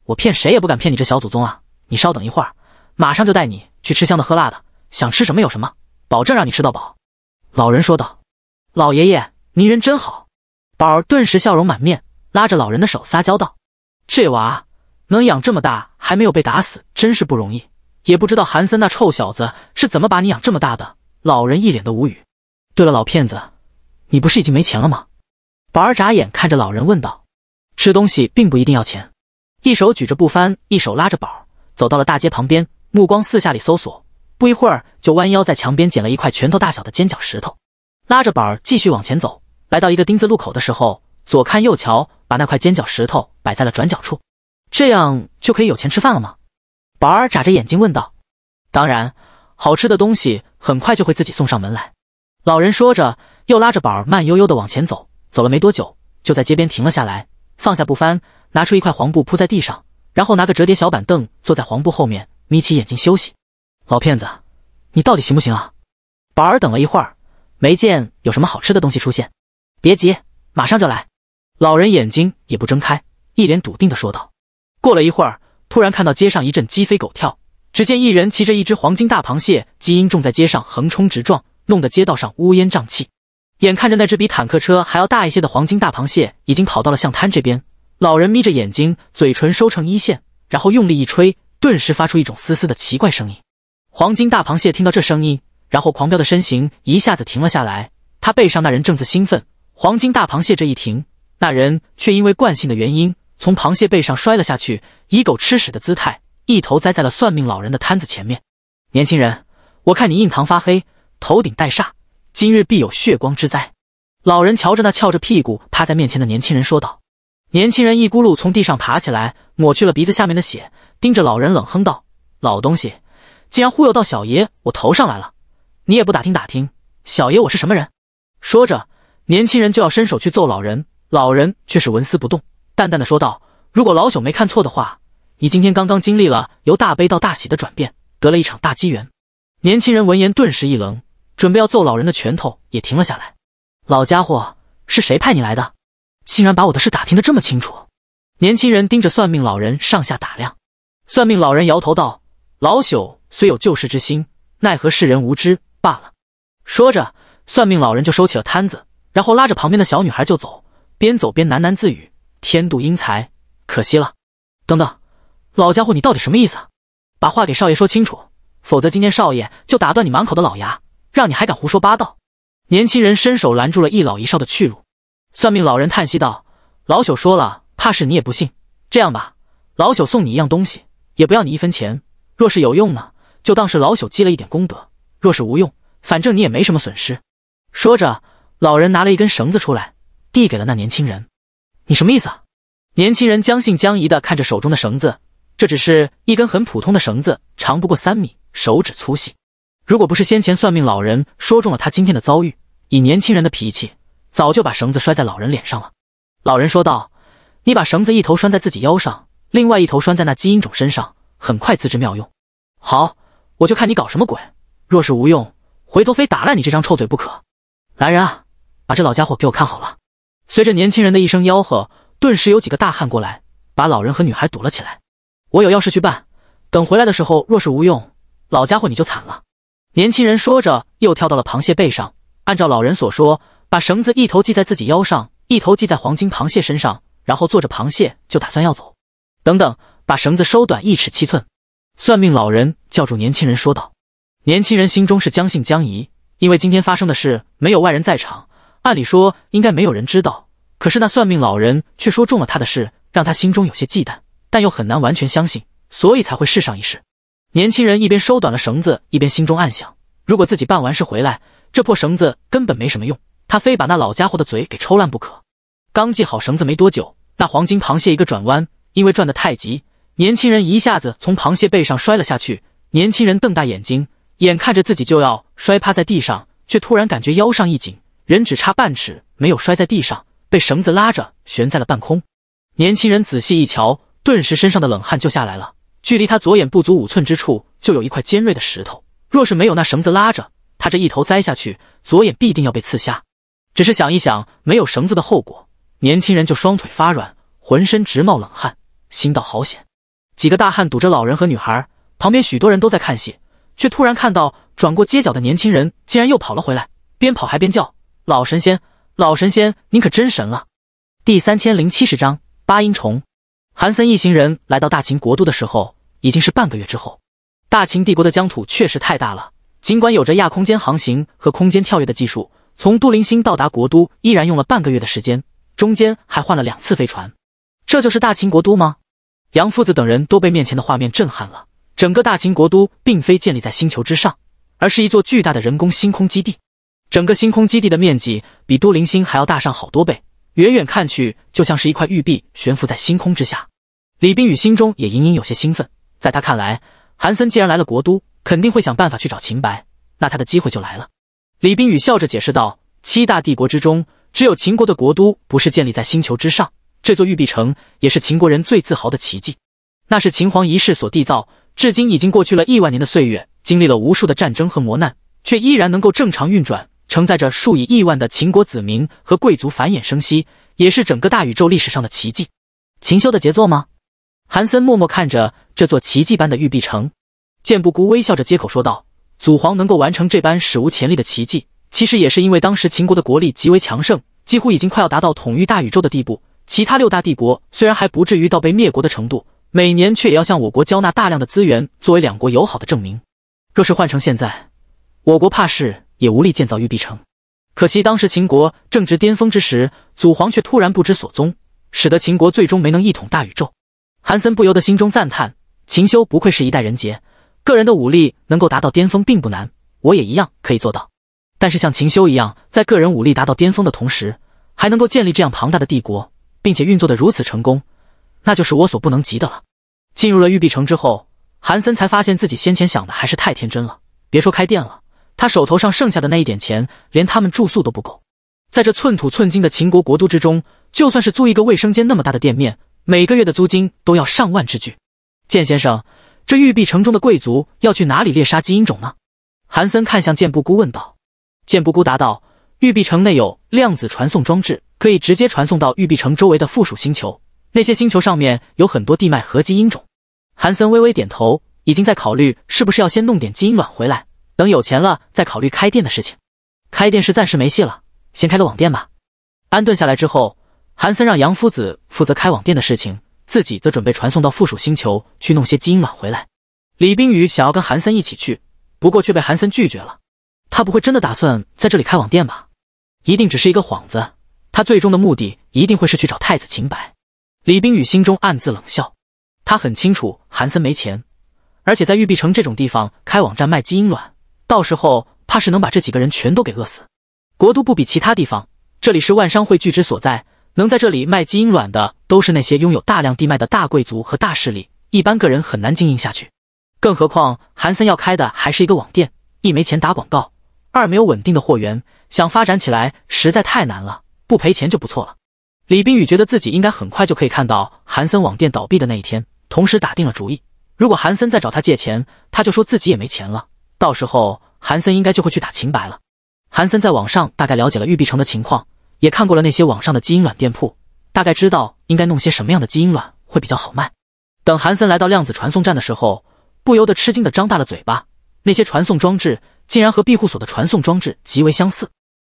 A: 我骗谁也不敢骗你这小祖宗啊！你稍等一会儿，马上就带你去吃香的喝辣的，想吃什么有什么，保证让你吃到饱。”老人说道：“老爷爷，您人真好。”宝儿顿时笑容满面，拉着老人的手撒娇道：“这娃能养这么大，还没有被打死，真是不容易。也不知道韩森那臭小子是怎么把你养这么大的。”老人一脸的无语。对了，老骗子，你不是已经没钱了吗？”宝儿眨眼看着老人问道。“吃东西并不一定要钱。”一手举着布帆，一手拉着宝儿，走到了大街旁边，目光四下里搜索，不一会儿就弯腰在墙边捡了一块拳头大小的尖角石头，拉着宝儿继续往前走。来到一个丁字路口的时候，左看右瞧，把那块尖角石头摆在了转角处，这样就可以有钱吃饭了吗？宝儿眨着眼睛问道。当然，好吃的东西很快就会自己送上门来。老人说着，又拉着宝儿慢悠悠的往前走。走了没多久，就在街边停了下来，放下布帆，拿出一块黄布铺在地上，然后拿个折叠小板凳坐在黄布后面，眯起眼睛休息。老骗子，你到底行不行啊？宝儿等了一会儿，没见有什么好吃的东西出现。别急，马上就来。老人眼睛也不睁开，一脸笃定地说道。过了一会儿，突然看到街上一阵鸡飞狗跳，只见一人骑着一只黄金大螃蟹，基因种在街上横冲直撞，弄得街道上乌烟瘴气。眼看着那只比坦克车还要大一些的黄金大螃蟹已经跑到了象滩这边，老人眯着眼睛，嘴唇收成一线，然后用力一吹，顿时发出一种嘶嘶的奇怪声音。黄金大螃蟹听到这声音，然后狂飙的身形一下子停了下来。他背上那人正自兴奋。黄金大螃蟹这一停，那人却因为惯性的原因，从螃蟹背上摔了下去，以狗吃屎的姿态，一头栽在了算命老人的摊子前面。年轻人，我看你印堂发黑，头顶带煞，今日必有血光之灾。老人瞧着那翘着屁股趴在面前的年轻人说道。年轻人一咕噜从地上爬起来，抹去了鼻子下面的血，盯着老人冷哼道：“老东西，竟然忽悠到小爷我头上来了，你也不打听打听，小爷我是什么人？”说着。年轻人就要伸手去揍老人，老人却是纹丝不动，淡淡的说道：“如果老朽没看错的话，你今天刚刚经历了由大悲到大喜的转变，得了一场大机缘。”年轻人闻言顿时一愣，准备要揍老人的拳头也停了下来。老家伙是谁派你来的？竟然把我的事打听的这么清楚？年轻人盯着算命老人上下打量，算命老人摇头道：“老朽虽有救世之心，奈何世人无知罢了。”说着，算命老人就收起了摊子。然后拉着旁边的小女孩就走，边走边喃喃自语：“天妒英才，可惜了。”等等，老家伙，你到底什么意思？把话给少爷说清楚，否则今天少爷就打断你满口的老牙，让你还敢胡说八道！年轻人伸手拦住了一老一少的去路，算命老人叹息道：“老朽说了，怕是你也不信。这样吧，老朽送你一样东西，也不要你一分钱。若是有用呢，就当是老朽积了一点功德；若是无用，反正你也没什么损失。”说着。老人拿了一根绳子出来，递给了那年轻人：“你什么意思？”年轻人将信将疑地看着手中的绳子，这只是一根很普通的绳子，长不过三米，手指粗细。如果不是先前算命老人说中了他今天的遭遇，以年轻人的脾气，早就把绳子拴在老人脸上了。老人说道：“你把绳子一头拴在自己腰上，另外一头拴在那基因种身上，很快自知妙用。”“好，我就看你搞什么鬼！若是无用，回头非打烂你这张臭嘴不可！”来人啊！把这老家伙给我看好了！随着年轻人的一声吆喝，顿时有几个大汉过来，把老人和女孩堵了起来。我有要事去办，等回来的时候，若是无用，老家伙你就惨了！年轻人说着，又跳到了螃蟹背上，按照老人所说，把绳子一头系在自己腰上，一头系在黄金螃蟹身上，然后坐着螃蟹就打算要走。等等，把绳子收短一尺七寸！算命老人叫住年轻人说道。年轻人心中是将信将疑，因为今天发生的事没有外人在场。按理说应该没有人知道，可是那算命老人却说中了他的事，让他心中有些忌惮，但又很难完全相信，所以才会试上一试。年轻人一边收短了绳子，一边心中暗想：如果自己办完事回来，这破绳子根本没什么用，他非把那老家伙的嘴给抽烂不可。刚系好绳子没多久，那黄金螃蟹一个转弯，因为转得太急，年轻人一下子从螃蟹背上摔了下去。年轻人瞪大眼睛，眼看着自己就要摔趴在地上，却突然感觉腰上一紧。人只差半尺，没有摔在地上，被绳子拉着悬在了半空。年轻人仔细一瞧，顿时身上的冷汗就下来了。距离他左眼不足五寸之处，就有一块尖锐的石头。若是没有那绳子拉着，他这一头栽下去，左眼必定要被刺瞎。只是想一想没有绳子的后果，年轻人就双腿发软，浑身直冒冷汗，心道好险。几个大汉堵着老人和女孩，旁边许多人都在看戏，却突然看到转过街角的年轻人竟然又跑了回来，边跑还边叫。老神仙，老神仙，您可真神了！第三千零七十章八音虫。韩森一行人来到大秦国都的时候，已经是半个月之后。大秦帝国的疆土确实太大了，尽管有着亚空间航行和空间跳跃的技术，从杜林星到达国都依然用了半个月的时间，中间还换了两次飞船。这就是大秦国都吗？杨父子等人都被面前的画面震撼了。整个大秦国都并非建立在星球之上，而是一座巨大的人工星空基地。整个星空基地的面积比都灵星还要大上好多倍，远远看去就像是一块玉璧悬浮在星空之下。李冰雨心中也隐隐有些兴奋，在他看来，韩森既然来了国都，肯定会想办法去找秦白，那他的机会就来了。李冰雨笑着解释道：“七大帝国之中，只有秦国的国都不是建立在星球之上，这座玉璧城也是秦国人最自豪的奇迹，那是秦皇一世所缔造，至今已经过去了亿万年的岁月，经历了无数的战争和磨难，却依然能够正常运转。”承载着数以亿万的秦国子民和贵族繁衍生息，也是整个大宇宙历史上的奇迹，秦修的杰作吗？韩森默默看着这座奇迹般的玉璧城，剑不孤微笑着接口说道：“祖皇能够完成这般史无前例的奇迹，其实也是因为当时秦国的国力极为强盛，几乎已经快要达到统御大宇宙的地步。其他六大帝国虽然还不至于到被灭国的程度，每年却也要向我国交纳大量的资源作为两国友好的证明。若是换成现在，我国怕是……”也无力建造玉璧城，可惜当时秦国正值巅峰之时，祖皇却突然不知所踪，使得秦国最终没能一统大宇宙。韩森不由得心中赞叹：秦修不愧是一代人杰，个人的武力能够达到巅峰并不难，我也一样可以做到。但是像秦修一样，在个人武力达到巅峰的同时，还能够建立这样庞大的帝国，并且运作的如此成功，那就是我所不能及的了。进入了玉璧城之后，韩森才发现自己先前想的还是太天真了，别说开店了。他手头上剩下的那一点钱，连他们住宿都不够。在这寸土寸金的秦国国都之中，就算是租一个卫生间那么大的店面，每个月的租金都要上万之巨。剑先生，这玉璧城中的贵族要去哪里猎杀基因种呢？韩森看向剑不孤问道。剑不孤答道：“玉璧城内有量子传送装置，可以直接传送到玉璧城周围的附属星球，那些星球上面有很多地脉和基因种。”韩森微微点头，已经在考虑是不是要先弄点基因卵回来。等有钱了再考虑开店的事情，开店是暂时没戏了，先开个网店吧。安顿下来之后，韩森让杨夫子负责开网店的事情，自己则准备传送到附属星球去弄些基因卵回来。李冰雨想要跟韩森一起去，不过却被韩森拒绝了。他不会真的打算在这里开网店吧？一定只是一个幌子，他最终的目的一定会是去找太子秦白。李冰雨心中暗自冷笑，他很清楚韩森没钱，而且在玉璧城这种地方开网站卖基因卵。到时候怕是能把这几个人全都给饿死。国都不比其他地方，这里是万商会聚之所在，能在这里卖基因卵的都是那些拥有大量地脉的大贵族和大势力，一般个人很难经营下去。更何况韩森要开的还是一个网店，一没钱打广告，二没有稳定的货源，想发展起来实在太难了，不赔钱就不错了。李冰雨觉得自己应该很快就可以看到韩森网店倒闭的那一天，同时打定了主意，如果韩森再找他借钱，他就说自己也没钱了。到时候韩森应该就会去打秦白了。韩森在网上大概了解了玉璧城的情况，也看过了那些网上的基因卵店铺，大概知道应该弄些什么样的基因卵会比较好卖。等韩森来到量子传送站的时候，不由得吃惊的张大了嘴巴，那些传送装置竟然和庇护所的传送装置极为相似。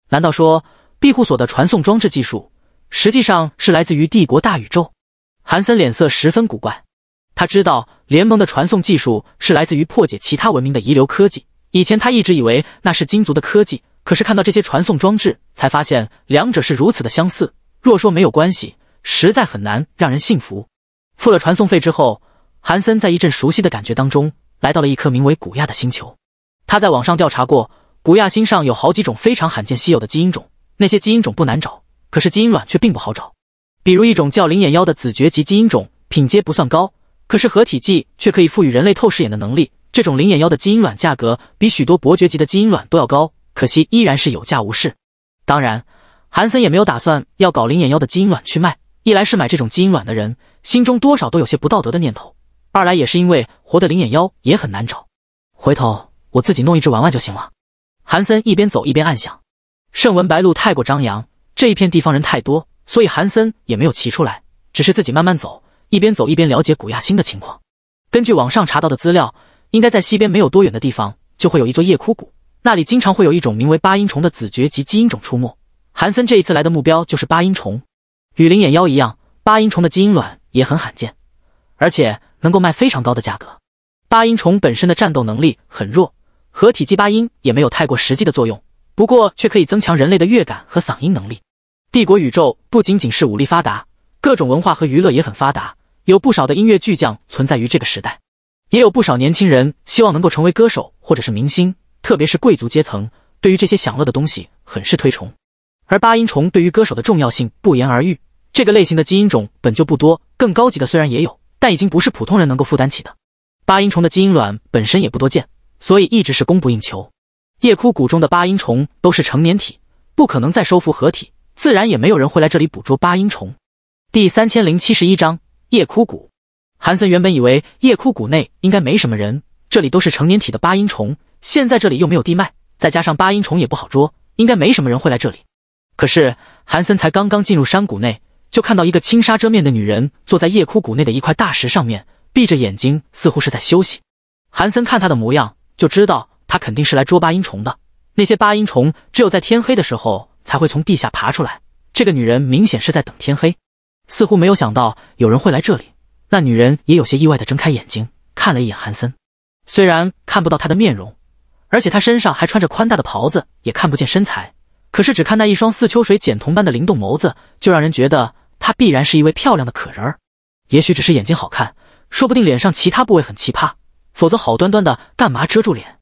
A: 难道说庇护所的传送装置技术实际上是来自于帝国大宇宙？韩森脸色十分古怪。他知道联盟的传送技术是来自于破解其他文明的遗留科技。以前他一直以为那是金族的科技，可是看到这些传送装置，才发现两者是如此的相似。若说没有关系，实在很难让人信服。付了传送费之后，韩森在一阵熟悉的感觉当中，来到了一颗名为古亚的星球。他在网上调查过，古亚星上有好几种非常罕见稀有的基因种。那些基因种不难找，可是基因卵却并不好找。比如一种叫灵眼妖的子爵级基因种，品阶不算高。可是合体剂却可以赋予人类透视眼的能力。这种灵眼妖的基因卵价格比许多伯爵级的基因卵都要高，可惜依然是有价无市。当然，韩森也没有打算要搞灵眼妖的基因卵去卖。一来是买这种基因卵的人心中多少都有些不道德的念头；二来也是因为活的灵眼妖也很难找。回头我自己弄一只玩玩就行了。韩森一边走一边暗想。圣文白鹿太过张扬，这一片地方人太多，所以韩森也没有骑出来，只是自己慢慢走。一边走一边了解古亚星的情况。根据网上查到的资料，应该在西边没有多远的地方就会有一座夜枯谷，那里经常会有一种名为八音虫的子爵级基因种出没。韩森这一次来的目标就是八音虫。与灵眼妖一样，八音虫的基因卵也很罕见，而且能够卖非常高的价格。八音虫本身的战斗能力很弱，合体鸡八音也没有太过实际的作用，不过却可以增强人类的乐感和嗓音能力。帝国宇宙不仅仅是武力发达。各种文化和娱乐也很发达，有不少的音乐巨匠存在于这个时代，也有不少年轻人希望能够成为歌手或者是明星，特别是贵族阶层对于这些享乐的东西很是推崇。而八音虫对于歌手的重要性不言而喻，这个类型的基因种本就不多，更高级的虽然也有，但已经不是普通人能够负担起的。八音虫的基因卵本身也不多见，所以一直是供不应求。夜枯谷中的八音虫都是成年体，不可能再收复合体，自然也没有人会来这里捕捉八音虫。第三千零七十一章夜枯谷。韩森原本以为夜枯谷内应该没什么人，这里都是成年体的八音虫，现在这里又没有地脉，再加上八音虫也不好捉，应该没什么人会来这里。可是韩森才刚刚进入山谷内，就看到一个轻纱遮面的女人坐在夜枯谷内的一块大石上面，闭着眼睛，似乎是在休息。韩森看她的模样，就知道她肯定是来捉八音虫的。那些八音虫只有在天黑的时候才会从地下爬出来，这个女人明显是在等天黑。似乎没有想到有人会来这里，那女人也有些意外的睁开眼睛看了一眼韩森。虽然看不到他的面容，而且他身上还穿着宽大的袍子，也看不见身材，可是只看那一双似秋水剪瞳般的灵动眸子，就让人觉得她必然是一位漂亮的可人儿。也许只是眼睛好看，说不定脸上其他部位很奇葩，否则好端端的干嘛遮住脸？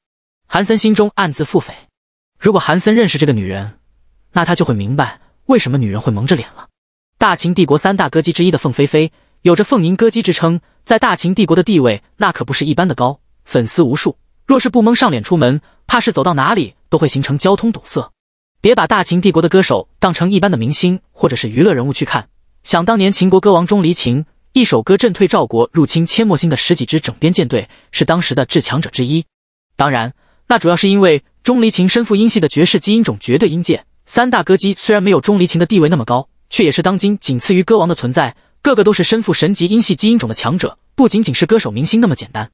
A: 韩森心中暗自腹诽。如果韩森认识这个女人，那他就会明白为什么女人会蒙着脸了。大秦帝国三大歌姬之一的凤飞飞，有着“凤吟歌姬”之称，在大秦帝国的地位那可不是一般的高，粉丝无数。若是不蒙上脸出门，怕是走到哪里都会形成交通堵塞。别把大秦帝国的歌手当成一般的明星或者是娱乐人物去看。想当年，秦国歌王钟离情一首歌震退赵国入侵千陌星的十几支整编舰队，是当时的至强者之一。当然，那主要是因为钟离情身负音系的绝世基因种——绝对音界。三大歌姬虽然没有钟离情的地位那么高。却也是当今仅次于歌王的存在，个个都是身负神级音系基因种的强者，不仅仅是歌手明星那么简单。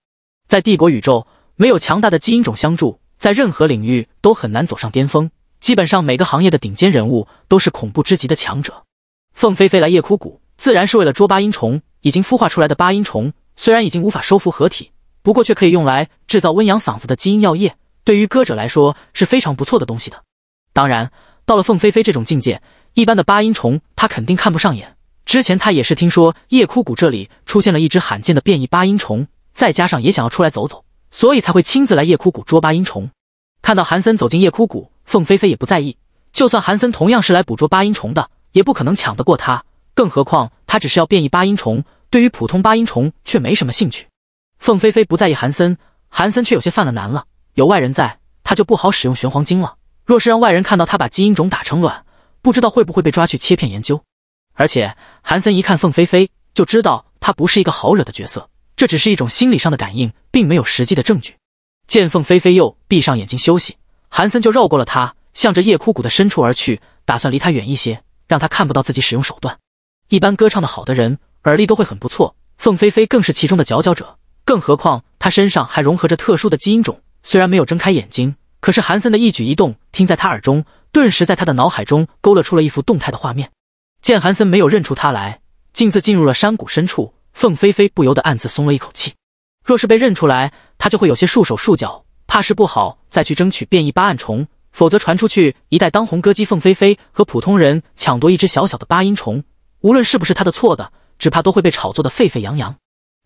A: 在帝国宇宙，没有强大的基因种相助，在任何领域都很难走上巅峰。基本上每个行业的顶尖人物都是恐怖之极的强者。凤飞飞来夜枯谷，自然是为了捉八音虫。已经孵化出来的八音虫虽然已经无法收服合体，不过却可以用来制造温养嗓子的基因药液，对于歌者来说是非常不错的东西的。当然，到了凤飞飞这种境界。一般的八音虫，他肯定看不上眼。之前他也是听说夜枯谷这里出现了一只罕见的变异八音虫，再加上也想要出来走走，所以才会亲自来夜枯谷捉八音虫。看到韩森走进夜枯谷，凤飞飞也不在意。就算韩森同样是来捕捉八音虫的，也不可能抢得过他。更何况他只是要变异八音虫，对于普通八音虫却没什么兴趣。凤飞飞不在意韩森，韩森却有些犯了难了。有外人在，他就不好使用玄黄晶了。若是让外人看到他把基因种打成卵，不知道会不会被抓去切片研究，而且韩森一看凤飞飞就知道她不是一个好惹的角色，这只是一种心理上的感应，并没有实际的证据。见凤飞飞又闭上眼睛休息，韩森就绕过了她，向着夜枯谷的深处而去，打算离她远一些，让她看不到自己使用手段。一般歌唱的好的人耳力都会很不错，凤飞飞更是其中的佼佼者，更何况她身上还融合着特殊的基因种。虽然没有睁开眼睛，可是韩森的一举一动听在她耳中。顿时在他的脑海中勾勒出了一幅动态的画面。见韩森没有认出他来，径自进入了山谷深处，凤飞飞不由得暗自松了一口气。若是被认出来，他就会有些束手束脚，怕是不好再去争取变异八暗虫。否则传出去，一代当红歌姬凤飞飞和普通人抢夺一只小小的八音虫，无论是不是他的错的，只怕都会被炒作的沸沸扬扬。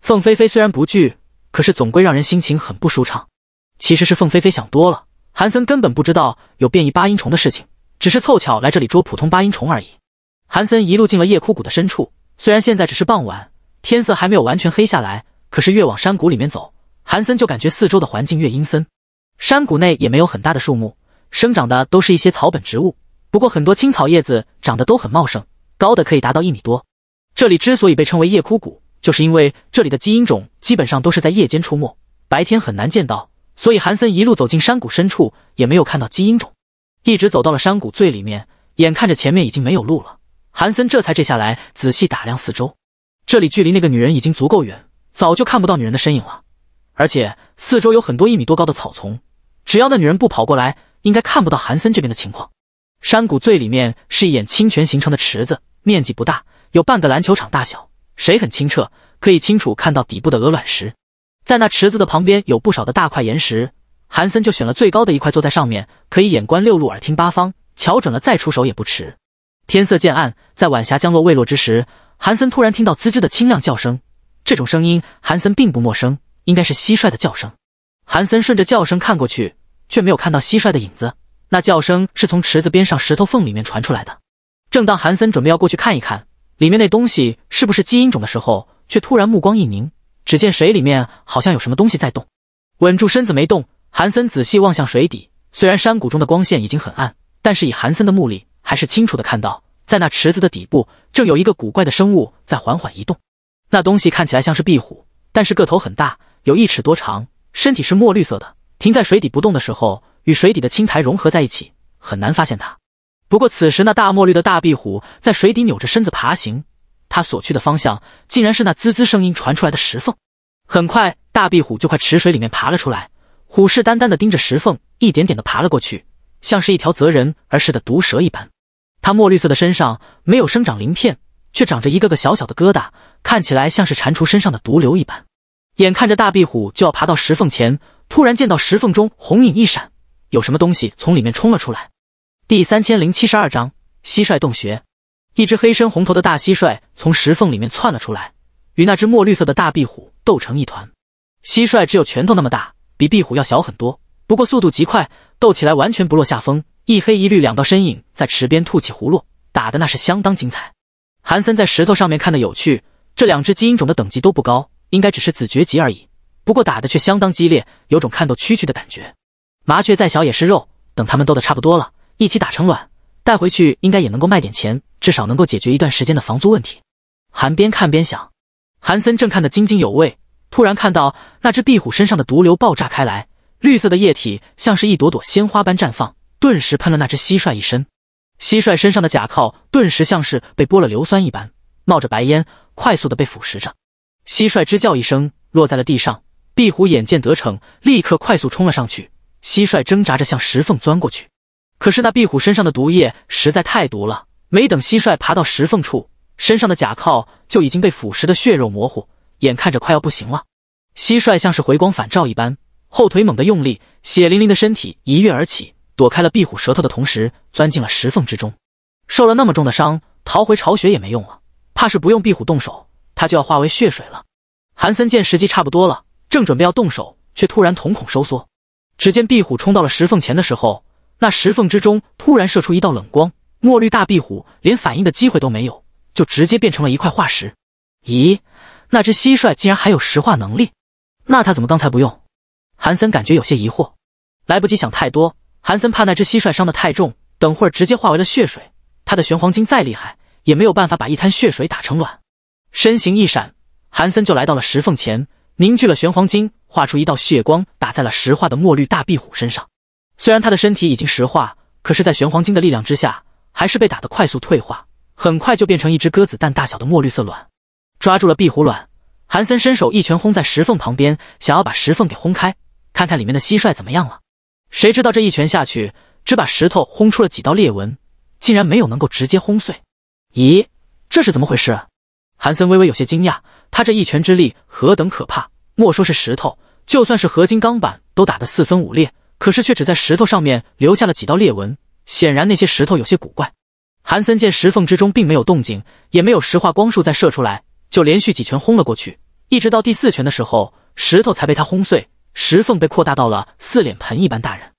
A: 凤飞飞虽然不惧，可是总归让人心情很不舒畅。其实是凤飞飞想多了。韩森根本不知道有变异八音虫的事情，只是凑巧来这里捉普通八音虫而已。韩森一路进了夜枯谷的深处，虽然现在只是傍晚，天色还没有完全黑下来，可是越往山谷里面走，韩森就感觉四周的环境越阴森。山谷内也没有很大的树木，生长的都是一些草本植物，不过很多青草叶子长得都很茂盛，高的可以达到一米多。这里之所以被称为夜枯谷，就是因为这里的基因种基本上都是在夜间出没，白天很难见到。所以韩森一路走进山谷深处，也没有看到基因种，一直走到了山谷最里面，眼看着前面已经没有路了，韩森这才这下来仔细打量四周。这里距离那个女人已经足够远，早就看不到女人的身影了，而且四周有很多一米多高的草丛，只要那女人不跑过来，应该看不到韩森这边的情况。山谷最里面是一眼清泉形成的池子，面积不大，有半个篮球场大小，水很清澈，可以清楚看到底部的鹅卵石。在那池子的旁边有不少的大块岩石，韩森就选了最高的一块坐在上面，可以眼观六路耳听八方，瞧准了再出手也不迟。天色渐暗，在晚霞降落未落之时，韩森突然听到滋滋的清亮叫声。这种声音韩森并不陌生，应该是蟋蟀的叫声。韩森顺着叫声看过去，却没有看到蟋蟀的影子。那叫声是从池子边上石头缝里面传出来的。正当韩森准备要过去看一看里面那东西是不是基因种的时候，却突然目光一凝。只见水里面好像有什么东西在动，稳住身子没动。韩森仔细望向水底，虽然山谷中的光线已经很暗，但是以韩森的目力，还是清楚的看到，在那池子的底部，正有一个古怪的生物在缓缓移动。那东西看起来像是壁虎，但是个头很大，有一尺多长，身体是墨绿色的。停在水底不动的时候，与水底的青苔融合在一起，很难发现它。不过此时那大墨绿的大壁虎在水底扭着身子爬行。他所去的方向，竟然是那滋滋声音传出来的石缝。很快，大壁虎就快池水里面爬了出来，虎视眈眈的盯着石缝，一点点的爬了过去，像是一条择人而食的毒蛇一般。它墨绿色的身上没有生长鳞片，却长着一个个小小的疙瘩，看起来像是蟾蜍身上的毒瘤一般。眼看着大壁虎就要爬到石缝前，突然见到石缝中红影一闪，有什么东西从里面冲了出来。第三千零七十二章：蟋蟀洞穴。一只黑身红头的大蟋蟀从石缝里面窜了出来，与那只墨绿色的大壁虎斗成一团。蟋蟀只有拳头那么大，比壁虎要小很多，不过速度极快，斗起来完全不落下风。一黑一绿两道身影在池边吐起葫芦，打的那是相当精彩。韩森在石头上面看得有趣，这两只基因种的等级都不高，应该只是子爵级而已，不过打的却相当激烈，有种看斗蛐蛐的感觉。麻雀再小也是肉，等他们斗的差不多了，一起打成卵，带回去应该也能够卖点钱。至少能够解决一段时间的房租问题。韩边看边想，韩森正看得津津有味，突然看到那只壁虎身上的毒瘤爆炸开来，绿色的液体像是一朵朵鲜花般绽放，顿时喷了那只蟋蟀一身。蟋蟀身上的甲壳顿时像是被剥了硫酸一般，冒着白烟，快速的被腐蚀着。蟋蟀吱叫一声，落在了地上。壁虎眼见得逞，立刻快速冲了上去。蟋蟀挣扎着向石缝钻过去，可是那壁虎身上的毒液实在太毒了。没等蟋蟀爬到石缝处，身上的甲壳就已经被腐蚀的血肉模糊，眼看着快要不行了。蟋蟀像是回光返照一般，后腿猛地用力，血淋淋的身体一跃而起，躲开了壁虎舌头的同时，钻进了石缝之中。受了那么重的伤，逃回巢穴也没用了，怕是不用壁虎动手，它就要化为血水了。韩森见时机差不多了，正准备要动手，却突然瞳孔收缩。只见壁虎冲到了石缝前的时候，那石缝之中突然射出一道冷光。墨绿大壁虎连反应的机会都没有，就直接变成了一块化石。咦，那只蟋蟀竟然还有石化能力？那它怎么刚才不用？韩森感觉有些疑惑，来不及想太多。韩森怕那只蟋蟀伤得太重，等会儿直接化为了血水。他的玄黄金再厉害，也没有办法把一滩血水打成卵。身形一闪，韩森就来到了石缝前，凝聚了玄黄金，画出一道血光，打在了石化的墨绿大壁虎身上。虽然他的身体已经石化，可是，在玄黄金的力量之下。还是被打得快速退化，很快就变成一只鸽子蛋大小的墨绿色卵。抓住了壁虎卵，韩森伸手一拳轰在石缝旁边，想要把石缝给轰开，看看里面的蟋蟀怎么样了。谁知道这一拳下去，只把石头轰出了几道裂纹，竟然没有能够直接轰碎。咦，这是怎么回事？韩森微微有些惊讶，他这一拳之力何等可怕，莫说是石头，就算是合金钢板都打得四分五裂，可是却只在石头上面留下了几道裂纹。显然那些石头有些古怪。韩森见石缝之中并没有动静，也没有石化光束再射出来，就连续几拳轰了过去。一直到第四拳的时候，石头才被他轰碎，石缝被扩大到了四脸盆一般大。人，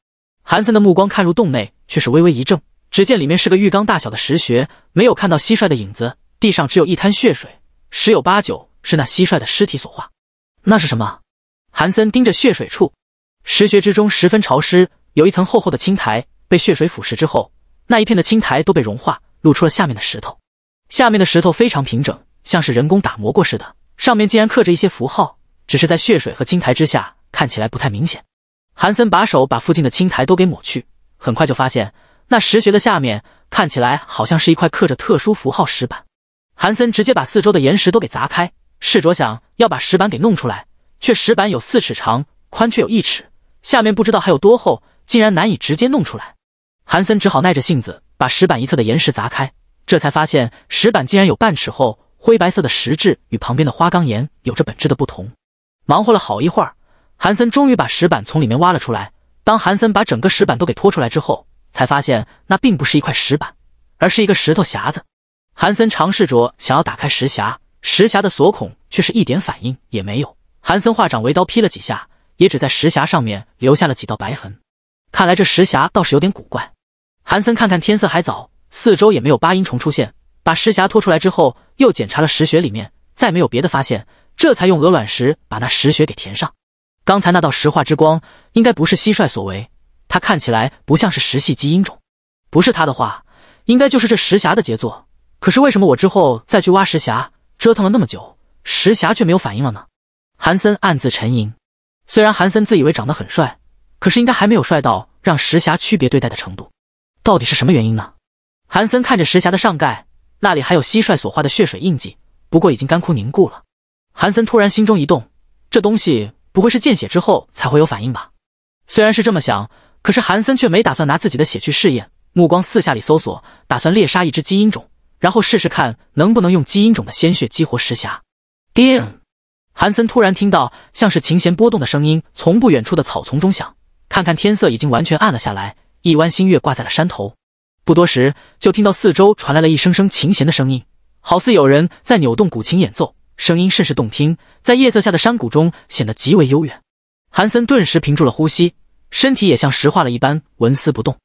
A: 韩森的目光看入洞内，却是微微一怔。只见里面是个浴缸大小的石穴，没有看到蟋蟀的影子，地上只有一滩血水，十有八九是那蟋蟀的尸体所化。那是什么？韩森盯着血水处，石穴之中十分潮湿，有一层厚厚的青苔。被血水腐蚀之后，那一片的青苔都被融化，露出了下面的石头。下面的石头非常平整，像是人工打磨过似的。上面竟然刻着一些符号，只是在血水和青苔之下，看起来不太明显。韩森把手把附近的青苔都给抹去，很快就发现那石穴的下面看起来好像是一块刻着特殊符号石板。韩森直接把四周的岩石都给砸开，试着想要把石板给弄出来，却石板有四尺长，宽却有一尺，下面不知道还有多厚，竟然难以直接弄出来。韩森只好耐着性子把石板一侧的岩石砸开，这才发现石板竟然有半尺厚，灰白色的石质与旁边的花岗岩有着本质的不同。忙活了好一会儿，韩森终于把石板从里面挖了出来。当韩森把整个石板都给拖出来之后，才发现那并不是一块石板，而是一个石头匣子。韩森尝试着想要打开石匣，石匣的锁孔却是一点反应也没有。韩森化掌为刀劈了几下，也只在石匣上面留下了几道白痕。看来这石匣倒是有点古怪。韩森看看天色还早，四周也没有八音虫出现。把石匣拖出来之后，又检查了石穴里面，再没有别的发现，这才用鹅卵石把那石穴给填上。刚才那道石化之光应该不是蟋蟀所为，它看起来不像是石系基因种，不是它的话，应该就是这石匣的杰作。可是为什么我之后再去挖石匣，折腾了那么久，石匣却没有反应了呢？韩森暗自沉吟。虽然韩森自以为长得很帅，可是应该还没有帅到让石匣区别对待的程度。到底是什么原因呢？韩森看着石匣的上盖，那里还有蟋蟀所化的血水印记，不过已经干枯凝固了。韩森突然心中一动，这东西不会是见血之后才会有反应吧？虽然是这么想，可是韩森却没打算拿自己的血去试验，目光四下里搜索，打算猎杀一只基因种，然后试试看能不能用基因种的鲜血激活石匣。叮！韩森突然听到像是琴弦波动的声音，从不远处的草丛中响。看看天色，已经完全暗了下来。一弯新月挂在了山头，不多时就听到四周传来了一声声琴弦的声音，好似有人在扭动古琴演奏，声音甚是动听，在夜色下的山谷中显得极为悠远。韩森顿时屏住了呼吸，身体也像石化了一般纹丝不动。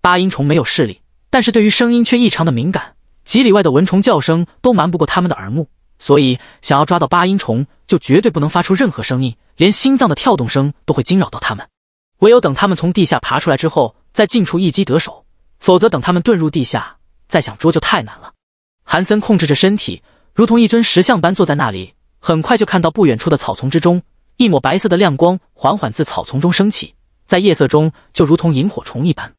A: 八音虫没有视力，但是对于声音却异常的敏感，几里外的蚊虫叫声都瞒不过他们的耳目，所以想要抓到八音虫，就绝对不能发出任何声音，连心脏的跳动声都会惊扰到他们。唯有等他们从地下爬出来之后。在近处一击得手，否则等他们遁入地下再想捉就太难了。韩森控制着身体，如同一尊石像般坐在那里。很快就看到不远处的草丛之中，一抹白色的亮光缓缓自草丛中升起，在夜色中就如同萤火虫一般。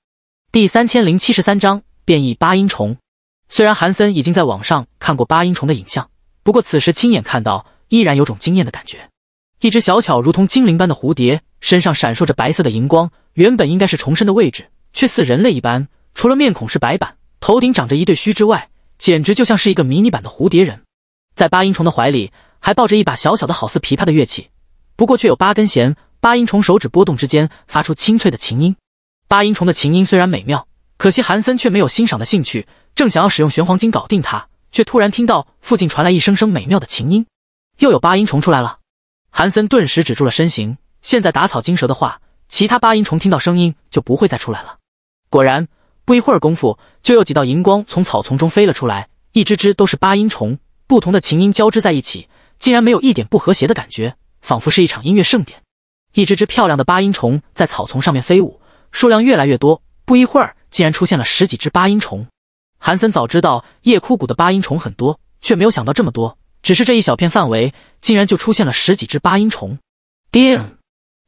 A: 第三千零七十三章变异八音虫。虽然韩森已经在网上看过八音虫的影像，不过此时亲眼看到，依然有种惊艳的感觉。一只小巧如同精灵般的蝴蝶，身上闪烁着白色的荧光。原本应该是重生的位置，却似人类一般，除了面孔是白板，头顶长着一对须之外，简直就像是一个迷你版的蝴蝶人。在八音虫的怀里，还抱着一把小小的好似琵琶的乐器，不过却有八根弦。八音虫手指拨动之间，发出清脆的琴音。八音虫的琴音虽然美妙，可惜韩森却没有欣赏的兴趣。正想要使用玄黄金搞定它，却突然听到附近传来一声声美妙的琴音，又有八音虫出来了。韩森顿时止住了身形，现在打草惊蛇的话。其他八音虫听到声音就不会再出来了。果然，不一会儿功夫，就有几道荧光从草丛中飞了出来，一只只都是八音虫，不同的琴音交织在一起，竟然没有一点不和谐的感觉，仿佛是一场音乐盛典。一只只漂亮的八音虫在草丛上面飞舞，数量越来越多，不一会儿竟然出现了十几只八音虫。韩森早知道夜枯谷的八音虫很多，却没有想到这么多，只是这一小片范围，竟然就出现了十几只八音虫。叮。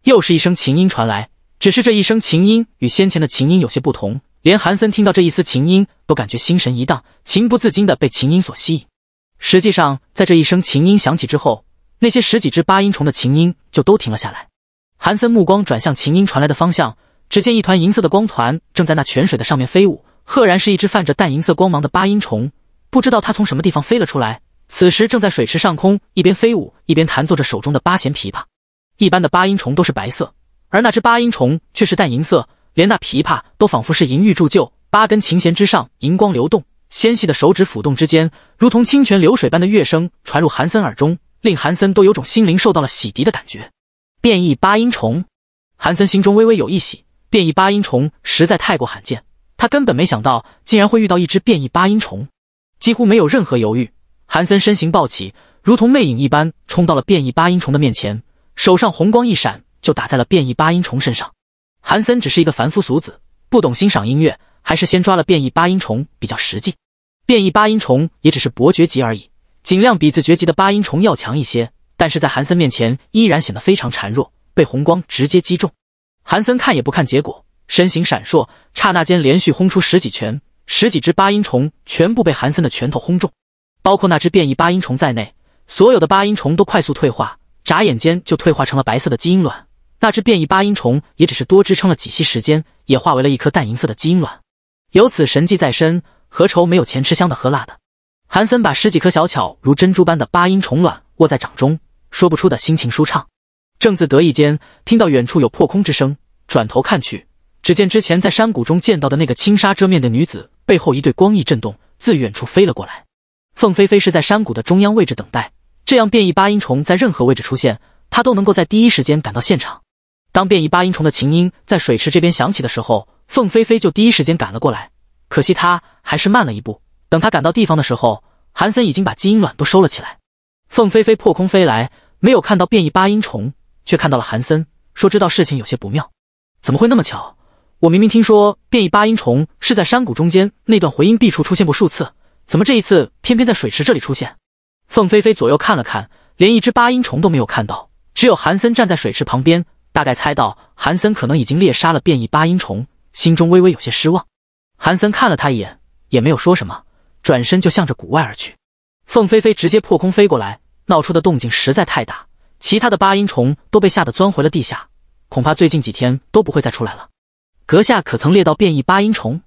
A: 又是一声琴音传来，只是这一声琴音与先前的琴音有些不同，连韩森听到这一丝琴音都感觉心神一荡，情不自禁的被琴音所吸引。实际上，在这一声琴音响起之后，那些十几只八音虫的琴音就都停了下来。韩森目光转向琴音传来的方向，只见一团银色的光团正在那泉水的上面飞舞，赫然是一只泛着淡银色光芒的八音虫。不知道它从什么地方飞了出来，此时正在水池上空一边飞舞一边弹奏着手中的八弦琵琶。一般的八音虫都是白色，而那只八音虫却是淡银色，连那琵琶都仿佛是银玉铸就。八根琴弦之上，银光流动，纤细的手指抚动之间，如同清泉流水般的乐声传入韩森耳中，令韩森都有种心灵受到了洗涤的感觉。变异八音虫，韩森心中微微有一喜。变异八音虫实在太过罕见，他根本没想到竟然会遇到一只变异八音虫。几乎没有任何犹豫，韩森身形暴起，如同魅影一般冲到了变异八音虫的面前。手上红光一闪，就打在了变异八音虫身上。韩森只是一个凡夫俗子，不懂欣赏音乐，还是先抓了变异八音虫比较实际。变异八音虫也只是伯爵级而已，尽量比自爵级的八音虫要强一些，但是在韩森面前依然显得非常孱弱，被红光直接击中。韩森看也不看，结果身形闪烁，刹那间连续轰出十几拳，十几只八音虫全部被韩森的拳头轰中，包括那只变异八音虫在内，所有的八音虫都快速退化。眨眼间就退化成了白色的基因卵，那只变异八音虫也只是多支撑了几息时间，也化为了一颗淡银色的基因卵。由此神迹在身，何愁没有钱吃香的喝辣的？韩森把十几颗小巧如珍珠般的八音虫卵握在掌中，说不出的心情舒畅。正自得意间，听到远处有破空之声，转头看去，只见之前在山谷中见到的那个轻纱遮面的女子，背后一对光翼震动，自远处飞了过来。凤飞飞是在山谷的中央位置等待。这样，变异八音虫在任何位置出现，他都能够在第一时间赶到现场。当变异八音虫的琴音在水池这边响起的时候，凤飞飞就第一时间赶了过来。可惜他还是慢了一步。等他赶到地方的时候，韩森已经把基因卵都收了起来。凤飞飞破空飞来，没有看到变异八音虫，却看到了韩森，说知道事情有些不妙。怎么会那么巧？我明明听说变异八音虫是在山谷中间那段回音壁处出现过数次，怎么这一次偏偏在水池这里出现？凤飞飞左右看了看，连一只八音虫都没有看到，只有韩森站在水池旁边。大概猜到韩森可能已经猎杀了变异八音虫，心中微微有些失望。韩森看了他一眼，也没有说什么，转身就向着谷外而去。凤飞飞直接破空飞过来，闹出的动静实在太大，其他的八音虫都被吓得钻回了地下，恐怕最近几天都不会再出来了。阁下可曾猎到变异八音虫？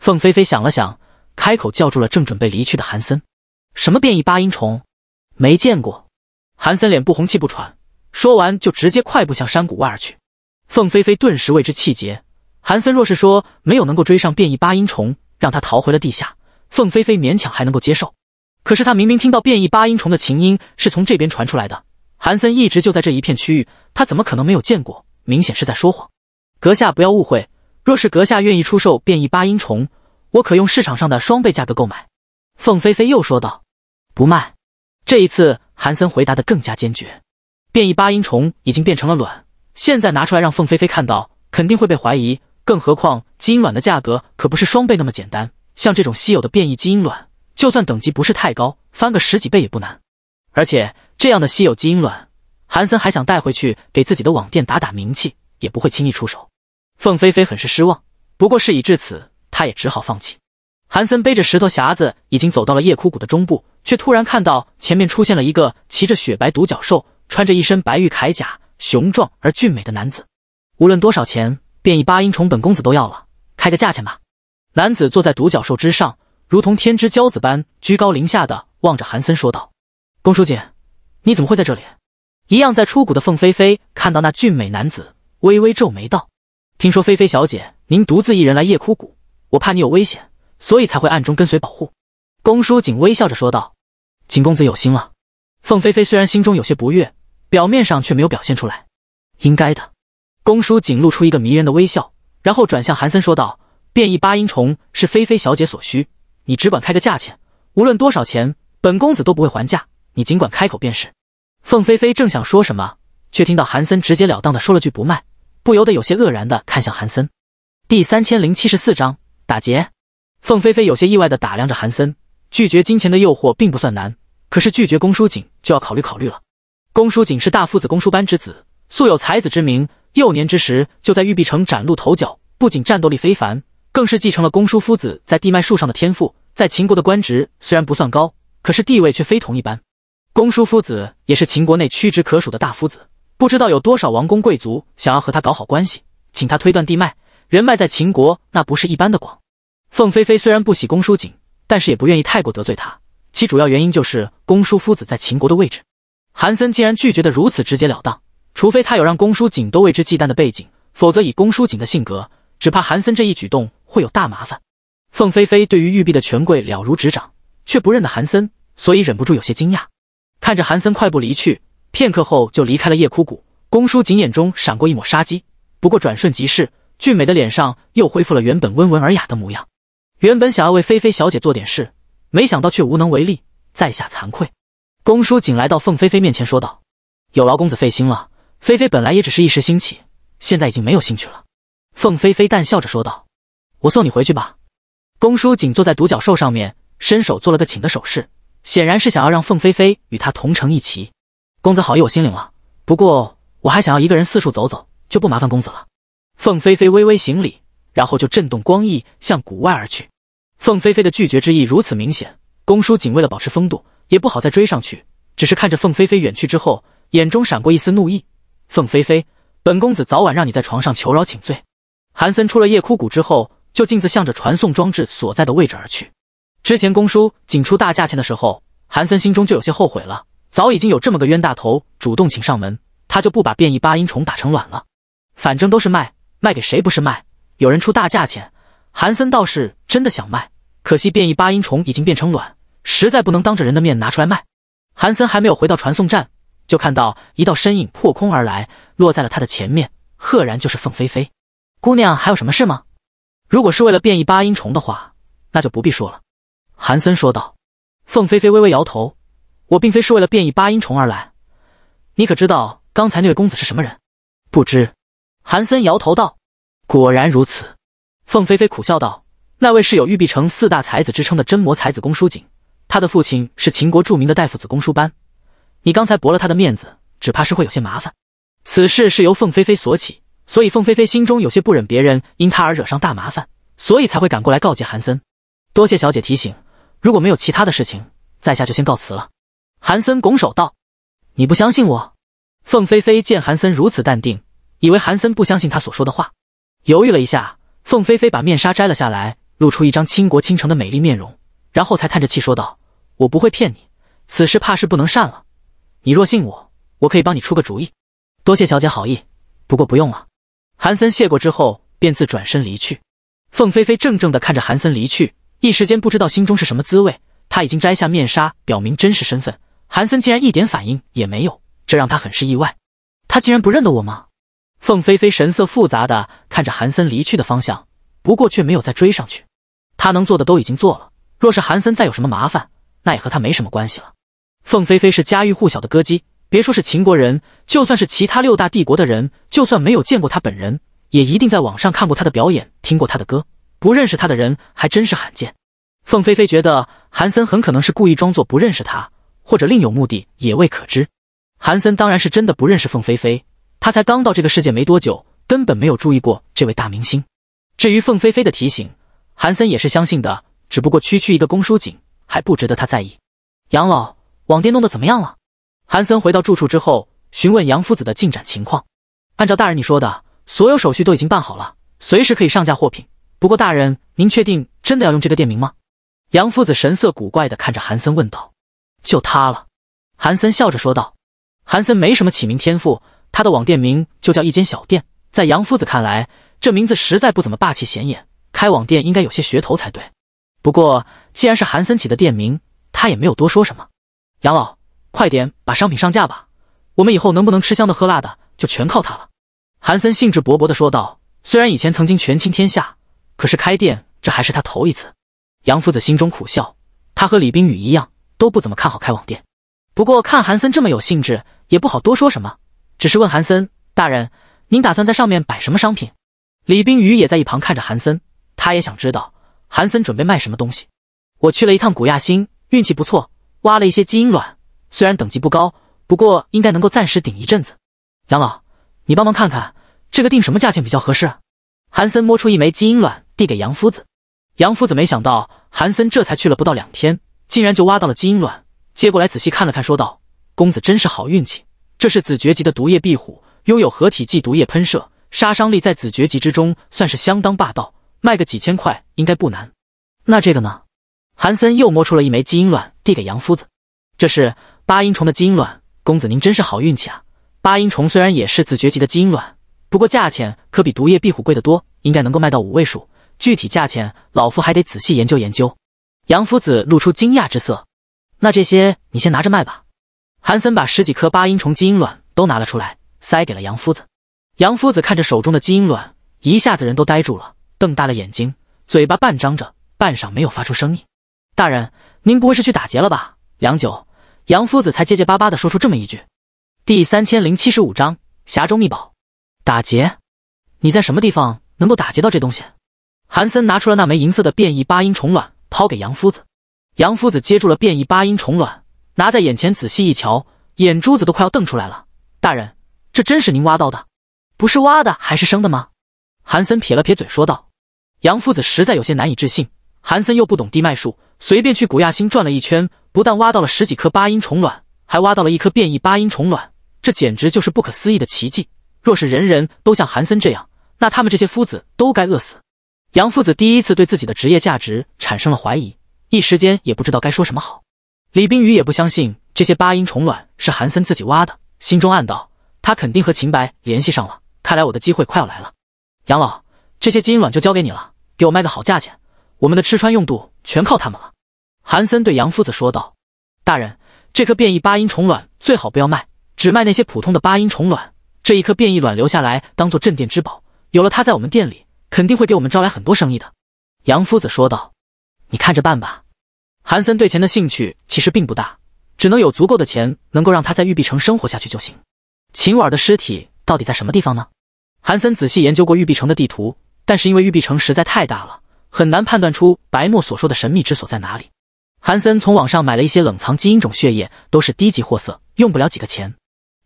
A: 凤飞飞想了想，开口叫住了正准备离去的韩森：“什么变异八音虫？”没见过，韩森脸不红气不喘，说完就直接快步向山谷外而去。凤飞飞顿时为之气结。韩森若是说没有能够追上变异八音虫，让他逃回了地下，凤飞飞勉强还能够接受。可是他明明听到变异八音虫的琴音是从这边传出来的，韩森一直就在这一片区域，他怎么可能没有见过？明显是在说谎。阁下不要误会，若是阁下愿意出售变异八音虫，我可用市场上的双倍价格购买。凤飞飞又说道：“不卖。”这一次，韩森回答的更加坚决。变异八音虫已经变成了卵，现在拿出来让凤飞飞看到，肯定会被怀疑。更何况，基因卵的价格可不是双倍那么简单。像这种稀有的变异基因卵，就算等级不是太高，翻个十几倍也不难。而且，这样的稀有基因卵，韩森还想带回去给自己的网店打打名气，也不会轻易出手。凤飞飞很是失望，不过事已至此，他也只好放弃。韩森背着石头匣子，已经走到了夜枯谷的中部，却突然看到前面出现了一个骑着雪白独角兽、穿着一身白玉铠甲、雄壮而俊美的男子。无论多少钱，变异八音虫本公子都要了，开个价钱吧！男子坐在独角兽之上，如同天之骄子般居高临下的望着韩森说道：“宫书记，你怎么会在这里？”一样在出谷的凤飞飞看到那俊美男子，微微皱眉道：“听说菲菲小姐您独自一人来夜枯谷，我怕你有危险。”所以才会暗中跟随保护，公叔锦微笑着说道：“景公子有心了。”凤飞飞虽然心中有些不悦，表面上却没有表现出来。应该的，公叔锦露出一个迷人的微笑，然后转向韩森说道：“变异八音虫是菲菲小姐所需，你只管开个价钱，无论多少钱，本公子都不会还价，你尽管开口便是。”凤飞飞正想说什么，却听到韩森直截了当的说了句“不卖”，不由得有些愕然的看向韩森。第三千零七十四章打劫。凤飞飞有些意外的打量着韩森，拒绝金钱的诱惑并不算难，可是拒绝公叔瑾就要考虑考虑了。公叔瑾是大夫子公叔班之子，素有才子之名，幼年之时就在玉璧城崭露头角，不仅战斗力非凡，更是继承了公叔夫子在地脉术上的天赋。在秦国的官职虽然不算高，可是地位却非同一般。公叔夫子也是秦国内屈指可数的大夫子，不知道有多少王公贵族想要和他搞好关系，请他推断地脉，人脉在秦国那不是一般的广。凤飞飞虽然不喜公叔瑾，但是也不愿意太过得罪他。其主要原因就是公叔夫子在秦国的位置。韩森竟然拒绝得如此直截了当，除非他有让公叔瑾都为之忌惮的背景，否则以公叔瑾的性格，只怕韩森这一举动会有大麻烦。凤飞飞对于玉璧的权贵了如指掌，却不认得韩森，所以忍不住有些惊讶。看着韩森快步离去，片刻后就离开了夜枯谷。公叔瑾眼中闪过一抹杀机，不过转瞬即逝，俊美的脸上又恢复了原本温文尔雅的模样。原本想要为菲菲小姐做点事，没想到却无能为力，在下惭愧。公叔锦来到凤菲菲面前说道：“有劳公子费心了。”菲菲本来也只是一时兴起，现在已经没有兴趣了。凤菲菲淡笑着说道：“我送你回去吧。”公叔锦坐在独角兽上面，伸手做了个请的手势，显然是想要让凤菲菲与他同乘一骑。公子好意，我心领了。不过我还想要一个人四处走走，就不麻烦公子了。凤菲菲微微行礼。然后就震动光翼向谷外而去。凤飞飞的拒绝之意如此明显，公叔仅为了保持风度，也不好再追上去，只是看着凤飞飞远去之后，眼中闪过一丝怒意。凤飞飞，本公子早晚让你在床上求饶请罪。韩森出了夜枯谷之后，就径自向着传送装置所在的位置而去。之前公叔仅出大价钱的时候，韩森心中就有些后悔了，早已经有这么个冤大头主动请上门，他就不把变异八音虫打成卵了，反正都是卖，卖给谁不是卖。有人出大价钱，韩森倒是真的想卖，可惜变异八音虫已经变成卵，实在不能当着人的面拿出来卖。韩森还没有回到传送站，就看到一道身影破空而来，落在了他的前面，赫然就是凤飞飞。姑娘还有什么事吗？如果是为了变异八音虫的话，那就不必说了。韩森说道。凤飞飞微微摇头：“我并非是为了变异八音虫而来。你可知道刚才那位公子是什么人？”“不知。”韩森摇头道。果然如此，凤飞飞苦笑道：“那位是有玉璧城四大才子之称的真魔才子公叔景，他的父亲是秦国著名的大夫子公叔班。你刚才驳了他的面子，只怕是会有些麻烦。此事是由凤飞飞所起，所以凤飞飞心中有些不忍，别人因他而惹上大麻烦，所以才会赶过来告诫韩森。多谢小姐提醒，如果没有其他的事情，在下就先告辞了。”韩森拱手道：“你不相信我？”凤飞飞见韩森如此淡定，以为韩森不相信他所说的话。犹豫了一下，凤飞飞把面纱摘了下来，露出一张倾国倾城的美丽面容，然后才叹着气说道：“我不会骗你，此事怕是不能善了。你若信我，我可以帮你出个主意。多谢小姐好意，不过不用了。”韩森谢过之后，便自转身离去。凤飞飞怔怔的看着韩森离去，一时间不知道心中是什么滋味。他已经摘下面纱，表明真实身份，韩森竟然一点反应也没有，这让他很是意外。他竟然不认得我吗？凤飞飞神色复杂的看着韩森离去的方向，不过却没有再追上去。他能做的都已经做了，若是韩森再有什么麻烦，那也和他没什么关系了。凤飞飞是家喻户晓的歌姬，别说是秦国人，就算是其他六大帝国的人，就算没有见过他本人，也一定在网上看过他的表演，听过他的歌。不认识他的人还真是罕见。凤飞飞觉得韩森很可能是故意装作不认识他，或者另有目的，也未可知。韩森当然是真的不认识凤飞飞。他才刚到这个世界没多久，根本没有注意过这位大明星。至于凤飞飞的提醒，韩森也是相信的，只不过区区一个公叔锦，还不值得他在意。杨老，网店弄得怎么样了？韩森回到住处之后，询问杨夫子的进展情况。按照大人你说的，所有手续都已经办好了，随时可以上架货品。不过大人，您确定真的要用这个店名吗？杨夫子神色古怪的看着韩森问道。就他了。韩森笑着说道。韩森没什么起名天赋。他的网店名就叫一间小店，在杨夫子看来，这名字实在不怎么霸气显眼。开网店应该有些噱头才对。不过既然是韩森起的店名，他也没有多说什么。杨老，快点把商品上架吧，我们以后能不能吃香的喝辣的，就全靠他了。韩森兴致勃勃地说道：“虽然以前曾经权倾天下，可是开店这还是他头一次。”杨夫子心中苦笑，他和李冰雨一样，都不怎么看好开网店。不过看韩森这么有兴致，也不好多说什么。只是问韩森大人，您打算在上面摆什么商品？李冰雨也在一旁看着韩森，他也想知道韩森准备卖什么东西。我去了一趟古亚星，运气不错，挖了一些基因卵，虽然等级不高，不过应该能够暂时顶一阵子。杨老，你帮忙看看这个定什么价钱比较合适？韩森摸出一枚基因卵，递给杨夫子。杨夫子没想到韩森这才去了不到两天，竟然就挖到了基因卵，接过来仔细看了看，说道：“公子真是好运气。”这是子爵级的毒液壁虎，拥有合体技毒液喷射，杀伤力在子爵级之中算是相当霸道，卖个几千块应该不难。那这个呢？韩森又摸出了一枚基因卵，递给杨夫子。这是八音虫的基因卵，公子您真是好运气啊！八音虫虽然也是子爵级的基因卵，不过价钱可比毒液壁虎贵得多，应该能够卖到五位数。具体价钱老夫还得仔细研究研究。杨夫子露出惊讶之色。那这些你先拿着卖吧。韩森把十几颗八音虫基因卵都拿了出来，塞给了杨夫子。杨夫子看着手中的基因卵，一下子人都呆住了，瞪大了眼睛，嘴巴半张着，半晌没有发出声音。大人，您不会是去打劫了吧？良久，杨夫子才结结巴巴的说出这么一句。第三千零七十五章匣中秘宝。打劫？你在什么地方能够打劫到这东西？韩森拿出了那枚银色的变异八音虫卵，抛给杨夫子。杨夫子接住了变异八音虫卵。拿在眼前仔细一瞧，眼珠子都快要瞪出来了。大人，这真是您挖到的？不是挖的还是生的吗？韩森撇了撇嘴说道。杨夫子实在有些难以置信。韩森又不懂地脉术，随便去古亚星转了一圈，不但挖到了十几颗八音虫卵，还挖到了一颗变异八音虫卵，这简直就是不可思议的奇迹。若是人人都像韩森这样，那他们这些夫子都该饿死。杨夫子第一次对自己的职业价值产生了怀疑，一时间也不知道该说什么好。李冰雨也不相信这些八音虫卵是韩森自己挖的，心中暗道：他肯定和秦白联系上了。看来我的机会快要来了。杨老，这些金卵就交给你了，给我卖个好价钱。我们的吃穿用度全靠他们了。韩森对杨夫子说道：“大人，这颗变异八音虫卵最好不要卖，只卖那些普通的八音虫卵。这一颗变异卵留下来当做镇店之宝，有了它，在我们店里肯定会给我们招来很多生意的。”杨夫子说道：“你看着办吧。”韩森对钱的兴趣其实并不大，只能有足够的钱能够让他在玉璧城生活下去就行。秦婉儿的尸体到底在什么地方呢？韩森仔细研究过玉璧城的地图，但是因为玉璧城实在太大了，很难判断出白墨所说的神秘之所在哪里。韩森从网上买了一些冷藏基因种血液，都是低级货色，用不了几个钱。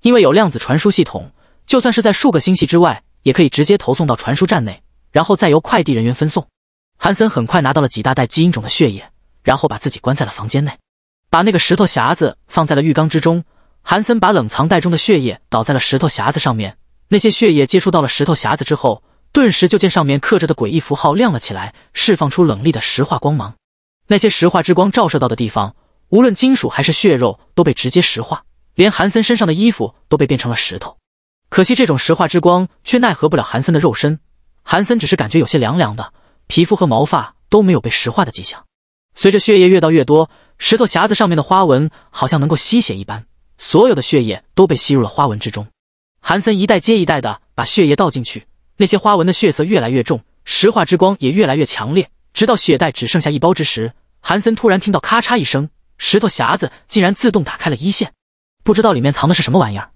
A: 因为有量子传输系统，就算是在数个星系之外，也可以直接投送到传输站内，然后再由快递人员分送。韩森很快拿到了几大袋基因种的血液。然后把自己关在了房间内，把那个石头匣子放在了浴缸之中。韩森把冷藏袋中的血液倒在了石头匣子上面，那些血液接触到了石头匣子之后，顿时就见上面刻着的诡异符号亮了起来，释放出冷厉的石化光芒。那些石化之光照射到的地方，无论金属还是血肉都被直接石化，连韩森身上的衣服都被变成了石头。可惜这种石化之光却奈何不了韩森的肉身，韩森只是感觉有些凉凉的，皮肤和毛发都没有被石化的迹象。随着血液越倒越多，石头匣子上面的花纹好像能够吸血一般，所有的血液都被吸入了花纹之中。韩森一袋接一袋的把血液倒进去，那些花纹的血色越来越重，石化之光也越来越强烈。直到血袋只剩下一包之时，韩森突然听到咔嚓一声，石头匣子竟然自动打开了一线，不知道里面藏的是什么玩意儿。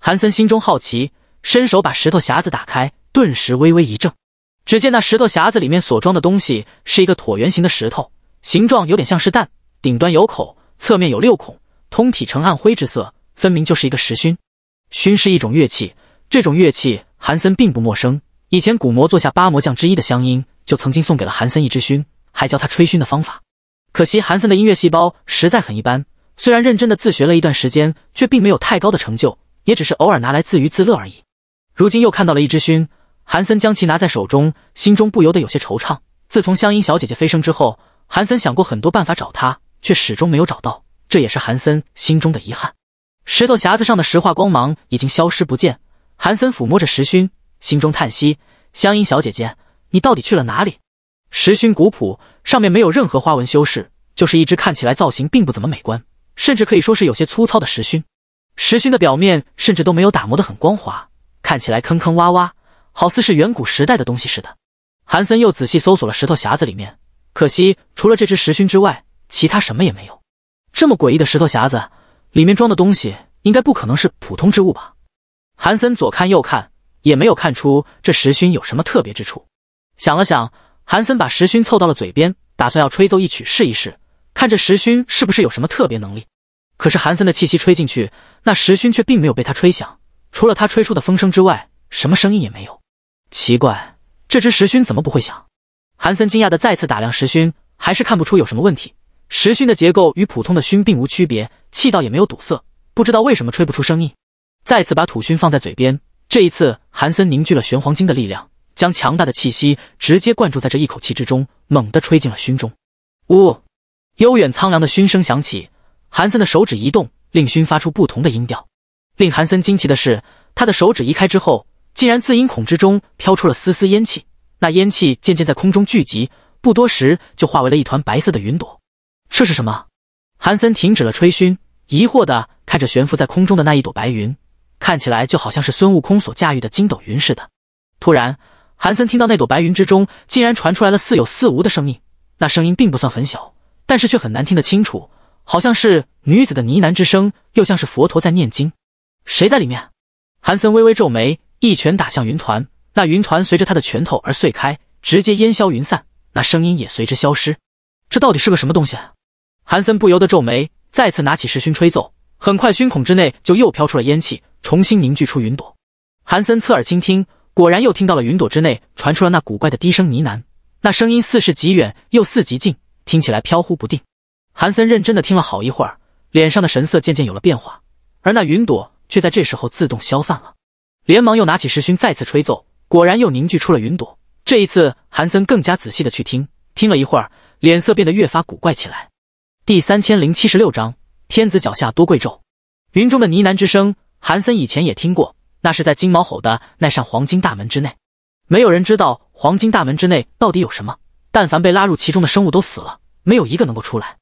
A: 韩森心中好奇，伸手把石头匣子打开，顿时微微一怔，只见那石头匣子里面所装的东西是一个椭圆形的石头。形状有点像是蛋，顶端有口，侧面有六孔，通体呈暗灰之色，分明就是一个石埙。埙是一种乐器，这种乐器韩森并不陌生。以前古魔座下八魔将之一的香音就曾经送给了韩森一支埙，还教他吹埙的方法。可惜韩森的音乐细胞实在很一般，虽然认真的自学了一段时间，却并没有太高的成就，也只是偶尔拿来自娱自乐而已。如今又看到了一支埙，韩森将其拿在手中，心中不由得有些惆怅。自从香音小姐姐飞升之后，韩森想过很多办法找他，却始终没有找到，这也是韩森心中的遗憾。石头匣子上的石化光芒已经消失不见，韩森抚摸着石勋，心中叹息：“香音小姐姐，你到底去了哪里？”石勋古朴，上面没有任何花纹修饰，就是一只看起来造型并不怎么美观，甚至可以说是有些粗糙的石勋。石勋的表面甚至都没有打磨得很光滑，看起来坑坑洼洼，好似是远古时代的东西似的。韩森又仔细搜索了石头匣子里面。可惜，除了这只石埙之外，其他什么也没有。这么诡异的石头匣子，里面装的东西应该不可能是普通之物吧？韩森左看右看，也没有看出这石埙有什么特别之处。想了想，韩森把石埙凑到了嘴边，打算要吹奏一曲试一试，看这石埙是不是有什么特别能力。可是韩森的气息吹进去，那石埙却并没有被他吹响，除了他吹出的风声之外，什么声音也没有。奇怪，这只石埙怎么不会响？韩森惊讶的再次打量石勋，还是看不出有什么问题。石勋的结构与普通的勋并无区别，气道也没有堵塞，不知道为什么吹不出声音。再次把土勋放在嘴边，这一次韩森凝聚了玄黄金的力量，将强大的气息直接灌注在这一口气之中，猛地吹进了埙中。呜，悠远苍凉的熏声响起。韩森的手指一动，令熏发出不同的音调。令韩森惊奇的是，他的手指移开之后，竟然自音孔之中飘出了丝丝烟气。那烟气渐渐在空中聚集，不多时就化为了一团白色的云朵。这是什么？韩森停止了吹熏，疑惑的看着悬浮在空中的那一朵白云，看起来就好像是孙悟空所驾驭的筋斗云似的。突然，韩森听到那朵白云之中竟然传出来了似有似无的声音，那声音并不算很小，但是却很难听得清楚，好像是女子的呢喃之声，又像是佛陀在念经。谁在里面？韩森微微皱眉，一拳打向云团。那云团随着他的拳头而碎开，直接烟消云散，那声音也随之消失。这到底是个什么东西啊？韩森不由得皱眉，再次拿起石熏吹奏，很快熏孔之内就又飘出了烟气，重新凝聚出云朵。韩森侧耳倾听，果然又听到了云朵之内传出了那古怪的低声呢喃。那声音似是极远，又似极近，听起来飘忽不定。韩森认真的听了好一会儿，脸上的神色渐渐有了变化。而那云朵却在这时候自动消散了，连忙又拿起石勋再次吹奏。果然又凝聚出了云朵。这一次，韩森更加仔细的去听，听了一会儿，脸色变得越发古怪起来。第三千零七十六章：天子脚下多贵胄。云中的呢喃之声，韩森以前也听过，那是在金毛吼的那扇黄金大门之内。没有人知道黄金大门之内到底有什么，但凡被拉入其中的生物都死了，没有一个能够出来。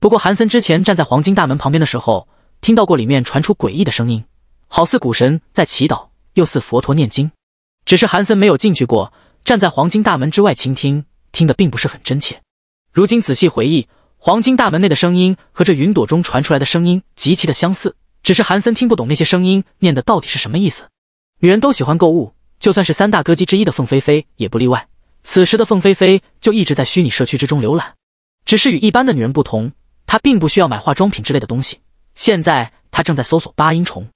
A: 不过，韩森之前站在黄金大门旁边的时候，听到过里面传出诡异的声音，好似古神在祈祷，又似佛陀念经。只是韩森没有进去过，站在黄金大门之外倾听，听得并不是很真切。如今仔细回忆，黄金大门内的声音和这云朵中传出来的声音极其的相似，只是韩森听不懂那些声音念的到底是什么意思。女人都喜欢购物，就算是三大歌姬之一的凤飞飞也不例外。此时的凤飞飞就一直在虚拟社区之中浏览，只是与一般的女人不同，她并不需要买化妆品之类的东西。现在她正在搜索八音虫，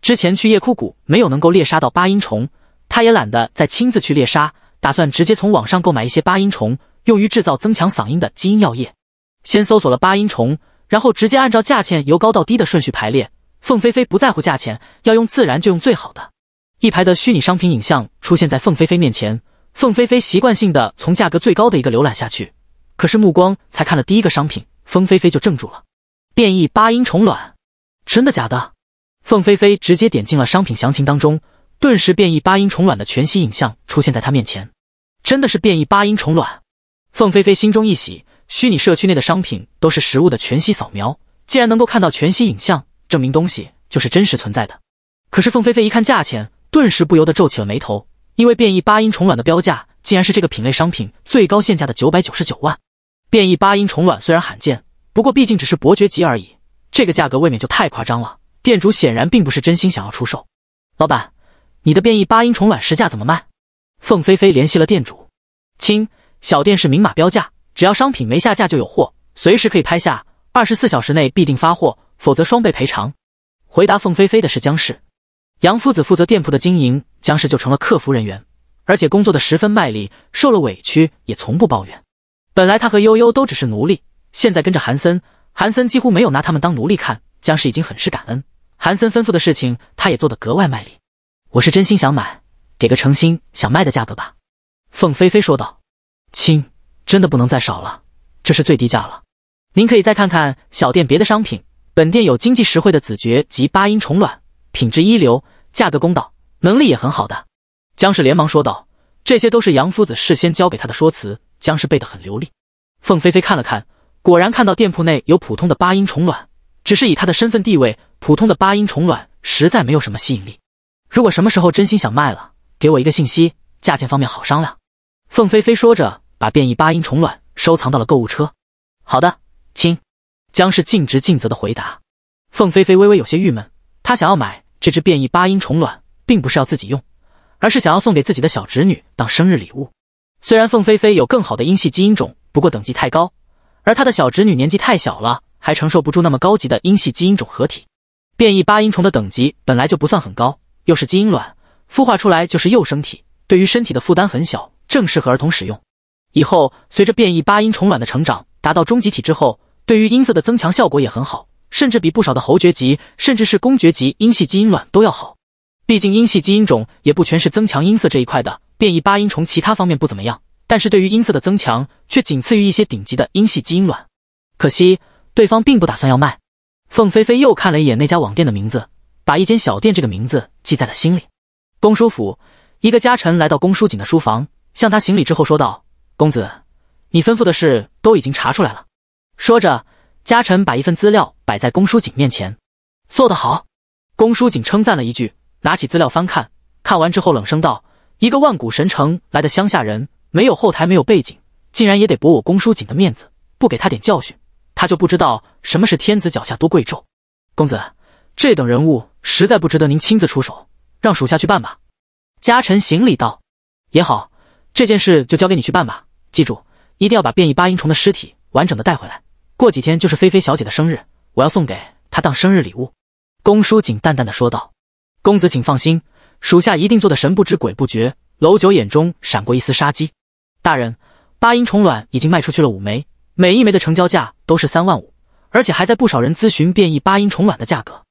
A: 之前去夜哭谷没有能够猎杀到八音虫。他也懒得再亲自去猎杀，打算直接从网上购买一些八音虫，用于制造增强嗓音的基因药液。先搜索了八音虫，然后直接按照价钱由高到低的顺序排列。凤飞飞不在乎价钱，要用自然就用最好的。一排的虚拟商品影像出现在凤飞飞面前，凤飞飞习惯性的从价格最高的一个浏览下去。可是目光才看了第一个商品，凤飞飞就怔住了。变异八音虫卵，真的假的？凤飞飞直接点进了商品详情当中。顿时，变异八音虫卵的全息影像出现在他面前。真的是变异八音虫卵！凤飞飞心中一喜。虚拟社区内的商品都是实物的全息扫描，既然能够看到全息影像，证明东西就是真实存在的。可是凤飞飞一看价钱，顿时不由得皱起了眉头。因为变异八音虫卵的标价竟然是这个品类商品最高限价的九百九十九万。变异八音虫卵虽然罕见，不过毕竟只是伯爵级而已，这个价格未免就太夸张了。店主显然并不是真心想要出售。老板。你的变异八音虫卵实价怎么卖？凤飞飞联系了店主，亲，小店是明码标价，只要商品没下架就有货，随时可以拍下，二十四小时内必定发货，否则双倍赔偿。回答凤飞飞的是江氏，杨夫子负责店铺的经营，江氏就成了客服人员，而且工作的十分卖力，受了委屈也从不抱怨。本来他和悠悠都只是奴隶，现在跟着韩森，韩森几乎没有拿他们当奴隶看，江氏已经很是感恩。韩森吩咐的事情，他也做得格外卖力。我是真心想买，给个诚心想卖的价格吧。”凤飞飞说道。“亲，真的不能再少了，这是最低价了。您可以再看看小店别的商品，本店有经济实惠的子爵及八音虫卵，品质一流，价格公道，能力也很好的。”江氏连忙说道。这些都是杨夫子事先交给他的说辞，江氏背得很流利。凤飞飞看了看，果然看到店铺内有普通的八音虫卵，只是以他的身份地位，普通的八音虫卵实在没有什么吸引力。如果什么时候真心想卖了，给我一个信息，价钱方面好商量。凤飞飞说着，把变异八音虫卵收藏到了购物车。好的，亲。僵氏尽职尽责的回答。凤飞飞微微有些郁闷，她想要买这只变异八音虫卵，并不是要自己用，而是想要送给自己的小侄女当生日礼物。虽然凤飞飞有更好的音系基因种，不过等级太高，而她的小侄女年纪太小了，还承受不住那么高级的音系基因种合体。变异八音虫的等级本来就不算很高。又是基因卵，孵化出来就是幼生体，对于身体的负担很小，正适合儿童使用。以后随着变异八音虫卵的成长，达到终极体之后，对于音色的增强效果也很好，甚至比不少的侯爵级甚至是公爵级音系基因卵都要好。毕竟音系基因种也不全是增强音色这一块的，变异八音虫其他方面不怎么样，但是对于音色的增强却仅次于一些顶级的音系基因卵。可惜对方并不打算要卖。凤飞飞又看了一眼那家网店的名字，把一间小店这个名字。记在了心里。公叔府，一个家臣来到公叔瑾的书房，向他行礼之后说道：“公子，你吩咐的事都已经查出来了。”说着，家臣把一份资料摆在公叔瑾面前。“做得好！”公叔瑾称赞了一句，拿起资料翻看，看完之后冷声道：“一个万古神城来的乡下人，没有后台，没有背景，竟然也得驳我公叔瑾的面子，不给他点教训，他就不知道什么是天子脚下多贵重。”公子。这等人物实在不值得您亲自出手，让属下去办吧。”家臣行礼道，“也好，这件事就交给你去办吧。记住，一定要把变异八音虫的尸体完整的带回来。过几天就是菲菲小姐的生日，我要送给她当生日礼物。”公叔瑾淡淡的说道，“公子请放心，属下一定做的神不知鬼不觉。”楼九眼中闪过一丝杀机。大人，八音虫卵已经卖出去了五枚，每一枚的成交价都是三万五，而且还在不少人咨询变异八音虫卵的价格。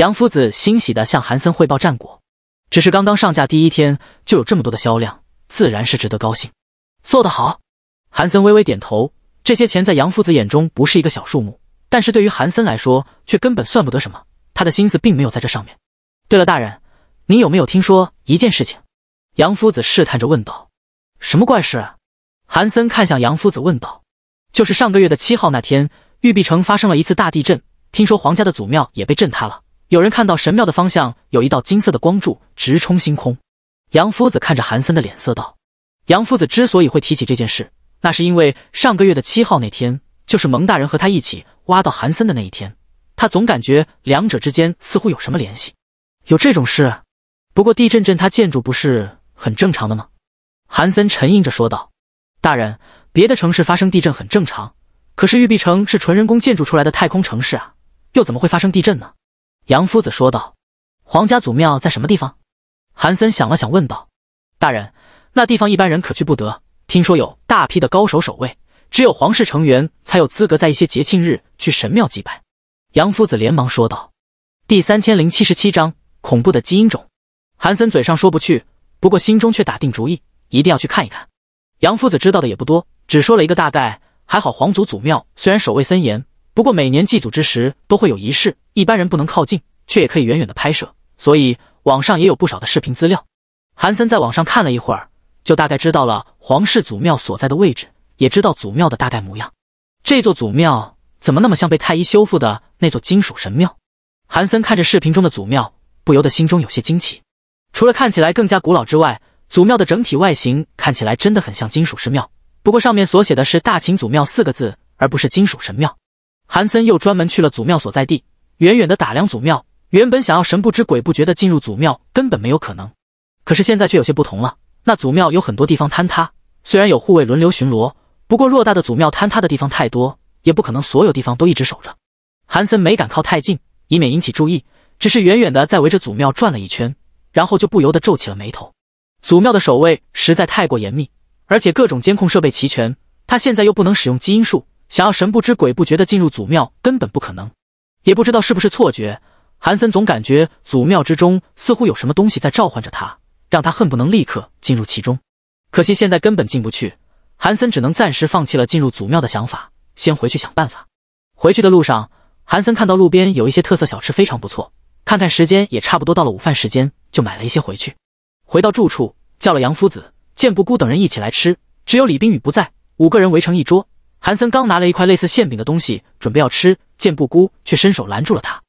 A: 杨夫子欣喜地向韩森汇报战果，只是刚刚上架第一天就有这么多的销量，自然是值得高兴。做得好，韩森微微点头。这些钱在杨夫子眼中不是一个小数目，但是对于韩森来说却根本算不得什么。他的心思并没有在这上面。对了，大人，你有没有听说一件事情？杨夫子试探着问道。什么怪事？啊？韩森看向杨夫子问道。就是上个月的七号那天，玉璧城发生了一次大地震，听说皇家的祖庙也被震塌了。有人看到神庙的方向有一道金色的光柱直冲星空。杨夫子看着韩森的脸色道：“杨夫子之所以会提起这件事，那是因为上个月的七号那天，就是蒙大人和他一起挖到韩森的那一天。他总感觉两者之间似乎有什么联系。”有这种事？不过地震震塌建筑不是很正常的吗？”韩森沉吟着说道：“大人，别的城市发生地震很正常，可是玉璧城是纯人工建筑出来的太空城市啊，又怎么会发生地震呢？”杨夫子说道：“皇家祖庙在什么地方？”韩森想了想，问道：“大人，那地方一般人可去不得，听说有大批的高手守卫，只有皇室成员才有资格在一些节庆日去神庙祭拜。”杨夫子连忙说道：“第三千零七十七章恐怖的基因种。”韩森嘴上说不去，不过心中却打定主意，一定要去看一看。杨夫子知道的也不多，只说了一个大概。还好皇族祖庙虽然守卫森严。不过每年祭祖之时都会有仪式，一般人不能靠近，却也可以远远的拍摄，所以网上也有不少的视频资料。韩森在网上看了一会儿，就大概知道了皇室祖庙所在的位置，也知道祖庙的大概模样。这座祖庙怎么那么像被太医修复的那座金属神庙？韩森看着视频中的祖庙，不由得心中有些惊奇。除了看起来更加古老之外，祖庙的整体外形看起来真的很像金属神庙。不过上面所写的是“大秦祖庙”四个字，而不是金属神庙。韩森又专门去了祖庙所在地，远远的打量祖庙。原本想要神不知鬼不觉的进入祖庙，根本没有可能。可是现在却有些不同了。那祖庙有很多地方坍塌，虽然有护卫轮流巡逻，不过偌大的祖庙坍塌的地方太多，也不可能所有地方都一直守着。韩森没敢靠太近，以免引起注意，只是远远的在围着祖庙转了一圈，然后就不由得皱起了眉头。祖庙的守卫实在太过严密，而且各种监控设备齐全，他现在又不能使用基因术。想要神不知鬼不觉的进入祖庙根本不可能，也不知道是不是错觉，韩森总感觉祖庙之中似乎有什么东西在召唤着他，让他恨不能立刻进入其中。可惜现在根本进不去，韩森只能暂时放弃了进入祖庙的想法，先回去想办法。回去的路上，韩森看到路边有一些特色小吃，非常不错。看看时间也差不多到了午饭时间，就买了一些回去。回到住处，叫了杨夫子、剑不孤等人一起来吃，只有李冰雨不在，五个人围成一桌。韩森刚拿了一块类似馅饼的东西准备要吃，剑不姑却伸手拦住了他。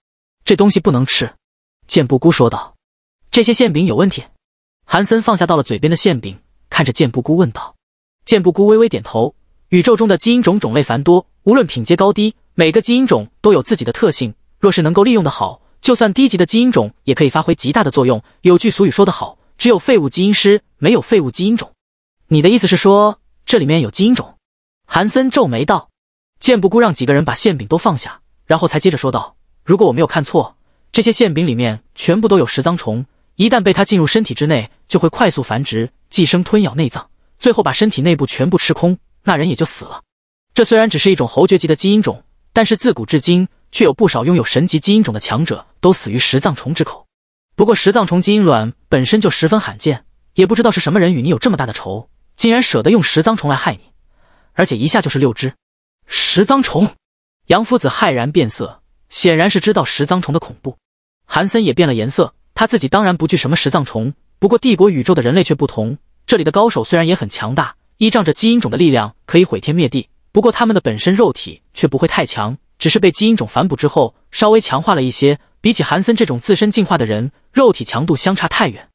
A: 这东西不能吃，剑不姑说道。这些馅饼有问题。韩森放下到了嘴边的馅饼，看着剑不姑问道。剑不姑微微点头。宇宙中的基因种种类繁多，无论品阶高低，每个基因种都有自己的特性。若是能够利用的好，就算低级的基因种也可以发挥极大的作用。有句俗语说得好，只有废物基因师，没有废物基因种。你的意思是说这里面有基因种？韩森皱眉道：“见不姑让几个人把馅饼都放下，然后才接着说道：如果我没有看错，这些馅饼里面全部都有食脏虫。一旦被它进入身体之内，就会快速繁殖、寄生、吞咬内脏，最后把身体内部全部吃空，那人也就死了。这虽然只是一种侯爵级的基因种，但是自古至今，却有不少拥有神级基因种的强者都死于食脏虫之口。不过食脏虫基因卵本身就十分罕见，也不知道是什么人与你有这么大的仇，竟然舍得用食脏虫来害你。”而且一下就是六只十脏虫，杨夫子骇然变色，显然是知道十脏虫的恐怖。韩森也变了颜色，他自己当然不惧什么十脏虫，不过帝国宇宙的人类却不同。这里的高手虽然也很强大，依仗着基因种的力量可以毁天灭地，不过他们的本身肉体却不会太强，只是被基因种反哺之后稍微强化了一些。比起韩森这种自身进化的人，肉体强度相差太远。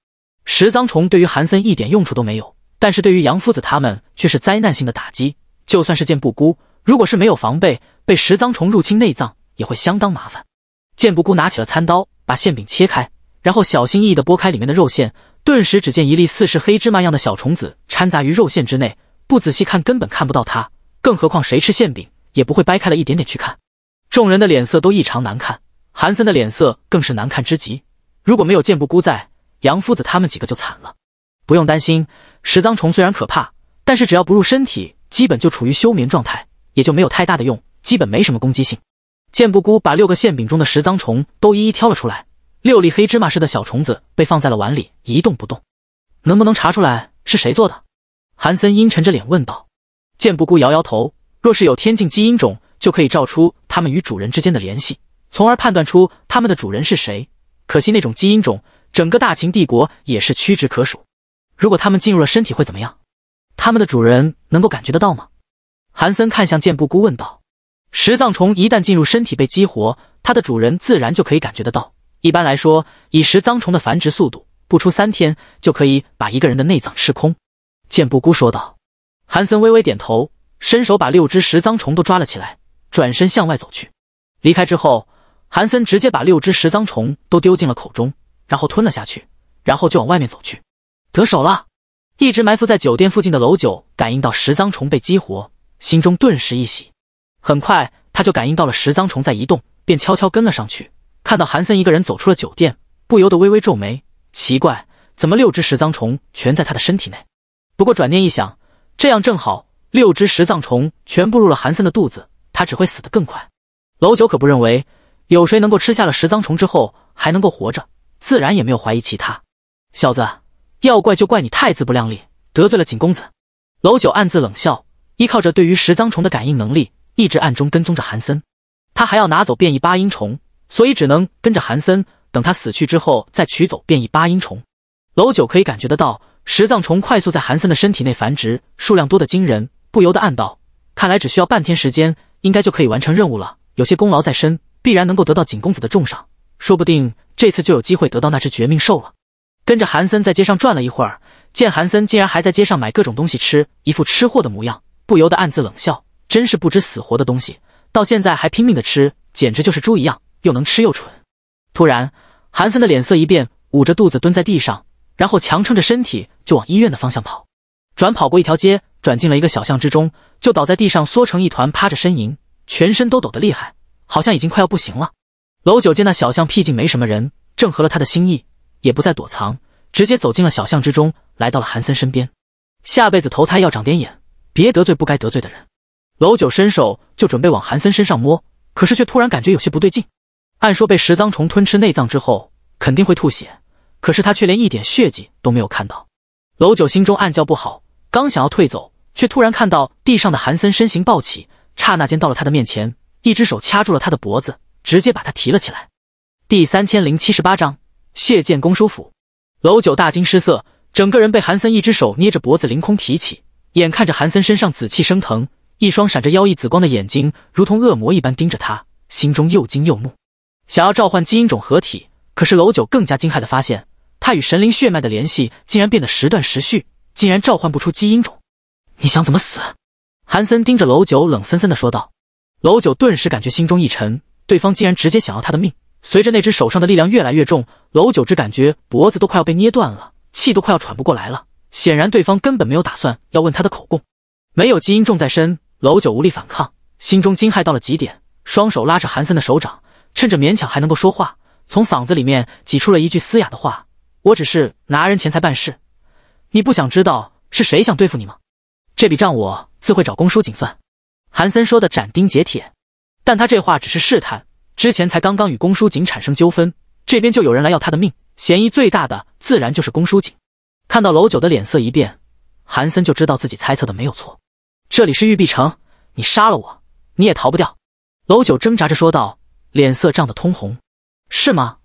A: 十脏虫对于韩森一点用处都没有，但是对于杨夫子他们却是灾难性的打击。就算是见不孤，如果是没有防备，被食脏虫入侵内脏，也会相当麻烦。见不孤拿起了餐刀，把馅饼切开，然后小心翼翼地剥开里面的肉馅，顿时只见一粒似是黑芝麻样的小虫子掺杂于肉馅之内，不仔细看根本看不到它，更何况谁吃馅饼也不会掰开了一点点去看。众人的脸色都异常难看，韩森的脸色更是难看之极。如果没有见不孤在，杨夫子他们几个就惨了。不用担心，食脏虫虽然可怕，但是只要不入身体。基本就处于休眠状态，也就没有太大的用，基本没什么攻击性。剑不孤把六个馅饼中的十脏虫都一一挑了出来，六粒黑芝麻似的小虫子被放在了碗里，一动不动。能不能查出来是谁做的？韩森阴沉着脸问道。剑不孤摇摇头，若是有天境基因种，就可以照出他们与主人之间的联系，从而判断出他们的主人是谁。可惜那种基因种，整个大秦帝国也是屈指可数。如果他们进入了身体，会怎么样？他们的主人能够感觉得到吗？韩森看向剑布姑问道。食脏虫一旦进入身体被激活，它的主人自然就可以感觉得到。一般来说，以食脏虫的繁殖速度，不出三天就可以把一个人的内脏吃空。剑布姑说道。韩森微微点头，伸手把六只食脏虫都抓了起来，转身向外走去。离开之后，韩森直接把六只食脏虫都丢进了口中，然后吞了下去，然后就往外面走去。得手了。一直埋伏在酒店附近的楼九感应到十脏虫被激活，心中顿时一喜。很快，他就感应到了十脏虫在移动，便悄悄跟了上去。看到韩森一个人走出了酒店，不由得微微皱眉，奇怪，怎么六只十脏虫全在他的身体内？不过转念一想，这样正好，六只十脏虫全部入了韩森的肚子，他只会死得更快。楼九可不认为有谁能够吃下了十脏虫之后还能够活着，自然也没有怀疑其他小子。要怪就怪你太自不量力，得罪了景公子。娄九暗自冷笑，依靠着对于石脏虫的感应能力，一直暗中跟踪着韩森。他还要拿走变异八音虫，所以只能跟着韩森。等他死去之后，再取走变异八音虫。娄九可以感觉得到，石脏虫快速在韩森的身体内繁殖，数量多的惊人，不由得暗道：看来只需要半天时间，应该就可以完成任务了。有些功劳在身，必然能够得到景公子的重赏，说不定这次就有机会得到那只绝命兽了。跟着韩森在街上转了一会儿，见韩森竟然还在街上买各种东西吃，一副吃货的模样，不由得暗自冷笑：真是不知死活的东西，到现在还拼命的吃，简直就是猪一样，又能吃又蠢。突然，韩森的脸色一变，捂着肚子蹲在地上，然后强撑着身体就往医院的方向跑。转跑过一条街，转进了一个小巷之中，就倒在地上缩成一团，趴着呻吟，全身都抖得厉害，好像已经快要不行了。娄九见那小巷僻静没什么人，正合了他的心意。也不再躲藏，直接走进了小巷之中，来到了韩森身边。下辈子投胎要长点眼，别得罪不该得罪的人。娄九伸手就准备往韩森身上摸，可是却突然感觉有些不对劲。按说被食脏虫吞吃内脏之后，肯定会吐血，可是他却连一点血迹都没有看到。娄九心中暗叫不好，刚想要退走，却突然看到地上的韩森身形暴起，刹那间到了他的面前，一只手掐住了他的脖子，直接把他提了起来。第三千零七十八章。谢建公叔府，楼九大惊失色，整个人被韩森一只手捏着脖子凌空提起，眼看着韩森身上紫气升腾，一双闪着妖异紫光的眼睛如同恶魔一般盯着他，心中又惊又怒，想要召唤基因种合体，可是楼九更加惊骇的发现，他与神灵血脉的联系竟然变得时断时续，竟然召唤不出基因种。你想怎么死？韩森盯着楼九冷森森的说道。楼九顿时感觉心中一沉，对方竟然直接想要他的命。随着那只手上的力量越来越重，娄九只感觉脖子都快要被捏断了，气都快要喘不过来了。显然对方根本没有打算要问他的口供，没有基因重在身，娄九无力反抗，心中惊骇到了极点，双手拉着韩森的手掌，趁着勉强还能够说话，从嗓子里面挤出了一句嘶哑的话：“我只是拿人钱财办事，你不想知道是谁想对付你吗？这笔账我自会找公叔景算。”韩森说的斩钉截铁，但他这话只是试探。之前才刚刚与公叔瑾产生纠纷，这边就有人来要他的命，嫌疑最大的自然就是公叔瑾。看到楼九的脸色一变，韩森就知道自己猜测的没有错。这里是玉璧城，你杀了我，你也逃不掉。楼九挣扎着说道，脸色涨得通红。是吗？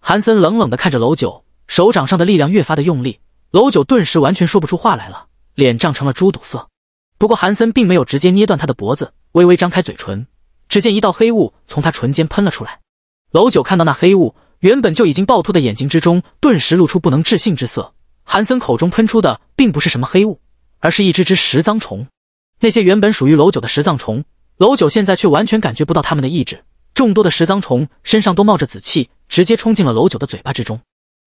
A: 韩森冷冷的看着楼九，手掌上的力量越发的用力。楼九顿时完全说不出话来了，脸涨成了猪肚色。不过韩森并没有直接捏断他的脖子，微微张开嘴唇。只见一道黑雾从他唇间喷了出来，楼九看到那黑雾，原本就已经暴突的眼睛之中顿时露出不能置信之色。韩森口中喷出的并不是什么黑雾，而是一只只食脏虫。那些原本属于楼九的食脏虫，楼九现在却完全感觉不到他们的意志。众多的食脏虫身上都冒着紫气，直接冲进了楼九的嘴巴之中。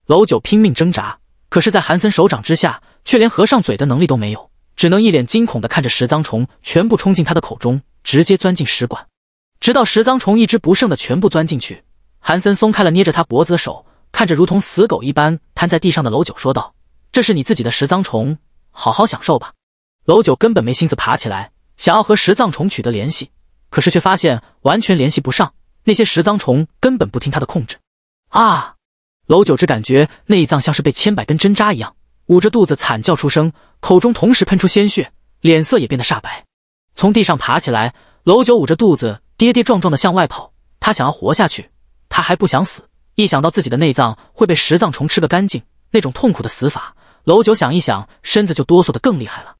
A: 楼九拼命挣扎，可是，在韩森手掌之下，却连合上嘴的能力都没有，只能一脸惊恐地看着食脏虫全部冲进他的口中，直接钻进食管。直到十脏虫一只不剩的全部钻进去，韩森松开了捏着他脖子的手，看着如同死狗一般瘫在地上的楼九说道：“这是你自己的十脏虫，好好享受吧。”楼九根本没心思爬起来，想要和十脏虫取得联系，可是却发现完全联系不上，那些十脏虫根本不听他的控制。啊！楼九只感觉内脏像是被千百根针扎一样，捂着肚子惨叫出声，口中同时喷出鲜血，脸色也变得煞白。从地上爬起来，楼九捂着肚子。跌跌撞撞地向外跑，他想要活下去，他还不想死。一想到自己的内脏会被食脏虫吃个干净，那种痛苦的死法，楼九想一想，身子就哆嗦的更厉害了。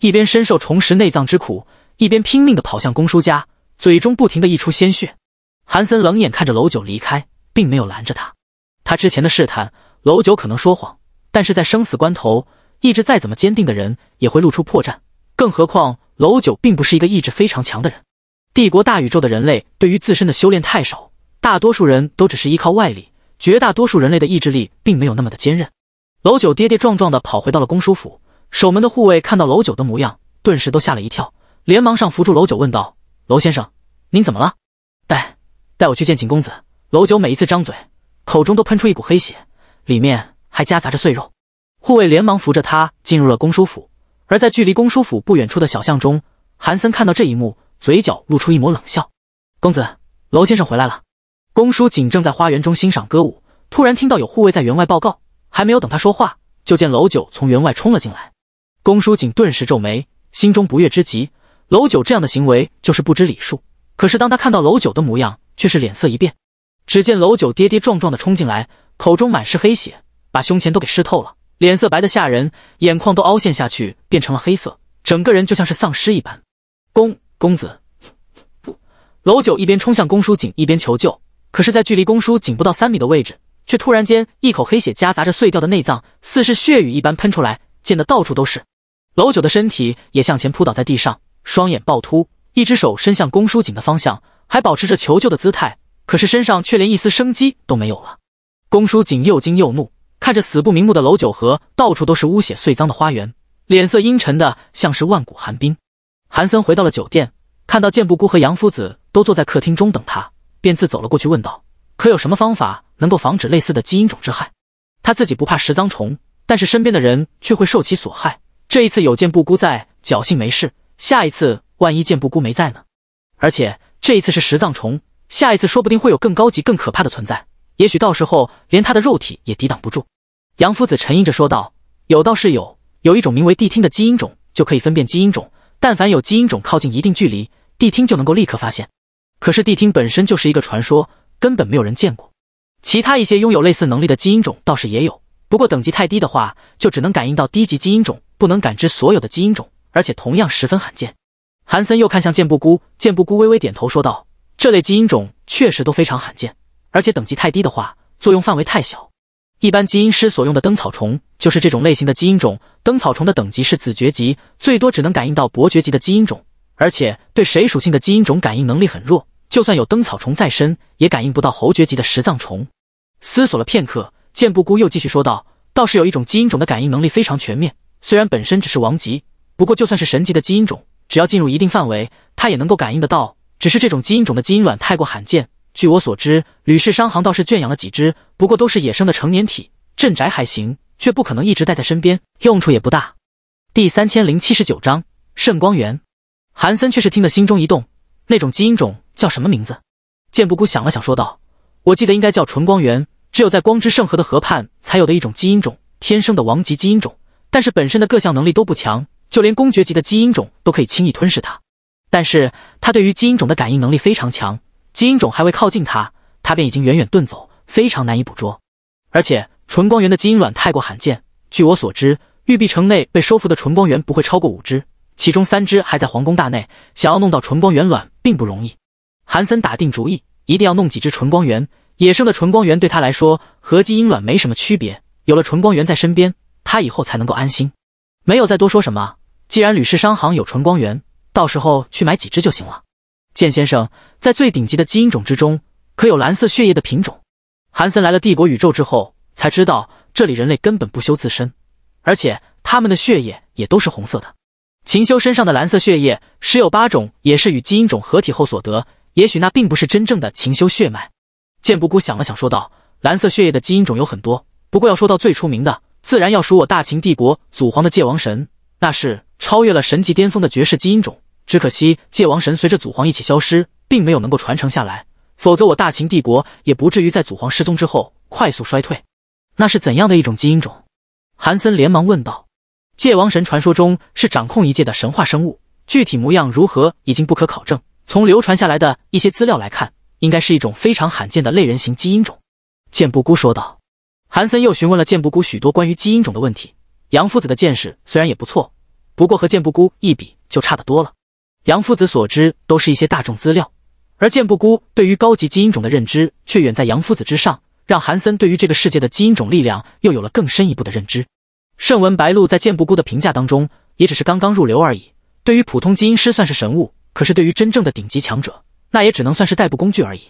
A: 一边深受虫食内脏之苦，一边拼命地跑向公叔家，嘴中不停地溢出鲜血。韩森冷眼看着楼九离开，并没有拦着他。他之前的试探，楼九可能说谎，但是在生死关头，意志再怎么坚定的人也会露出破绽，更何况楼九并不是一个意志非常强的人。帝国大宇宙的人类对于自身的修炼太少，大多数人都只是依靠外力，绝大多数人类的意志力并没有那么的坚韧。楼九跌跌撞撞的跑回到了公叔府，守门的护卫看到楼九的模样，顿时都吓了一跳，连忙上扶住楼九，问道：“楼先生，您怎么了？带带我去见景公子。”楼九每一次张嘴，口中都喷出一股黑血，里面还夹杂着碎肉。护卫连忙扶着他进入了公叔府，而在距离公叔府不远处的小巷中，韩森看到这一幕。嘴角露出一抹冷笑，公子，楼先生回来了。公叔瑾正在花园中欣赏歌舞，突然听到有护卫在园外报告，还没有等他说话，就见楼九从园外冲了进来。公叔瑾顿时皱眉，心中不悦之极。楼九这样的行为就是不知礼数，可是当他看到楼九的模样，却是脸色一变。只见楼九跌跌撞撞的冲进来，口中满是黑血，把胸前都给湿透了，脸色白的吓人，眼眶都凹陷下去，变成了黑色，整个人就像是丧尸一般。公。公子，不，楼九一边冲向公叔景，一边求救。可是，在距离公叔景不到三米的位置，却突然间一口黑血夹杂着碎掉的内脏，似是血雨一般喷出来，溅得到处都是。楼九的身体也向前扑倒在地上，双眼暴突，一只手伸向公叔景的方向，还保持着求救的姿态。可是身上却连一丝生机都没有了。公叔景又惊又怒，看着死不瞑目的楼九和到处都是污血碎脏的花园，脸色阴沉的像是万古寒冰。韩森回到了酒店，看到剑不孤和杨夫子都坐在客厅中等他，便自走了过去，问道：“可有什么方法能够防止类似的基因种之害？”他自己不怕食脏虫，但是身边的人却会受其所害。这一次有剑不孤在，侥幸没事；下一次万一剑不孤没在呢？而且这一次是食脏虫，下一次说不定会有更高级、更可怕的存在，也许到时候连他的肉体也抵挡不住。”杨夫子沉吟着说道：“有倒是有，有一种名为谛听的基因种，就可以分辨基因种。”但凡有基因种靠近一定距离，谛听就能够立刻发现。可是谛听本身就是一个传说，根本没有人见过。其他一些拥有类似能力的基因种倒是也有，不过等级太低的话，就只能感应到低级基因种，不能感知所有的基因种，而且同样十分罕见。韩森又看向剑不孤，剑不孤微微点头说道：“这类基因种确实都非常罕见，而且等级太低的话，作用范围太小。”一般基因师所用的灯草虫就是这种类型的基因种，灯草虫的等级是子爵级，最多只能感应到伯爵级的基因种，而且对水属性的基因种感应能力很弱，就算有灯草虫在身，也感应不到侯爵级的石藏虫。思索了片刻，剑不孤又继续说道：“倒是有一种基因种的感应能力非常全面，虽然本身只是王级，不过就算是神级的基因种，只要进入一定范围，它也能够感应得到。只是这种基因种的基因卵太过罕见。”据我所知，吕氏商行倒是圈养了几只，不过都是野生的成年体。镇宅还行，却不可能一直带在身边，用处也不大。第三千零七十九章圣光源。韩森却是听得心中一动，那种基因种叫什么名字？剑不孤想了想，说道：“我记得应该叫纯光源，只有在光之圣河的河畔才有的一种基因种，天生的王级基因种。但是本身的各项能力都不强，就连公爵级的基因种都可以轻易吞噬它。但是它对于基因种的感应能力非常强。”基因种还未靠近它，它便已经远远遁走，非常难以捕捉。而且纯光源的基因卵太过罕见，据我所知，玉璧城内被收服的纯光源不会超过五只，其中三只还在皇宫大内，想要弄到纯光源卵并不容易。韩森打定主意，一定要弄几只纯光源。野生的纯光源对他来说和基因卵没什么区别，有了纯光源在身边，他以后才能够安心。没有再多说什么，既然吕氏商行有纯光源，到时候去买几只就行了。剑先生，在最顶级的基因种之中，可有蓝色血液的品种？韩森来了帝国宇宙之后，才知道这里人类根本不修自身，而且他们的血液也都是红色的。秦修身上的蓝色血液，十有八种也是与基因种合体后所得，也许那并不是真正的秦修血脉。剑不孤想了想，说道：“蓝色血液的基因种有很多，不过要说到最出名的，自然要数我大秦帝国祖皇的界王神，那是超越了神级巅峰的绝世基因种。”只可惜界王神随着祖皇一起消失，并没有能够传承下来，否则我大秦帝国也不至于在祖皇失踪之后快速衰退。那是怎样的一种基因种？韩森连忙问道。界王神传说中是掌控一界的神话生物，具体模样如何已经不可考证。从流传下来的一些资料来看，应该是一种非常罕见的类人型基因种。剑不孤说道。韩森又询问了剑不孤许多关于基因种的问题。杨夫子的见识虽然也不错，不过和剑不孤一比就差得多了。杨夫子所知都是一些大众资料，而剑不孤对于高级基因种的认知却远在杨夫子之上，让韩森对于这个世界的基因种力量又有了更深一步的认知。圣文白露在剑不孤的评价当中，也只是刚刚入流而已。对于普通基因师算是神物，可是对于真正的顶级强者，那也只能算是代步工具而已。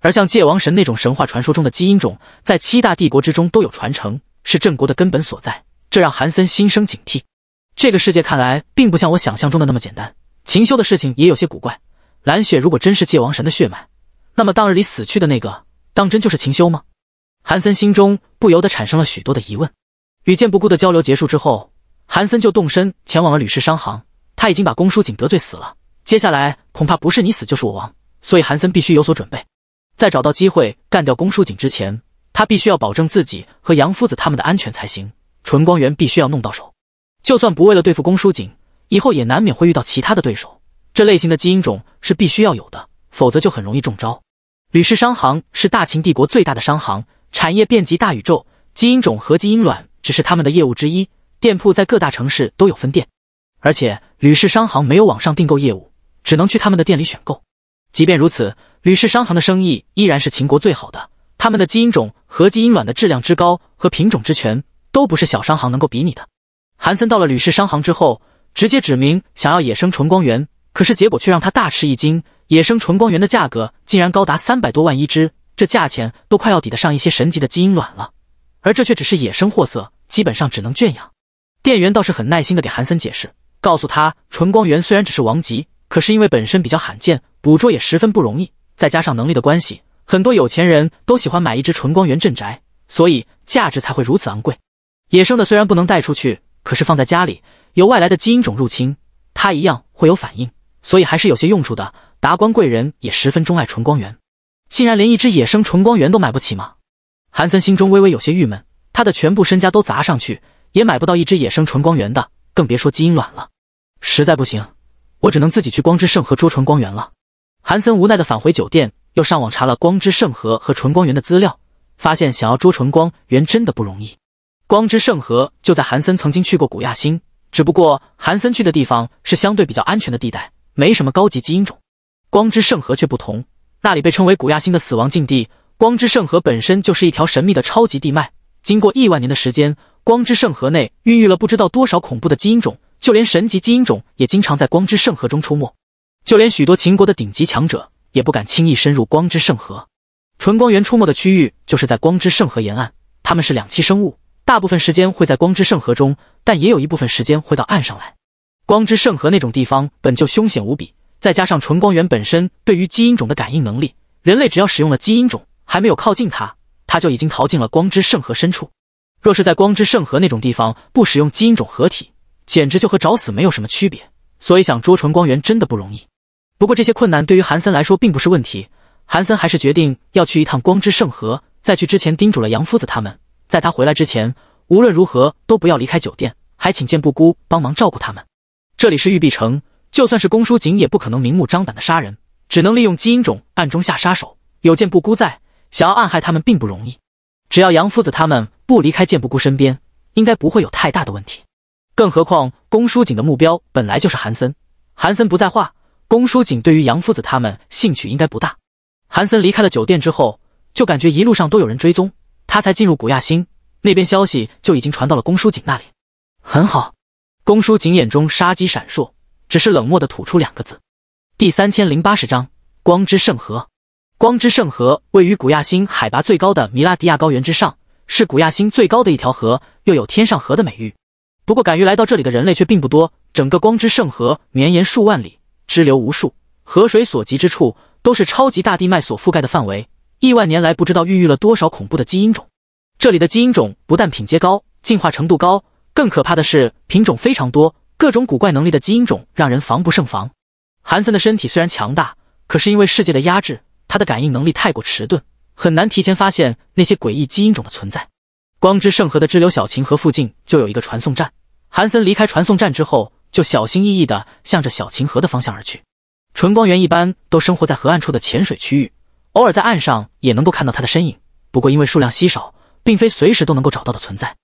A: 而像界王神那种神话传说中的基因种，在七大帝国之中都有传承，是镇国的根本所在。这让韩森心生警惕。这个世界看来并不像我想象中的那么简单。秦修的事情也有些古怪。蓝雪如果真是界王神的血脉，那么当日里死去的那个，当真就是秦修吗？韩森心中不由得产生了许多的疑问。与剑不顾的交流结束之后，韩森就动身前往了吕氏商行。他已经把公叔瑾得罪死了，接下来恐怕不是你死就是我亡，所以韩森必须有所准备。在找到机会干掉公叔锦之前，他必须要保证自己和杨夫子他们的安全才行。纯光源必须要弄到手，就算不为了对付公叔锦。以后也难免会遇到其他的对手，这类型的基因种是必须要有的，否则就很容易中招。吕氏商行是大秦帝国最大的商行，产业遍及大宇宙，基因种和基因卵只是他们的业务之一，店铺在各大城市都有分店。而且吕氏商行没有网上订购业务，只能去他们的店里选购。即便如此，吕氏商行的生意依然是秦国最好的。他们的基因种和基因卵的质量之高和品种之全，都不是小商行能够比拟的。韩森到了吕氏商行之后。直接指明想要野生纯光源，可是结果却让他大吃一惊。野生纯光源的价格竟然高达三百多万一只，这价钱都快要抵得上一些神级的基因卵了。而这却只是野生货色，基本上只能圈养。店员倒是很耐心的给韩森解释，告诉他纯光源虽然只是王级，可是因为本身比较罕见，捕捉也十分不容易，再加上能力的关系，很多有钱人都喜欢买一只纯光源镇宅，所以价值才会如此昂贵。野生的虽然不能带出去，可是放在家里。有外来的基因种入侵，它一样会有反应，所以还是有些用处的。达官贵人也十分钟爱纯光源，竟然连一只野生纯光源都买不起吗？韩森心中微微有些郁闷，他的全部身家都砸上去，也买不到一只野生纯光源的，更别说基因卵了。实在不行，我只能自己去光之圣河捉纯光源了。韩森无奈的返回酒店，又上网查了光之圣河和纯光源的资料，发现想要捉纯光源真的不容易。光之圣河就在韩森曾经去过古亚星。只不过韩森去的地方是相对比较安全的地带，没什么高级基因种。光之圣河却不同，那里被称为古亚星的死亡禁地。光之圣河本身就是一条神秘的超级地脉，经过亿万年的时间，光之圣河内孕育了不知道多少恐怖的基因种，就连神级基因种也经常在光之圣河中出没。就连许多秦国的顶级强者也不敢轻易深入光之圣河。纯光源出没的区域就是在光之圣河沿岸，他们是两栖生物。大部分时间会在光之圣河中，但也有一部分时间会到岸上来。光之圣河那种地方本就凶险无比，再加上纯光源本身对于基因种的感应能力，人类只要使用了基因种，还没有靠近它，它就已经逃进了光之圣河深处。若是在光之圣河那种地方不使用基因种合体，简直就和找死没有什么区别。所以想捉纯光源真的不容易。不过这些困难对于韩森来说并不是问题，韩森还是决定要去一趟光之圣河，在去之前叮嘱了杨夫子他们。在他回来之前，无论如何都不要离开酒店。还请剑布孤帮忙照顾他们。这里是玉璧城，就算是公书锦也不可能明目张胆的杀人，只能利用基因种暗中下杀手。有剑布孤在，想要暗害他们并不容易。只要杨夫子他们不离开剑布孤身边，应该不会有太大的问题。更何况，公书锦的目标本来就是韩森。韩森不在话，公书锦对于杨夫子他们兴趣应该不大。韩森离开了酒店之后，就感觉一路上都有人追踪。他才进入古亚星，那边消息就已经传到了公叔锦那里。很好，公叔锦眼中杀机闪烁，只是冷漠的吐出两个字。第三千零八十章光之圣河。光之圣河位于古亚星海拔最高的米拉迪亚高原之上，是古亚星最高的一条河，又有天上河的美誉。不过敢于来到这里的人类却并不多。整个光之圣河绵延数万里，支流无数，河水所及之处，都是超级大地脉所覆盖的范围。亿万年来不知道孕育了多少恐怖的基因种，这里的基因种不但品阶高、进化程度高，更可怕的是品种非常多，各种古怪能力的基因种让人防不胜防。韩森的身体虽然强大，可是因为世界的压制，他的感应能力太过迟钝，很难提前发现那些诡异基因种的存在。光之圣河的支流小琴河附近就有一个传送站，韩森离开传送站之后，就小心翼翼地向着小琴河的方向而去。纯光源一般都生活在河岸处的浅水区域。偶尔在岸上也能够看到它的身影，不过因为数量稀少，并非随时都能够找到的存在。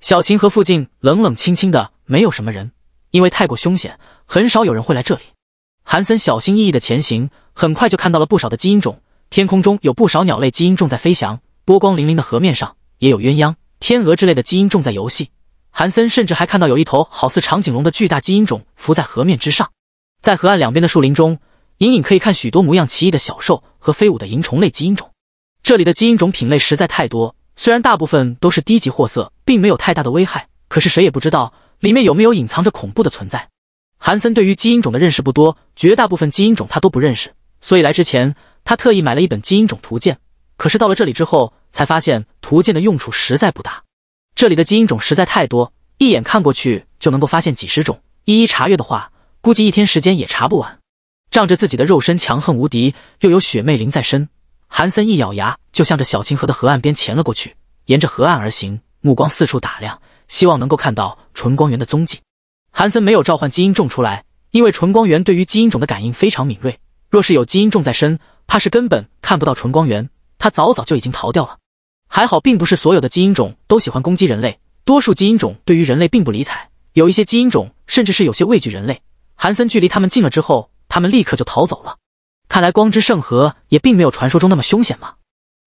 A: 小琴河附近冷冷清清的，没有什么人，因为太过凶险，很少有人会来这里。韩森小心翼翼的前行，很快就看到了不少的基因种。天空中有不少鸟类基因种在飞翔，波光粼粼的河面上也有鸳鸯、天鹅之类的基因种在游戏。韩森甚至还看到有一头好似长颈龙的巨大基因种浮在河面之上，在河岸两边的树林中。隐隐可以看许多模样奇异的小兽和飞舞的萤虫类基因种，这里的基因种品类实在太多，虽然大部分都是低级货色，并没有太大的危害，可是谁也不知道里面有没有隐藏着恐怖的存在。韩森对于基因种的认识不多，绝大部分基因种他都不认识，所以来之前他特意买了一本基因种图鉴，可是到了这里之后才发现图鉴的用处实在不大。这里的基因种实在太多，一眼看过去就能够发现几十种，一一查阅的话，估计一天时间也查不完。仗着自己的肉身强横无敌，又有雪魅灵在身，韩森一咬牙就向着小清河的河岸边潜了过去。沿着河岸而行，目光四处打量，希望能够看到纯光源的踪迹。韩森没有召唤基因种出来，因为纯光源对于基因种的感应非常敏锐，若是有基因种在身，怕是根本看不到纯光源。他早早就已经逃掉了。还好，并不是所有的基因种都喜欢攻击人类，多数基因种对于人类并不理睬，有一些基因种甚至是有些畏惧人类。韩森距离他们近了之后。他们立刻就逃走了，看来光之圣河也并没有传说中那么凶险嘛。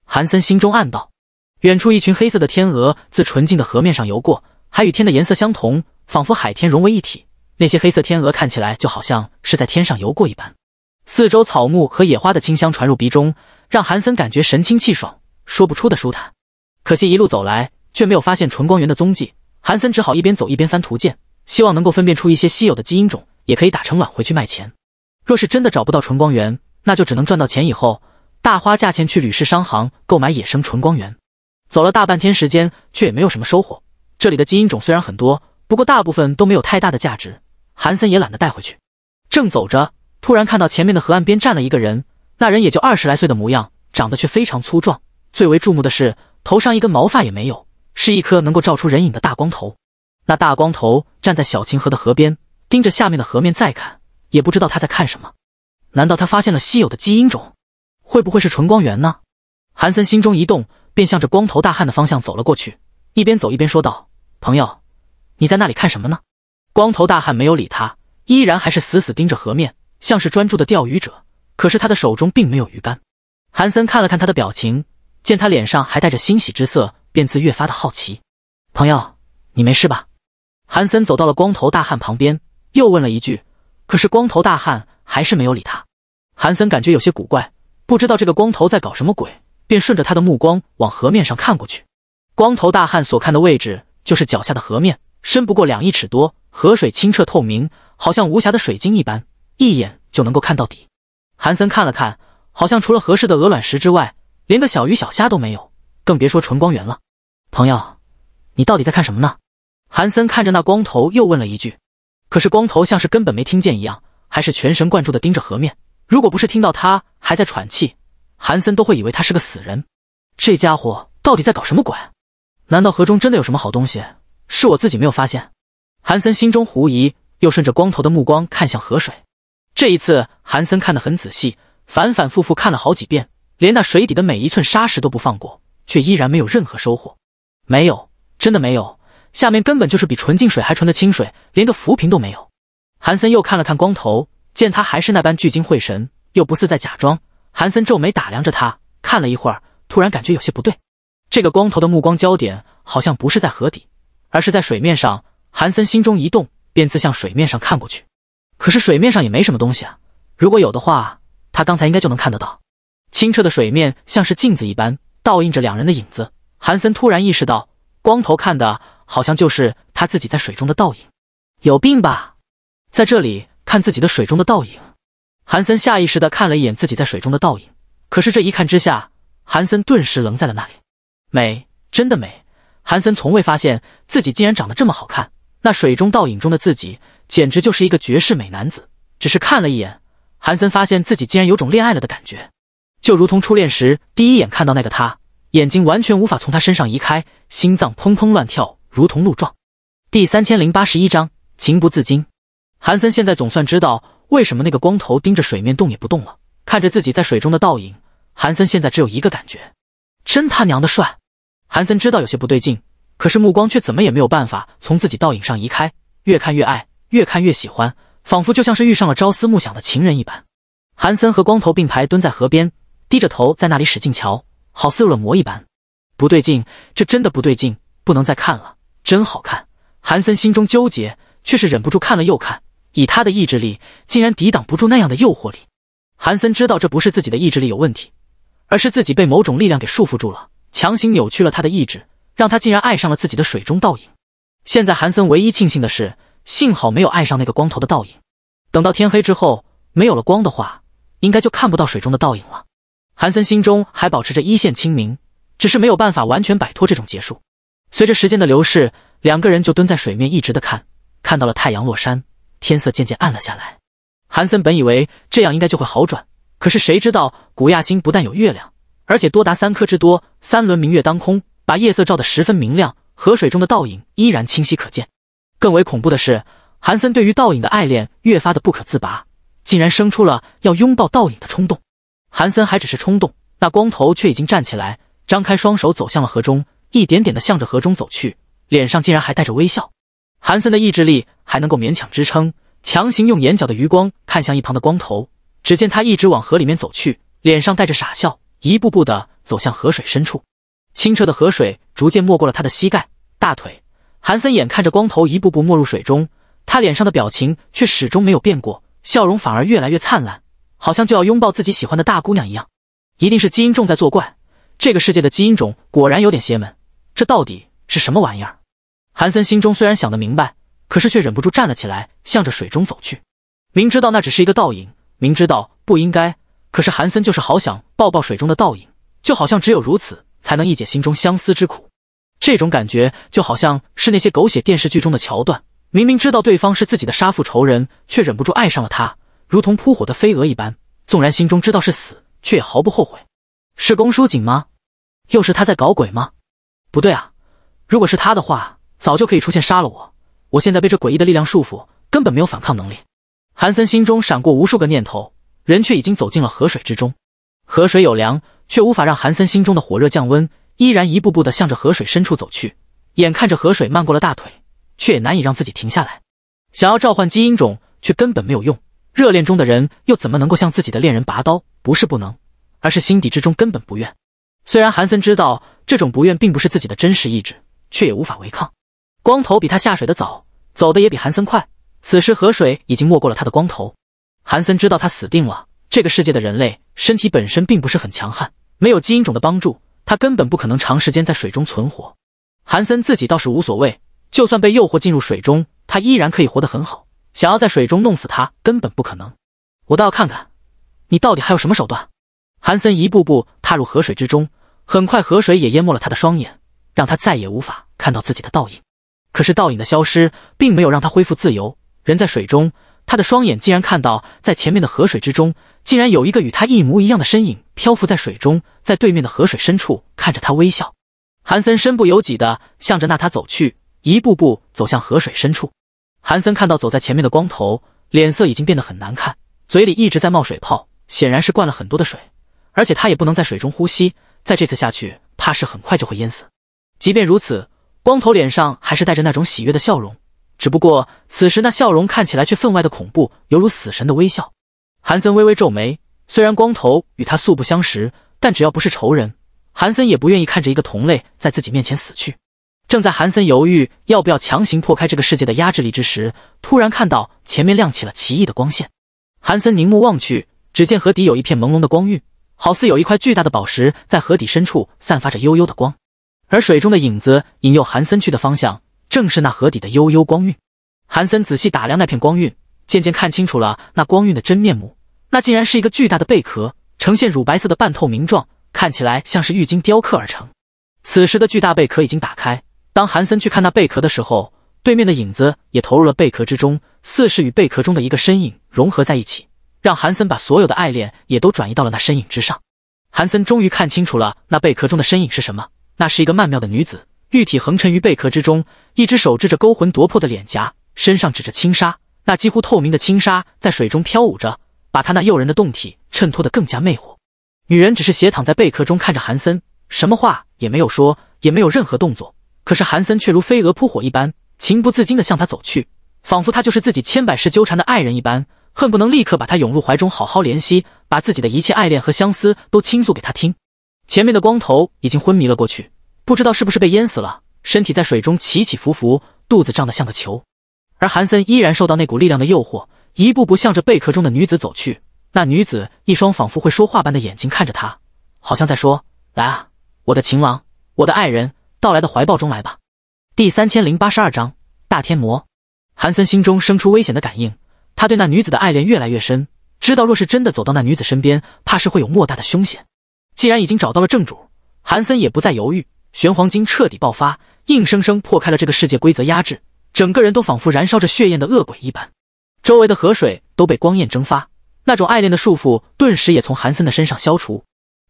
A: 韩森心中暗道。远处一群黑色的天鹅自纯净的河面上游过，还与天的颜色相同，仿佛海天融为一体。那些黑色天鹅看起来就好像是在天上游过一般。四周草木和野花的清香传入鼻中，让韩森感觉神清气爽，说不出的舒坦。可惜一路走来却没有发现纯光源的踪迹，韩森只好一边走一边翻图鉴，希望能够分辨出一些稀有的基因种，也可以打成卵回去卖钱。若是真的找不到纯光源，那就只能赚到钱以后大花价钱去吕氏商行购买野生纯光源。走了大半天时间，却也没有什么收获。这里的基因种虽然很多，不过大部分都没有太大的价值，韩森也懒得带回去。正走着，突然看到前面的河岸边站了一个人，那人也就二十来岁的模样，长得却非常粗壮。最为注目的是头上一根毛发也没有，是一颗能够照出人影的大光头。那大光头站在小清河的河边，盯着下面的河面再看。也不知道他在看什么，难道他发现了稀有的基因种？会不会是纯光源呢？韩森心中一动，便向着光头大汉的方向走了过去，一边走一边说道：“朋友，你在那里看什么呢？”光头大汉没有理他，依然还是死死盯着河面，像是专注的钓鱼者。可是他的手中并没有鱼竿。韩森看了看他的表情，见他脸上还带着欣喜之色，便自越发的好奇：“朋友，你没事吧？”韩森走到了光头大汉旁边，又问了一句。可是光头大汉还是没有理他，韩森感觉有些古怪，不知道这个光头在搞什么鬼，便顺着他的目光往河面上看过去。光头大汉所看的位置就是脚下的河面，深不过两一尺多，河水清澈透明，好像无暇的水晶一般，一眼就能够看到底。韩森看了看，好像除了合适的鹅卵石之外，连个小鱼小虾都没有，更别说纯光源了。朋友，你到底在看什么呢？韩森看着那光头又问了一句。可是光头像是根本没听见一样，还是全神贯注地盯着河面。如果不是听到他还在喘气，韩森都会以为他是个死人。这家伙到底在搞什么鬼？难道河中真的有什么好东西？是我自己没有发现？韩森心中狐疑，又顺着光头的目光看向河水。这一次，韩森看得很仔细，反反复复看了好几遍，连那水底的每一寸沙石都不放过，却依然没有任何收获。没有，真的没有。下面根本就是比纯净水还纯的清水，连个浮萍都没有。韩森又看了看光头，见他还是那般聚精会神，又不似在假装。韩森皱眉打量着他，看了一会儿，突然感觉有些不对。这个光头的目光焦点好像不是在河底，而是在水面上。韩森心中一动，便自向水面上看过去。可是水面上也没什么东西啊！如果有的话，他刚才应该就能看得到。清澈的水面像是镜子一般，倒映着两人的影子。韩森突然意识到，光头看的。好像就是他自己在水中的倒影，有病吧？在这里看自己的水中的倒影，韩森下意识的看了一眼自己在水中的倒影，可是这一看之下，韩森顿时愣在了那里。美，真的美。韩森从未发现自己竟然长得这么好看，那水中倒影中的自己简直就是一个绝世美男子。只是看了一眼，韩森发现自己竟然有种恋爱了的感觉，就如同初恋时第一眼看到那个他，眼睛完全无法从他身上移开，心脏砰砰乱跳。如同鹿撞。第三千零八十一章情不自禁。韩森现在总算知道为什么那个光头盯着水面动也不动了。看着自己在水中的倒影，韩森现在只有一个感觉：真他娘的帅！韩森知道有些不对劲，可是目光却怎么也没有办法从自己倒影上移开。越看越爱，越看越喜欢，仿佛就像是遇上了朝思暮想的情人一般。韩森和光头并排蹲在河边，低着头在那里使劲瞧，好似入了魔一般。不对劲，这真的不对劲，不能再看了。真好看，韩森心中纠结，却是忍不住看了又看。以他的意志力，竟然抵挡不住那样的诱惑力。韩森知道这不是自己的意志力有问题，而是自己被某种力量给束缚住了，强行扭曲了他的意志，让他竟然爱上了自己的水中倒影。现在韩森唯一庆幸的是，幸好没有爱上那个光头的倒影。等到天黑之后，没有了光的话，应该就看不到水中的倒影了。韩森心中还保持着一线清明，只是没有办法完全摆脱这种结束。随着时间的流逝，两个人就蹲在水面，一直的看，看到了太阳落山，天色渐渐暗了下来。韩森本以为这样应该就会好转，可是谁知道古亚星不但有月亮，而且多达三颗之多，三轮明月当空，把夜色照得十分明亮，河水中的倒影依然清晰可见。更为恐怖的是，韩森对于倒影的爱恋越发的不可自拔，竟然生出了要拥抱倒影的冲动。韩森还只是冲动，那光头却已经站起来，张开双手走向了河中。一点点的向着河中走去，脸上竟然还带着微笑。韩森的意志力还能够勉强支撑，强行用眼角的余光看向一旁的光头，只见他一直往河里面走去，脸上带着傻笑，一步步的走向河水深处。清澈的河水逐渐没过了他的膝盖、大腿。韩森眼看着光头一步步没入水中，他脸上的表情却始终没有变过，笑容反而越来越灿烂，好像就要拥抱自己喜欢的大姑娘一样。一定是基因种在作怪，这个世界的基因种果然有点邪门。这到底是什么玩意儿？韩森心中虽然想得明白，可是却忍不住站了起来，向着水中走去。明知道那只是一个倒影，明知道不应该，可是韩森就是好想抱抱水中的倒影，就好像只有如此，才能一解心中相思之苦。这种感觉就好像是那些狗血电视剧中的桥段，明明知道对方是自己的杀父仇人，却忍不住爱上了他，如同扑火的飞蛾一般，纵然心中知道是死，却也毫不后悔。是公书锦吗？又是他在搞鬼吗？不对啊！如果是他的话，早就可以出现杀了我。我现在被这诡异的力量束缚，根本没有反抗能力。韩森心中闪过无数个念头，人却已经走进了河水之中。河水有凉，却无法让韩森心中的火热降温，依然一步步的向着河水深处走去。眼看着河水漫过了大腿，却也难以让自己停下来。想要召唤基因种，却根本没有用。热恋中的人又怎么能够向自己的恋人拔刀？不是不能，而是心底之中根本不愿。虽然韩森知道。这种不愿并不是自己的真实意志，却也无法违抗。光头比他下水的早，走的也比韩森快。此时河水已经没过了他的光头。韩森知道他死定了。这个世界的人类身体本身并不是很强悍，没有基因种的帮助，他根本不可能长时间在水中存活。韩森自己倒是无所谓，就算被诱惑进入水中，他依然可以活得很好。想要在水中弄死他，根本不可能。我倒要看看，你到底还有什么手段。韩森一步步踏入河水之中。很快，河水也淹没了他的双眼，让他再也无法看到自己的倒影。可是，倒影的消失并没有让他恢复自由。人在水中，他的双眼竟然看到，在前面的河水之中，竟然有一个与他一模一样的身影漂浮在水中，在对面的河水深处看着他微笑。韩森身不由己地向着那他走去，一步步走向河水深处。韩森看到走在前面的光头，脸色已经变得很难看，嘴里一直在冒水泡，显然是灌了很多的水，而且他也不能在水中呼吸。在这次下去，怕是很快就会淹死。即便如此，光头脸上还是带着那种喜悦的笑容，只不过此时那笑容看起来却分外的恐怖，犹如死神的微笑。韩森微微皱眉，虽然光头与他素不相识，但只要不是仇人，韩森也不愿意看着一个同类在自己面前死去。正在韩森犹豫要不要强行破开这个世界的压制力之时，突然看到前面亮起了奇异的光线。韩森凝目望去，只见河底有一片朦胧的光晕。好似有一块巨大的宝石在河底深处散发着幽幽的光，而水中的影子引诱韩森去的方向正是那河底的幽幽光晕。韩森仔细打量那片光晕，渐渐看清楚了那光晕的真面目，那竟然是一个巨大的贝壳，呈现乳白色的半透明状，看起来像是玉晶雕刻而成。此时的巨大贝壳已经打开，当韩森去看那贝壳的时候，对面的影子也投入了贝壳之中，似是与贝壳中的一个身影融合在一起。让韩森把所有的爱恋也都转移到了那身影之上。韩森终于看清楚了那贝壳中的身影是什么，那是一个曼妙的女子，玉体横沉于贝壳之中，一只手指着勾魂夺魄的脸颊，身上指着轻纱，那几乎透明的轻纱在水中飘舞着，把她那诱人的动体衬托得更加魅惑。女人只是斜躺在贝壳中，看着韩森，什么话也没有说，也没有任何动作，可是韩森却如飞蛾扑火一般，情不自禁地向她走去，仿佛她就是自己千百世纠缠的爱人一般。恨不能立刻把他拥入怀中，好好怜惜，把自己的一切爱恋和相思都倾诉给他听。前面的光头已经昏迷了过去，不知道是不是被淹死了，身体在水中起起伏伏，肚子胀得像个球。而韩森依然受到那股力量的诱惑，一步步向着贝壳中的女子走去。那女子一双仿佛会说话般的眼睛看着他，好像在说：“来啊，我的情郎，我的爱人，到来的怀抱中来吧。”第三千零八十二章大天魔。韩森心中生出危险的感应。他对那女子的爱恋越来越深，知道若是真的走到那女子身边，怕是会有莫大的凶险。既然已经找到了正主，韩森也不再犹豫，玄黄经彻底爆发，硬生生破开了这个世界规则压制，整个人都仿佛燃烧着血焰的恶鬼一般。周围的河水都被光焰蒸发，那种爱恋的束缚顿时也从韩森的身上消除。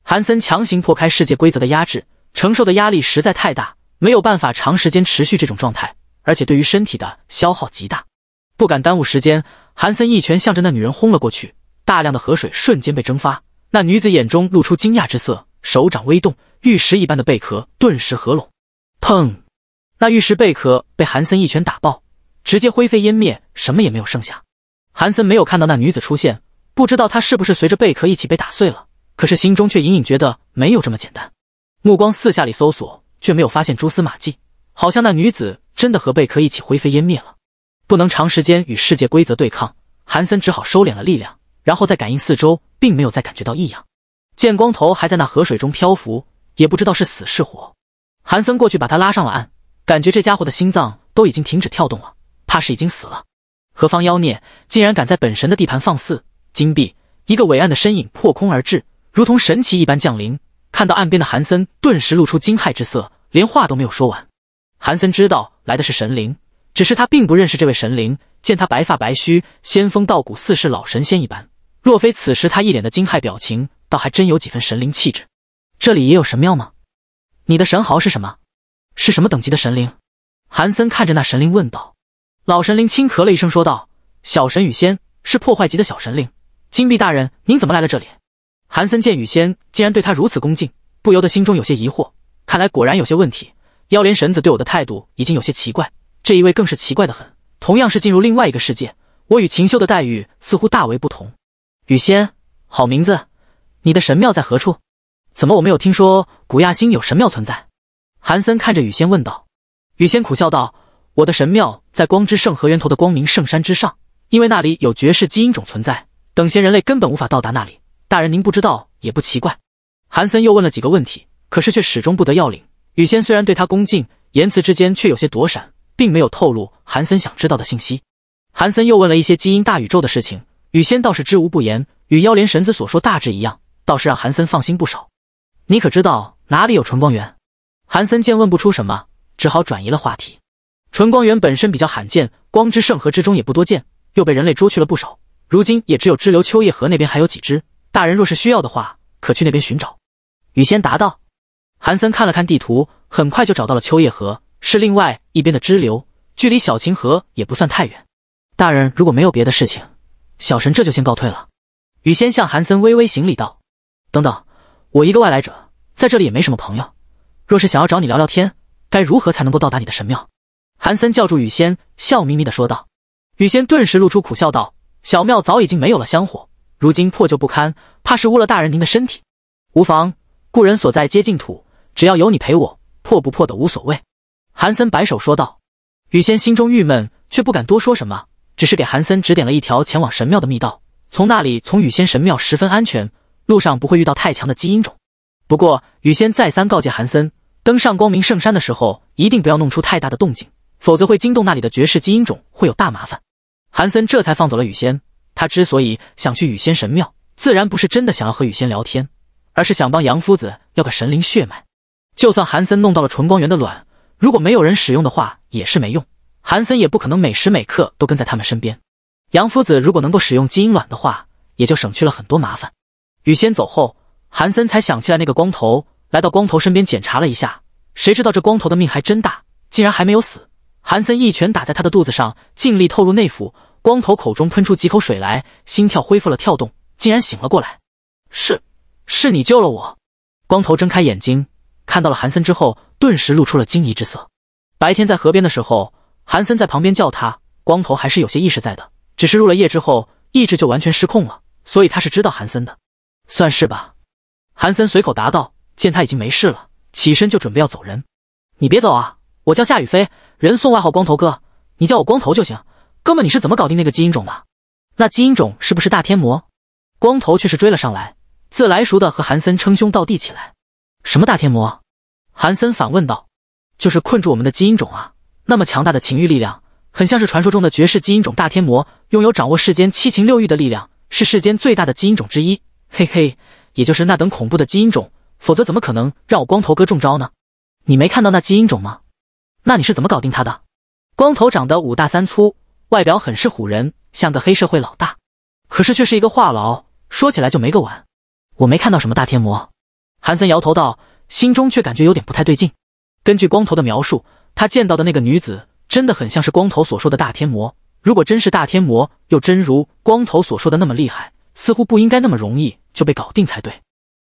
A: 韩森强行破开世界规则的压制，承受的压力实在太大，没有办法长时间持续这种状态，而且对于身体的消耗极大，不敢耽误时间。韩森一拳向着那女人轰了过去，大量的河水瞬间被蒸发。那女子眼中露出惊讶之色，手掌微动，玉石一般的贝壳顿时合拢。砰！那玉石贝壳被韩森一拳打爆，直接灰飞烟灭，什么也没有剩下。韩森没有看到那女子出现，不知道她是不是随着贝壳一起被打碎了，可是心中却隐隐觉得没有这么简单。目光四下里搜索，却没有发现蛛丝马迹，好像那女子真的和贝壳一起灰飞烟灭了。不能长时间与世界规则对抗，韩森只好收敛了力量，然后在感应四周，并没有再感觉到异样。见光头还在那河水中漂浮，也不知道是死是活。韩森过去把他拉上了岸，感觉这家伙的心脏都已经停止跳动了，怕是已经死了。何方妖孽竟然敢在本神的地盘放肆！金币，一个伟岸的身影破空而至，如同神奇一般降临。看到岸边的韩森，顿时露出惊骇之色，连话都没有说完。韩森知道来的是神灵。只是他并不认识这位神灵，见他白发白须，仙风道骨，似是老神仙一般。若非此时他一脸的惊骇表情，倒还真有几分神灵气质。这里也有神庙吗？你的神豪是什么？是什么等级的神灵？韩森看着那神灵问道。老神灵轻咳了一声，说道：“小神雨仙是破坏级的小神灵。金币大人，您怎么来了这里？”韩森见雨仙竟然对他如此恭敬，不由得心中有些疑惑。看来果然有些问题。妖莲神子对我的态度已经有些奇怪。这一位更是奇怪的很，同样是进入另外一个世界，我与秦修的待遇似乎大为不同。雨仙，好名字，你的神庙在何处？怎么我没有听说古亚星有神庙存在？韩森看着雨仙问道。雨仙苦笑道：“我的神庙在光之圣河源头的光明圣山之上，因为那里有绝世基因种存在，等闲人类根本无法到达那里。大人您不知道也不奇怪。”韩森又问了几个问题，可是却始终不得要领。雨仙虽然对他恭敬，言辞之间却有些躲闪。并没有透露韩森想知道的信息。韩森又问了一些基因大宇宙的事情，雨仙倒是知无不言，与妖莲神子所说大致一样，倒是让韩森放心不少。你可知道哪里有纯光源？韩森见问不出什么，只好转移了话题。纯光源本身比较罕见，光之圣河之中也不多见，又被人类捉去了不少，如今也只有支流秋叶河那边还有几只。大人若是需要的话，可去那边寻找。雨仙答道。韩森看了看地图，很快就找到了秋叶河。是另外一边的支流，距离小秦河也不算太远。大人如果没有别的事情，小神这就先告退了。雨仙向韩森微微行礼道：“等等，我一个外来者在这里也没什么朋友，若是想要找你聊聊天，该如何才能够到达你的神庙？”韩森叫住雨仙，笑眯眯的说道。雨仙顿时露出苦笑道：“小庙早已经没有了香火，如今破旧不堪，怕是污了大人您的身体。无妨，故人所在皆净土，只要有你陪我，破不破的无所谓。”韩森摆手说道：“雨仙心中郁闷，却不敢多说什么，只是给韩森指点了一条前往神庙的密道。从那里从雨仙神庙十分安全，路上不会遇到太强的基因种。不过雨仙再三告诫韩森，登上光明圣山的时候，一定不要弄出太大的动静，否则会惊动那里的绝世基因种，会有大麻烦。韩森这才放走了雨仙。他之所以想去雨仙神庙，自然不是真的想要和雨仙聊天，而是想帮杨夫子要个神灵血脉。就算韩森弄到了纯光源的卵。”如果没有人使用的话，也是没用。韩森也不可能每时每刻都跟在他们身边。杨夫子如果能够使用基因卵的话，也就省去了很多麻烦。雨仙走后，韩森才想起来那个光头，来到光头身边检查了一下，谁知道这光头的命还真大，竟然还没有死。韩森一拳打在他的肚子上，尽力透入内腑。光头口中喷出几口水来，心跳恢复了跳动，竟然醒了过来。是，是你救了我。光头睁开眼睛。看到了韩森之后，顿时露出了惊疑之色。白天在河边的时候，韩森在旁边叫他光头，还是有些意识在的。只是入了夜之后，意志就完全失控了，所以他是知道韩森的，算是吧。韩森随口答道。见他已经没事了，起身就准备要走人。你别走啊！我叫夏雨飞，人送外号光头哥，你叫我光头就行。哥们，你是怎么搞定那个基因种的？那基因种是不是大天魔？光头却是追了上来，自来熟的和韩森称兄道弟起来。什么大天魔？韩森反问道：“就是困住我们的基因种啊！那么强大的情欲力量，很像是传说中的绝世基因种大天魔，拥有掌握世间七情六欲的力量，是世间最大的基因种之一。嘿嘿，也就是那等恐怖的基因种，否则怎么可能让我光头哥中招呢？你没看到那基因种吗？那你是怎么搞定他的？”光头长得五大三粗，外表很是唬人，像个黑社会老大，可是却是一个话痨，说起来就没个完。我没看到什么大天魔。韩森摇头道，心中却感觉有点不太对劲。根据光头的描述，他见到的那个女子真的很像是光头所说的大天魔。如果真是大天魔，又真如光头所说的那么厉害，似乎不应该那么容易就被搞定才对。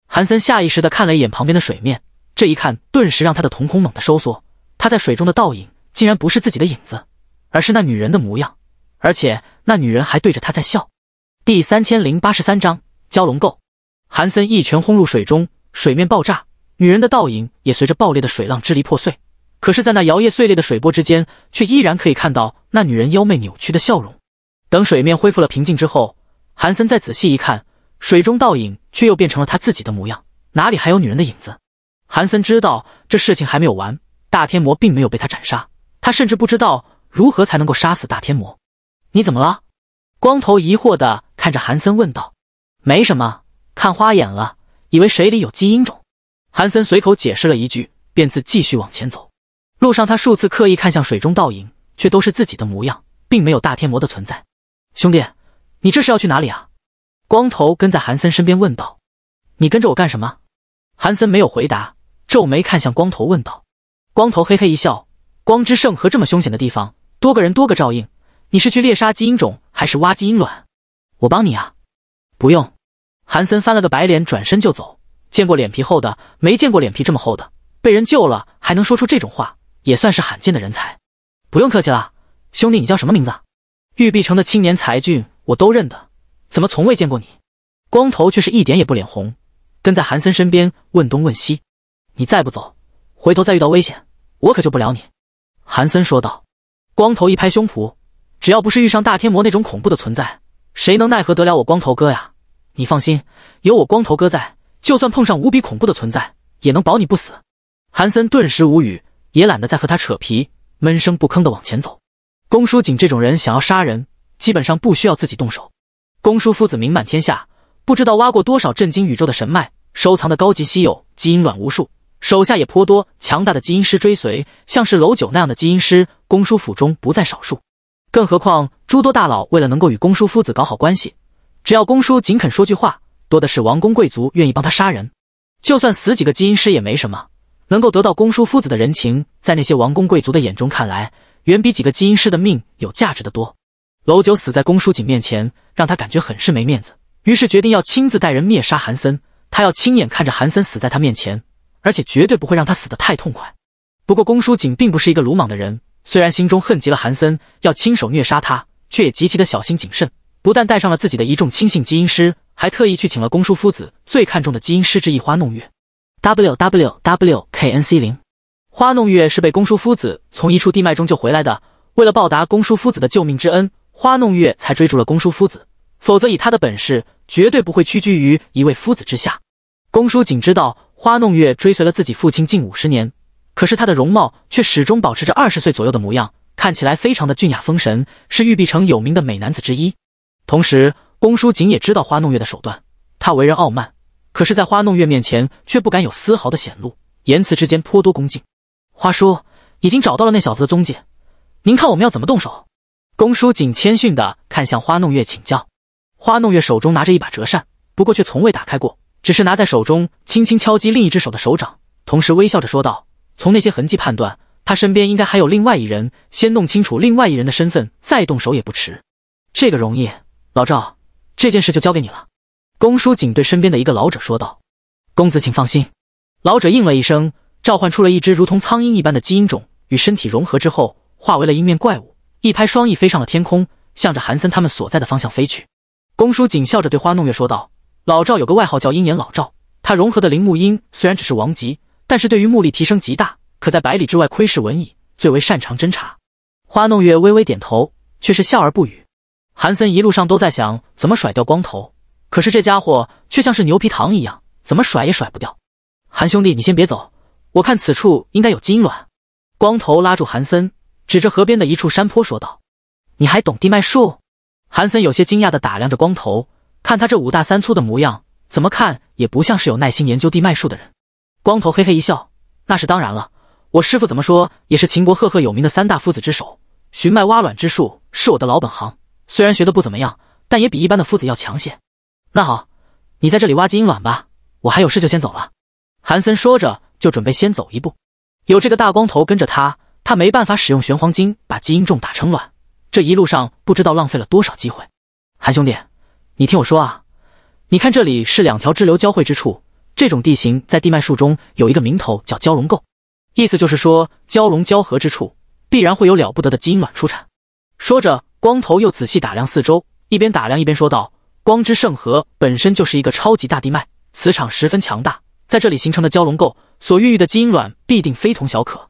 A: 韩森下意识的看了一眼旁边的水面，这一看顿时让他的瞳孔猛地收缩。他在水中的倒影竟然不是自己的影子，而是那女人的模样，而且那女人还对着他在笑。第三千零八十三章蛟龙构。韩森一拳轰入水中。水面爆炸，女人的倒影也随着爆裂的水浪支离破碎。可是，在那摇曳碎裂的水波之间，却依然可以看到那女人妖媚扭曲的笑容。等水面恢复了平静之后，韩森再仔细一看，水中倒影却又变成了他自己的模样，哪里还有女人的影子？韩森知道这事情还没有完，大天魔并没有被他斩杀，他甚至不知道如何才能够杀死大天魔。你怎么了？光头疑惑地看着韩森问道：“没什么，看花眼了。”以为水里有基因种，韩森随口解释了一句，便自继续往前走。路上，他数次刻意看向水中倒影，却都是自己的模样，并没有大天魔的存在。兄弟，你这是要去哪里啊？光头跟在韩森身边问道。你跟着我干什么？韩森没有回答，皱眉看向光头问道。光头嘿嘿一笑，光之圣河这么凶险的地方，多个人多个照应。你是去猎杀基因种，还是挖基因卵？我帮你啊。不用。韩森翻了个白脸，转身就走。见过脸皮厚的，没见过脸皮这么厚的。被人救了还能说出这种话，也算是罕见的人才。不用客气了，兄弟，你叫什么名字？玉璧城的青年才俊我都认得，怎么从未见过你？光头却是一点也不脸红，跟在韩森身边问东问西。你再不走，回头再遇到危险，我可救不了你。”韩森说道。光头一拍胸脯：“只要不是遇上大天魔那种恐怖的存在，谁能奈何得了我光头哥呀？”你放心，有我光头哥在，就算碰上无比恐怖的存在，也能保你不死。韩森顿时无语，也懒得再和他扯皮，闷声不吭的往前走。公叔景这种人想要杀人，基本上不需要自己动手。公叔夫子名满天下，不知道挖过多少震惊宇宙的神脉，收藏的高级稀有基因卵无数，手下也颇多强大的基因师追随，像是楼九那样的基因师，公叔府中不在少数。更何况诸多大佬为了能够与公叔夫子搞好关系。只要公叔瑾肯说句话，多的是王公贵族愿意帮他杀人，就算死几个基因师也没什么。能够得到公叔夫子的人情，在那些王公贵族的眼中看来，远比几个基因师的命有价值的多。娄九死在公叔瑾面前，让他感觉很是没面子，于是决定要亲自带人灭杀韩森，他要亲眼看着韩森死在他面前，而且绝对不会让他死得太痛快。不过公叔瑾并不是一个鲁莽的人，虽然心中恨极了韩森，要亲手虐杀他，却也极其的小心谨慎。不但带上了自己的一众亲信基因师，还特意去请了公叔夫子最看重的基因师之一花弄月。w w w k n c 零花弄月是被公叔夫子从一处地脉中救回来的。为了报答公叔夫子的救命之恩，花弄月才追逐了公叔夫子。否则以他的本事，绝对不会屈居于一位夫子之下。公叔仅知道花弄月追随了自己父亲近五十年，可是他的容貌却始终保持着二十岁左右的模样，看起来非常的俊雅风神，是玉璧城有名的美男子之一。同时，公叔瑾也知道花弄月的手段。他为人傲慢，可是，在花弄月面前，却不敢有丝毫的显露，言辞之间颇多恭敬。花叔已经找到了那小子的踪迹，您看我们要怎么动手？公叔瑾谦逊的看向花弄月请教。花弄月手中拿着一把折扇，不过却从未打开过，只是拿在手中轻轻敲击另一只手的手掌，同时微笑着说道：“从那些痕迹判断，他身边应该还有另外一人。先弄清楚另外一人的身份，再动手也不迟。这个容易。”老赵，这件事就交给你了。”公叔瑾对身边的一个老者说道。“公子，请放心。”老者应了一声，召唤出了一只如同苍鹰一般的基因种，与身体融合之后，化为了一面怪物，一拍双翼飞上了天空，向着韩森他们所在的方向飞去。公叔瑾笑着对花弄月说道：“老赵有个外号叫鹰眼老赵，他融合的铃木鹰虽然只是王级，但是对于目力提升极大，可在百里之外窥视文矣，最为擅长侦查。”花弄月微微点头，却是笑而不语。韩森一路上都在想怎么甩掉光头，可是这家伙却像是牛皮糖一样，怎么甩也甩不掉。韩兄弟，你先别走，我看此处应该有金卵。光头拉住韩森，指着河边的一处山坡说道：“你还懂地脉术？”韩森有些惊讶地打量着光头，看他这五大三粗的模样，怎么看也不像是有耐心研究地脉术的人。光头嘿嘿一笑：“那是当然了，我师傅怎么说也是秦国赫赫有名的三大夫子之首，寻脉挖卵之术是我的老本行。”虽然学的不怎么样，但也比一般的夫子要强些。那好，你在这里挖基因卵吧，我还有事，就先走了。韩森说着，就准备先走一步。有这个大光头跟着他，他没办法使用玄黄金把基因种打成卵，这一路上不知道浪费了多少机会。韩兄弟，你听我说啊，你看这里是两条支流交汇之处，这种地形在地脉术中有一个名头叫蛟龙构，意思就是说蛟龙交合之处必然会有了不得的基因卵出产。说着。光头又仔细打量四周，一边打量一边说道：“光之圣河本身就是一个超级大地脉，磁场十分强大，在这里形成的蛟龙构所孕育的基因卵必定非同小可。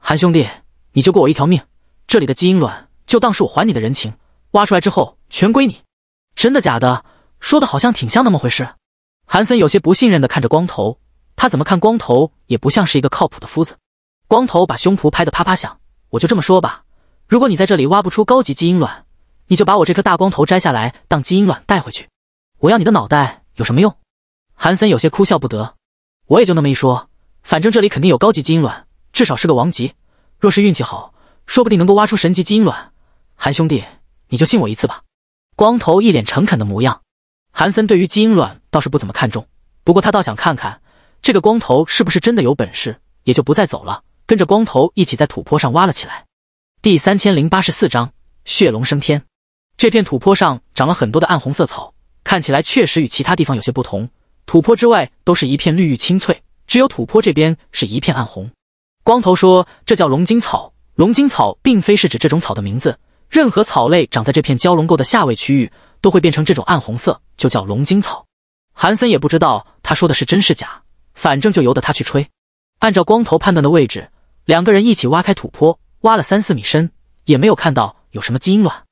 A: 韩兄弟，你救过我一条命，这里的基因卵就当是我还你的人情，挖出来之后全归你。”“真的假的？说的好像挺像那么回事。”韩森有些不信任的看着光头，他怎么看光头也不像是一个靠谱的夫子。光头把胸脯拍得啪啪响：“我就这么说吧。”如果你在这里挖不出高级基因卵，你就把我这颗大光头摘下来当基因卵带回去。我要你的脑袋有什么用？韩森有些哭笑不得。我也就那么一说，反正这里肯定有高级基因卵，至少是个王级。若是运气好，说不定能够挖出神级基因卵。韩兄弟，你就信我一次吧。光头一脸诚恳的模样。韩森对于基因卵倒是不怎么看重，不过他倒想看看这个光头是不是真的有本事，也就不再走了，跟着光头一起在土坡上挖了起来。第三千零八十四章血龙升天。这片土坡上长了很多的暗红色草，看起来确实与其他地方有些不同。土坡之外都是一片绿郁青翠，只有土坡这边是一片暗红。光头说：“这叫龙筋草。”龙筋草并非是指这种草的名字，任何草类长在这片蛟龙沟的下位区域，都会变成这种暗红色，就叫龙筋草。韩森也不知道他说的是真是假，反正就由得他去吹。按照光头判断的位置，两个人一起挖开土坡。挖了三四米深，也没有看到有什么基因卵。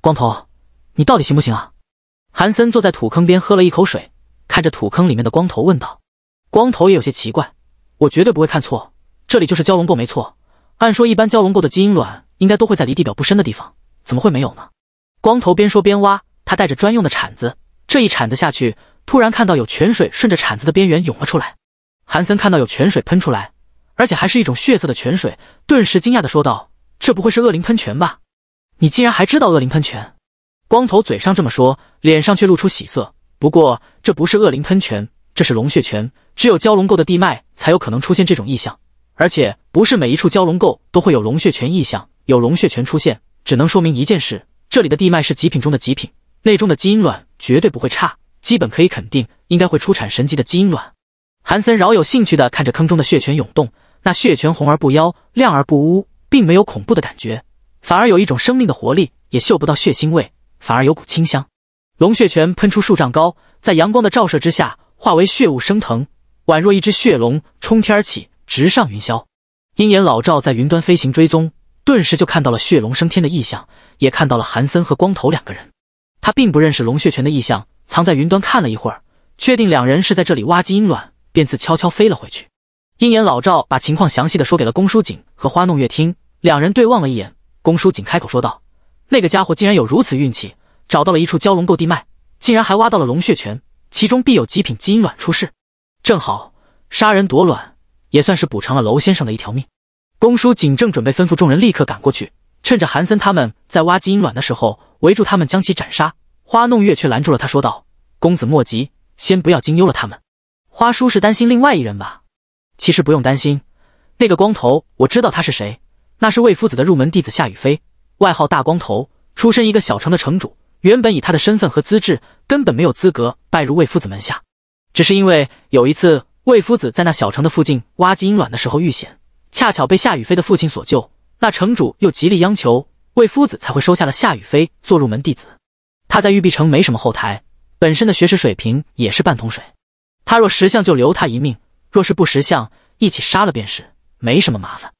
A: 光头，你到底行不行啊？韩森坐在土坑边喝了一口水，看着土坑里面的光头问道。光头也有些奇怪，我绝对不会看错，这里就是蛟龙沟没错。按说一般蛟龙沟的基因卵应该都会在离地表不深的地方，怎么会没有呢？光头边说边挖，他带着专用的铲子，这一铲子下去，突然看到有泉水顺着铲子的边缘涌了出来。韩森看到有泉水喷出来。而且还是一种血色的泉水，顿时惊讶的说道：“这不会是恶灵喷泉吧？你竟然还知道恶灵喷泉？”光头嘴上这么说，脸上却露出喜色。不过这不是恶灵喷泉，这是龙血泉。只有蛟龙沟的地脉才有可能出现这种异象，而且不是每一处蛟龙沟都会有龙血泉异象。有龙血泉出现，只能说明一件事：这里的地脉是极品中的极品，内中的基因卵绝对不会差，基本可以肯定，应该会出产神级的基因卵。韩森饶有兴趣的看着坑中的血泉涌动。那血泉红而不妖，亮而不污，并没有恐怖的感觉，反而有一种生命的活力。也嗅不到血腥味，反而有股清香。龙血泉喷出数丈高，在阳光的照射之下，化为血雾升腾，宛若一只血龙冲天而起，直上云霄。鹰眼老赵在云端飞行追踪，顿时就看到了血龙升天的异象，也看到了韩森和光头两个人。他并不认识龙血泉的异象，藏在云端看了一会儿，确定两人是在这里挖基因卵，便自悄悄飞了回去。鹰眼老赵把情况详细的说给了公书锦和花弄月听，两人对望了一眼。公书锦开口说道：“那个家伙竟然有如此运气，找到了一处蛟龙购地脉，竟然还挖到了龙血泉，其中必有极品基因卵出世。正好杀人夺卵，也算是补偿了娄先生的一条命。”公书锦正准备吩咐众人立刻赶过去，趁着韩森他们在挖基因卵的时候，围住他们将其斩杀。花弄月却拦住了他，说道：“公子莫急，先不要惊忧了他们。花叔是担心另外一人吧？”其实不用担心，那个光头，我知道他是谁，那是魏夫子的入门弟子夏雨飞，外号大光头，出身一个小城的城主。原本以他的身份和资质，根本没有资格拜入魏夫子门下，只是因为有一次魏夫子在那小城的附近挖金卵的时候遇险，恰巧被夏雨飞的父亲所救，那城主又极力央求魏夫子，才会收下了夏雨飞做入门弟子。他在玉璧城没什么后台，本身的学识水平也是半桶水，他若识相，就留他一命。若是不识相，一起杀了便是，没什么麻烦。”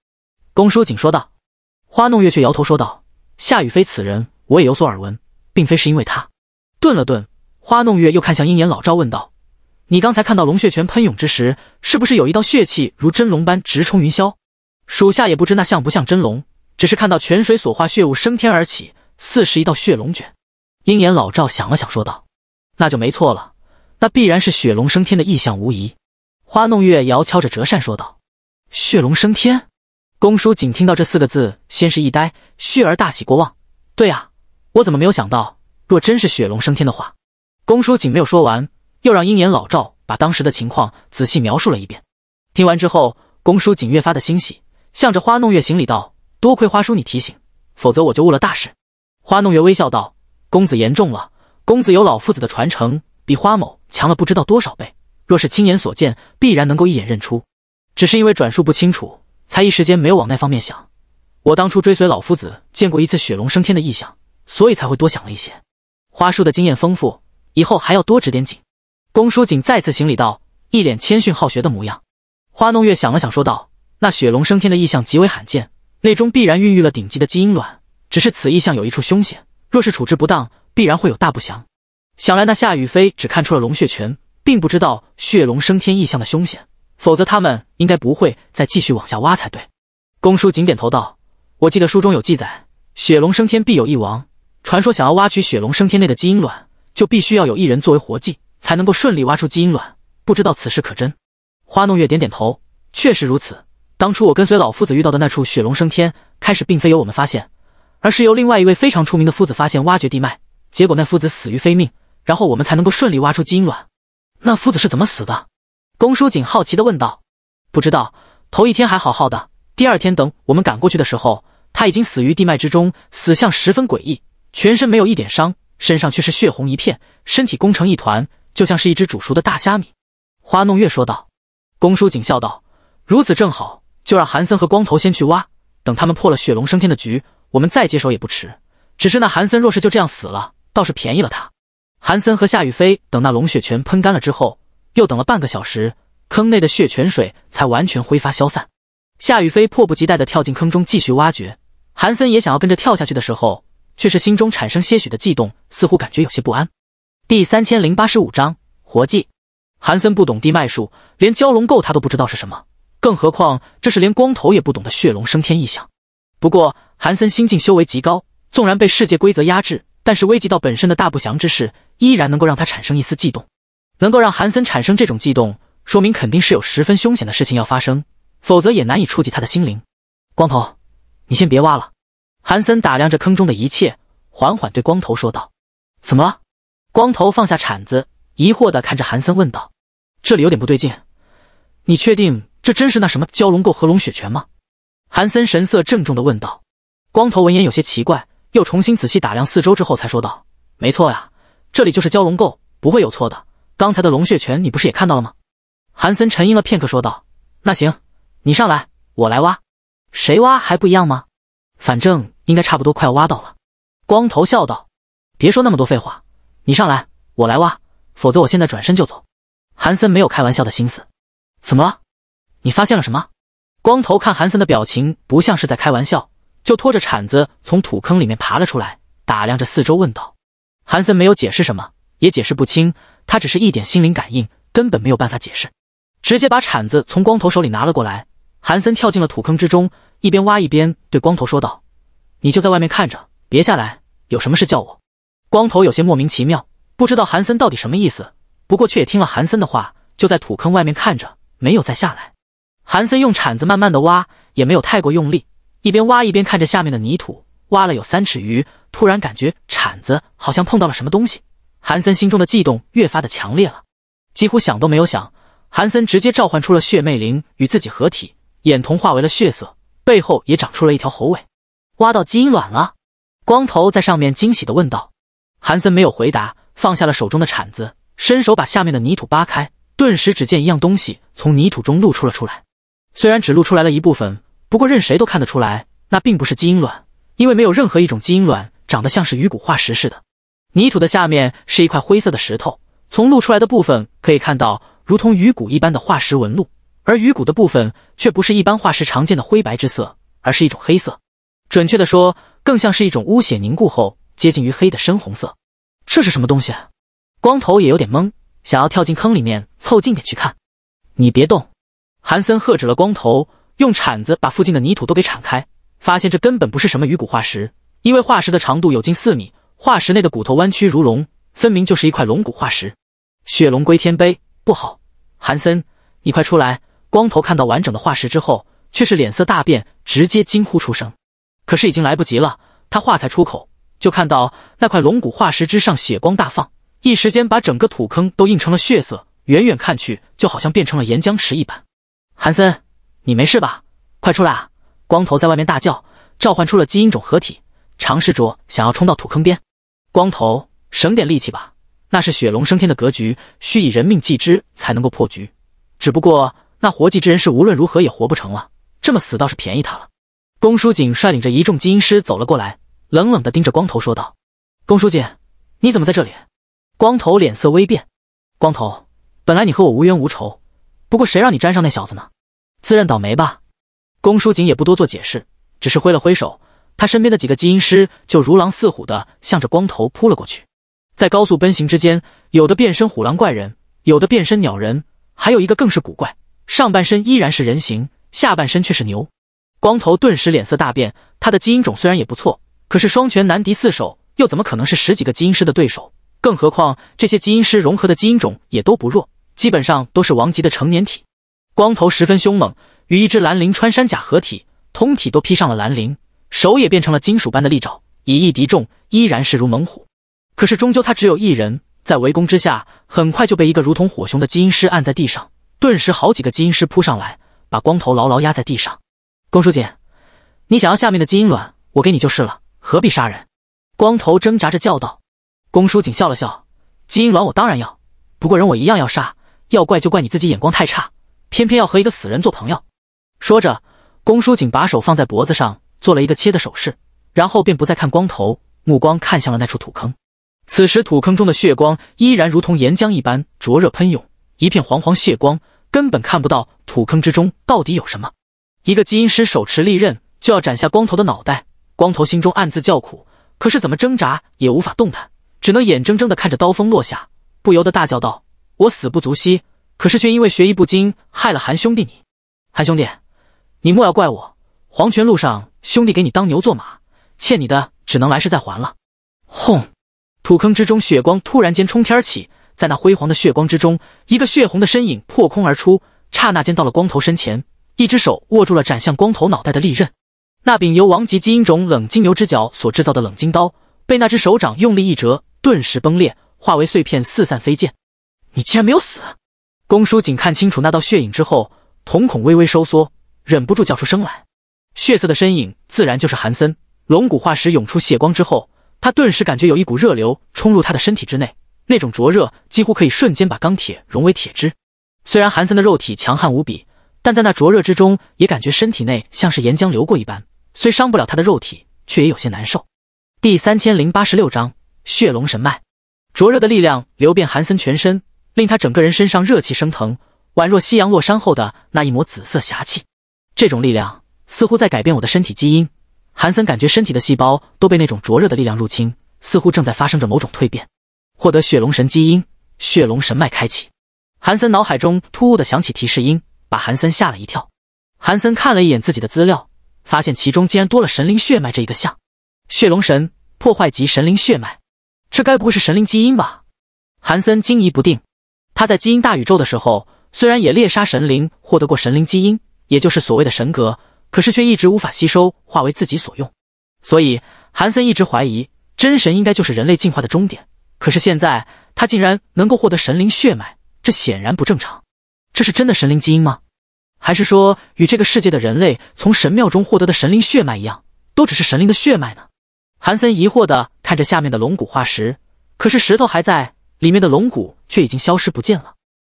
A: 公叔景说道。花弄月却摇头说道：“夏雨飞此人，我也有所耳闻，并非是因为他。”顿了顿，花弄月又看向鹰眼老赵问道：“你刚才看到龙血泉喷涌之时，是不是有一道血气如真龙般直冲云霄？”属下也不知那像不像真龙，只是看到泉水所化血雾升天而起，似是一道血龙卷。鹰眼老赵想了想说道：“那就没错了，那必然是血龙升天的异象无疑。”花弄月摇敲着折扇说道：“血龙升天。”公叔锦听到这四个字，先是一呆，旭儿大喜过望。对啊，我怎么没有想到？若真是血龙升天的话，公叔锦没有说完，又让鹰眼老赵把当时的情况仔细描述了一遍。听完之后，公叔锦越发的欣喜，向着花弄月行礼道：“多亏花叔你提醒，否则我就误了大事。”花弄月微笑道：“公子言重了，公子有老夫子的传承，比花某强了不知道多少倍。”若是亲眼所见，必然能够一眼认出。只是因为转述不清楚，才一时间没有往那方面想。我当初追随老夫子见过一次雪龙升天的异象，所以才会多想了一些。花叔的经验丰富，以后还要多指点几。公叔瑾再次行礼道，一脸谦逊好学的模样。花弄月想了想，说道：“那雪龙升天的异象极为罕见，内中必然孕育了顶级的基因卵。只是此异象有一处凶险，若是处置不当，必然会有大不祥。想来那夏雨飞只看出了龙血泉。”并不知道血龙升天异象的凶险，否则他们应该不会再继续往下挖才对。公叔紧点头道：“我记得书中有记载，血龙升天必有一王。传说想要挖取血龙升天内的基因卵，就必须要有一人作为活祭，才能够顺利挖出基因卵。不知道此事可真？”花弄月点点头：“确实如此。当初我跟随老夫子遇到的那处血龙升天，开始并非由我们发现，而是由另外一位非常出名的夫子发现挖掘地脉。结果那夫子死于非命，然后我们才能够顺利挖出基因卵。”那夫子是怎么死的？公叔景好奇的问道。不知道，头一天还好好的，第二天等我们赶过去的时候，他已经死于地脉之中，死相十分诡异，全身没有一点伤，身上却是血红一片，身体攻成一团，就像是一只煮熟的大虾米。花弄月说道。公叔景笑道：“如此正好，就让韩森和光头先去挖，等他们破了雪龙升天的局，我们再接手也不迟。只是那韩森若是就这样死了，倒是便宜了他。”韩森和夏雨飞等那龙血泉喷干了之后，又等了半个小时，坑内的血泉水才完全挥发消散。夏雨飞迫不及待地跳进坑中继续挖掘，韩森也想要跟着跳下去的时候，却是心中产生些许的悸动，似乎感觉有些不安。第三千零八十五章活祭。韩森不懂地脉术，连蛟龙构他都不知道是什么，更何况这是连光头也不懂的血龙升天异象。不过韩森心境修为极高，纵然被世界规则压制。但是危及到本身的大不祥之事，依然能够让他产生一丝悸动，能够让韩森产生这种悸动，说明肯定是有十分凶险的事情要发生，否则也难以触及他的心灵。光头，你先别挖了。韩森打量着坑中的一切，缓缓对光头说道：“怎么了？”光头放下铲子，疑惑地看着韩森问道：“这里有点不对劲，你确定这真是那什么蛟龙沟合龙血泉吗？”韩森神色郑重地问道。光头闻言有些奇怪。又重新仔细打量四周之后，才说道：“没错呀，这里就是蛟龙沟，不会有错的。刚才的龙血泉，你不是也看到了吗？”韩森沉吟了片刻，说道：“那行，你上来，我来挖。谁挖还不一样吗？反正应该差不多，快要挖到了。”光头笑道：“别说那么多废话，你上来，我来挖。否则我现在转身就走。”韩森没有开玩笑的心思。怎么了？你发现了什么？光头看韩森的表情，不像是在开玩笑。就拖着铲子从土坑里面爬了出来，打量着四周，问道：“韩森没有解释什么，也解释不清。他只是一点心灵感应，根本没有办法解释。”直接把铲子从光头手里拿了过来。韩森跳进了土坑之中，一边挖一边对光头说道：“你就在外面看着，别下来。有什么事叫我。”光头有些莫名其妙，不知道韩森到底什么意思。不过却也听了韩森的话，就在土坑外面看着，没有再下来。韩森用铲子慢慢的挖，也没有太过用力。一边挖一边看着下面的泥土，挖了有三尺余，突然感觉铲子好像碰到了什么东西，韩森心中的悸动越发的强烈了，几乎想都没有想，韩森直接召唤出了血魅灵与自己合体，眼瞳化为了血色，背后也长出了一条猴尾。挖到基因卵了，光头在上面惊喜的问道，韩森没有回答，放下了手中的铲子，伸手把下面的泥土扒开，顿时只见一样东西从泥土中露出了出来，虽然只露出来了一部分。不过任谁都看得出来，那并不是基因卵，因为没有任何一种基因卵长得像是鱼骨化石似的。泥土的下面是一块灰色的石头，从露出来的部分可以看到如同鱼骨一般的化石纹路，而鱼骨的部分却不是一般化石常见的灰白之色，而是一种黑色，准确的说，更像是一种污血凝固后接近于黑的深红色。这是什么东西？光头也有点懵，想要跳进坑里面凑近点去看。你别动！韩森喝止了光头。用铲子把附近的泥土都给铲开，发现这根本不是什么鱼骨化石，因为化石的长度有近四米，化石内的骨头弯曲如龙，分明就是一块龙骨化石。血龙归天碑，不好！韩森，你快出来！光头看到完整的化石之后，却是脸色大变，直接惊呼出声。可是已经来不及了，他话才出口，就看到那块龙骨化石之上血光大放，一时间把整个土坑都映成了血色，远远看去就好像变成了岩浆池一般。韩森！你没事吧？快出来啊！光头在外面大叫，召唤出了基因种合体尝试着想要冲到土坑边。光头，省点力气吧，那是雪龙升天的格局，需以人命祭之才能够破局。只不过那活祭之人是无论如何也活不成了，这么死倒是便宜他了。公叔锦率领着一众基因师走了过来，冷冷地盯着光头说道：“公叔锦，你怎么在这里？”光头脸色微变。光头，本来你和我无冤无仇，不过谁让你沾上那小子呢？自认倒霉吧。公书锦也不多做解释，只是挥了挥手，他身边的几个基因师就如狼似虎的向着光头扑了过去。在高速奔行之间，有的变身虎狼怪人，有的变身鸟人，还有一个更是古怪，上半身依然是人形，下半身却是牛。光头顿时脸色大变，他的基因种虽然也不错，可是双拳难敌四手，又怎么可能是十几个基因师的对手？更何况这些基因师融合的基因种也都不弱，基本上都是王级的成年体。光头十分凶猛，与一只蓝灵穿山甲合体，通体都披上了蓝灵，手也变成了金属般的利爪，以一敌众，依然是如猛虎。可是终究他只有一人，在围攻之下，很快就被一个如同火熊的基因师按在地上。顿时好几个基因师扑上来，把光头牢牢压在地上。公叔姐，你想要下面的基因卵，我给你就是了，何必杀人？光头挣扎着叫道。公叔锦笑了笑：“基因卵我当然要，不过人我一样要杀。要怪就怪你自己眼光太差。”偏偏要和一个死人做朋友，说着，公叔瑾把手放在脖子上，做了一个切的手势，然后便不再看光头，目光看向了那处土坑。此时，土坑中的血光依然如同岩浆一般灼热喷涌，一片黄黄血光，根本看不到土坑之中到底有什么。一个基因师手持利刃，就要斩下光头的脑袋。光头心中暗自叫苦，可是怎么挣扎也无法动弹，只能眼睁睁地看着刀锋落下，不由得大叫道：“我死不足惜。”可是却因为学艺不精害了韩兄弟你，韩兄弟，你莫要怪我，黄泉路上兄弟给你当牛做马，欠你的只能来世再还了。轰！土坑之中血光突然间冲天起，在那辉煌的血光之中，一个血红的身影破空而出，刹那间到了光头身前，一只手握住了斩向光头脑袋的利刃，那柄由王级基因种冷金牛之角所制造的冷金刀，被那只手掌用力一折，顿时崩裂，化为碎片四散飞溅。你竟然没有死！公叔仅看清楚那道血影之后，瞳孔微微收缩，忍不住叫出声来。血色的身影自然就是韩森。龙骨化石涌出血光之后，他顿时感觉有一股热流冲入他的身体之内，那种灼热几乎可以瞬间把钢铁融为铁汁。虽然韩森的肉体强悍无比，但在那灼热之中也感觉身体内像是岩浆流过一般，虽伤不了他的肉体，却也有些难受。第三千零八十六章血龙神脉。灼热的力量流遍韩森全身。令他整个人身上热气升腾，宛若夕阳落山后的那一抹紫色霞气。这种力量似乎在改变我的身体基因。韩森感觉身体的细胞都被那种灼热的力量入侵，似乎正在发生着某种蜕变。获得血龙神基因，血龙神脉开启。韩森脑海中突兀的响起提示音，把韩森吓了一跳。韩森看了一眼自己的资料，发现其中竟然多了神灵血脉这一个项。血龙神，破坏级神灵血脉，这该不会是神灵基因吧？韩森惊疑不定。他在基因大宇宙的时候，虽然也猎杀神灵，获得过神灵基因，也就是所谓的神格，可是却一直无法吸收化为自己所用。所以韩森一直怀疑，真神应该就是人类进化的终点。可是现在他竟然能够获得神灵血脉，这显然不正常。这是真的神灵基因吗？还是说与这个世界的人类从神庙中获得的神灵血脉一样，都只是神灵的血脉呢？韩森疑惑的看着下面的龙骨化石，可是石头还在里面的龙骨。却已经消失不见了。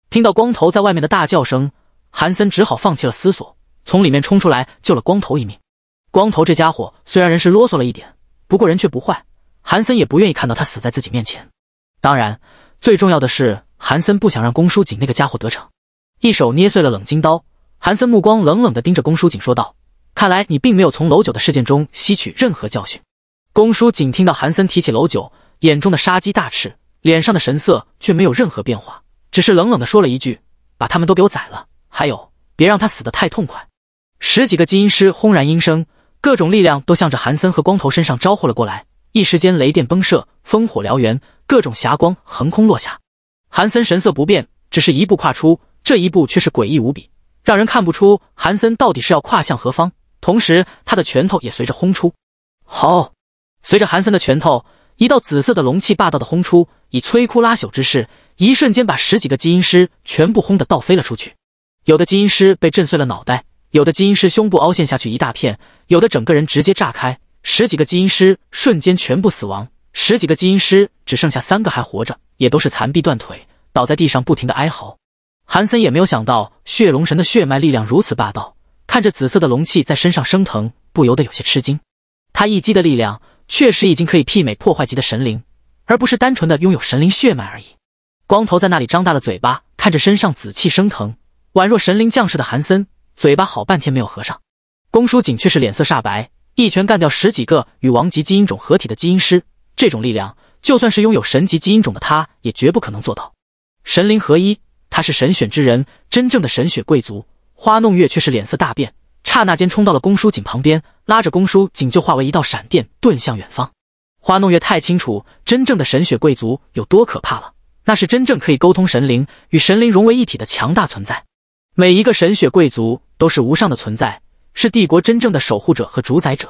A: 听到光头在外面的大叫声，韩森只好放弃了思索，从里面冲出来救了光头一命。光头这家伙虽然人是啰嗦了一点，不过人却不坏。韩森也不愿意看到他死在自己面前。当然，最重要的是，韩森不想让公叔锦那个家伙得逞。一手捏碎了冷金刀，韩森目光冷冷地盯着公叔锦说道：“看来你并没有从楼九的事件中吸取任何教训。”公叔锦听到韩森提起楼九，眼中的杀机大炽。脸上的神色却没有任何变化，只是冷冷地说了一句：“把他们都给我宰了，还有，别让他死得太痛快。”十几个基因师轰然应声，各种力量都向着韩森和光头身上招呼了过来。一时间，雷电崩射，烽火燎原，各种霞光横空落下。韩森神色不变，只是一步跨出，这一步却是诡异无比，让人看不出韩森到底是要跨向何方。同时，他的拳头也随着轰出。好，随着韩森的拳头。一道紫色的龙气霸道的轰出，以摧枯拉朽之势，一瞬间把十几个基因师全部轰得倒飞了出去。有的基因师被震碎了脑袋，有的基因师胸部凹陷下去一大片，有的整个人直接炸开。十几个基因师瞬间全部死亡，十几个基因师只剩下三个还活着，也都是残臂断腿，倒在地上不停的哀嚎。韩森也没有想到血龙神的血脉力量如此霸道，看着紫色的龙气在身上升腾，不由得有些吃惊。他一击的力量。确实已经可以媲美破坏级的神灵，而不是单纯的拥有神灵血脉而已。光头在那里张大了嘴巴，看着身上紫气升腾，宛若神灵将士的韩森，嘴巴好半天没有合上。公叔锦却是脸色煞白，一拳干掉十几个与王级基因种合体的基因师，这种力量，就算是拥有神级基因种的他，也绝不可能做到。神灵合一，他是神选之人，真正的神血贵族。花弄月却是脸色大变。刹那间冲到了公叔瑾旁边，拉着公叔瑾就化为一道闪电遁向远方。花弄月太清楚真正的神血贵族有多可怕了，那是真正可以沟通神灵、与神灵融为一体的强大存在。每一个神血贵族都是无上的存在，是帝国真正的守护者和主宰者。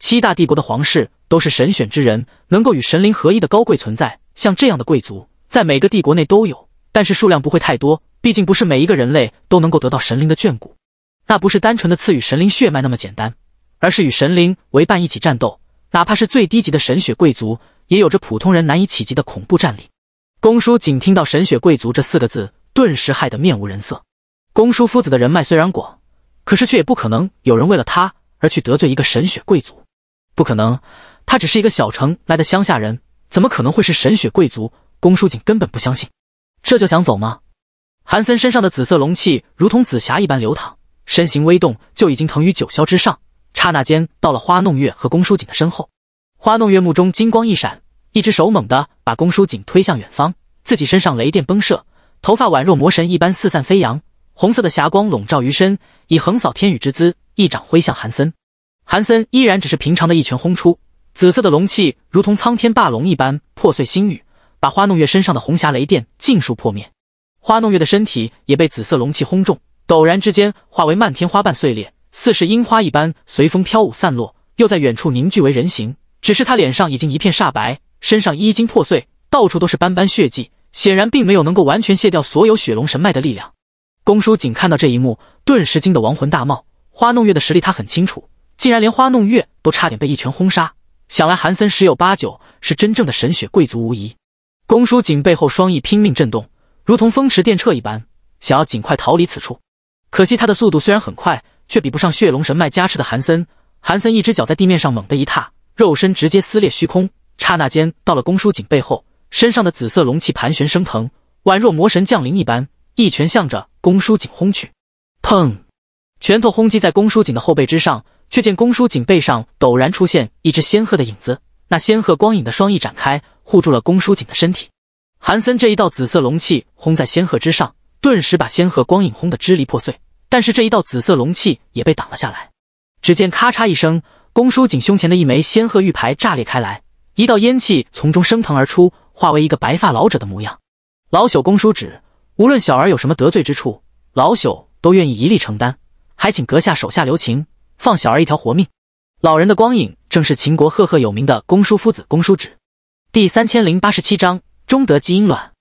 A: 七大帝国的皇室都是神选之人，能够与神灵合一的高贵存在。像这样的贵族，在每个帝国内都有，但是数量不会太多，毕竟不是每一个人类都能够得到神灵的眷顾。那不是单纯的赐予神灵血脉那么简单，而是与神灵为伴一起战斗。哪怕是最低级的神血贵族，也有着普通人难以企及的恐怖战力。公叔仅听到“神血贵族”这四个字，顿时害得面无人色。公叔夫子的人脉虽然广，可是却也不可能有人为了他而去得罪一个神血贵族。不可能，他只是一个小城来的乡下人，怎么可能会是神血贵族？公叔瑾根本不相信，这就想走吗？韩森身上的紫色龙气如同紫霞一般流淌。身形微动，就已经腾于九霄之上，刹那间到了花弄月和宫书锦的身后。花弄月目中金光一闪，一只手猛地把宫书锦推向远方，自己身上雷电崩射，头发宛若魔神一般四散飞扬，红色的霞光笼罩于身，以横扫天宇之姿，一掌挥向韩森。韩森依然只是平常的一拳轰出，紫色的龙气如同苍天霸龙一般破碎星宇，把花弄月身上的红霞雷电尽数破灭，花弄月的身体也被紫色龙气轰中。陡然之间，化为漫天花瓣碎裂，似是樱花一般随风飘舞散落，又在远处凝聚为人形。只是他脸上已经一片煞白，身上衣襟破碎，到处都是斑斑血迹，显然并没有能够完全卸掉所有雪龙神脉的力量。公叔谨看到这一幕，顿时惊得亡魂大冒。花弄月的实力他很清楚，竟然连花弄月都差点被一拳轰杀，想来韩森十有八九是真正的神血贵族无疑。公叔谨背后双翼拼命震动，如同风驰电掣一般，想要尽快逃离此处。可惜他的速度虽然很快，却比不上血龙神脉加持的韩森。韩森一只脚在地面上猛地一踏，肉身直接撕裂虚空，刹那间到了公叔瑾背后，身上的紫色龙气盘旋升腾，宛若魔神降临一般，一拳向着公叔瑾轰去。砰！拳头轰击在公叔瑾的后背之上，却见公叔瑾背上陡然出现一只仙鹤的影子，那仙鹤光影的双翼展开，护住了公叔瑾的身体。韩森这一道紫色龙气轰在仙鹤之上。顿时把仙鹤光影轰得支离破碎，但是这一道紫色龙气也被挡了下来。只见咔嚓一声，公叔瑾胸前的一枚仙鹤玉牌炸裂开来，一道烟气从中升腾而出，化为一个白发老者的模样。老朽公叔指，无论小儿有什么得罪之处，老朽都愿意一力承担，还请阁下手下留情，放小儿一条活命。老人的光影正是秦国赫赫有名的公叔夫子公叔指。第三千零八十七章中德基因卵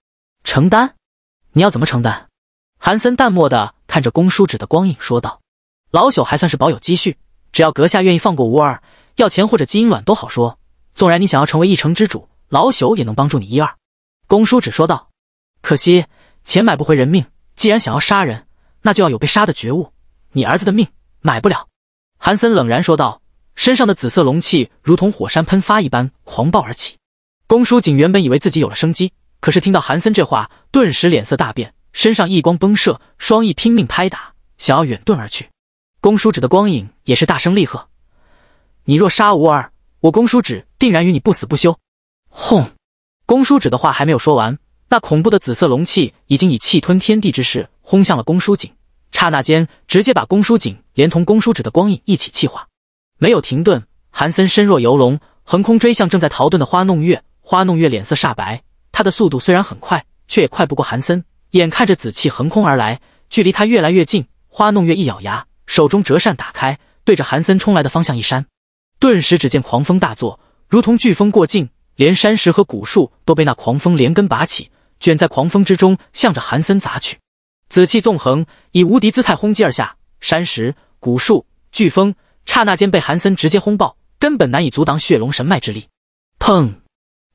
A: 承担。你要怎么承担？韩森淡漠的看着公叔指的光影说道：“老朽还算是保有积蓄，只要阁下愿意放过吾儿，要钱或者基因卵都好说。纵然你想要成为一城之主，老朽也能帮助你一二。”公叔只说道：“可惜钱买不回人命，既然想要杀人，那就要有被杀的觉悟。你儿子的命买不了。”韩森冷然说道，身上的紫色龙气如同火山喷发一般狂暴而起。公叔景原本以为自己有了生机。可是听到韩森这话，顿时脸色大变，身上异光崩射，双翼拼命拍打，想要远遁而去。公叔止的光影也是大声厉喝：“你若杀吾儿，我公叔止定然与你不死不休！”轰！公叔止的话还没有说完，那恐怖的紫色龙气已经以气吞天地之势轰向了公叔景，刹那间直接把公叔景连同公叔止的光影一起气化。没有停顿，韩森身若游龙，横空追向正在逃遁的花弄月。花弄月脸色煞白。他的速度虽然很快，却也快不过韩森。眼看着紫气横空而来，距离他越来越近，花弄月一咬牙，手中折扇打开，对着韩森冲来的方向一扇，顿时只见狂风大作，如同飓风过境，连山石和古树都被那狂风连根拔起，卷在狂风之中，向着韩森砸去。紫气纵横，以无敌姿态轰击而下，山石、古树、飓风，刹那间被韩森直接轰爆，根本难以阻挡血龙神脉之力。砰！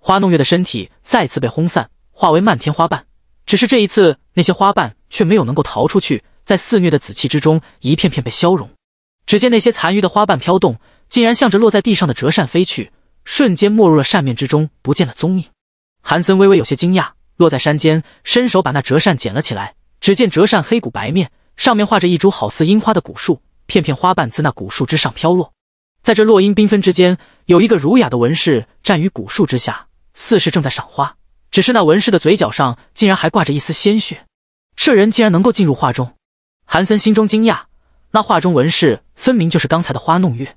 A: 花弄月的身体再次被轰散，化为漫天花瓣。只是这一次，那些花瓣却没有能够逃出去，在肆虐的紫气之中，一片片被消融。只见那些残余的花瓣飘动，竟然向着落在地上的折扇飞去，瞬间没入了扇面之中，不见了踪影。韩森微微有些惊讶，落在山间，伸手把那折扇捡了起来。只见折扇黑骨白面，上面画着一株好似樱花的古树，片片花瓣自那古树之上飘落。在这落英缤纷之间，有一个儒雅的文士站于古树之下。似是正在赏花，只是那文士的嘴角上竟然还挂着一丝鲜血。这人竟然能够进入画中，韩森心中惊讶。那画中文士分明就是刚才的花弄月，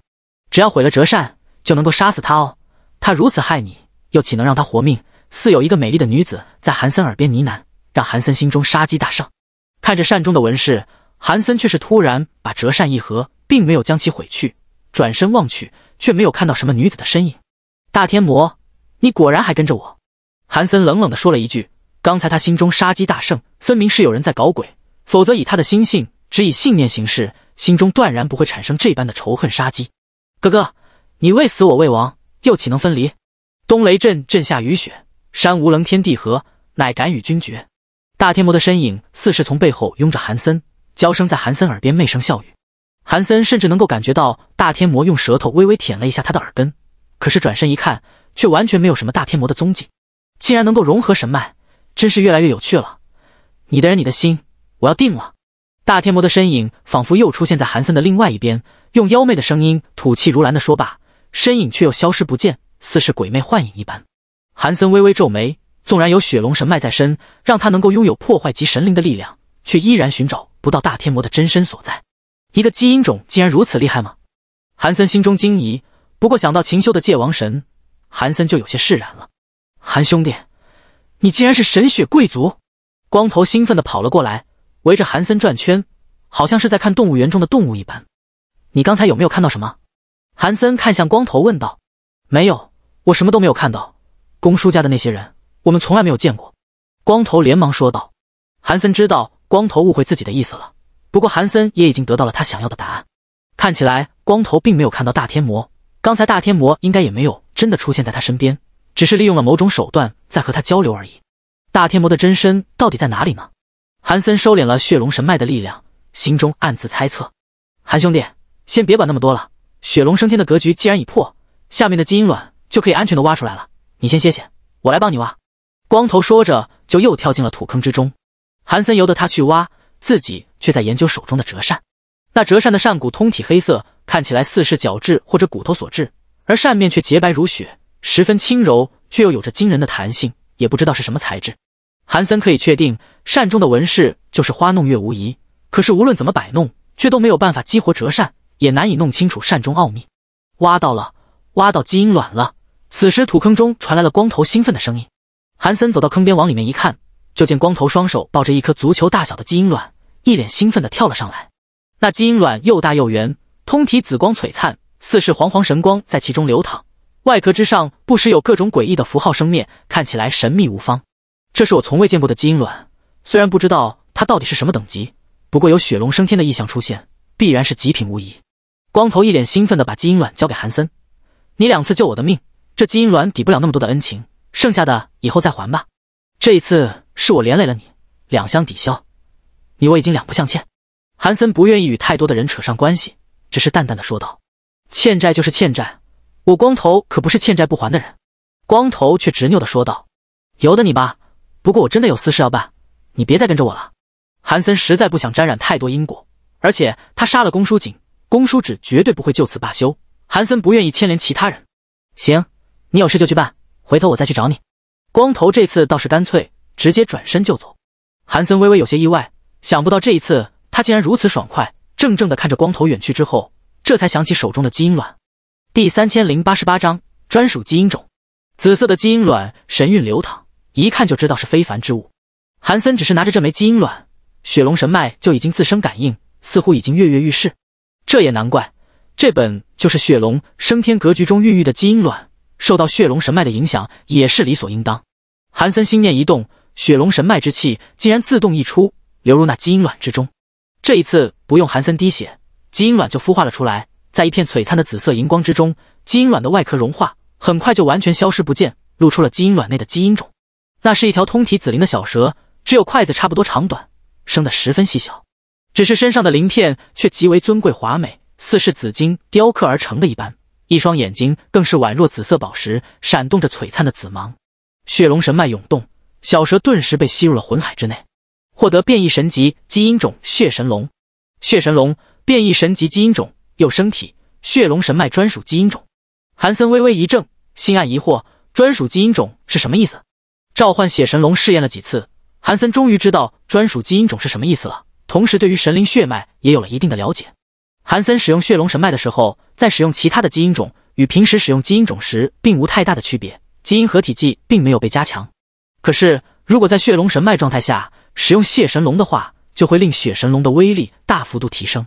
A: 只要毁了折扇就能够杀死他哦。他如此害你，又岂能让他活命？似有一个美丽的女子在韩森耳边呢喃，让韩森心中杀机大盛。看着扇中的文士，韩森却是突然把折扇一合，并没有将其毁去。转身望去，却没有看到什么女子的身影。大天魔。你果然还跟着我，韩森冷冷地说了一句。刚才他心中杀机大盛，分明是有人在搞鬼，否则以他的心性，只以信念行事，心中断然不会产生这般的仇恨杀机。哥哥，你未死，我未亡，又岂能分离？东雷震震下雨雪，山无棱，天地合，乃敢与君绝。大天魔的身影似是从背后拥着韩森，娇声在韩森耳边媚声笑语。韩森甚至能够感觉到大天魔用舌头微微舔了一下他的耳根，可是转身一看。却完全没有什么大天魔的踪迹，竟然能够融合神脉，真是越来越有趣了。你的人，你的心，我要定了。大天魔的身影仿佛又出现在韩森的另外一边，用妖媚的声音吐气如兰的说罢，身影却又消失不见，似是鬼魅幻影一般。韩森微微皱眉，纵然有雪龙神脉在身，让他能够拥有破坏级神灵的力量，却依然寻找不到大天魔的真身所在。一个基因种竟然如此厉害吗？韩森心中惊疑，不过想到秦修的界王神。韩森就有些释然了。韩兄弟，你竟然是神血贵族！光头兴奋地跑了过来，围着韩森转圈，好像是在看动物园中的动物一般。你刚才有没有看到什么？韩森看向光头问道。没有，我什么都没有看到。公叔家的那些人，我们从来没有见过。光头连忙说道。韩森知道光头误会自己的意思了，不过韩森也已经得到了他想要的答案。看起来光头并没有看到大天魔，刚才大天魔应该也没有。真的出现在他身边，只是利用了某种手段在和他交流而已。大天魔的真身到底在哪里呢？韩森收敛了血龙神脉的力量，心中暗自猜测。韩兄弟，先别管那么多了，血龙升天的格局既然已破，下面的基因卵就可以安全的挖出来了。你先歇歇，我来帮你挖。光头说着，就又跳进了土坑之中。韩森由得他去挖，自己却在研究手中的折扇。那折扇的扇骨通体黑色，看起来似是角质或者骨头所致，而扇面却洁白如雪，十分轻柔，却又有着惊人的弹性，也不知道是什么材质。韩森可以确定扇中的纹饰就是花弄月无疑，可是无论怎么摆弄，却都没有办法激活折扇，也难以弄清楚扇中奥秘。挖到了，挖到基因卵了！此时土坑中传来了光头兴奋的声音。韩森走到坑边，往里面一看，就见光头双手抱着一颗足球大小的基因卵，一脸兴奋地跳了上来。那基因卵又大又圆，通体紫光璀璨。四是黄黄神光在其中流淌，外壳之上不时有各种诡异的符号生灭，看起来神秘无方。这是我从未见过的基因卵，虽然不知道它到底是什么等级，不过有雪龙升天的异象出现，必然是极品无疑。光头一脸兴奋的把基因卵交给韩森：“你两次救我的命，这基因卵抵不了那么多的恩情，剩下的以后再还吧。这一次是我连累了你，两相抵消，你我已经两不相欠。”韩森不愿意与太多的人扯上关系，只是淡淡的说道。欠债就是欠债，我光头可不是欠债不还的人。光头却执拗地说道：“由得你吧，不过我真的有私事要办，你别再跟着我了。”韩森实在不想沾染太多因果，而且他杀了公叔瑾，公叔芷绝对不会就此罢休。韩森不愿意牵连其他人。行，你有事就去办，回头我再去找你。光头这次倒是干脆，直接转身就走。韩森微微有些意外，想不到这一次他竟然如此爽快，怔怔地看着光头远去之后。这才想起手中的基因卵，第三千零八十八章专属基因种。紫色的基因卵，神韵流淌，一看就知道是非凡之物。韩森只是拿着这枚基因卵，雪龙神脉就已经自生感应，似乎已经跃跃欲试。这也难怪，这本就是雪龙升天格局中孕育的基因卵，受到血龙神脉的影响也是理所应当。韩森心念一动，雪龙神脉之气竟然自动溢出，流入那基因卵之中。这一次不用韩森滴血。基因卵就孵化了出来，在一片璀璨的紫色荧光之中，基因卵的外壳融化，很快就完全消失不见，露出了基因卵内的基因种。那是一条通体紫鳞的小蛇，只有筷子差不多长短，生得十分细小，只是身上的鳞片却极为尊贵华美，似是紫金雕刻而成的一般。一双眼睛更是宛若紫色宝石，闪动着璀璨的紫芒。血龙神脉涌动，小蛇顿时被吸入了魂海之内，获得变异神级基因种血神龙。血神龙。变异神级基因种，又生体血龙神脉专属基因种。韩森微微一怔，心暗疑惑：专属基因种是什么意思？召唤血神龙试验了几次，韩森终于知道专属基因种是什么意思了。同时，对于神灵血脉也有了一定的了解。韩森使用血龙神脉的时候，在使用其他的基因种与平时使用基因种时并无太大的区别，基因合体技并没有被加强。可是，如果在血龙神脉状态下使用血神龙的话，就会令血神龙的威力大幅度提升。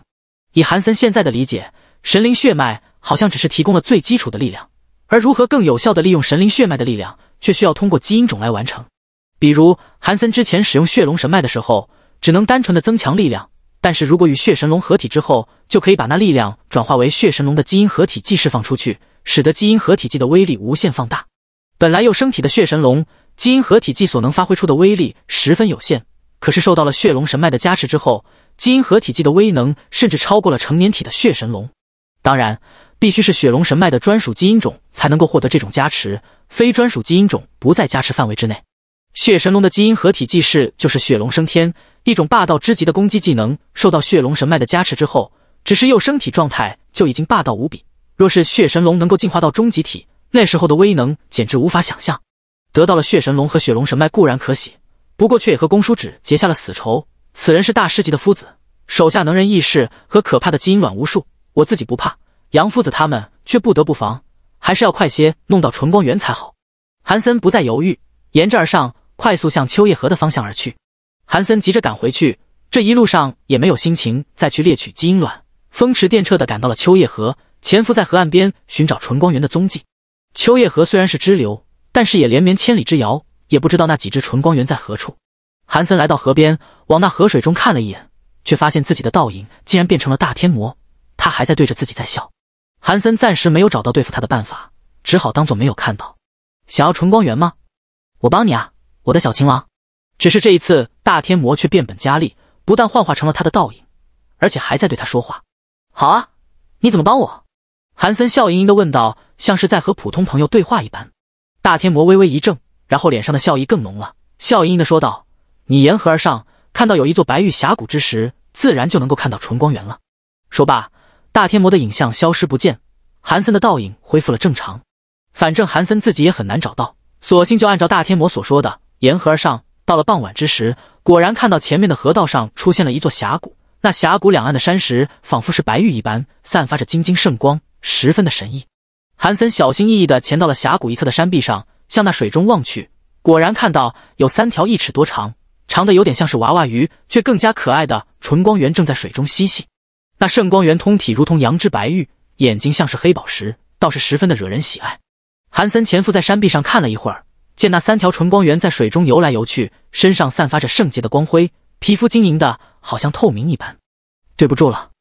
A: 以韩森现在的理解，神灵血脉好像只是提供了最基础的力量，而如何更有效地利用神灵血脉的力量，却需要通过基因种来完成。比如，韩森之前使用血龙神脉的时候，只能单纯的增强力量，但是如果与血神龙合体之后，就可以把那力量转化为血神龙的基因合体技释放出去，使得基因合体技的威力无限放大。本来又生体的血神龙基因合体技所能发挥出的威力十分有限，可是受到了血龙神脉的加持之后。基因合体技的威能甚至超过了成年体的血神龙，当然必须是血龙神脉的专属基因种才能够获得这种加持，非专属基因种不在加持范围之内。血神龙的基因合体技是就是血龙升天，一种霸道之极的攻击技能。受到血龙神脉的加持之后，只是幼生体状态就已经霸道无比。若是血神龙能够进化到终极体，那时候的威能简直无法想象。得到了血神龙和血龙神脉固然可喜，不过却也和公叔止结下了死仇。此人是大师级的夫子，手下能人异士和可怕的基因卵无数。我自己不怕，杨夫子他们却不得不防。还是要快些弄到纯光源才好。韩森不再犹豫，沿着而上，快速向秋叶河的方向而去。韩森急着赶回去，这一路上也没有心情再去猎取基因卵。风驰电掣的赶到了秋叶河，潜伏在河岸边寻找纯光源的踪迹。秋叶河虽然是支流，但是也连绵千里之遥，也不知道那几只纯光源在何处。韩森来到河边，往那河水中看了一眼，却发现自己的倒影竟然变成了大天魔，他还在对着自己在笑。韩森暂时没有找到对付他的办法，只好当做没有看到。想要纯光源吗？我帮你啊，我的小情郎。只是这一次，大天魔却变本加厉，不但幻化成了他的倒影，而且还在对他说话。好啊，你怎么帮我？韩森笑盈盈的问道，像是在和普通朋友对话一般。大天魔微微一怔，然后脸上的笑意更浓了，笑盈盈的说道。你沿河而上，看到有一座白玉峡谷之时，自然就能够看到纯光源了。说罢，大天魔的影像消失不见，韩森的倒影恢复了正常。反正韩森自己也很难找到，索性就按照大天魔所说的，沿河而上。到了傍晚之时，果然看到前面的河道上出现了一座峡谷，那峡谷两岸的山石仿佛是白玉一般，散发着晶晶圣光，十分的神异。韩森小心翼翼地潜到了峡谷一侧的山壁上，向那水中望去，果然看到有三条一尺多长。长得有点像是娃娃鱼，却更加可爱的纯光源正在水中嬉戏。那圣光源通体如同羊脂白玉，眼睛像是黑宝石，倒是十分的惹人喜爱。韩森潜伏在山壁上看了一会儿，见那三条纯光源在水中游来游去，身上散发着圣洁的光辉，皮肤晶莹的，好像透明一般。对不住了，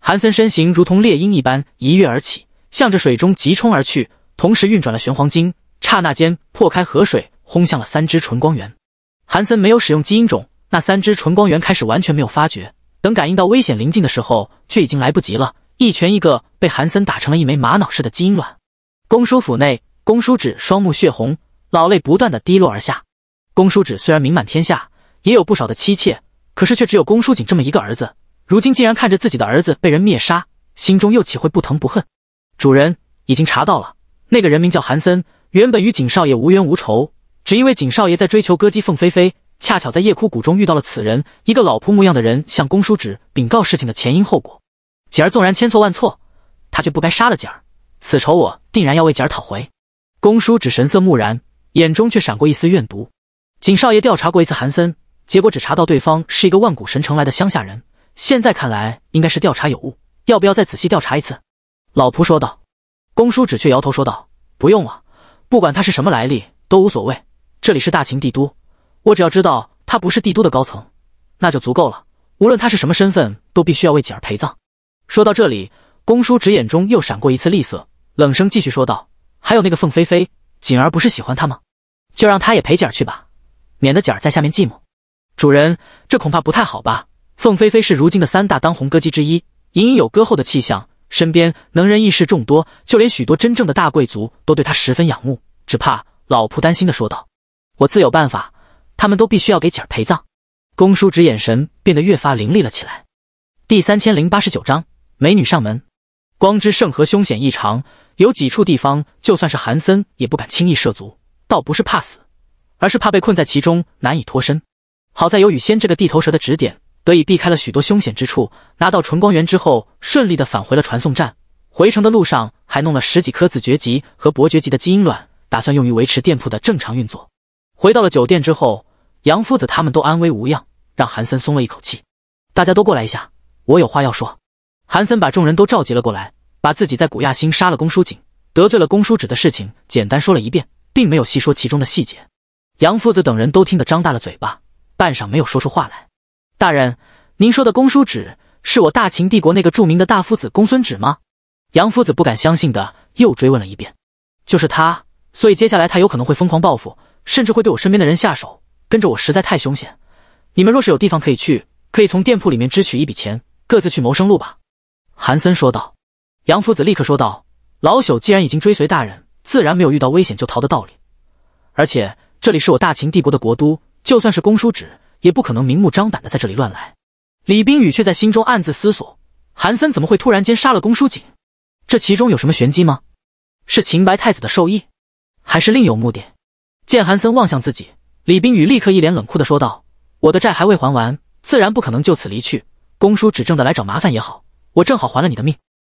A: 韩森身形如同猎鹰一般一跃而起，向着水中急冲而去，同时运转了玄黄经，刹那间破开河水，轰向了三只纯光源。韩森没有使用基因种，那三只纯光源开始完全没有发觉。等感应到危险临近的时候，却已经来不及了。一拳一个，被韩森打成了一枚玛瑙似的基因卵。公叔府内，公叔芷双目血红，老泪不断的滴落而下。公叔芷虽然名满天下，也有不少的妻妾，可是却只有公叔瑾这么一个儿子。如今竟然看着自己的儿子被人灭杀，心中又岂会不疼不恨？主人已经查到了，那个人名叫韩森，原本与景少爷无冤无仇。只因为景少爷在追求歌姬凤飞飞，恰巧在夜哭谷中遇到了此人。一个老仆模样的人向公叔侄禀告事情的前因后果。景儿纵然千错万错，他却不该杀了景儿。此仇我定然要为景儿讨回。公叔侄神色木然，眼中却闪过一丝怨毒。景少爷调查过一次韩森，结果只查到对方是一个万古神城来的乡下人。现在看来应该是调查有误，要不要再仔细调查一次？老仆说道。公叔侄却摇头说道：“不用了，不管他是什么来历都无所谓。”这里是大秦帝都，我只要知道他不是帝都的高层，那就足够了。无论他是什么身份，都必须要为锦儿陪葬。说到这里，公叔直眼中又闪过一次厉色，冷声继续说道：“还有那个凤飞飞，锦儿不是喜欢他吗？就让他也陪锦儿去吧，免得锦儿在下面寂寞。”主人，这恐怕不太好吧？凤飞飞是如今的三大当红歌姬之一，隐隐有歌后的气象，身边能人异士众多，就连许多真正的大贵族都对他十分仰慕，只怕老仆担心的说道。我自有办法，他们都必须要给姐儿陪葬。公叔侄眼神变得越发凌厉了起来。第三千零八十九章美女上门。光之圣河凶险异常，有几处地方就算是韩森也不敢轻易涉足，倒不是怕死，而是怕被困在其中难以脱身。好在有雨仙这个地头蛇的指点，得以避开了许多凶险之处。拿到纯光源之后，顺利的返回了传送站。回城的路上还弄了十几颗子爵级和伯爵级的基因卵，打算用于维持店铺的正常运作。回到了酒店之后，杨夫子他们都安危无恙，让韩森松了一口气。大家都过来一下，我有话要说。韩森把众人都召集了过来，把自己在古亚星杀了公叔景、得罪了公叔止的事情简单说了一遍，并没有细说其中的细节。杨夫子等人都听得张大了嘴巴，半晌没有说出话来。大人，您说的公叔止是我大秦帝国那个著名的大夫子公孙止吗？杨夫子不敢相信的又追问了一遍。就是他，所以接下来他有可能会疯狂报复。甚至会对我身边的人下手，跟着我实在太凶险。你们若是有地方可以去，可以从店铺里面支取一笔钱，各自去谋生路吧。”韩森说道。杨夫子立刻说道：“老朽既然已经追随大人，自然没有遇到危险就逃的道理。而且这里是我大秦帝国的国都，就算是公叔侄，也不可能明目张胆的在这里乱来。”李冰雨却在心中暗自思索：韩森怎么会突然间杀了公叔瑾？这其中有什么玄机吗？是秦白太子的授意，还是另有目的？见韩森望向自己，李冰雨立刻一脸冷酷的说道：“我的债还未还完，自然不可能就此离去。公叔指正的来找麻烦也好，我正好还了你的命。”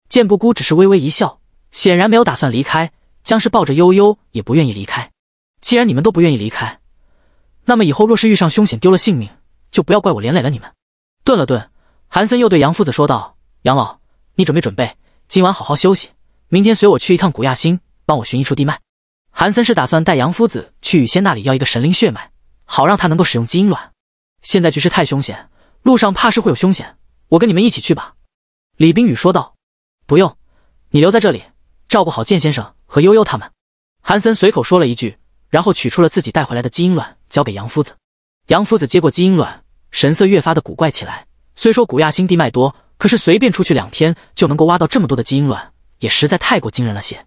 A: 见不孤只是微微一笑，显然没有打算离开。僵尸抱着悠悠，也不愿意离开。既然你们都不愿意离开，那么以后若是遇上凶险，丢了性命，就不要怪我连累了你们。顿了顿，韩森又对杨夫子说道：“杨老，你准备准备，今晚好好休息，明天随我去一趟古亚星，帮我寻一处地脉。”韩森是打算带杨夫子去雨仙那里要一个神灵血脉，好让他能够使用基因卵。现在局势太凶险，路上怕是会有凶险，我跟你们一起去吧。”李冰雨说道。“不用，你留在这里，照顾好剑先生和悠悠他们。”韩森随口说了一句，然后取出了自己带回来的基因卵，交给杨夫子。杨夫子接过基因卵，神色越发的古怪起来。虽说古亚星地脉多，可是随便出去两天就能够挖到这么多的基因卵，也实在太过惊人了些。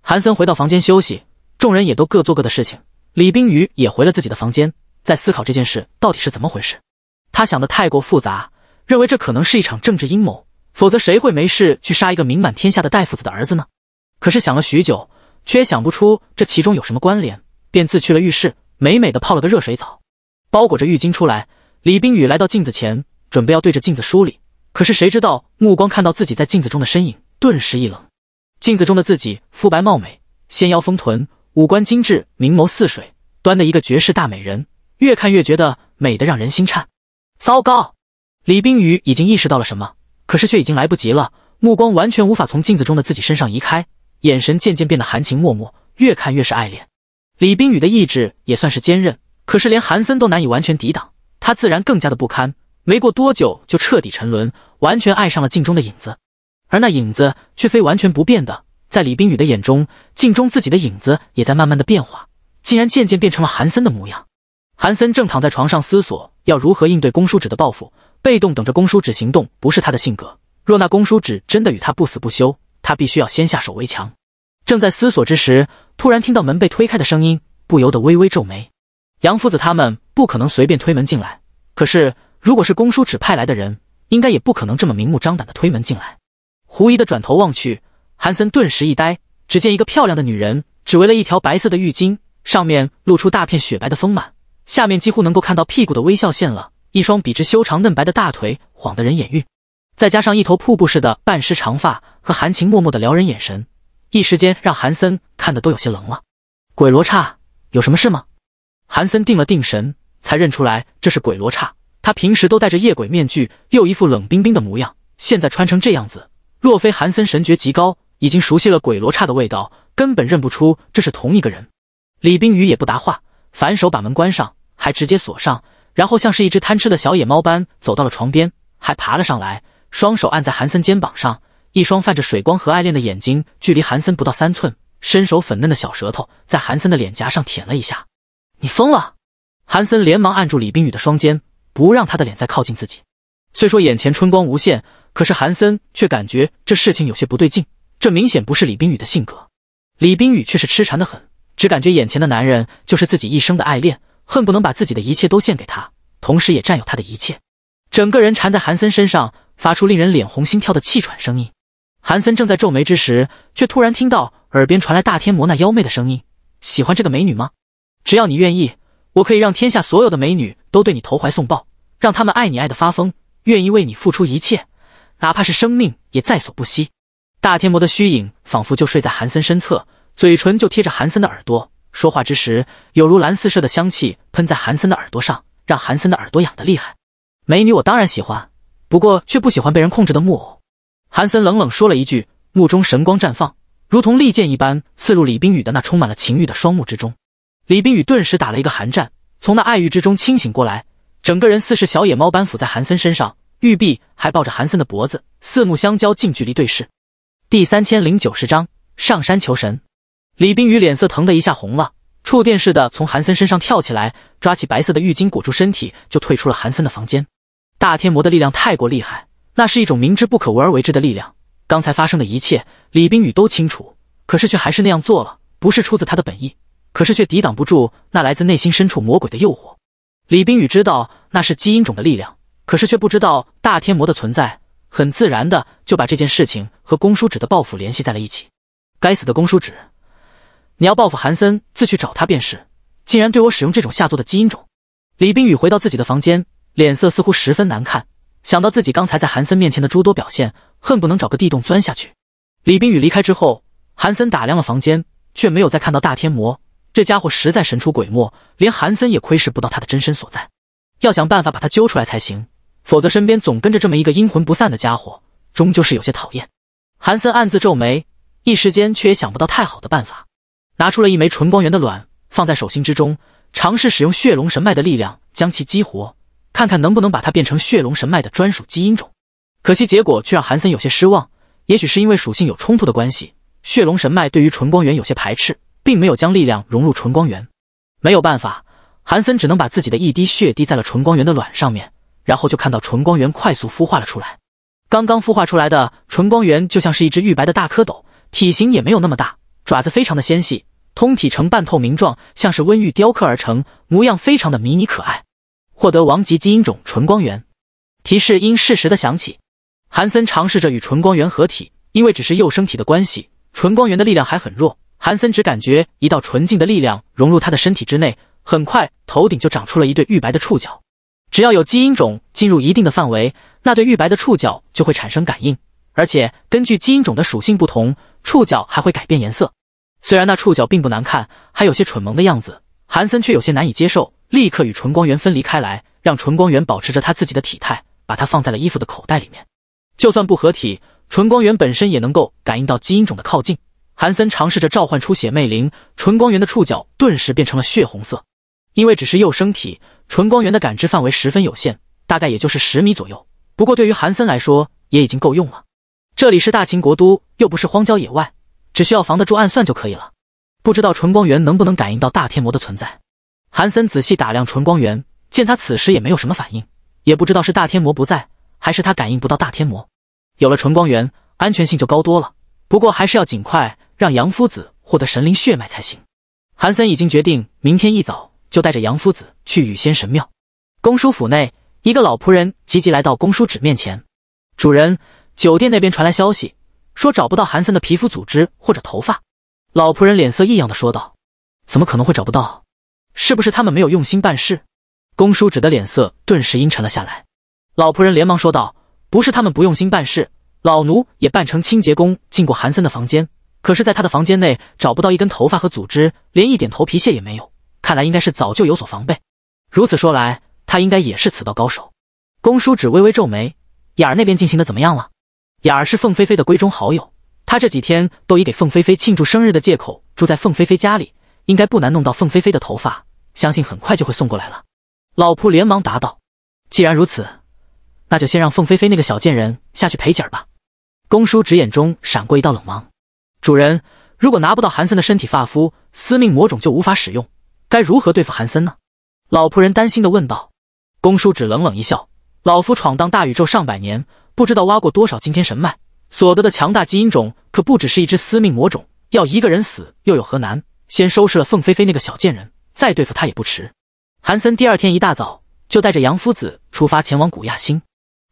A: 韩森回到房间休息。众人也都各做各的事情，李冰雨也回了自己的房间，在思考这件事到底是怎么回事。他想的太过复杂，认为这可能是一场政治阴谋，否则谁会没事去杀一个名满天下的大夫子的儿子呢？可是想了许久，却也想不出这其中有什么关联，便自去了浴室，美美的泡了个热水澡，包裹着浴巾出来。李冰雨来到镜子前，准备要对着镜子梳理，可是谁知道目光看到自己在镜子中的身影，顿时一冷。镜子中的自己肤白貌美，纤腰丰臀。五官精致，明眸似水，端的一个绝世大美人，越看越觉得美得让人心颤。糟糕，李冰雨已经意识到了什么，可是却已经来不及了，目光完全无法从镜子中的自己身上移开，眼神渐渐变得含情脉脉，越看越是爱恋。李冰雨的意志也算是坚韧，可是连韩森都难以完全抵挡，他自然更加的不堪。没过多久就彻底沉沦，完全爱上了镜中的影子，而那影子却非完全不变的。在李冰雨的眼中，镜中自己的影子也在慢慢的变化，竟然渐渐变成了韩森的模样。韩森正躺在床上思索要如何应对公叔止的报复，被动等着公叔止行动不是他的性格。若那公叔止真的与他不死不休，他必须要先下手为强。正在思索之时，突然听到门被推开的声音，不由得微微皱眉。杨夫子他们不可能随便推门进来，可是如果是公叔止派来的人，应该也不可能这么明目张胆的推门进来。狐疑的转头望去。韩森顿时一呆，只见一个漂亮的女人，只围了一条白色的浴巾，上面露出大片雪白的丰满，下面几乎能够看到屁股的微笑线了，一双笔直修长嫩白的大腿晃得人眼晕，再加上一头瀑布似的半湿长发和含情脉脉的撩人眼神，一时间让韩森看得都有些愣了。鬼罗刹有什么事吗？韩森定了定神，才认出来这是鬼罗刹。他平时都戴着夜鬼面具，又一副冷冰冰的模样，现在穿成这样子，若非韩森神觉极高。已经熟悉了鬼罗刹的味道，根本认不出这是同一个人。李冰雨也不答话，反手把门关上，还直接锁上，然后像是一只贪吃的小野猫般走到了床边，还爬了上来，双手按在韩森肩膀上，一双泛着水光和爱恋的眼睛距离韩森不到三寸，伸手粉嫩的小舌头在韩森的脸颊上舔了一下。你疯了！韩森连忙按住李冰雨的双肩，不让他的脸再靠近自己。虽说眼前春光无限，可是韩森却感觉这事情有些不对劲。这明显不是李冰雨的性格，李冰雨却是痴缠的很，只感觉眼前的男人就是自己一生的爱恋，恨不能把自己的一切都献给他，同时也占有他的一切，整个人缠在韩森身上，发出令人脸红心跳的气喘声音。韩森正在皱眉之时，却突然听到耳边传来大天魔那妖媚的声音：“喜欢这个美女吗？只要你愿意，我可以让天下所有的美女都对你投怀送抱，让他们爱你爱的发疯，愿意为你付出一切，哪怕是生命也在所不惜。”大天魔的虚影仿佛就睡在韩森身侧，嘴唇就贴着韩森的耳朵说话之时，有如蓝四射的香气喷在韩森的耳朵上，让韩森的耳朵痒得厉害。美女，我当然喜欢，不过却不喜欢被人控制的木偶。韩森冷冷说了一句，目中神光绽放，如同利剑一般刺入李冰雨的那充满了情欲的双目之中。李冰雨顿时打了一个寒战，从那爱欲之中清醒过来，整个人似是小野猫般伏在韩森身上，玉臂还抱着韩森的脖子，四目相交，近距离对视。第三千零九十章上山求神。李冰雨脸色疼的一下红了，触电似的从韩森身上跳起来，抓起白色的浴巾裹住身体，就退出了韩森的房间。大天魔的力量太过厉害，那是一种明知不可为而为之的力量。刚才发生的一切，李冰雨都清楚，可是却还是那样做了，不是出自他的本意，可是却抵挡不住那来自内心深处魔鬼的诱惑。李冰雨知道那是基因种的力量，可是却不知道大天魔的存在。很自然的就把这件事情和公叔芷的报复联系在了一起。该死的公叔芷，你要报复韩森，自去找他便是。竟然对我使用这种下作的基因种！李冰雨回到自己的房间，脸色似乎十分难看。想到自己刚才在韩森面前的诸多表现，恨不能找个地洞钻下去。李冰雨离开之后，韩森打量了房间，却没有再看到大天魔。这家伙实在神出鬼没，连韩森也窥视不到他的真身所在。要想办法把他揪出来才行。否则，身边总跟着这么一个阴魂不散的家伙，终究是有些讨厌。韩森暗自皱眉，一时间却也想不到太好的办法。拿出了一枚纯光源的卵，放在手心之中，尝试使用血龙神脉的力量将其激活，看看能不能把它变成血龙神脉的专属基因种。可惜结果却让韩森有些失望。也许是因为属性有冲突的关系，血龙神脉对于纯光源有些排斥，并没有将力量融入纯光源。没有办法，韩森只能把自己的一滴血滴在了纯光源的卵上面。然后就看到纯光源快速孵化了出来，刚刚孵化出来的纯光源就像是一只玉白的大蝌蚪，体型也没有那么大，爪子非常的纤细，通体呈半透明状，像是温玉雕刻而成，模样非常的迷你可爱。获得王级基因种纯光源，提示因适时的响起。韩森尝试着与纯光源合体，因为只是幼生体的关系，纯光源的力量还很弱。韩森只感觉一道纯净的力量融入他的身体之内，很快头顶就长出了一对玉白的触角。只要有基因种进入一定的范围，那对玉白的触角就会产生感应，而且根据基因种的属性不同，触角还会改变颜色。虽然那触角并不难看，还有些蠢萌的样子，韩森却有些难以接受，立刻与纯光源分离开来，让纯光源保持着他自己的体态，把它放在了衣服的口袋里面。就算不合体，纯光源本身也能够感应到基因种的靠近。韩森尝试着召唤出血魅灵，纯光源的触角顿时变成了血红色。因为只是幼生体，纯光源的感知范围十分有限，大概也就是十米左右。不过对于韩森来说，也已经够用了。这里是大秦国都，又不是荒郊野外，只需要防得住暗算就可以了。不知道纯光源能不能感应到大天魔的存在。韩森仔细打量纯光源，见他此时也没有什么反应，也不知道是大天魔不在，还是他感应不到大天魔。有了纯光源，安全性就高多了。不过还是要尽快让杨夫子获得神灵血脉才行。韩森已经决定，明天一早。就带着杨夫子去雨仙神庙。公叔府内，一个老仆人急急来到公叔芷面前：“主人，酒店那边传来消息，说找不到韩森的皮肤组织或者头发。”老仆人脸色异样的说道：“怎么可能会找不到？是不是他们没有用心办事？”公叔芷的脸色顿时阴沉了下来。老仆人连忙说道：“不是他们不用心办事，老奴也扮成清洁工进过韩森的房间，可是在他的房间内找不到一根头发和组织，连一点头皮屑也没有。”看来应该是早就有所防备，如此说来，他应该也是此道高手。公叔只微微皱眉：“雅儿那边进行的怎么样了？”雅儿是凤飞飞的闺中好友，她这几天都以给凤飞飞庆祝生日的借口住在凤飞飞家里，应该不难弄到凤飞飞的头发，相信很快就会送过来了。老仆连忙答道：“既然如此，那就先让凤飞飞那个小贱人下去陪景儿吧。”公叔只眼中闪过一道冷芒：“主人，如果拿不到韩森的身体发肤，司命魔种就无法使用。”该如何对付韩森呢？老仆人担心地问道。公叔只冷冷一笑：“老夫闯荡大宇宙上百年，不知道挖过多少惊天神脉，所得的强大基因种可不只是一只司命魔种。要一个人死又有何难？先收拾了凤飞飞那个小贱人，再对付他也不迟。”韩森第二天一大早就带着杨夫子出发前往古亚星。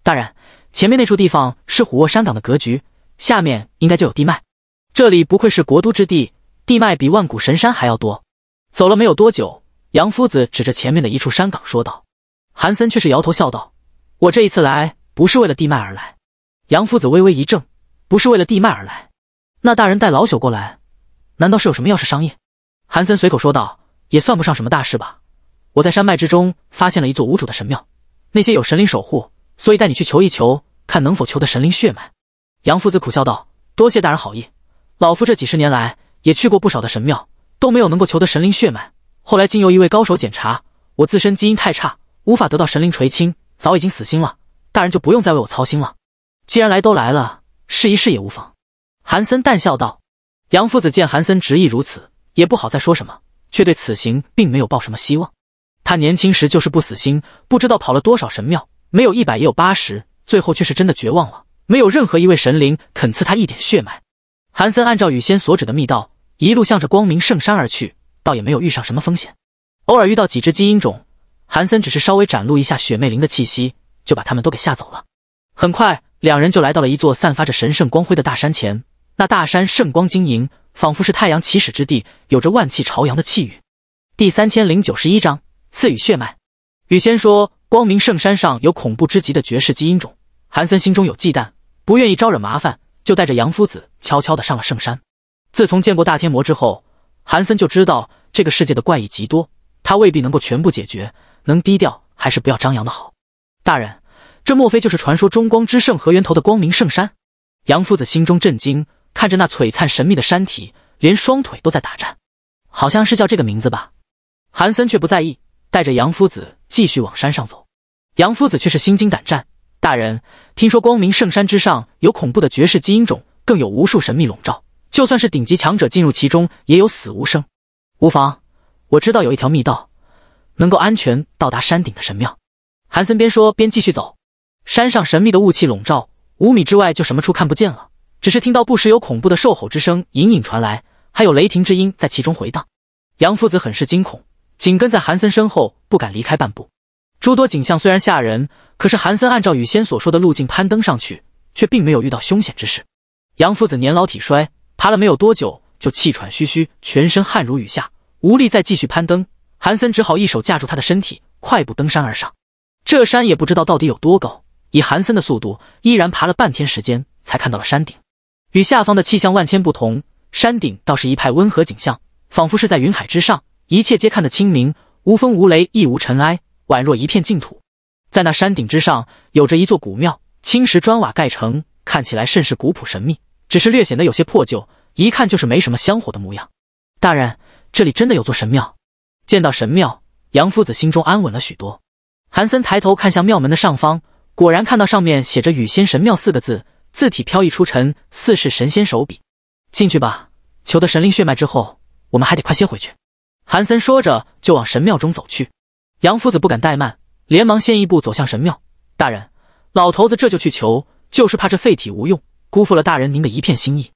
A: 大人，前面那处地方是虎卧山岗的格局，下面应该就有地脉。这里不愧是国都之地，地脉比万古神山还要多。走了没有多久，杨夫子指着前面的一处山岗说道：“韩森却是摇头笑道，我这一次来不是为了地脉而来。”杨夫子微微一怔：“不是为了地脉而来，那大人带老朽过来，难道是有什么要事商议？”韩森随口说道：“也算不上什么大事吧。我在山脉之中发现了一座无主的神庙，那些有神灵守护，所以带你去求一求，看能否求得神灵血脉。”杨夫子苦笑道：“多谢大人好意，老夫这几十年来也去过不少的神庙。”都没有能够求得神灵血脉。后来经由一位高手检查，我自身基因太差，无法得到神灵垂青，早已经死心了。大人就不用再为我操心了。既然来都来了，试一试也无妨。”韩森淡笑道。杨夫子见韩森执意如此，也不好再说什么，却对此行并没有抱什么希望。他年轻时就是不死心，不知道跑了多少神庙，没有一百也有八十，最后却是真的绝望了，没有任何一位神灵肯赐他一点血脉。韩森按照雨仙所指的密道。一路向着光明圣山而去，倒也没有遇上什么风险，偶尔遇到几只基因种，韩森只是稍微展露一下雪魅灵的气息，就把他们都给吓走了。很快，两人就来到了一座散发着神圣光辉的大山前，那大山圣光晶莹，仿佛是太阳起始之地，有着万气朝阳的气韵。第三千零九十一章赐予血脉。雨仙说，光明圣山上有恐怖之极的绝世基因种，韩森心中有忌惮，不愿意招惹麻烦，就带着杨夫子悄悄的上了圣山。自从见过大天魔之后，韩森就知道这个世界的怪异极多，他未必能够全部解决，能低调还是不要张扬的好。大人，这莫非就是传说中光之圣河源头的光明圣山？杨夫子心中震惊，看着那璀璨神秘的山体，连双腿都在打颤。好像是叫这个名字吧？韩森却不在意，带着杨夫子继续往山上走。杨夫子却是心惊胆战。大人，听说光明圣山之上有恐怖的绝世基因种，更有无数神秘笼罩。就算是顶级强者进入其中，也有死无生。无妨，我知道有一条密道，能够安全到达山顶的神庙。韩森边说边继续走。山上神秘的雾气笼罩，五米之外就什么处看不见了，只是听到不时有恐怖的兽吼之声隐隐传来，还有雷霆之音在其中回荡。杨夫子很是惊恐，紧跟在韩森身后，不敢离开半步。诸多景象虽然吓人，可是韩森按照雨仙所说的路径攀登上去，却并没有遇到凶险之事。杨夫子年老体衰。爬了没有多久，就气喘吁吁，全身汗如雨下，无力再继续攀登。韩森只好一手架住他的身体，快步登山而上。这山也不知道到底有多高，以韩森的速度，依然爬了半天时间才看到了山顶。与下方的气象万千不同，山顶倒是一派温和景象，仿佛是在云海之上，一切皆看得清明，无风无雷亦无尘埃，宛若一片净土。在那山顶之上，有着一座古庙，青石砖瓦盖成，看起来甚是古朴神秘。只是略显得有些破旧，一看就是没什么香火的模样。大人，这里真的有座神庙。见到神庙，杨夫子心中安稳了许多。韩森抬头看向庙门的上方，果然看到上面写着“雨仙神庙”四个字，字体飘逸出尘，似是神仙手笔。进去吧，求得神灵血脉之后，我们还得快些回去。韩森说着就往神庙中走去。杨夫子不敢怠慢，连忙先一步走向神庙。大人，老头子这就去求，就是怕这废体无用。辜负了大人您的一片心意。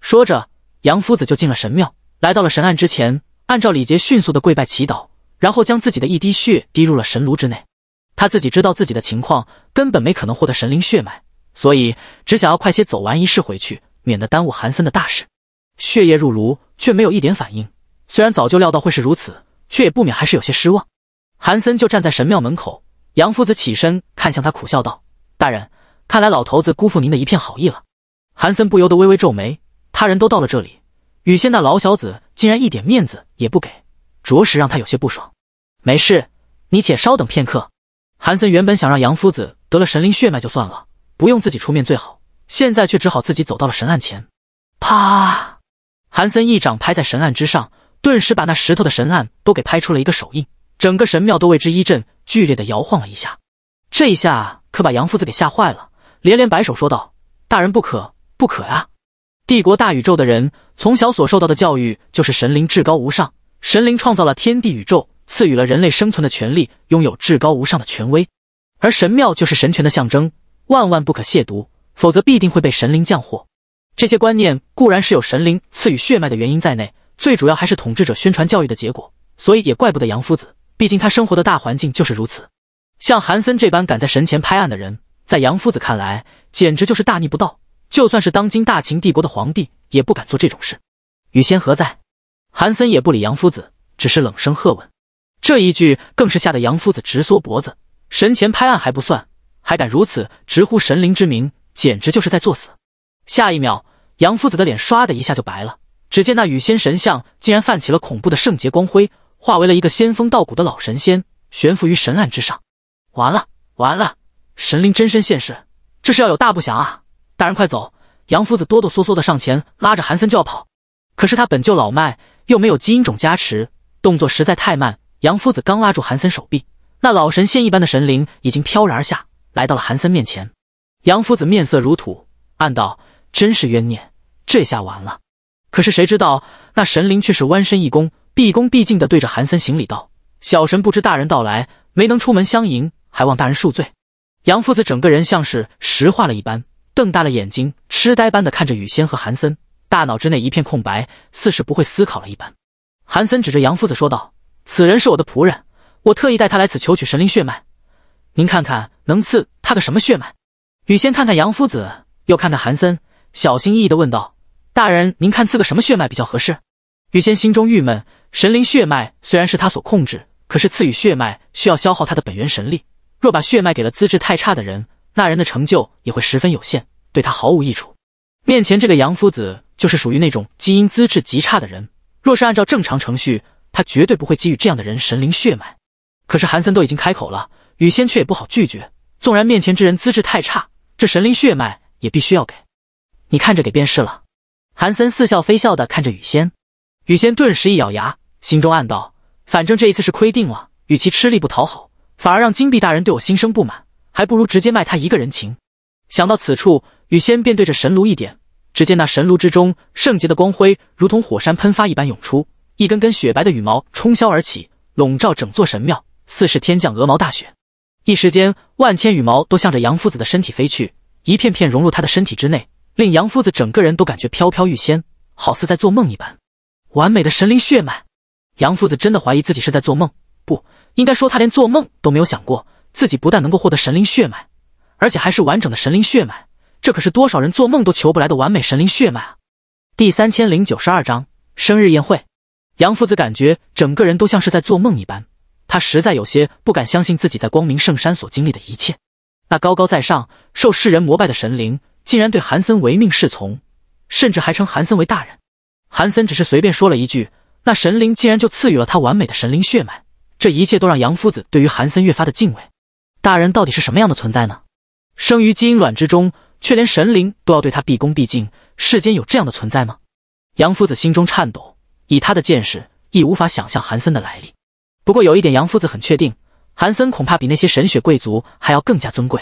A: 说着，杨夫子就进了神庙，来到了神案之前，按照礼节迅速的跪拜祈祷，然后将自己的一滴血滴入了神炉之内。他自己知道自己的情况，根本没可能获得神灵血脉，所以只想要快些走完仪式回去，免得耽误韩森的大事。血液入炉却没有一点反应，虽然早就料到会是如此，却也不免还是有些失望。韩森就站在神庙门口，杨夫子起身看向他，苦笑道：“大人，看来老头子辜负您的一片好意了。”韩森不由得微微皱眉，他人都到了这里，雨仙那老小子竟然一点面子也不给，着实让他有些不爽。没事，你且稍等片刻。韩森原本想让杨夫子得了神灵血脉就算了，不用自己出面最好，现在却只好自己走到了神案前。啪！韩森一掌拍在神案之上，顿时把那石头的神案都给拍出了一个手印，整个神庙都为之一震，剧烈的摇晃了一下。这一下可把杨夫子给吓坏了，连连摆手说道：“大人不可！”不可啊！帝国大宇宙的人从小所受到的教育就是神灵至高无上，神灵创造了天地宇宙，赐予了人类生存的权利，拥有至高无上的权威，而神庙就是神权的象征，万万不可亵渎，否则必定会被神灵降祸。这些观念固然是有神灵赐予血脉的原因在内，最主要还是统治者宣传教育的结果，所以也怪不得杨夫子，毕竟他生活的大环境就是如此。像韩森这般敢在神前拍案的人，在杨夫子看来，简直就是大逆不道。就算是当今大秦帝国的皇帝也不敢做这种事。雨仙何在？韩森也不理杨夫子，只是冷声喝问。这一句更是吓得杨夫子直缩脖子，神前拍案还不算，还敢如此直呼神灵之名，简直就是在作死。下一秒，杨夫子的脸唰的一下就白了。只见那雨仙神像竟然泛起了恐怖的圣洁光辉，化为了一个仙风道骨的老神仙，悬浮于神案之上。完了完了，神灵真身现世，这是要有大不祥啊！大人快走！杨夫子哆哆嗦嗦的上前，拉着韩森就要跑。可是他本就老迈，又没有基因种加持，动作实在太慢。杨夫子刚拉住韩森手臂，那老神仙一般的神灵已经飘然而下来到了韩森面前。杨夫子面色如土，暗道：真是冤孽，这下完了。可是谁知道那神灵却是弯身一躬，毕恭毕敬的对着韩森行礼道：“小神不知大人到来，没能出门相迎，还望大人恕罪。”杨夫子整个人像是石化了一般。瞪大了眼睛，痴呆般的看着雨仙和韩森，大脑之内一片空白，似是不会思考了一般。韩森指着杨夫子说道：“此人是我的仆人，我特意带他来此求取神灵血脉，您看看能赐他个什么血脉？”雨仙看看杨夫子，又看看韩森，小心翼翼的问道：“大人，您看赐个什么血脉比较合适？”雨仙心中郁闷，神灵血脉虽然是他所控制，可是赐予血脉需要消耗他的本源神力，若把血脉给了资质太差的人。那人的成就也会十分有限，对他毫无益处。面前这个杨夫子就是属于那种基因资质极差的人，若是按照正常程序，他绝对不会给予这样的人神灵血脉。可是韩森都已经开口了，雨仙却也不好拒绝。纵然面前之人资质太差，这神灵血脉也必须要给。你看着给便是了。韩森似笑非笑的看着雨仙，雨仙顿时一咬牙，心中暗道：反正这一次是亏定了，与其吃力不讨好，反而让金币大人对我心生不满。还不如直接卖他一个人情。想到此处，雨仙便对着神炉一点，只见那神炉之中圣洁的光辉如同火山喷发一般涌出，一根根雪白的羽毛冲霄而起，笼罩整座神庙，似是天降鹅毛大雪。一时间，万千羽毛都向着杨夫子的身体飞去，一片片融入他的身体之内，令杨夫子整个人都感觉飘飘欲仙，好似在做梦一般。完美的神灵血脉，杨夫子真的怀疑自己是在做梦，不应该说他连做梦都没有想过。自己不但能够获得神灵血脉，而且还是完整的神灵血脉，这可是多少人做梦都求不来的完美神灵血脉啊！第三千零九十二章生日宴会。杨夫子感觉整个人都像是在做梦一般，他实在有些不敢相信自己在光明圣山所经历的一切。那高高在上、受世人膜拜的神灵，竟然对韩森唯命是从，甚至还称韩森为大人。韩森只是随便说了一句，那神灵竟然就赐予了他完美的神灵血脉，这一切都让杨夫子对于韩森越发的敬畏。大人到底是什么样的存在呢？生于基因卵之中，却连神灵都要对他毕恭毕敬，世间有这样的存在吗？杨夫子心中颤抖，以他的见识，亦无法想象韩森的来历。不过有一点，杨夫子很确定，韩森恐怕比那些神血贵族还要更加尊贵。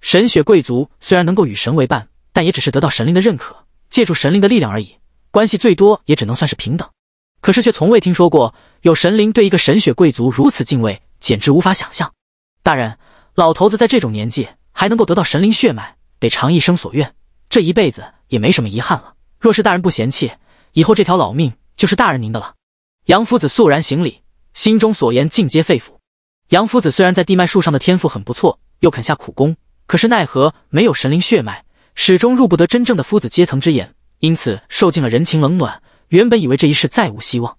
A: 神血贵族虽然能够与神为伴，但也只是得到神灵的认可，借助神灵的力量而已，关系最多也只能算是平等。可是却从未听说过有神灵对一个神血贵族如此敬畏，简直无法想象。大人。老头子在这种年纪还能够得到神灵血脉，得偿一生所愿，这一辈子也没什么遗憾了。若是大人不嫌弃，以后这条老命就是大人您的了。杨夫子肃然行礼，心中所言尽皆肺腑。杨夫子虽然在地脉术上的天赋很不错，又肯下苦功，可是奈何没有神灵血脉，始终入不得真正的夫子阶层之眼，因此受尽了人情冷暖。原本以为这一世再无希望，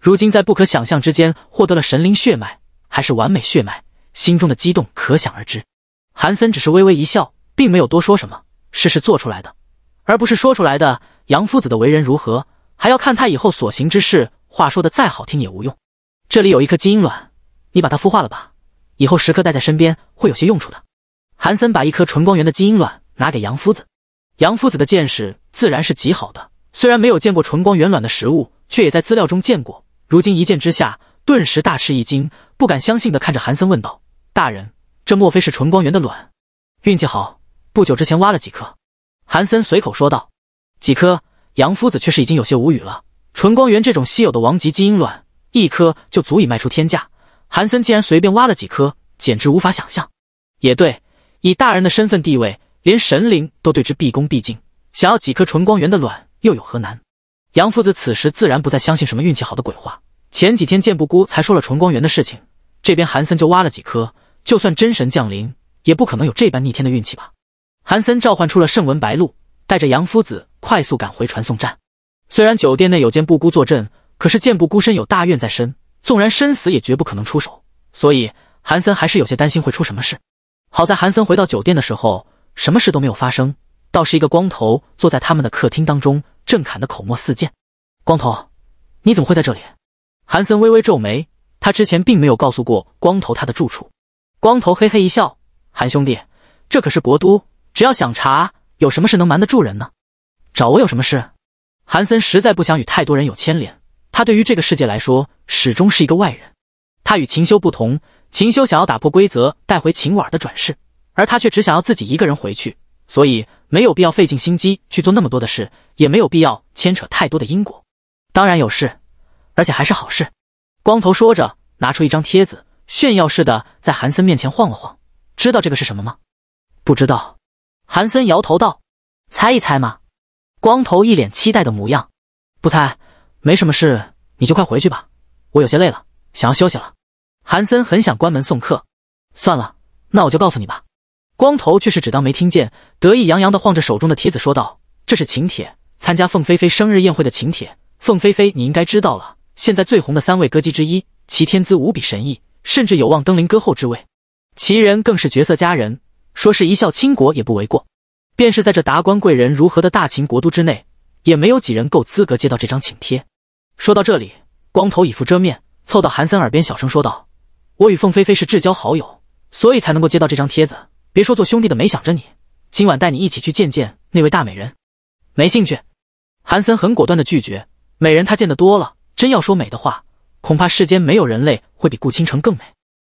A: 如今在不可想象之间获得了神灵血脉，还是完美血脉。心中的激动可想而知，韩森只是微微一笑，并没有多说什么。事是做出来的，而不是说出来的。杨夫子的为人如何，还要看他以后所行之事。话说的再好听也无用。这里有一颗基因卵，你把它孵化了吧，以后时刻带在身边会有些用处的。韩森把一颗纯光源的基因卵拿给杨夫子，杨夫子的见识自然是极好的，虽然没有见过纯光源卵的实物，却也在资料中见过。如今一见之下，顿时大吃一惊，不敢相信的看着韩森问道。大人，这莫非是纯光源的卵？运气好，不久之前挖了几颗。韩森随口说道。几颗？杨夫子却是已经有些无语了。纯光源这种稀有的王级基因卵，一颗就足以卖出天价。韩森竟然随便挖了几颗，简直无法想象。也对，以大人的身份地位，连神灵都对之毕恭毕敬，想要几颗纯光源的卵又有何难？杨夫子此时自然不再相信什么运气好的鬼话。前几天见不孤才说了纯光源的事情，这边韩森就挖了几颗。就算真神降临，也不可能有这般逆天的运气吧？韩森召唤出了圣文白鹿，带着杨夫子快速赶回传送站。虽然酒店内有剑不孤坐镇，可是剑不孤身有大怨在身，纵然身死也绝不可能出手，所以韩森还是有些担心会出什么事。好在韩森回到酒店的时候，什么事都没有发生，倒是一个光头坐在他们的客厅当中，正砍得口沫四溅。光头，你怎么会在这里？韩森微微皱眉，他之前并没有告诉过光头他的住处。光头嘿嘿一笑，韩兄弟，这可是国都，只要想查，有什么事能瞒得住人呢？找我有什么事？韩森实在不想与太多人有牵连，他对于这个世界来说始终是一个外人。他与秦修不同，秦修想要打破规则带回秦婉儿的转世，而他却只想要自己一个人回去，所以没有必要费尽心机去做那么多的事，也没有必要牵扯太多的因果。当然有事，而且还是好事。光头说着，拿出一张贴子。炫耀似的在韩森面前晃了晃，知道这个是什么吗？不知道。韩森摇头道：“猜一猜嘛。”光头一脸期待的模样。不猜，没什么事，你就快回去吧，我有些累了，想要休息了。韩森很想关门送客，算了，那我就告诉你吧。光头却是只当没听见，得意洋洋的晃着手中的帖子说道：“这是请帖，参加凤飞飞生日宴会的请帖。凤飞飞你应该知道了，现在最红的三位歌姬之一，其天资无比神异。”甚至有望登临歌后之位，其人更是绝色佳人，说是一笑倾国也不为过。便是在这达官贵人如何的大秦国都之内，也没有几人够资格接到这张请帖。说到这里，光头以赴遮面，凑到韩森耳边小声说道：“我与凤飞飞是至交好友，所以才能够接到这张帖子。别说做兄弟的没想着你，今晚带你一起去见见那位大美人。”没兴趣，韩森很果断的拒绝。美人他见得多了，真要说美的话。恐怕世间没有人类会比顾倾城更美。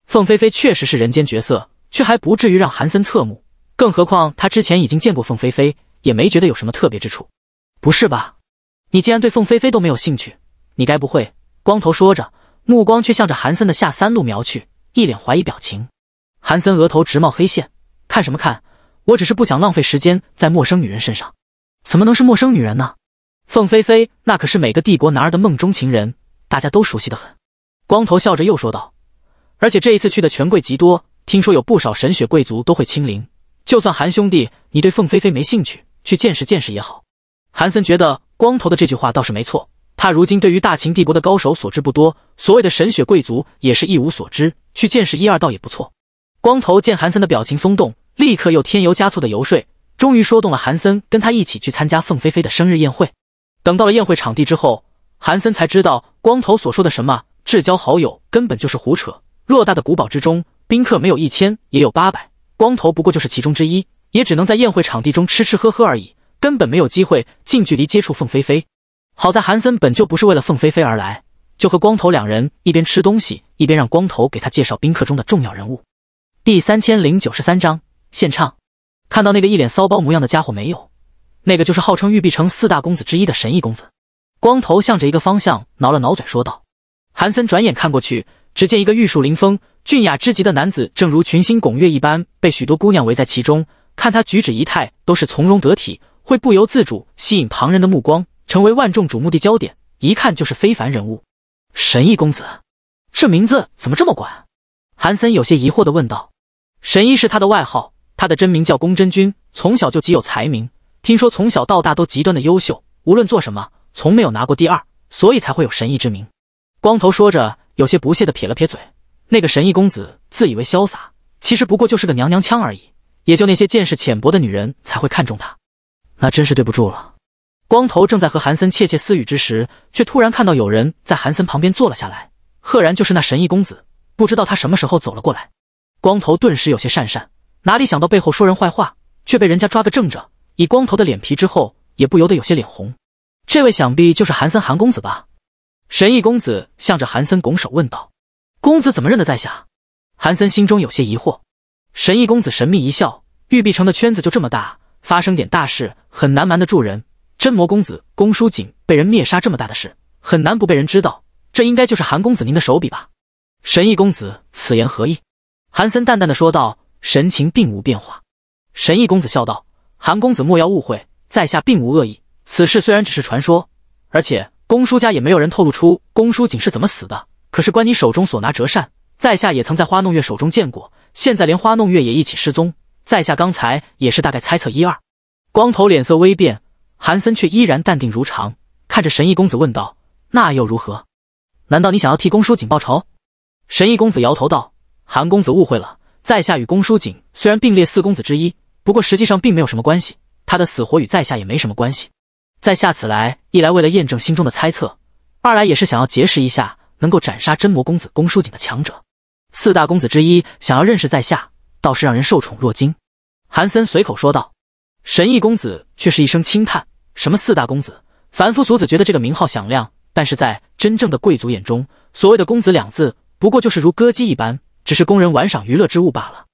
A: 凤飞飞确实是人间绝色，却还不至于让韩森侧目。更何况他之前已经见过凤飞飞，也没觉得有什么特别之处。不是吧？你既然对凤飞飞都没有兴趣，你该不会……光头说着，目光却向着韩森的下三路瞄去，一脸怀疑表情。韩森额头直冒黑线，看什么看？我只是不想浪费时间在陌生女人身上。怎么能是陌生女人呢？凤飞飞那可是每个帝国男儿的梦中情人。大家都熟悉的很，光头笑着又说道：“而且这一次去的权贵极多，听说有不少神血贵族都会亲临。就算韩兄弟，你对凤飞飞没兴趣，去见识见识也好。”韩森觉得光头的这句话倒是没错，他如今对于大秦帝国的高手所知不多，所谓的神血贵族也是一无所知，去见识一二倒也不错。光头见韩森的表情松动，立刻又添油加醋的游说，终于说动了韩森跟他一起去参加凤飞飞的生日宴会。等到了宴会场地之后。韩森才知道，光头所说的什么“至交好友”根本就是胡扯。偌大的古堡之中，宾客没有一千也有八百，光头不过就是其中之一，也只能在宴会场地中吃吃喝喝而已，根本没有机会近距离接触凤飞飞。好在韩森本就不是为了凤飞飞而来，就和光头两人一边吃东西，一边让光头给他介绍宾客中的重要人物。第三千零九十三章献唱。看到那个一脸骚包模样的家伙没有？那个就是号称玉璧城四大公子之一的神异公子。光头向着一个方向挠了挠嘴，说道：“韩森，转眼看过去，只见一个玉树临风、俊雅之极的男子，正如群星拱月一般，被许多姑娘围在其中。看他举止仪态，都是从容得体，会不由自主吸引旁人的目光，成为万众瞩目的焦点。一看就是非凡人物。”“神医公子，这名字怎么这么怪？”韩森有些疑惑地问道。“神医是他的外号，他的真名叫宫真君。从小就极有才名，听说从小到大都极端的优秀，无论做什么。”从没有拿过第二，所以才会有神医之名。光头说着，有些不屑的撇了撇嘴。那个神医公子自以为潇洒，其实不过就是个娘娘腔而已，也就那些见识浅薄的女人才会看中他。那真是对不住了。光头正在和韩森窃窃私语之时，却突然看到有人在韩森旁边坐了下来，赫然就是那神医公子。不知道他什么时候走了过来。光头顿时有些讪讪，哪里想到背后说人坏话，却被人家抓个正着。以光头的脸皮，之后也不由得有些脸红。这位想必就是韩森韩公子吧？神意公子向着韩森拱手问道：“公子怎么认得在下？”韩森心中有些疑惑。神意公子神秘一笑：“玉璧城的圈子就这么大，发生点大事很难瞒得住人。真魔公子公叔瑾被人灭杀这么大的事，很难不被人知道。这应该就是韩公子您的手笔吧？”神意公子此言何意？韩森淡淡的说道，神情并无变化。神意公子笑道：“韩公子莫要误会，在下并无恶意。”此事虽然只是传说，而且公叔家也没有人透露出公叔景是怎么死的。可是关你手中所拿折扇，在下也曾在花弄月手中见过。现在连花弄月也一起失踪，在下刚才也是大概猜测一二。光头脸色微变，韩森却依然淡定如常，看着神医公子问道：“那又如何？难道你想要替公叔景报仇？”神医公子摇头道：“韩公子误会了，在下与公叔景虽然并列四公子之一，不过实际上并没有什么关系。他的死活与在下也没什么关系。”在下此来，一来为了验证心中的猜测，二来也是想要结识一下能够斩杀真魔公子宫书锦的强者。四大公子之一，想要认识在下，倒是让人受宠若惊。”韩森随口说道。神异公子却是一声轻叹：“什么四大公子？凡夫俗子觉得这个名号响亮，但是在真正的贵族眼中，所谓的公子两字，不过就是如歌姬一般，只是供人玩赏娱乐之物罢了。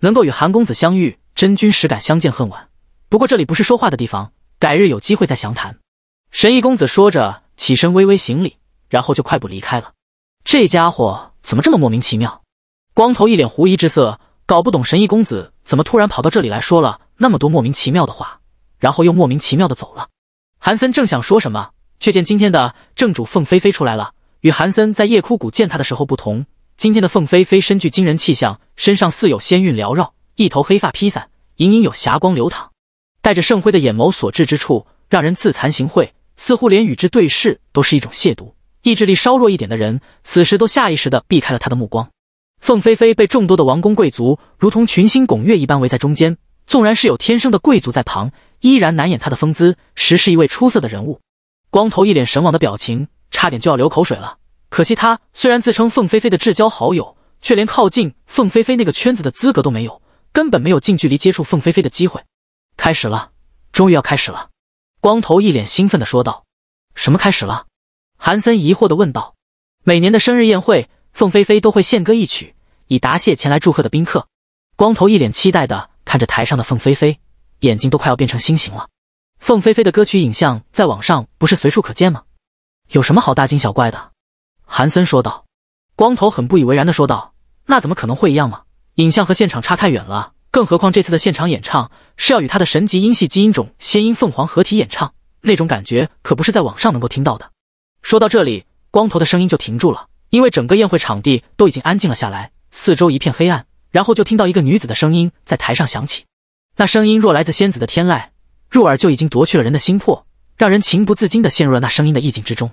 A: 能够与韩公子相遇，真君实感相见恨晚。不过这里不是说话的地方。”改日有机会再详谈，神医公子说着起身微微行礼，然后就快步离开了。这家伙怎么这么莫名其妙？光头一脸狐疑之色，搞不懂神医公子怎么突然跑到这里来说了那么多莫名其妙的话，然后又莫名其妙的走了。韩森正想说什么，却见今天的正主凤飞飞出来了。与韩森在夜枯谷见他的时候不同，今天的凤飞飞身具惊人气象，身上似有仙韵缭绕，一头黑发披散，隐隐有霞光流淌。带着圣辉的眼眸所至之处，让人自惭形秽，似乎连与之对视都是一种亵渎。意志力稍弱一点的人，此时都下意识的避开了他的目光。凤飞飞被众多的王公贵族如同群星拱月一般围在中间，纵然是有天生的贵族在旁，依然难掩她的风姿，实是一位出色的人物。光头一脸神往的表情，差点就要流口水了。可惜他虽然自称凤飞飞的至交好友，却连靠近凤飞飞那个圈子的资格都没有，根本没有近距离接触凤飞飞的机会。开始了，终于要开始了！光头一脸兴奋的说道。“什么开始了？”韩森疑惑的问道。每年的生日宴会，凤飞飞都会献歌一曲，以答谢前来祝贺的宾客。光头一脸期待的看着台上的凤飞飞，眼睛都快要变成心形了。凤飞飞的歌曲影像在网上不是随处可见吗？有什么好大惊小怪的？韩森说道。光头很不以为然的说道：“那怎么可能会一样嘛？影像和现场差太远了。”更何况这次的现场演唱是要与他的神级音系基因种仙音凤凰合体演唱，那种感觉可不是在网上能够听到的。说到这里，光头的声音就停住了，因为整个宴会场地都已经安静了下来，四周一片黑暗。然后就听到一个女子的声音在台上响起，那声音若来自仙子的天籁，入耳就已经夺去了人的心魄，让人情不自禁地陷入了那声音的意境之中。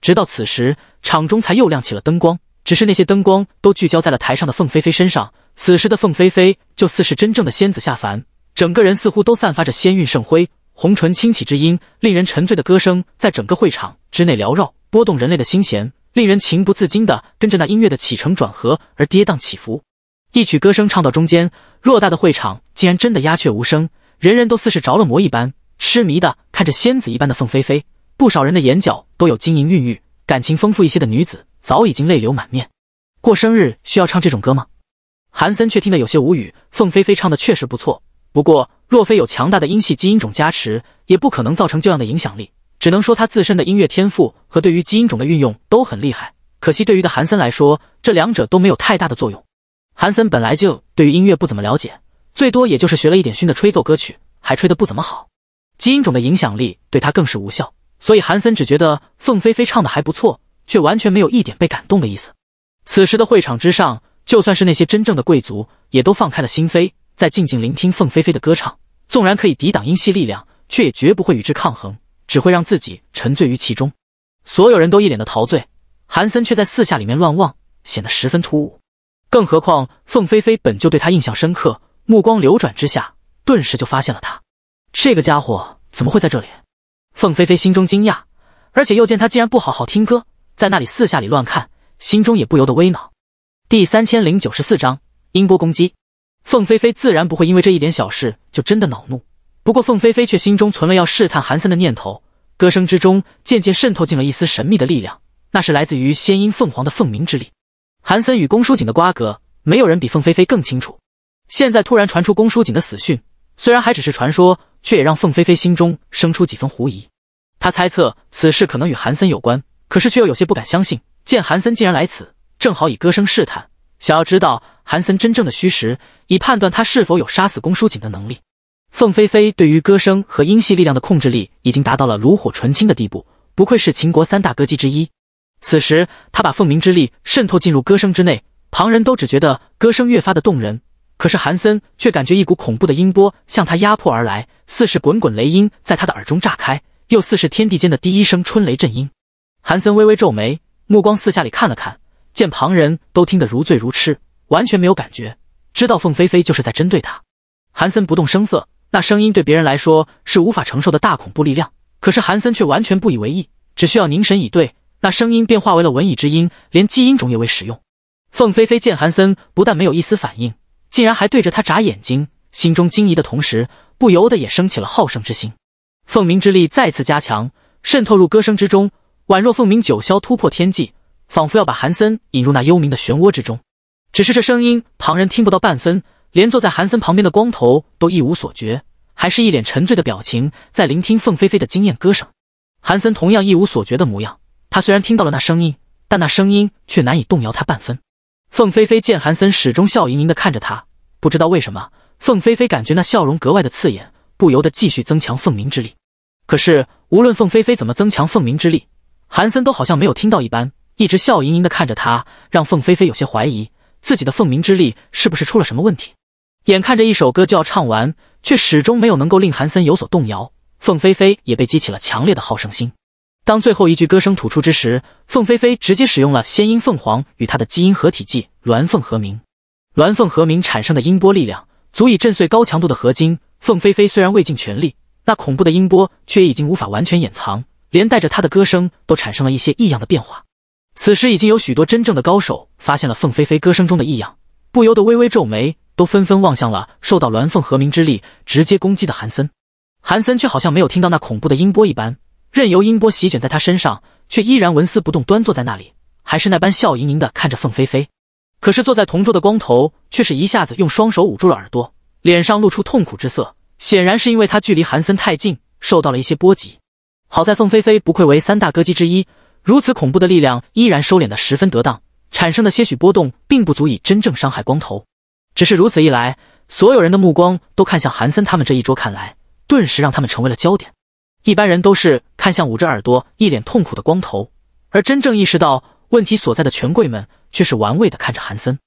A: 直到此时，场中才又亮起了灯光，只是那些灯光都聚焦在了台上的凤飞飞身上。此时的凤飞飞就似是真正的仙子下凡，整个人似乎都散发着仙韵圣辉，红唇轻启之音，令人沉醉的歌声在整个会场之内缭绕，拨动人类的心弦，令人情不自禁的跟着那音乐的起承转合而跌宕起伏。一曲歌声唱到中间，偌大的会场竟然真的鸦雀无声，人人都似是着了魔一般，痴迷的看着仙子一般的凤飞飞，不少人的眼角都有晶莹孕育，感情丰富一些的女子早已经泪流满面。过生日需要唱这种歌吗？韩森却听得有些无语。凤飞飞唱的确实不错，不过若非有强大的音系基因种加持，也不可能造成这样的影响力。只能说他自身的音乐天赋和对于基因种的运用都很厉害。可惜对于的韩森来说，这两者都没有太大的作用。韩森本来就对于音乐不怎么了解，最多也就是学了一点熏的吹奏歌曲，还吹得不怎么好。基因种的影响力对他更是无效，所以韩森只觉得凤飞飞唱的还不错，却完全没有一点被感动的意思。此时的会场之上。就算是那些真正的贵族，也都放开了心扉，在静静聆听凤飞飞的歌唱。纵然可以抵挡阴系力量，却也绝不会与之抗衡，只会让自己沉醉于其中。所有人都一脸的陶醉，韩森却在四下里面乱望，显得十分突兀。更何况凤飞飞本就对他印象深刻，目光流转之下，顿时就发现了他。这个家伙怎么会在这里？凤飞飞心中惊讶，而且又见他竟然不好好听歌，在那里四下里乱看，心中也不由得微恼。第三千零九十四章音波攻击。凤飞飞自然不会因为这一点小事就真的恼怒，不过凤飞飞却心中存了要试探韩森的念头。歌声之中渐渐渗透进了一丝神秘的力量，那是来自于仙音凤凰的凤鸣之力。韩森与宫书瑾的瓜葛，没有人比凤飞飞更清楚。现在突然传出宫书瑾的死讯，虽然还只是传说，却也让凤飞飞心中生出几分狐疑。他猜测此事可能与韩森有关，可是却又有些不敢相信。见韩森竟然来此。正好以歌声试探，想要知道韩森真正的虚实，以判断他是否有杀死宫书锦的能力。凤飞飞对于歌声和音系力量的控制力已经达到了炉火纯青的地步，不愧是秦国三大歌姬之一。此时，他把凤鸣之力渗透进入歌声之内，旁人都只觉得歌声越发的动人，可是韩森却感觉一股恐怖的音波向他压迫而来，似是滚滚雷音在他的耳中炸开，又似是天地间的第一声春雷震音。韩森微微皱眉，目光四下里看了看。见旁人都听得如醉如痴，完全没有感觉，知道凤飞飞就是在针对他。韩森不动声色，那声音对别人来说是无法承受的大恐怖力量，可是韩森却完全不以为意，只需要凝神以对，那声音便化为了文以之音，连基因种也未使用。凤飞飞见韩森不但没有一丝反应，竟然还对着他眨眼睛，心中惊疑的同时，不由得也升起了好胜之心。凤鸣之力再次加强，渗透入歌声之中，宛若凤鸣九霄，突破天际。仿佛要把韩森引入那幽冥的漩涡之中，只是这声音旁人听不到半分，连坐在韩森旁边的光头都一无所觉，还是一脸沉醉的表情在聆听凤飞飞的惊艳歌声。韩森同样一无所觉的模样，他虽然听到了那声音，但那声音却难以动摇他半分。凤飞飞见韩森始终笑盈盈的看着他，不知道为什么，凤飞飞感觉那笑容格外的刺眼，不由得继续增强凤鸣之力。可是无论凤飞飞怎么增强凤鸣之力，韩森都好像没有听到一般。一直笑盈盈的看着他，让凤飞飞有些怀疑自己的凤鸣之力是不是出了什么问题。眼看着一首歌就要唱完，却始终没有能够令韩森有所动摇。凤飞飞也被激起了强烈的好胜心。当最后一句歌声吐出之时，凤飞飞直接使用了仙音凤凰与他的基因合体技鸾凤合鸣。鸾凤合鸣产生的音波力量足以震碎高强度的合金。凤飞飞虽然未尽全力，那恐怖的音波却已经无法完全掩藏，连带着他的歌声都产生了一些异样的变化。此时已经有许多真正的高手发现了凤飞飞歌声中的异样，不由得微微皱眉，都纷纷望向了受到鸾凤和鸣之力直接攻击的韩森。韩森却好像没有听到那恐怖的音波一般，任由音波席卷在他身上，却依然纹丝不动，端坐在那里，还是那般笑盈盈的看着凤飞飞。可是坐在同桌的光头却是一下子用双手捂住了耳朵，脸上露出痛苦之色，显然是因为他距离韩森太近，受到了一些波及。好在凤飞飞不愧为三大歌姬之一。如此恐怖的力量依然收敛的十分得当，产生的些许波动并不足以真正伤害光头。只是如此一来，所有人的目光都看向韩森他们这一桌，看来顿时让他们成为了焦点。一般人都是看向捂着耳朵一脸痛苦的光头，而真正意识到问题所在的权贵们却是玩味的看着韩森、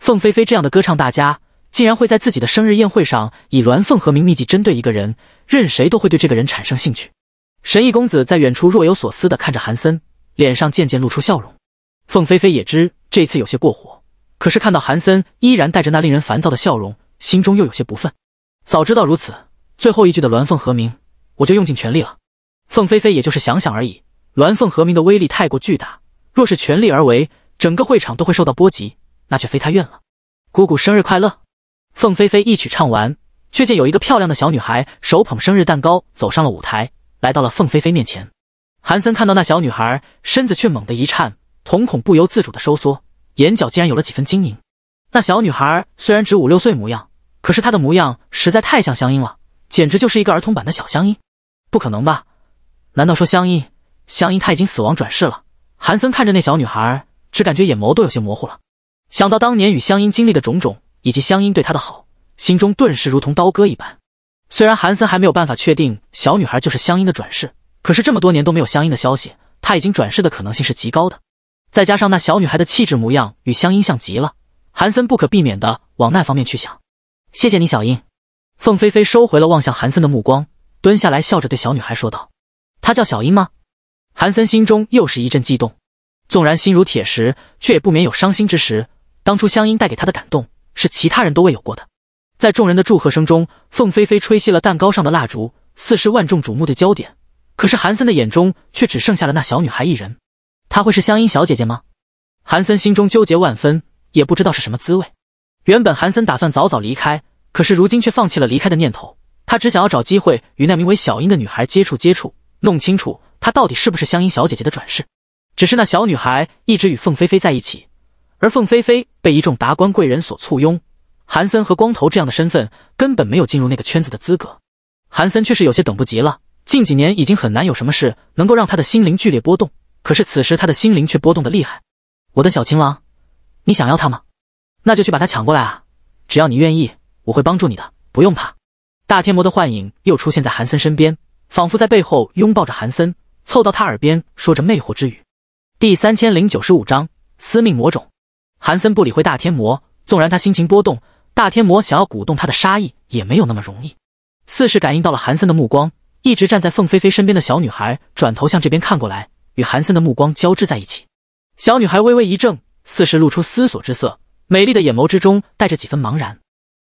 A: 凤飞飞这样的歌唱大家，竟然会在自己的生日宴会上以鸾凤和鸣秘籍针对一个人，任谁都会对这个人产生兴趣。神医公子在远处若有所思的看着韩森。脸上渐渐露出笑容，凤飞飞也知这次有些过火，可是看到韩森依然带着那令人烦躁的笑容，心中又有些不忿。早知道如此，最后一句的鸾凤和鸣，我就用尽全力了。凤飞飞也就是想想而已，鸾凤和鸣的威力太过巨大，若是全力而为，整个会场都会受到波及，那却非他愿了。姑姑生日快乐！凤飞飞一曲唱完，却见有一个漂亮的小女孩手捧生日蛋糕走上了舞台，来到了凤飞飞面前。韩森看到那小女孩，身子却猛地一颤，瞳孔不由自主的收缩，眼角竟然有了几分晶莹。那小女孩虽然只五六岁模样，可是她的模样实在太像香音了，简直就是一个儿童版的小香音。不可能吧？难道说香音香音她已经死亡转世了？韩森看着那小女孩，只感觉眼眸都有些模糊了。想到当年与香音经历的种种，以及香音对他的好，心中顿时如同刀割一般。虽然韩森还没有办法确定小女孩就是香音的转世。可是这么多年都没有香音的消息，他已经转世的可能性是极高的。再加上那小女孩的气质模样与香音像极了，韩森不可避免的往那方面去想。谢谢你，小英。凤飞飞收回了望向韩森的目光，蹲下来笑着对小女孩说道：“她叫小英吗？”韩森心中又是一阵悸动，纵然心如铁石，却也不免有伤心之时。当初香音带给他的感动，是其他人都未有过的。在众人的祝贺声中，凤飞飞吹熄了蛋糕上的蜡烛，似是万众瞩目的焦点。可是韩森的眼中却只剩下了那小女孩一人，她会是香音小姐姐吗？韩森心中纠结万分，也不知道是什么滋味。原本韩森打算早早离开，可是如今却放弃了离开的念头。他只想要找机会与那名为小英的女孩接触接触，弄清楚她到底是不是香音小姐姐的转世。只是那小女孩一直与凤飞飞在一起，而凤飞飞被一众达官贵人所簇拥，韩森和光头这样的身份根本没有进入那个圈子的资格。韩森却是有些等不及了。近几年已经很难有什么事能够让他的心灵剧烈波动，可是此时他的心灵却波动的厉害。我的小情郎，你想要他吗？那就去把他抢过来啊！只要你愿意，我会帮助你的，不用怕。大天魔的幻影又出现在韩森身边，仿佛在背后拥抱着韩森，凑到他耳边说着魅惑之语。第三千零九十五章司命魔种。韩森不理会大天魔，纵然他心情波动，大天魔想要鼓动他的杀意也没有那么容易。似是感应到了韩森的目光。一直站在凤飞飞身边的小女孩转头向这边看过来，与韩森的目光交织在一起。小女孩微微一怔，似是露出思索之色，美丽的眼眸之中带着几分茫然。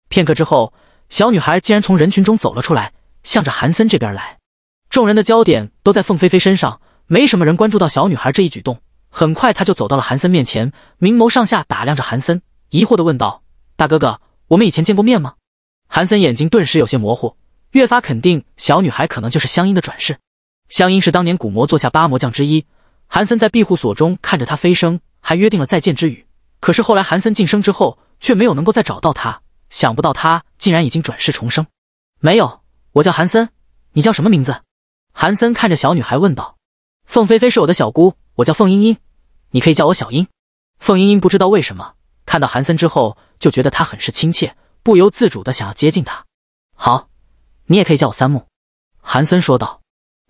A: 片刻之后，小女孩竟然从人群中走了出来，向着韩森这边来。众人的焦点都在凤飞飞身上，没什么人关注到小女孩这一举动。很快，她就走到了韩森面前，明眸上下打量着韩森，疑惑的问道：“大哥哥，我们以前见过面吗？”韩森眼睛顿时有些模糊。越发肯定，小女孩可能就是香音的转世。香音是当年古魔座下八魔将之一，韩森在庇护所中看着她飞升，还约定了再见之语。可是后来韩森晋升之后，却没有能够再找到她。想不到她竟然已经转世重生。没有，我叫韩森，你叫什么名字？韩森看着小女孩问道。凤飞飞是我的小姑，我叫凤英英，你可以叫我小英。凤英英不知道为什么看到韩森之后，就觉得他很是亲切，不由自主的想要接近他。好。你也可以叫我三木，韩森说道。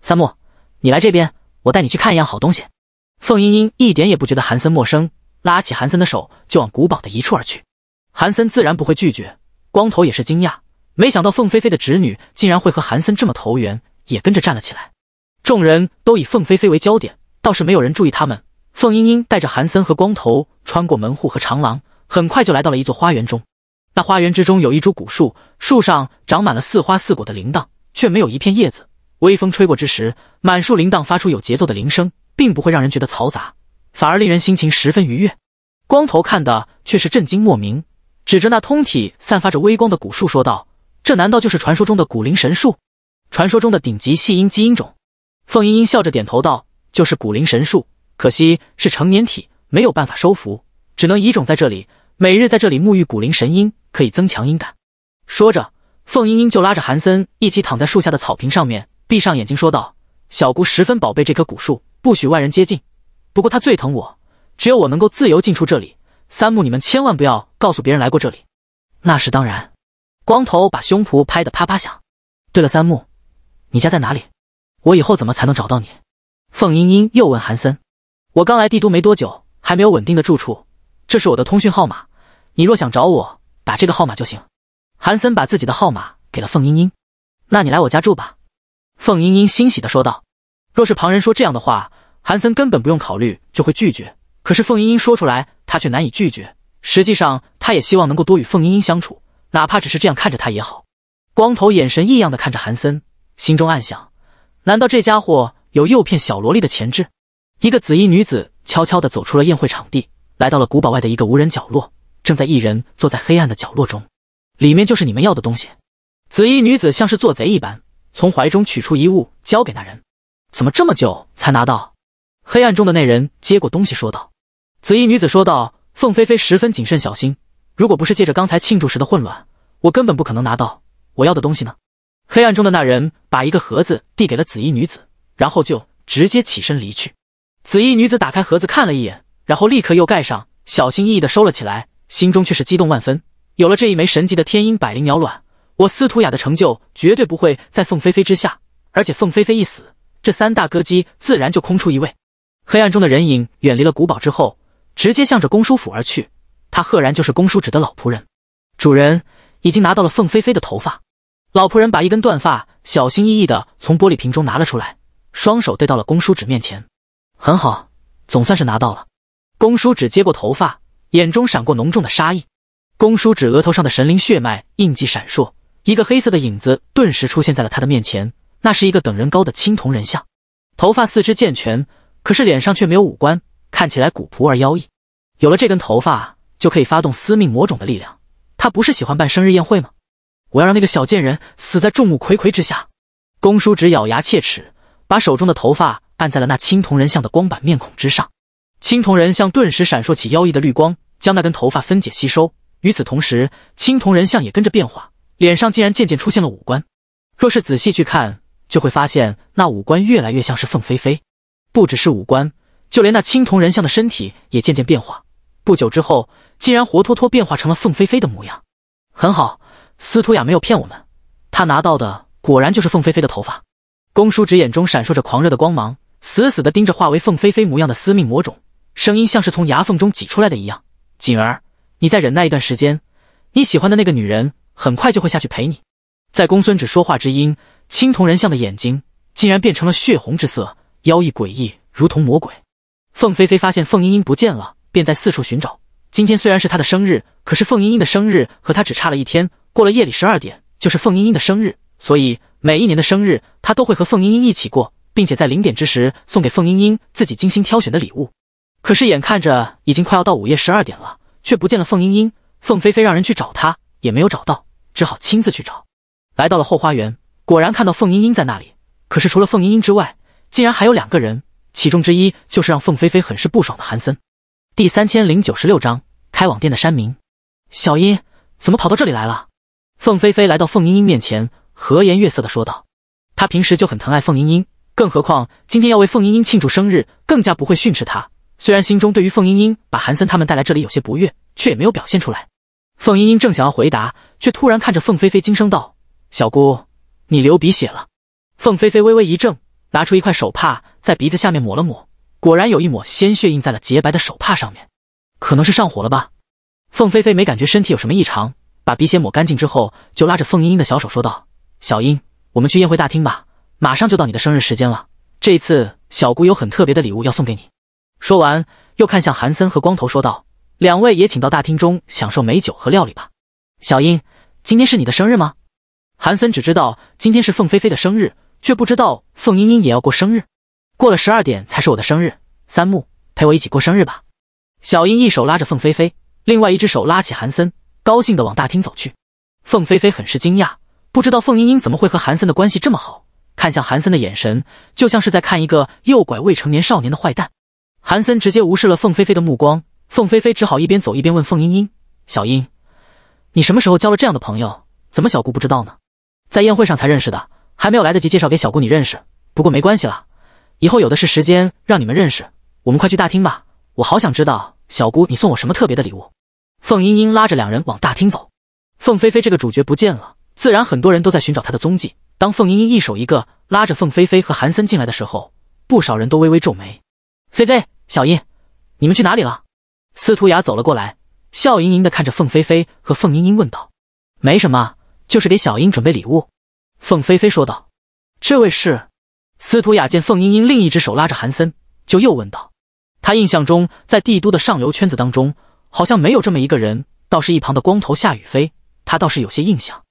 A: 三木，你来这边，我带你去看一样好东西。凤英英一点也不觉得韩森陌生，拉起韩森的手就往古堡的一处而去。韩森自然不会拒绝，光头也是惊讶，没想到凤飞飞的侄女竟然会和韩森这么投缘，也跟着站了起来。众人都以凤飞飞为焦点，倒是没有人注意他们。凤英英带着韩森和光头穿过门户和长廊，很快就来到了一座花园中。那花园之中有一株古树，树上长满了似花似果的铃铛，却没有一片叶子。微风吹过之时，满树铃铛发出有节奏的铃声，并不会让人觉得嘈杂，反而令人心情十分愉悦。光头看的却是震惊莫名，指着那通体散发着微光的古树说道：“这难道就是传说中的古灵神树？传说中的顶级细音基因种？”凤英英笑着点头道：“就是古灵神树，可惜是成年体，没有办法收服，只能移种在这里，每日在这里沐浴古灵神音。”可以增强音感。说着，凤英英就拉着韩森一起躺在树下的草坪上面，闭上眼睛说道：“小姑十分宝贝这棵古树，不许外人接近。不过她最疼我，只有我能够自由进出这里。三木，你们千万不要告诉别人来过这里。”“那是当然。”光头把胸脯拍得啪啪响。“对了，三木，你家在哪里？我以后怎么才能找到你？”凤英英又问韩森：“我刚来帝都没多久，还没有稳定的住处。这是我的通讯号码，你若想找我。”打这个号码就行。韩森把自己的号码给了凤英英。那你来我家住吧。”凤英英欣喜的说道。若是旁人说这样的话，韩森根本不用考虑就会拒绝。可是凤英英说出来，他却难以拒绝。实际上，他也希望能够多与凤英英相处，哪怕只是这样看着他也好。光头眼神异样的看着韩森，心中暗想：难道这家伙有诱骗小萝莉的潜质？一个紫衣女子悄悄的走出了宴会场地，来到了古堡外的一个无人角落。正在一人坐在黑暗的角落中，里面就是你们要的东西。紫衣女子像是做贼一般，从怀中取出一物交给那人。怎么这么久才拿到？黑暗中的那人接过东西说道。紫衣女子说道：“凤飞飞十分谨慎小心，如果不是借着刚才庆祝时的混乱，我根本不可能拿到我要的东西呢。”黑暗中的那人把一个盒子递给了紫衣女子，然后就直接起身离去。紫衣女子打开盒子看了一眼，然后立刻又盖上，小心翼翼的收了起来。心中却是激动万分。有了这一枚神级的天鹰百灵鸟卵，我司徒雅的成就绝对不会在凤飞飞之下。而且凤飞飞一死，这三大歌姬自然就空出一位。黑暗中的人影远离了古堡之后，直接向着公叔府而去。他赫然就是公叔芷的老仆人。主人已经拿到了凤飞飞的头发。老仆人把一根断发小心翼翼地从玻璃瓶中拿了出来，双手对到了公叔芷面前。很好，总算是拿到了。公叔芷接过头发。眼中闪过浓重的杀意，公叔指额头上的神灵血脉印记闪烁，一个黑色的影子顿时出现在了他的面前。那是一个等人高的青铜人像，头发四肢健全，可是脸上却没有五官，看起来古朴而妖异。有了这根头发，就可以发动司命魔种的力量。他不是喜欢办生日宴会吗？我要让那个小贱人死在众目睽睽之下！公叔芷咬牙切齿，把手中的头发按在了那青铜人像的光板面孔之上。青铜人像顿时闪烁起妖异的绿光，将那根头发分解吸收。与此同时，青铜人像也跟着变化，脸上竟然渐渐出现了五官。若是仔细去看，就会发现那五官越来越像是凤飞飞。不只是五官，就连那青铜人像的身体也渐渐变化。不久之后，竟然活脱脱变化成了凤飞飞的模样。很好，司徒雅没有骗我们，他拿到的果然就是凤飞飞的头发。公叔侄眼中闪烁着狂热的光芒，死死地盯着化为凤飞飞模样的司命魔种。声音像是从牙缝中挤出来的一样。锦儿，你再忍耐一段时间，你喜欢的那个女人很快就会下去陪你。在公孙止说话之音，青铜人像的眼睛竟然变成了血红之色，妖异诡异，如同魔鬼。凤飞飞发现凤英英不见了，便在四处寻找。今天虽然是她的生日，可是凤英英的生日和她只差了一天。过了夜里十二点就是凤英英的生日，所以每一年的生日她都会和凤英英一起过，并且在零点之时送给凤英英自己精心挑选的礼物。可是眼看着已经快要到午夜十二点了，却不见了凤英英。凤飞飞让人去找她，也没有找到，只好亲自去找。来到了后花园，果然看到凤英英在那里。可是除了凤英英之外，竟然还有两个人，其中之一就是让凤飞飞很是不爽的韩森。第三千零九十六章开网店的山民。小英，怎么跑到这里来了？凤飞飞来到凤英英面前，和颜悦色的说道：“他平时就很疼爱凤英英，更何况今天要为凤英英庆祝生日，更加不会训斥她。”虽然心中对于凤英英把韩森他们带来这里有些不悦，却也没有表现出来。凤英英正想要回答，却突然看着凤飞飞惊声道：“小姑，你流鼻血了！”凤飞飞微微一怔，拿出一块手帕在鼻子下面抹了抹，果然有一抹鲜血印在了洁白的手帕上面，可能是上火了吧。凤飞飞没感觉身体有什么异常，把鼻血抹干净之后，就拉着凤英英的小手说道：“小英，我们去宴会大厅吧，马上就到你的生日时间了。这一次，小姑有很特别的礼物要送给你。”说完，又看向韩森和光头，说道：“两位也请到大厅中享受美酒和料理吧。”小英，今天是你的生日吗？韩森只知道今天是凤飞飞的生日，却不知道凤英英也要过生日。过了十二点才是我的生日。三木，陪我一起过生日吧。小英一手拉着凤飞飞，另外一只手拉起韩森，高兴地往大厅走去。凤飞飞很是惊讶，不知道凤英英怎么会和韩森的关系这么好，看向韩森的眼神就像是在看一个诱拐未成年少年的坏蛋。韩森直接无视了凤飞飞的目光，凤飞飞只好一边走一边问凤英英：“小英，你什么时候交了这样的朋友？怎么小姑不知道呢？”在宴会上才认识的，还没有来得及介绍给小姑你认识。不过没关系了，以后有的是时间让你们认识。我们快去大厅吧，我好想知道小姑你送我什么特别的礼物。”凤英英拉着两人往大厅走，凤飞飞这个主角不见了，自然很多人都在寻找他的踪迹。当凤英英一手一个拉着凤飞飞和韩森进来的时候，不少人都微微皱眉，菲菲，小英，你们去哪里了？司徒雅走了过来，笑盈盈的看着凤飞飞和凤英英问道：“没什么，就是给小英准备礼物。”凤飞飞说道。这位是？司徒雅见凤英英另一只手拉着韩森，就又问道。他印象中在帝都的上流圈子当中，好像没有这么一个人，倒是一旁的光头夏雨飞，他倒是有些印象。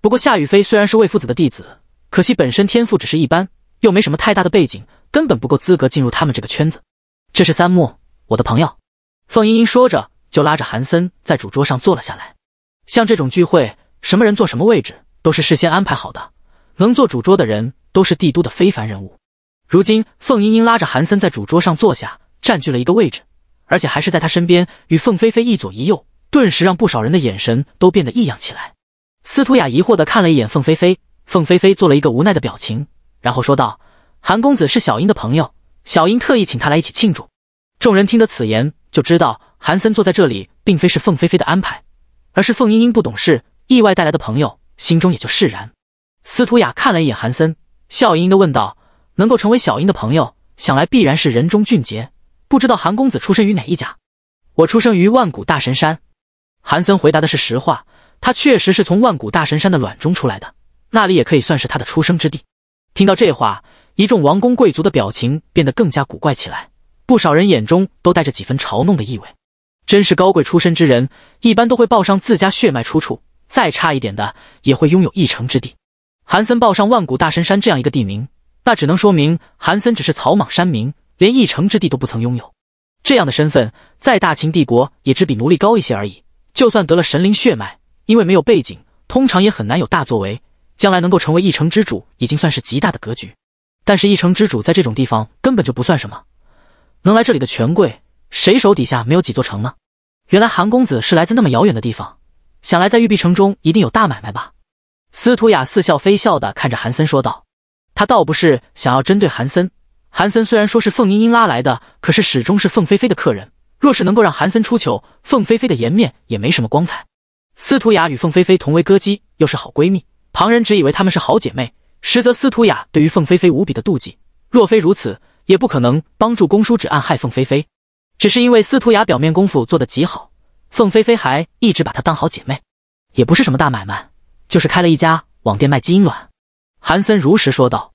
A: 不过夏雨飞虽然是魏夫子的弟子，可惜本身天赋只是一般，又没什么太大的背景，根本不够资格进入他们这个圈子。这是三木，我的朋友。凤英英说着，就拉着韩森在主桌上坐了下来。像这种聚会，什么人坐什么位置，都是事先安排好的。能坐主桌的人，都是帝都的非凡人物。如今，凤英英拉着韩森在主桌上坐下，占据了一个位置，而且还是在他身边，与凤飞飞一左一右，顿时让不少人的眼神都变得异样起来。司徒雅疑惑地看了一眼凤飞飞，凤飞飞做了一个无奈的表情，然后说道：“韩公子是小英的朋友。”小英特意请他来一起庆祝。众人听得此言，就知道韩森坐在这里，并非是凤飞飞的安排，而是凤英英不懂事，意外带来的朋友，心中也就释然。司徒雅看了一眼韩森，笑盈盈地问道：“能够成为小英的朋友，想来必然是人中俊杰。不知道韩公子出身于哪一家？”“我出生于万古大神山。”韩森回答的是实话，他确实是从万古大神山的卵中出来的，那里也可以算是他的出生之地。听到这话。一众王公贵族的表情变得更加古怪起来，不少人眼中都带着几分嘲弄的意味。真是高贵出身之人，一般都会报上自家血脉出处，再差一点的也会拥有一城之地。韩森报上万古大神山这样一个地名，那只能说明韩森只是草莽山民，连一城之地都不曾拥有。这样的身份，在大秦帝国也只比奴隶高一些而已。就算得了神灵血脉，因为没有背景，通常也很难有大作为。将来能够成为一城之主，已经算是极大的格局。但是，一城之主在这种地方根本就不算什么。能来这里的权贵，谁手底下没有几座城呢？原来韩公子是来自那么遥远的地方，想来在玉璧城中一定有大买卖吧？司徒雅似笑非笑的看着韩森说道。他倒不是想要针对韩森，韩森虽然说是凤英英拉来的，可是始终是凤飞飞的客人。若是能够让韩森出糗，凤飞飞的颜面也没什么光彩。司徒雅与凤飞飞同为歌姬，又是好闺蜜，旁人只以为她们是好姐妹。实则司徒雅对于凤飞飞无比的妒忌，若非如此，也不可能帮助公叔芷暗害凤飞飞。只是因为司徒雅表面功夫做得极好，凤飞飞还一直把她当好姐妹。也不是什么大买卖，就是开了一家网店卖基因卵。韩森如实说道。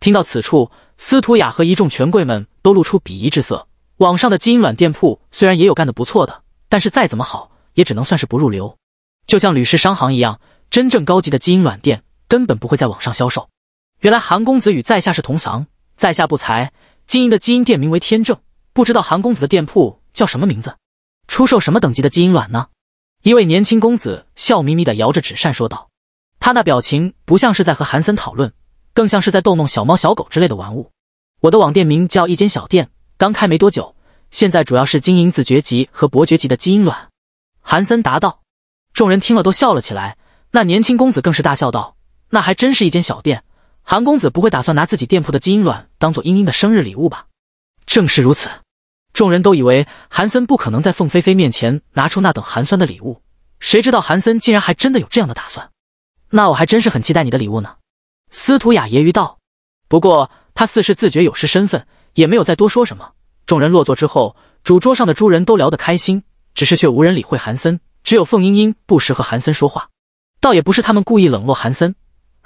A: 听到此处，司徒雅和一众权贵们都露出鄙夷之色。网上的基因卵店铺虽然也有干得不错的，但是再怎么好，也只能算是不入流。就像吕氏商行一样，真正高级的基因卵店。根本不会在网上销售。原来韩公子与在下是同行，在下不才，经营的基因店名为天正，不知道韩公子的店铺叫什么名字，出售什么等级的基因卵呢？一位年轻公子笑眯眯地摇着纸扇说道，他那表情不像是在和韩森讨论，更像是在逗弄小猫小狗之类的玩物。我的网店名叫一间小店，刚开没多久，现在主要是经营子爵级和伯爵级的基因卵。韩森答道，众人听了都笑了起来，那年轻公子更是大笑道。那还真是一间小店，韩公子不会打算拿自己店铺的基因卵当做英英的生日礼物吧？正是如此，众人都以为韩森不可能在凤飞飞面前拿出那等寒酸的礼物，谁知道韩森竟然还真的有这样的打算？那我还真是很期待你的礼物呢。”司徒雅揶揄道。不过他似是自觉有失身份，也没有再多说什么。众人落座之后，主桌上的诸人都聊得开心，只是却无人理会韩森，只有凤英英不时和韩森说话。倒也不是他们故意冷落韩森。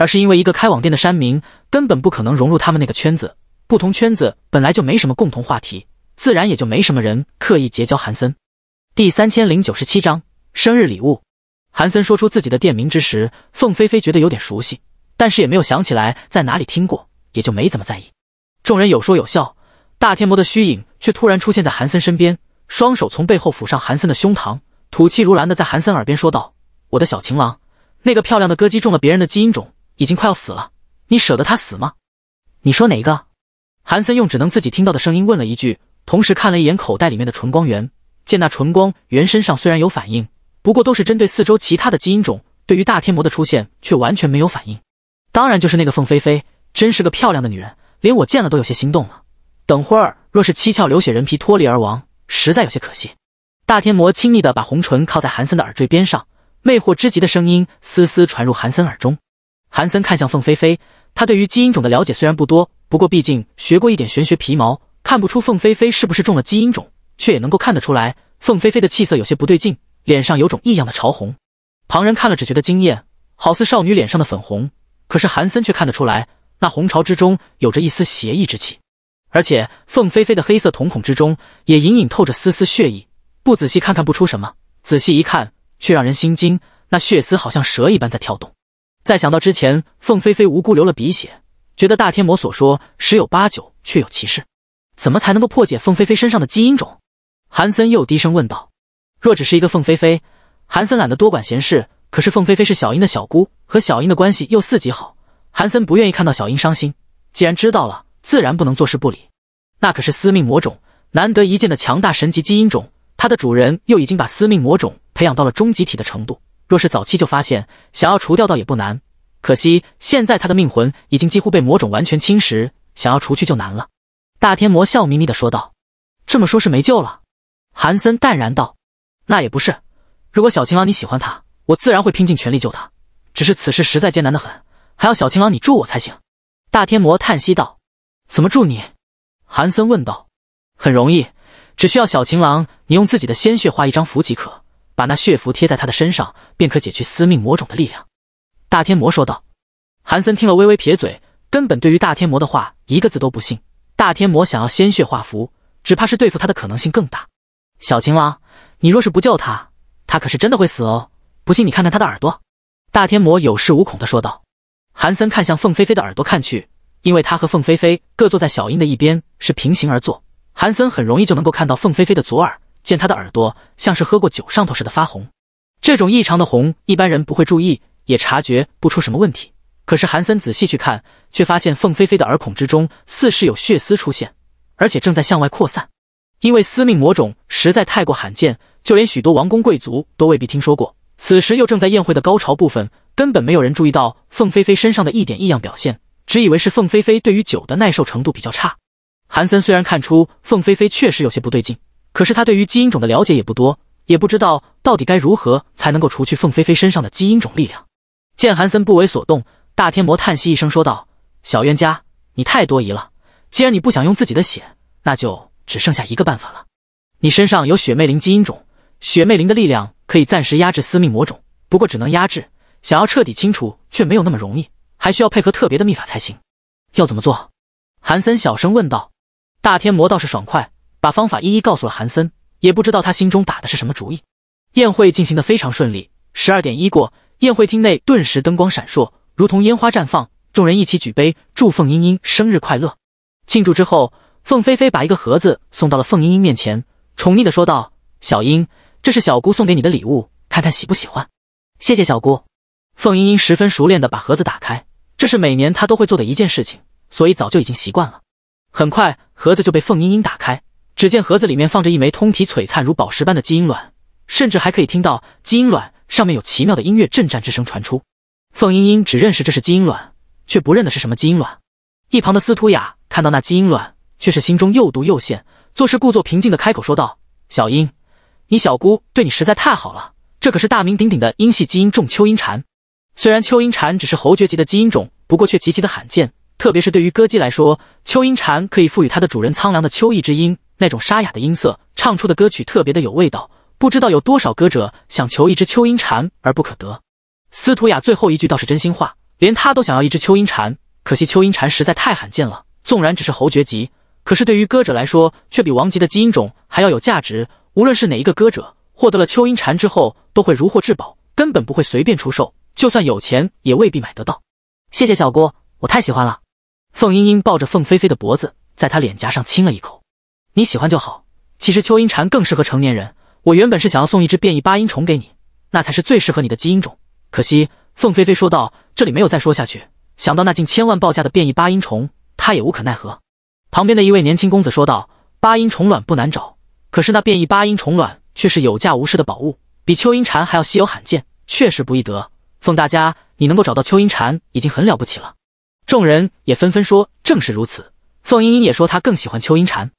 A: 而是因为一个开网店的山民根本不可能融入他们那个圈子，不同圈子本来就没什么共同话题，自然也就没什么人刻意结交韩森。第三千零九十七章生日礼物。韩森说出自己的店名之时，凤飞飞觉得有点熟悉，但是也没有想起来在哪里听过，也就没怎么在意。众人有说有笑，大天魔的虚影却突然出现在韩森身边，双手从背后抚上韩森的胸膛，吐气如兰的在韩森耳边说道：“我的小情郎，那个漂亮的歌姬中了别人的基因种。”已经快要死了，你舍得他死吗？你说哪一个？韩森用只能自己听到的声音问了一句，同时看了一眼口袋里面的纯光源，见那纯光源身上虽然有反应，不过都是针对四周其他的基因种，对于大天魔的出现却完全没有反应。当然就是那个凤飞飞，真是个漂亮的女人，连我见了都有些心动了。等会儿若是七窍流血人皮脱离而亡，实在有些可惜。大天魔轻昵的把红唇靠在韩森的耳坠边上，魅惑之极的声音丝丝传入韩森耳中。韩森看向凤飞飞，他对于基因种的了解虽然不多，不过毕竟学过一点玄学皮毛，看不出凤飞飞是不是中了基因种，却也能够看得出来，凤飞飞的气色有些不对劲，脸上有种异样的潮红。旁人看了只觉得惊艳，好似少女脸上的粉红，可是韩森却看得出来，那红潮之中有着一丝邪异之气，而且凤飞飞的黑色瞳孔之中也隐隐透着丝丝血意。不仔细看看不出什么，仔细一看却让人心惊，那血丝好像蛇一般在跳动。再想到之前凤飞飞无辜流了鼻血，觉得大天魔所说十有八九确有其事。怎么才能够破解凤飞飞身上的基因种？韩森又低声问道。若只是一个凤飞飞，韩森懒得多管闲事。可是凤飞飞是小英的小姑，和小英的关系又四极好，韩森不愿意看到小英伤心。既然知道了，自然不能坐视不理。那可是司命魔种，难得一见的强大神级基因种，它的主人又已经把司命魔种培养到了终极体的程度。若是早期就发现，想要除掉倒也不难，可惜现在他的命魂已经几乎被魔种完全侵蚀，想要除去就难了。大天魔笑眯眯地说道：“这么说，是没救了？”韩森淡然道：“那也不是，如果小情郎你喜欢他，我自然会拼尽全力救他。只是此事实在艰难的很，还要小情郎你助我才行。”大天魔叹息道：“怎么助你？”韩森问道：“很容易，只需要小情郎你用自己的鲜血画一张符即可。”把那血符贴在他的身上，便可解去司命魔种的力量。”大天魔说道。韩森听了微微撇嘴，根本对于大天魔的话一个字都不信。大天魔想要鲜血画符，只怕是对付他的可能性更大。小青郎，你若是不救他，他可是真的会死哦！不信你看看他的耳朵。”大天魔有恃无恐地说道。韩森看向凤飞飞的耳朵看去，因为他和凤飞飞各坐在小樱的一边，是平行而坐，韩森很容易就能够看到凤飞飞的左耳。见他的耳朵像是喝过酒上头似的发红，这种异常的红一般人不会注意，也察觉不出什么问题。可是韩森仔细去看，却发现凤飞飞的耳孔之中似是有血丝出现，而且正在向外扩散。因为司命魔种实在太过罕见，就连许多王公贵族都未必听说过。此时又正在宴会的高潮部分，根本没有人注意到凤飞飞身上的一点异样表现，只以为是凤飞飞对于酒的耐受程度比较差。韩森虽然看出凤飞飞确实有些不对劲。可是他对于基因种的了解也不多，也不知道到底该如何才能够除去凤飞飞身上的基因种力量。见韩森不为所动，大天魔叹息一声说道：“小冤家，你太多疑了。既然你不想用自己的血，那就只剩下一个办法了。你身上有雪魅灵基因种，雪魅灵的力量可以暂时压制司命魔种，不过只能压制，想要彻底清除却没有那么容易，还需要配合特别的秘法才行。”要怎么做？韩森小声问道。大天魔倒是爽快。把方法一一告诉了韩森，也不知道他心中打的是什么主意。宴会进行的非常顺利，十二点一过，宴会厅内顿时灯光闪烁，如同烟花绽放。众人一起举杯祝凤英英生日快乐。庆祝之后，凤飞飞把一个盒子送到了凤英英面前，宠溺的说道：“小英，这是小姑送给你的礼物，看看喜不喜欢。”谢谢小姑。凤英英十分熟练的把盒子打开，这是每年她都会做的一件事情，所以早就已经习惯了。很快，盒子就被凤英英打开。只见盒子里面放着一枚通体璀璨如宝石般的基因卵，甚至还可以听到基因卵上面有奇妙的音乐震颤之声传出。凤英英只认识这是基因卵，却不认得是什么基因卵。一旁的司徒雅看到那基因卵，却是心中又妒又羡，做事故作平静的开口说道：“小英，你小姑对你实在太好了，这可是大名鼎鼎的音系基因种秋音蝉。虽然秋音蝉只是侯爵级的基因种，不过却极其的罕见，特别是对于歌姬来说，秋音蝉可以赋予它的主人苍凉的秋意之音。”那种沙哑的音色，唱出的歌曲特别的有味道，不知道有多少歌者想求一只秋音蝉而不可得。司徒雅最后一句倒是真心话，连他都想要一只秋音蝉，可惜秋音蝉实在太罕见了。纵然只是侯爵级，可是对于歌者来说，却比王级的基因种还要有价值。无论是哪一个歌者获得了秋音蝉之后，都会如获至宝，根本不会随便出售，就算有钱也未必买得到。谢谢小郭，我太喜欢了。凤英英抱着凤飞飞的脖子，在她脸颊上亲了一口。你喜欢就好。其实秋音蝉更适合成年人。我原本是想要送一只变异八音虫给你，那才是最适合你的基因种。可惜，凤飞飞说到这里没有再说下去。想到那近千万报价的变异八音虫，他也无可奈何。旁边的一位年轻公子说道：“八音虫卵不难找，可是那变异八音虫卵却是有价无市的宝物，比秋音蝉还要稀有罕见，确实不易得。奉大家，你能够找到秋音蝉已经很了不起了。”众人也纷纷说：“正是如此。”凤英英也说：“她更喜欢秋音蝉。”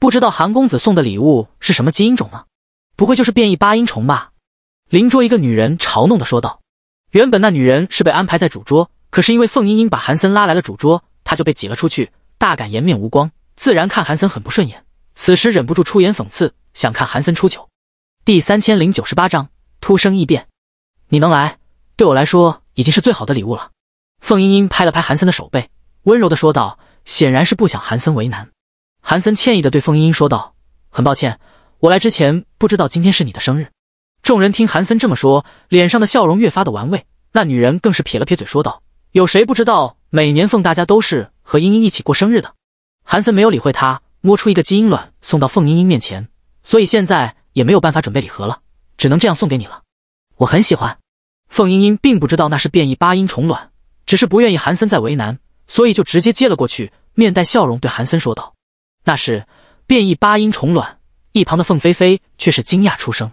A: 不知道韩公子送的礼物是什么基因种吗？不会就是变异八音虫吧？邻桌一个女人嘲弄的说道。原本那女人是被安排在主桌，可是因为凤英英把韩森拉来了主桌，她就被挤了出去，大感颜面无光，自然看韩森很不顺眼。此时忍不住出言讽刺，想看韩森出糗。第三千零九十八章突生异变。你能来，对我来说已经是最好的礼物了。凤英英拍了拍韩森的手背，温柔的说道，显然是不想韩森为难。韩森歉意地对凤英英说道：“很抱歉，我来之前不知道今天是你的生日。”众人听韩森这么说，脸上的笑容越发的玩味。那女人更是撇了撇嘴说道：“有谁不知道每年凤大家都是和英英一起过生日的？”韩森没有理会她，摸出一个基因卵送到凤英英面前，所以现在也没有办法准备礼盒了，只能这样送给你了。我很喜欢。凤英英并不知道那是变异八音虫卵，只是不愿意韩森再为难，所以就直接接了过去，面带笑容对韩森说道。那是变异八音虫卵，一旁的凤飞飞却是惊讶出声。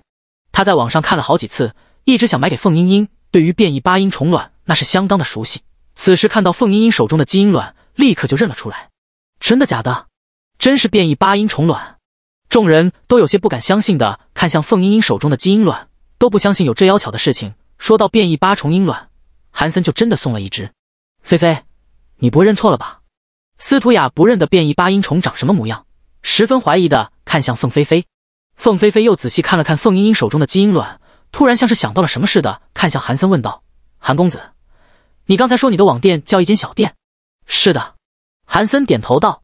A: 他在网上看了好几次，一直想买给凤英英。对于变异八音虫卵，那是相当的熟悉。此时看到凤英英手中的基因卵，立刻就认了出来。真的假的？真是变异八音虫卵？众人都有些不敢相信的看向凤英英手中的基因卵，都不相信有这妖巧的事情。说到变异八重音卵，韩森就真的送了一只。菲菲，你不会认错了吧？司徒雅不认得变异八音虫长什么模样，十分怀疑的看向凤飞飞。凤飞飞又仔细看了看凤英英手中的基因卵，突然像是想到了什么似的，看向韩森问道：“韩公子，你刚才说你的网店叫一间小店？”“是的。”韩森点头道。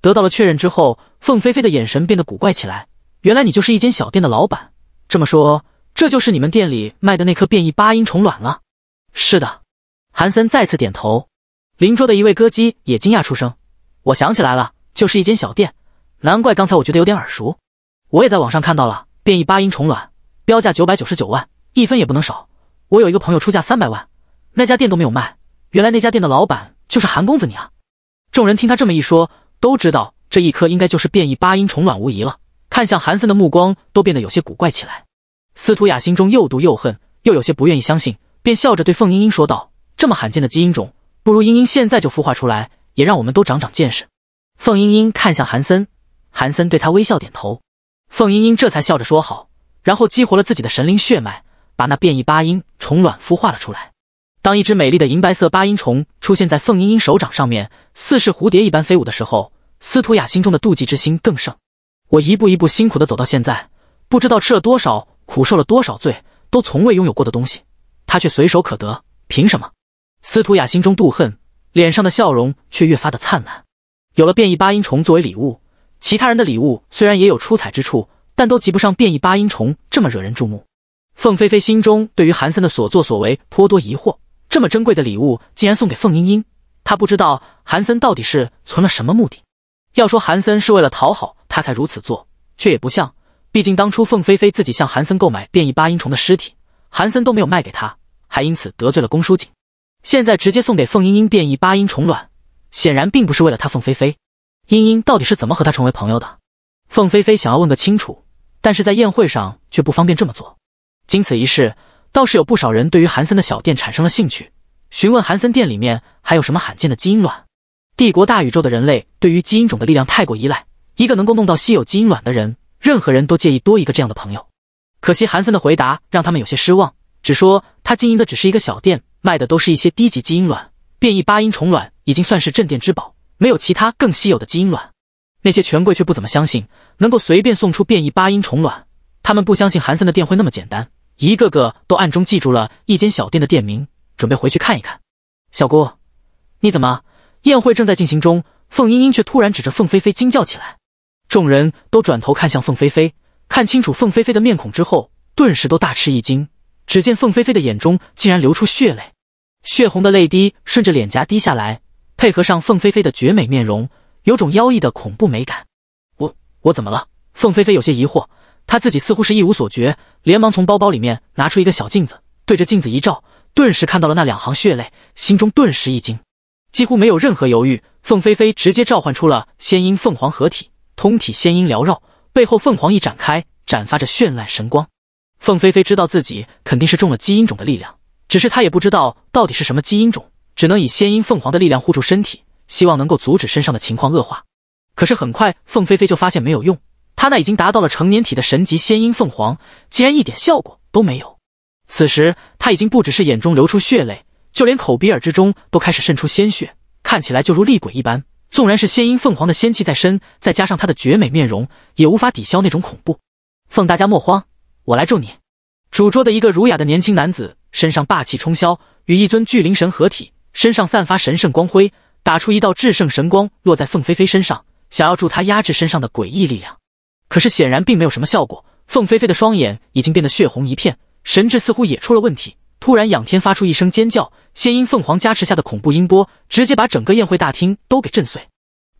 A: 得到了确认之后，凤飞飞的眼神变得古怪起来：“原来你就是一间小店的老板。这么说，这就是你们店里卖的那颗变异八音虫卵了？”“是的。”韩森再次点头。邻桌的一位歌姬也惊讶出声：“我想起来了，就是一间小店，难怪刚才我觉得有点耳熟。我也在网上看到了变异八音虫卵，标价九百九十九万，一分也不能少。我有一个朋友出价三百万，那家店都没有卖。原来那家店的老板就是韩公子你啊！”众人听他这么一说，都知道这一颗应该就是变异八音虫卵无疑了，看向韩森的目光都变得有些古怪起来。司徒雅心中又妒又恨，又有些不愿意相信，便笑着对凤英英说道：“这么罕见的基因种。”不如英英现在就孵化出来，也让我们都长长见识。凤英英看向韩森，韩森对她微笑点头。凤英英这才笑着说好，然后激活了自己的神灵血脉，把那变异八音虫卵孵化了出来。当一只美丽的银白色八音虫出现在凤英英手掌上面，似是蝴蝶一般飞舞的时候，司徒雅心中的妒忌之心更盛。我一步一步辛苦的走到现在，不知道吃了多少苦，受了多少罪，都从未拥有过的东西，她却随手可得，凭什么？司徒雅心中妒恨，脸上的笑容却越发的灿烂。有了变异八音虫作为礼物，其他人的礼物虽然也有出彩之处，但都及不上变异八音虫这么惹人注目。凤飞飞心中对于韩森的所作所为颇多疑惑：这么珍贵的礼物竟然送给凤英英，她不知道韩森到底是存了什么目的。要说韩森是为了讨好他才如此做，却也不像，毕竟当初凤飞飞自己向韩森购买变异八音虫的尸体，韩森都没有卖给他，还因此得罪了公书锦。现在直接送给凤英英变异八音虫卵，显然并不是为了她。凤飞飞，英英到底是怎么和她成为朋友的？凤飞飞想要问个清楚，但是在宴会上却不方便这么做。经此一事，倒是有不少人对于韩森的小店产生了兴趣，询问韩森店里面还有什么罕见的基因卵。帝国大宇宙的人类对于基因种的力量太过依赖，一个能够弄到稀有基因卵的人，任何人都介意多一个这样的朋友。可惜韩森的回答让他们有些失望，只说他经营的只是一个小店。卖的都是一些低级基因卵，变异八音虫卵已经算是镇店之宝，没有其他更稀有的基因卵。那些权贵却不怎么相信，能够随便送出变异八音虫卵，他们不相信韩森的店会那么简单，一个个都暗中记住了一间小店的店名，准备回去看一看。小姑，你怎么？宴会正在进行中，凤英英却突然指着凤飞飞惊叫起来，众人都转头看向凤飞飞，看清楚凤飞飞的面孔之后，顿时都大吃一惊，只见凤飞飞的眼中竟然流出血泪。血红的泪滴顺着脸颊滴下来，配合上凤飞飞的绝美面容，有种妖异的恐怖美感。我我怎么了？凤飞飞有些疑惑，她自己似乎是一无所觉，连忙从包包里面拿出一个小镜子，对着镜子一照，顿时看到了那两行血泪，心中顿时一惊，几乎没有任何犹豫，凤飞飞直接召唤出了仙鹰凤凰合体，通体仙鹰缭绕，背后凤凰一展开，展发着绚烂神光。凤飞飞知道自己肯定是中了基因种的力量。只是他也不知道到底是什么基因种，只能以仙音凤凰的力量护住身体，希望能够阻止身上的情况恶化。可是很快，凤飞飞就发现没有用，他那已经达到了成年体的神级仙鹰凤凰，竟然一点效果都没有。此时他已经不只是眼中流出血泪，就连口鼻耳之中都开始渗出鲜血，看起来就如厉鬼一般。纵然是仙鹰凤凰的仙气在身，再加上他的绝美面容，也无法抵消那种恐怖。奉大家莫慌，我来助你。主桌的一个儒雅的年轻男子。身上霸气冲霄，与一尊巨灵神合体，身上散发神圣光辉，打出一道至圣神光落在凤飞飞身上，想要助他压制身上的诡异力量。可是显然并没有什么效果，凤飞飞的双眼已经变得血红一片，神智似乎也出了问题。突然仰天发出一声尖叫，先因凤凰加持下的恐怖音波，直接把整个宴会大厅都给震碎。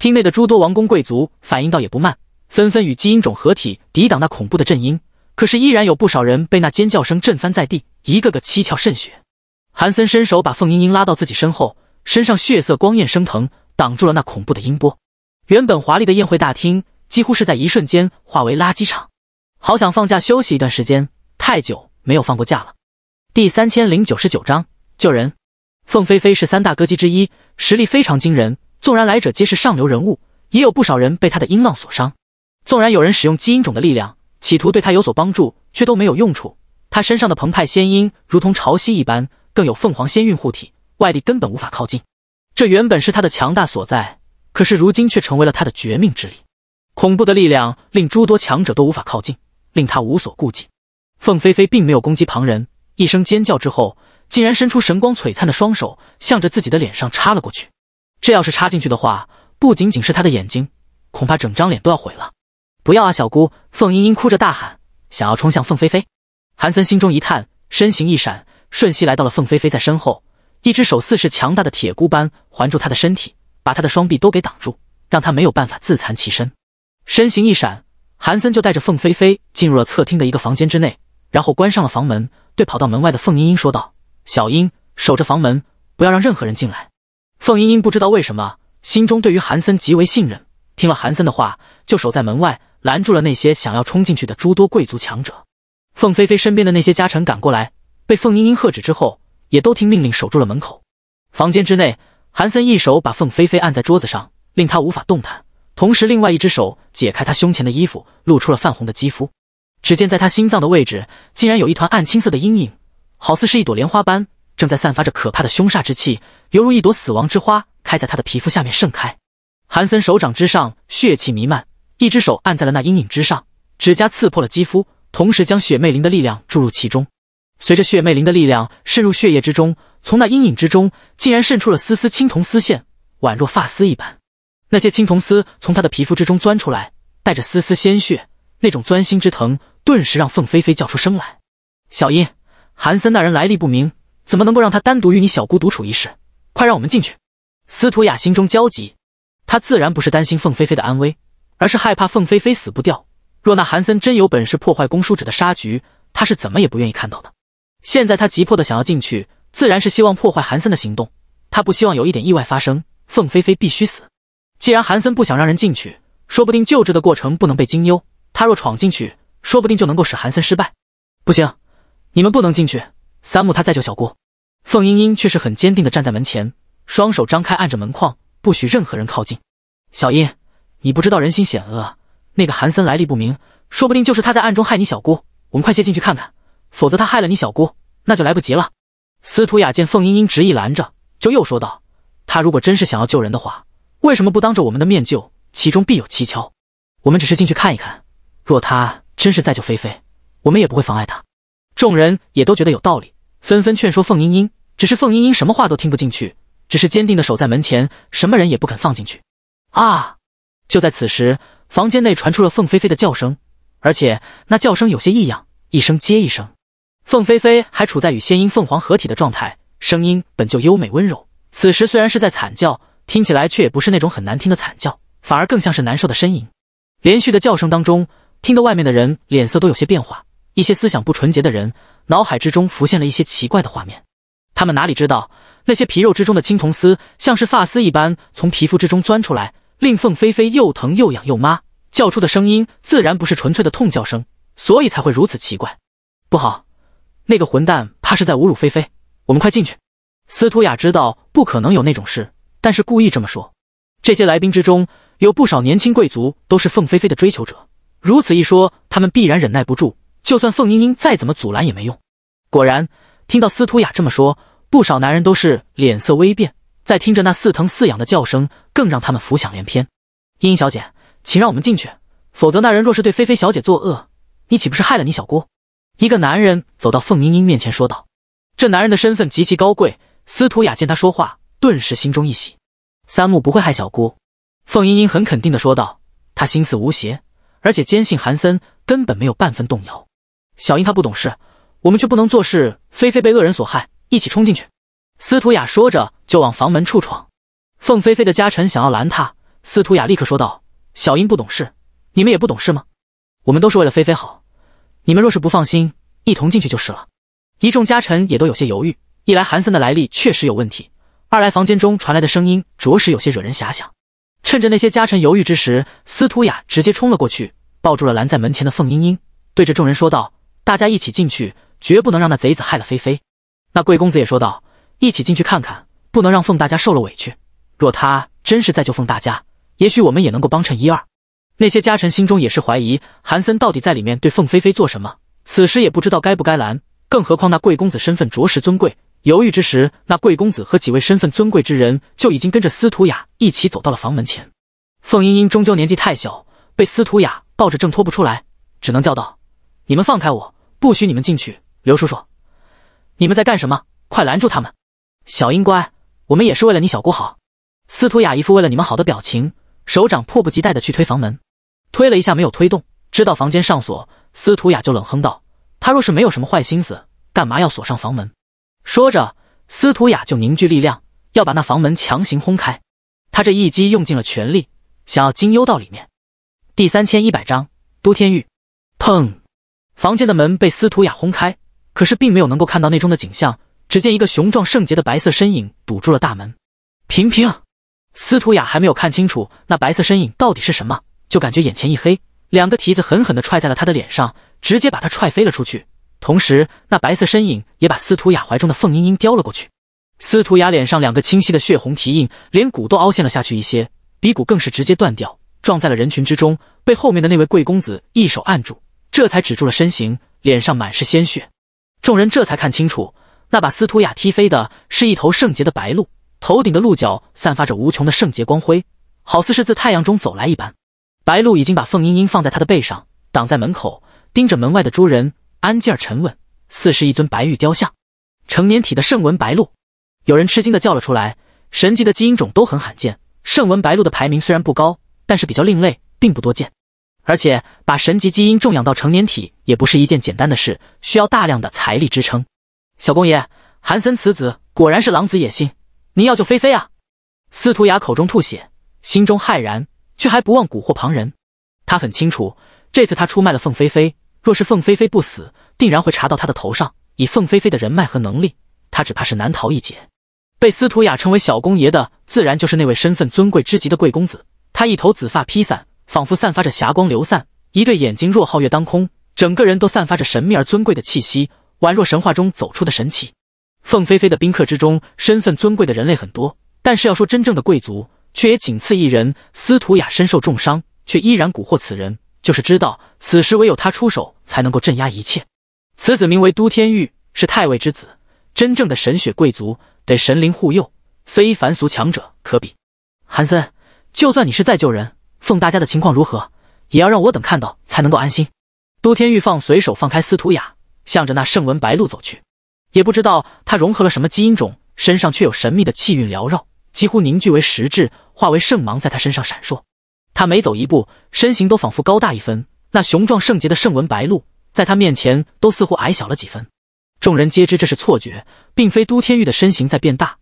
A: 厅内的诸多王公贵族反应倒也不慢，纷纷与基因种合体抵挡那恐怖的震音。可是依然有不少人被那尖叫声震翻在地，一个个七窍渗血。韩森伸手把凤英英拉到自己身后，身上血色光焰升腾，挡住了那恐怖的音波。原本华丽的宴会大厅几乎是在一瞬间化为垃圾场。好想放假休息一段时间，太久没有放过假了。第三千零九十九章救人。凤飞飞是三大歌姬之一，实力非常惊人。纵然来者皆是上流人物，也有不少人被她的音浪所伤。纵然有人使用基因种的力量。企图对他有所帮助，却都没有用处。他身上的澎湃仙音如同潮汐一般，更有凤凰仙韵护体，外力根本无法靠近。这原本是他的强大所在，可是如今却成为了他的绝命之力。恐怖的力量令诸多强者都无法靠近，令他无所顾忌。凤飞飞并没有攻击旁人，一声尖叫之后，竟然伸出神光璀璨的双手，向着自己的脸上插了过去。这要是插进去的话，不仅仅是他的眼睛，恐怕整张脸都要毁了。不要啊，小姑！凤英英哭着大喊，想要冲向凤飞飞。韩森心中一叹，身形一闪，瞬息来到了凤飞飞在身后，一只手似是强大的铁箍般环住她的身体，把她的双臂都给挡住，让她没有办法自残其身。身形一闪，韩森就带着凤飞飞进入了侧厅的一个房间之内，然后关上了房门，对跑到门外的凤英英说道：“小英，守着房门，不要让任何人进来。”凤英英不知道为什么，心中对于韩森极为信任，听了韩森的话，就守在门外。拦住了那些想要冲进去的诸多贵族强者。凤飞飞身边的那些家臣赶过来，被凤英英喝止之后，也都听命令守住了门口。房间之内，韩森一手把凤飞飞按在桌子上，令他无法动弹，同时另外一只手解开他胸前的衣服，露出了泛红的肌肤。只见在他心脏的位置，竟然有一团暗青色的阴影，好似是一朵莲花般，正在散发着可怕的凶煞之气，犹如一朵死亡之花开在他的皮肤下面盛开。韩森手掌之上血气弥漫。一只手按在了那阴影之上，指甲刺破了肌肤，同时将血魅灵的力量注入其中。随着血魅灵的力量渗入血液之中，从那阴影之中竟然渗出了丝丝青铜丝线，宛若发丝一般。那些青铜丝从他的皮肤之中钻出来，带着丝丝鲜血，那种钻心之疼顿时让凤飞飞叫出声来。小英，韩森那人来历不明，怎么能够让他单独与你小姑独处一室？快让我们进去！司徒雅心中焦急，他自然不是担心凤飞飞的安危。而是害怕凤飞飞死不掉。若那韩森真有本事破坏公叔芷的杀局，他是怎么也不愿意看到的。现在他急迫的想要进去，自然是希望破坏韩森的行动。他不希望有一点意外发生，凤飞飞必须死。既然韩森不想让人进去，说不定救治的过程不能被惊忧。他若闯进去，说不定就能够使韩森失败。不行，你们不能进去。三木他在救小姑，凤英英却是很坚定的站在门前，双手张开按着门框，不许任何人靠近。小英。你不知道人心险恶，那个韩森来历不明，说不定就是他在暗中害你小姑。我们快些进去看看，否则他害了你小姑，那就来不及了。司徒雅见凤英英执意拦着，就又说道：“他如果真是想要救人的话，为什么不当着我们的面救？其中必有蹊跷。我们只是进去看一看，若他真是在救菲菲，我们也不会妨碍他。”众人也都觉得有道理，纷纷劝说凤英英。只是凤英英什么话都听不进去，只是坚定地守在门前，什么人也不肯放进去。啊！就在此时，房间内传出了凤飞飞的叫声，而且那叫声有些异样，一声接一声。凤飞飞还处在与仙音凤凰合体的状态，声音本就优美温柔，此时虽然是在惨叫，听起来却也不是那种很难听的惨叫，反而更像是难受的呻吟。连续的叫声当中，听得外面的人脸色都有些变化，一些思想不纯洁的人脑海之中浮现了一些奇怪的画面。他们哪里知道，那些皮肉之中的青铜丝，像是发丝一般，从皮肤之中钻出来。令凤飞飞又疼又痒又妈，叫出的声音自然不是纯粹的痛叫声，所以才会如此奇怪。不好，那个混蛋怕是在侮辱菲菲，我们快进去。司徒雅知道不可能有那种事，但是故意这么说。这些来宾之中有不少年轻贵族都是凤菲菲的追求者，如此一说，他们必然忍耐不住。就算凤英英再怎么阻拦也没用。果然，听到司徒雅这么说，不少男人都是脸色微变。在听着那似疼似痒的叫声，更让他们浮想联翩。茵茵小姐，请让我们进去，否则那人若是对菲菲小姐作恶，你岂不是害了你小姑？一个男人走到凤茵茵面前说道。这男人的身份极其高贵。司徒雅见他说话，顿时心中一喜。三木不会害小姑。凤茵茵很肯定的说道，他心思无邪，而且坚信韩森根本没有半分动摇。小英她不懂事，我们却不能坐视菲菲被恶人所害，一起冲进去。司徒雅说着就往房门处闯，凤菲菲的家臣想要拦他，司徒雅立刻说道：“小英不懂事，你们也不懂事吗？我们都是为了菲菲好，你们若是不放心，一同进去就是了。”一众家臣也都有些犹豫，一来韩森的来历确实有问题，二来房间中传来的声音着实有些惹人遐想。趁着那些家臣犹豫之时，司徒雅直接冲了过去，抱住了拦在门前的凤英英，对着众人说道：“大家一起进去，绝不能让那贼子害了菲菲。”那贵公子也说道。一起进去看看，不能让凤大家受了委屈。若他真是在救凤大家，也许我们也能够帮衬一二。那些家臣心中也是怀疑，韩森到底在里面对凤飞飞做什么？此时也不知道该不该拦，更何况那贵公子身份着实尊贵，犹豫之时，那贵公子和几位身份尊贵之人就已经跟着司徒雅一起走到了房门前。凤英英终究年纪太小，被司徒雅抱着挣脱不出来，只能叫道：“你们放开我，不许你们进去！刘叔叔，你们在干什么？快拦住他们！”小英乖，我们也是为了你小姑好。司徒雅一副为了你们好的表情，手掌迫不及待的去推房门，推了一下没有推动，知道房间上锁，司徒雅就冷哼道：“他若是没有什么坏心思，干嘛要锁上房门？”说着，司徒雅就凝聚力量，要把那房门强行轰开。他这一击用尽了全力，想要惊忧到里面。第三千一百章都天域。砰！房间的门被司徒雅轰开，可是并没有能够看到那中的景象。只见一个雄壮圣洁的白色身影堵住了大门。平平，司徒雅还没有看清楚那白色身影到底是什么，就感觉眼前一黑，两个蹄子狠狠地踹在了他的脸上，直接把他踹飞了出去。同时，那白色身影也把司徒雅怀中的凤英英叼了过去。司徒雅脸上两个清晰的血红蹄印，连骨都凹陷了下去一些，鼻骨更是直接断掉，撞在了人群之中，被后面的那位贵公子一手按住，这才止住了身形，脸上满是鲜血。众人这才看清楚。那把司徒雅踢飞的是一头圣洁的白鹿，头顶的鹿角散发着无穷的圣洁光辉，好似是自太阳中走来一般。白鹿已经把凤英英放在它的背上，挡在门口，盯着门外的诸人，安静而沉稳，似是一尊白玉雕像。成年体的圣文白鹿，有人吃惊的叫了出来。神级的基因种都很罕见，圣文白鹿的排名虽然不高，但是比较另类，并不多见。而且把神级基因种养到成年体也不是一件简单的事，需要大量的财力支撑。小公爷，韩森此子果然是狼子野心！您要救菲菲啊！司徒雅口中吐血，心中骇然，却还不忘蛊惑旁人。他很清楚，这次他出卖了凤菲菲，若是凤菲菲不死，定然会查到他的头上。以凤菲菲的人脉和能力，他只怕是难逃一劫。被司徒雅称为小公爷的，自然就是那位身份尊贵之极的贵公子。他一头紫发披散，仿佛散发着霞光流散；一对眼睛若皓月当空，整个人都散发着神秘而尊贵的气息。宛若神话中走出的神奇。凤飞飞的宾客之中，身份尊贵的人类很多，但是要说真正的贵族，却也仅次一人。司徒雅身受重伤，却依然蛊惑此人，就是知道此时唯有他出手，才能够镇压一切。此子名为都天玉，是太尉之子，真正的神血贵族，得神灵护佑，非凡俗强者可比。韩森，就算你是在救人，凤大家的情况如何，也要让我等看到才能够安心。都天玉放随手放开司徒雅。向着那圣纹白鹿走去，也不知道他融合了什么基因种，身上却有神秘的气韵缭绕，几乎凝聚为实质，化为圣芒在他身上闪烁。他每走一步，身形都仿佛高大一分，那雄壮圣洁的圣纹白鹿在他面前都似乎矮小了几分。众人皆知这是错觉，并非都天域的身形在变大，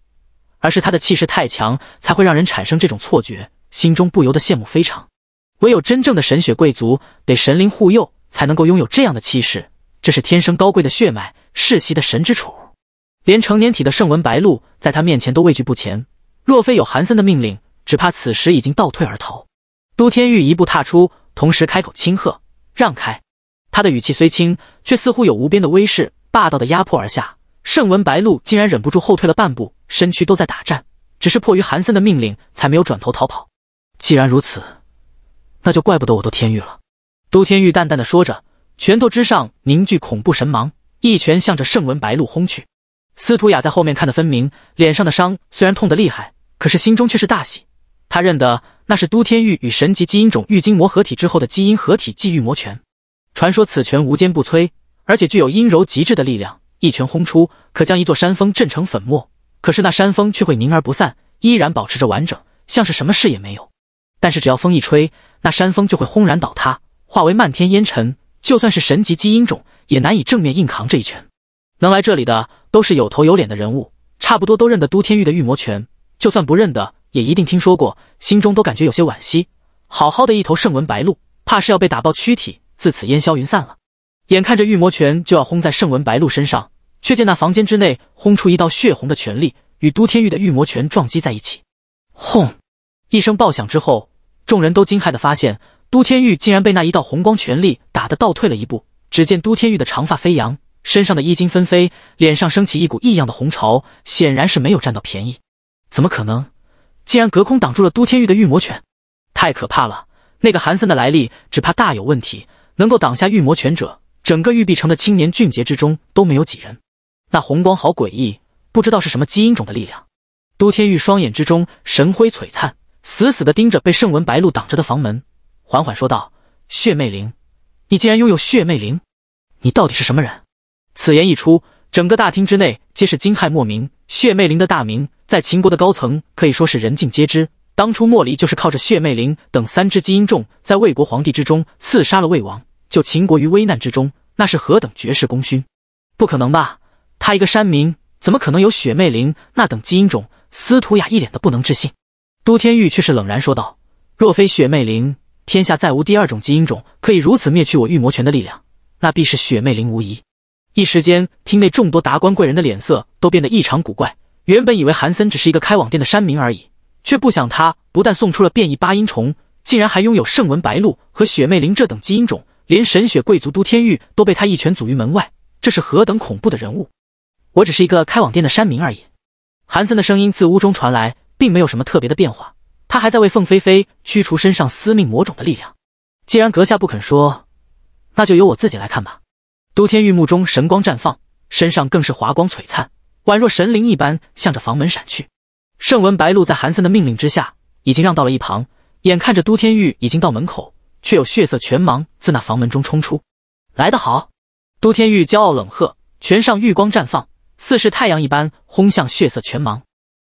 A: 而是他的气势太强，才会让人产生这种错觉。心中不由得羡慕非常，唯有真正的神血贵族，得神灵护佑，才能够拥有这样的气势。这是天生高贵的血脉，世袭的神之宠，连成年体的圣文白鹿在他面前都畏惧不前。若非有韩森的命令，只怕此时已经倒退而逃。都天玉一步踏出，同时开口轻喝：“让开！”他的语气虽轻，却似乎有无边的威势，霸道的压迫而下。圣文白鹿竟然忍不住后退了半步，身躯都在打颤，只是迫于韩森的命令，才没有转头逃跑。既然如此，那就怪不得我都天玉了。都天玉淡淡的说着。拳头之上凝聚恐怖神芒，一拳向着圣文白鹿轰去。司徒雅在后面看得分明，脸上的伤虽然痛得厉害，可是心中却是大喜。他认得那是都天玉与神级基因种玉金魔合体之后的基因合体寄玉魔拳。传说此拳无坚不摧，而且具有阴柔极致的力量。一拳轰出，可将一座山峰震成粉末。可是那山峰却会凝而不散，依然保持着完整，像是什么事也没有。但是只要风一吹，那山峰就会轰然倒塌，化为漫天烟尘。就算是神级基因种，也难以正面硬扛这一拳。能来这里的都是有头有脸的人物，差不多都认得都天玉的御魔拳。就算不认得，也一定听说过，心中都感觉有些惋惜。好好的一头圣文白鹿，怕是要被打爆躯体，自此烟消云散了。眼看着御魔拳就要轰在圣文白鹿身上，却见那房间之内轰出一道血红的拳力，与都天玉的御魔拳撞击在一起。轰！一声爆响之后，众人都惊骇的发现。都天玉竟然被那一道红光全力打得倒退了一步。只见都天玉的长发飞扬，身上的衣襟纷飞，脸上升起一股异样的红潮，显然是没有占到便宜。怎么可能？竟然隔空挡住了都天玉的御魔拳！太可怕了！那个韩森的来历只怕大有问题。能够挡下御魔拳者，整个玉璧城的青年俊杰之中都没有几人。那红光好诡异，不知道是什么基因种的力量。都天玉双眼之中神辉璀璨，死死地盯着被圣文白鹿挡着的房门。缓缓说道：“血魅灵，你竟然拥有血魅灵，你到底是什么人？”此言一出，整个大厅之内皆是惊骇莫名。血魅灵的大名在秦国的高层可以说是人尽皆知。当初莫离就是靠着血魅灵等三只基因种，在魏国皇帝之中刺杀了魏王，救秦国于危难之中，那是何等绝世功勋！不可能吧？他一个山民，怎么可能有血魅灵那等基因种？司徒雅一脸的不能置信，都天玉却是冷然说道：“若非血魅灵……”天下再无第二种基因种可以如此灭去我御魔拳的力量，那必是雪魅灵无疑。一时间，厅内众多达官贵人的脸色都变得异常古怪。原本以为韩森只是一个开网店的山民而已，却不想他不但送出了变异八音虫，竟然还拥有圣文白鹿和雪魅灵这等基因种，连神雪贵族都天域都被他一拳阻于门外。这是何等恐怖的人物！我只是一个开网店的山民而已。韩森的声音自屋中传来，并没有什么特别的变化。他还在为凤飞飞驱除身上司命魔种的力量。既然阁下不肯说，那就由我自己来看吧。都天玉目中神光绽放，身上更是华光璀璨，宛若神灵一般，向着房门闪去。圣文白露在韩森的命令之下，已经让到了一旁。眼看着都天玉已经到门口，却有血色拳芒自那房门中冲出。来得好！都天玉骄傲冷喝，拳上玉光绽放，似是太阳一般轰向血色拳芒。